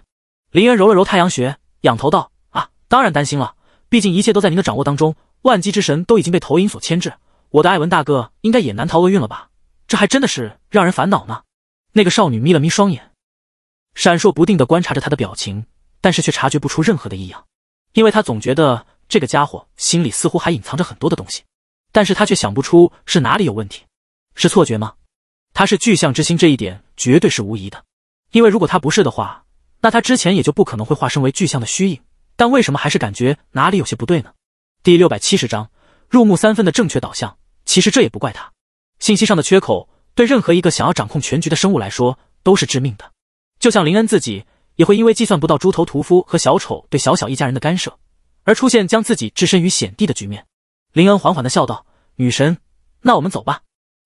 林渊揉了揉太阳穴，仰头道：“啊，当然担心了。毕竟一切都在您的掌握当中。万机之神都已经被投影所牵制，我的艾文大哥应该也难逃厄运了吧？这还真的是让人烦恼呢。”那个少女眯了眯双眼，闪烁不定地观察着他的表情，但是却察觉不出任何的异样，因为他总觉得这个家伙心里似乎还隐藏着很多的东西，但是他却想不出是哪里有问题。是错觉吗？他是巨象之心，这一点绝对是无疑的。因为如果他不是的话，那他之前也就不可能会化身为具象的虚影。但为什么还是感觉哪里有些不对呢？第六百七十章入木三分的正确导向。其实这也不怪他，信息上的缺口对任何一个想要掌控全局的生物来说都是致命的。就像林恩自己，也会因为计算不到猪头屠夫和小丑对小小一家人的干涉，而出现将自己置身于险地的局面。林恩缓缓的笑道：“女神，那我们走吧。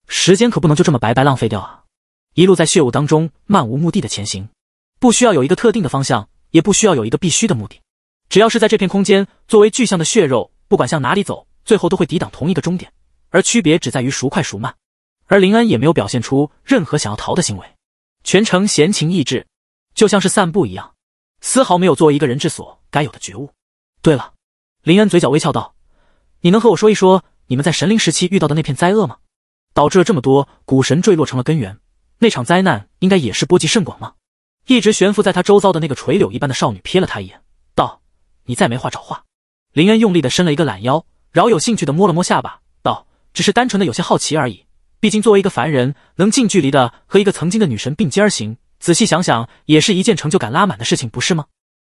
时间可不能就这么白白浪费掉啊。”一路在血雾当中漫无目的的前行，不需要有一个特定的方向，也不需要有一个必须的目的，只要是在这片空间作为具象的血肉，不管向哪里走，最后都会抵挡同一个终点，而区别只在于孰快孰慢。而林恩也没有表现出任何想要逃的行为，全程闲情逸致，就像是散步一样，丝毫没有作为一个人质所该有的觉悟。对了，林恩嘴角微翘道：“你能和我说一说你们在神灵时期遇到的那片灾厄吗？导致了这么多古神坠落成了根源。”那场灾难应该也是波及甚广吗？一直悬浮在他周遭的那个垂柳一般的少女瞥了他一眼，道：“你再没话找话。”林恩用力的伸了一个懒腰，饶有兴趣的摸了摸下巴，道：“只是单纯的有些好奇而已。毕竟作为一个凡人，能近距离的和一个曾经的女神并肩而行，仔细想想也是一件成就感拉满的事情，不是吗？”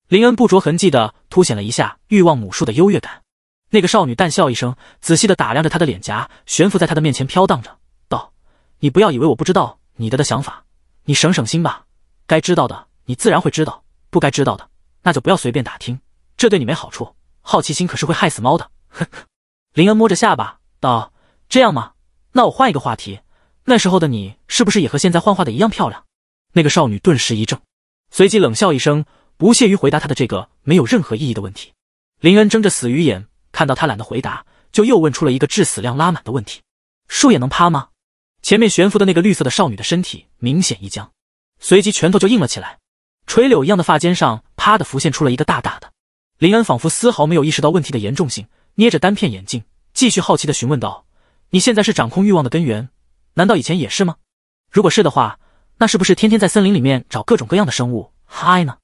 林恩不着痕迹的凸显了一下欲望母树的优越感。那个少女淡笑一声，仔细的打量着他的脸颊，悬浮在他的面前飘荡着，道：“你不要以为我不知道。”你的的想法，你省省心吧。该知道的你自然会知道，不该知道的那就不要随便打听，这对你没好处。好奇心可是会害死猫的。呵呵，林恩摸着下巴道：“这样吗？那我换一个话题。那时候的你是不是也和现在幻化的一样漂亮？”那个少女顿时一怔，随即冷笑一声，不屑于回答他的这个没有任何意义的问题。林恩睁着死鱼眼，看到他懒得回答，就又问出了一个致死量拉满的问题：“树也能趴吗？”前面悬浮的那个绿色的少女的身体明显一僵，随即拳头就硬了起来。垂柳一样的发尖上，啪的浮现出了一个大大的。林恩仿佛丝毫没有意识到问题的严重性，捏着单片眼镜，继续好奇的询问道：“你现在是掌控欲望的根源，难道以前也是吗？如果是的话，那是不是天天在森林里面找各种各样的生物嗨呢？”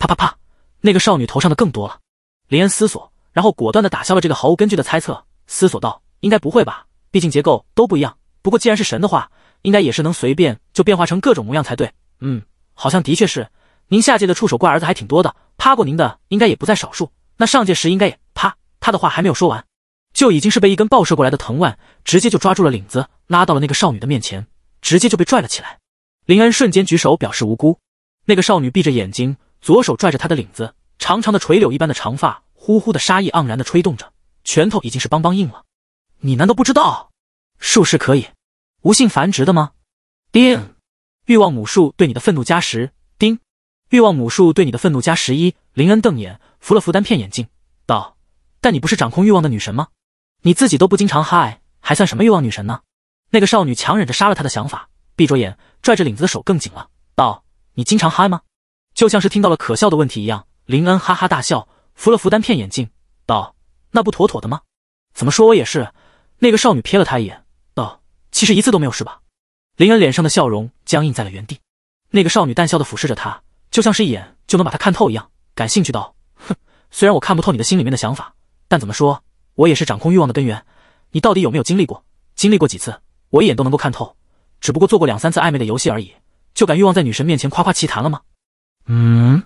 啪啪啪，那个少女头上的更多了。林恩思索，然后果断的打消了这个毫无根据的猜测，思索道：“应该不会吧，毕竟结构都不一样。”不过，既然是神的话，应该也是能随便就变化成各种模样才对。嗯，好像的确是。您下界的触手怪儿子还挺多的，趴过您的应该也不在少数。那上界时应该也趴……他的话还没有说完，就已经是被一根爆射过来的藤蔓直接就抓住了领子，拉到了那个少女的面前，直接就被拽了起来。林恩瞬间举手表示无辜。那个少女闭着眼睛，左手拽着他的领子，长长的垂柳一般的长发呼呼的杀意盎然的吹动着，拳头已经是梆梆硬了。你难道不知道？术士可以无性繁殖的吗？丁欲望母术对你的愤怒加十。丁欲望母术对你的愤怒加十一。林恩瞪眼，扶了扶单片眼镜，道：“但你不是掌控欲望的女神吗？你自己都不经常嗨，还算什么欲望女神呢？”那个少女强忍着杀了他的想法，闭着眼，拽着领子的手更紧了，道：“你经常嗨吗？”就像是听到了可笑的问题一样，林恩哈哈大笑，扶了扶单片眼镜，道：“那不妥妥的吗？怎么说我也是……”那个少女瞥了他一眼。其实一次都没有是吧？林恩脸上的笑容僵硬在了原地。那个少女淡笑的俯视着他，就像是一眼就能把他看透一样，感兴趣道：“哼，虽然我看不透你的心里面的想法，但怎么说，我也是掌控欲望的根源。你到底有没有经历过？经历过几次？我一眼都能够看透。只不过做过两三次暧昧的游戏而已，就敢欲望在女神面前夸夸其谈了吗？”嗯，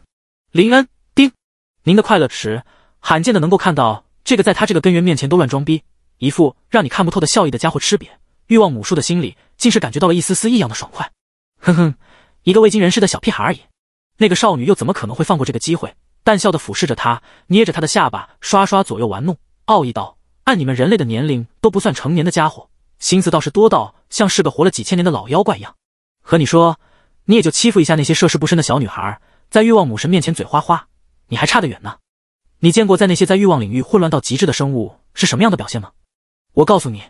林恩丁，您的快乐池，罕见的能够看到这个在他这个根源面前都乱装逼，一副让你看不透的笑意的家伙吃瘪。欲望母树的心里，竟是感觉到了一丝丝异样的爽快。哼哼，一个未经人事的小屁孩而已。那个少女又怎么可能会放过这个机会？淡笑的俯视着他，捏着他的下巴，刷刷左右玩弄，傲意道：“按你们人类的年龄都不算成年的家伙，心思倒是多到像是个活了几千年的老妖怪一样。和你说，你也就欺负一下那些涉世不深的小女孩，在欲望母神面前嘴花花，你还差得远呢。你见过在那些在欲望领域混乱到极致的生物是什么样的表现吗？我告诉你。”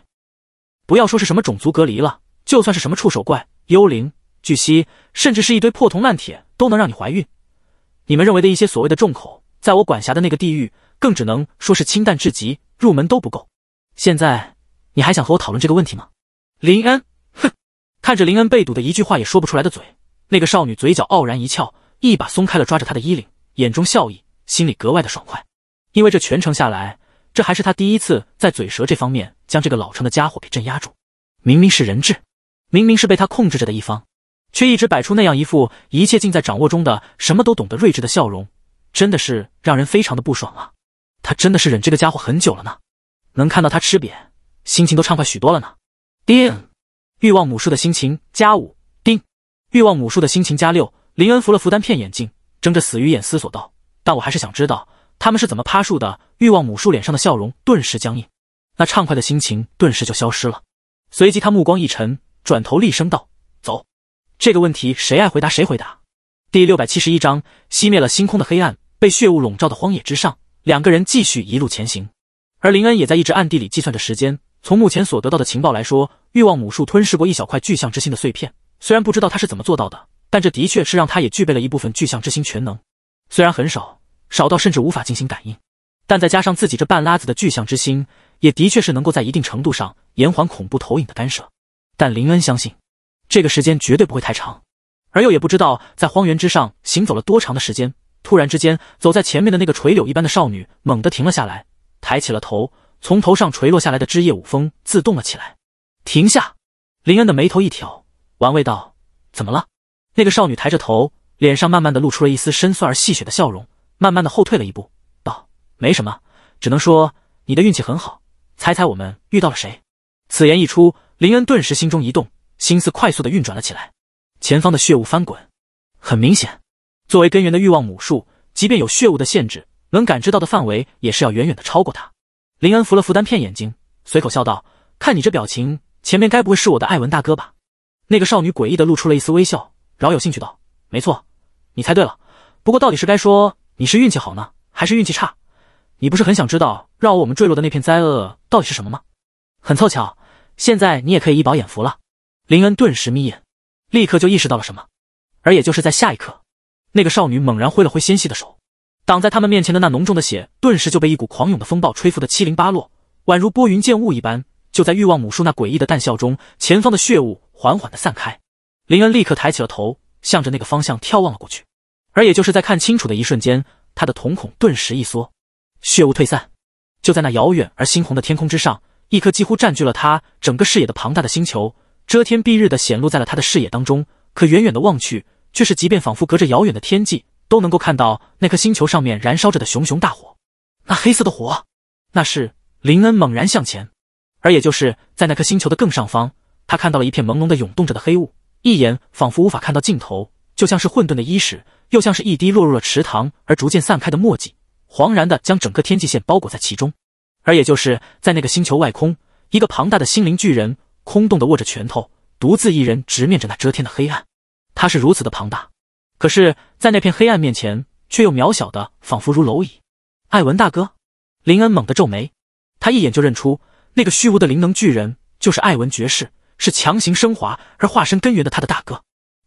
不要说是什么种族隔离了，就算是什么触手怪、幽灵、巨蜥，甚至是一堆破铜烂铁，都能让你怀孕。你们认为的一些所谓的重口，在我管辖的那个地域，更只能说是清淡至极，入门都不够。现在，你还想和我讨论这个问题吗，林恩？哼！看着林恩被堵的一句话也说不出来的嘴，那个少女嘴角傲然一翘，一把松开了抓着她的衣领，眼中笑意，心里格外的爽快。因为这全程下来。这还是他第一次在嘴舌这方面将这个老成的家伙给镇压住。明明是人质，明明是被他控制着的一方，却一直摆出那样一副一切尽在掌握中的、什么都懂得睿智的笑容，真的是让人非常的不爽啊！他真的是忍这个家伙很久了呢，能看到他吃瘪，心情都畅快许多了呢。丁，欲望母树的心情加五。丁，欲望母树的心情加六。林恩扶了扶单片眼镜，睁着死鱼眼思索道：“但我还是想知道。”他们是怎么趴树的？欲望母树脸上的笑容顿时僵硬，那畅快的心情顿时就消失了。随即他目光一沉，转头厉声道：“走，这个问题谁爱回答谁回答。”第六百七十一章，熄灭了星空的黑暗，被血雾笼罩的荒野之上，两个人继续一路前行。而林恩也在一直暗地里计算着时间。从目前所得到的情报来说，欲望母树吞噬过一小块巨象之心的碎片，虽然不知道他是怎么做到的，但这的确是让他也具备了一部分巨象之心全能，虽然很少。少到甚至无法进行感应，但再加上自己这半拉子的巨象之心，也的确是能够在一定程度上延缓恐怖投影的干涉。但林恩相信，这个时间绝对不会太长。而又也不知道在荒原之上行走了多长的时间，突然之间，走在前面的那个垂柳一般的少女猛地停了下来，抬起了头，从头上垂落下来的枝叶舞风自动了起来。停下。林恩的眉头一挑，玩味道：“怎么了？”那个少女抬着头，脸上慢慢的露出了一丝深邃而戏谑的笑容。慢慢的后退了一步，道：“没什么，只能说你的运气很好。猜猜我们遇到了谁？”此言一出，林恩顿时心中一动，心思快速的运转了起来。前方的血雾翻滚，很明显，作为根源的欲望母树，即便有血雾的限制，能感知到的范围也是要远远的超过它。林恩扶了扶单片眼睛，随口笑道：“看你这表情，前面该不会是我的艾文大哥吧？”那个少女诡异的露出了一丝微笑，饶有兴趣道：“没错，你猜对了。不过到底是该说……”你是运气好呢，还是运气差？你不是很想知道让我我们坠落的那片灾厄到底是什么吗？很凑巧，现在你也可以一饱眼福了。林恩顿时眯眼，立刻就意识到了什么。而也就是在下一刻，那个少女猛然挥了挥纤细的手，挡在他们面前的那浓重的血，顿时就被一股狂涌的风暴吹拂的七零八落，宛如拨云见雾一般。就在欲望母树那诡异的淡笑中，前方的血雾缓缓的散开。林恩立刻抬起了头，向着那个方向眺望了过去。而也就是在看清楚的一瞬间，他的瞳孔顿时一缩，血雾退散。就在那遥远而猩红的天空之上，一颗几乎占据了他整个视野的庞大的星球，遮天蔽日的显露在了他的视野当中。可远远的望去，却是即便仿佛隔着遥远的天际，都能够看到那颗星球上面燃烧着的熊熊大火。那黑色的火，那是林恩猛然向前。而也就是在那颗星球的更上方，他看到了一片朦胧的涌动着的黑雾，一眼仿佛无法看到尽头，就像是混沌的伊始。又像是一滴落入了池塘而逐渐散开的墨迹，恍然的将整个天际线包裹在其中。而也就是在那个星球外空，一个庞大的心灵巨人，空洞的握着拳头，独自一人直面着那遮天的黑暗。他是如此的庞大，可是，在那片黑暗面前，却又渺小的仿佛如蝼蚁。艾文大哥，林恩猛地皱眉，他一眼就认出那个虚无的灵能巨人就是艾文爵士，是强行升华而化身根源的他的大哥。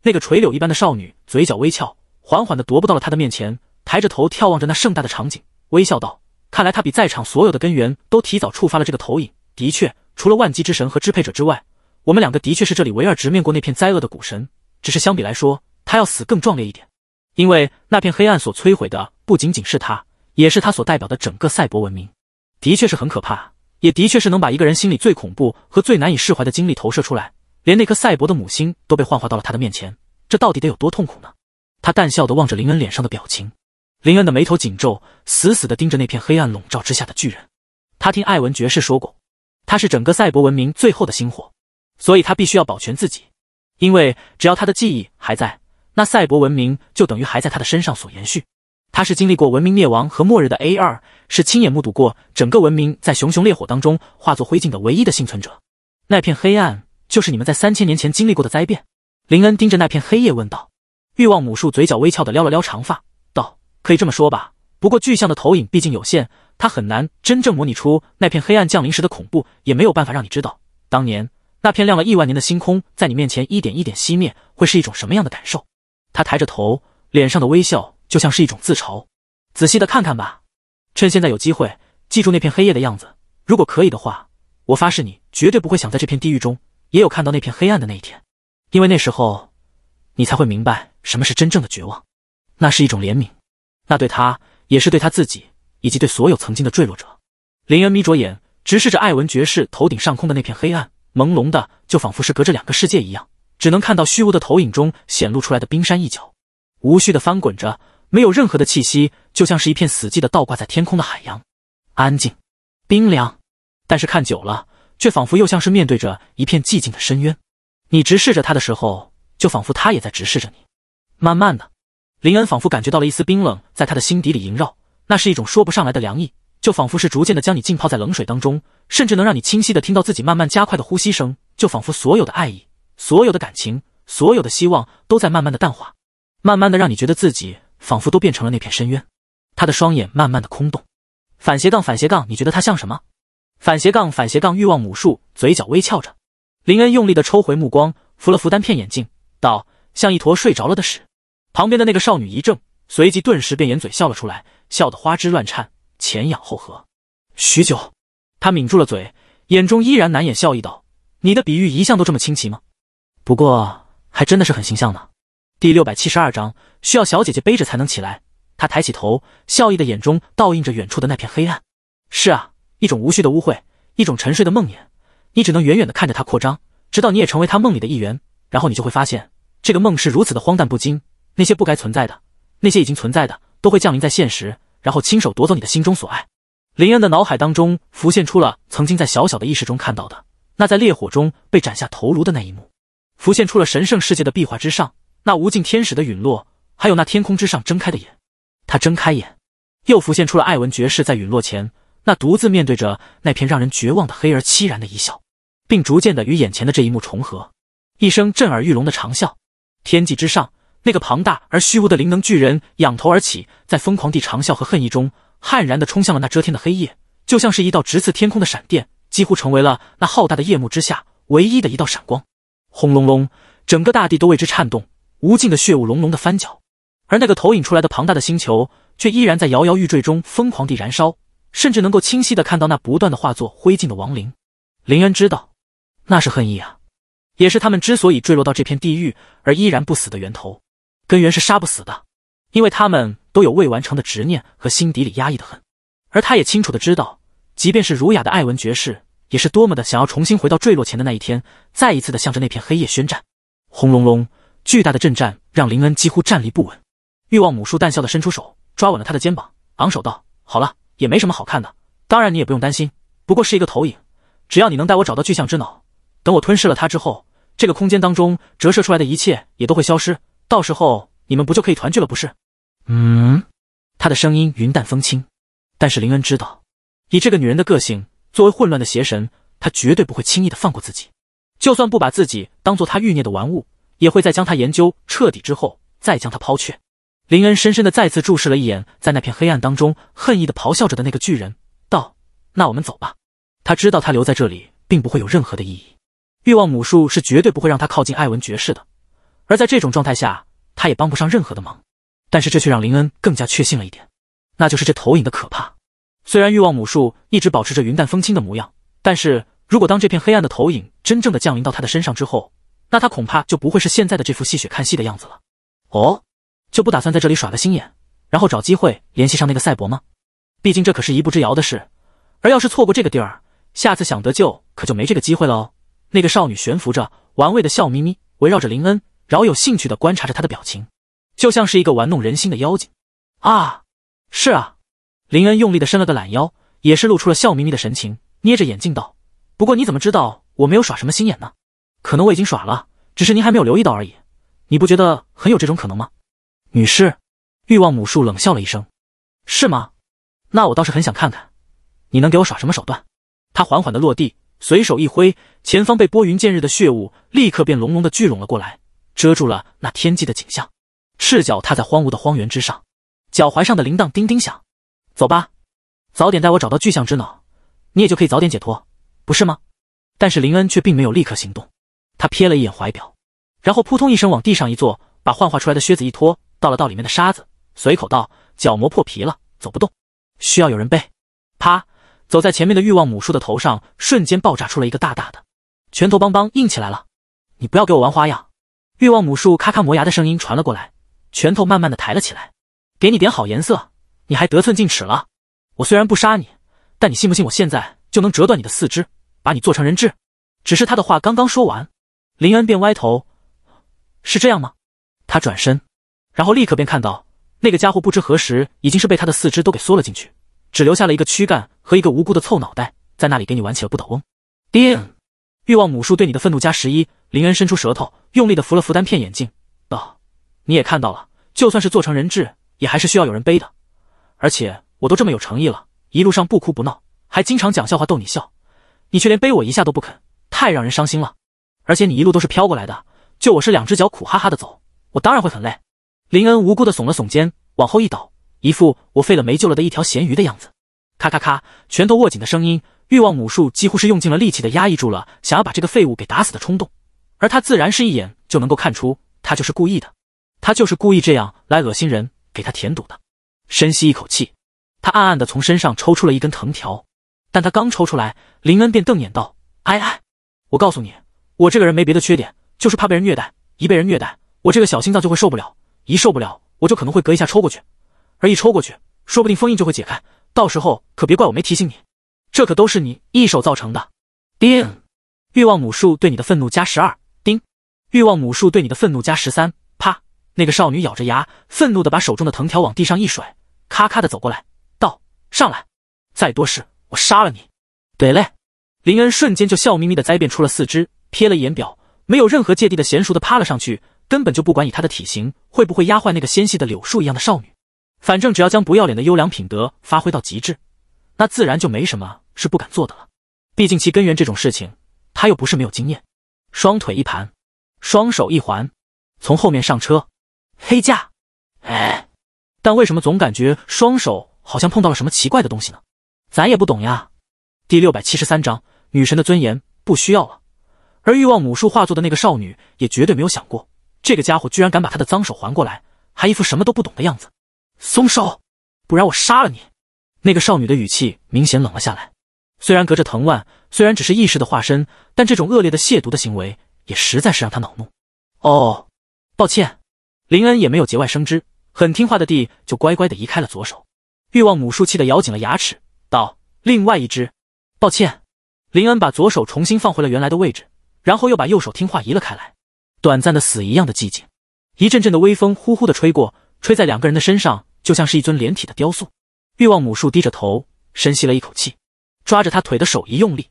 那个垂柳一般的少女嘴角微翘。缓缓地踱步到了他的面前，抬着头眺望着那盛大的场景，微笑道：“看来他比在场所有的根源都提早触发了这个投影。的确，除了万机之神和支配者之外，我们两个的确是这里唯二直面过那片灾厄的古神。只是相比来说，他要死更壮烈一点，因为那片黑暗所摧毁的不仅仅是他，也是他所代表的整个赛博文明。的确是很可怕，也的确是能把一个人心里最恐怖和最难以释怀的经历投射出来。连那颗赛博的母星都被幻化到了他的面前，这到底得有多痛苦呢？”他淡笑的望着林恩脸上的表情，林恩的眉头紧皱，死死的盯着那片黑暗笼罩之下的巨人。他听艾文爵士说过，他是整个赛博文明最后的星火，所以他必须要保全自己，因为只要他的记忆还在，那赛博文明就等于还在他的身上所延续。他是经历过文明灭亡和末日的 A 二，是亲眼目睹过整个文明在熊熊烈火当中化作灰烬的唯一的幸存者。那片黑暗就是你们在三千年前经历过的灾变。林恩盯着那片黑夜问道。欲望母树嘴角微翘的撩了撩长发，道：“可以这么说吧。不过巨象的投影毕竟有限，它很难真正模拟出那片黑暗降临时的恐怖，也没有办法让你知道当年那片亮了亿万年的星空在你面前一点一点熄灭会是一种什么样的感受。”他抬着头，脸上的微笑就像是一种自嘲。仔细的看看吧，趁现在有机会，记住那片黑夜的样子。如果可以的话，我发誓你绝对不会想在这片地狱中也有看到那片黑暗的那一天，因为那时候你才会明白。什么是真正的绝望？那是一种怜悯，那对他也是对他自己，以及对所有曾经的坠落者。林恩眯着眼，直视着艾文爵士头顶上空的那片黑暗，朦胧的，就仿佛是隔着两个世界一样，只能看到虚无的投影中显露出来的冰山一角，无序的翻滚着，没有任何的气息，就像是一片死寂的倒挂在天空的海洋，安静、冰凉，但是看久了，却仿佛又像是面对着一片寂静的深渊。你直视着他的时候，就仿佛他也在直视着你。慢慢的，林恩仿佛感觉到了一丝冰冷，在他的心底里萦绕。那是一种说不上来的凉意，就仿佛是逐渐的将你浸泡在冷水当中，甚至能让你清晰的听到自己慢慢加快的呼吸声。就仿佛所有的爱意、所有的感情、所有的希望，都在慢慢的淡化，慢慢的让你觉得自己仿佛都变成了那片深渊。他的双眼慢慢的空洞。反斜杠反斜杠，你觉得他像什么？反斜杠反斜杠，欲望母树嘴角微翘着，林恩用力的抽回目光，扶了扶单片眼镜，道：“像一坨睡着了的屎。”旁边的那个少女一怔，随即顿时便掩嘴笑了出来，笑得花枝乱颤，前仰后合。许久，她抿住了嘴，眼中依然难掩笑意道：“你的比喻一向都这么清奇吗？不过还真的是很形象呢。”第六百七十二章需要小姐姐背着才能起来。她抬起头，笑意的眼中倒映着远处的那片黑暗。是啊，一种无序的污秽，一种沉睡的梦魇。你只能远远的看着它扩张，直到你也成为他梦里的一员，然后你就会发现，这个梦是如此的荒诞不经。那些不该存在的，那些已经存在的，都会降临在现实，然后亲手夺走你的心中所爱。林恩的脑海当中浮现出了曾经在小小的意识中看到的那在烈火中被斩下头颅的那一幕，浮现出了神圣世界的壁画之上那无尽天使的陨落，还有那天空之上睁开的眼。他睁开眼，又浮现出了艾文爵士在陨落前那独自面对着那片让人绝望的黑而凄然的一笑，并逐渐的与眼前的这一幕重合。一声震耳欲聋的长啸，天际之上。那个庞大而虚无的灵能巨人仰头而起，在疯狂地长啸和恨意中，悍然地冲向了那遮天的黑夜，就像是一道直刺天空的闪电，几乎成为了那浩大的夜幕之下唯一的一道闪光。轰隆隆，整个大地都为之颤动，无尽的血雾隆隆的翻搅，而那个投影出来的庞大的星球却依然在摇摇欲坠中疯狂地燃烧，甚至能够清晰地看到那不断的化作灰烬的亡灵。林恩知道，那是恨意啊，也是他们之所以坠落到这片地狱而依然不死的源头。根源是杀不死的，因为他们都有未完成的执念和心底里压抑的恨，而他也清楚的知道，即便是儒雅的艾文爵士，也是多么的想要重新回到坠落前的那一天，再一次的向着那片黑夜宣战。轰隆隆，巨大的震颤让林恩几乎站立不稳。欲望母树淡笑的伸出手，抓稳了他的肩膀，昂首道：“好了，也没什么好看的。当然你也不用担心，不过是一个投影。只要你能带我找到巨象之脑，等我吞噬了它之后，这个空间当中折射出来的一切也都会消失。”到时候你们不就可以团聚了？不是？嗯，她的声音云淡风轻，但是林恩知道，以这个女人的个性，作为混乱的邪神，她绝对不会轻易的放过自己。就算不把自己当做她欲念的玩物，也会在将她研究彻底之后再将她抛却。林恩深深的再次注视了一眼，在那片黑暗当中恨意的咆哮着的那个巨人，道：“那我们走吧。”他知道他留在这里并不会有任何的意义。欲望母术是绝对不会让他靠近艾文爵士的。而在这种状态下，他也帮不上任何的忙，但是这却让林恩更加确信了一点，那就是这投影的可怕。虽然欲望母树一直保持着云淡风轻的模样，但是如果当这片黑暗的投影真正的降临到他的身上之后，那他恐怕就不会是现在的这副戏谑看戏的样子了。哦，就不打算在这里耍个心眼，然后找机会联系上那个赛博吗？毕竟这可是一步之遥的事，而要是错过这个地儿，下次想得救可就没这个机会了哦。那个少女悬浮着，玩味的笑眯眯，围绕着林恩。饶有兴趣的观察着他的表情，就像是一个玩弄人心的妖精。啊，是啊，林恩用力的伸了个懒腰，也是露出了笑眯眯的神情，捏着眼镜道：“不过你怎么知道我没有耍什么心眼呢？可能我已经耍了，只是您还没有留意到而已。你不觉得很有这种可能吗？”女士，欲望母树冷笑了一声：“是吗？那我倒是很想看看，你能给我耍什么手段。”他缓缓的落地，随手一挥，前方被拨云见日的血雾立刻便隆隆的聚拢了过来。遮住了那天际的景象。赤脚踏在荒芜的荒原之上，脚踝上的铃铛叮叮响。走吧，早点带我找到巨象之脑，你也就可以早点解脱，不是吗？但是林恩却并没有立刻行动。他瞥了一眼怀表，然后扑通一声往地上一坐，把幻化出来的靴子一脱，倒了倒里面的沙子，随口道：“脚磨破皮了，走不动，需要有人背。”啪！走在前面的欲望母树的头上瞬间爆炸出了一个大大的，拳头邦邦硬起来了。你不要给我玩花样！欲望母树咔咔磨牙的声音传了过来，拳头慢慢的抬了起来，给你点好颜色，你还得寸进尺了。我虽然不杀你，但你信不信我现在就能折断你的四肢，把你做成人质？只是他的话刚刚说完，林恩便歪头，是这样吗？他转身，然后立刻便看到那个家伙不知何时已经是被他的四肢都给缩了进去，只留下了一个躯干和一个无辜的臭脑袋，在那里给你玩起了不倒翁。叮。欲望母树对你的愤怒加十一。林恩伸出舌头，用力的扶了扶单片眼镜，道：“你也看到了，就算是做成人质，也还是需要有人背的。而且我都这么有诚意了，一路上不哭不闹，还经常讲笑话逗你笑，你却连背我一下都不肯，太让人伤心了。而且你一路都是飘过来的，就我是两只脚苦哈哈的走，我当然会很累。”林恩无辜的耸了耸肩，往后一倒，一副我废了没救了的一条咸鱼的样子。咔咔咔！拳头握紧的声音，欲望母树几乎是用尽了力气的压抑住了想要把这个废物给打死的冲动，而他自然是一眼就能够看出，他就是故意的，他就是故意这样来恶心人，给他填堵的。深吸一口气，他暗暗的从身上抽出了一根藤条，但他刚抽出来，林恩便瞪眼道：“哎哎，我告诉你，我这个人没别的缺点，就是怕被人虐待，一被人虐待，我这个小心脏就会受不了，一受不了，我就可能会隔一下抽过去，而一抽过去，说不定封印就会解开。”到时候可别怪我没提醒你，这可都是你一手造成的。叮，欲望母树对你的愤怒加十二。叮，欲望母树对你的愤怒加十三。啪！那个少女咬着牙，愤怒的把手中的藤条往地上一甩，咔咔的走过来，道：“上来，再多事我杀了你。”得嘞！林恩瞬间就笑眯眯的栽变出了四肢，瞥了一眼表，没有任何芥蒂的娴熟的趴了上去，根本就不管以他的体型会不会压坏那个纤细的柳树一样的少女。反正只要将不要脸的优良品德发挥到极致，那自然就没什么是不敢做的了。毕竟其根源这种事情，他又不是没有经验。双腿一盘，双手一环，从后面上车，黑驾。哎，但为什么总感觉双手好像碰到了什么奇怪的东西呢？咱也不懂呀。第六百七十三章：女神的尊严不需要了。而欲望母树化作的那个少女也绝对没有想过，这个家伙居然敢把她的脏手还过来，还一副什么都不懂的样子。松手，不然我杀了你！那个少女的语气明显冷了下来。虽然隔着藤蔓，虽然只是意识的化身，但这种恶劣的亵渎的行为也实在是让她恼怒。哦，抱歉，林恩也没有节外生枝，很听话的地就乖乖的移开了左手。欲望母树气的咬紧了牙齿，道：“另外一只。”抱歉，林恩把左手重新放回了原来的位置，然后又把右手听话移了开来。短暂的死一样的寂静，一阵阵的微风呼呼的吹过，吹在两个人的身上。就像是一尊连体的雕塑，欲望母树低着头，深吸了一口气，抓着她腿的手一用力，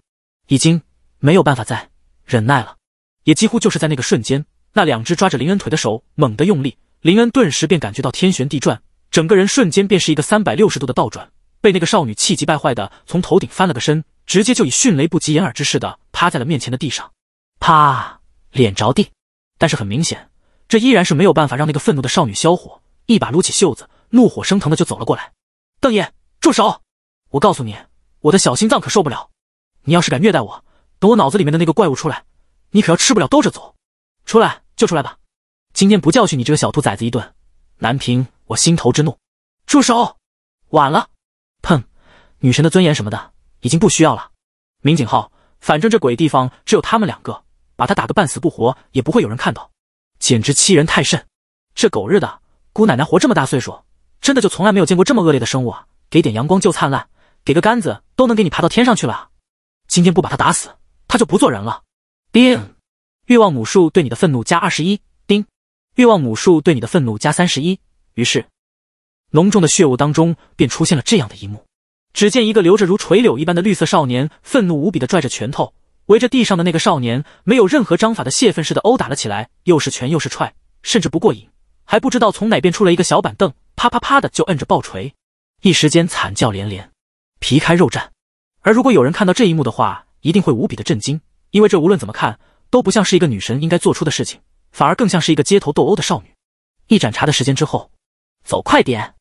已经没有办法再忍耐了。也几乎就是在那个瞬间，那两只抓着林恩腿的手猛地用力，林恩顿时便感觉到天旋地转，整个人瞬间便是一个三百六十度的倒转，被那个少女气急败坏的从头顶翻了个身，直接就以迅雷不及掩耳之势的趴在了面前的地上，啪，脸着地。但是很明显，这依然是没有办法让那个愤怒的少女消火，一把撸起袖子。怒火升腾的就走了过来，邓爷，住手！我告诉你，我的小心脏可受不了，你要是敢虐待我，等我脑子里面的那个怪物出来，你可要吃不了兜着走。出来就出来吧，今天不教训你这个小兔崽子一顿，难平我心头之怒。住手！晚了，砰！女神的尊严什么的已经不需要了。明景浩，反正这鬼地方只有他们两个，把他打个半死不活也不会有人看到，简直欺人太甚。这狗日的姑奶奶活这么大岁数！真的就从来没有见过这么恶劣的生物啊！给点阳光就灿烂，给个杆子都能给你爬到天上去了。今天不把他打死，他就不做人了。叮，欲望母树对你的愤怒加二十一。叮，欲望母树对你的愤怒加三十一。于是，浓重的血雾当中便出现了这样的一幕：只见一个留着如垂柳一般的绿色少年，愤怒无比的拽着拳头，围着地上的那个少年，没有任何章法的泄愤似的殴打了起来，又是拳又是踹，甚至不过瘾，还不知道从哪变出了一个小板凳。啪啪啪的就摁着爆锤，一时间惨叫连连，皮开肉绽。而如果有人看到这一幕的话，一定会无比的震惊，因为这无论怎么看都不像是一个女神应该做出的事情，反而更像是一个街头斗殴的少女。一盏茶的时间之后，走快点！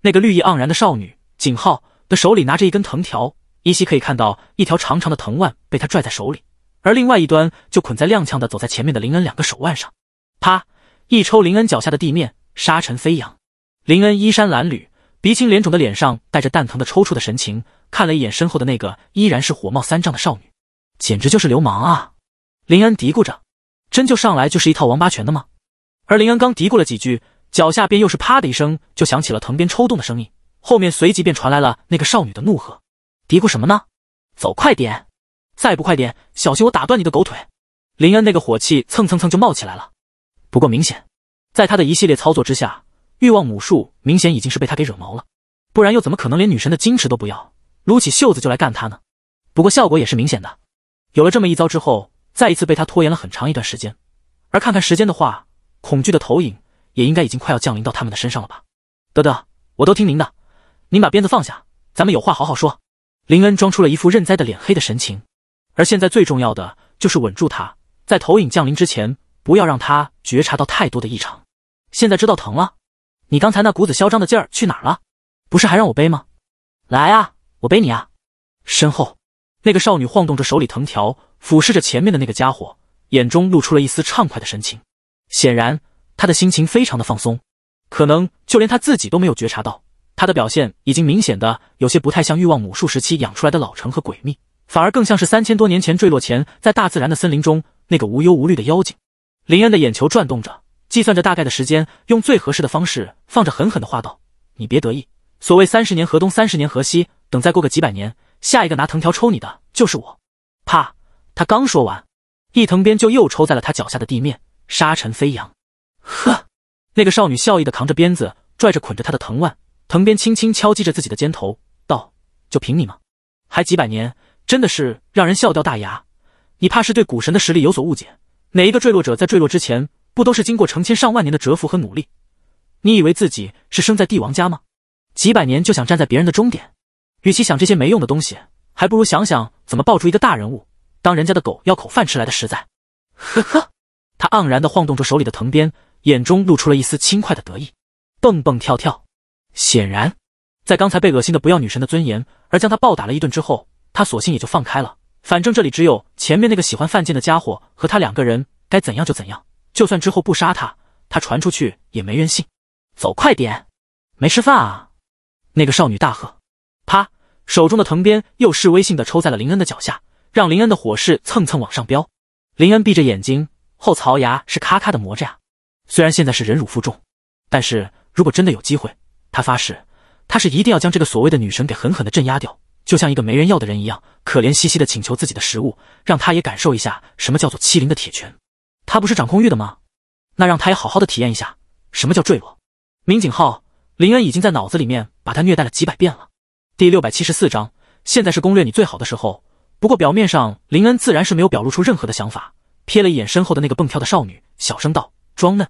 那个绿意盎然的少女景浩的手里拿着一根藤条，依稀可以看到一条长长的藤蔓被他拽在手里，而另外一端就捆在踉跄的走在前面的林恩两个手腕上。啪！一抽林恩脚下的地面，沙尘飞扬。林恩衣衫褴褛、鼻青脸肿的脸上带着蛋疼的抽搐的神情，看了一眼身后的那个依然是火冒三丈的少女，简直就是流氓啊！林恩嘀咕着：“真就上来就是一套王八拳的吗？”而林恩刚嘀咕了几句，脚下便又是啪的一声就响起了藤鞭抽动的声音，后面随即便传来了那个少女的怒喝：“嘀咕什么呢？走快点！再不快点，小心我打断你的狗腿！”林恩那个火气蹭蹭蹭就冒起来了。不过明显，在他的一系列操作之下。欲望母树明显已经是被他给惹毛了，不然又怎么可能连女神的矜持都不要，撸起袖子就来干他呢？不过效果也是明显的，有了这么一遭之后，再一次被他拖延了很长一段时间。而看看时间的话，恐惧的投影也应该已经快要降临到他们的身上了吧？得得，我都听您的，您把鞭子放下，咱们有话好好说。林恩装出了一副认栽的脸黑的神情，而现在最重要的就是稳住他，在投影降临之前，不要让他觉察到太多的异常。现在知道疼了。你刚才那股子嚣张的劲儿去哪儿了？不是还让我背吗？来啊，我背你啊！身后那个少女晃动着手里藤条，俯视着前面的那个家伙，眼中露出了一丝畅快的神情。显然，他的心情非常的放松，可能就连他自己都没有觉察到，他的表现已经明显的有些不太像欲望母树时期养出来的老成和诡秘，反而更像是三千多年前坠落前在大自然的森林中那个无忧无虑的妖精。林恩的眼球转动着。计算着大概的时间，用最合适的方式放着狠狠的话道：“你别得意，所谓三十年河东，三十年河西，等再过个几百年，下一个拿藤条抽你的就是我。”啪！他刚说完，一藤鞭就又抽在了他脚下的地面，沙尘飞扬。呵，那个少女笑意的扛着鞭子，拽着捆着他的藤蔓，藤鞭轻轻敲击着自己的肩头，道：“就凭你吗？还几百年，真的是让人笑掉大牙。你怕是对古神的实力有所误解，哪一个坠落者在坠落之前？”不都是经过成千上万年的蛰伏和努力？你以为自己是生在帝王家吗？几百年就想站在别人的终点？与其想这些没用的东西，还不如想想怎么抱住一个大人物，当人家的狗要口饭吃来的实在。呵呵，他盎然地晃动着手里的藤鞭，眼中露出了一丝轻快的得意，蹦蹦跳跳。显然，在刚才被恶心的不要女神的尊严而将他暴打了一顿之后，他索性也就放开了，反正这里只有前面那个喜欢犯贱的家伙和他两个人，该怎样就怎样。就算之后不杀他，他传出去也没人信。走快点！没吃饭啊？那个少女大喝，啪，手中的藤鞭又示威性的抽在了林恩的脚下，让林恩的火势蹭蹭往上飙。林恩闭着眼睛，后槽牙是咔咔的磨着呀。虽然现在是忍辱负重，但是如果真的有机会，他发誓，他是一定要将这个所谓的女神给狠狠的镇压掉，就像一个没人要的人一样，可怜兮兮的请求自己的食物，让他也感受一下什么叫做欺凌的铁拳。他不是掌控欲的吗？那让他也好好的体验一下什么叫坠落。民警号，林恩已经在脑子里面把他虐待了几百遍了。第六百七十四章，现在是攻略你最好的时候。不过表面上，林恩自然是没有表露出任何的想法。瞥了一眼身后的那个蹦跳的少女，小声道：“装嫩。”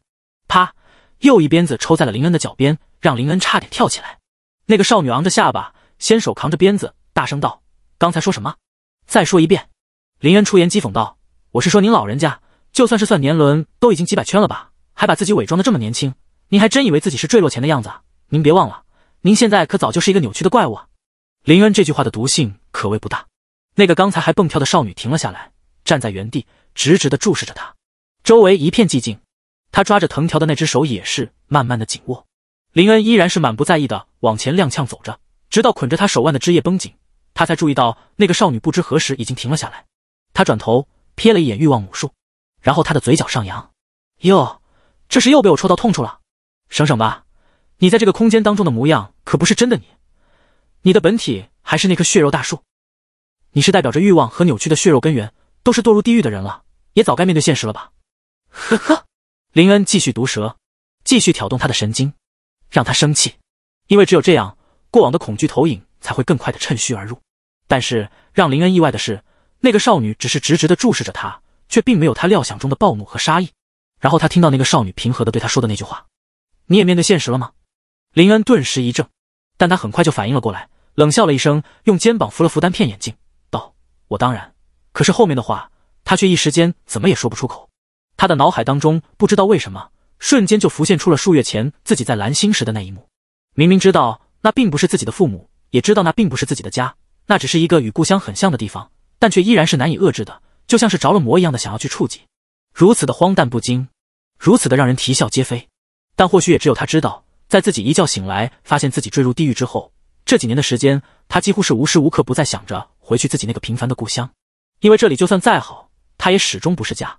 啪！又一鞭子抽在了林恩的脚边，让林恩差点跳起来。那个少女昂着下巴，先手扛着鞭子，大声道：“刚才说什么？再说一遍。”林恩出言讥讽道：“我是说您老人家。”就算是算年轮，都已经几百圈了吧？还把自己伪装的这么年轻，您还真以为自己是坠落前的样子？您别忘了，您现在可早就是一个扭曲的怪物啊！林恩这句话的毒性可谓不大。那个刚才还蹦跳的少女停了下来，站在原地，直直的注视着他。周围一片寂静，她抓着藤条的那只手也是慢慢的紧握。林恩依然是满不在意的往前踉跄走着，直到捆着她手腕的枝叶绷紧，他才注意到那个少女不知何时已经停了下来。他转头瞥了一眼欲望母树。然后他的嘴角上扬，哟，这是又被我戳到痛处了，省省吧！你在这个空间当中的模样可不是真的你，你的本体还是那棵血肉大树，你是代表着欲望和扭曲的血肉根源，都是堕入地狱的人了，也早该面对现实了吧？呵呵，林恩继续毒舌，继续挑动他的神经，让他生气，因为只有这样，过往的恐惧投影才会更快的趁虚而入。但是让林恩意外的是，那个少女只是直直的注视着他。却并没有他料想中的暴怒和杀意。然后他听到那个少女平和的对他说的那句话：“你也面对现实了吗？”林恩顿时一怔，但他很快就反应了过来，冷笑了一声，用肩膀扶了扶单片眼镜，道：“我当然。”可是后面的话，他却一时间怎么也说不出口。他的脑海当中不知道为什么，瞬间就浮现出了数月前自己在蓝星时的那一幕。明明知道那并不是自己的父母，也知道那并不是自己的家，那只是一个与故乡很像的地方，但却依然是难以遏制的。就像是着了魔一样的想要去触及，如此的荒诞不经，如此的让人啼笑皆非。但或许也只有他知道，在自己一觉醒来，发现自己坠入地狱之后，这几年的时间，他几乎是无时无刻不在想着回去自己那个平凡的故乡。因为这里就算再好，他也始终不是家，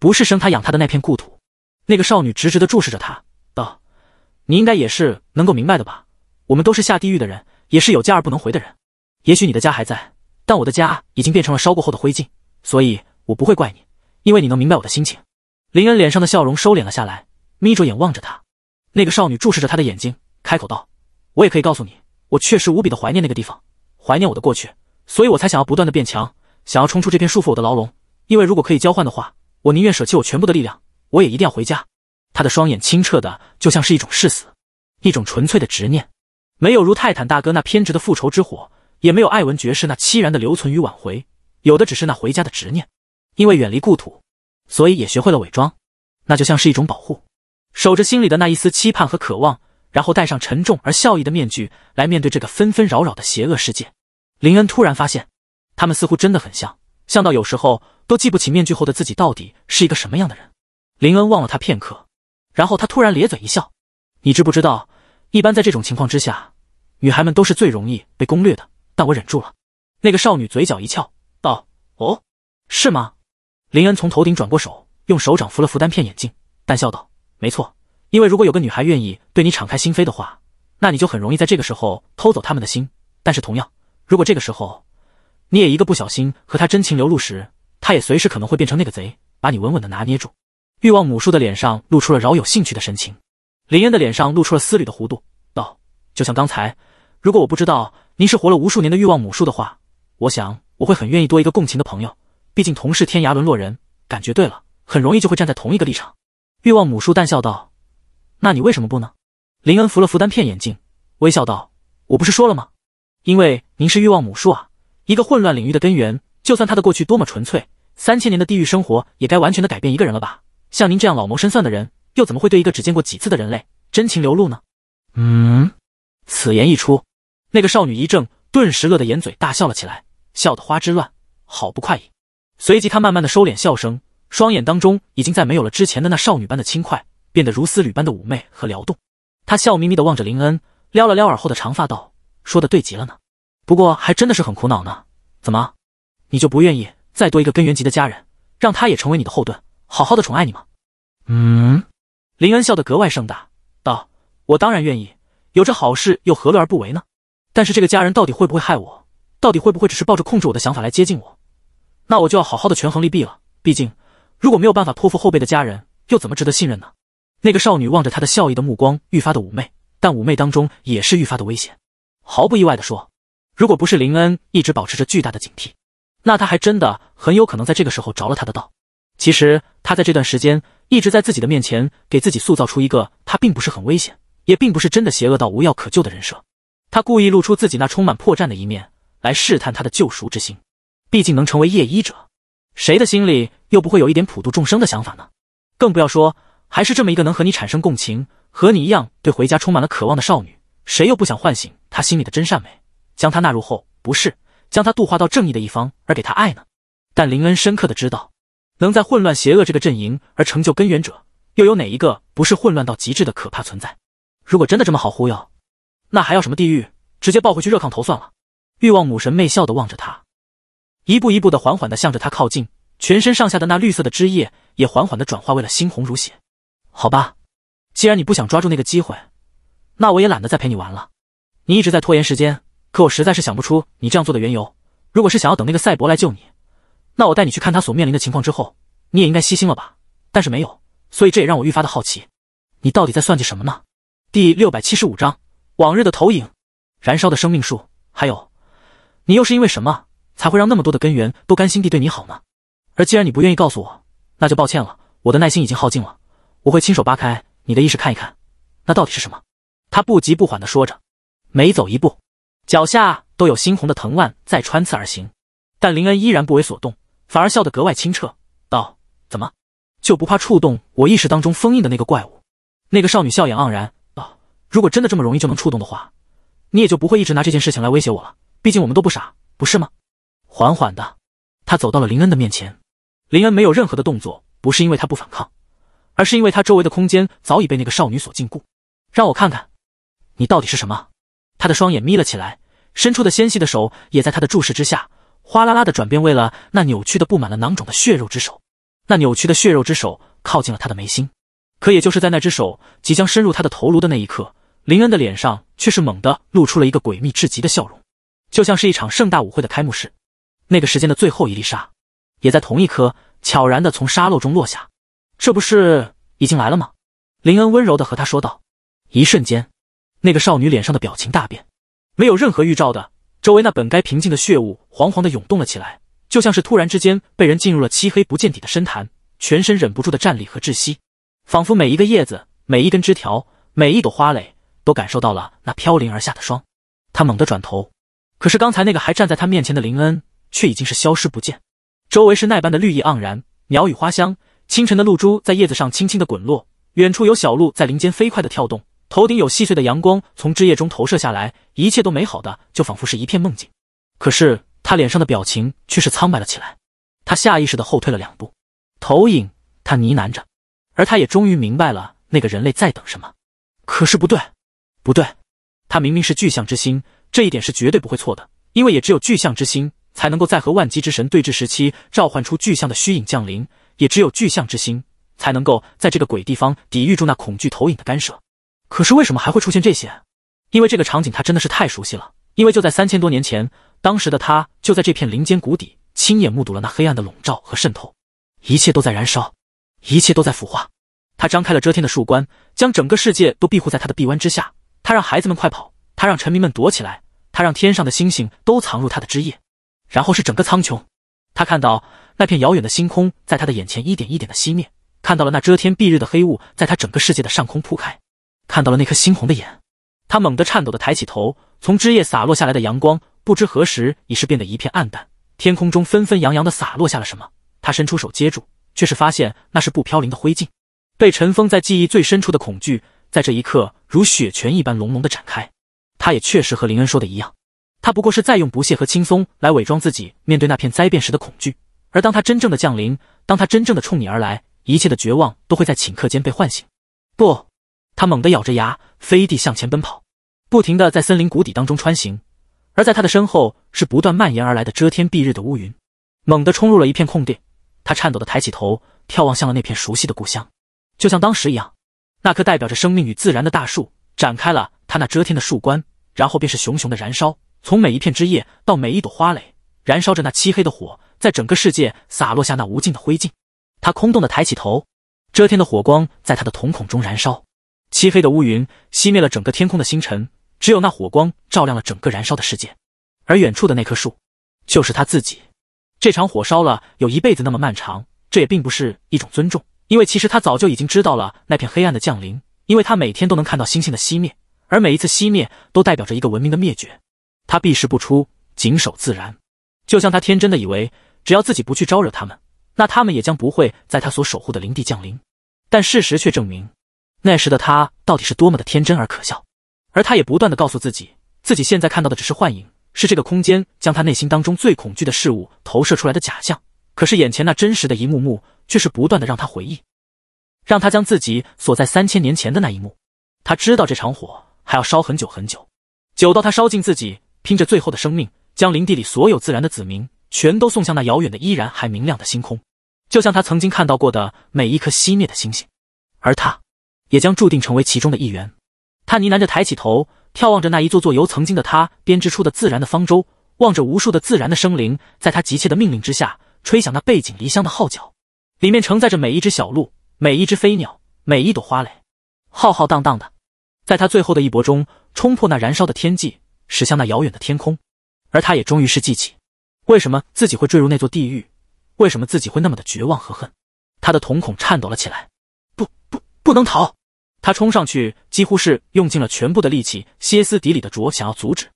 不是生他养他的那片故土。那个少女直直的注视着他，道：“你应该也是能够明白的吧？我们都是下地狱的人，也是有家而不能回的人。也许你的家还在，但我的家已经变成了烧过后的灰烬。”所以，我不会怪你，因为你能明白我的心情。林恩脸上的笑容收敛了下来，眯着眼望着他。那个少女注视着他的眼睛，开口道：“我也可以告诉你，我确实无比的怀念那个地方，怀念我的过去，所以我才想要不断的变强，想要冲出这片束缚我的牢笼。因为如果可以交换的话，我宁愿舍弃我全部的力量，我也一定要回家。”他的双眼清澈的，就像是一种誓死，一种纯粹的执念，没有如泰坦大哥那偏执的复仇之火，也没有艾文爵士那凄然的留存与挽回。有的只是那回家的执念，因为远离故土，所以也学会了伪装，那就像是一种保护，守着心里的那一丝期盼和渴望，然后戴上沉重而笑意的面具来面对这个纷纷扰扰的邪恶世界。林恩突然发现，他们似乎真的很像，像到有时候都记不起面具后的自己到底是一个什么样的人。林恩望了他片刻，然后他突然咧嘴一笑：“你知不知道，一般在这种情况之下，女孩们都是最容易被攻略的，但我忍住了。”那个少女嘴角一翘。哦，是吗？林恩从头顶转过手，用手掌扶了扶单片眼镜，淡笑道：“没错，因为如果有个女孩愿意对你敞开心扉的话，那你就很容易在这个时候偷走他们的心。但是同样，如果这个时候你也一个不小心和她真情流露时，她也随时可能会变成那个贼，把你稳稳的拿捏住。”欲望母树的脸上露出了饶有兴趣的神情，林恩的脸上露出了思虑的弧度，道：“就像刚才，如果我不知道您是活了无数年的欲望母树的话，我想。”我会很愿意多一个共情的朋友，毕竟同是天涯沦落人，感觉对了，很容易就会站在同一个立场。欲望母树淡笑道：“那你为什么不呢？”林恩扶了扶单片眼镜，微笑道：“我不是说了吗？因为您是欲望母树啊，一个混乱领域的根源。就算他的过去多么纯粹，三千年的地狱生活也该完全的改变一个人了吧？像您这样老谋深算的人，又怎么会对一个只见过几次的人类真情流露呢？”嗯，此言一出，那个少女一怔，顿时乐得掩嘴大笑了起来。笑得花枝乱，好不快意。随即，他慢慢的收敛笑声，双眼当中已经在没有了之前的那少女般的轻快，变得如丝缕般的妩媚和撩动。他笑眯眯的望着林恩，撩了撩耳后的长发，道：“说的对极了呢，不过还真的是很苦恼呢。怎么，你就不愿意再多一个根源级的家人，让他也成为你的后盾，好好的宠爱你吗？”嗯，林恩笑得格外盛大，道：“我当然愿意，有这好事又何乐而不为呢？但是这个家人到底会不会害我？”到底会不会只是抱着控制我的想法来接近我？那我就要好好的权衡利弊了。毕竟，如果没有办法托付后辈的家人，又怎么值得信任呢？那个少女望着他的笑意的目光愈发的妩媚，但妩媚当中也是愈发的危险。毫不意外的说，如果不是林恩一直保持着巨大的警惕，那他还真的很有可能在这个时候着了他的道。其实，他在这段时间一直在自己的面前给自己塑造出一个他并不是很危险，也并不是真的邪恶到无药可救的人设。他故意露出自己那充满破绽的一面。来试探他的救赎之心，毕竟能成为夜医者，谁的心里又不会有一点普度众生的想法呢？更不要说还是这么一个能和你产生共情、和你一样对回家充满了渴望的少女，谁又不想唤醒她心里的真善美，将她纳入后，不是将她度化到正义的一方，而给她爱呢？但林恩深刻的知道，能在混乱邪恶这个阵营而成就根源者，又有哪一个不是混乱到极致的可怕存在？如果真的这么好忽悠，那还要什么地狱？直接抱回去热炕头算了。欲望母神媚笑的望着他，一步一步的缓缓的向着他靠近，全身上下的那绿色的枝叶也缓缓的转化为了猩红如血。好吧，既然你不想抓住那个机会，那我也懒得再陪你玩了。你一直在拖延时间，可我实在是想不出你这样做的缘由。如果是想要等那个赛博来救你，那我带你去看他所面临的情况之后，你也应该细心了吧？但是没有，所以这也让我愈发的好奇，你到底在算计什么呢？第六百七十五章往日的投影，燃烧的生命树，还有。你又是因为什么才会让那么多的根源都甘心地对你好呢？而既然你不愿意告诉我，那就抱歉了，我的耐心已经耗尽了。我会亲手扒开你的意识看一看，那到底是什么？他不急不缓地说着，每走一步，脚下都有猩红的藤蔓在穿刺而行，但林恩依然不为所动，反而笑得格外清澈，道：“怎么就不怕触动我意识当中封印的那个怪物？”那个少女笑颜盎然道：“如果真的这么容易就能触动的话，你也就不会一直拿这件事情来威胁我了。”毕竟我们都不傻，不是吗？缓缓的，他走到了林恩的面前。林恩没有任何的动作，不是因为他不反抗，而是因为他周围的空间早已被那个少女所禁锢。让我看看，你到底是什么？他的双眼眯了起来，伸出的纤细的手也在他的注视之下，哗啦啦的转变为了那扭曲的布满了囊肿的血肉之手。那扭曲的血肉之手靠近了他的眉心，可也就是在那只手即将深入他的头颅的那一刻，林恩的脸上却是猛地露出了一个诡秘至极的笑容。就像是一场盛大舞会的开幕式，那个时间的最后一粒沙，也在同一颗悄然的从沙漏中落下。这不是已经来了吗？林恩温柔的和他说道。一瞬间，那个少女脸上的表情大变，没有任何预兆的，周围那本该平静的血雾惶惶的涌动了起来，就像是突然之间被人进入了漆黑不见底的深潭，全身忍不住的颤栗和窒息，仿佛每一个叶子、每一根枝条、每一朵花蕾都感受到了那飘零而下的霜。她猛地转头。可是刚才那个还站在他面前的林恩，却已经是消失不见。周围是那般的绿意盎然，鸟语花香，清晨的露珠在叶子上轻轻的滚落，远处有小鹿在林间飞快的跳动，头顶有细碎的阳光从枝叶中投射下来，一切都美好的，就仿佛是一片梦境。可是他脸上的表情却是苍白了起来，他下意识的后退了两步。投影，他呢喃着，而他也终于明白了那个人类在等什么。可是不对，不对，他明明是巨象之星。这一点是绝对不会错的，因为也只有巨象之心才能够在和万机之神对峙时期召唤出巨象的虚影降临，也只有巨象之心才能够在这个鬼地方抵御住那恐惧投影的干涉。可是为什么还会出现这些？因为这个场景他真的是太熟悉了，因为就在三千多年前，当时的他就在这片林间谷底亲眼目睹了那黑暗的笼罩和渗透，一切都在燃烧，一切都在腐化。他张开了遮天的树冠，将整个世界都庇护在他的臂弯之下，他让孩子们快跑。他让臣民们躲起来，他让天上的星星都藏入他的枝叶，然后是整个苍穹。他看到那片遥远的星空在他的眼前一点一点的熄灭，看到了那遮天蔽日的黑雾在他整个世界的上空铺开，看到了那颗猩红的眼。他猛地颤抖的抬起头，从枝叶洒落下来的阳光不知何时已是变得一片暗淡。天空中纷纷扬扬的洒落下了什么？他伸出手接住，却是发现那是不飘零的灰烬。被尘封在记忆最深处的恐惧，在这一刻如雪泉一般隆隆的展开。他也确实和林恩说的一样，他不过是再用不屑和轻松来伪装自己面对那片灾变时的恐惧。而当他真正的降临，当他真正的冲你而来，一切的绝望都会在顷刻间被唤醒。不，他猛地咬着牙，飞地向前奔跑，不停地在森林谷底当中穿行。而在他的身后，是不断蔓延而来的遮天蔽日的乌云。猛地冲入了一片空地，他颤抖地抬起头，眺望向了那片熟悉的故乡，就像当时一样，那棵代表着生命与自然的大树展开了它那遮天的树冠。然后便是熊熊的燃烧，从每一片枝叶到每一朵花蕾，燃烧着那漆黑的火，在整个世界洒落下那无尽的灰烬。他空洞的抬起头，遮天的火光在他的瞳孔中燃烧。漆黑的乌云熄灭了整个天空的星辰，只有那火光照亮了整个燃烧的世界。而远处的那棵树，就是他自己。这场火烧了有一辈子那么漫长，这也并不是一种尊重，因为其实他早就已经知道了那片黑暗的降临，因为他每天都能看到星星的熄灭。而每一次熄灭，都代表着一个文明的灭绝。他避世不出，谨守自然，就像他天真的以为，只要自己不去招惹他们，那他们也将不会在他所守护的林地降临。但事实却证明，那时的他到底是多么的天真而可笑。而他也不断的告诉自己，自己现在看到的只是幻影，是这个空间将他内心当中最恐惧的事物投射出来的假象。可是眼前那真实的一幕幕，却是不断的让他回忆，让他将自己锁在三千年前的那一幕。他知道这场火。还要烧很久很久，久到他烧尽自己，拼着最后的生命，将林地里所有自然的子民全都送向那遥远的依然还明亮的星空，就像他曾经看到过的每一颗熄灭的星星。而他也将注定成为其中的一员。他呢喃着抬起头，眺望着那一座座由曾经的他编织出的自然的方舟，望着无数的自然的生灵，在他急切的命令之下，吹响那背井离乡的号角，里面承载着每一只小鹿、每一只飞鸟、每一朵花蕾，浩浩荡荡的。在他最后的一搏中，冲破那燃烧的天际，驶向那遥远的天空。而他也终于是记起，为什么自己会坠入那座地狱，为什么自己会那么的绝望和恨。他的瞳孔颤抖了起来，不不，不能逃！他冲上去，几乎是用尽了全部的力气，歇斯底里的啄，想要阻止。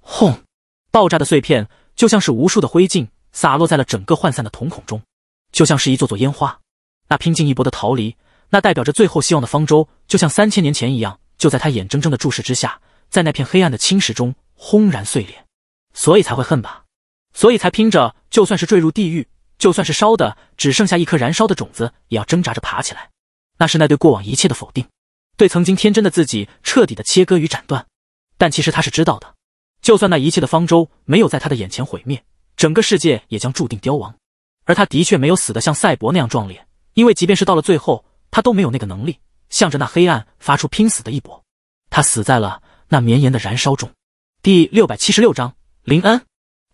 轰！爆炸的碎片就像是无数的灰烬，洒落在了整个涣散的瞳孔中，就像是一座座烟花。那拼尽一搏的逃离，那代表着最后希望的方舟，就像三千年前一样。就在他眼睁睁的注视之下，在那片黑暗的侵蚀中轰然碎裂，所以才会恨吧，所以才拼着就算是坠入地狱，就算是烧的只剩下一颗燃烧的种子，也要挣扎着爬起来。那是那对过往一切的否定，对曾经天真的自己彻底的切割与斩断。但其实他是知道的，就算那一切的方舟没有在他的眼前毁灭，整个世界也将注定凋亡。而他的确没有死的像赛博那样壮烈，因为即便是到了最后，他都没有那个能力。向着那黑暗发出拼死的一搏，他死在了那绵延的燃烧中。第六百七十六章，林恩，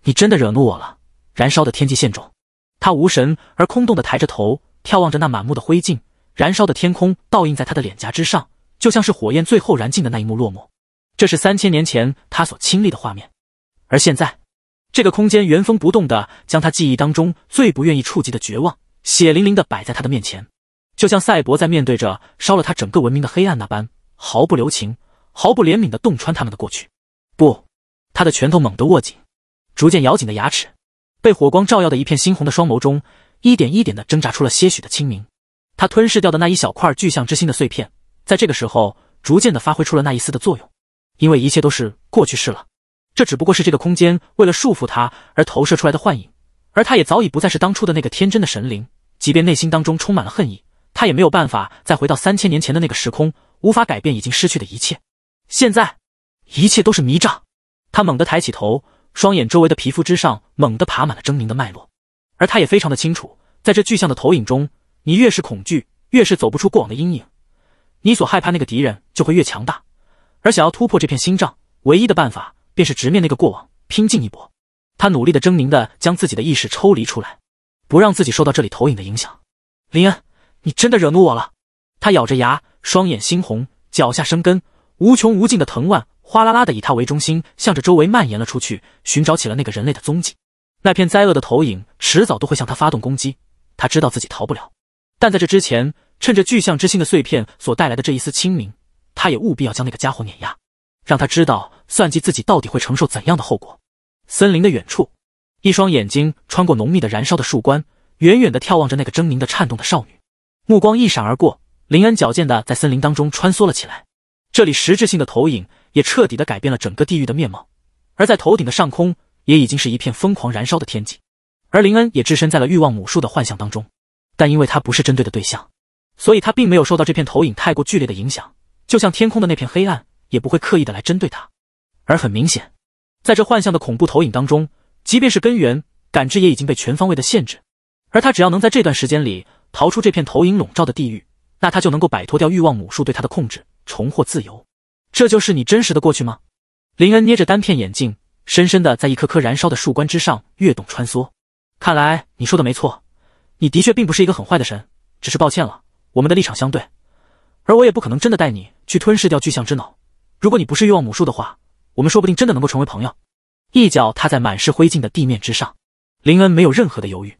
你真的惹怒我了！燃烧的天际线中，他无神而空洞的抬着头，眺望着那满目的灰烬。燃烧的天空倒映在他的脸颊之上，就像是火焰最后燃尽的那一幕落寞。这是三千年前他所亲历的画面，而现在，这个空间原封不动的将他记忆当中最不愿意触及的绝望，血淋淋的摆在他的面前。就像赛博在面对着烧了他整个文明的黑暗那般，毫不留情、毫不怜悯地洞穿他们的过去。不，他的拳头猛地握紧，逐渐咬紧的牙齿，被火光照耀的一片猩红的双眸中，一点一点地挣扎出了些许的清明。他吞噬掉的那一小块巨象之心的碎片，在这个时候逐渐地发挥出了那一丝的作用。因为一切都是过去式了，这只不过是这个空间为了束缚他而投射出来的幻影，而他也早已不再是当初的那个天真的神灵，即便内心当中充满了恨意。他也没有办法再回到三千年前的那个时空，无法改变已经失去的一切。现在，一切都是迷障。他猛地抬起头，双眼周围的皮肤之上猛地爬满了狰狞的脉络。而他也非常的清楚，在这具象的投影中，你越是恐惧，越是走不出过往的阴影，你所害怕那个敌人就会越强大。而想要突破这片心障，唯一的办法便是直面那个过往，拼尽一搏。他努力的狰狞的将自己的意识抽离出来，不让自己受到这里投影的影响。林恩。你真的惹怒我了！他咬着牙，双眼猩红，脚下生根，无穷无尽的藤蔓哗啦啦的以他为中心，向着周围蔓延了出去，寻找起了那个人类的踪迹。那片灾厄的投影迟早都会向他发动攻击，他知道自己逃不了。但在这之前，趁着巨象之心的碎片所带来的这一丝清明，他也务必要将那个家伙碾压，让他知道算计自己到底会承受怎样的后果。森林的远处，一双眼睛穿过浓密的燃烧的树冠，远远的眺望着那个狰狞的颤动的少女。目光一闪而过，林恩矫健的在森林当中穿梭了起来。这里实质性的投影也彻底的改变了整个地狱的面貌，而在头顶的上空也已经是一片疯狂燃烧的天际。而林恩也置身在了欲望母树的幻象当中，但因为他不是针对的对象，所以他并没有受到这片投影太过剧烈的影响。就像天空的那片黑暗，也不会刻意的来针对他。而很明显，在这幻象的恐怖投影当中，即便是根源感知也已经被全方位的限制。而他只要能在这段时间里。逃出这片投影笼罩的地狱，那他就能够摆脱掉欲望母树对他的控制，重获自由。这就是你真实的过去吗？林恩捏着单片眼镜，深深的在一颗颗燃烧的树冠之上跃动穿梭。看来你说的没错，你的确并不是一个很坏的神。只是抱歉了，我们的立场相对，而我也不可能真的带你去吞噬掉巨象之脑。如果你不是欲望母树的话，我们说不定真的能够成为朋友。一脚踏在满是灰烬的地面之上，林恩没有任何的犹豫，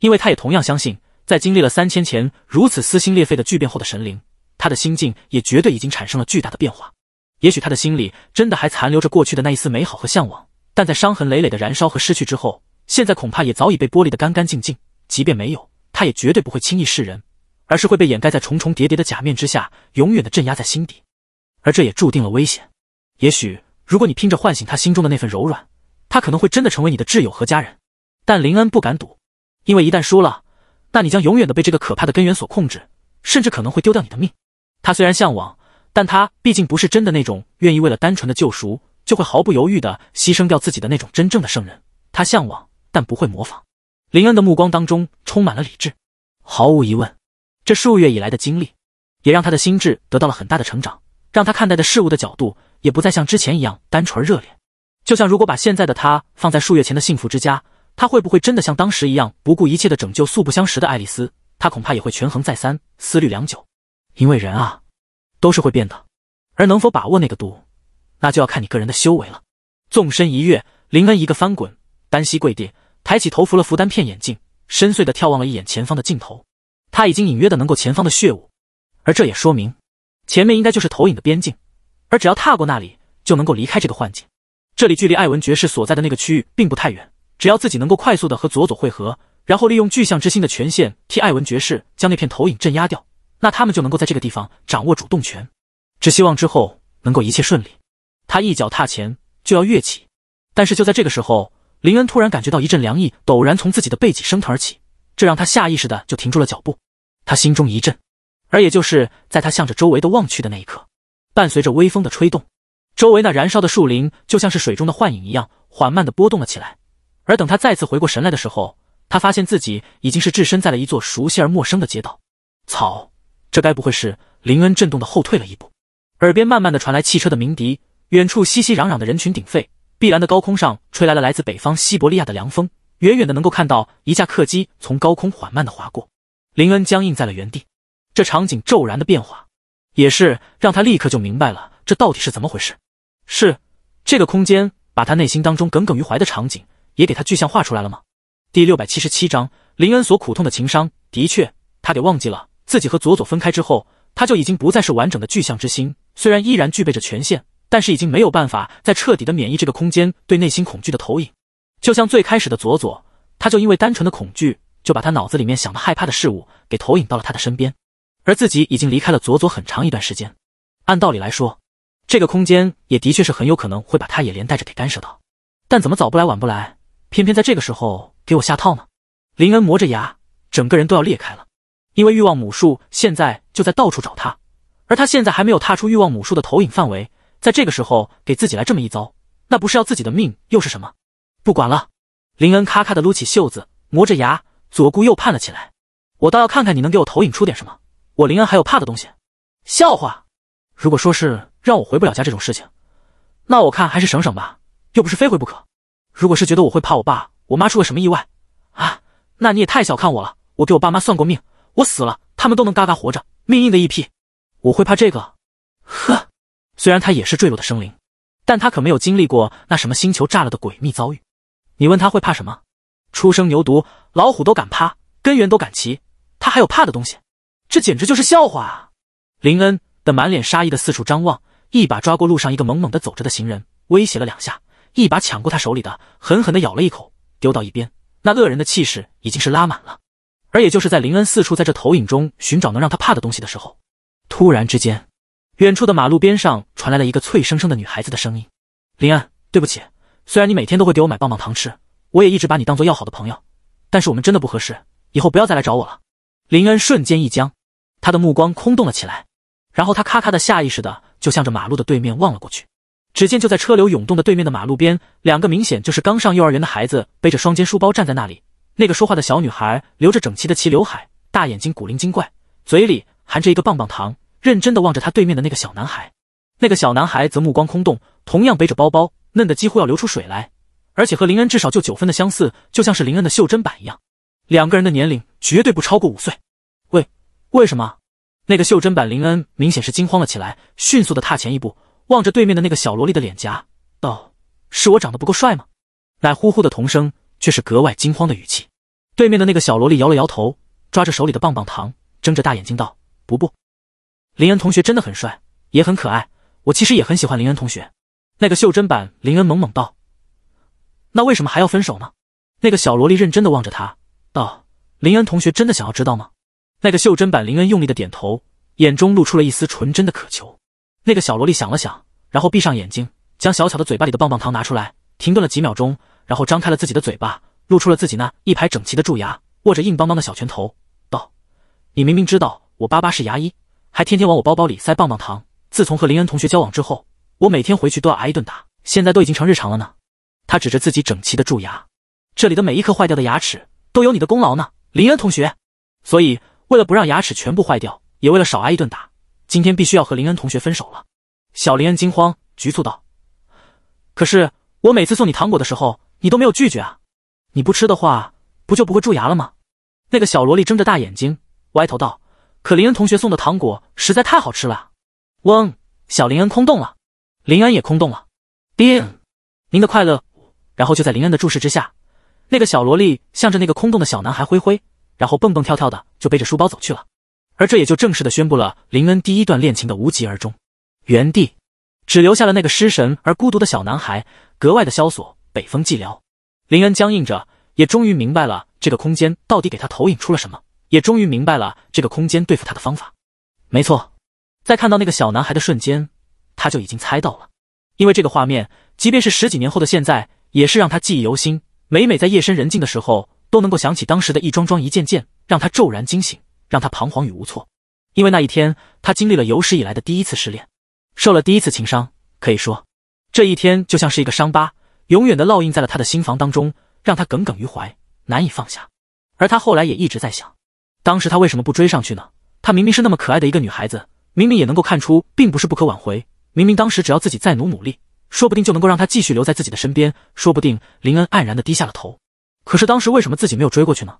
因为他也同样相信。在经历了三千前如此撕心裂肺的巨变后的神灵，他的心境也绝对已经产生了巨大的变化。也许他的心里真的还残留着过去的那一丝美好和向往，但在伤痕累累的燃烧和失去之后，现在恐怕也早已被剥离得干干净净。即便没有，他也绝对不会轻易示人，而是会被掩盖在重重叠叠的假面之下，永远的镇压在心底。而这也注定了危险。也许如果你拼着唤醒他心中的那份柔软，他可能会真的成为你的挚友和家人。但林恩不敢赌，因为一旦输了，那你将永远的被这个可怕的根源所控制，甚至可能会丢掉你的命。他虽然向往，但他毕竟不是真的那种愿意为了单纯的救赎就会毫不犹豫的牺牲掉自己的那种真正的圣人。他向往，但不会模仿。林恩的目光当中充满了理智。毫无疑问，这数月以来的经历，也让他的心智得到了很大的成长，让他看待的事物的角度也不再像之前一样单纯而热烈。就像如果把现在的他放在数月前的幸福之家。他会不会真的像当时一样不顾一切的拯救素不相识的爱丽丝？他恐怕也会权衡再三，思虑良久。因为人啊，都是会变的。而能否把握那个度，那就要看你个人的修为了。纵身一跃，林恩一个翻滚，单膝跪地，抬起头扶了扶单片眼镜，深邃的眺望了一眼前方的尽头。他已经隐约的能够前方的血雾，而这也说明，前面应该就是投影的边境。而只要踏过那里，就能够离开这个幻境。这里距离艾文爵士所在的那个区域并不太远。只要自己能够快速的和佐佐汇合，然后利用巨象之心的权限替艾文爵士将那片投影镇压掉，那他们就能够在这个地方掌握主动权。只希望之后能够一切顺利。他一脚踏前就要跃起，但是就在这个时候，林恩突然感觉到一阵凉意陡然从自己的背脊升腾而起，这让他下意识的就停住了脚步。他心中一震，而也就是在他向着周围的望去的那一刻，伴随着微风的吹动，周围那燃烧的树林就像是水中的幻影一样，缓慢的波动了起来。而等他再次回过神来的时候，他发现自己已经是置身在了一座熟悉而陌生的街道。草，这该不会是林恩？震动的后退了一步，耳边慢慢的传来汽车的鸣笛，远处熙熙攘攘的人群鼎沸，碧蓝的高空上吹来了来自北方西伯利亚的凉风，远远的能够看到一架客机从高空缓慢的划过。林恩僵硬在了原地，这场景骤然的变化，也是让他立刻就明白了这到底是怎么回事。是这个空间把他内心当中耿耿于怀的场景。也给他具象化出来了吗？第六百七十七章，林恩所苦痛的情伤，的确，他给忘记了自己和佐佐分开之后，他就已经不再是完整的具象之心，虽然依然具备着权限，但是已经没有办法再彻底的免疫这个空间对内心恐惧的投影。就像最开始的佐佐，他就因为单纯的恐惧，就把他脑子里面想的害怕的事物给投影到了他的身边。而自己已经离开了佐佐很长一段时间，按道理来说，这个空间也的确是很有可能会把他也连带着给干涉到，但怎么早不来晚不来？偏偏在这个时候给我下套呢？林恩磨着牙，整个人都要裂开了。因为欲望母树现在就在到处找他，而他现在还没有踏出欲望母树的投影范围，在这个时候给自己来这么一遭，那不是要自己的命又是什么？不管了，林恩咔咔的撸起袖子，磨着牙左顾右盼了起来。我倒要看看你能给我投影出点什么，我林恩还有怕的东西？笑话！如果说是让我回不了家这种事情，那我看还是省省吧，又不是非回不可。如果是觉得我会怕我爸我妈出了什么意外，啊，那你也太小看我了。我给我爸妈算过命，我死了他们都能嘎嘎活着，命硬的一批。我会怕这个？呵，虽然他也是坠落的生灵，但他可没有经历过那什么星球炸了的诡秘遭遇。你问他会怕什么？初生牛犊，老虎都敢趴，根源都敢骑，他还有怕的东西？这简直就是笑话啊！林恩的满脸杀意的四处张望，一把抓过路上一个猛猛的走着的行人，威胁了两下。一把抢过他手里的，狠狠地咬了一口，丢到一边。那恶人的气势已经是拉满了。而也就是在林恩四处在这投影中寻找能让他怕的东西的时候，突然之间，远处的马路边上传来了一个脆生生的女孩子的声音：“林恩，对不起，虽然你每天都会给我买棒棒糖吃，我也一直把你当做要好的朋友，但是我们真的不合适，以后不要再来找我了。”林恩瞬间一僵，他的目光空洞了起来，然后他咔咔的下意识的就向着马路的对面望了过去。只见就在车流涌动的对面的马路边，两个明显就是刚上幼儿园的孩子背着双肩书包站在那里。那个说话的小女孩留着整齐的齐刘海，大眼睛古灵精怪，嘴里含着一个棒棒糖，认真的望着他对面的那个小男孩。那个小男孩则目光空洞，同样背着包包，嫩得几乎要流出水来，而且和林恩至少就九分的相似，就像是林恩的袖珍版一样。两个人的年龄绝对不超过五岁。为为什么？那个袖珍版林恩明显是惊慌了起来，迅速的踏前一步。望着对面的那个小萝莉的脸颊，道：“是我长得不够帅吗？”奶呼呼的童声却是格外惊慌的语气。对面的那个小萝莉摇了摇头，抓着手里的棒棒糖，睁着大眼睛道：“不不，林恩同学真的很帅，也很可爱，我其实也很喜欢林恩同学。”那个袖珍版林恩猛猛道：“那为什么还要分手呢？”那个小萝莉认真的望着他，道：“林恩同学真的想要知道吗？”那个袖珍版林恩用力的点头，眼中露出了一丝纯真的渴求。那个小萝莉想了想，然后闭上眼睛，将小巧的嘴巴里的棒棒糖拿出来，停顿了几秒钟，然后张开了自己的嘴巴，露出了自己那一排整齐的蛀牙，握着硬邦邦的小拳头，道：“你明明知道我爸爸是牙医，还天天往我包包里塞棒棒糖。自从和林恩同学交往之后，我每天回去都要挨一顿打，现在都已经成日常了呢。”他指着自己整齐的蛀牙，这里的每一颗坏掉的牙齿都有你的功劳呢，林恩同学。所以，为了不让牙齿全部坏掉，也为了少挨一顿打。今天必须要和林恩同学分手了，小林恩惊慌局促道：“可是我每次送你糖果的时候，你都没有拒绝啊！你不吃的话，不就不会蛀牙了吗？”那个小萝莉睁着大眼睛，歪头道：“可林恩同学送的糖果实在太好吃了。”嗡，小林恩空洞了，林恩也空洞了。叮，您的快乐。然后就在林恩的注视之下，那个小萝莉向着那个空洞的小男孩挥挥，然后蹦蹦跳跳的就背着书包走去了。而这也就正式的宣布了林恩第一段恋情的无疾而终，原地只留下了那个失神而孤独的小男孩，格外的萧索，北风寂寥。林恩僵硬着，也终于明白了这个空间到底给他投影出了什么，也终于明白了这个空间对付他的方法。没错，在看到那个小男孩的瞬间，他就已经猜到了，因为这个画面，即便是十几年后的现在，也是让他记忆犹新。每每在夜深人静的时候，都能够想起当时的一桩桩一件件，让他骤然惊醒。让他彷徨与无措，因为那一天他经历了有史以来的第一次失恋，受了第一次情伤。可以说，这一天就像是一个伤疤，永远的烙印在了他的心房当中，让他耿耿于怀，难以放下。而他后来也一直在想，当时他为什么不追上去呢？他明明是那么可爱的一个女孩子，明明也能够看出并不是不可挽回，明明当时只要自己再努努力，说不定就能够让她继续留在自己的身边。说不定林恩黯然的低下了头，可是当时为什么自己没有追过去呢？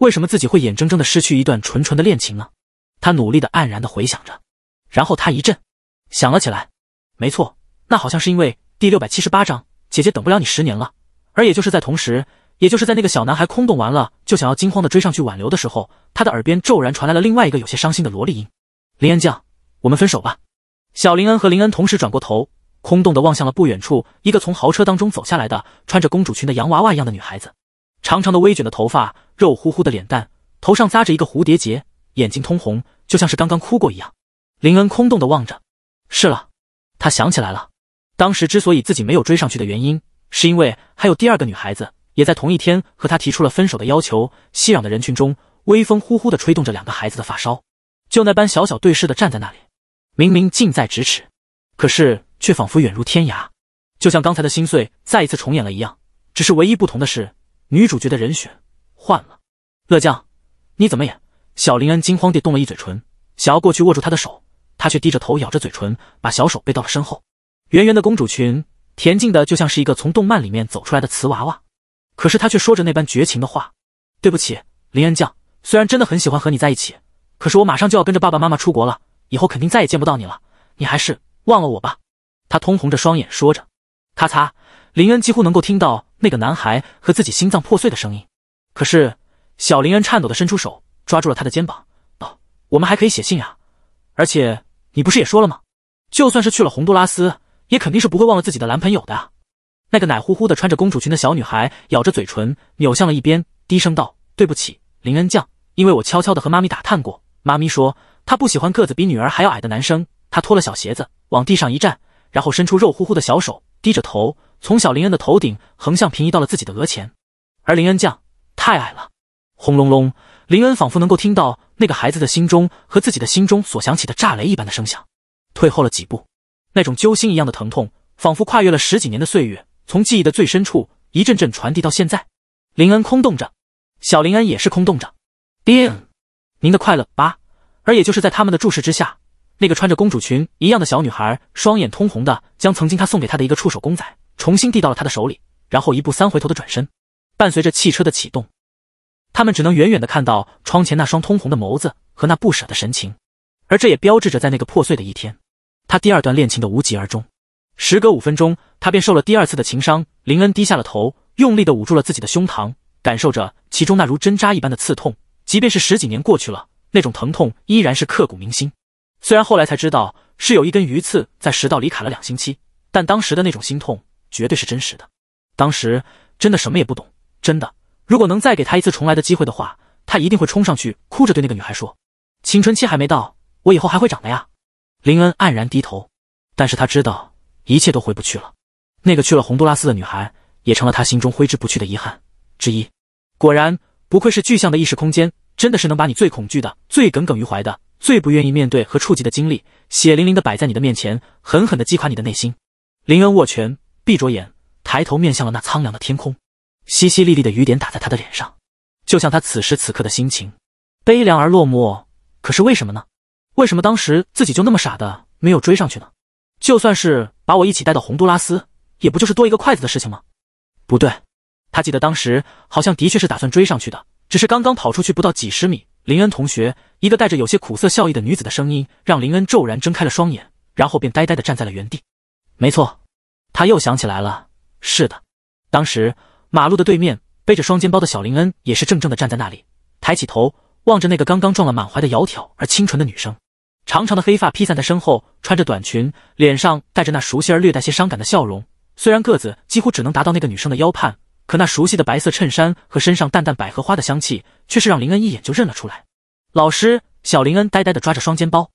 为什么自己会眼睁睁的失去一段纯纯的恋情呢？他努力的黯然的回想着，然后他一震，想了起来，没错，那好像是因为第六百七十八章姐姐等不了你十年了。而也就是在同时，也就是在那个小男孩空洞完了就想要惊慌的追上去挽留的时候，他的耳边骤然传来了另外一个有些伤心的萝莉音：“林恩酱，我们分手吧。”小林恩和林恩同时转过头，空洞的望向了不远处一个从豪车当中走下来的穿着公主裙的洋娃娃一样的女孩子，长长的微卷的头发。肉乎乎的脸蛋，头上扎着一个蝴蝶结，眼睛通红，就像是刚刚哭过一样。林恩空洞的望着。是了，他想起来了。当时之所以自己没有追上去的原因，是因为还有第二个女孩子，也在同一天和他提出了分手的要求。熙攘的人群中，微风呼呼的吹动着两个孩子的发梢，就那般小小对视的站在那里，明明近在咫尺，可是却仿佛远如天涯，就像刚才的心碎再一次重演了一样。只是唯一不同的是，女主角的人选。换了，乐将，你怎么演？小林恩惊慌地动了一嘴唇，想要过去握住他的手，他却低着头咬着嘴唇，把小手背到了身后。圆圆的公主裙，恬静的就像是一个从动漫里面走出来的瓷娃娃。可是他却说着那般绝情的话：“对不起，林恩将，虽然真的很喜欢和你在一起，可是我马上就要跟着爸爸妈妈出国了，以后肯定再也见不到你了。你还是忘了我吧。”他通红着双眼说着。咔嚓，林恩几乎能够听到那个男孩和自己心脏破碎的声音。可是，小林恩颤抖的伸出手，抓住了他的肩膀，道：“我们还可以写信啊！而且你不是也说了吗？就算是去了洪都拉斯，也肯定是不会忘了自己的男朋友的啊！”那个奶乎乎的穿着公主裙的小女孩咬着嘴唇，扭向了一边，低声道：“对不起，林恩酱，因为我悄悄的和妈咪打探过，妈咪说她不喜欢个子比女儿还要矮的男生。”她脱了小鞋子，往地上一站，然后伸出肉乎乎的小手，低着头，从小林恩的头顶横向平移到了自己的额前，而林恩酱，太矮了！轰隆隆，林恩仿佛能够听到那个孩子的心中和自己的心中所响起的炸雷一般的声响，退后了几步，那种揪心一样的疼痛，仿佛跨越了十几年的岁月，从记忆的最深处一阵阵传递到现在。林恩空洞着，小林恩也是空洞着。爹，您的快乐吧。而也就是在他们的注视之下，那个穿着公主裙一样的小女孩，双眼通红的将曾经他送给他的一个触手公仔重新递到了他的手里，然后一步三回头的转身。伴随着汽车的启动，他们只能远远的看到窗前那双通红的眸子和那不舍的神情，而这也标志着在那个破碎的一天，他第二段恋情的无疾而终。时隔五分钟，他便受了第二次的情伤。林恩低下了头，用力的捂住了自己的胸膛，感受着其中那如针扎一般的刺痛。即便是十几年过去了，那种疼痛依然是刻骨铭心。虽然后来才知道是有一根鱼刺在食道里卡了两星期，但当时的那种心痛绝对是真实的。当时真的什么也不懂。真的，如果能再给他一次重来的机会的话，他一定会冲上去，哭着对那个女孩说：“青春期还没到，我以后还会长的呀。”林恩黯然低头，但是他知道一切都回不去了。那个去了洪都拉斯的女孩，也成了他心中挥之不去的遗憾之一。果然，不愧是具象的意识空间，真的是能把你最恐惧的、最耿耿于怀的、最不愿意面对和触及的经历，血淋淋的摆在你的面前，狠狠的击垮你的内心。林恩握拳，闭着眼，抬头面向了那苍凉的天空。淅淅沥沥的雨点打在他的脸上，就像他此时此刻的心情，悲凉而落寞。可是为什么呢？为什么当时自己就那么傻的没有追上去呢？就算是把我一起带到洪都拉斯，也不就是多一个筷子的事情吗？不对，他记得当时好像的确是打算追上去的，只是刚刚跑出去不到几十米，林恩同学一个带着有些苦涩笑意的女子的声音，让林恩骤然睁开了双眼，然后便呆呆的站在了原地。没错，他又想起来了，是的，当时。马路的对面，背着双肩包的小林恩也是怔怔地站在那里，抬起头望着那个刚刚撞了满怀的窈窕而清纯的女生。长长的黑发披散在身后，穿着短裙，脸上带着那熟悉而略带些伤感的笑容。虽然个子几乎只能达到那个女生的腰畔，可那熟悉的白色衬衫和身上淡淡百合花的香气，却是让林恩一眼就认了出来。老师，小林恩呆呆地抓着双肩包。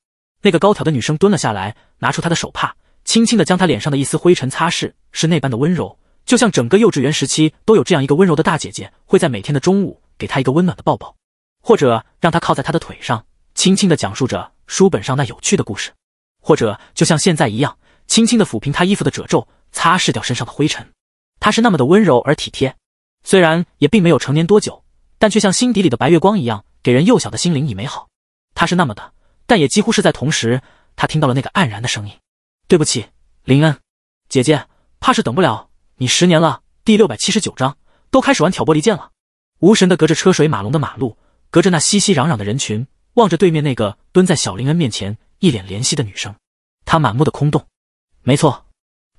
那个高挑的女生蹲了下来，拿出她的手帕，轻轻地将她脸上的一丝灰尘擦拭，是那般的温柔。就像整个幼稚园时期都有这样一个温柔的大姐姐，会在每天的中午给她一个温暖的抱抱，或者让她靠在他的腿上，轻轻的讲述着书本上那有趣的故事，或者就像现在一样，轻轻的抚平她衣服的褶皱，擦拭掉身上的灰尘。她是那么的温柔而体贴，虽然也并没有成年多久，但却像心底里的白月光一样，给人幼小的心灵以美好。她是那么的，但也几乎是在同时，他听到了那个黯然的声音：“对不起，林恩，姐姐怕是等不了。”你十年了，第六百七十九章都开始玩挑拨离间了。无神的隔着车水马龙的马路，隔着那熙熙攘攘的人群，望着对面那个蹲在小林恩面前一脸怜惜的女生，他满目的空洞。没错，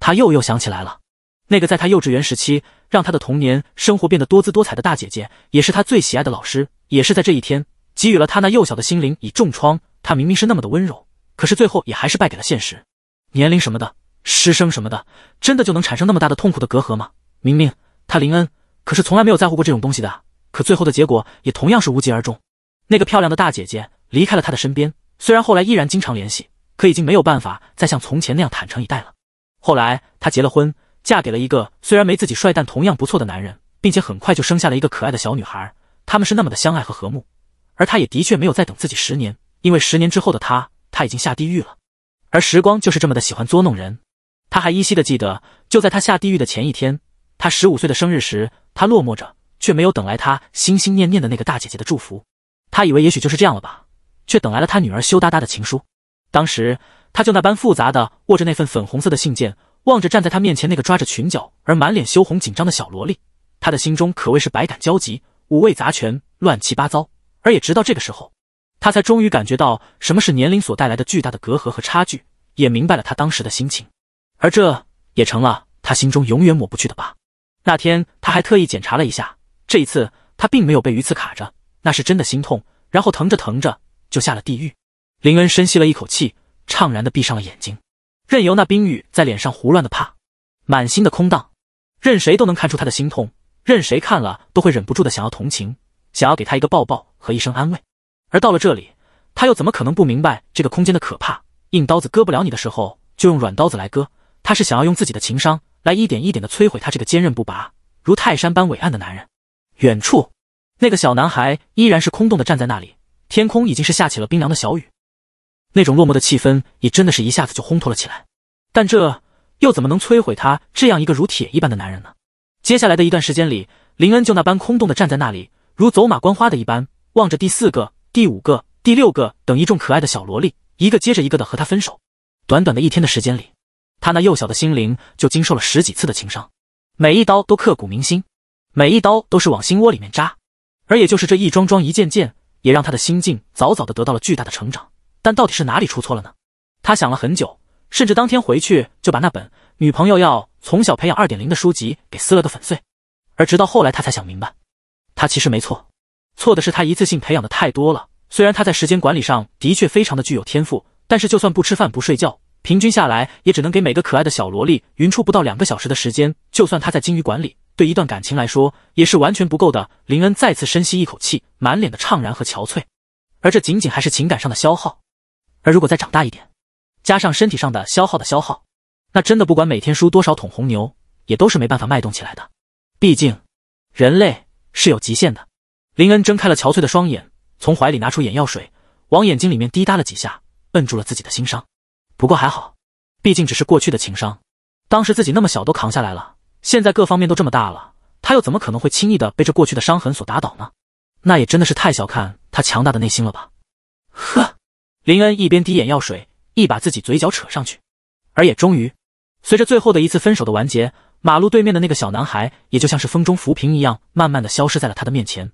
他又又想起来了，那个在他幼稚园时期让他的童年生活变得多姿多彩的大姐姐，也是他最喜爱的老师，也是在这一天给予了他那幼小的心灵以重创。他明明是那么的温柔，可是最后也还是败给了现实。年龄什么的。师生什么的，真的就能产生那么大的痛苦的隔阂吗？明明他林恩可是从来没有在乎过这种东西的，可最后的结果也同样是无疾而终。那个漂亮的大姐姐离开了他的身边，虽然后来依然经常联系，可已经没有办法再像从前那样坦诚以待了。后来他结了婚，嫁给了一个虽然没自己帅，但同样不错的男人，并且很快就生下了一个可爱的小女孩。他们是那么的相爱和和睦，而他也的确没有再等自己十年，因为十年之后的他，他已经下地狱了。而时光就是这么的喜欢捉弄人。他还依稀的记得，就在他下地狱的前一天，他十五岁的生日时，他落寞着，却没有等来他心心念念的那个大姐姐的祝福。他以为也许就是这样了吧，却等来了他女儿羞答答的情书。当时他就那般复杂的握着那份粉红色的信件，望着站在他面前那个抓着裙角而满脸羞红紧张的小萝莉，他的心中可谓是百感交集，五味杂全，乱七八糟。而也直到这个时候，他才终于感觉到什么是年龄所带来的巨大的隔阂和差距，也明白了他当时的心情。而这也成了他心中永远抹不去的疤。那天他还特意检查了一下，这一次他并没有被鱼刺卡着，那是真的心痛。然后疼着疼着就下了地狱。林恩深吸了一口气，怅然的闭上了眼睛，任由那冰雨在脸上胡乱的啪。满心的空荡，任谁都能看出他的心痛，任谁看了都会忍不住的想要同情，想要给他一个抱抱和一声安慰。而到了这里，他又怎么可能不明白这个空间的可怕？硬刀子割不了你的时候，就用软刀子来割。他是想要用自己的情商来一点一点的摧毁他这个坚韧不拔、如泰山般伟岸的男人。远处那个小男孩依然是空洞的站在那里，天空已经是下起了冰凉的小雨，那种落寞的气氛也真的是一下子就烘托了起来。但这又怎么能摧毁他这样一个如铁一般的男人呢？接下来的一段时间里，林恩就那般空洞的站在那里，如走马观花的一般望着第四个、第五个、第六个等一众可爱的小萝莉，一个接着一个的和他分手。短短的一天的时间里。他那幼小的心灵就经受了十几次的情伤，每一刀都刻骨铭心，每一刀都是往心窝里面扎。而也就是这一桩桩一件件，也让他的心境早早的得到了巨大的成长。但到底是哪里出错了呢？他想了很久，甚至当天回去就把那本《女朋友要从小培养二点零》的书籍给撕了个粉碎。而直到后来，他才想明白，他其实没错，错的是他一次性培养的太多了。虽然他在时间管理上的确非常的具有天赋，但是就算不吃饭不睡觉。平均下来，也只能给每个可爱的小萝莉匀出不到两个小时的时间。就算她在金鱼馆里，对一段感情来说，也是完全不够的。林恩再次深吸一口气，满脸的怅然和憔悴。而这仅仅还是情感上的消耗，而如果再长大一点，加上身体上的消耗的消耗，那真的不管每天输多少桶红牛，也都是没办法脉动起来的。毕竟，人类是有极限的。林恩睁开了憔悴的双眼，从怀里拿出眼药水，往眼睛里面滴答了几下，摁住了自己的心伤。不过还好，毕竟只是过去的情伤。当时自己那么小都扛下来了，现在各方面都这么大了，他又怎么可能会轻易的被这过去的伤痕所打倒呢？那也真的是太小看他强大的内心了吧！呵，林恩一边滴眼药水，一把自己嘴角扯上去。而也终于，随着最后的一次分手的完结，马路对面的那个小男孩也就像是风中浮萍一样，慢慢的消失在了他的面前。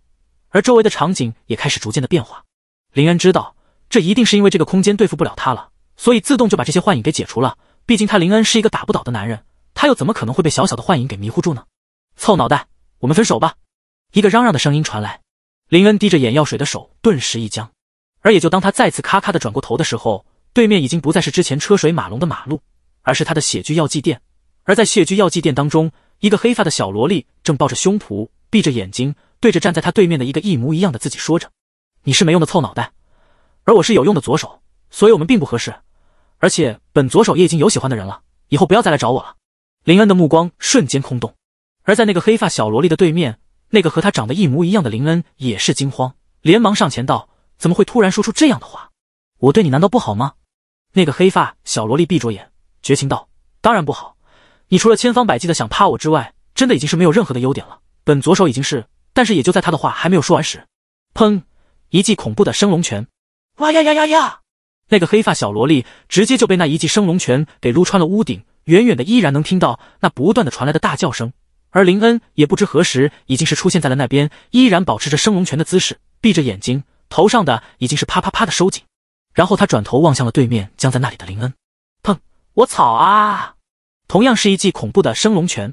而周围的场景也开始逐渐的变化。林恩知道，这一定是因为这个空间对付不了他了。所以自动就把这些幻影给解除了。毕竟他林恩是一个打不倒的男人，他又怎么可能会被小小的幻影给迷糊住呢？凑脑袋，我们分手吧！一个嚷嚷的声音传来，林恩滴着眼药水的手顿时一僵。而也就当他再次咔咔的转过头的时候，对面已经不再是之前车水马龙的马路，而是他的血居药剂店。而在血居药剂店当中，一个黑发的小萝莉正抱着胸脯，闭着眼睛，对着站在他对面的一个一模一样的自己说着：“你是没用的凑脑袋，而我是有用的左手。”所以我们并不合适，而且本左手也已经有喜欢的人了，以后不要再来找我了。林恩的目光瞬间空洞，而在那个黑发小萝莉的对面，那个和她长得一模一样的林恩也是惊慌，连忙上前道：“怎么会突然说出这样的话？我对你难道不好吗？”那个黑发小萝莉闭着眼，绝情道：“当然不好，你除了千方百计的想趴我之外，真的已经是没有任何的优点了。本左手已经是……但是也就在他的话还没有说完时，砰！一记恐怖的升龙拳，哇呀呀呀呀！”那个黑发小萝莉直接就被那一记升龙拳给撸穿了屋顶，远远的依然能听到那不断的传来的大叫声。而林恩也不知何时已经是出现在了那边，依然保持着升龙拳的姿势，闭着眼睛，头上的已经是啪啪啪的收紧。然后他转头望向了对面僵在那里的林恩，砰！我草啊！同样是一记恐怖的升龙拳，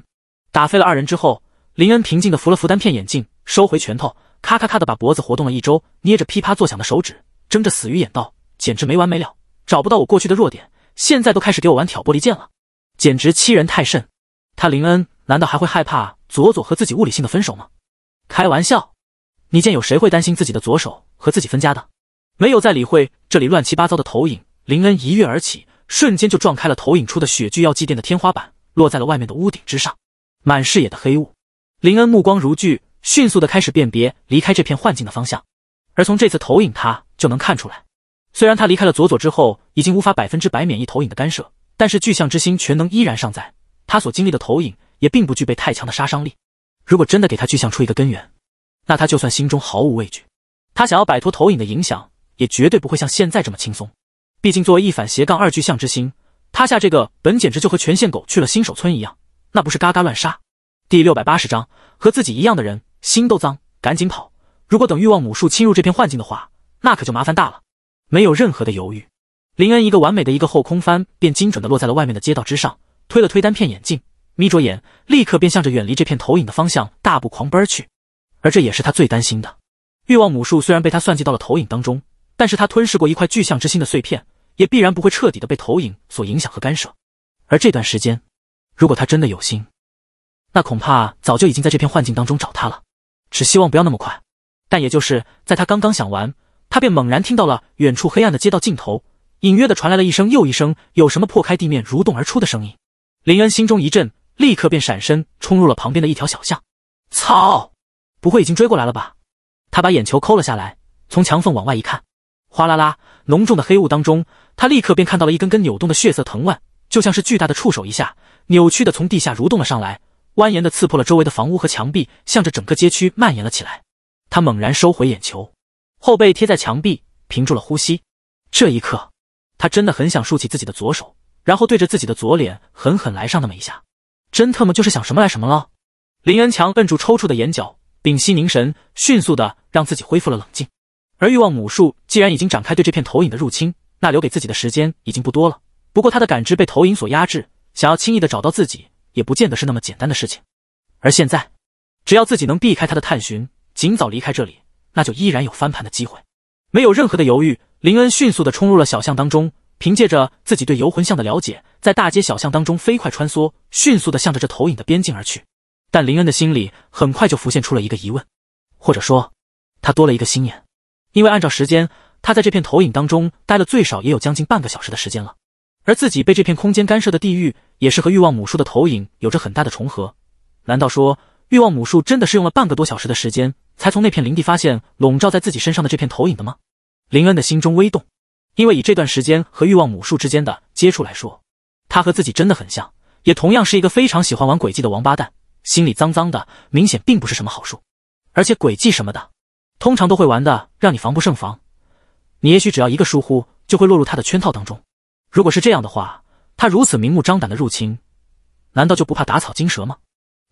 打飞了二人之后，林恩平静的扶了扶单片眼镜，收回拳头，咔咔咔的把脖子活动了一周，捏着噼啪作响的手指，睁着死鱼眼道。简直没完没了，找不到我过去的弱点，现在都开始给我玩挑拨离间了，简直欺人太甚！他林恩难道还会害怕左左和自己物理性的分手吗？开玩笑，你见有谁会担心自己的左手和自己分家的？没有再理会这里乱七八糟的投影，林恩一跃而起，瞬间就撞开了投影出的雪巨药祭奠的天花板，落在了外面的屋顶之上。满视野的黑雾，林恩目光如炬，迅速的开始辨别离开这片幻境的方向。而从这次投影，他就能看出来。虽然他离开了佐佐之后，已经无法百分之百免疫投影的干涉，但是巨象之心全能依然尚在，他所经历的投影也并不具备太强的杀伤力。如果真的给他巨象出一个根源，那他就算心中毫无畏惧，他想要摆脱投影的影响，也绝对不会像现在这么轻松。毕竟作为一反斜杠二巨象之心，他下这个本简直就和全线狗去了新手村一样，那不是嘎嘎乱杀。第六百八十章和自己一样的人心都脏，赶紧跑！如果等欲望母树侵入这片幻境的话，那可就麻烦大了。没有任何的犹豫，林恩一个完美的一个后空翻，便精准的落在了外面的街道之上。推了推单片眼镜，眯着眼，立刻便向着远离这片投影的方向大步狂奔去。而这也是他最担心的。欲望母树虽然被他算计到了投影当中，但是他吞噬过一块巨象之心的碎片，也必然不会彻底的被投影所影响和干涉。而这段时间，如果他真的有心，那恐怕早就已经在这片幻境当中找他了。只希望不要那么快。但也就是在他刚刚想完。他便猛然听到了远处黑暗的街道尽头，隐约的传来了一声又一声，有什么破开地面、蠕动而出的声音。林渊心中一震，立刻便闪身冲入了旁边的一条小巷。操！不会已经追过来了吧？他把眼球抠了下来，从墙缝往外一看，哗啦啦，浓重的黑雾当中，他立刻便看到了一根根扭动的血色藤蔓，就像是巨大的触手，一下扭曲的从地下蠕动了上来，蜿蜒的刺破了周围的房屋和墙壁，向着整个街区蔓延了起来。他猛然收回眼球。后背贴在墙壁，屏住了呼吸。这一刻，他真的很想竖起自己的左手，然后对着自己的左脸狠狠来上那么一下。真特么就是想什么来什么了！林恩强摁住抽搐的眼角，屏息凝神，迅速的让自己恢复了冷静。而欲望母树既然已经展开对这片投影的入侵，那留给自己的时间已经不多了。不过他的感知被投影所压制，想要轻易的找到自己也不见得是那么简单的事情。而现在，只要自己能避开他的探寻，尽早离开这里。那就依然有翻盘的机会，没有任何的犹豫，林恩迅速的冲入了小巷当中。凭借着自己对游魂巷的了解，在大街小巷当中飞快穿梭，迅速的向着这投影的边境而去。但林恩的心里很快就浮现出了一个疑问，或者说，他多了一个心眼。因为按照时间，他在这片投影当中待了最少也有将近半个小时的时间了，而自己被这片空间干涉的地狱也是和欲望母树的投影有着很大的重合。难道说欲望母树真的是用了半个多小时的时间？才从那片林地发现笼罩在自己身上的这片投影的吗？林恩的心中微动，因为以这段时间和欲望母树之间的接触来说，他和自己真的很像，也同样是一个非常喜欢玩诡计的王八蛋，心里脏脏的，明显并不是什么好树。而且诡计什么的，通常都会玩的让你防不胜防，你也许只要一个疏忽就会落入他的圈套当中。如果是这样的话，他如此明目张胆的入侵，难道就不怕打草惊蛇吗？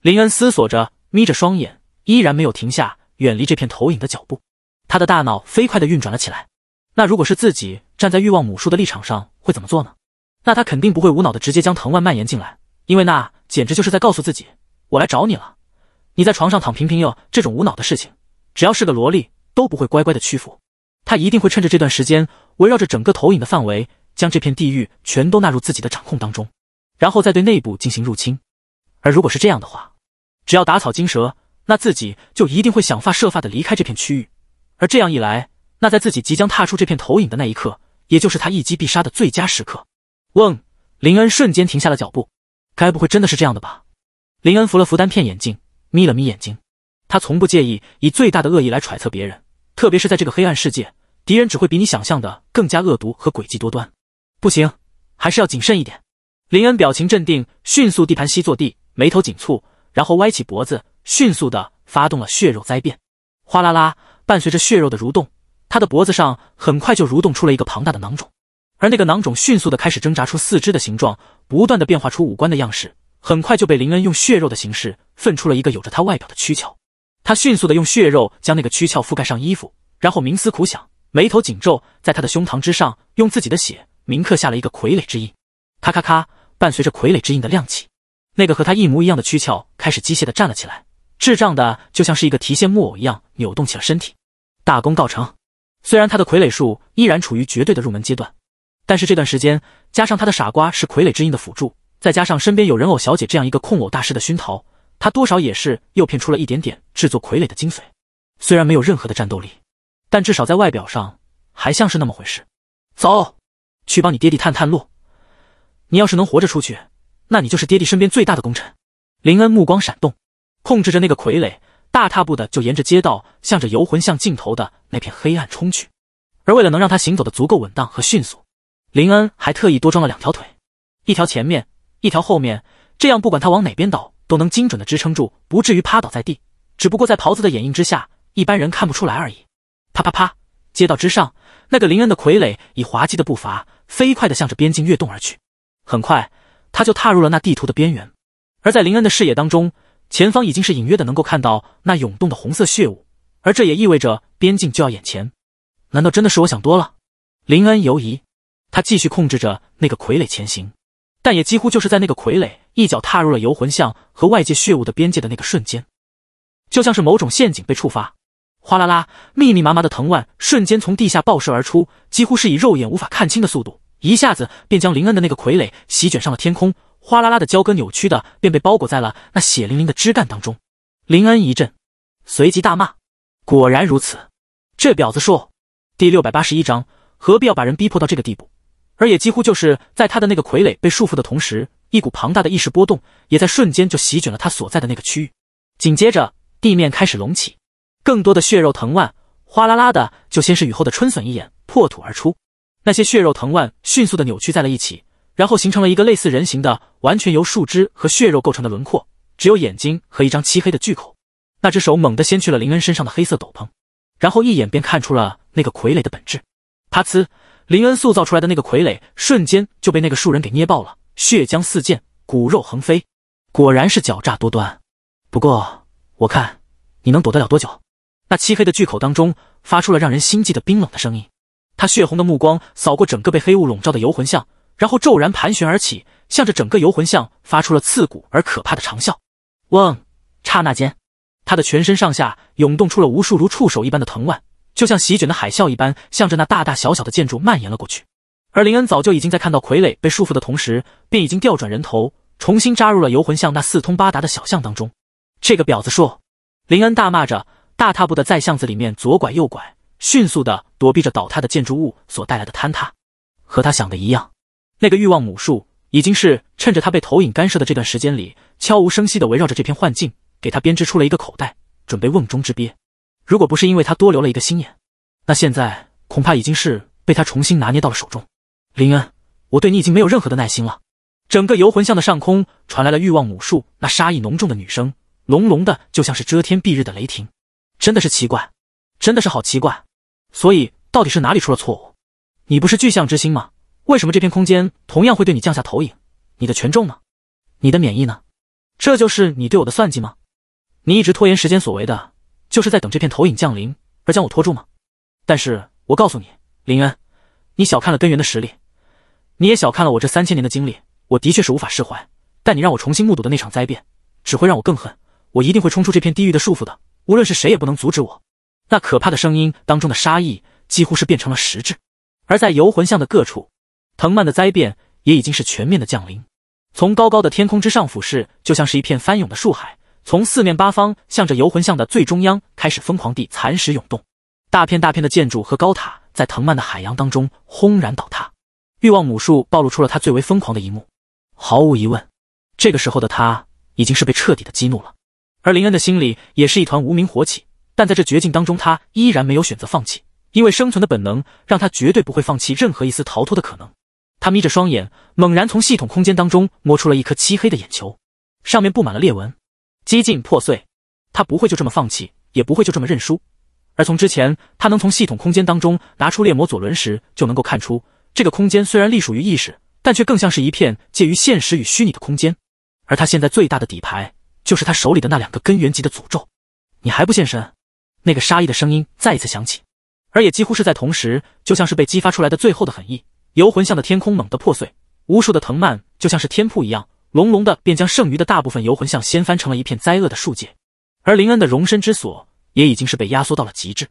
林恩思索着，眯着双眼，依然没有停下。远离这片投影的脚步，他的大脑飞快的运转了起来。那如果是自己站在欲望母树的立场上，会怎么做呢？那他肯定不会无脑的直接将藤蔓蔓延进来，因为那简直就是在告诉自己：“我来找你了，你在床上躺平平哟。”这种无脑的事情，只要是个萝莉，都不会乖乖的屈服。他一定会趁着这段时间，围绕着整个投影的范围，将这片地狱全都纳入自己的掌控当中，然后再对内部进行入侵。而如果是这样的话，只要打草惊蛇。那自己就一定会想方设法的离开这片区域，而这样一来，那在自己即将踏出这片投影的那一刻，也就是他一击必杀的最佳时刻。嗡！林恩瞬间停下了脚步，该不会真的是这样的吧？林恩扶了扶单片眼镜，眯了眯眼睛。他从不介意以最大的恶意来揣测别人，特别是在这个黑暗世界，敌人只会比你想象的更加恶毒和诡计多端。不行，还是要谨慎一点。林恩表情镇定，迅速地盘膝坐地，眉头紧蹙，然后歪起脖子。迅速的发动了血肉灾变，哗啦啦，伴随着血肉的蠕动，他的脖子上很快就蠕动出了一个庞大的囊肿，而那个囊肿迅速的开始挣扎出四肢的形状，不断的变化出五官的样式，很快就被林恩用血肉的形式分出了一个有着他外表的躯壳。他迅速的用血肉将那个躯壳覆盖上衣服，然后冥思苦想，眉头紧皱，在他的胸膛之上用自己的血铭刻下了一个傀儡之印。咔咔咔，伴随着傀儡之印的亮起，那个和他一模一样的躯壳开始机械的站了起来。智障的就像是一个提线木偶一样扭动起了身体，大功告成。虽然他的傀儡术依然处于绝对的入门阶段，但是这段时间加上他的傻瓜是傀儡之音的辅助，再加上身边有人偶小姐这样一个控偶大师的熏陶，他多少也是诱骗出了一点点制作傀儡的精髓。虽然没有任何的战斗力，但至少在外表上还像是那么回事。走，去帮你爹地探探路。你要是能活着出去，那你就是爹地身边最大的功臣。林恩目光闪动。控制着那个傀儡，大踏步的就沿着街道，向着游魂像尽头的那片黑暗冲去。而为了能让他行走的足够稳当和迅速，林恩还特意多装了两条腿，一条前面，一条后面，这样不管他往哪边倒，都能精准的支撑住，不至于趴倒在地。只不过在袍子的掩映之下，一般人看不出来而已。啪啪啪，街道之上，那个林恩的傀儡以滑稽的步伐，飞快的向着边境跃动而去。很快，他就踏入了那地图的边缘。而在林恩的视野当中，前方已经是隐约的能够看到那涌动的红色血雾，而这也意味着边境就要眼前。难道真的是我想多了？林恩犹疑，他继续控制着那个傀儡前行，但也几乎就是在那个傀儡一脚踏入了游魂巷和外界血雾的边界的那个瞬间，就像是某种陷阱被触发，哗啦啦，密密麻麻的藤蔓瞬间从地下爆射而出，几乎是以肉眼无法看清的速度，一下子便将林恩的那个傀儡席卷上了天空。哗啦啦的交割扭曲的，便被包裹在了那血淋淋的枝干当中。林恩一震，随即大骂：“果然如此，这婊子说，第六百八十一章，何必要把人逼迫到这个地步？而也几乎就是在他的那个傀儡被束缚的同时，一股庞大的意识波动也在瞬间就席卷了他所在的那个区域。紧接着，地面开始隆起，更多的血肉藤蔓哗啦啦的就先是雨后的春笋一眼破土而出，那些血肉藤蔓迅速的扭曲在了一起。然后形成了一个类似人形的、完全由树枝和血肉构成的轮廓，只有眼睛和一张漆黑的巨口。那只手猛地掀去了林恩身上的黑色斗篷，然后一眼便看出了那个傀儡的本质。啪呲！林恩塑造出来的那个傀儡瞬间就被那个树人给捏爆了，血浆四溅，骨肉横飞。果然是狡诈多端。不过，我看你能躲得了多久？那漆黑的巨口当中发出了让人心悸的冰冷的声音。他血红的目光扫过整个被黑雾笼罩的游魂像。然后骤然盘旋而起，向着整个游魂像发出了刺骨而可怕的长啸。嗡！刹那间，他的全身上下涌动出了无数如触手一般的藤蔓，就像席卷的海啸一般，向着那大大小小的建筑蔓延了过去。而林恩早就已经在看到傀儡被束缚的同时，便已经调转人头，重新扎入了游魂像那四通八达的小巷当中。这个婊子说，林恩大骂着，大踏步的在巷子里面左拐右拐，迅速的躲避着倒塌的建筑物所带来的坍塌。和他想的一样。那个欲望母树已经是趁着他被投影干涉的这段时间里，悄无声息地围绕着这片幻境，给他编织出了一个口袋，准备瓮中之鳖。如果不是因为他多留了一个心眼，那现在恐怕已经是被他重新拿捏到了手中。林恩，我对你已经没有任何的耐心了。整个游魂巷的上空传来了欲望母树那杀意浓重的女声，隆隆的，就像是遮天蔽日的雷霆。真的是奇怪，真的是好奇怪。所以到底是哪里出了错误？你不是巨象之心吗？为什么这片空间同样会对你降下投影？你的权重呢？你的免疫呢？这就是你对我的算计吗？你一直拖延时间所为的，就是在等这片投影降临，而将我拖住吗？但是，我告诉你，林恩，你小看了根源的实力，你也小看了我这三千年的经历。我的确是无法释怀，但你让我重新目睹的那场灾变，只会让我更恨。我一定会冲出这片地狱的束缚的，无论是谁也不能阻止我。那可怕的声音当中的杀意，几乎是变成了实质。而在游魂巷的各处。藤蔓的灾变也已经是全面的降临，从高高的天空之上俯视，就像是一片翻涌的树海，从四面八方向着游魂巷的最中央开始疯狂地蚕食涌动，大片大片的建筑和高塔在藤蔓的海洋当中轰然倒塌。欲望母树暴露出了它最为疯狂的一幕，毫无疑问，这个时候的它已经是被彻底的激怒了。而林恩的心里也是一团无名火起，但在这绝境当中，他依然没有选择放弃，因为生存的本能让他绝对不会放弃任何一丝逃脱的可能。他眯着双眼，猛然从系统空间当中摸出了一颗漆黑的眼球，上面布满了裂纹，几近破碎。他不会就这么放弃，也不会就这么认输。而从之前他能从系统空间当中拿出猎魔左轮时，就能够看出这个空间虽然隶属于意识，但却更像是一片介于现实与虚拟的空间。而他现在最大的底牌，就是他手里的那两个根源级的诅咒。你还不现身？那个杀意的声音再一次响起，而也几乎是在同时，就像是被激发出来的最后的狠意。游魂像的天空猛地破碎，无数的藤蔓就像是天瀑一样，隆隆的便将剩余的大部分游魂像掀翻成了一片灾厄的树界，而林恩的容身之所也已经是被压缩到了极致。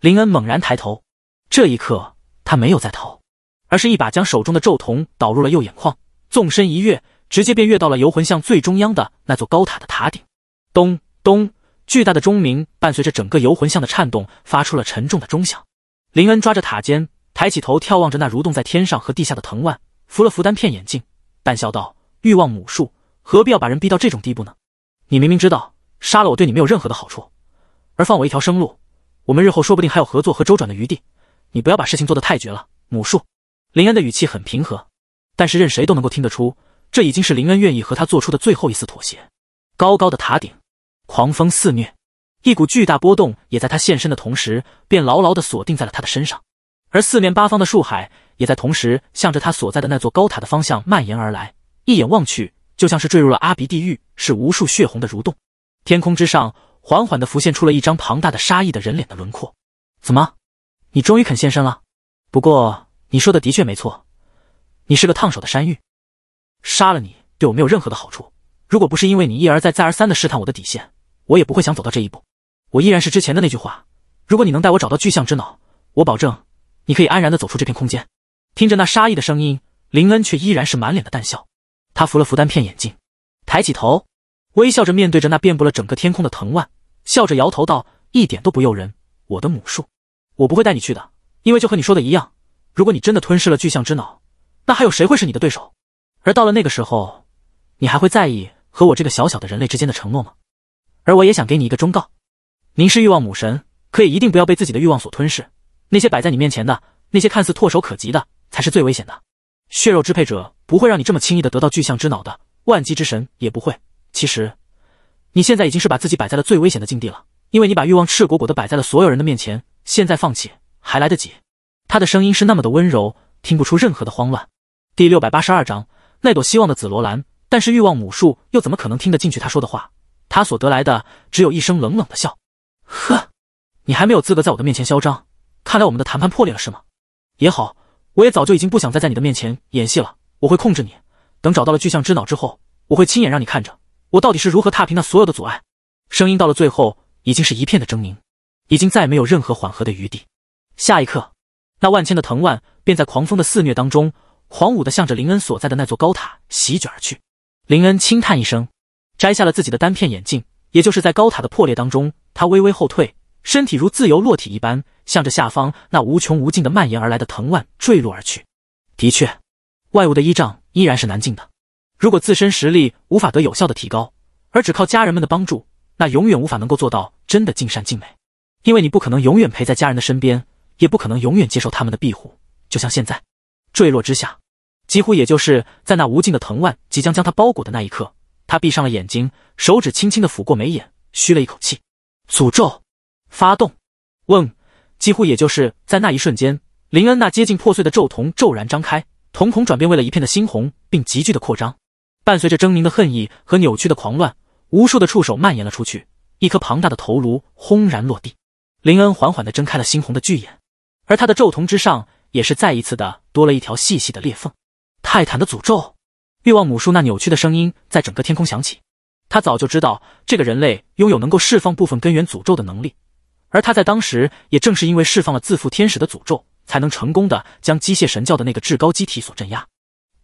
林恩猛然抬头，这一刻他没有再逃，而是一把将手中的咒瞳导入了右眼眶，纵身一跃，直接便跃到了游魂像最中央的那座高塔的塔顶。咚咚，巨大的钟鸣伴随着整个游魂像的颤动发出了沉重的钟响。林恩抓着塔尖。抬起头眺望着那蠕动在天上和地下的藤蔓，扶了扶单片眼镜，淡笑道：“欲望母树，何必要把人逼到这种地步呢？你明明知道杀了我对你没有任何的好处，而放我一条生路，我们日后说不定还有合作和周转的余地。你不要把事情做得太绝了。”母树林恩的语气很平和，但是任谁都能够听得出，这已经是林恩愿意和他做出的最后一丝妥协。高高的塔顶，狂风肆虐，一股巨大波动也在他现身的同时便牢牢地锁定在了他的身上。而四面八方的树海也在同时向着他所在的那座高塔的方向蔓延而来，一眼望去，就像是坠入了阿鼻地狱，是无数血红的蠕动。天空之上，缓缓的浮现出了一张庞大的杀意的人脸的轮廓。怎么，你终于肯现身了？不过你说的的确没错，你是个烫手的山芋，杀了你对我没有任何的好处。如果不是因为你一而再、再而三的试探我的底线，我也不会想走到这一步。我依然是之前的那句话，如果你能带我找到巨象之脑，我保证。你可以安然的走出这片空间。听着那杀意的声音，林恩却依然是满脸的淡笑。他扶了扶单片眼镜，抬起头，微笑着面对着那遍布了整个天空的藤蔓，笑着摇头道：“一点都不诱人，我的母树，我不会带你去的。因为就和你说的一样，如果你真的吞噬了巨象之脑，那还有谁会是你的对手？而到了那个时候，你还会在意和我这个小小的人类之间的承诺吗？而我也想给你一个忠告：您是欲望母神，可以一定不要被自己的欲望所吞噬。”那些摆在你面前的，那些看似唾手可及的，才是最危险的。血肉支配者不会让你这么轻易的得到巨象之脑的，万机之神也不会。其实，你现在已经是把自己摆在了最危险的境地了，因为你把欲望赤果果的摆在了所有人的面前。现在放弃还来得及。他的声音是那么的温柔，听不出任何的慌乱。第六百八十二章，那朵希望的紫罗兰。但是欲望母树又怎么可能听得进去他说的话？他所得来的只有一声冷冷的笑。呵，你还没有资格在我的面前嚣张。看来我们的谈判破裂了，是吗？也好，我也早就已经不想再在你的面前演戏了。我会控制你，等找到了巨象之脑之后，我会亲眼让你看着我到底是如何踏平那所有的阻碍。声音到了最后，已经是一片的狰狞，已经再没有任何缓和的余地。下一刻，那万千的藤蔓便在狂风的肆虐当中，狂舞的向着林恩所在的那座高塔席卷而去。林恩轻叹一声，摘下了自己的单片眼镜，也就是在高塔的破裂当中，他微微后退。身体如自由落体一般，向着下方那无穷无尽的蔓延而来的藤蔓坠落而去。的确，外物的依仗依然是难尽的。如果自身实力无法得有效的提高，而只靠家人们的帮助，那永远无法能够做到真的尽善尽美。因为你不可能永远陪在家人的身边，也不可能永远接受他们的庇护。就像现在，坠落之下，几乎也就是在那无尽的藤蔓即将将他包裹的那一刻，他闭上了眼睛，手指轻轻的抚过眉眼，吁了一口气，诅咒。发动，嗡！几乎也就是在那一瞬间，林恩那接近破碎的咒瞳骤然张开，瞳孔转变为了一片的猩红，并急剧的扩张，伴随着狰狞的恨意和扭曲的狂乱，无数的触手蔓延了出去，一颗庞大的头颅轰然落地。林恩缓缓的睁开了猩红的巨眼，而他的咒瞳之上也是再一次的多了一条细细的裂缝。泰坦的诅咒，欲望母树那扭曲的声音在整个天空响起。他早就知道这个人类拥有能够释放部分根源诅咒的能力。而他在当时也正是因为释放了自负天使的诅咒，才能成功的将机械神教的那个至高机体所镇压。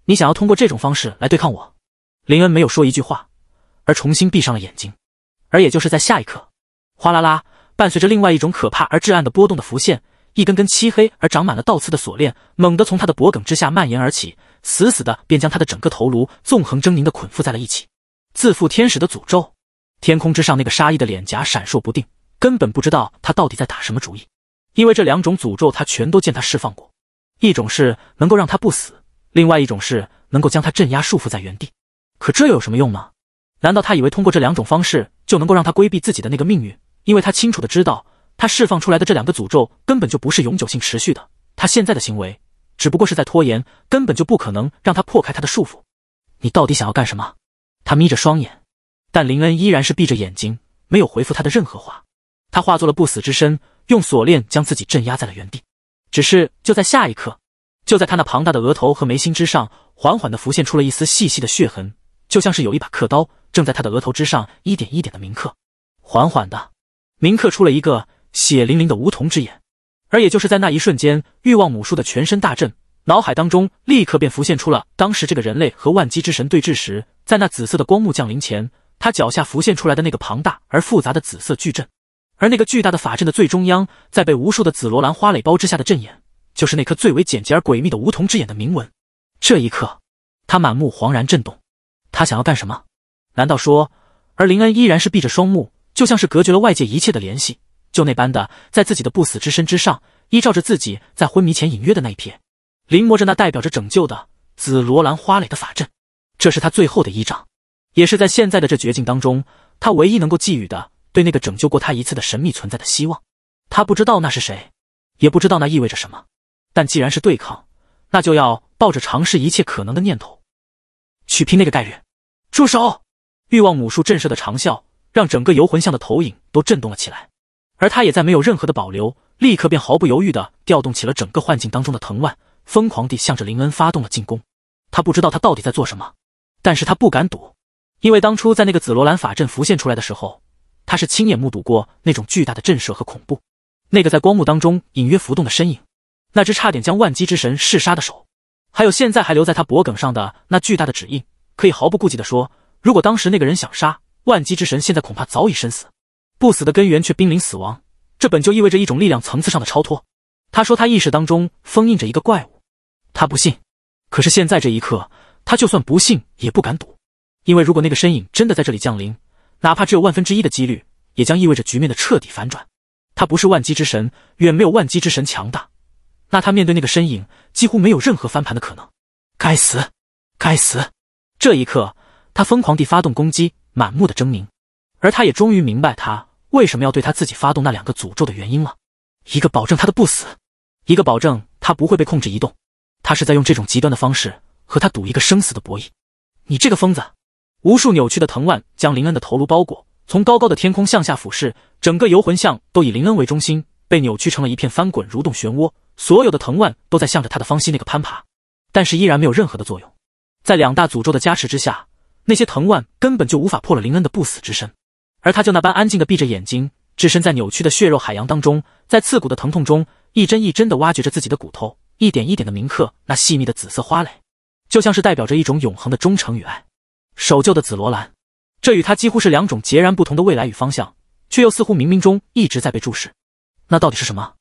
你想要通过这种方式来对抗我？林恩没有说一句话，而重新闭上了眼睛。而也就是在下一刻，哗啦啦，伴随着另外一种可怕而至暗的波动的浮现，一根根漆黑而长满了倒刺的锁链猛地从他的脖颈之下蔓延而起，死死的便将他的整个头颅纵横狰狞的捆缚在了一起。自负天使的诅咒，天空之上那个杀意的脸颊闪烁不定。根本不知道他到底在打什么主意，因为这两种诅咒他全都见他释放过，一种是能够让他不死，另外一种是能够将他镇压束缚在原地。可这又有什么用呢？难道他以为通过这两种方式就能够让他规避自己的那个命运？因为他清楚的知道，他释放出来的这两个诅咒根本就不是永久性持续的。他现在的行为只不过是在拖延，根本就不可能让他破开他的束缚。你到底想要干什么？他眯着双眼，但林恩依然是闭着眼睛，没有回复他的任何话。他化作了不死之身，用锁链将自己镇压在了原地。只是就在下一刻，就在他那庞大的额头和眉心之上，缓缓地浮现出了一丝细细的血痕，就像是有一把刻刀正在他的额头之上一点一点的铭刻，缓缓的铭刻出了一个血淋淋的梧桐之眼。而也就是在那一瞬间，欲望母树的全身大震，脑海当中立刻便浮现出了当时这个人类和万机之神对峙时，在那紫色的光幕降临前，他脚下浮现出来的那个庞大而复杂的紫色巨阵。而那个巨大的法阵的最中央，在被无数的紫罗兰花蕾包之下的阵眼，就是那颗最为简洁而诡秘的梧桐之眼的铭文。这一刻，他满目惶然震动。他想要干什么？难道说……而林恩依然是闭着双目，就像是隔绝了外界一切的联系，就那般的在自己的不死之身之上，依照着自己在昏迷前隐约的那一瞥，临摹着那代表着拯救的紫罗兰花蕾的法阵。这是他最后的依仗，也是在现在的这绝境当中，他唯一能够寄予的。对那个拯救过他一次的神秘存在的希望，他不知道那是谁，也不知道那意味着什么。但既然是对抗，那就要抱着尝试一切可能的念头，去拼那个概率。住手！欲望母术震慑的长啸，让整个游魂像的投影都震动了起来。而他也在没有任何的保留，立刻便毫不犹豫地调动起了整个幻境当中的藤蔓，疯狂地向着林恩发动了进攻。他不知道他到底在做什么，但是他不敢赌，因为当初在那个紫罗兰法阵浮现出来的时候。他是亲眼目睹过那种巨大的震慑和恐怖，那个在光幕当中隐约浮动的身影，那只差点将万机之神弑杀的手，还有现在还留在他脖颈上的那巨大的指印，可以毫不顾忌的说，如果当时那个人想杀万机之神，现在恐怕早已身死，不死的根源却濒临死亡，这本就意味着一种力量层次上的超脱。他说他意识当中封印着一个怪物，他不信，可是现在这一刻，他就算不信也不敢赌，因为如果那个身影真的在这里降临，哪怕只有万分之一的几率，也将意味着局面的彻底反转。他不是万机之神，远没有万机之神强大。那他面对那个身影，几乎没有任何翻盘的可能。该死，该死！这一刻，他疯狂地发动攻击，满目的狰狞。而他也终于明白，他为什么要对他自己发动那两个诅咒的原因了：一个保证他的不死，一个保证他不会被控制移动。他是在用这种极端的方式和他赌一个生死的博弈。你这个疯子！无数扭曲的藤蔓将林恩的头颅包裹，从高高的天空向下俯视，整个游魂像都以林恩为中心，被扭曲成了一片翻滚蠕动漩涡。所有的藤蔓都在向着他的方心那个攀爬，但是依然没有任何的作用。在两大诅咒的加持之下，那些藤蔓根本就无法破了林恩的不死之身。而他就那般安静的闭着眼睛，置身在扭曲的血肉海洋当中，在刺骨的疼痛中，一针一针的挖掘着自己的骨头，一点一点的铭刻那细密的紫色花蕾，就像是代表着一种永恒的忠诚与爱。守旧的紫罗兰，这与他几乎是两种截然不同的未来与方向，却又似乎冥冥中一直在被注视。那到底是什么？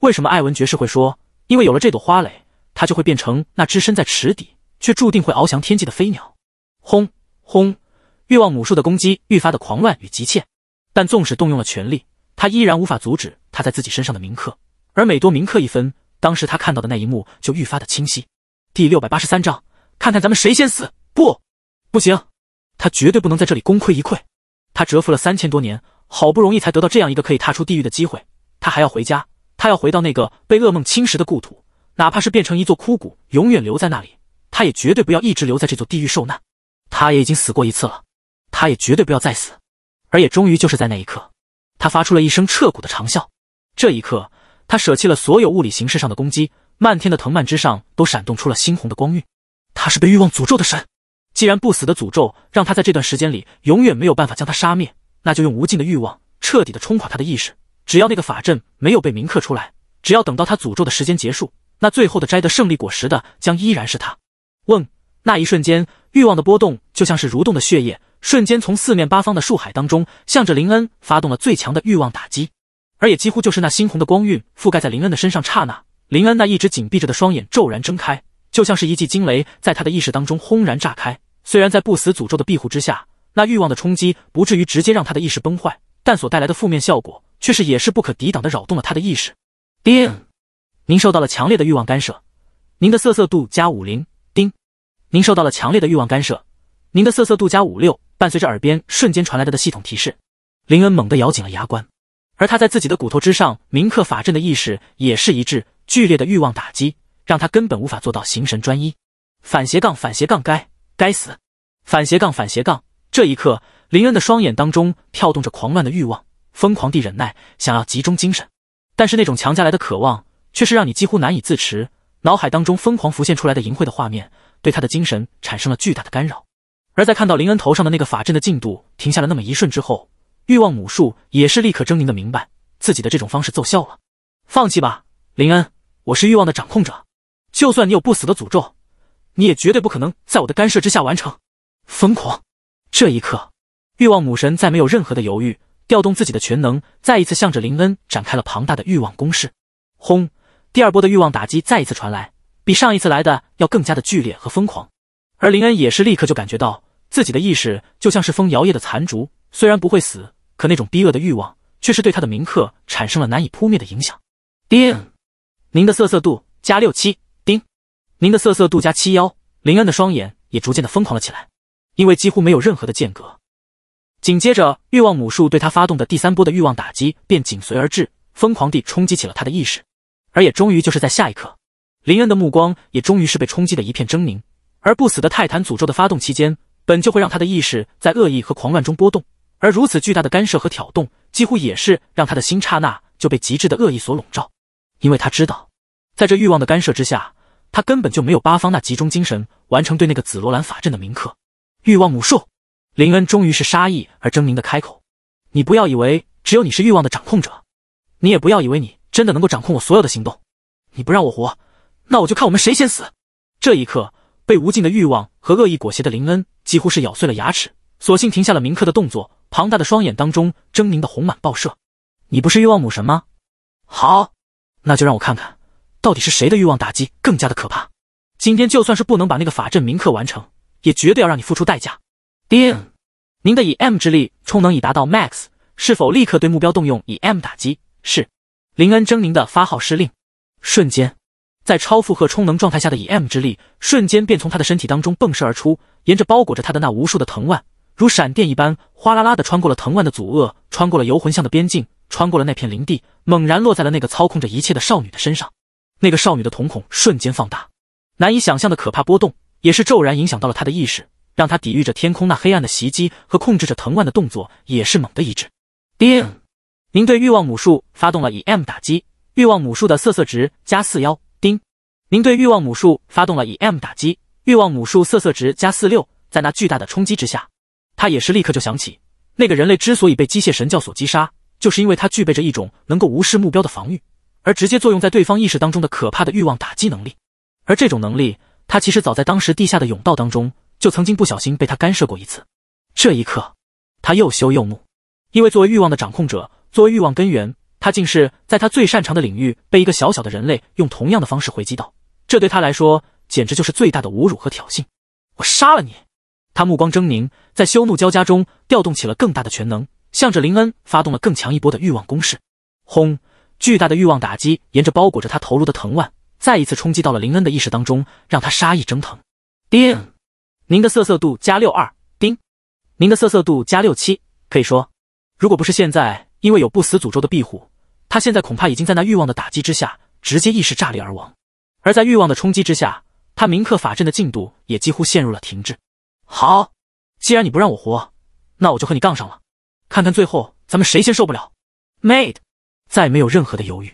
为什么艾文爵士会说，因为有了这朵花蕾，他就会变成那只身在池底却注定会翱翔天际的飞鸟？轰轰！欲望母树的攻击愈发的狂乱与急切，但纵使动用了全力，他依然无法阻止他在自己身上的铭刻。而每多铭刻一分，当时他看到的那一幕就愈发的清晰。第六百八十三章，看看咱们谁先死不？不行，他绝对不能在这里功亏一篑。他蛰伏了三千多年，好不容易才得到这样一个可以踏出地狱的机会。他还要回家，他要回到那个被噩梦侵蚀的故土，哪怕是变成一座枯骨，永远留在那里，他也绝对不要一直留在这座地狱受难。他也已经死过一次了，他也绝对不要再死。而也终于就是在那一刻，他发出了一声彻骨的长啸。这一刻，他舍弃了所有物理形式上的攻击，漫天的藤蔓之上都闪动出了猩红的光晕。他是被欲望诅咒的神。既然不死的诅咒让他在这段时间里永远没有办法将他杀灭，那就用无尽的欲望彻底的冲垮他的意识。只要那个法阵没有被铭刻出来，只要等到他诅咒的时间结束，那最后的摘得胜利果实的将依然是他。嗡！那一瞬间，欲望的波动就像是蠕动的血液，瞬间从四面八方的树海当中，向着林恩发动了最强的欲望打击。而也几乎就是那猩红的光晕覆盖在林恩的身上，刹那，林恩那一直紧闭着的双眼骤然睁开，就像是一记惊雷在他的意识当中轰然炸开。虽然在不死诅咒的庇护之下，那欲望的冲击不至于直接让他的意识崩坏，但所带来的负面效果却是也是不可抵挡的，扰动了他的意识。丁，您受到了强烈的欲望干涉，您的色色度加五零。丁，您受到了强烈的欲望干涉，您的色色度加五六。伴随着耳边瞬间传来的系统提示，林恩猛地咬紧了牙关，而他在自己的骨头之上铭刻法阵的意识也是一致，剧烈的欲望打击让他根本无法做到形神专一。反斜杠反斜杠该。该死！反斜杠反斜杠！这一刻，林恩的双眼当中跳动着狂乱的欲望，疯狂地忍耐，想要集中精神，但是那种强加来的渴望却是让你几乎难以自持。脑海当中疯狂浮现出来的淫秽的画面，对他的精神产生了巨大的干扰。而在看到林恩头上的那个法阵的进度停下了那么一瞬之后，欲望母术也是立刻狰狞的明白自己的这种方式奏效了。放弃吧，林恩，我是欲望的掌控者，就算你有不死的诅咒。你也绝对不可能在我的干涉之下完成疯狂。这一刻，欲望母神再没有任何的犹豫，调动自己的全能，再一次向着林恩展开了庞大的欲望攻势。轰！第二波的欲望打击再一次传来，比上一次来的要更加的剧烈和疯狂。而林恩也是立刻就感觉到自己的意识就像是风摇曳的残烛，虽然不会死，可那种逼恶的欲望却是对他的铭刻产生了难以扑灭的影响。丁，您的色色度加六七。您的瑟瑟度加七幺，林恩的双眼也逐渐的疯狂了起来，因为几乎没有任何的间隔，紧接着欲望母树对他发动的第三波的欲望打击便紧随而至，疯狂地冲击起了他的意识，而也终于就是在下一刻，林恩的目光也终于是被冲击的一片狰狞，而不死的泰坦诅咒的发动期间，本就会让他的意识在恶意和狂乱中波动，而如此巨大的干涉和挑动，几乎也是让他的心刹那就被极致的恶意所笼罩，因为他知道，在这欲望的干涉之下。他根本就没有八方那集中精神完成对那个紫罗兰法阵的铭刻。欲望母术，林恩终于是杀意而狰狞的开口：“你不要以为只有你是欲望的掌控者，你也不要以为你真的能够掌控我所有的行动。你不让我活，那我就看我们谁先死。”这一刻，被无尽的欲望和恶意裹挟的林恩几乎是咬碎了牙齿，索性停下了铭刻的动作，庞大的双眼当中狰狞的红满爆射：“你不是欲望母神吗？好，那就让我看看。”到底是谁的欲望打击更加的可怕？今天就算是不能把那个法阵铭刻完成，也绝对要让你付出代价。丁，您的以 M 之力充能已达到 Max，是否立刻对目标动用以 M 打击？是。林恩狰狞的发号施令，瞬间，在超负荷充能状态下的以 M 之力，瞬间便从他的身体当中迸射而出，沿着包裹着他的那无数的藤蔓，如闪电一般哗啦啦的穿过了藤蔓的阻遏，穿过了游魂巷的边境，穿过了那片林地，猛然落在了那个操控着一切的少女的身上。那个少女的瞳孔瞬间放大，难以想象的可怕波动也是骤然影响到了她的意识，让她抵御着天空那黑暗的袭击，和控制着藤蔓的动作也是猛的一滞。叮，您对欲望母树发动了以 M 打击，欲望母树的瑟瑟值加四幺。叮，您对欲望母树发动了以 M 打击，欲望母树瑟瑟值加四六。在那巨大的冲击之下，他也是立刻就想起，那个人类之所以被机械神教所击杀，就是因为他具备着一种能够无视目标的防御。而直接作用在对方意识当中的可怕的欲望打击能力，而这种能力，他其实早在当时地下的甬道当中，就曾经不小心被他干涉过一次。这一刻，他又羞又怒，因为作为欲望的掌控者，作为欲望根源，他竟是在他最擅长的领域被一个小小的人类用同样的方式回击到，这对他来说简直就是最大的侮辱和挑衅。我杀了你！他目光狰狞，在羞怒交加中调动起了更大的全能，向着林恩发动了更强一波的欲望攻势。轰！巨大的欲望打击沿着包裹着他头颅的藤蔓，再一次冲击到了林恩的意识当中，让他杀意蒸腾。丁，您的色色度加六二。丁，您的色色度加六七。可以说，如果不是现在因为有不死诅咒的庇护，他现在恐怕已经在那欲望的打击之下直接意识炸裂而亡。而在欲望的冲击之下，他铭刻法阵的进度也几乎陷入了停滞。好，既然你不让我活，那我就和你杠上了，看看最后咱们谁先受不了。m a d e 再没有任何的犹豫，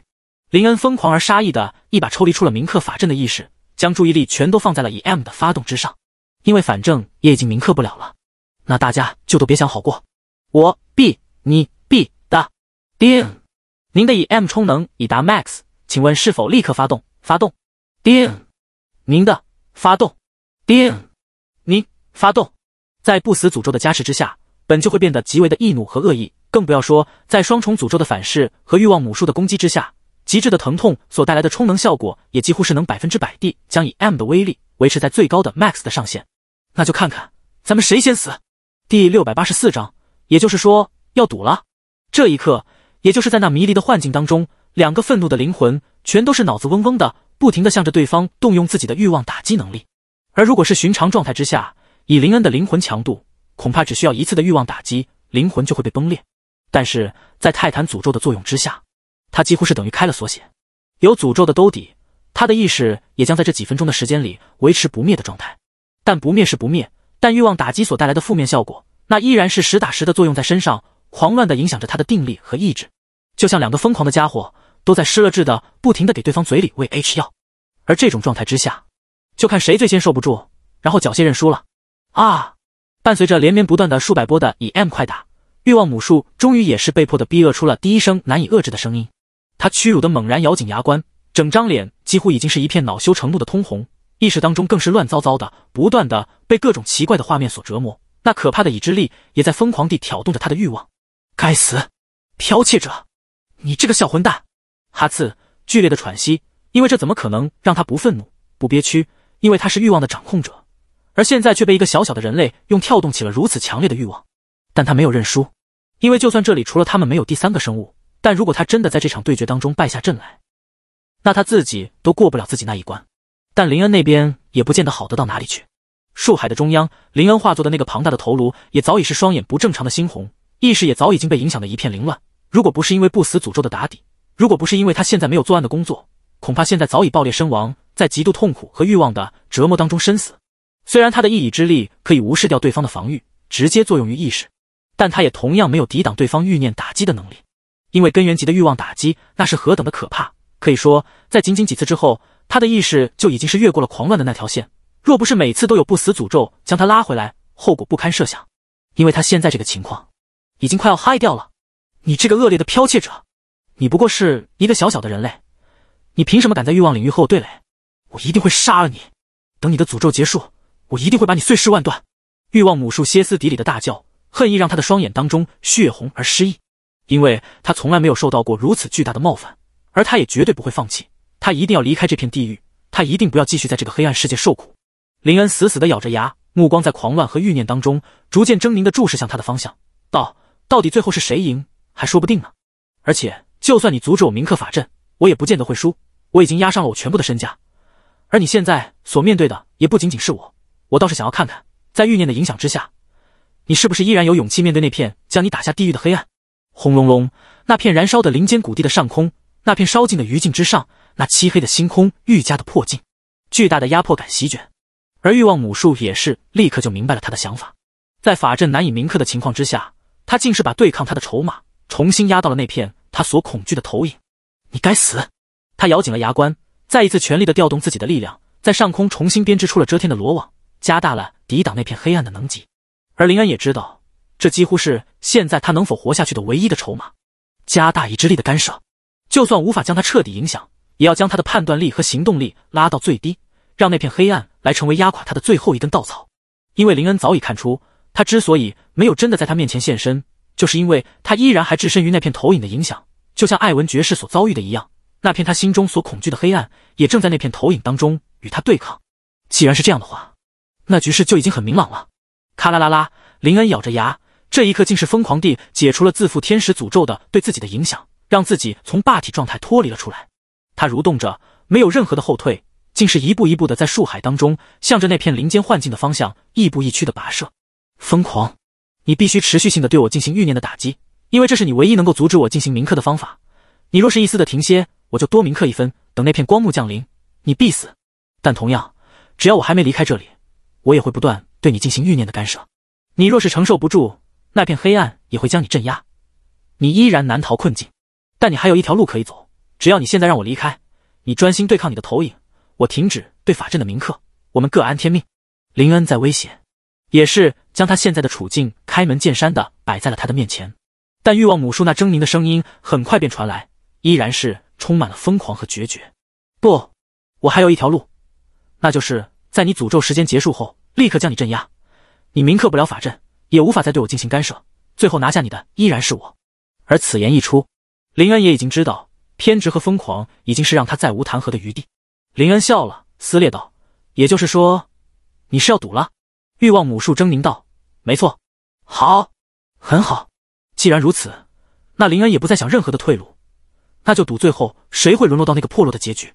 林恩疯狂而杀意的一把抽离出了铭刻法阵的意识，将注意力全都放在了以 M 的发动之上。因为反正也已经铭刻不了了，那大家就都别想好过。我 B，你 B 的，叮，您的以 M 充能已达 MAX，请问是否立刻发动？发动，叮，您的发动，叮，您发动。在不死诅咒的加持之下，本就会变得极为的易怒和恶意。更不要说，在双重诅咒的反噬和欲望母术的攻击之下，极致的疼痛所带来的充能效果，也几乎是能百分之百地将以 M 的威力维持在最高的 MAX 的上限。那就看看咱们谁先死。第六百八十四章，也就是说要赌了。这一刻，也就是在那迷离的幻境当中，两个愤怒的灵魂全都是脑子嗡嗡的，不停的向着对方动用自己的欲望打击能力。而如果是寻常状态之下，以林恩的灵魂强度，恐怕只需要一次的欲望打击，灵魂就会被崩裂。但是在泰坦诅咒的作用之下，他几乎是等于开了锁血。有诅咒的兜底，他的意识也将在这几分钟的时间里维持不灭的状态。但不灭是不灭，但欲望打击所带来的负面效果，那依然是实打实的作用在身上，狂乱的影响着他的定力和意志。就像两个疯狂的家伙，都在失了智的，不停的给对方嘴里喂 H 药。而这种状态之下，就看谁最先受不住，然后缴械认输了。啊！伴随着连绵不断的数百波的以 M 快打。欲望母树终于也是被迫的逼饿出了第一声难以遏制的声音，他屈辱的猛然咬紧牙关，整张脸几乎已经是一片恼羞成怒的通红，意识当中更是乱糟糟的，不断的被各种奇怪的画面所折磨。那可怕的已知力也在疯狂地挑动着他的欲望。该死，剽窃者，你这个小混蛋！哈刺剧烈的喘息，因为这怎么可能让他不愤怒、不憋屈？因为他是欲望的掌控者，而现在却被一个小小的人类用跳动起了如此强烈的欲望。但他没有认输，因为就算这里除了他们没有第三个生物，但如果他真的在这场对决当中败下阵来，那他自己都过不了自己那一关。但林恩那边也不见得好得到哪里去。树海的中央，林恩化作的那个庞大的头颅也早已是双眼不正常的猩红，意识也早已经被影响的一片凌乱。如果不是因为不死诅咒的打底，如果不是因为他现在没有作案的工作，恐怕现在早已爆裂身亡，在极度痛苦和欲望的折磨当中身死。虽然他的一己之力可以无视掉对方的防御，直接作用于意识。但他也同样没有抵挡对方欲念打击的能力，因为根源级的欲望打击那是何等的可怕。可以说，在仅仅几次之后，他的意识就已经是越过了狂乱的那条线。若不是每次都有不死诅咒将他拉回来，后果不堪设想。因为他现在这个情况，已经快要嗨掉了。你这个恶劣的剽窃者，你不过是一个小小的人类，你凭什么敢在欲望领域和我对垒？我一定会杀了你！等你的诅咒结束，我一定会把你碎尸万段！欲望母树歇斯底里的大叫。恨意让他的双眼当中血红而失意，因为他从来没有受到过如此巨大的冒犯，而他也绝对不会放弃，他一定要离开这片地狱，他一定不要继续在这个黑暗世界受苦。林恩死死的咬着牙，目光在狂乱和欲念当中逐渐狰狞的注视向他的方向，道：“到底最后是谁赢，还说不定呢。而且就算你阻止我铭刻法阵，我也不见得会输。我已经压上了我全部的身家，而你现在所面对的也不仅仅是我，我倒是想要看看，在欲念的影响之下。”你是不是依然有勇气面对那片将你打下地狱的黑暗？轰隆隆，那片燃烧的林间谷地的上空，那片烧尽的余烬之上，那漆黑的星空愈加的破境。巨大的压迫感席卷。而欲望母树也是立刻就明白了他的想法，在法阵难以铭刻的情况之下，他竟是把对抗他的筹码重新压到了那片他所恐惧的投影。你该死！他咬紧了牙关，再一次全力的调动自己的力量，在上空重新编织出了遮天的罗网，加大了抵挡那片黑暗的能级。而林恩也知道，这几乎是现在他能否活下去的唯一的筹码。加大意志力的干涉，就算无法将他彻底影响，也要将他的判断力和行动力拉到最低，让那片黑暗来成为压垮他的最后一根稻草。因为林恩早已看出，他之所以没有真的在他面前现身，就是因为他依然还置身于那片投影的影响，就像艾文爵士所遭遇的一样。那片他心中所恐惧的黑暗，也正在那片投影当中与他对抗。既然是这样的话，那局势就已经很明朗了。咔啦啦啦！林恩咬着牙，这一刻竟是疯狂地解除了自负天使诅咒的对自己的影响，让自己从霸体状态脱离了出来。他蠕动着，没有任何的后退，竟是一步一步的在树海当中，向着那片林间幻境的方向，亦步亦趋的跋涉。疯狂！你必须持续性的对我进行欲念的打击，因为这是你唯一能够阻止我进行铭刻的方法。你若是一丝的停歇，我就多铭刻一分。等那片光幕降临，你必死。但同样，只要我还没离开这里，我也会不断。对你进行欲念的干涉，你若是承受不住那片黑暗，也会将你镇压，你依然难逃困境。但你还有一条路可以走，只要你现在让我离开，你专心对抗你的投影，我停止对法阵的铭刻，我们各安天命。林恩在威胁，也是将他现在的处境开门见山的摆在了他的面前。但欲望母树那狰狞的声音很快便传来，依然是充满了疯狂和决绝。不，我还有一条路，那就是在你诅咒时间结束后。立刻将你镇压，你铭刻不了法阵，也无法再对我进行干涉。最后拿下你的依然是我。而此言一出，林恩也已经知道，偏执和疯狂已经是让他再无弹劾的余地。林恩笑了，撕裂道：“也就是说，你是要赌了？”欲望母树狰狞道：“没错，好，很好。既然如此，那林恩也不再想任何的退路，那就赌最后谁会沦落到那个破落的结局。”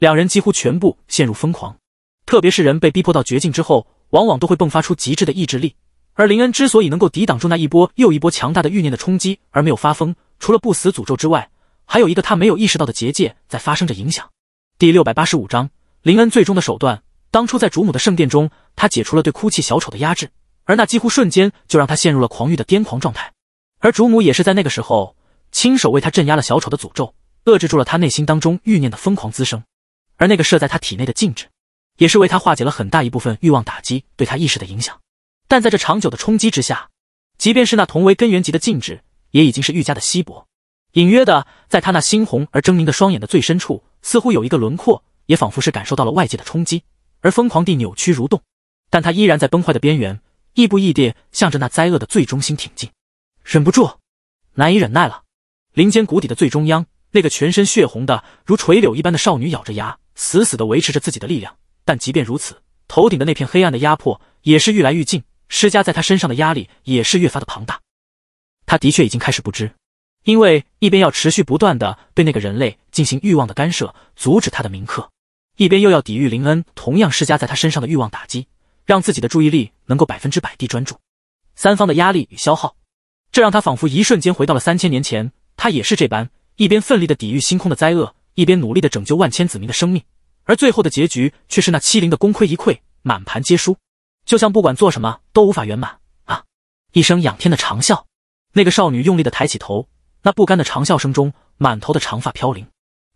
两人几乎全部陷入疯狂，特别是人被逼迫到绝境之后。往往都会迸发出极致的意志力，而林恩之所以能够抵挡住那一波又一波强大的欲念的冲击而没有发疯，除了不死诅咒之外，还有一个他没有意识到的结界在发生着影响。第六百八十五章林恩最终的手段。当初在主母的圣殿中，他解除了对哭泣小丑的压制，而那几乎瞬间就让他陷入了狂欲的癫狂状态。而主母也是在那个时候亲手为他镇压了小丑的诅咒，遏制住了他内心当中欲念的疯狂滋生。而那个设在他体内的禁制。也是为他化解了很大一部分欲望打击对他意识的影响，但在这长久的冲击之下，即便是那同为根源级的禁制，也已经是愈加的稀薄。隐约的，在他那猩红而狰狞的双眼的最深处，似乎有一个轮廓，也仿佛是感受到了外界的冲击，而疯狂地扭曲蠕动。但他依然在崩坏的边缘，亦步亦跌，向着那灾厄的最中心挺进。忍不住，难以忍耐了。林间谷底的最中央，那个全身血红的如垂柳一般的少女，咬着牙，死死地维持着自己的力量。但即便如此，头顶的那片黑暗的压迫也是愈来愈近，施加在他身上的压力也是越发的庞大。他的确已经开始不知，因为一边要持续不断的对那个人类进行欲望的干涉，阻止他的铭刻，一边又要抵御林恩同样施加在他身上的欲望打击，让自己的注意力能够百分之百地专注。三方的压力与消耗，这让他仿佛一瞬间回到了三千年前，他也是这般，一边奋力的抵御星空的灾厄，一边努力的拯救万千子民的生命。而最后的结局却是那欺凌的功亏一篑，满盘皆输。就像不管做什么都无法圆满啊！一声仰天的长啸，那个少女用力的抬起头，那不甘的长啸声中，满头的长发飘零，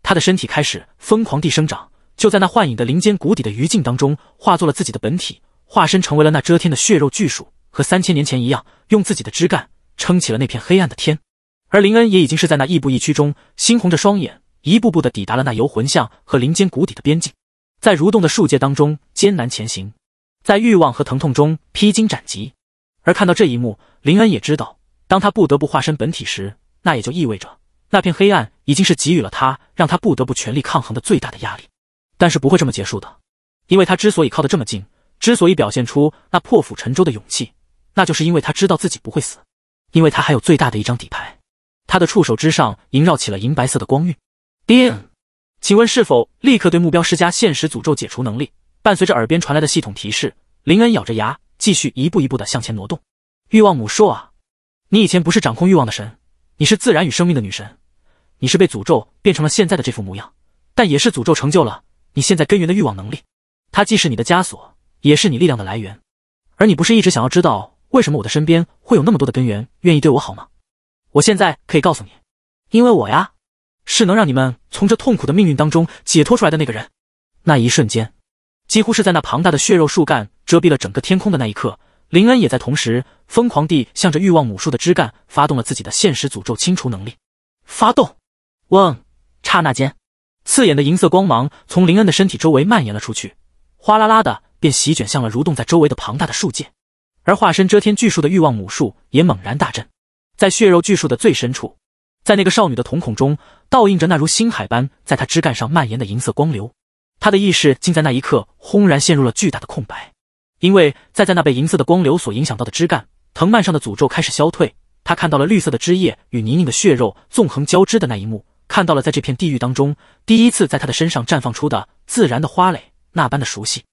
她的身体开始疯狂地生长。就在那幻影的林间谷底的余烬当中，化作了自己的本体，化身成为了那遮天的血肉巨树，和三千年前一样，用自己的枝干撑起了那片黑暗的天。而林恩也已经是在那亦步亦趋中，猩红着双眼。一步步的抵达了那游魂巷和林间谷底的边境，在蠕动的树界当中艰难前行，在欲望和疼痛中披荆斩棘。而看到这一幕，林恩也知道，当他不得不化身本体时，那也就意味着那片黑暗已经是给予了他让他不得不全力抗衡的最大的压力。但是不会这么结束的，因为他之所以靠得这么近，之所以表现出那破釜沉舟的勇气，那就是因为他知道自己不会死，因为他还有最大的一张底牌。他的触手之上萦绕起了银白色的光晕。叮，请问是否立刻对目标施加现实诅咒解除能力？伴随着耳边传来的系统提示，林恩咬着牙继续一步一步的向前挪动。欲望母树啊，你以前不是掌控欲望的神，你是自然与生命的女神，你是被诅咒变成了现在的这副模样，但也是诅咒成就了你现在根源的欲望能力。它既是你的枷锁，也是你力量的来源。而你不是一直想要知道为什么我的身边会有那么多的根源愿意对我好吗？我现在可以告诉你，因为我呀。是能让你们从这痛苦的命运当中解脱出来的那个人。那一瞬间，几乎是在那庞大的血肉树干遮蔽了整个天空的那一刻，林恩也在同时疯狂地向着欲望母树的枝干发动了自己的现实诅咒清除能力。发动！嗡！刹那间，刺眼的银色光芒从林恩的身体周围蔓延了出去，哗啦啦的便席卷向了蠕动在周围的庞大的树界。而化身遮天巨树的欲望母树也猛然大震，在血肉巨树的最深处。在那个少女的瞳孔中，倒映着那如星海般在她枝干上蔓延的银色光流，她的意识竟在那一刻轰然陷入了巨大的空白。因为，在在那被银色的光流所影响到的枝干、藤蔓上的诅咒开始消退，她看到了绿色的枝叶与泥泞的血肉纵横交织的那一幕，看到了在这片地狱当中第一次在她的身上绽放出的自然的花蕾，那般的熟悉，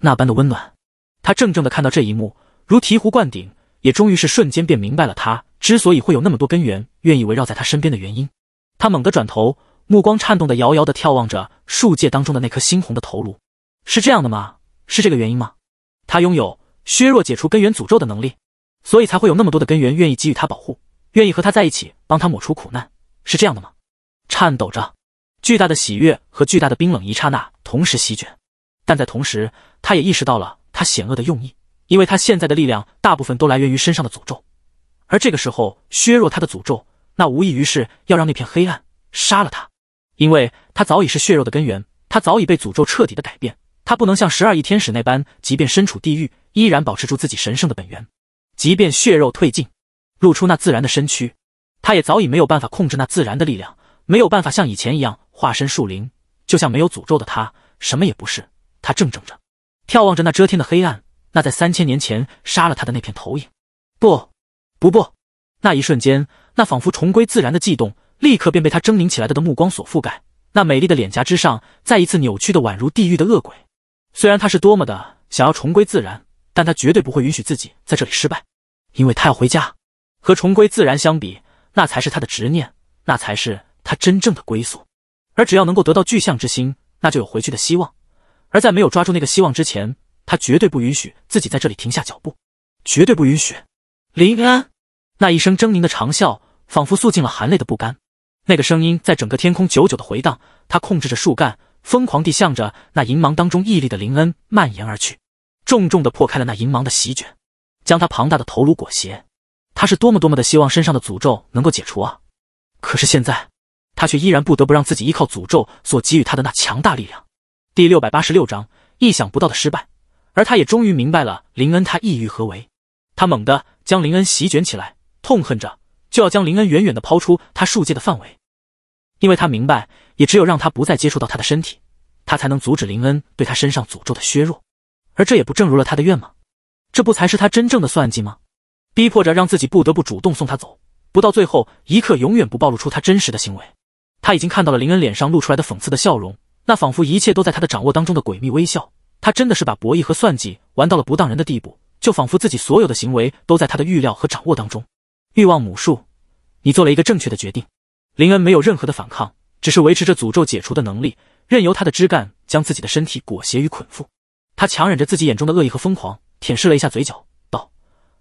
那般的温暖。她怔怔的看到这一幕，如醍醐灌顶。也终于是瞬间便明白了，他之所以会有那么多根源愿意围绕在他身边的原因。他猛地转头，目光颤动的遥遥的眺望着树界当中的那颗猩红的头颅。是这样的吗？是这个原因吗？他拥有削弱、解除根源诅咒的能力，所以才会有那么多的根源愿意给予他保护，愿意和他在一起，帮他抹除苦难。是这样的吗？颤抖着，巨大的喜悦和巨大的冰冷一刹那同时席卷。但在同时，他也意识到了他险恶的用意。因为他现在的力量大部分都来源于身上的诅咒，而这个时候削弱他的诅咒，那无异于是要让那片黑暗杀了他。因为他早已是血肉的根源，他早已被诅咒彻底的改变，他不能像十二亿天使那般，即便身处地狱，依然保持住自己神圣的本源。即便血肉褪尽，露出那自然的身躯，他也早已没有办法控制那自然的力量，没有办法像以前一样化身树林，就像没有诅咒的他，什么也不是。他怔怔着，眺望着那遮天的黑暗。那在三千年前杀了他的那片投影，不，不不，那一瞬间，那仿佛重归自然的悸动，立刻便被他狰狞起来的的目光所覆盖。那美丽的脸颊之上，再一次扭曲的宛如地狱的恶鬼。虽然他是多么的想要重归自然，但他绝对不会允许自己在这里失败，因为他要回家。和重归自然相比，那才是他的执念，那才是他真正的归宿。而只要能够得到巨象之心，那就有回去的希望。而在没有抓住那个希望之前。他绝对不允许自己在这里停下脚步，绝对不允许！林恩那一声狰狞的长啸，仿佛诉尽了含泪的不甘。那个声音在整个天空久久的回荡。他控制着树干，疯狂地向着那银芒当中屹立的林恩蔓延而去，重重地破开了那银芒的席卷，将他庞大的头颅裹挟。他是多么多么的希望身上的诅咒能够解除啊！可是现在，他却依然不得不让自己依靠诅咒所给予他的那强大力量。第六百八十六章：意想不到的失败。而他也终于明白了林恩他意欲何为，他猛地将林恩席卷起来，痛恨着就要将林恩远远的抛出他术界的范围，因为他明白，也只有让他不再接触到他的身体，他才能阻止林恩对他身上诅咒的削弱。而这也不正如了他的愿吗？这不才是他真正的算计吗？逼迫着让自己不得不主动送他走，不到最后一刻，永远不暴露出他真实的行为。他已经看到了林恩脸上露出来的讽刺的笑容，那仿佛一切都在他的掌握当中的诡秘微笑。他真的是把博弈和算计玩到了不当人的地步，就仿佛自己所有的行为都在他的预料和掌握当中。欲望母树，你做了一个正确的决定。林恩没有任何的反抗，只是维持着诅咒解除的能力，任由他的枝干将自己的身体裹挟与捆缚。他强忍着自己眼中的恶意和疯狂，舔舐了一下嘴角，道：“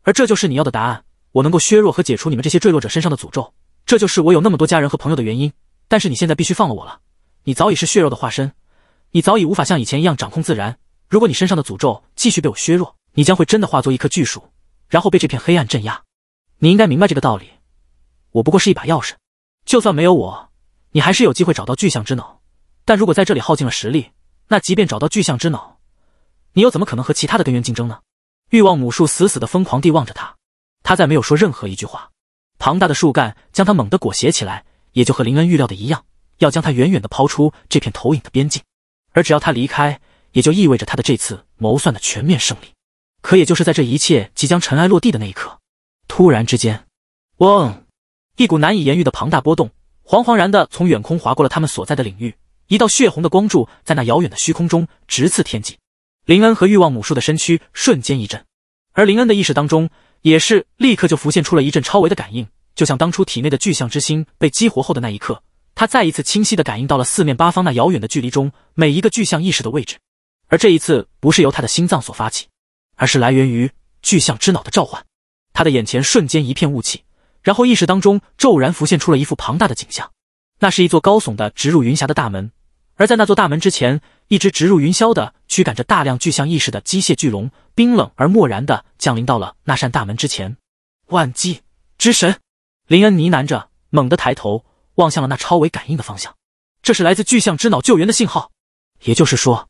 而这就是你要的答案。我能够削弱和解除你们这些坠落者身上的诅咒，这就是我有那么多家人和朋友的原因。但是你现在必须放了我了。你早已是血肉的化身，你早已无法像以前一样掌控自然。”如果你身上的诅咒继续被我削弱，你将会真的化作一棵巨树，然后被这片黑暗镇压。你应该明白这个道理。我不过是一把钥匙，就算没有我，你还是有机会找到巨象之脑。但如果在这里耗尽了实力，那即便找到巨象之脑，你又怎么可能和其他的根源竞争呢？欲望母树死死地疯狂地望着他，他再没有说任何一句话。庞大的树干将他猛地裹挟起来，也就和林恩预料的一样，要将他远远地抛出这片投影的边境。而只要他离开，也就意味着他的这次谋算的全面胜利，可也就是在这一切即将尘埃落地的那一刻，突然之间，嗡，一股难以言喻的庞大波动，惶惶然的从远空划过了他们所在的领域，一道血红的光柱在那遥远的虚空中直刺天际，林恩和欲望母树的身躯瞬间一震，而林恩的意识当中也是立刻就浮现出了一阵超维的感应，就像当初体内的巨象之心被激活后的那一刻，他再一次清晰的感应到了四面八方那遥远的距离中每一个巨象意识的位置。而这一次不是由他的心脏所发起，而是来源于巨象之脑的召唤。他的眼前瞬间一片雾气，然后意识当中骤然浮现出了一副庞大的景象。那是一座高耸的直入云霞的大门，而在那座大门之前，一只直入云霄的驱赶着大量巨象意识的机械巨龙，冰冷而漠然的降临到了那扇大门之前。万机之神林恩呢喃着，猛地抬头望向了那超维感应的方向。这是来自巨象之脑救援的信号，也就是说。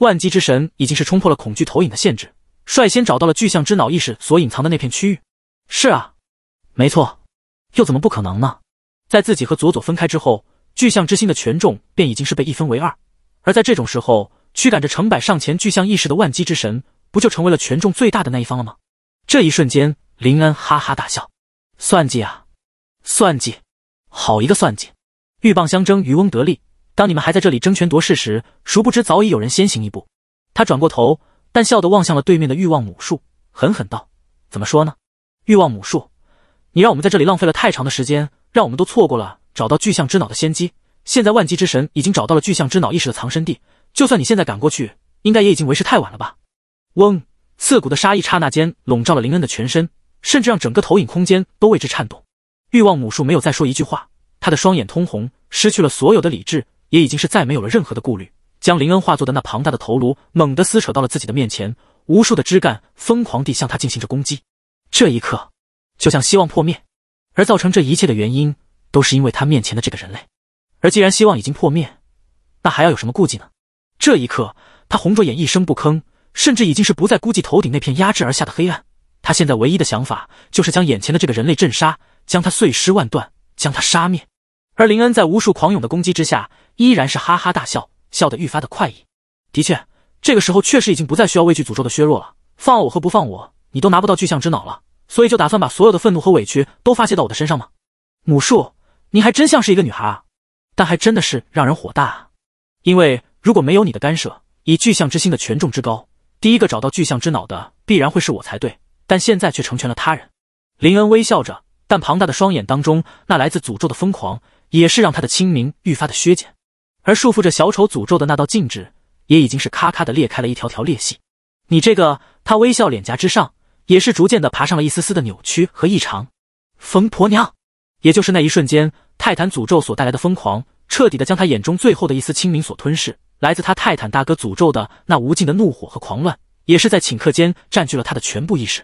万机之神已经是冲破了恐惧投影的限制，率先找到了巨象之脑意识所隐藏的那片区域。是啊，没错，又怎么不可能呢？在自己和佐佐分开之后，巨象之心的权重便已经是被一分为二，而在这种时候，驱赶着成百上千巨象意识的万机之神，不就成为了权重最大的那一方了吗？这一瞬间，林恩哈哈大笑，算计啊，算计，好一个算计，鹬蚌相争，渔翁得利。当你们还在这里争权夺势时，殊不知早已有人先行一步。他转过头，但笑地望向了对面的欲望母树，狠狠道：“怎么说呢？欲望母树，你让我们在这里浪费了太长的时间，让我们都错过了找到巨象之脑的先机。现在万机之神已经找到了巨象之脑意识的藏身地，就算你现在赶过去，应该也已经为时太晚了吧？”嗡，刺骨的杀意刹那间笼罩了林恩的全身，甚至让整个投影空间都为之颤动。欲望母树没有再说一句话，他的双眼通红，失去了所有的理智。也已经是再没有了任何的顾虑，将林恩化作的那庞大的头颅猛地撕扯到了自己的面前，无数的枝干疯狂地向他进行着攻击。这一刻，就像希望破灭，而造成这一切的原因，都是因为他面前的这个人类。而既然希望已经破灭，那还要有什么顾忌呢？这一刻，他红着眼一声不吭，甚至已经是不再顾忌头顶那片压制而下的黑暗。他现在唯一的想法，就是将眼前的这个人类镇杀，将他碎尸万段，将他杀灭。而林恩在无数狂涌的攻击之下。依然是哈哈大笑，笑得愈发的快意。的确，这个时候确实已经不再需要畏惧诅咒的削弱了。放我和不放我，你都拿不到巨象之脑了，所以就打算把所有的愤怒和委屈都发泄到我的身上吗？母树，你还真像是一个女孩啊，但还真的是让人火大啊！因为如果没有你的干涉，以巨象之心的权重之高，第一个找到巨象之脑的必然会是我才对，但现在却成全了他人。林恩微笑着，但庞大的双眼当中，那来自诅咒的疯狂也是让他的清明愈发的削减。而束缚着小丑诅咒的那道禁制，也已经是咔咔的裂开了一条条裂隙。你这个……他微笑，脸颊之上也是逐渐的爬上了一丝丝的扭曲和异常。疯婆娘！也就是那一瞬间，泰坦诅咒所带来的疯狂，彻底的将他眼中最后的一丝清明所吞噬。来自他泰坦大哥诅咒的那无尽的怒火和狂乱，也是在顷刻间占据了他的全部意识。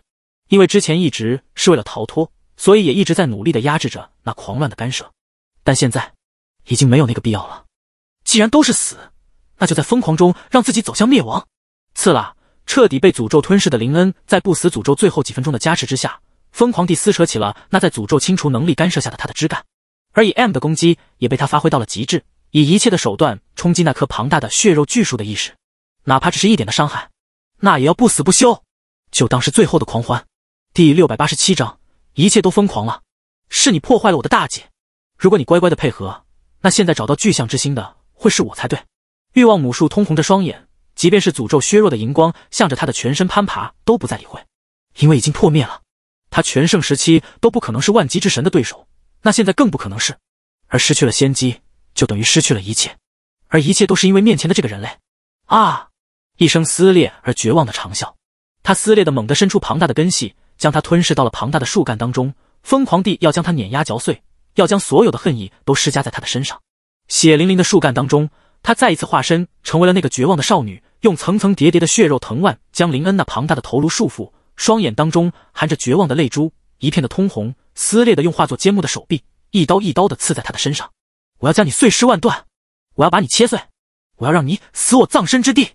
因为之前一直是为了逃脱，所以也一直在努力的压制着那狂乱的干涉。但现在已经没有那个必要了。既然都是死，那就在疯狂中让自己走向灭亡。次了，彻底被诅咒吞噬的林恩，在不死诅咒最后几分钟的加持之下，疯狂地撕扯起了那在诅咒清除能力干涉下的他的枝干，而以 M 的攻击也被他发挥到了极致，以一切的手段冲击那颗庞大的血肉巨树的意识，哪怕只是一点的伤害，那也要不死不休，就当是最后的狂欢。第六百八十七章，一切都疯狂了，是你破坏了我的大计。如果你乖乖的配合，那现在找到巨象之心的。会是我才对。欲望母树通红着双眼，即便是诅咒削弱的荧光向着他的全身攀爬，都不再理会，因为已经破灭了。他全盛时期都不可能是万极之神的对手，那现在更不可能是。而失去了先机，就等于失去了一切。而一切都是因为面前的这个人类。啊！一声撕裂而绝望的长啸，他撕裂的猛地伸出庞大的根系，将他吞噬到了庞大的树干当中，疯狂地要将他碾压嚼碎，要将所有的恨意都施加在他的身上。血淋淋的树干当中，她再一次化身成为了那个绝望的少女，用层层叠叠的血肉藤蔓将林恩那庞大的头颅束缚，双眼当中含着绝望的泪珠，一片的通红，撕裂的用化作尖木的手臂，一刀一刀的刺在他的身上。我要将你碎尸万段，我要把你切碎，我要让你死我葬身之地。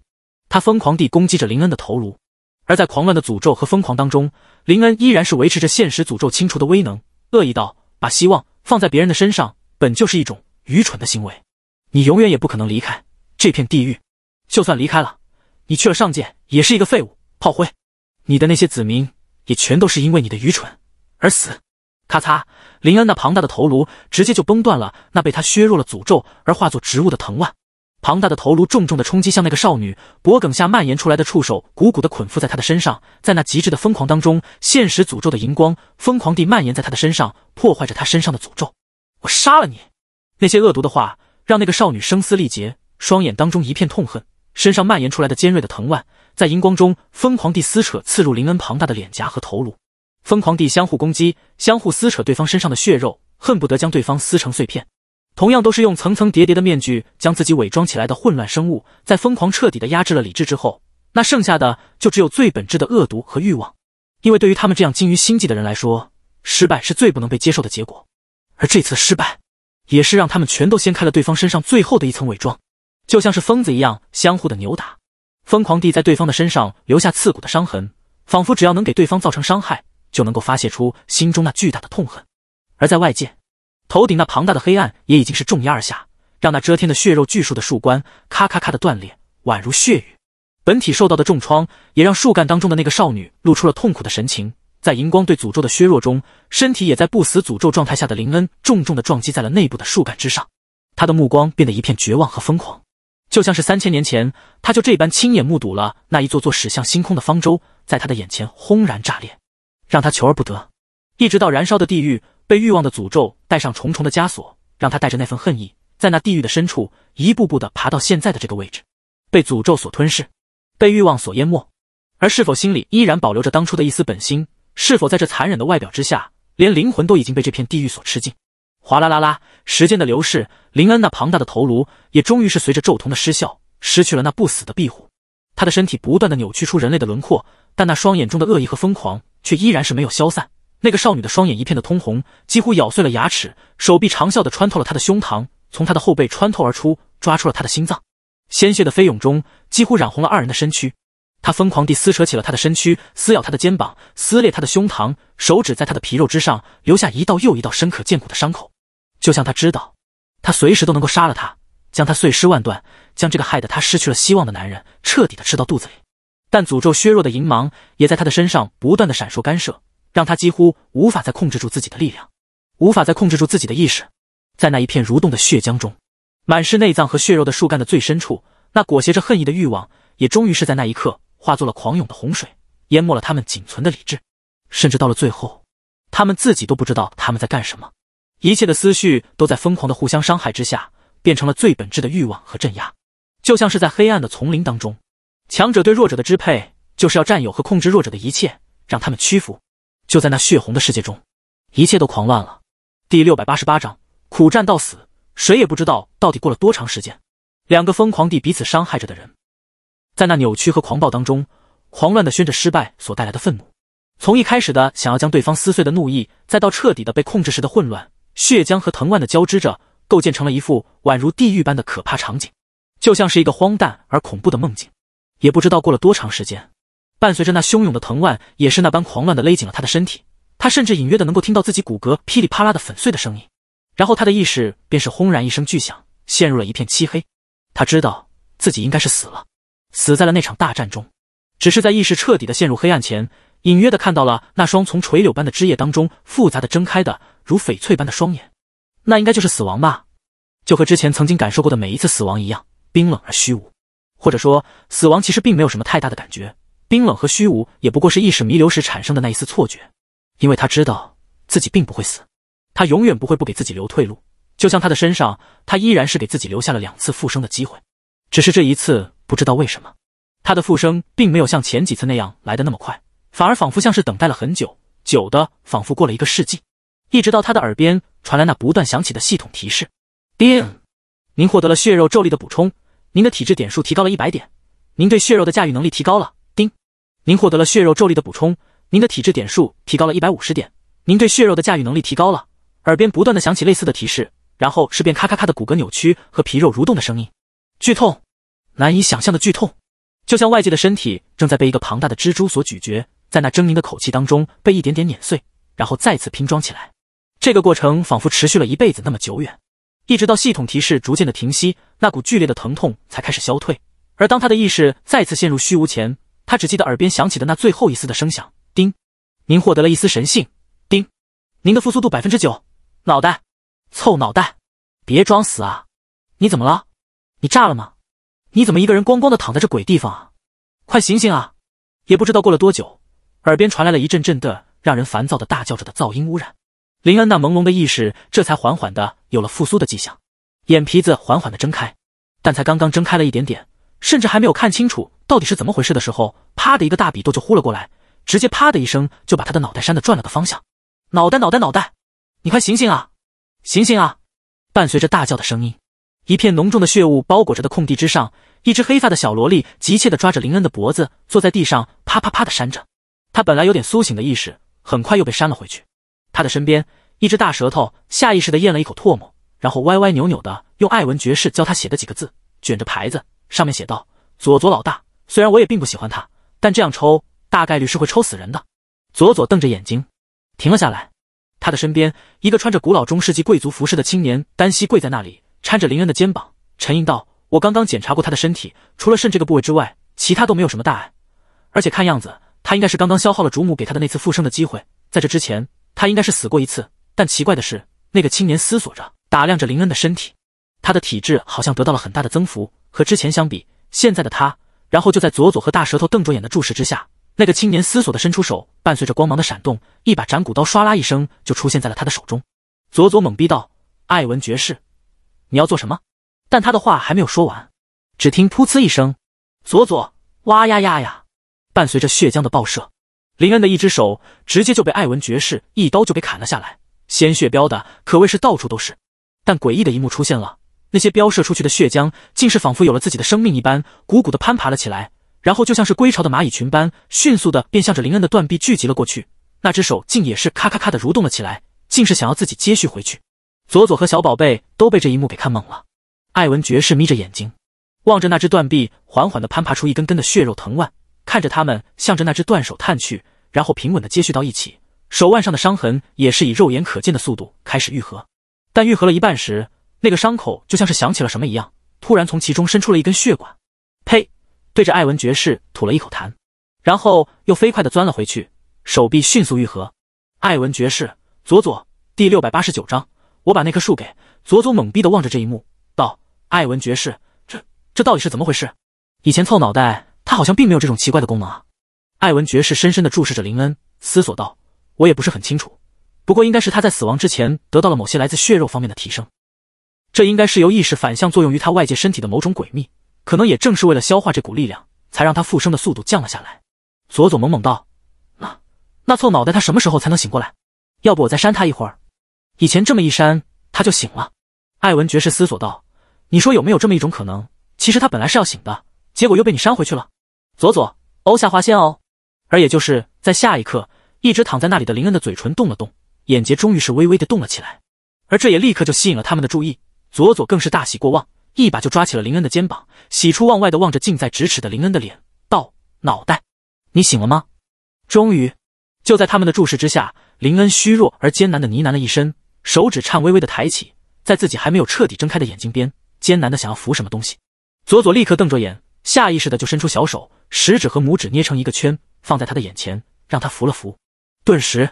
他疯狂地攻击着林恩的头颅，而在狂乱的诅咒和疯狂当中，林恩依然是维持着现实诅咒清除的威能，恶意道：“把希望放在别人的身上，本就是一种。”愚蠢的行为，你永远也不可能离开这片地狱。就算离开了，你去了上界也是一个废物炮灰。你的那些子民也全都是因为你的愚蠢而死。咔嚓！林恩那庞大的头颅直接就崩断了那被他削弱了诅咒而化作植物的藤蔓。庞大的头颅重重的冲击向那个少女脖梗下蔓延出来的触手，鼓鼓的捆缚在他的身上。在那极致的疯狂当中，现实诅咒的荧光疯狂地蔓延在他的身上，破坏着他身上的诅咒。我杀了你！那些恶毒的话让那个少女声嘶力竭，双眼当中一片痛恨，身上蔓延出来的尖锐的藤蔓在荧光中疯狂地撕扯，刺入林恩庞大的脸颊和头颅，疯狂地相互攻击，相互撕扯对方身上的血肉，恨不得将对方撕成碎片。同样都是用层层叠叠的面具将自己伪装起来的混乱生物，在疯狂彻底的压制了理智之后，那剩下的就只有最本质的恶毒和欲望。因为对于他们这样精于心计的人来说，失败是最不能被接受的结果，而这次失败。也是让他们全都掀开了对方身上最后的一层伪装，就像是疯子一样相互的扭打，疯狂地在对方的身上留下刺骨的伤痕，仿佛只要能给对方造成伤害，就能够发泄出心中那巨大的痛恨。而在外界，头顶那庞大的黑暗也已经是重压而下，让那遮天的血肉巨树的树冠咔咔咔的断裂，宛如血雨。本体受到的重创，也让树干当中的那个少女露出了痛苦的神情。在荧光对诅咒的削弱中，身体也在不死诅咒状态下的林恩重重的撞击在了内部的树干之上。他的目光变得一片绝望和疯狂，就像是三千年前，他就这般亲眼目睹了那一座座驶向星空的方舟，在他的眼前轰然炸裂，让他求而不得。一直到燃烧的地狱被欲望的诅咒带上重重的枷锁，让他带着那份恨意，在那地狱的深处一步步的爬到现在的这个位置，被诅咒所吞噬，被欲望所淹没。而是否心里依然保留着当初的一丝本心？是否在这残忍的外表之下，连灵魂都已经被这片地狱所吃尽？哗啦啦啦！时间的流逝，林恩那庞大的头颅也终于是随着咒童的失效，失去了那不死的庇护。他的身体不断的扭曲出人类的轮廓，但那双眼中的恶意和疯狂却依然是没有消散。那个少女的双眼一片的通红，几乎咬碎了牙齿，手臂长啸的穿透了他的胸膛，从他的后背穿透而出，抓出了他的心脏。鲜血的飞涌中，几乎染红了二人的身躯。他疯狂地撕扯起了他的身躯，撕咬他的肩膀，撕裂他的胸膛，手指在他的皮肉之上留下一道又一道深可见骨的伤口。就像他知道，他随时都能够杀了他，将他碎尸万段，将这个害得他失去了希望的男人彻底的吃到肚子里。但诅咒削弱的银芒也在他的身上不断的闪烁干涉，让他几乎无法再控制住自己的力量，无法再控制住自己的意识。在那一片蠕动的血浆中，满是内脏和血肉的树干的最深处，那裹挟着恨意的欲望也终于是在那一刻。化作了狂涌的洪水，淹没了他们仅存的理智，甚至到了最后，他们自己都不知道他们在干什么。一切的思绪都在疯狂的互相伤害之下，变成了最本质的欲望和镇压。就像是在黑暗的丛林当中，强者对弱者的支配，就是要占有和控制弱者的一切，让他们屈服。就在那血红的世界中，一切都狂乱了。第六百八十八章，苦战到死，谁也不知道到底过了多长时间。两个疯狂地彼此伤害着的人。在那扭曲和狂暴当中，狂乱的宣着失败所带来的愤怒，从一开始的想要将对方撕碎的怒意，再到彻底的被控制时的混乱，血浆和藤蔓的交织着，构建成了一幅宛如地狱般的可怕场景，就像是一个荒诞而恐怖的梦境。也不知道过了多长时间，伴随着那汹涌的藤蔓，也是那般狂乱的勒紧了他的身体，他甚至隐约的能够听到自己骨骼噼里啪啦的粉碎的声音，然后他的意识便是轰然一声巨响，陷入了一片漆黑。他知道自己应该是死了。死在了那场大战中，只是在意识彻底的陷入黑暗前，隐约的看到了那双从垂柳般的枝叶当中复杂的睁开的如翡翠般的双眼。那应该就是死亡吧？就和之前曾经感受过的每一次死亡一样，冰冷而虚无。或者说，死亡其实并没有什么太大的感觉，冰冷和虚无也不过是意识弥留时产生的那一丝错觉。因为他知道自己并不会死，他永远不会不给自己留退路。就像他的身上，他依然是给自己留下了两次复生的机会。只是这一次。不知道为什么，他的复生并没有像前几次那样来的那么快，反而仿佛像是等待了很久久的，仿佛过了一个世纪，一直到他的耳边传来那不断响起的系统提示：叮，您获得了血肉咒力的补充，您的体质点数提高了一百点，您对血肉的驾驭能力提高了。叮，您获得了血肉咒力的补充，您的体质点数提高了一百五十点，您对血肉的驾驭能力提高了。耳边不断的响起类似的提示，然后是便咔咔咔的骨骼扭曲和皮肉蠕动的声音，剧痛。难以想象的剧痛，就像外界的身体正在被一个庞大的蜘蛛所咀嚼，在那狰狞的口气当中被一点点碾碎，然后再次拼装起来。这个过程仿佛持续了一辈子那么久远，一直到系统提示逐渐的停息，那股剧烈的疼痛才开始消退。而当他的意识再次陷入虚无前，他只记得耳边响起的那最后一丝的声响：叮，您获得了一丝神性；叮，您的复苏度百分之九。脑袋，凑脑袋，别装死啊！你怎么了？你炸了吗？你怎么一个人光光的躺在这鬼地方啊？快醒醒啊！也不知道过了多久，耳边传来了一阵阵的让人烦躁的大叫着的噪音污染。林恩那朦胧的意识这才缓缓的有了复苏的迹象，眼皮子缓缓的睁开，但才刚刚睁开了一点点，甚至还没有看清楚到底是怎么回事的时候，啪的一个大笔斗就呼了过来，直接啪的一声就把他的脑袋扇的转了个方向。脑袋脑袋脑袋，你快醒醒啊！醒醒啊！伴随着大叫的声音。一片浓重的血雾包裹着的空地之上，一只黑发的小萝莉急切地抓着林恩的脖子，坐在地上啪啪啪地扇着。她本来有点苏醒的意识，很快又被扇了回去。她的身边，一只大舌头下意识地咽了一口唾沫，然后歪歪扭扭地用艾文爵士教他写的几个字卷着牌子，上面写道：“左左老大，虽然我也并不喜欢他，但这样抽大概率是会抽死人的。”左左瞪着眼睛，停了下来。他的身边，一个穿着古老中世纪贵族服饰的青年单膝跪在那里。搀着林恩的肩膀，沉吟道：“我刚刚检查过他的身体，除了肾这个部位之外，其他都没有什么大碍。而且看样子，他应该是刚刚消耗了主母给他的那次复生的机会。在这之前，他应该是死过一次。但奇怪的是……”那个青年思索着，打量着林恩的身体，他的体质好像得到了很大的增幅，和之前相比，现在的他……然后就在佐佐和大舌头瞪着眼的注视之下，那个青年思索的伸出手，伴随着光芒的闪动，一把斩骨刀唰啦一声就出现在了他的手中。佐佐懵逼道：“艾文爵士。”你要做什么？但他的话还没有说完，只听“噗呲”一声，左左哇呀呀呀，伴随着血浆的爆射，林恩的一只手直接就被艾文爵士一刀就给砍了下来，鲜血飙的可谓是到处都是。但诡异的一幕出现了，那些飙射出去的血浆，竟是仿佛有了自己的生命一般，鼓鼓的攀爬了起来，然后就像是归巢的蚂蚁群般，迅速的便向着林恩的断臂聚集了过去。那只手竟也是咔咔咔的蠕动了起来，竟是想要自己接续回去。佐佐和小宝贝都被这一幕给看懵了。艾文爵士眯着眼睛，望着那只断臂缓缓的攀爬出一根根的血肉藤蔓，看着他们向着那只断手探去，然后平稳的接续到一起。手腕上的伤痕也是以肉眼可见的速度开始愈合，但愈合了一半时，那个伤口就像是想起了什么一样，突然从其中伸出了一根血管，呸，对着艾文爵士吐了一口痰，然后又飞快的钻了回去，手臂迅速愈合。艾文爵士，佐佐第六百八十九章。我把那棵树给左左，懵逼的望着这一幕，道：“艾文爵士，这这到底是怎么回事？以前凑脑袋，他好像并没有这种奇怪的功能啊。”艾文爵士深深的注视着林恩，思索道：“我也不是很清楚，不过应该是他在死亡之前得到了某些来自血肉方面的提升，这应该是由意识反向作用于他外界身体的某种诡秘，可能也正是为了消化这股力量，才让他复生的速度降了下来。”左左懵懵道：“那那凑脑袋他什么时候才能醒过来？要不我再扇他一会儿。”以前这么一扇，他就醒了。艾文爵士思索道：“你说有没有这么一种可能？其实他本来是要醒的，结果又被你扇回去了。”左左，欧下划线哦。而也就是在下一刻，一直躺在那里的林恩的嘴唇动了动，眼睫终于是微微的动了起来。而这也立刻就吸引了他们的注意，左左更是大喜过望，一把就抓起了林恩的肩膀，喜出望外的望着近在咫尺的林恩的脸，道：“脑袋，你醒了吗？”终于，就在他们的注视之下，林恩虚弱而艰难的呢喃了一声。手指颤巍巍的抬起，在自己还没有彻底睁开的眼睛边，艰难的想要扶什么东西。佐佐立刻瞪着眼，下意识的就伸出小手，食指和拇指捏成一个圈，放在他的眼前，让他扶了扶。顿时，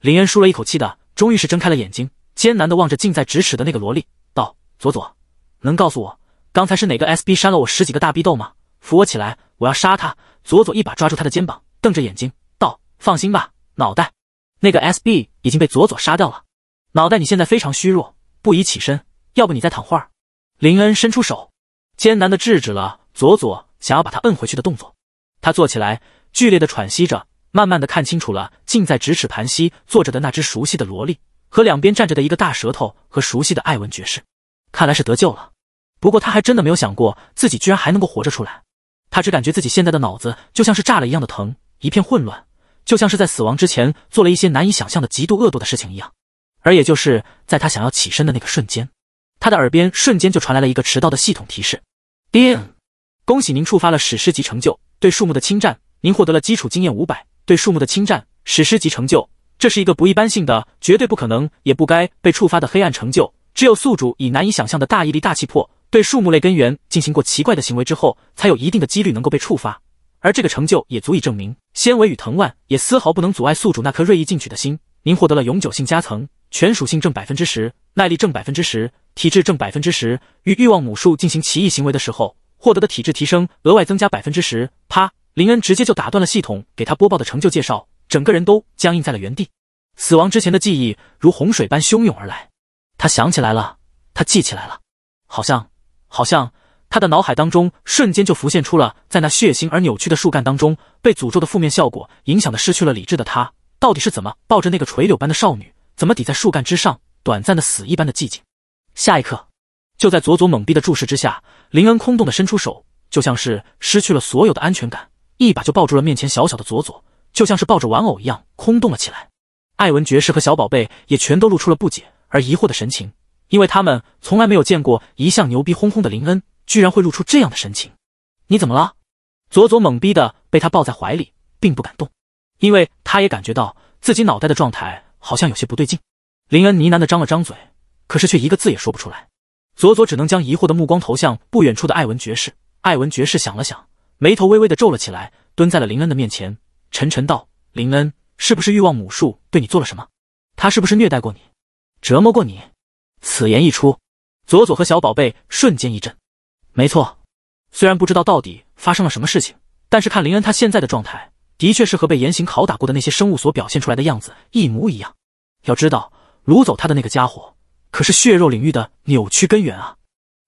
林恩舒了一口气的，终于是睁开了眼睛，艰难的望着近在咫尺的那个萝莉，道：“佐佐，能告诉我，刚才是哪个 S B 扇了我十几个大逼豆吗？扶我起来，我要杀他。”佐佐一把抓住他的肩膀，瞪着眼睛道：“放心吧，脑袋，那个 S B 已经被佐佐杀掉了。”脑袋，你现在非常虚弱，不宜起身。要不你再躺会儿。林恩伸出手，艰难的制止了佐佐想要把他摁回去的动作。他坐起来，剧烈的喘息着，慢慢的看清楚了近在咫尺盘膝坐着的那只熟悉的萝莉，和两边站着的一个大舌头和熟悉的艾文爵士。看来是得救了。不过他还真的没有想过自己居然还能够活着出来。他只感觉自己现在的脑子就像是炸了一样的疼，一片混乱，就像是在死亡之前做了一些难以想象的极度恶毒的事情一样。而也就是在他想要起身的那个瞬间，他的耳边瞬间就传来了一个迟到的系统提示：叮，恭喜您触发了史诗级成就——对树木的侵占。您获得了基础经验五百。对树木的侵占，史诗级成就，这是一个不一般性的、绝对不可能也不该被触发的黑暗成就。只有宿主以难以想象的大毅力、大气魄，对树木类根源进行过奇怪的行为之后，才有一定的几率能够被触发。而这个成就也足以证明，纤维与藤蔓也丝毫不能阻碍宿主那颗锐意进取的心。您获得了永久性加层。全属性正百分之十，耐力正百分之十，体质正百分之十。与欲望母树进行奇异行为的时候，获得的体质提升额外增加百分之十。啪！林恩直接就打断了系统给他播报的成就介绍，整个人都僵硬在了原地。死亡之前的记忆如洪水般汹涌而来，他想起来了，他记起来了，好像，好像他的脑海当中瞬间就浮现出了在那血腥而扭曲的树干当中，被诅咒的负面效果影响的失去了理智的他，到底是怎么抱着那个垂柳般的少女？怎么抵在树干之上？短暂的死一般的寂静，下一刻，就在佐佐懵逼的注视之下，林恩空洞的伸出手，就像是失去了所有的安全感，一把就抱住了面前小小的佐佐，就像是抱着玩偶一样空洞了起来。艾文爵士和小宝贝也全都露出了不解而疑惑的神情，因为他们从来没有见过一向牛逼哄哄的林恩，居然会露出这样的神情。你怎么了？佐佐懵逼的被他抱在怀里，并不敢动，因为他也感觉到自己脑袋的状态。好像有些不对劲，林恩呢喃的张了张嘴，可是却一个字也说不出来。佐佐只能将疑惑的目光投向不远处的艾文爵士。艾文爵士想了想，眉头微微的皱了起来，蹲在了林恩的面前，沉沉道：“林恩，是不是欲望母树对你做了什么？他是不是虐待过你，折磨过你？”此言一出，佐佐和小宝贝瞬间一震。没错，虽然不知道到底发生了什么事情，但是看林恩他现在的状态。的确是和被严刑拷打过的那些生物所表现出来的样子一模一样。要知道，掳走他的那个家伙可是血肉领域的扭曲根源啊，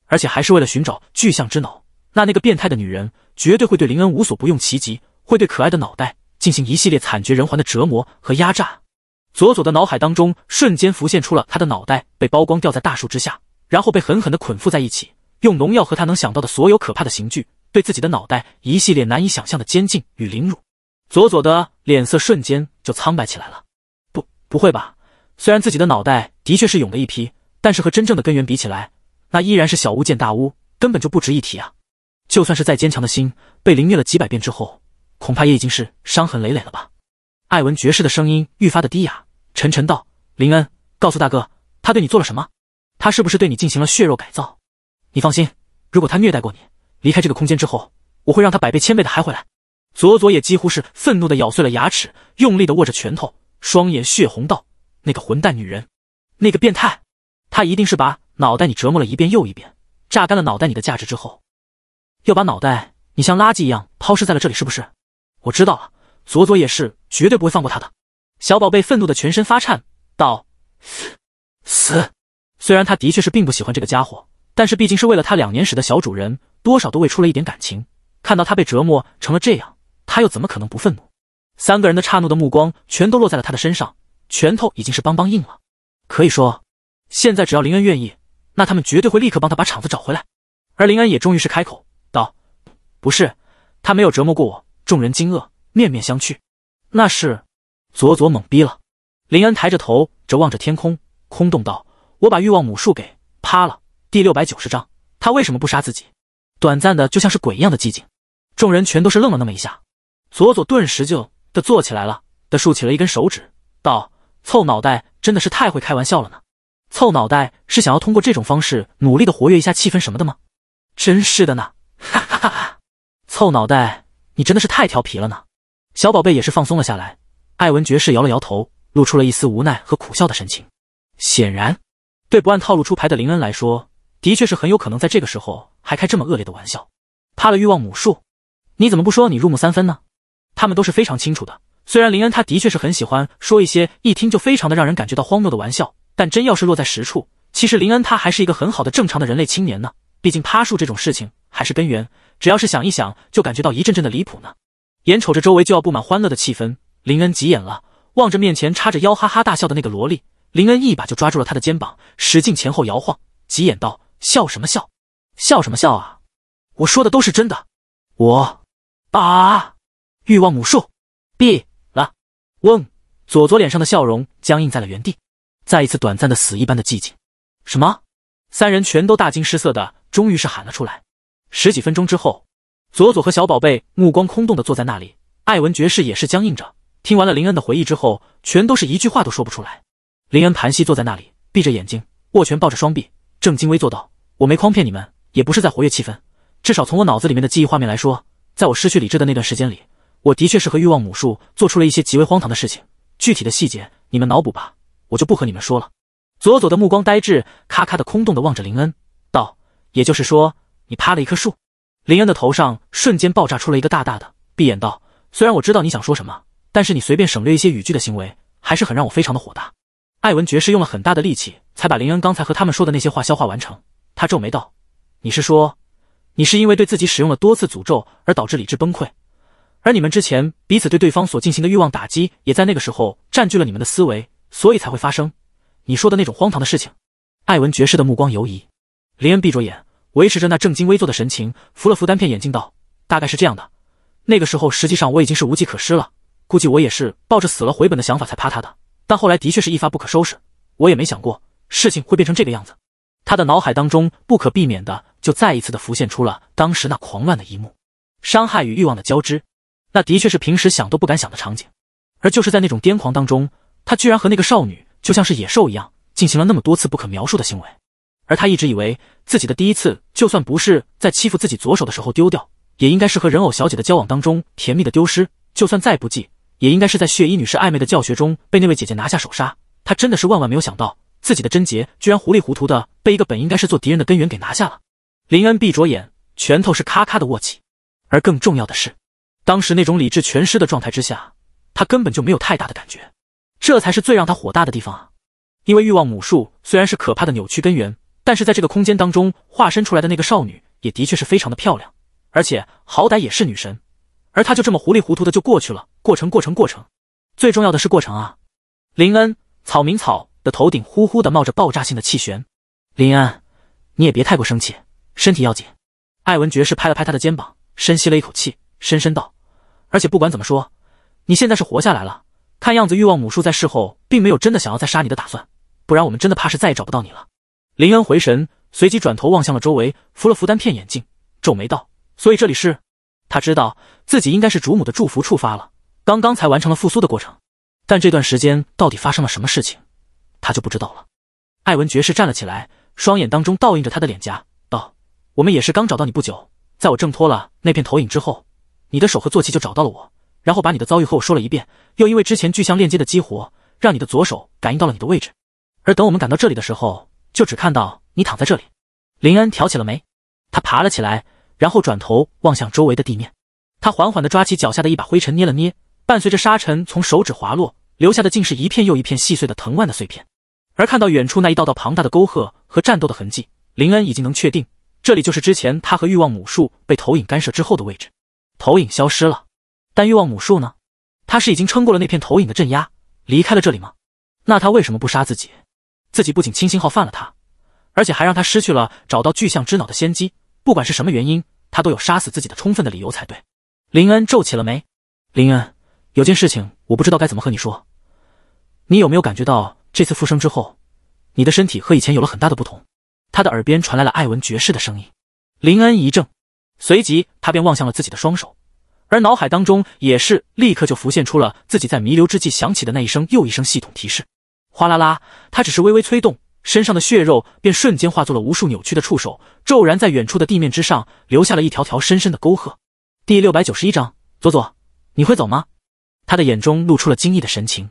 而且还是为了寻找巨象之脑。那那个变态的女人绝对会对林恩无所不用其极，会对可爱的脑袋进行一系列惨绝人寰的折磨和压榨。佐佐的脑海当中瞬间浮现出了他的脑袋被剥光，掉在大树之下，然后被狠狠的捆缚在一起，用农药和他能想到的所有可怕的刑具对自己的脑袋一系列难以想象的监禁与凌辱。佐佐的脸色瞬间就苍白起来了。不，不会吧？虽然自己的脑袋的确是勇的一批，但是和真正的根源比起来，那依然是小巫见大巫，根本就不值一提啊！就算是再坚强的心，被凌虐了几百遍之后，恐怕也已经是伤痕累累了吧？艾文爵士的声音愈发的低哑，沉沉道：“林恩，告诉大哥，他对你做了什么？他是不是对你进行了血肉改造？你放心，如果他虐待过你，离开这个空间之后，我会让他百倍千倍的还回来。”佐佐也几乎是愤怒的咬碎了牙齿，用力的握着拳头，双眼血红道：“那个混蛋女人，那个变态，他一定是把脑袋你折磨了一遍又一遍，榨干了脑袋你的价值之后，又把脑袋你像垃圾一样抛尸在了这里，是不是？”我知道了，佐佐也是绝对不会放过他的。小宝贝愤怒的全身发颤道：“死虽然他的确是并不喜欢这个家伙，但是毕竟是为了他两年时的小主人，多少都喂出了一点感情。看到他被折磨成了这样。他又怎么可能不愤怒？三个人的诧怒的目光全都落在了他的身上，拳头已经是梆梆硬了。可以说，现在只要林恩愿意，那他们绝对会立刻帮他把场子找回来。而林恩也终于是开口道：“不是，他没有折磨过我。”众人惊愕，面面相觑。那是佐佐懵逼了。林恩抬着头，着望着天空，空洞道：“我把欲望母树给趴了。”第六百九十章，他为什么不杀自己？短暂的，就像是鬼一样的寂静。众人全都是愣了那么一下。佐佐顿时就的坐起来了，的竖起了一根手指，道：“臭脑袋，真的是太会开玩笑了呢！臭脑袋是想要通过这种方式努力的活跃一下气氛什么的吗？真是的呢，哈哈哈！哈！臭脑袋，你真的是太调皮了呢！”小宝贝也是放松了下来。艾文爵士摇了摇头，露出了一丝无奈和苦笑的神情。显然，对不按套路出牌的林恩来说，的确是很有可能在这个时候还开这么恶劣的玩笑。他的欲望母树？你怎么不说你入木三分呢？他们都是非常清楚的。虽然林恩他的确是很喜欢说一些一听就非常的让人感觉到荒谬的玩笑，但真要是落在实处，其实林恩他还是一个很好的正常的人类青年呢。毕竟趴树这种事情还是根源，只要是想一想就感觉到一阵阵的离谱呢。眼瞅着周围就要布满欢乐的气氛，林恩急眼了，望着面前叉着腰哈哈大笑的那个萝莉，林恩一把就抓住了他的肩膀，使劲前后摇晃，急眼道：“笑什么笑？笑什么笑啊？我说的都是真的，我……啊！”欲望母树毕了，嗡！佐佐脸上的笑容僵硬在了原地，再一次短暂的死一般的寂静。什么？三人全都大惊失色的，终于是喊了出来。十几分钟之后，佐佐和小宝贝目光空洞的坐在那里，艾文爵士也是僵硬着。听完了林恩的回忆之后，全都是一句话都说不出来。林恩盘膝坐在那里，闭着眼睛，握拳抱着双臂，正襟危坐道：“我没诓骗你们，也不是在活跃气氛。至少从我脑子里面的记忆画面来说，在我失去理智的那段时间里。”我的确是和欲望母树做出了一些极为荒唐的事情，具体的细节你们脑补吧，我就不和你们说了。佐佐的目光呆滞，咔咔的空洞的望着林恩，道：“也就是说，你趴了一棵树？”林恩的头上瞬间爆炸出了一个大大的，闭眼道：“虽然我知道你想说什么，但是你随便省略一些语句的行为，还是很让我非常的火大。”艾文爵士用了很大的力气才把林恩刚才和他们说的那些话消化完成，他皱眉道：“你是说，你是因为对自己使用了多次诅咒而导致理智崩溃？”而你们之前彼此对对方所进行的欲望打击，也在那个时候占据了你们的思维，所以才会发生你说的那种荒唐的事情。艾文爵士的目光游移，林恩闭着眼，维持着那正襟危坐的神情，扶了扶单片眼镜，道：“大概是这样的。那个时候，实际上我已经是无计可施了。估计我也是抱着死了回本的想法才怕他的。但后来的确是一发不可收拾，我也没想过事情会变成这个样子。”他的脑海当中不可避免的就再一次的浮现出了当时那狂乱的一幕，伤害与欲望的交织。那的确是平时想都不敢想的场景，而就是在那种癫狂当中，他居然和那个少女就像是野兽一样，进行了那么多次不可描述的行为。而他一直以为自己的第一次，就算不是在欺负自己左手的时候丢掉，也应该是和人偶小姐的交往当中甜蜜的丢失；就算再不济，也应该是在血衣女士暧昧的教学中被那位姐姐拿下手杀。他真的是万万没有想到，自己的贞洁居然糊里糊涂的被一个本应该是做敌人的根源给拿下了。林恩闭着眼，拳头是咔咔的握起，而更重要的是。当时那种理智全失的状态之下，他根本就没有太大的感觉，这才是最让他火大的地方啊！因为欲望母树虽然是可怕的扭曲根源，但是在这个空间当中化身出来的那个少女也的确是非常的漂亮，而且好歹也是女神，而他就这么糊里糊涂的就过去了。过程，过程，过程，最重要的是过程啊！林恩，草明草的头顶呼呼的冒着爆炸性的气旋，林恩，你也别太过生气，身体要紧。艾文爵士拍了拍他的肩膀，深吸了一口气。深深道：“而且不管怎么说，你现在是活下来了。看样子，欲望母树在事后并没有真的想要再杀你的打算，不然我们真的怕是再也找不到你了。”林恩回神，随即转头望向了周围，扶了扶单片眼镜，皱眉道：“所以这里是？”他知道自己应该是主母的祝福触发了，刚刚才完成了复苏的过程，但这段时间到底发生了什么事情，他就不知道了。艾文爵士站了起来，双眼当中倒映着他的脸颊，道：“我们也是刚找到你不久，在我挣脱了那片投影之后。”你的手和坐骑就找到了我，然后把你的遭遇和我说了一遍。又因为之前巨象链接的激活，让你的左手感应到了你的位置。而等我们赶到这里的时候，就只看到你躺在这里。林恩挑起了眉，他爬了起来，然后转头望向周围的地面。他缓缓地抓起脚下的一把灰尘，捏了捏，伴随着沙尘从手指滑落，留下的竟是一片又一片细碎的藤蔓的碎片。而看到远处那一道道庞大的沟壑和战斗的痕迹，林恩已经能确定，这里就是之前他和欲望母树被投影干涉之后的位置。投影消失了，但欲望母树呢？他是已经撑过了那片投影的镇压，离开了这里吗？那他为什么不杀自己？自己不仅轻信号犯了他，而且还让他失去了找到巨象之脑的先机。不管是什么原因，他都有杀死自己的充分的理由才对。林恩皱起了眉。林恩，有件事情我不知道该怎么和你说，你有没有感觉到这次复生之后，你的身体和以前有了很大的不同？他的耳边传来了艾文爵士的声音。林恩一怔。随即，他便望向了自己的双手，而脑海当中也是立刻就浮现出了自己在弥留之际响起的那一声又一声系统提示。哗啦啦，他只是微微催动，身上的血肉便瞬间化作了无数扭曲的触手，骤然在远处的地面之上留下了一条条深深的沟壑。第六百九十一章，佐佐，你会走吗？他的眼中露出了惊异的神情，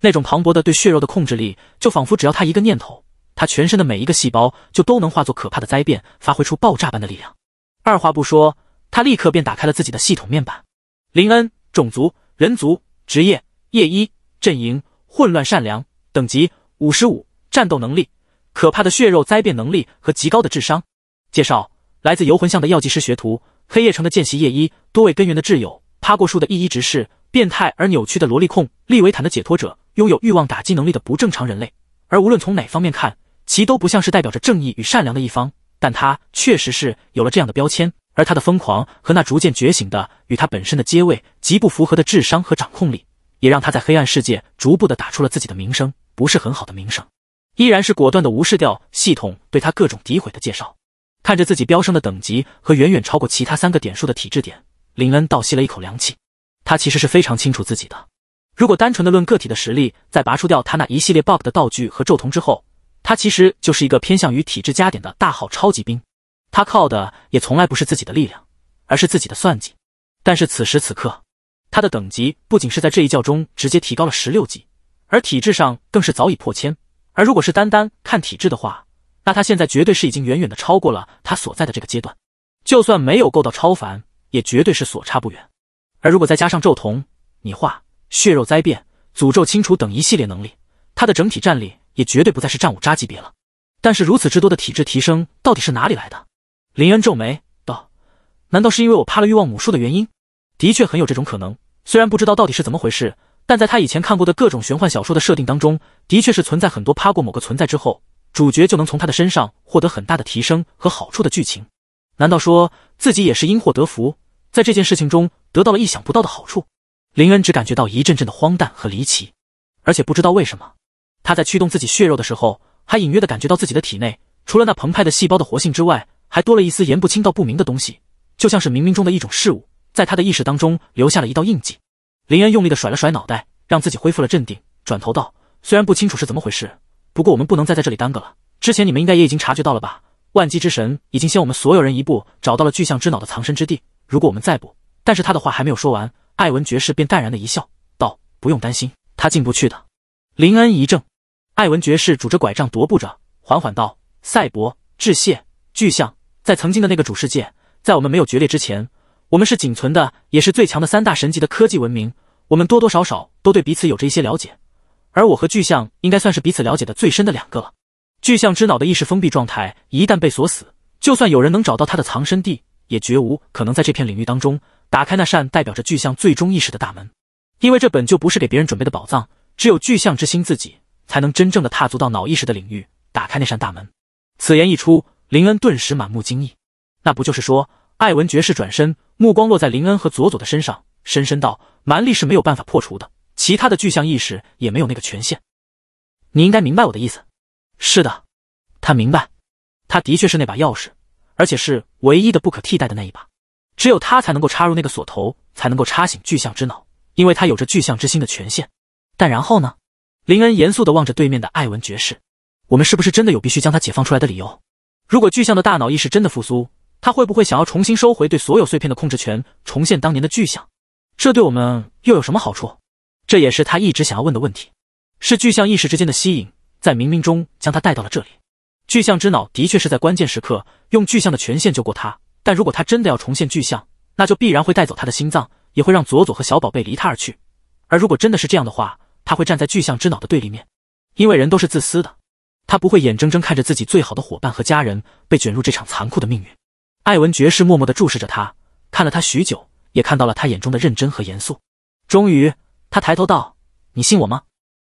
那种磅礴的对血肉的控制力，就仿佛只要他一个念头，他全身的每一个细胞就都能化作可怕的灾变，发挥出爆炸般的力量。二话不说，他立刻便打开了自己的系统面板。林恩，种族人族，职业夜一，阵营混乱善良，等级五十五，战斗能力可怕的血肉灾变能力和极高的智商。介绍：来自游魂巷的药剂师学徒，黑夜城的见习夜一，多位根源的挚友，趴过树的一一执事，变态而扭曲的萝莉控，利维坦的解脱者，拥有欲望打击能力的不正常人类。而无论从哪方面看，其都不像是代表着正义与善良的一方。但他确实是有了这样的标签，而他的疯狂和那逐渐觉醒的与他本身的阶位极不符合的智商和掌控力，也让他在黑暗世界逐步的打出了自己的名声，不是很好的名声。依然是果断的无视掉系统对他各种诋毁的介绍，看着自己飙升的等级和远远超过其他三个点数的体质点，林恩倒吸了一口凉气。他其实是非常清楚自己的，如果单纯的论个体的实力，在拔出掉他那一系列 bug 的道具和咒童之后。他其实就是一个偏向于体质加点的大号超级兵，他靠的也从来不是自己的力量，而是自己的算计。但是此时此刻，他的等级不仅是在这一教中直接提高了十六级，而体质上更是早已破千。而如果是单单看体质的话，那他现在绝对是已经远远的超过了他所在的这个阶段，就算没有够到超凡，也绝对是所差不远。而如果再加上咒童拟化、血肉灾变、诅咒清除等一系列能力，他的整体战力。也绝对不再是战五渣级别了。但是如此之多的体质提升到底是哪里来的？林恩皱眉道：“难道是因为我趴了欲望母树的原因？的确很有这种可能。虽然不知道到底是怎么回事，但在他以前看过的各种玄幻小说的设定当中，的确是存在很多趴过某个存在之后，主角就能从他的身上获得很大的提升和好处的剧情。难道说自己也是因祸得福，在这件事情中得到了意想不到的好处？”林恩只感觉到一阵阵的荒诞和离奇，而且不知道为什么。他在驱动自己血肉的时候，还隐约的感觉到自己的体内，除了那澎湃的细胞的活性之外，还多了一丝言不清道不明的东西，就像是冥冥中的一种事物，在他的意识当中留下了一道印记。林恩用力的甩了甩脑袋，让自己恢复了镇定，转头道：“虽然不清楚是怎么回事，不过我们不能再在这里耽搁了。之前你们应该也已经察觉到了吧？万机之神已经先我们所有人一步找到了巨象之脑的藏身之地，如果我们再不……”但是他的话还没有说完，艾文爵士便淡然的一笑道：“不用担心，他进不去的。”林恩一怔。艾文爵士拄着拐杖踱步着，缓缓道：“赛博，致谢，巨象，在曾经的那个主世界，在我们没有决裂之前，我们是仅存的，也是最强的三大神级的科技文明。我们多多少少都对彼此有着一些了解，而我和巨象应该算是彼此了解的最深的两个了。巨象之脑的意识封闭状态一旦被锁死，就算有人能找到他的藏身地，也绝无可能在这片领域当中打开那扇代表着巨象最终意识的大门，因为这本就不是给别人准备的宝藏，只有巨象之心自己。”才能真正的踏足到脑意识的领域，打开那扇大门。此言一出，林恩顿时满目惊异。那不就是说，艾文爵士转身，目光落在林恩和佐佐的身上，深深道：“蛮力是没有办法破除的，其他的具象意识也没有那个权限。你应该明白我的意思。”“是的，他明白。他的确是那把钥匙，而且是唯一的、不可替代的那一把。只有他才能够插入那个锁头，才能够插醒具象之脑，因为他有着具象之心的权限。但然后呢？”林恩严肃地望着对面的艾文爵士：“我们是不是真的有必须将他解放出来的理由？如果巨象的大脑意识真的复苏，他会不会想要重新收回对所有碎片的控制权，重现当年的巨象？这对我们又有什么好处？这也是他一直想要问的问题。是巨象意识之间的吸引，在冥冥中将他带到了这里。巨象之脑的确是在关键时刻用巨象的权限救过他，但如果他真的要重现巨象，那就必然会带走他的心脏，也会让佐佐和小宝贝离他而去。而如果真的是这样的话，”他会站在巨象之脑的对立面，因为人都是自私的，他不会眼睁睁看着自己最好的伙伴和家人被卷入这场残酷的命运。艾文爵士默默的注视着他，看了他许久，也看到了他眼中的认真和严肃。终于，他抬头道：“你信我吗？”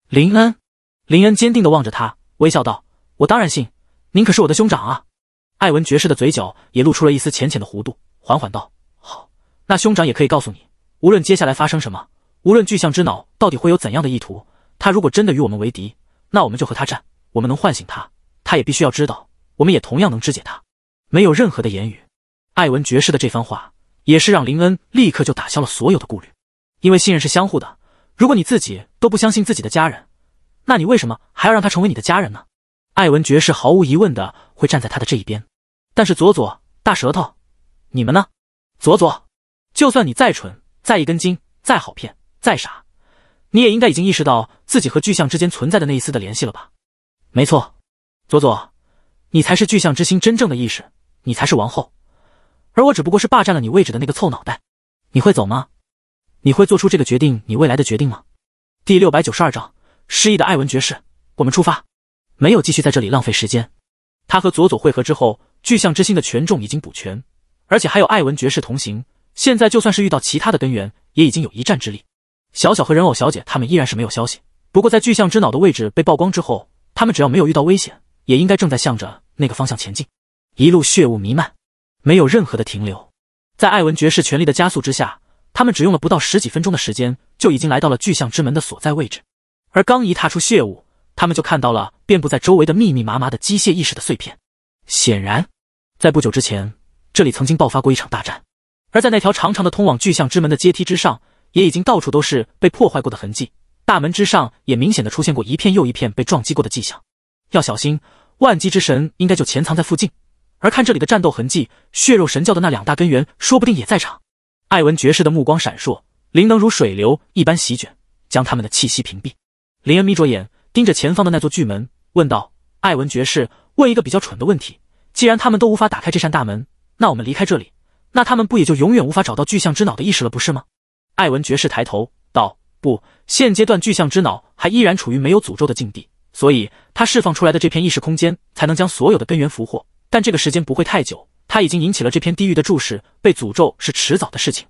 林恩，林恩坚定的望着他，微笑道：“我当然信，您可是我的兄长啊。”艾文爵士的嘴角也露出了一丝浅浅的弧度，缓缓道：“好，那兄长也可以告诉你，无论接下来发生什么。”无论巨象之脑到底会有怎样的意图，他如果真的与我们为敌，那我们就和他战。我们能唤醒他，他也必须要知道；我们也同样能肢解他。没有任何的言语，艾文爵士的这番话也是让林恩立刻就打消了所有的顾虑，因为信任是相互的。如果你自己都不相信自己的家人，那你为什么还要让他成为你的家人呢？艾文爵士毫无疑问的会站在他的这一边。但是佐佐大舌头，你们呢？佐佐，就算你再蠢、再一根筋、再好骗。再傻，你也应该已经意识到自己和巨象之间存在的那一丝的联系了吧？没错，佐佐，你才是巨象之心真正的意识，你才是王后，而我只不过是霸占了你位置的那个臭脑袋。你会走吗？你会做出这个决定，你未来的决定吗？第六百九十二章失忆的艾文爵士，我们出发，没有继续在这里浪费时间。他和佐佐汇合之后，巨象之心的权重已经补全，而且还有艾文爵士同行，现在就算是遇到其他的根源，也已经有一战之力。小小和人偶小姐他们依然是没有消息。不过，在巨象之脑的位置被曝光之后，他们只要没有遇到危险，也应该正在向着那个方向前进。一路血雾弥漫，没有任何的停留，在艾文爵士全力的加速之下，他们只用了不到十几分钟的时间，就已经来到了巨象之门的所在位置。而刚一踏出血雾，他们就看到了遍布在周围的密密麻麻的机械意识的碎片。显然，在不久之前，这里曾经爆发过一场大战。而在那条长长的通往巨象之门的阶梯之上。也已经到处都是被破坏过的痕迹，大门之上也明显的出现过一片又一片被撞击过的迹象。要小心，万机之神应该就潜藏在附近。而看这里的战斗痕迹，血肉神教的那两大根源说不定也在场。艾文爵士的目光闪烁，灵能如水流一般席卷，将他们的气息屏蔽。林恩眯着眼，盯着前方的那座巨门，问道：“艾文爵士，问一个比较蠢的问题，既然他们都无法打开这扇大门，那我们离开这里，那他们不也就永远无法找到巨象之脑的意识了，不是吗？”艾文爵士抬头道：“不，现阶段巨象之脑还依然处于没有诅咒的境地，所以它释放出来的这片意识空间才能将所有的根源俘获。但这个时间不会太久，他已经引起了这片地狱的注视，被诅咒是迟早的事情。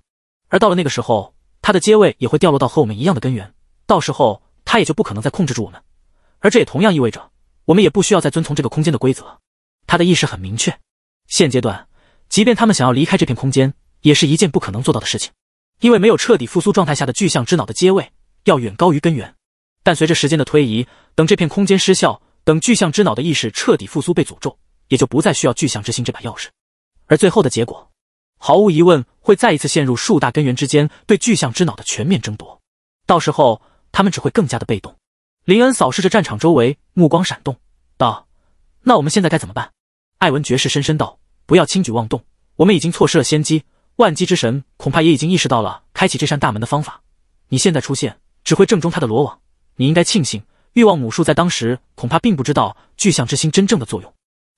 而到了那个时候，他的阶位也会掉落到和我们一样的根源，到时候他也就不可能再控制住我们。而这也同样意味着，我们也不需要再遵从这个空间的规则。他的意识很明确，现阶段，即便他们想要离开这片空间，也是一件不可能做到的事情。”因为没有彻底复苏状态下的巨象之脑的阶位要远高于根源，但随着时间的推移，等这片空间失效，等巨象之脑的意识彻底复苏被诅咒，也就不再需要巨象之心这把钥匙。而最后的结果，毫无疑问会再一次陷入数大根源之间对巨象之脑的全面争夺，到时候他们只会更加的被动。林恩扫视着战场周围，目光闪动，道：“那我们现在该怎么办？”艾文爵士深深道：“不要轻举妄动，我们已经错失了先机。”万机之神恐怕也已经意识到了开启这扇大门的方法。你现在出现，只会正中他的罗网。你应该庆幸，欲望母树在当时恐怕并不知道巨象之心真正的作用。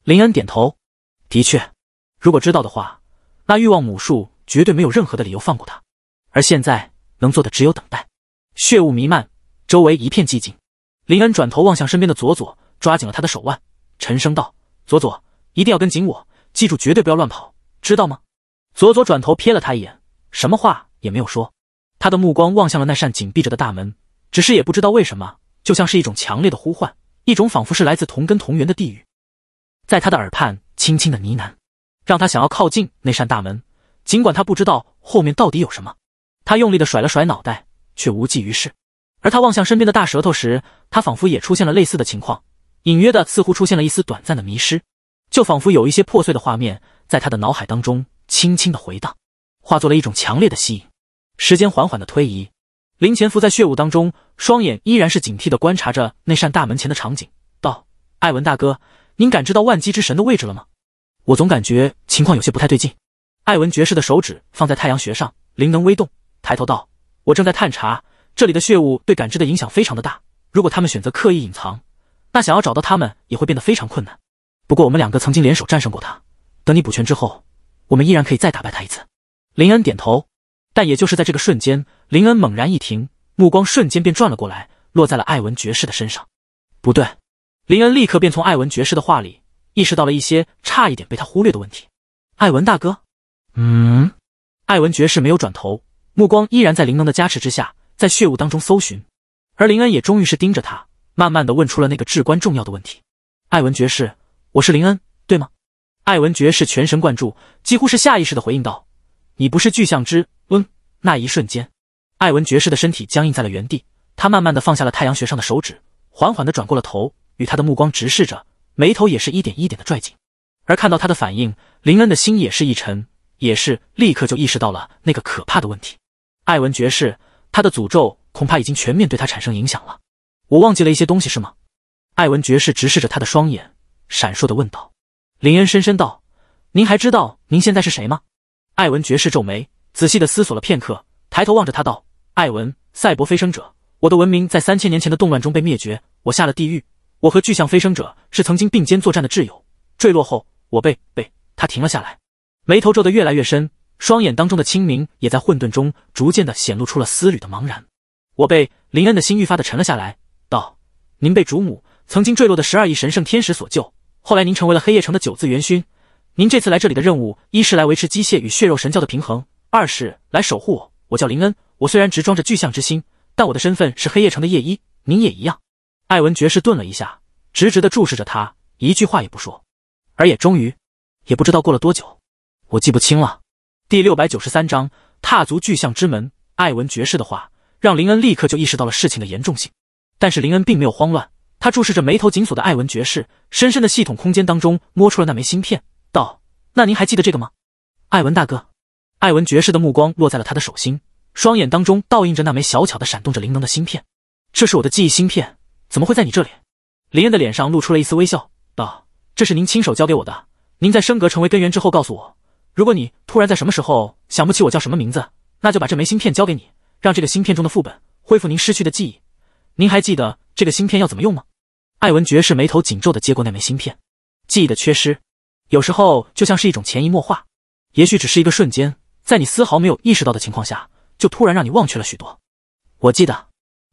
林恩点头，的确，如果知道的话，那欲望母树绝对没有任何的理由放过他。而现在能做的只有等待。血雾弥漫，周围一片寂静。林恩转头望向身边的佐佐，抓紧了他的手腕，沉声道：“佐佐，一定要跟紧我，记住绝对不要乱跑，知道吗？”佐佐转头瞥了他一眼，什么话也没有说。他的目光望向了那扇紧闭着的大门，只是也不知道为什么，就像是一种强烈的呼唤，一种仿佛是来自同根同源的地狱，在他的耳畔轻轻的呢喃，让他想要靠近那扇大门。尽管他不知道后面到底有什么，他用力的甩了甩脑袋，却无济于事。而他望向身边的大舌头时，他仿佛也出现了类似的情况，隐约的似乎出现了一丝短暂的迷失，就仿佛有一些破碎的画面在他的脑海当中。轻轻的回荡，化作了一种强烈的吸引。时间缓缓的推移，林潜伏在血雾当中，双眼依然是警惕的观察着那扇大门前的场景，道：“艾文大哥，您感知到万机之神的位置了吗？我总感觉情况有些不太对劲。”艾文爵士的手指放在太阳穴上，灵能微动，抬头道：“我正在探查这里的血雾对感知的影响非常的大。如果他们选择刻意隐藏，那想要找到他们也会变得非常困难。不过我们两个曾经联手战胜过他。等你补全之后。”我们依然可以再打败他一次。林恩点头，但也就是在这个瞬间，林恩猛然一停，目光瞬间便转了过来，落在了艾文爵士的身上。不对，林恩立刻便从艾文爵士的话里意识到了一些差一点被他忽略的问题。艾文大哥，嗯？艾文爵士没有转头，目光依然在灵能的加持之下，在血雾当中搜寻。而林恩也终于是盯着他，慢慢的问出了那个至关重要的问题：艾文爵士，我是林恩，对吗？艾文爵士全神贯注，几乎是下意识的回应道：“你不是巨象之……”翁。那一瞬间，艾文爵士的身体僵硬在了原地，他慢慢的放下了太阳穴上的手指，缓缓的转过了头，与他的目光直视着，眉头也是一点一点的拽紧。而看到他的反应，林恩的心也是一沉，也是立刻就意识到了那个可怕的问题。艾文爵士，他的诅咒恐怕已经全面对他产生影响了。我忘记了一些东西，是吗？艾文爵士直视着他的双眼，闪烁的问道。林恩深深道：“您还知道您现在是谁吗？”艾文爵士皱眉，仔细的思索了片刻，抬头望着他道：“艾文，赛博飞升者。我的文明在三千年前的动乱中被灭绝，我下了地狱。我和巨象飞升者是曾经并肩作战的挚友。坠落后，我被……被……”他停了下来，眉头皱得越来越深，双眼当中的清明也在混沌中逐渐的显露出了丝缕的茫然。我被林恩的心愈发的沉了下来，道：“您被主母曾经坠落的十二亿神圣天使所救。”后来您成为了黑夜城的九字元勋。您这次来这里的任务，一是来维持机械与血肉神教的平衡，二是来守护我。我叫林恩，我虽然只装着巨象之心，但我的身份是黑夜城的夜一。您也一样。艾文爵士顿了一下，直直的注视着他，一句话也不说。而也终于，也不知道过了多久，我记不清了。第六百九十三章踏足巨象之门。艾文爵士的话让林恩立刻就意识到了事情的严重性，但是林恩并没有慌乱。他注视着眉头紧锁的艾文爵士，深深的系统空间当中摸出了那枚芯片，道：“那您还记得这个吗，艾文大哥？”艾文爵士的目光落在了他的手心，双眼当中倒映着那枚小巧的、闪动着灵能的芯片。这是我的记忆芯片，怎么会在你这里？林燕的脸上露出了一丝微笑，道：“这是您亲手交给我的。您在升格成为根源之后，告诉我，如果你突然在什么时候想不起我叫什么名字，那就把这枚芯片交给你，让这个芯片中的副本恢复您失去的记忆。”您还记得这个芯片要怎么用吗？艾文爵士眉头紧皱的接过那枚芯片，记忆的缺失，有时候就像是一种潜移默化，也许只是一个瞬间，在你丝毫没有意识到的情况下，就突然让你忘却了许多。我记得，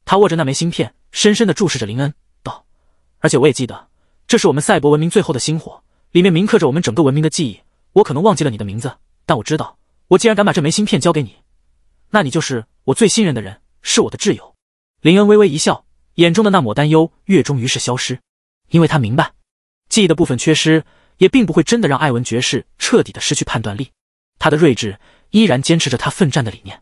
他握着那枚芯片，深深的注视着林恩，道：“而且我也记得，这是我们赛博文明最后的星火，里面铭刻着我们整个文明的记忆。我可能忘记了你的名字，但我知道，我既然敢把这枚芯片交给你，那你就是我最信任的人，是我的挚友。”林恩微微一笑，眼中的那抹担忧越终于是消失，因为他明白，记忆的部分缺失也并不会真的让艾文爵士彻底的失去判断力，他的睿智依然坚持着他奋战的理念。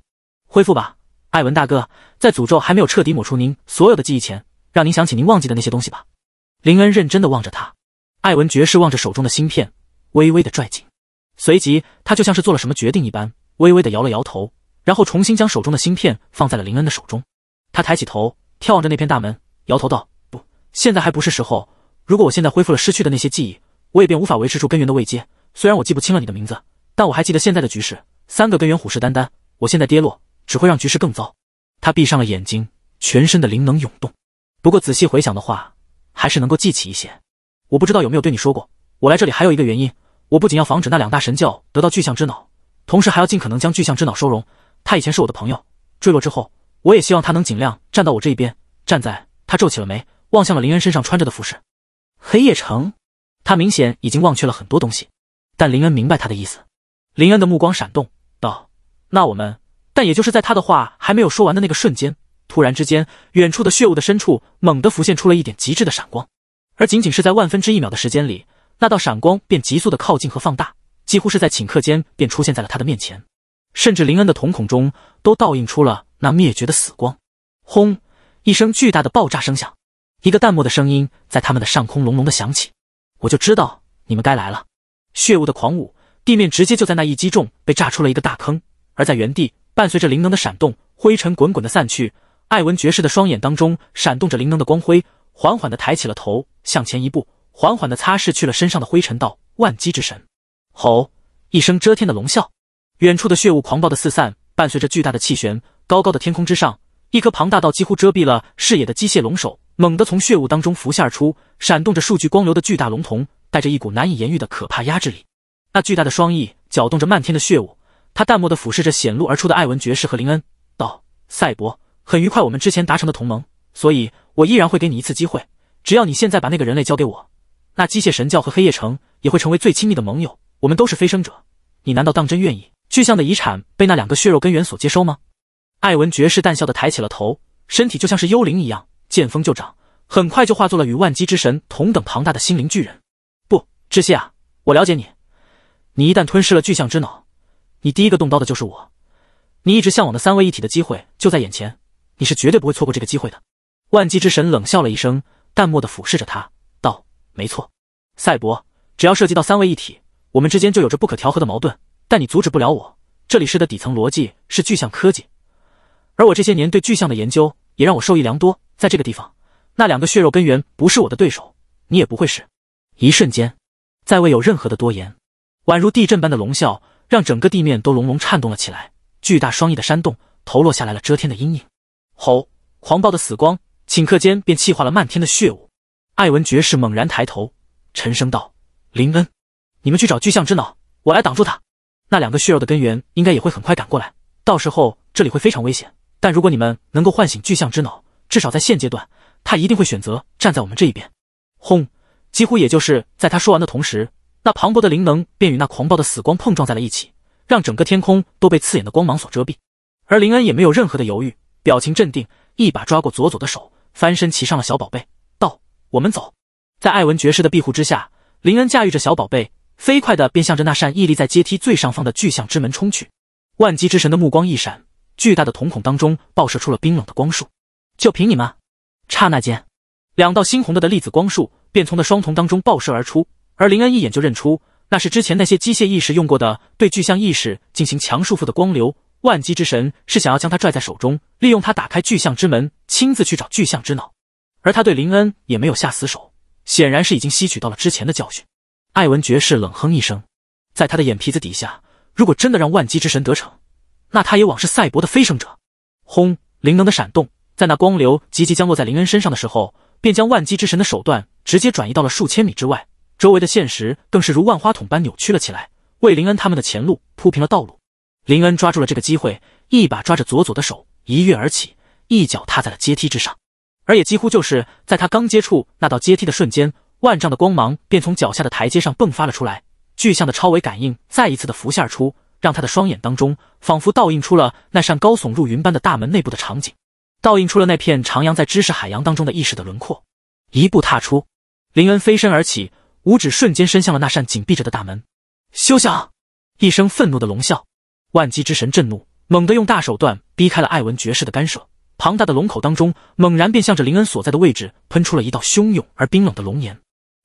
恢复吧，艾文大哥，在诅咒还没有彻底抹除您所有的记忆前，让您想起您忘记的那些东西吧。林恩认真的望着他，艾文爵士望着手中的芯片，微微的拽紧，随即他就像是做了什么决定一般，微微的摇了摇头，然后重新将手中的芯片放在了林恩的手中。他抬起头，眺望着那片大门，摇头道：“不，现在还不是时候。如果我现在恢复了失去的那些记忆，我也便无法维持住根源的未接。虽然我记不清了你的名字，但我还记得现在的局势：三个根源虎视眈眈。我现在跌落，只会让局势更糟。”他闭上了眼睛，全身的灵能涌动。不过仔细回想的话，还是能够记起一些。我不知道有没有对你说过，我来这里还有一个原因：我不仅要防止那两大神教得到巨象之脑，同时还要尽可能将巨象之脑收容。他以前是我的朋友，坠落之后。我也希望他能尽量站到我这一边。站在他皱起了眉，望向了林恩身上穿着的服饰。黑夜城，他明显已经忘却了很多东西，但林恩明白他的意思。林恩的目光闪动，道：“那我们……”但也就是在他的话还没有说完的那个瞬间，突然之间，远处的血雾的深处猛地浮现出了一点极致的闪光。而仅仅是在万分之一秒的时间里，那道闪光便急速的靠近和放大，几乎是在顷刻间便出现在了他的面前，甚至林恩的瞳孔中都倒映出了。那灭绝的死光，轰！一声巨大的爆炸声响，一个淡漠的声音在他们的上空隆隆的响起。我就知道你们该来了。血雾的狂舞，地面直接就在那一击中被炸出了一个大坑。而在原地，伴随着灵能的闪动，灰尘滚滚的散去。艾文爵士的双眼当中闪动着灵能的光辉，缓缓的抬起了头，向前一步，缓缓的擦拭去了身上的灰尘，道：“万机之神。”吼！一声遮天的龙啸，远处的血雾狂暴的四散，伴随着巨大的气旋。高高的天空之上，一颗庞大到几乎遮蔽了视野的机械龙首猛地从血雾当中浮现而出，闪动着数据光流的巨大龙瞳，带着一股难以言喻的可怕压制力。那巨大的双翼搅动着漫天的血雾，他淡漠地俯视着显露而出的艾文爵士和林恩，道：“赛博，很愉快我们之前达成的同盟，所以我依然会给你一次机会。只要你现在把那个人类交给我，那机械神教和黑夜城也会成为最亲密的盟友。我们都是飞升者，你难道当真愿意巨象的遗产被那两个血肉根源所接收吗？”艾文爵士淡笑的抬起了头，身体就像是幽灵一样，见风就长，很快就化作了与万机之神同等庞大的心灵巨人。不，之希啊，我了解你，你一旦吞噬了巨象之脑，你第一个动刀的就是我。你一直向往的三位一体的机会就在眼前，你是绝对不会错过这个机会的。万机之神冷笑了一声，淡漠的俯视着他，道：“没错，赛博，只要涉及到三位一体，我们之间就有着不可调和的矛盾。但你阻止不了我，这里是的底层逻辑是巨象科技。”而我这些年对巨象的研究也让我受益良多，在这个地方，那两个血肉根源不是我的对手，你也不会是。一瞬间，再未有任何的多言，宛如地震般的龙啸，让整个地面都隆隆颤动了起来。巨大双翼的山洞投落下来了遮天的阴影。吼！狂暴的死光，顷刻间便气化了漫天的血雾。艾文爵士猛然抬头，沉声道：“林恩，你们去找巨象之脑，我来挡住他。那两个血肉的根源应该也会很快赶过来，到时候这里会非常危险。”但如果你们能够唤醒巨象之脑，至少在现阶段，他一定会选择站在我们这一边。轰！几乎也就是在他说完的同时，那磅礴的灵能便与那狂暴的死光碰撞在了一起，让整个天空都被刺眼的光芒所遮蔽。而林恩也没有任何的犹豫，表情镇定，一把抓过左左的手，翻身骑上了小宝贝，道：“我们走！”在艾文爵士的庇护之下，林恩驾驭着小宝贝，飞快的便向着那扇屹立在阶梯最上方的巨象之门冲去。万击之神的目光一闪。巨大的瞳孔当中爆射出了冰冷的光束，就凭你们！刹那间，两道猩红的的粒子光束便从那双瞳当中爆射而出，而林恩一眼就认出，那是之前那些机械意识用过的对巨象意识进行强束缚的光流。万机之神是想要将他拽在手中，利用他打开巨象之门，亲自去找巨象之脑，而他对林恩也没有下死手，显然是已经吸取到了之前的教训。艾文爵士冷哼一声，在他的眼皮子底下，如果真的让万机之神得逞。那他也往是赛博的飞升者，轰！灵能的闪动，在那光流急急降落在林恩身上的时候，便将万机之神的手段直接转移到了数千米之外，周围的现实更是如万花筒般扭曲了起来，为林恩他们的前路铺平了道路。林恩抓住了这个机会，一把抓着佐佐的手，一跃而起，一脚踏在了阶梯之上。而也几乎就是在他刚接触那道阶梯的瞬间，万丈的光芒便从脚下的台阶上迸发了出来，巨象的超维感应再一次的浮现而出。让他的双眼当中仿佛倒映出了那扇高耸入云般的大门内部的场景，倒映出了那片徜徉在知识海洋当中的意识的轮廓。一步踏出，林恩飞身而起，五指瞬间伸向了那扇紧闭着的大门。休想！一声愤怒的龙啸，万机之神震怒，猛地用大手段逼开了艾文爵士的干涉。庞大的龙口当中，猛然便向着林恩所在的位置喷出了一道汹涌而冰冷的龙炎。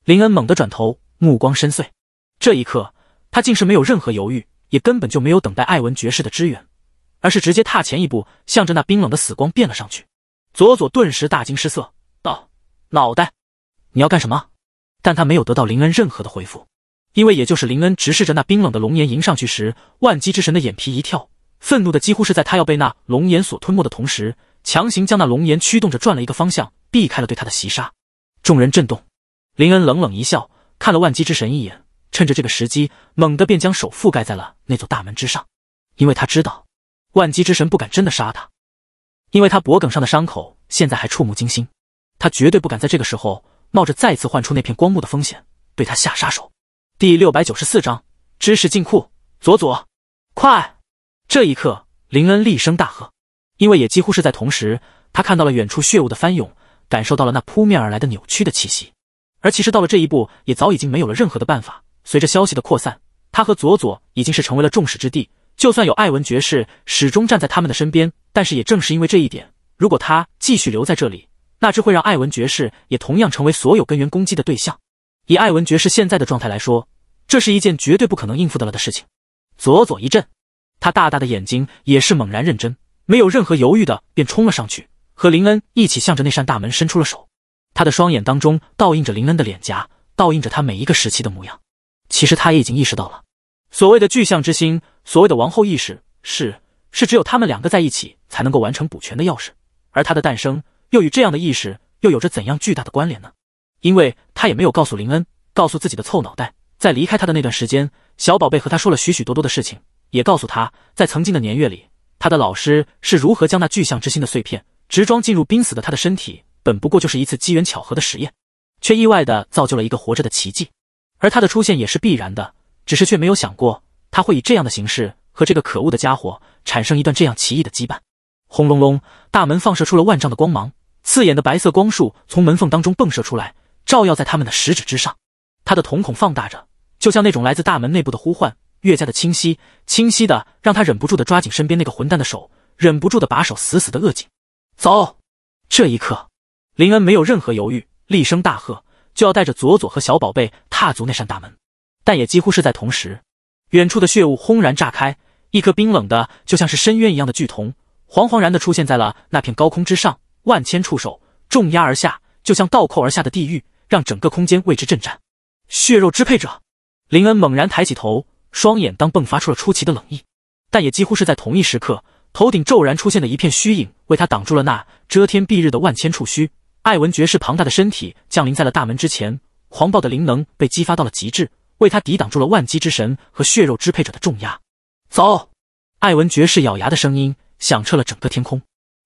林恩猛地转头，目光深邃。这一刻，他竟是没有任何犹豫。也根本就没有等待艾文爵士的支援，而是直接踏前一步，向着那冰冷的死光变了上去。佐佐顿时大惊失色，道：“脑袋，你要干什么？”但他没有得到林恩任何的回复，因为也就是林恩直视着那冰冷的龙岩迎上去时，万机之神的眼皮一跳，愤怒的几乎是在他要被那龙岩所吞没的同时，强行将那龙岩驱动着转了一个方向，避开了对他的袭杀。众人震动，林恩冷冷一笑，看了万机之神一眼。趁着这个时机，猛地便将手覆盖在了那座大门之上，因为他知道，万机之神不敢真的杀他，因为他脖颈上的伤口现在还触目惊心，他绝对不敢在这个时候冒着再次唤出那片光幕的风险对他下杀手。第六百九十四章知识进库。左左，快！这一刻，林恩厉声大喝，因为也几乎是在同时，他看到了远处血雾的翻涌，感受到了那扑面而来的扭曲的气息，而其实到了这一步，也早已经没有了任何的办法。随着消息的扩散，他和佐佐已经是成为了众矢之的。就算有艾文爵士始终站在他们的身边，但是也正是因为这一点，如果他继续留在这里，那只会让艾文爵士也同样成为所有根源攻击的对象。以艾文爵士现在的状态来说，这是一件绝对不可能应付的了的事情。佐佐一震，他大大的眼睛也是猛然认真，没有任何犹豫的便冲了上去，和林恩一起向着那扇大门伸出了手。他的双眼当中倒映着林恩的脸颊，倒映着他每一个时期的模样。其实他也已经意识到了，所谓的巨象之心，所谓的王后意识，是是只有他们两个在一起才能够完成补全的钥匙。而他的诞生又与这样的意识又有着怎样巨大的关联呢？因为他也没有告诉林恩，告诉自己的臭脑袋，在离开他的那段时间，小宝贝和他说了许许多多的事情，也告诉他，在曾经的年月里，他的老师是如何将那巨象之心的碎片直装进入濒死的他的身体，本不过就是一次机缘巧合的实验，却意外的造就了一个活着的奇迹。而他的出现也是必然的，只是却没有想过他会以这样的形式和这个可恶的家伙产生一段这样奇异的羁绊。轰隆隆，大门放射出了万丈的光芒，刺眼的白色光束从门缝当中迸射出来，照耀在他们的食指之上。他的瞳孔放大着，就像那种来自大门内部的呼唤越加的清晰，清晰的让他忍不住的抓紧身边那个混蛋的手，忍不住的把手死死的扼紧。走！这一刻，林恩没有任何犹豫，厉声大喝。就要带着佐佐和小宝贝踏足那扇大门，但也几乎是在同时，远处的血雾轰然炸开，一颗冰冷的就像是深渊一样的巨瞳，惶惶然的出现在了那片高空之上，万千触手重压而下，就像倒扣而下的地狱，让整个空间为之震颤。血肉支配者林恩猛然抬起头，双眼当迸发出了出奇的冷意，但也几乎是在同一时刻，头顶骤然出现的一片虚影为他挡住了那遮天蔽日的万千触须。艾文爵士庞大的身体降临在了大门之前，狂暴的灵能被激发到了极致，为他抵挡住了万机之神和血肉支配者的重压。走！艾文爵士咬牙的声音响彻了整个天空，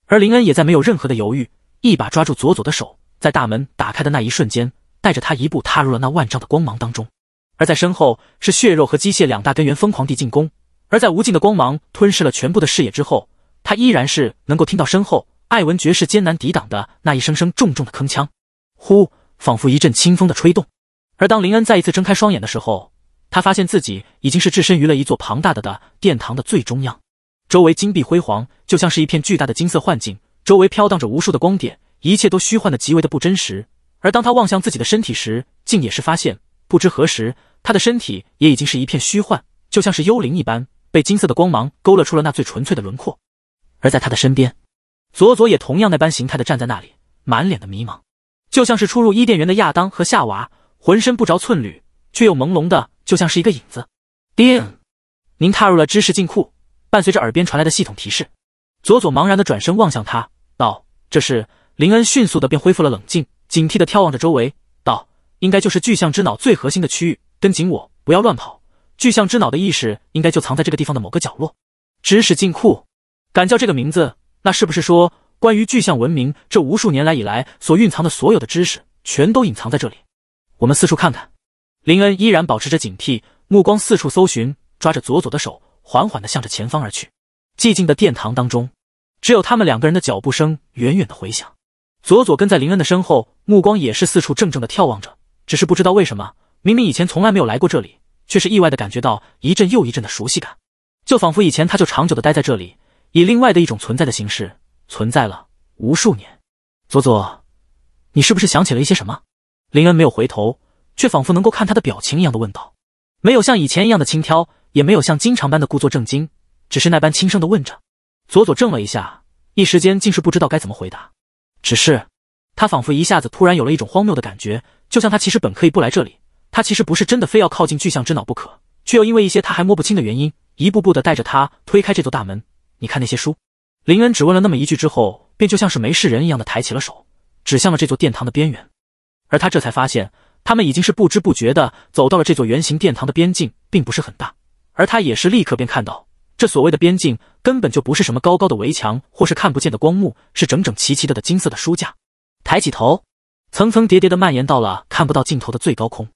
而林恩也在没有任何的犹豫，一把抓住佐佐的手，在大门打开的那一瞬间，带着他一步踏入了那万丈的光芒当中。而在身后，是血肉和机械两大根源疯狂地进攻。而在无尽的光芒吞噬了全部的视野之后，他依然是能够听到身后。艾文爵士艰难抵挡的那一声声重重的铿锵，呼，仿佛一阵清风的吹动。而当林恩再一次睁开双眼的时候，他发现自己已经是置身于了一座庞大的的殿堂的最中央，周围金碧辉煌，就像是一片巨大的金色幻境，周围飘荡着无数的光点，一切都虚幻的极为的不真实。而当他望向自己的身体时，竟也是发现，不知何时他的身体也已经是一片虚幻，就像是幽灵一般，被金色的光芒勾勒出了那最纯粹的轮廓。而在他的身边。佐佐也同样那般形态的站在那里，满脸的迷茫，就像是初入伊甸园的亚当和夏娃，浑身不着寸缕，却又朦胧的，就像是一个影子。叮，您踏入了知识禁库，伴随着耳边传来的系统提示，佐佐茫然的转身望向他，道：“这是林恩。”迅速的便恢复了冷静，警惕的眺望着周围，道：“应该就是巨象之脑最核心的区域，跟紧我，不要乱跑。巨象之脑的意识应该就藏在这个地方的某个角落。”知识禁库，敢叫这个名字。那是不是说，关于巨象文明这无数年来以来所蕴藏的所有的知识，全都隐藏在这里？我们四处看看。林恩依然保持着警惕，目光四处搜寻，抓着佐佐的手，缓缓的向着前方而去。寂静的殿堂当中，只有他们两个人的脚步声远远的回响。佐佐跟在林恩的身后，目光也是四处怔怔的眺望着。只是不知道为什么，明明以前从来没有来过这里，却是意外的感觉到一阵又一阵的熟悉感，就仿佛以前他就长久的待在这里。以另外的一种存在的形式存在了无数年，佐佐，你是不是想起了一些什么？林恩没有回头，却仿佛能够看他的表情一样的问道，没有像以前一样的轻佻，也没有像经常般的故作正经，只是那般轻声的问着。佐佐怔了一下，一时间竟是不知道该怎么回答，只是他仿佛一下子突然有了一种荒谬的感觉，就像他其实本可以不来这里，他其实不是真的非要靠近巨象之脑不可，却又因为一些他还摸不清的原因，一步步的带着他推开这座大门。你看那些书，林恩只问了那么一句之后，便就像是没事人一样的抬起了手，指向了这座殿堂的边缘。而他这才发现，他们已经是不知不觉的走到了这座圆形殿堂的边境，并不是很大。而他也是立刻便看到，这所谓的边境根本就不是什么高高的围墙或是看不见的光幕，是整整齐齐的的金色的书架，抬起头，层层叠叠的蔓延到了看不到尽头的最高空。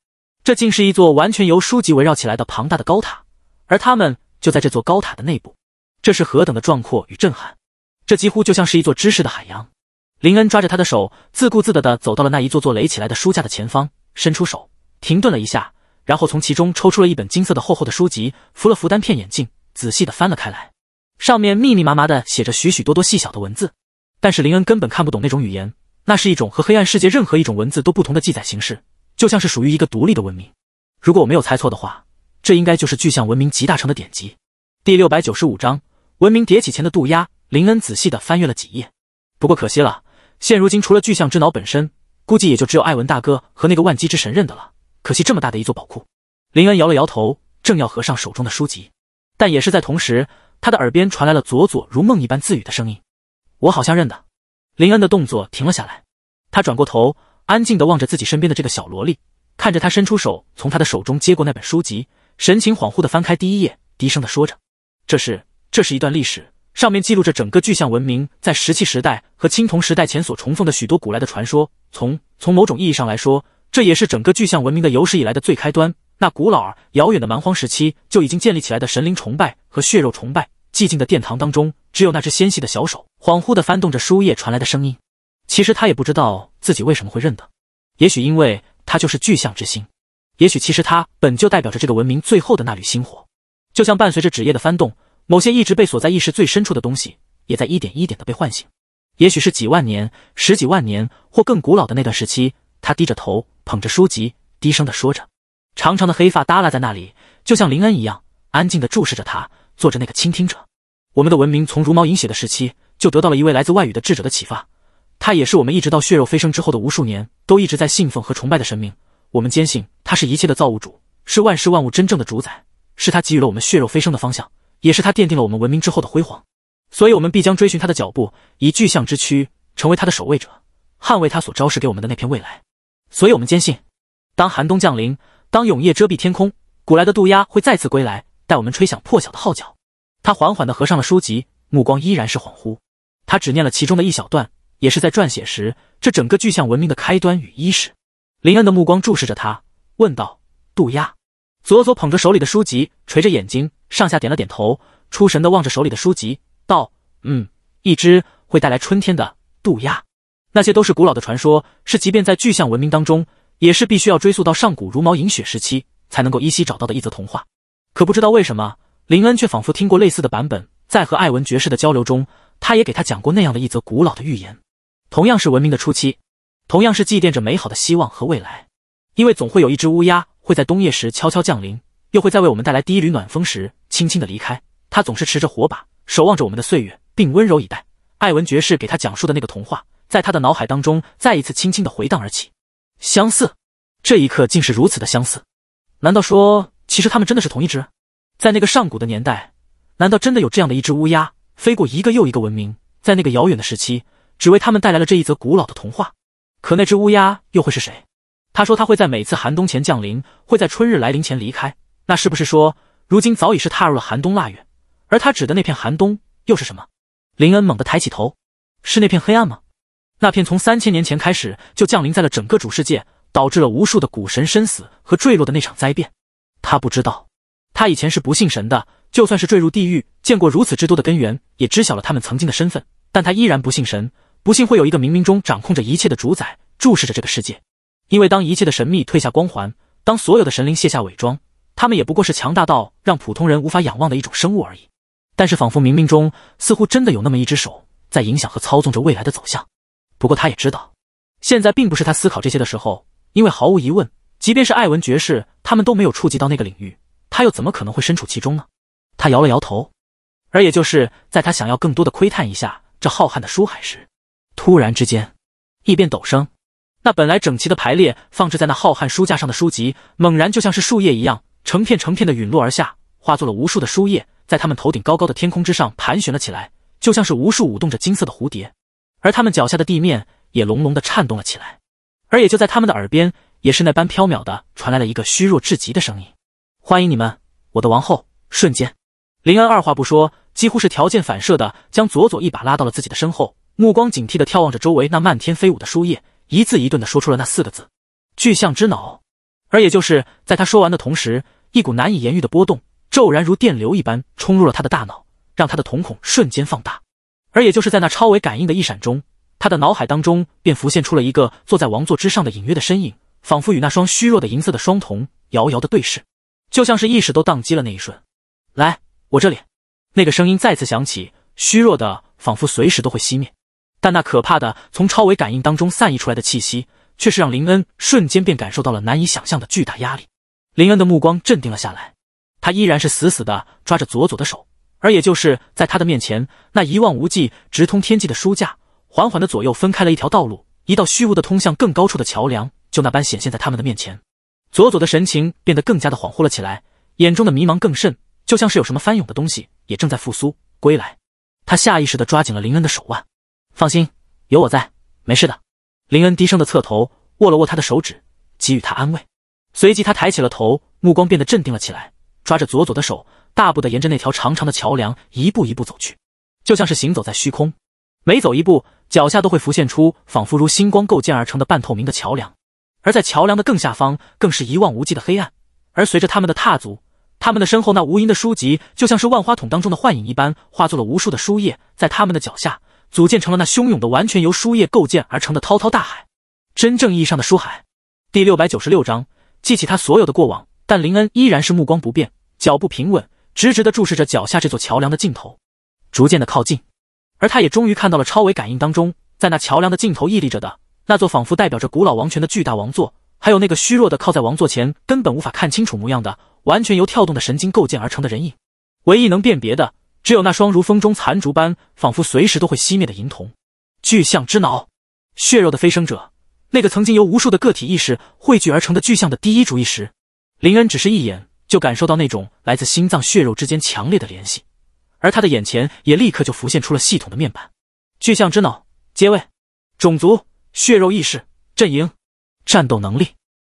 这竟是一座完全由书籍围绕起来的庞大的高塔，而他们就在这座高塔的内部。这是何等的壮阔与震撼！这几乎就像是一座知识的海洋。林恩抓着他的手，自顾自的的走到了那一座座垒起来的书架的前方，伸出手，停顿了一下，然后从其中抽出了一本金色的厚厚的书籍，扶了扶单片眼镜，仔细的翻了开来。上面密密麻麻的写着许许多多细小的文字，但是林恩根本看不懂那种语言。那是一种和黑暗世界任何一种文字都不同的记载形式，就像是属于一个独立的文明。如果我没有猜错的话，这应该就是巨象文明集大成的典籍。第六百九十五章。文明叠起前的渡鸦林恩仔细的翻阅了几页，不过可惜了，现如今除了巨象之脑本身，估计也就只有艾文大哥和那个万机之神认得了。可惜这么大的一座宝库，林恩摇了摇头，正要合上手中的书籍，但也是在同时，他的耳边传来了佐佐如梦一般自语的声音：“我好像认得。”林恩的动作停了下来，他转过头，安静的望着自己身边的这个小萝莉，看着她伸出手，从他的手中接过那本书籍，神情恍惚的翻开第一页，低声的说着：“这是。”这是一段历史，上面记录着整个巨象文明在石器时代和青铜时代前所重逢的许多古来的传说。从从某种意义上来说，这也是整个巨象文明的有史以来的最开端。那古老而遥远的蛮荒时期就已经建立起来的神灵崇拜和血肉崇拜。寂静的殿堂当中，只有那只纤细的小手恍惚的翻动着书页传来的声音。其实他也不知道自己为什么会认得，也许因为他就是巨象之心，也许其实他本就代表着这个文明最后的那缕星火。就像伴随着纸页的翻动。某些一直被锁在意识最深处的东西，也在一点一点的被唤醒。也许是几万年、十几万年或更古老的那段时期，他低着头，捧着书籍，低声的说着。长长的黑发耷拉在那里，就像林恩一样，安静的注视着他，做着那个倾听者。我们的文明从茹毛饮血的时期，就得到了一位来自外语的智者的启发。他也是我们一直到血肉飞升之后的无数年，都一直在信奉和崇拜的神明。我们坚信他是一切的造物主，是万事万物真正的主宰，是他给予了我们血肉飞升的方向。也是他奠定了我们文明之后的辉煌，所以我们必将追寻他的脚步，以巨象之躯成为他的守卫者，捍卫他所昭示给我们的那片未来。所以我们坚信，当寒冬降临，当永夜遮蔽天空，古来的渡鸦会再次归来，带我们吹响破晓的号角。他缓缓地合上了书籍，目光依然是恍惚。他只念了其中的一小段，也是在撰写时，这整个巨象文明的开端与伊始。林恩的目光注视着他，问道：“渡鸦。”佐佐捧着手里的书籍，垂着眼睛，上下点了点头，出神的望着手里的书籍，道：“嗯，一只会带来春天的渡鸦，那些都是古老的传说，是即便在巨象文明当中，也是必须要追溯到上古茹毛饮血时期才能够依稀找到的一则童话。可不知道为什么，林恩却仿佛听过类似的版本，在和艾文爵士的交流中，他也给他讲过那样的一则古老的预言，同样是文明的初期，同样是祭奠着美好的希望和未来。”因为总会有一只乌鸦会在冬夜时悄悄降临，又会在为我们带来第一缕暖风时轻轻的离开。它总是持着火把，守望着我们的岁月，并温柔以待。艾文爵士给他讲述的那个童话，在他的脑海当中再一次轻轻的回荡而起。相似，这一刻竟是如此的相似。难道说，其实他们真的是同一只？在那个上古的年代，难道真的有这样的一只乌鸦飞过一个又一个文明？在那个遥远的时期，只为他们带来了这一则古老的童话。可那只乌鸦又会是谁？他说：“他会在每次寒冬前降临，会在春日来临前离开。那是不是说，如今早已是踏入了寒冬腊月？而他指的那片寒冬又是什么？”林恩猛地抬起头：“是那片黑暗吗？那片从三千年前开始就降临在了整个主世界，导致了无数的古神生死和坠落的那场灾变？”他不知道，他以前是不信神的。就算是坠入地狱，见过如此之多的根源，也知晓了他们曾经的身份。但他依然不信神，不信会有一个冥冥中掌控着一切的主宰注视着这个世界。因为当一切的神秘褪下光环，当所有的神灵卸下伪装，他们也不过是强大到让普通人无法仰望的一种生物而已。但是，仿佛冥冥中似乎真的有那么一只手在影响和操纵着未来的走向。不过，他也知道，现在并不是他思考这些的时候，因为毫无疑问，即便是艾文爵士，他们都没有触及到那个领域，他又怎么可能会身处其中呢？他摇了摇头。而也就是在他想要更多的窥探一下这浩瀚的书海时，突然之间，异变陡生。那本来整齐的排列放置在那浩瀚书架上的书籍，猛然就像是树叶一样，成片成片的陨落而下，化作了无数的书页，在他们头顶高高的天空之上盘旋了起来，就像是无数舞动着金色的蝴蝶。而他们脚下的地面也隆隆的颤动了起来。而也就在他们的耳边，也是那般飘渺的传来了一个虚弱至极的声音：“欢迎你们，我的王后。”瞬间，林恩二话不说，几乎是条件反射的将左左一把拉到了自己的身后，目光警惕的眺望着周围那漫天飞舞的书页。一字一顿地说出了那四个字：“巨象之脑。”而也就是在他说完的同时，一股难以言喻的波动骤然如电流一般冲入了他的大脑，让他的瞳孔瞬间放大。而也就是在那超维感应的一闪中，他的脑海当中便浮现出了一个坐在王座之上的隐约的身影，仿佛与那双虚弱的银色的双瞳遥遥的对视，就像是意识都宕机了那一瞬。来，我这里。那个声音再次响起，虚弱的仿佛随时都会熄灭。但那可怕的从超维感应当中散溢出来的气息，却是让林恩瞬间便感受到了难以想象的巨大压力。林恩的目光镇定了下来，他依然是死死的抓着佐佐的手，而也就是在他的面前，那一望无际、直通天际的书架，缓缓的左右分开了一条道路，一道虚无的通向更高处的桥梁，就那般显现在他们的面前。佐佐的神情变得更加的恍惚了起来，眼中的迷茫更甚，就像是有什么翻涌的东西也正在复苏归来。他下意识的抓紧了林恩的手腕。放心，有我在，没事的。林恩低声的侧头，握了握他的手指，给予他安慰。随即，他抬起了头，目光变得镇定了起来，抓着佐佐的手，大步的沿着那条长长的桥梁一步一步走去，就像是行走在虚空。每走一步，脚下都会浮现出仿佛如星光构建而成的半透明的桥梁，而在桥梁的更下方，更是一望无际的黑暗。而随着他们的踏足，他们的身后那无垠的书籍，就像是万花筒当中的幻影一般，化作了无数的书页，在他们的脚下。组建成了那汹涌的、完全由书页构建而成的滔滔大海，真正意义上的书海。第六百九十六章，记起他所有的过往，但林恩依然是目光不变，脚步平稳，直直地注视着脚下这座桥梁的尽头，逐渐的靠近。而他也终于看到了超维感应当中，在那桥梁的尽头屹立着的那座仿佛代表着古老王权的巨大王座，还有那个虚弱的靠在王座前，根本无法看清楚模样的、完全由跳动的神经构建而成的人影，唯一能辨别的。只有那双如风中残烛般，仿佛随时都会熄灭的银瞳，巨象之脑，血肉的飞升者，那个曾经由无数的个体意识汇聚而成的巨象的第一主意识，林恩只是一眼就感受到那种来自心脏血肉之间强烈的联系，而他的眼前也立刻就浮现出了系统的面板，巨象之脑，阶位，种族，血肉意识，阵营，战斗能力，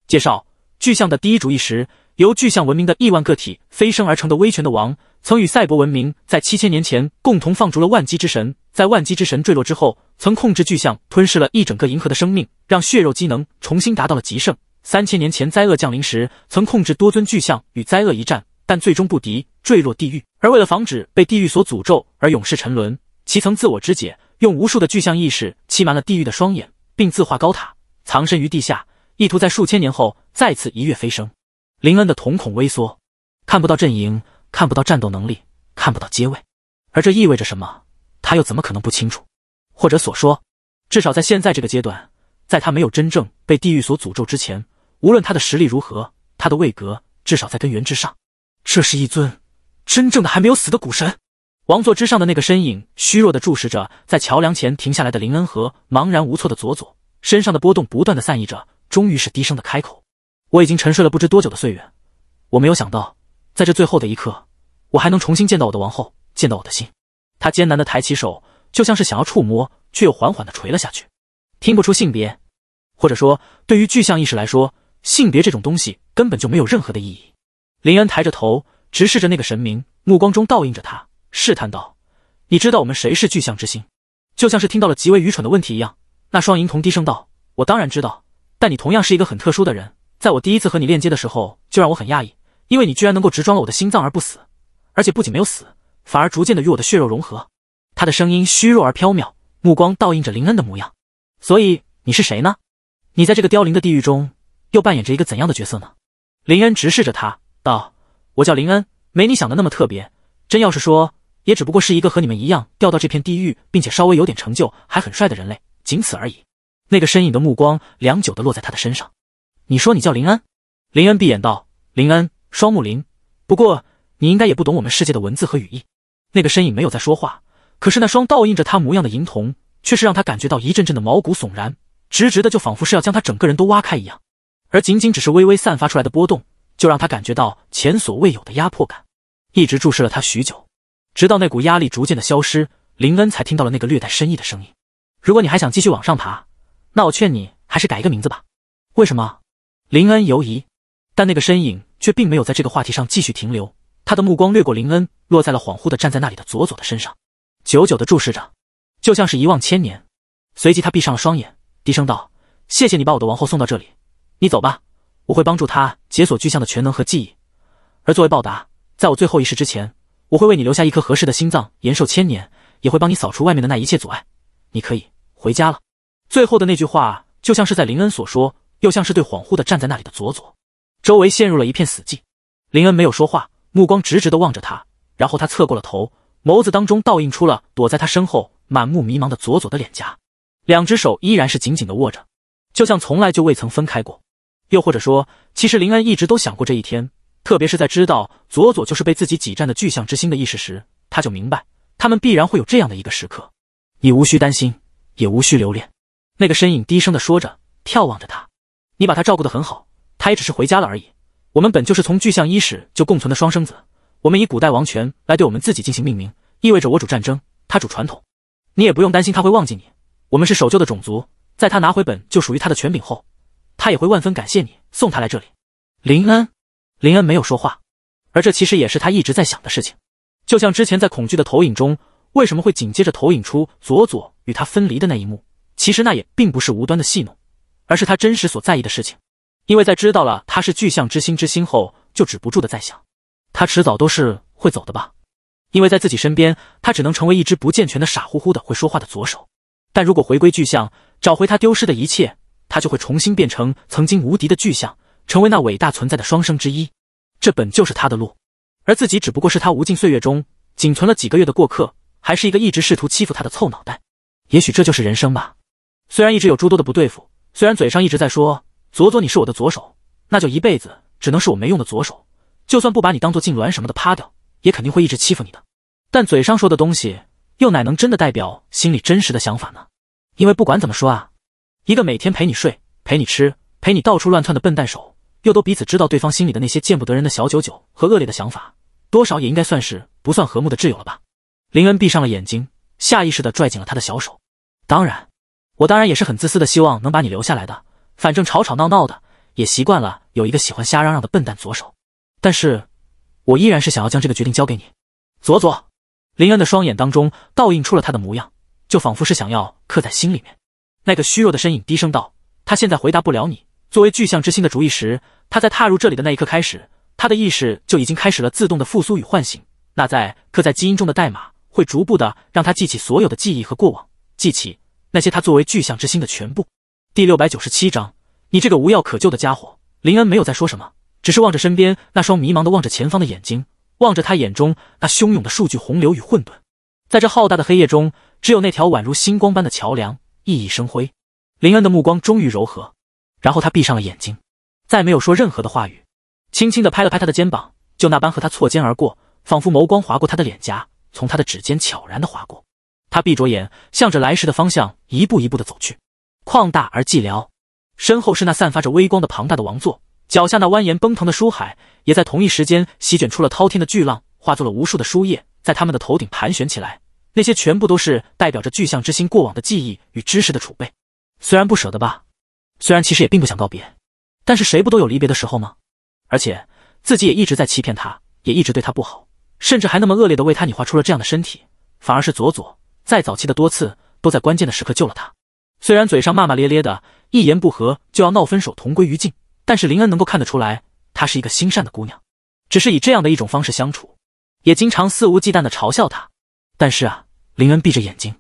介绍巨象的第一主意识。由巨象文明的亿万个体飞升而成的威权的王，曾与赛博文明在七千年前共同放逐了万机之神。在万机之神坠落之后，曾控制巨象吞噬了一整个银河的生命，让血肉机能重新达到了极盛。三千年前灾厄降临时，曾控制多尊巨象与灾厄一战，但最终不敌，坠落地狱。而为了防止被地狱所诅咒而永世沉沦，其曾自我肢解，用无数的巨象意识欺瞒了地狱的双眼，并自画高塔，藏身于地下，意图在数千年后再次一跃飞升。林恩的瞳孔微缩，看不到阵营，看不到战斗能力，看不到阶位，而这意味着什么？他又怎么可能不清楚？或者所说，至少在现在这个阶段，在他没有真正被地狱所诅咒之前，无论他的实力如何，他的位格至少在根源之上。这是一尊真正的还没有死的古神。王座之上的那个身影，虚弱的注视着在桥梁前停下来的林恩和茫然无措的佐佐，身上的波动不断的散溢着，终于是低声的开口。我已经沉睡了不知多久的岁月，我没有想到，在这最后的一刻，我还能重新见到我的王后，见到我的心。他艰难的抬起手，就像是想要触摸，却又缓缓的垂了下去。听不出性别，或者说对于具象意识来说，性别这种东西根本就没有任何的意义。林恩抬着头，直视着那个神明，目光中倒映着他，试探道：“你知道我们谁是具象之心？”就像是听到了极为愚蠢的问题一样，那双银瞳低声道：“我当然知道，但你同样是一个很特殊的人。”在我第一次和你链接的时候，就让我很讶异，因为你居然能够直装了我的心脏而不死，而且不仅没有死，反而逐渐的与我的血肉融合。他的声音虚弱而飘渺，目光倒映着林恩的模样。所以你是谁呢？你在这个凋零的地狱中又扮演着一个怎样的角色呢？林恩直视着他道：“我叫林恩，没你想的那么特别。真要是说，也只不过是一个和你们一样掉到这片地狱，并且稍微有点成就，还很帅的人类，仅此而已。”那个身影的目光良久的落在他的身上。你说你叫林恩，林恩闭眼道：“林恩，双木林。不过你应该也不懂我们世界的文字和语义。”那个身影没有在说话，可是那双倒映着他模样的银瞳，却是让他感觉到一阵阵的毛骨悚然，直直的就仿佛是要将他整个人都挖开一样。而仅仅只是微微散发出来的波动，就让他感觉到前所未有的压迫感。一直注视了他许久，直到那股压力逐渐的消失，林恩才听到了那个略带深意的声音：“如果你还想继续往上爬，那我劝你还是改一个名字吧。”为什么？林恩犹疑，但那个身影却并没有在这个话题上继续停留。他的目光掠过林恩，落在了恍惚的站在那里的佐佐的身上，久久的注视着，就像是一望千年。随即，他闭上了双眼，低声道：“谢谢你把我的王后送到这里，你走吧，我会帮助他解锁巨象的全能和记忆。而作为报答，在我最后一世之前，我会为你留下一颗合适的心脏，延寿千年，也会帮你扫除外面的那一切阻碍。你可以回家了。”最后的那句话，就像是在林恩所说。又像是对恍惚的站在那里的佐佐，周围陷入了一片死寂。林恩没有说话，目光直直的望着他，然后他侧过了头，眸子当中倒映出了躲在他身后满目迷茫的佐佐的脸颊，两只手依然是紧紧的握着，就像从来就未曾分开过。又或者说，其实林恩一直都想过这一天，特别是在知道佐佐就是被自己挤占的巨象之星的意识时，他就明白他们必然会有这样的一个时刻。你无需担心，也无需留恋。那个身影低声的说着，眺望着他。你把他照顾得很好，他也只是回家了而已。我们本就是从巨象伊始就共存的双生子，我们以古代王权来对我们自己进行命名，意味着我主战争，他主传统。你也不用担心他会忘记你，我们是守旧的种族，在他拿回本就属于他的权柄后，他也会万分感谢你送他来这里。林恩，林恩没有说话，而这其实也是他一直在想的事情。就像之前在恐惧的投影中，为什么会紧接着投影出佐佐与他分离的那一幕？其实那也并不是无端的戏弄。而是他真实所在意的事情，因为在知道了他是巨象之心之心后，就止不住的在想，他迟早都是会走的吧。因为在自己身边，他只能成为一只不健全的傻乎乎的会说话的左手。但如果回归巨象，找回他丢失的一切，他就会重新变成曾经无敌的巨象，成为那伟大存在的双生之一。这本就是他的路，而自己只不过是他无尽岁月中仅存了几个月的过客，还是一个一直试图欺负他的臭脑袋。也许这就是人生吧。虽然一直有诸多的不对付。虽然嘴上一直在说左左你是我的左手，那就一辈子只能是我没用的左手。就算不把你当做痉挛什么的趴掉，也肯定会一直欺负你的。但嘴上说的东西，又哪能真的代表心里真实的想法呢？因为不管怎么说啊，一个每天陪你睡、陪你吃、陪你到处乱窜的笨蛋手，又都彼此知道对方心里的那些见不得人的小九九和恶劣的想法，多少也应该算是不算和睦的挚友了吧？林恩闭上了眼睛，下意识的拽紧了他的小手。当然。我当然也是很自私的，希望能把你留下来。的，反正吵吵闹闹的也习惯了，有一个喜欢瞎嚷嚷的笨蛋左手。但是，我依然是想要将这个决定交给你。左左，林恩的双眼当中倒映出了他的模样，就仿佛是想要刻在心里面。那个虚弱的身影低声道：“他现在回答不了你。作为巨象之心的主意时，他在踏入这里的那一刻开始，他的意识就已经开始了自动的复苏与唤醒。那在刻在基因中的代码会逐步的让他记起所有的记忆和过往，记起。”那些他作为巨象之星的全部。第六百九十七章，你这个无药可救的家伙。林恩没有再说什么，只是望着身边那双迷茫的望着前方的眼睛，望着他眼中那汹涌的数据洪流与混沌。在这浩大的黑夜中，只有那条宛如星光般的桥梁熠熠生辉。林恩的目光终于柔和，然后他闭上了眼睛，再没有说任何的话语，轻轻的拍了拍他的肩膀，就那般和他错肩而过，仿佛眸光划过他的脸颊，从他的指尖悄然的划过。他闭着眼，向着来时的方向一步一步的走去。旷大而寂寥，身后是那散发着微光的庞大的王座，脚下那蜿蜒奔腾的书海，也在同一时间席卷出了滔天的巨浪，化作了无数的书页，在他们的头顶盘旋起来。那些全部都是代表着巨象之心过往的记忆与知识的储备。虽然不舍得吧，虽然其实也并不想告别，但是谁不都有离别的时候吗？而且自己也一直在欺骗他，也一直对他不好，甚至还那么恶劣的为他拟化出了这样的身体，反而是佐佐。在早期的多次都在关键的时刻救了他，虽然嘴上骂骂咧咧的，一言不合就要闹分手、同归于尽，但是林恩能够看得出来，她是一个心善的姑娘，只是以这样的一种方式相处，也经常肆无忌惮的嘲笑她。但是啊，林恩闭着眼睛，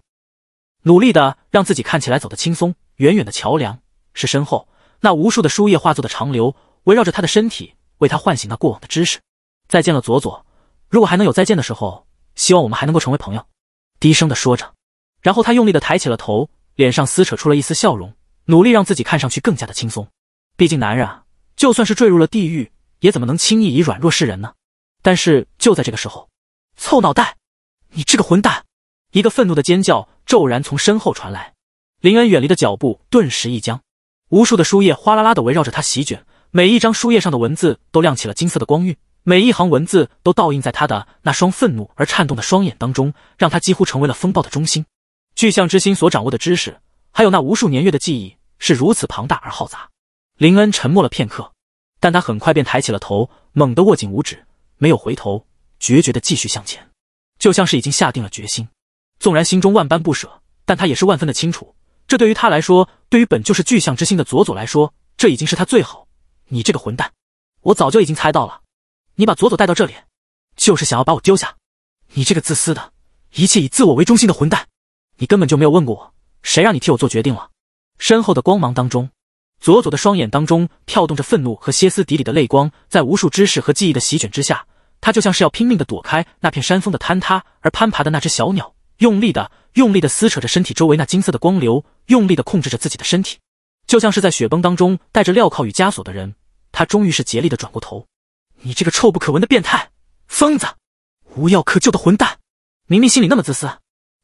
努力的让自己看起来走得轻松。远远的桥梁是身后那无数的书页化作的长流，围绕着他的身体，为他唤醒那过往的知识。再见了，佐佐。如果还能有再见的时候，希望我们还能够成为朋友。低声的说着，然后他用力的抬起了头，脸上撕扯出了一丝笑容，努力让自己看上去更加的轻松。毕竟男人啊，就算是坠入了地狱，也怎么能轻易以软弱示人呢？但是就在这个时候，臭脑袋，你这个混蛋！一个愤怒的尖叫骤然从身后传来，林恩远离的脚步顿时一僵，无数的书页哗啦啦的围绕着他席卷，每一张书页上的文字都亮起了金色的光晕。每一行文字都倒映在他的那双愤怒而颤动的双眼当中，让他几乎成为了风暴的中心。巨象之心所掌握的知识，还有那无数年月的记忆，是如此庞大而浩杂。林恩沉默了片刻，但他很快便抬起了头，猛地握紧五指，没有回头，决绝地继续向前，就像是已经下定了决心。纵然心中万般不舍，但他也是万分的清楚，这对于他来说，对于本就是巨象之心的佐佐来说，这已经是他最好。你这个混蛋，我早就已经猜到了。你把佐佐带到这里，就是想要把我丢下，你这个自私的、一切以自我为中心的混蛋！你根本就没有问过我，谁让你替我做决定了？身后的光芒当中，佐佐的双眼当中跳动着愤怒和歇斯底里的泪光，在无数知识和记忆的席卷之下，他就像是要拼命的躲开那片山峰的坍塌而攀爬的那只小鸟，用力的、用力的撕扯着身体周围那金色的光流，用力的控制着自己的身体，就像是在雪崩当中带着镣铐与枷锁的人。他终于是竭力的转过头。你这个臭不可闻的变态疯子，无药可救的混蛋！明明心里那么自私，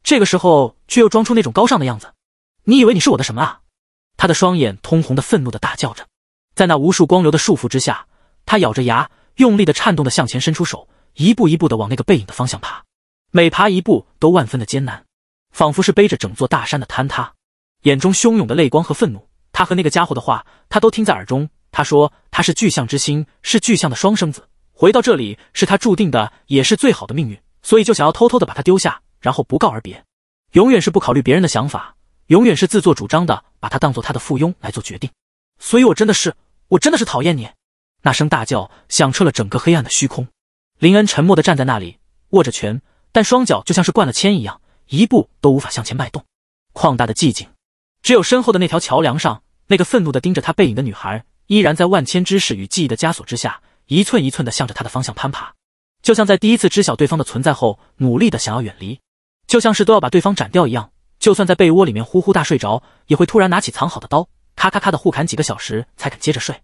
这个时候却又装出那种高尚的样子，你以为你是我的什么啊？他的双眼通红的，愤怒的大叫着，在那无数光流的束缚之下，他咬着牙，用力的颤动的向前伸出手，一步一步的往那个背影的方向爬，每爬一步都万分的艰难，仿佛是背着整座大山的坍塌。眼中汹涌的泪光和愤怒，他和那个家伙的话，他都听在耳中。他说：“他是巨象之心，是巨象的双生子。回到这里是他注定的，也是最好的命运。所以就想要偷偷的把他丢下，然后不告而别。永远是不考虑别人的想法，永远是自作主张的把他当做他的附庸来做决定。所以，我真的是，我真的是讨厌你。”那声大叫响彻了整个黑暗的虚空。林恩沉默的站在那里，握着拳，但双脚就像是灌了铅一样，一步都无法向前迈动。旷大的寂静，只有身后的那条桥梁上，那个愤怒的盯着他背影的女孩。依然在万千知识与记忆的枷锁之下，一寸一寸的向着他的方向攀爬，就像在第一次知晓对方的存在后，努力的想要远离，就像是都要把对方斩掉一样。就算在被窝里面呼呼大睡着，也会突然拿起藏好的刀，咔咔咔的互砍几个小时才肯接着睡。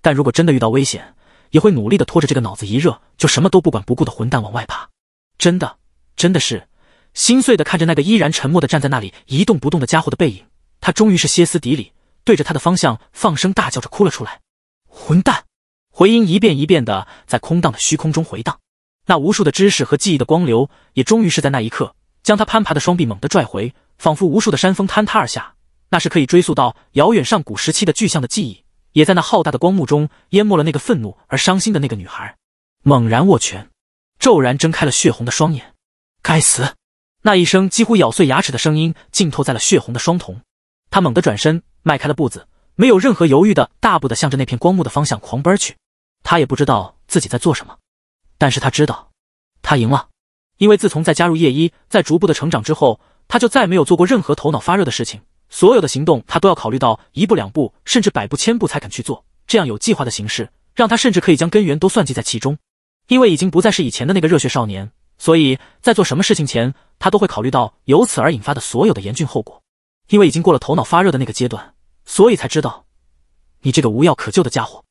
但如果真的遇到危险，也会努力的拖着这个脑子一热就什么都不管不顾的混蛋往外爬。真的，真的是心碎的看着那个依然沉默的站在那里一动不动的家伙的背影，他终于是歇斯底里。对着他的方向放声大叫着哭了出来，混蛋！回音一遍一遍的在空荡的虚空中回荡，那无数的知识和记忆的光流也终于是在那一刻将他攀爬的双臂猛地拽回，仿佛无数的山峰坍塌而下。那是可以追溯到遥远上古时期的巨象的记忆，也在那浩大的光幕中淹没了那个愤怒而伤心的那个女孩。猛然握拳，骤然睁开了血红的双眼。该死！那一声几乎咬碎牙齿的声音浸透在了血红的双瞳。他猛地转身。迈开了步子，没有任何犹豫的大步的向着那片光幕的方向狂奔去。他也不知道自己在做什么，但是他知道，他赢了。因为自从在加入夜一，在逐步的成长之后，他就再没有做过任何头脑发热的事情。所有的行动他都要考虑到一步两步甚至百步千步才肯去做。这样有计划的形式，让他甚至可以将根源都算计在其中。因为已经不再是以前的那个热血少年，所以在做什么事情前，他都会考虑到由此而引发的所有的严峻后果。因为已经过了头脑发热的那个阶段。所以才知道，你这个无药可救的家伙！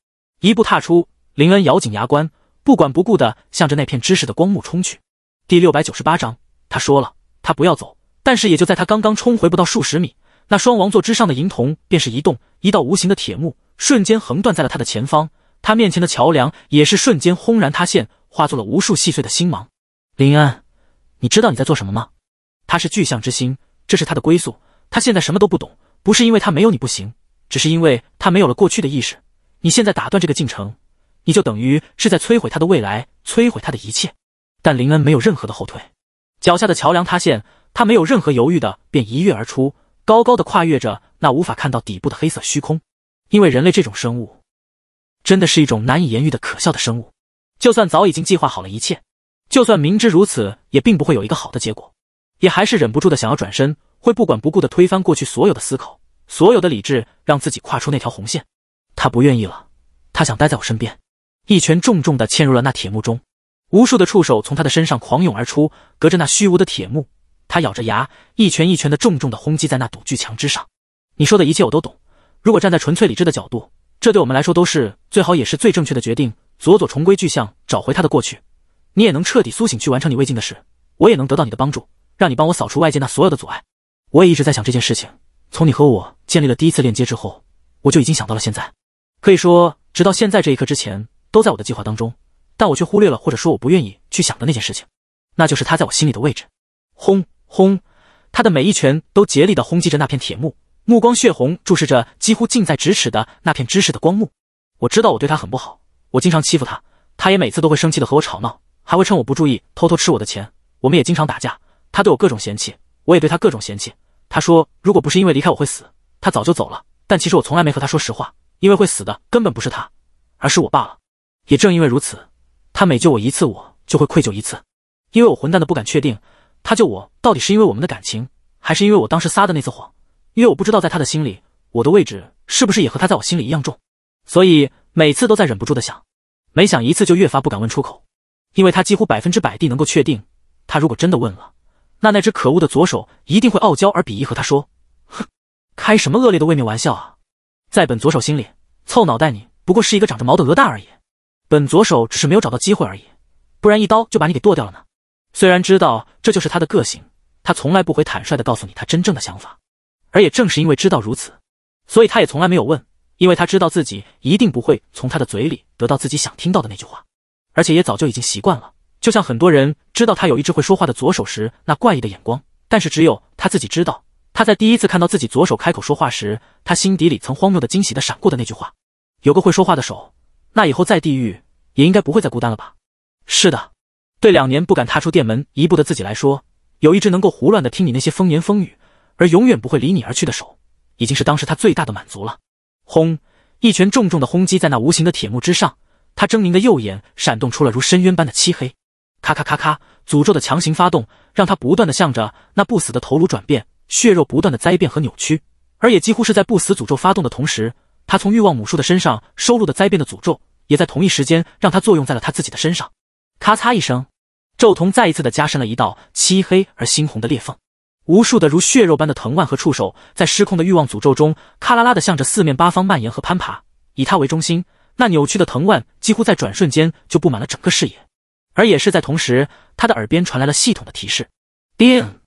一步踏出，林恩咬紧牙关，不管不顾的向着那片知识的光幕冲去。第六百九十八章，他说了，他不要走。但是也就在他刚刚冲回不到数十米，那双王座之上的银瞳便是一动，一道无形的铁幕瞬间横断在了他的前方，他面前的桥梁也是瞬间轰然塌陷，化作了无数细碎的星芒。林恩，你知道你在做什么吗？他是巨象之星，这是他的归宿。他现在什么都不懂。不是因为他没有你不行，只是因为他没有了过去的意识。你现在打断这个进程，你就等于是在摧毁他的未来，摧毁他的一切。但林恩没有任何的后退，脚下的桥梁塌陷，他没有任何犹豫的便一跃而出，高高的跨越着那无法看到底部的黑色虚空。因为人类这种生物，真的是一种难以言喻的可笑的生物。就算早已经计划好了一切，就算明知如此，也并不会有一个好的结果，也还是忍不住的想要转身。会不管不顾的推翻过去所有的思考，所有的理智，让自己跨出那条红线。他不愿意了，他想待在我身边。一拳重重的嵌入了那铁幕中，无数的触手从他的身上狂涌而出。隔着那虚无的铁幕，他咬着牙，一拳一拳的重重的轰击在那堵巨墙之上。你说的一切我都懂。如果站在纯粹理智的角度，这对我们来说都是最好也是最正确的决定。佐佐重归巨象，找回他的过去，你也能彻底苏醒，去完成你未尽的事。我也能得到你的帮助，让你帮我扫除外界那所有的阻碍。我也一直在想这件事情。从你和我建立了第一次链接之后，我就已经想到了现在，可以说直到现在这一刻之前，都在我的计划当中。但我却忽略了，或者说我不愿意去想的那件事情，那就是他在我心里的位置。轰轰，他的每一拳都竭力的轰击着那片铁幕，目光血红，注视着几乎近在咫尺的那片知识的光幕。我知道我对他很不好，我经常欺负他，他也每次都会生气的和我吵闹，还会趁我不注意偷偷吃我的钱。我们也经常打架，他对我各种嫌弃，我也对他各种嫌弃。他说：“如果不是因为离开我会死，他早就走了。但其实我从来没和他说实话，因为会死的根本不是他，而是我罢了。也正因为如此，他每救我一次，我就会愧疚一次。因为我混蛋的不敢确定，他救我到底是因为我们的感情，还是因为我当时撒的那次谎。因为我不知道在他的心里，我的位置是不是也和他在我心里一样重。所以每次都在忍不住的想，每想一次就越发不敢问出口，因为他几乎百分之百地能够确定，他如果真的问了。”那那只可恶的左手一定会傲娇而鄙夷和他说：“哼，开什么恶劣的未免玩笑啊！在本左手心里，凑脑袋你不过是一个长着毛的鹅蛋而已。本左手只是没有找到机会而已，不然一刀就把你给剁掉了呢。虽然知道这就是他的个性，他从来不会坦率的告诉你他真正的想法，而也正是因为知道如此，所以他也从来没有问，因为他知道自己一定不会从他的嘴里得到自己想听到的那句话，而且也早就已经习惯了。”就像很多人知道他有一只会说话的左手时那怪异的眼光，但是只有他自己知道，他在第一次看到自己左手开口说话时，他心底里曾荒谬的惊喜的闪过的那句话：有个会说话的手，那以后在地狱也应该不会再孤单了吧？是的，对两年不敢踏出店门一步的自己来说，有一只能够胡乱的听你那些风言风语，而永远不会离你而去的手，已经是当时他最大的满足了。轰！一拳重重的轰击在那无形的铁幕之上，他狰狞的右眼闪动出了如深渊般的漆黑。咔咔咔咔！诅咒的强行发动，让他不断的向着那不死的头颅转变，血肉不断的灾变和扭曲，而也几乎是在不死诅咒发动的同时，他从欲望母树的身上收录的灾变的诅咒，也在同一时间让他作用在了他自己的身上。咔嚓一声，咒瞳再一次的加深了一道漆黑而猩红的裂缝，无数的如血肉般的藤蔓和触手在失控的欲望诅咒中，咔啦啦的向着四面八方蔓延和攀爬，以他为中心，那扭曲的藤蔓几乎在转瞬间就布满了整个视野。而也是在同时，他的耳边传来了系统的提示：叮，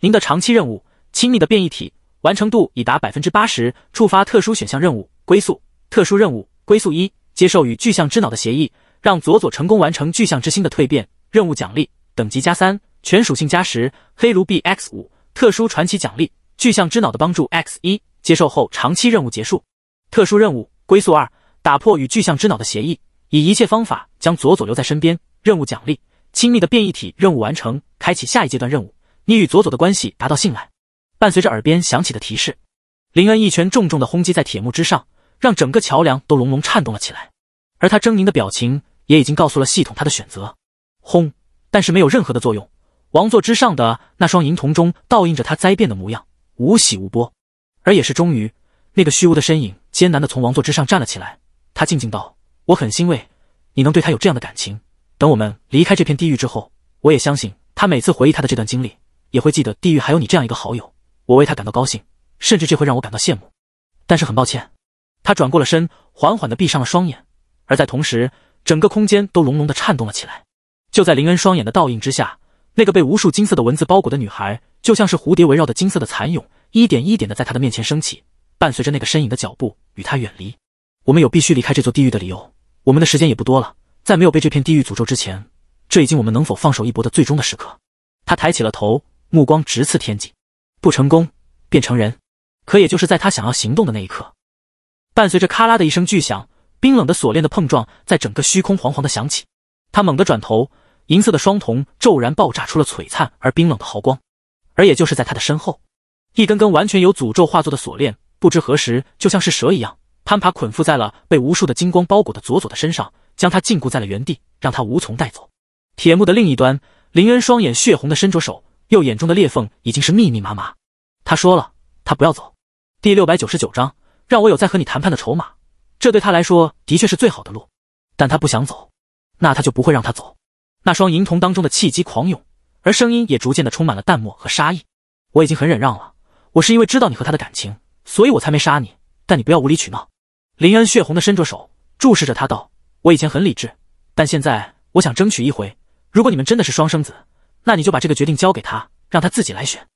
您的长期任务“亲密的变异体”完成度已达百分之八十，触发特殊选项任务归宿。特殊任务归宿一：接受与巨象之脑的协议，让佐佐成功完成巨象之心的蜕变。任务奖励：等级加三，全属性加十，黑卢币 X 五。特殊传奇奖励：巨象之脑的帮助 X 一。接受后，长期任务结束。特殊任务归宿二：打破与巨象之脑的协议，以一切方法将佐佐留在身边。任务奖励：亲密的变异体任务完成，开启下一阶段任务。你与佐佐的关系达到信赖。伴随着耳边响起的提示，林恩一拳重重的轰击在铁幕之上，让整个桥梁都隆隆颤动了起来。而他狰狞的表情也已经告诉了系统他的选择。轰！但是没有任何的作用。王座之上的那双银瞳中倒映着他灾变的模样，无喜无波。而也是终于，那个虚无的身影艰难的从王座之上站了起来。他静静道：“我很欣慰，你能对他有这样的感情。”等我们离开这片地狱之后，我也相信他每次回忆他的这段经历，也会记得地狱还有你这样一个好友。我为他感到高兴，甚至这会让我感到羡慕。但是很抱歉，他转过了身，缓缓地闭上了双眼，而在同时，整个空间都隆隆地颤动了起来。就在林恩双眼的倒映之下，那个被无数金色的文字包裹的女孩，就像是蝴蝶围绕的金色的蚕蛹，一点一点地在他的面前升起，伴随着那个身影的脚步与他远离。我们有必须离开这座地狱的理由，我们的时间也不多了。在没有被这片地狱诅咒之前，这已经我们能否放手一搏的最终的时刻。他抬起了头，目光直刺天际。不成功，变成人。可也就是在他想要行动的那一刻，伴随着咔啦的一声巨响，冰冷的锁链的碰撞在整个虚空惶惶的响起。他猛地转头，银色的双瞳骤然爆炸出了璀璨而冰冷的毫光。而也就是在他的身后，一根根完全由诅咒化作的锁链，不知何时就像是蛇一样攀爬捆缚在了被无数的金光包裹的佐佐的身上。将他禁锢在了原地，让他无从带走。铁幕的另一端，林恩双眼血红的伸着手，右眼中的裂缝已经是密密麻麻。他说了，他不要走。第六百九十九章，让我有在和你谈判的筹码，这对他来说的确是最好的路。但他不想走，那他就不会让他走。那双银瞳当中的气机狂涌，而声音也逐渐的充满了淡漠和杀意。我已经很忍让了，我是因为知道你和他的感情，所以我才没杀你。但你不要无理取闹。林恩血红的伸着手，注视着他道。我以前很理智，但现在我想争取一回。如果你们真的是双生子，那你就把这个决定交给他，让他自己来选。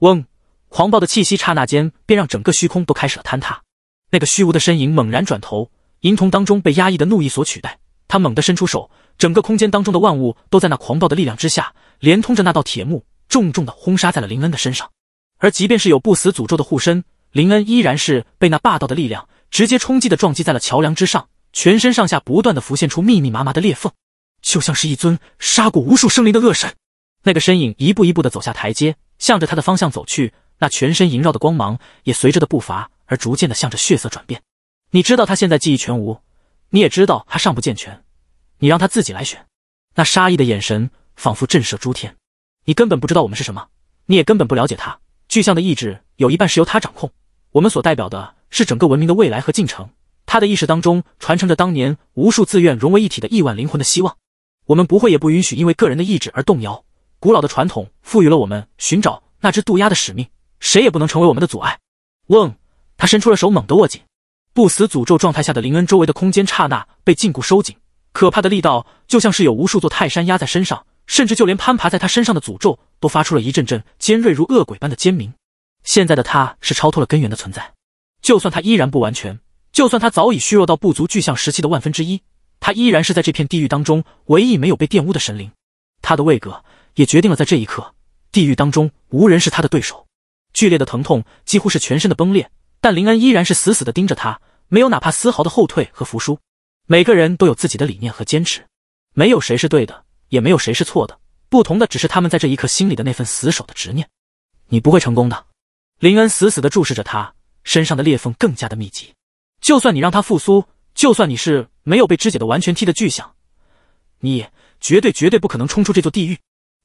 嗡！狂暴的气息刹那间便让整个虚空都开始了坍塌。那个虚无的身影猛然转头，银瞳当中被压抑的怒意所取代。他猛地伸出手，整个空间当中的万物都在那狂暴的力量之下，连通着那道铁幕，重重的轰杀在了林恩的身上。而即便是有不死诅咒的护身，林恩依然是被那霸道的力量直接冲击的撞击在了桥梁之上。全身上下不断的浮现出密密麻麻的裂缝，就像是一尊杀过无数生灵的恶神。那个身影一步一步的走下台阶，向着他的方向走去。那全身萦绕的光芒也随着的步伐而逐渐的向着血色转变。你知道他现在记忆全无，你也知道他尚不健全，你让他自己来选。那杀意的眼神仿佛震慑诸天。你根本不知道我们是什么，你也根本不了解他。巨象的意志有一半是由他掌控，我们所代表的是整个文明的未来和进程。他的意识当中传承着当年无数自愿融为一体的亿万灵魂的希望，我们不会也不允许因为个人的意志而动摇。古老的传统赋予了我们寻找那只渡鸦的使命，谁也不能成为我们的阻碍。嗡，他伸出了手，猛地握紧。不死诅咒状态下的林恩周围的空间刹那被禁锢收紧，可怕的力道就像是有无数座泰山压在身上，甚至就连攀爬在他身上的诅咒都发出了一阵阵尖锐如恶鬼般的尖鸣。现在的他是超脱了根源的存在，就算他依然不完全。就算他早已虚弱到不足巨象时期的万分之一，他依然是在这片地狱当中唯一没有被玷污的神灵。他的位格也决定了，在这一刻，地狱当中无人是他的对手。剧烈的疼痛几乎是全身的崩裂，但林恩依然是死死的盯着他，没有哪怕丝毫的后退和服输。每个人都有自己的理念和坚持，没有谁是对的，也没有谁是错的，不同的只是他们在这一刻心里的那份死守的执念。你不会成功的，林恩死死的注视着他，身上的裂缝更加的密集。就算你让他复苏，就算你是没有被肢解的完全踢的巨象，你绝对绝对不可能冲出这座地狱，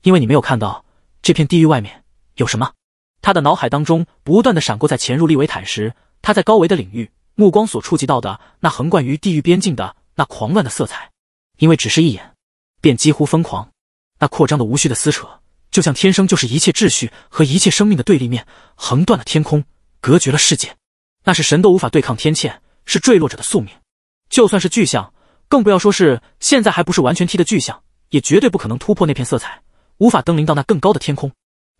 因为你没有看到这片地狱外面有什么。他的脑海当中不断的闪过，在潜入利维坦时，他在高维的领域目光所触及到的那横贯于地狱边境的那狂乱的色彩，因为只是一眼，便几乎疯狂。那扩张的无序的撕扯，就像天生就是一切秩序和一切生命的对立面，横断了天空，隔绝了世界。那是神都无法对抗天堑。是坠落者的宿命，就算是巨象，更不要说是现在还不是完全踢的巨象，也绝对不可能突破那片色彩，无法登临到那更高的天空。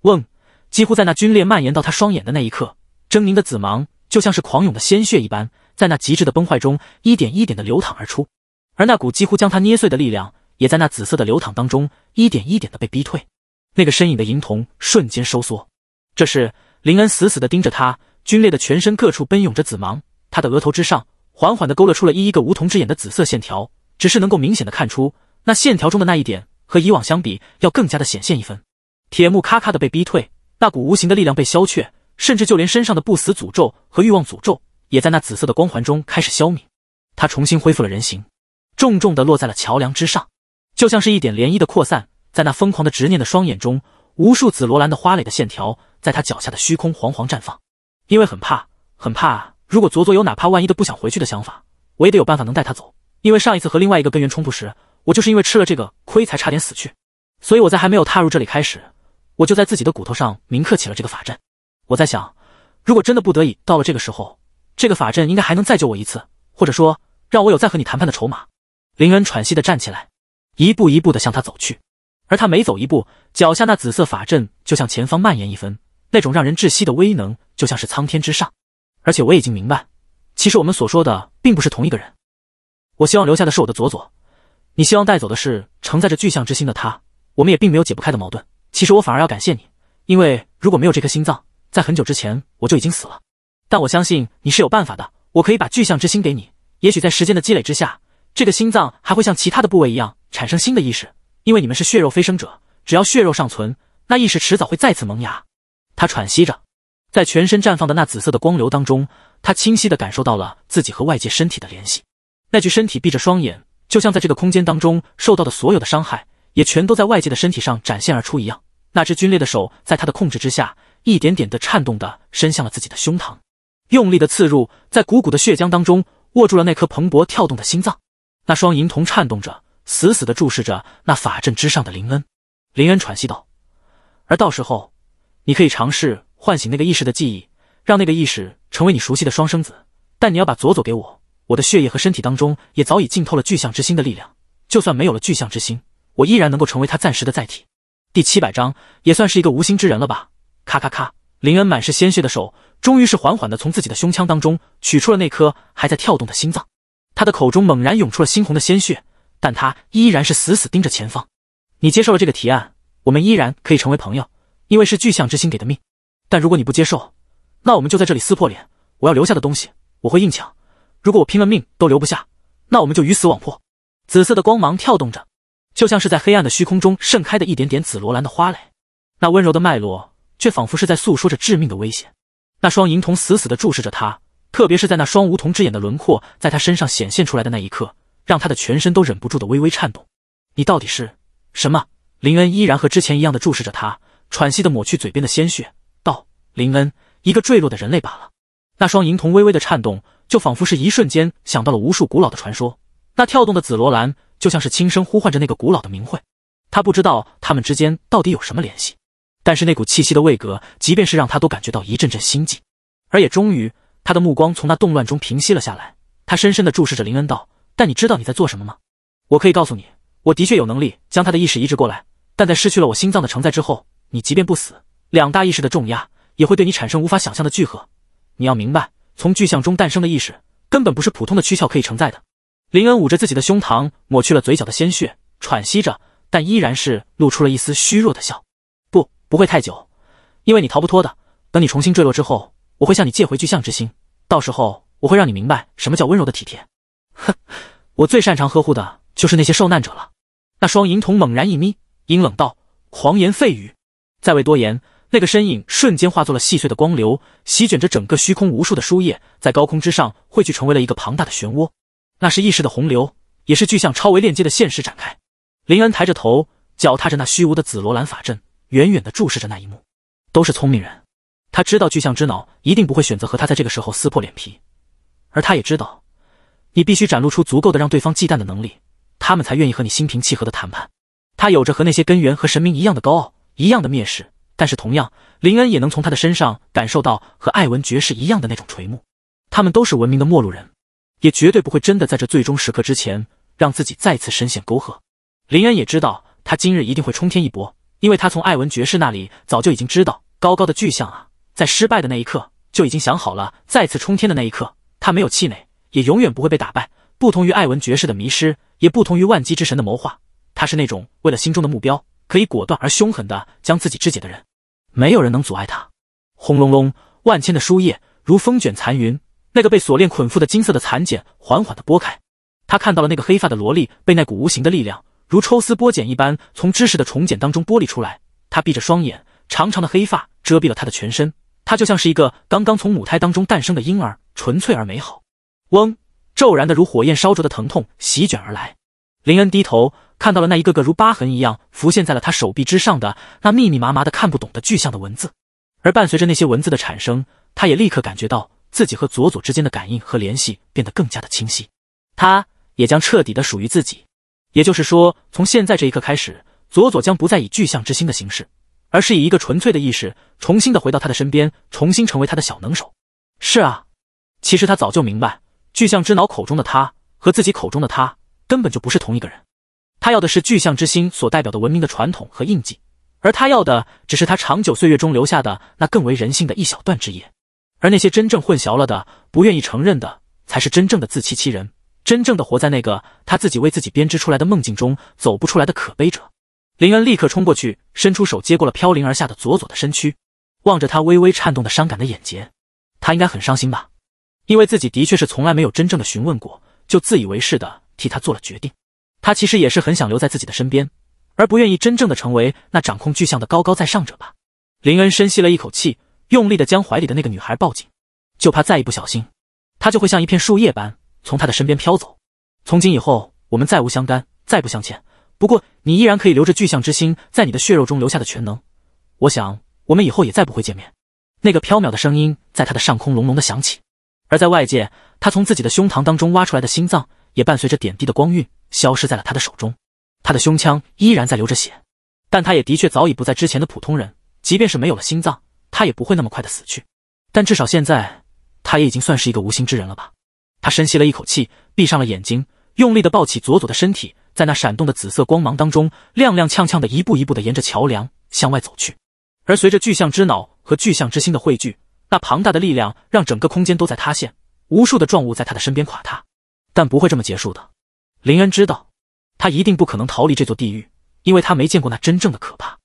嗡，几乎在那皲裂蔓延到他双眼的那一刻，狰狞的紫芒就像是狂涌的鲜血一般，在那极致的崩坏中一点一点的流淌而出，而那股几乎将他捏碎的力量，也在那紫色的流淌当中一点一点的被逼退。那个身影的银瞳瞬间收缩，这时林恩死死的盯着他，皲裂的全身各处奔涌着紫芒。他的额头之上，缓缓地勾勒出了一一个梧桐之眼的紫色线条，只是能够明显的看出，那线条中的那一点，和以往相比，要更加的显现一分。铁木咔咔的被逼退，那股无形的力量被消却，甚至就连身上的不死诅咒和欲望诅咒，也在那紫色的光环中开始消弭。他重新恢复了人形，重重的落在了桥梁之上，就像是一点涟漪的扩散，在那疯狂的执念的双眼中，无数紫罗兰的花蕾的线条，在他脚下的虚空惶惶绽放。因为很怕，很怕。如果佐佐有哪怕万一的不想回去的想法，我也得有办法能带他走。因为上一次和另外一个根源冲突时，我就是因为吃了这个亏才差点死去。所以我在还没有踏入这里开始，我就在自己的骨头上铭刻起了这个法阵。我在想，如果真的不得已到了这个时候，这个法阵应该还能再救我一次，或者说让我有再和你谈判的筹码。林恩喘息地站起来，一步一步地向他走去，而他每走一步，脚下那紫色法阵就向前方蔓延一分，那种让人窒息的威能，就像是苍天之上。而且我已经明白，其实我们所说的并不是同一个人。我希望留下的是我的左左，你希望带走的是承载着巨象之心的他。我们也并没有解不开的矛盾。其实我反而要感谢你，因为如果没有这颗心脏，在很久之前我就已经死了。但我相信你是有办法的，我可以把巨象之心给你。也许在时间的积累之下，这个心脏还会像其他的部位一样产生新的意识，因为你们是血肉飞升者，只要血肉尚存，那意识迟早会再次萌芽。他喘息着。在全身绽放的那紫色的光流当中，他清晰地感受到了自己和外界身体的联系。那具身体闭着双眼，就像在这个空间当中受到的所有的伤害，也全都在外界的身体上展现而出一样。那只皲裂的手在他的控制之下，一点点地颤动地伸向了自己的胸膛，用力的刺入，在鼓鼓的血浆当中握住了那颗蓬勃跳动的心脏。那双银瞳颤动着，死死地注视着那法阵之上的林恩。林恩喘息道：“而到时候，你可以尝试。”唤醒那个意识的记忆，让那个意识成为你熟悉的双生子。但你要把佐佐给我，我的血液和身体当中也早已浸透了巨象之心的力量。就算没有了巨象之心，我依然能够成为他暂时的载体。第七百章也算是一个无心之人了吧？咔咔咔，林恩满是鲜血的手终于是缓缓的从自己的胸腔当中取出了那颗还在跳动的心脏。他的口中猛然涌出了猩红的鲜血，但他依然是死死盯着前方。你接受了这个提案，我们依然可以成为朋友，因为是巨象之心给的命。但如果你不接受，那我们就在这里撕破脸。我要留下的东西，我会硬抢。如果我拼了命都留不下，那我们就鱼死网破。紫色的光芒跳动着，就像是在黑暗的虚空中盛开的一点点紫罗兰的花蕾。那温柔的脉络，却仿佛是在诉说着致命的危险。那双银瞳死死地注视着他，特别是在那双梧桐之眼的轮廓在他身上显现出来的那一刻，让他的全身都忍不住的微微颤动。你到底是什么？林恩依然和之前一样的注视着他，喘息的抹去嘴边的鲜血。林恩，一个坠落的人类罢了。那双银瞳微微的颤动，就仿佛是一瞬间想到了无数古老的传说。那跳动的紫罗兰，就像是轻声呼唤着那个古老的名讳。他不知道他们之间到底有什么联系，但是那股气息的位格，即便是让他都感觉到一阵阵心悸。而也终于，他的目光从那动乱中平息了下来，他深深地注视着林恩道：“但你知道你在做什么吗？我可以告诉你，我的确有能力将他的意识移植过来，但在失去了我心脏的承载之后，你即便不死，两大意识的重压。”也会对你产生无法想象的聚合。你要明白，从巨象中诞生的意识，根本不是普通的躯壳可以承载的。林恩捂着自己的胸膛，抹去了嘴角的鲜血，喘息着，但依然是露出了一丝虚弱的笑。不，不会太久，因为你逃不脱的。等你重新坠落之后，我会向你借回巨象之心。到时候，我会让你明白什么叫温柔的体贴。哼，我最擅长呵护的就是那些受难者了。那双银瞳猛然一眯，阴冷道：“狂言废语。”再未多言。那个身影瞬间化作了细碎的光流，席卷着整个虚空，无数的书页在高空之上汇聚成为了一个庞大的漩涡。那是意识的洪流，也是巨象超维链接的现实展开。林恩抬着头，脚踏着那虚无的紫罗兰法阵，远远地注视着那一幕。都是聪明人，他知道巨象之脑一定不会选择和他在这个时候撕破脸皮，而他也知道，你必须展露出足够的让对方忌惮的能力，他们才愿意和你心平气和的谈判。他有着和那些根源和神明一样的高傲，一样的蔑视。但是同样，林恩也能从他的身上感受到和艾文爵士一样的那种垂暮。他们都是文明的陌路人，也绝对不会真的在这最终时刻之前让自己再次深陷沟壑。林恩也知道他今日一定会冲天一搏，因为他从艾文爵士那里早就已经知道，高高的巨象啊，在失败的那一刻就已经想好了再次冲天的那一刻。他没有气馁，也永远不会被打败。不同于艾文爵士的迷失，也不同于万机之神的谋划，他是那种为了心中的目标。可以果断而凶狠的将自己肢解的人，没有人能阻碍他。轰隆隆，万千的书页如风卷残云，那个被锁链捆缚的金色的残茧缓缓的剥开，他看到了那个黑发的萝莉被那股无形的力量如抽丝剥茧一般从知识的重茧当中剥离出来。他闭着双眼，长长的黑发遮蔽了他的全身，他就像是一个刚刚从母胎当中诞生的婴儿，纯粹而美好。嗡，骤然的如火焰烧灼的疼痛席卷而来，林恩低头。看到了那一个个如疤痕一样浮现在了他手臂之上的那密密麻麻的看不懂的具象的文字，而伴随着那些文字的产生，他也立刻感觉到自己和佐佐之间的感应和联系变得更加的清晰，他也将彻底的属于自己。也就是说，从现在这一刻开始，佐佐将不再以具象之心的形式，而是以一个纯粹的意识，重新的回到他的身边，重新成为他的小能手。是啊，其实他早就明白，巨象之脑口中的他和自己口中的他根本就不是同一个人。他要的是巨象之心所代表的文明的传统和印记，而他要的只是他长久岁月中留下的那更为人性的一小段之夜。而那些真正混淆了的、不愿意承认的，才是真正的自欺欺人，真正的活在那个他自己为自己编织出来的梦境中走不出来的可悲者。林恩立刻冲过去，伸出手接过了飘零而下的佐佐的身躯，望着他微微颤动的伤感的眼睫，他应该很伤心吧？因为自己的确是从来没有真正的询问过，就自以为是的替他做了决定。他其实也是很想留在自己的身边，而不愿意真正的成为那掌控巨象的高高在上者吧。林恩深吸了一口气，用力的将怀里的那个女孩抱紧，就怕再一不小心，她就会像一片树叶般从他的身边飘走。从今以后，我们再无相干，再不相欠。不过，你依然可以留着巨象之心，在你的血肉中留下的全能。我想，我们以后也再不会见面。那个飘渺的声音在他的上空隆隆的响起，而在外界，他从自己的胸膛当中挖出来的心脏。也伴随着点滴的光晕消失在了他的手中，他的胸腔依然在流着血，但他也的确早已不在之前的普通人，即便是没有了心脏，他也不会那么快的死去。但至少现在，他也已经算是一个无心之人了吧？他深吸了一口气，闭上了眼睛，用力的抱起佐佐的身体，在那闪动的紫色光芒当中，踉踉跄跄的一步一步的沿着桥梁向外走去。而随着巨象之脑和巨象之心的汇聚，那庞大的力量让整个空间都在塌陷，无数的状物在他的身边垮塌。但不会这么结束的，林恩知道，他一定不可能逃离这座地狱，因为他没见过那真正的可怕。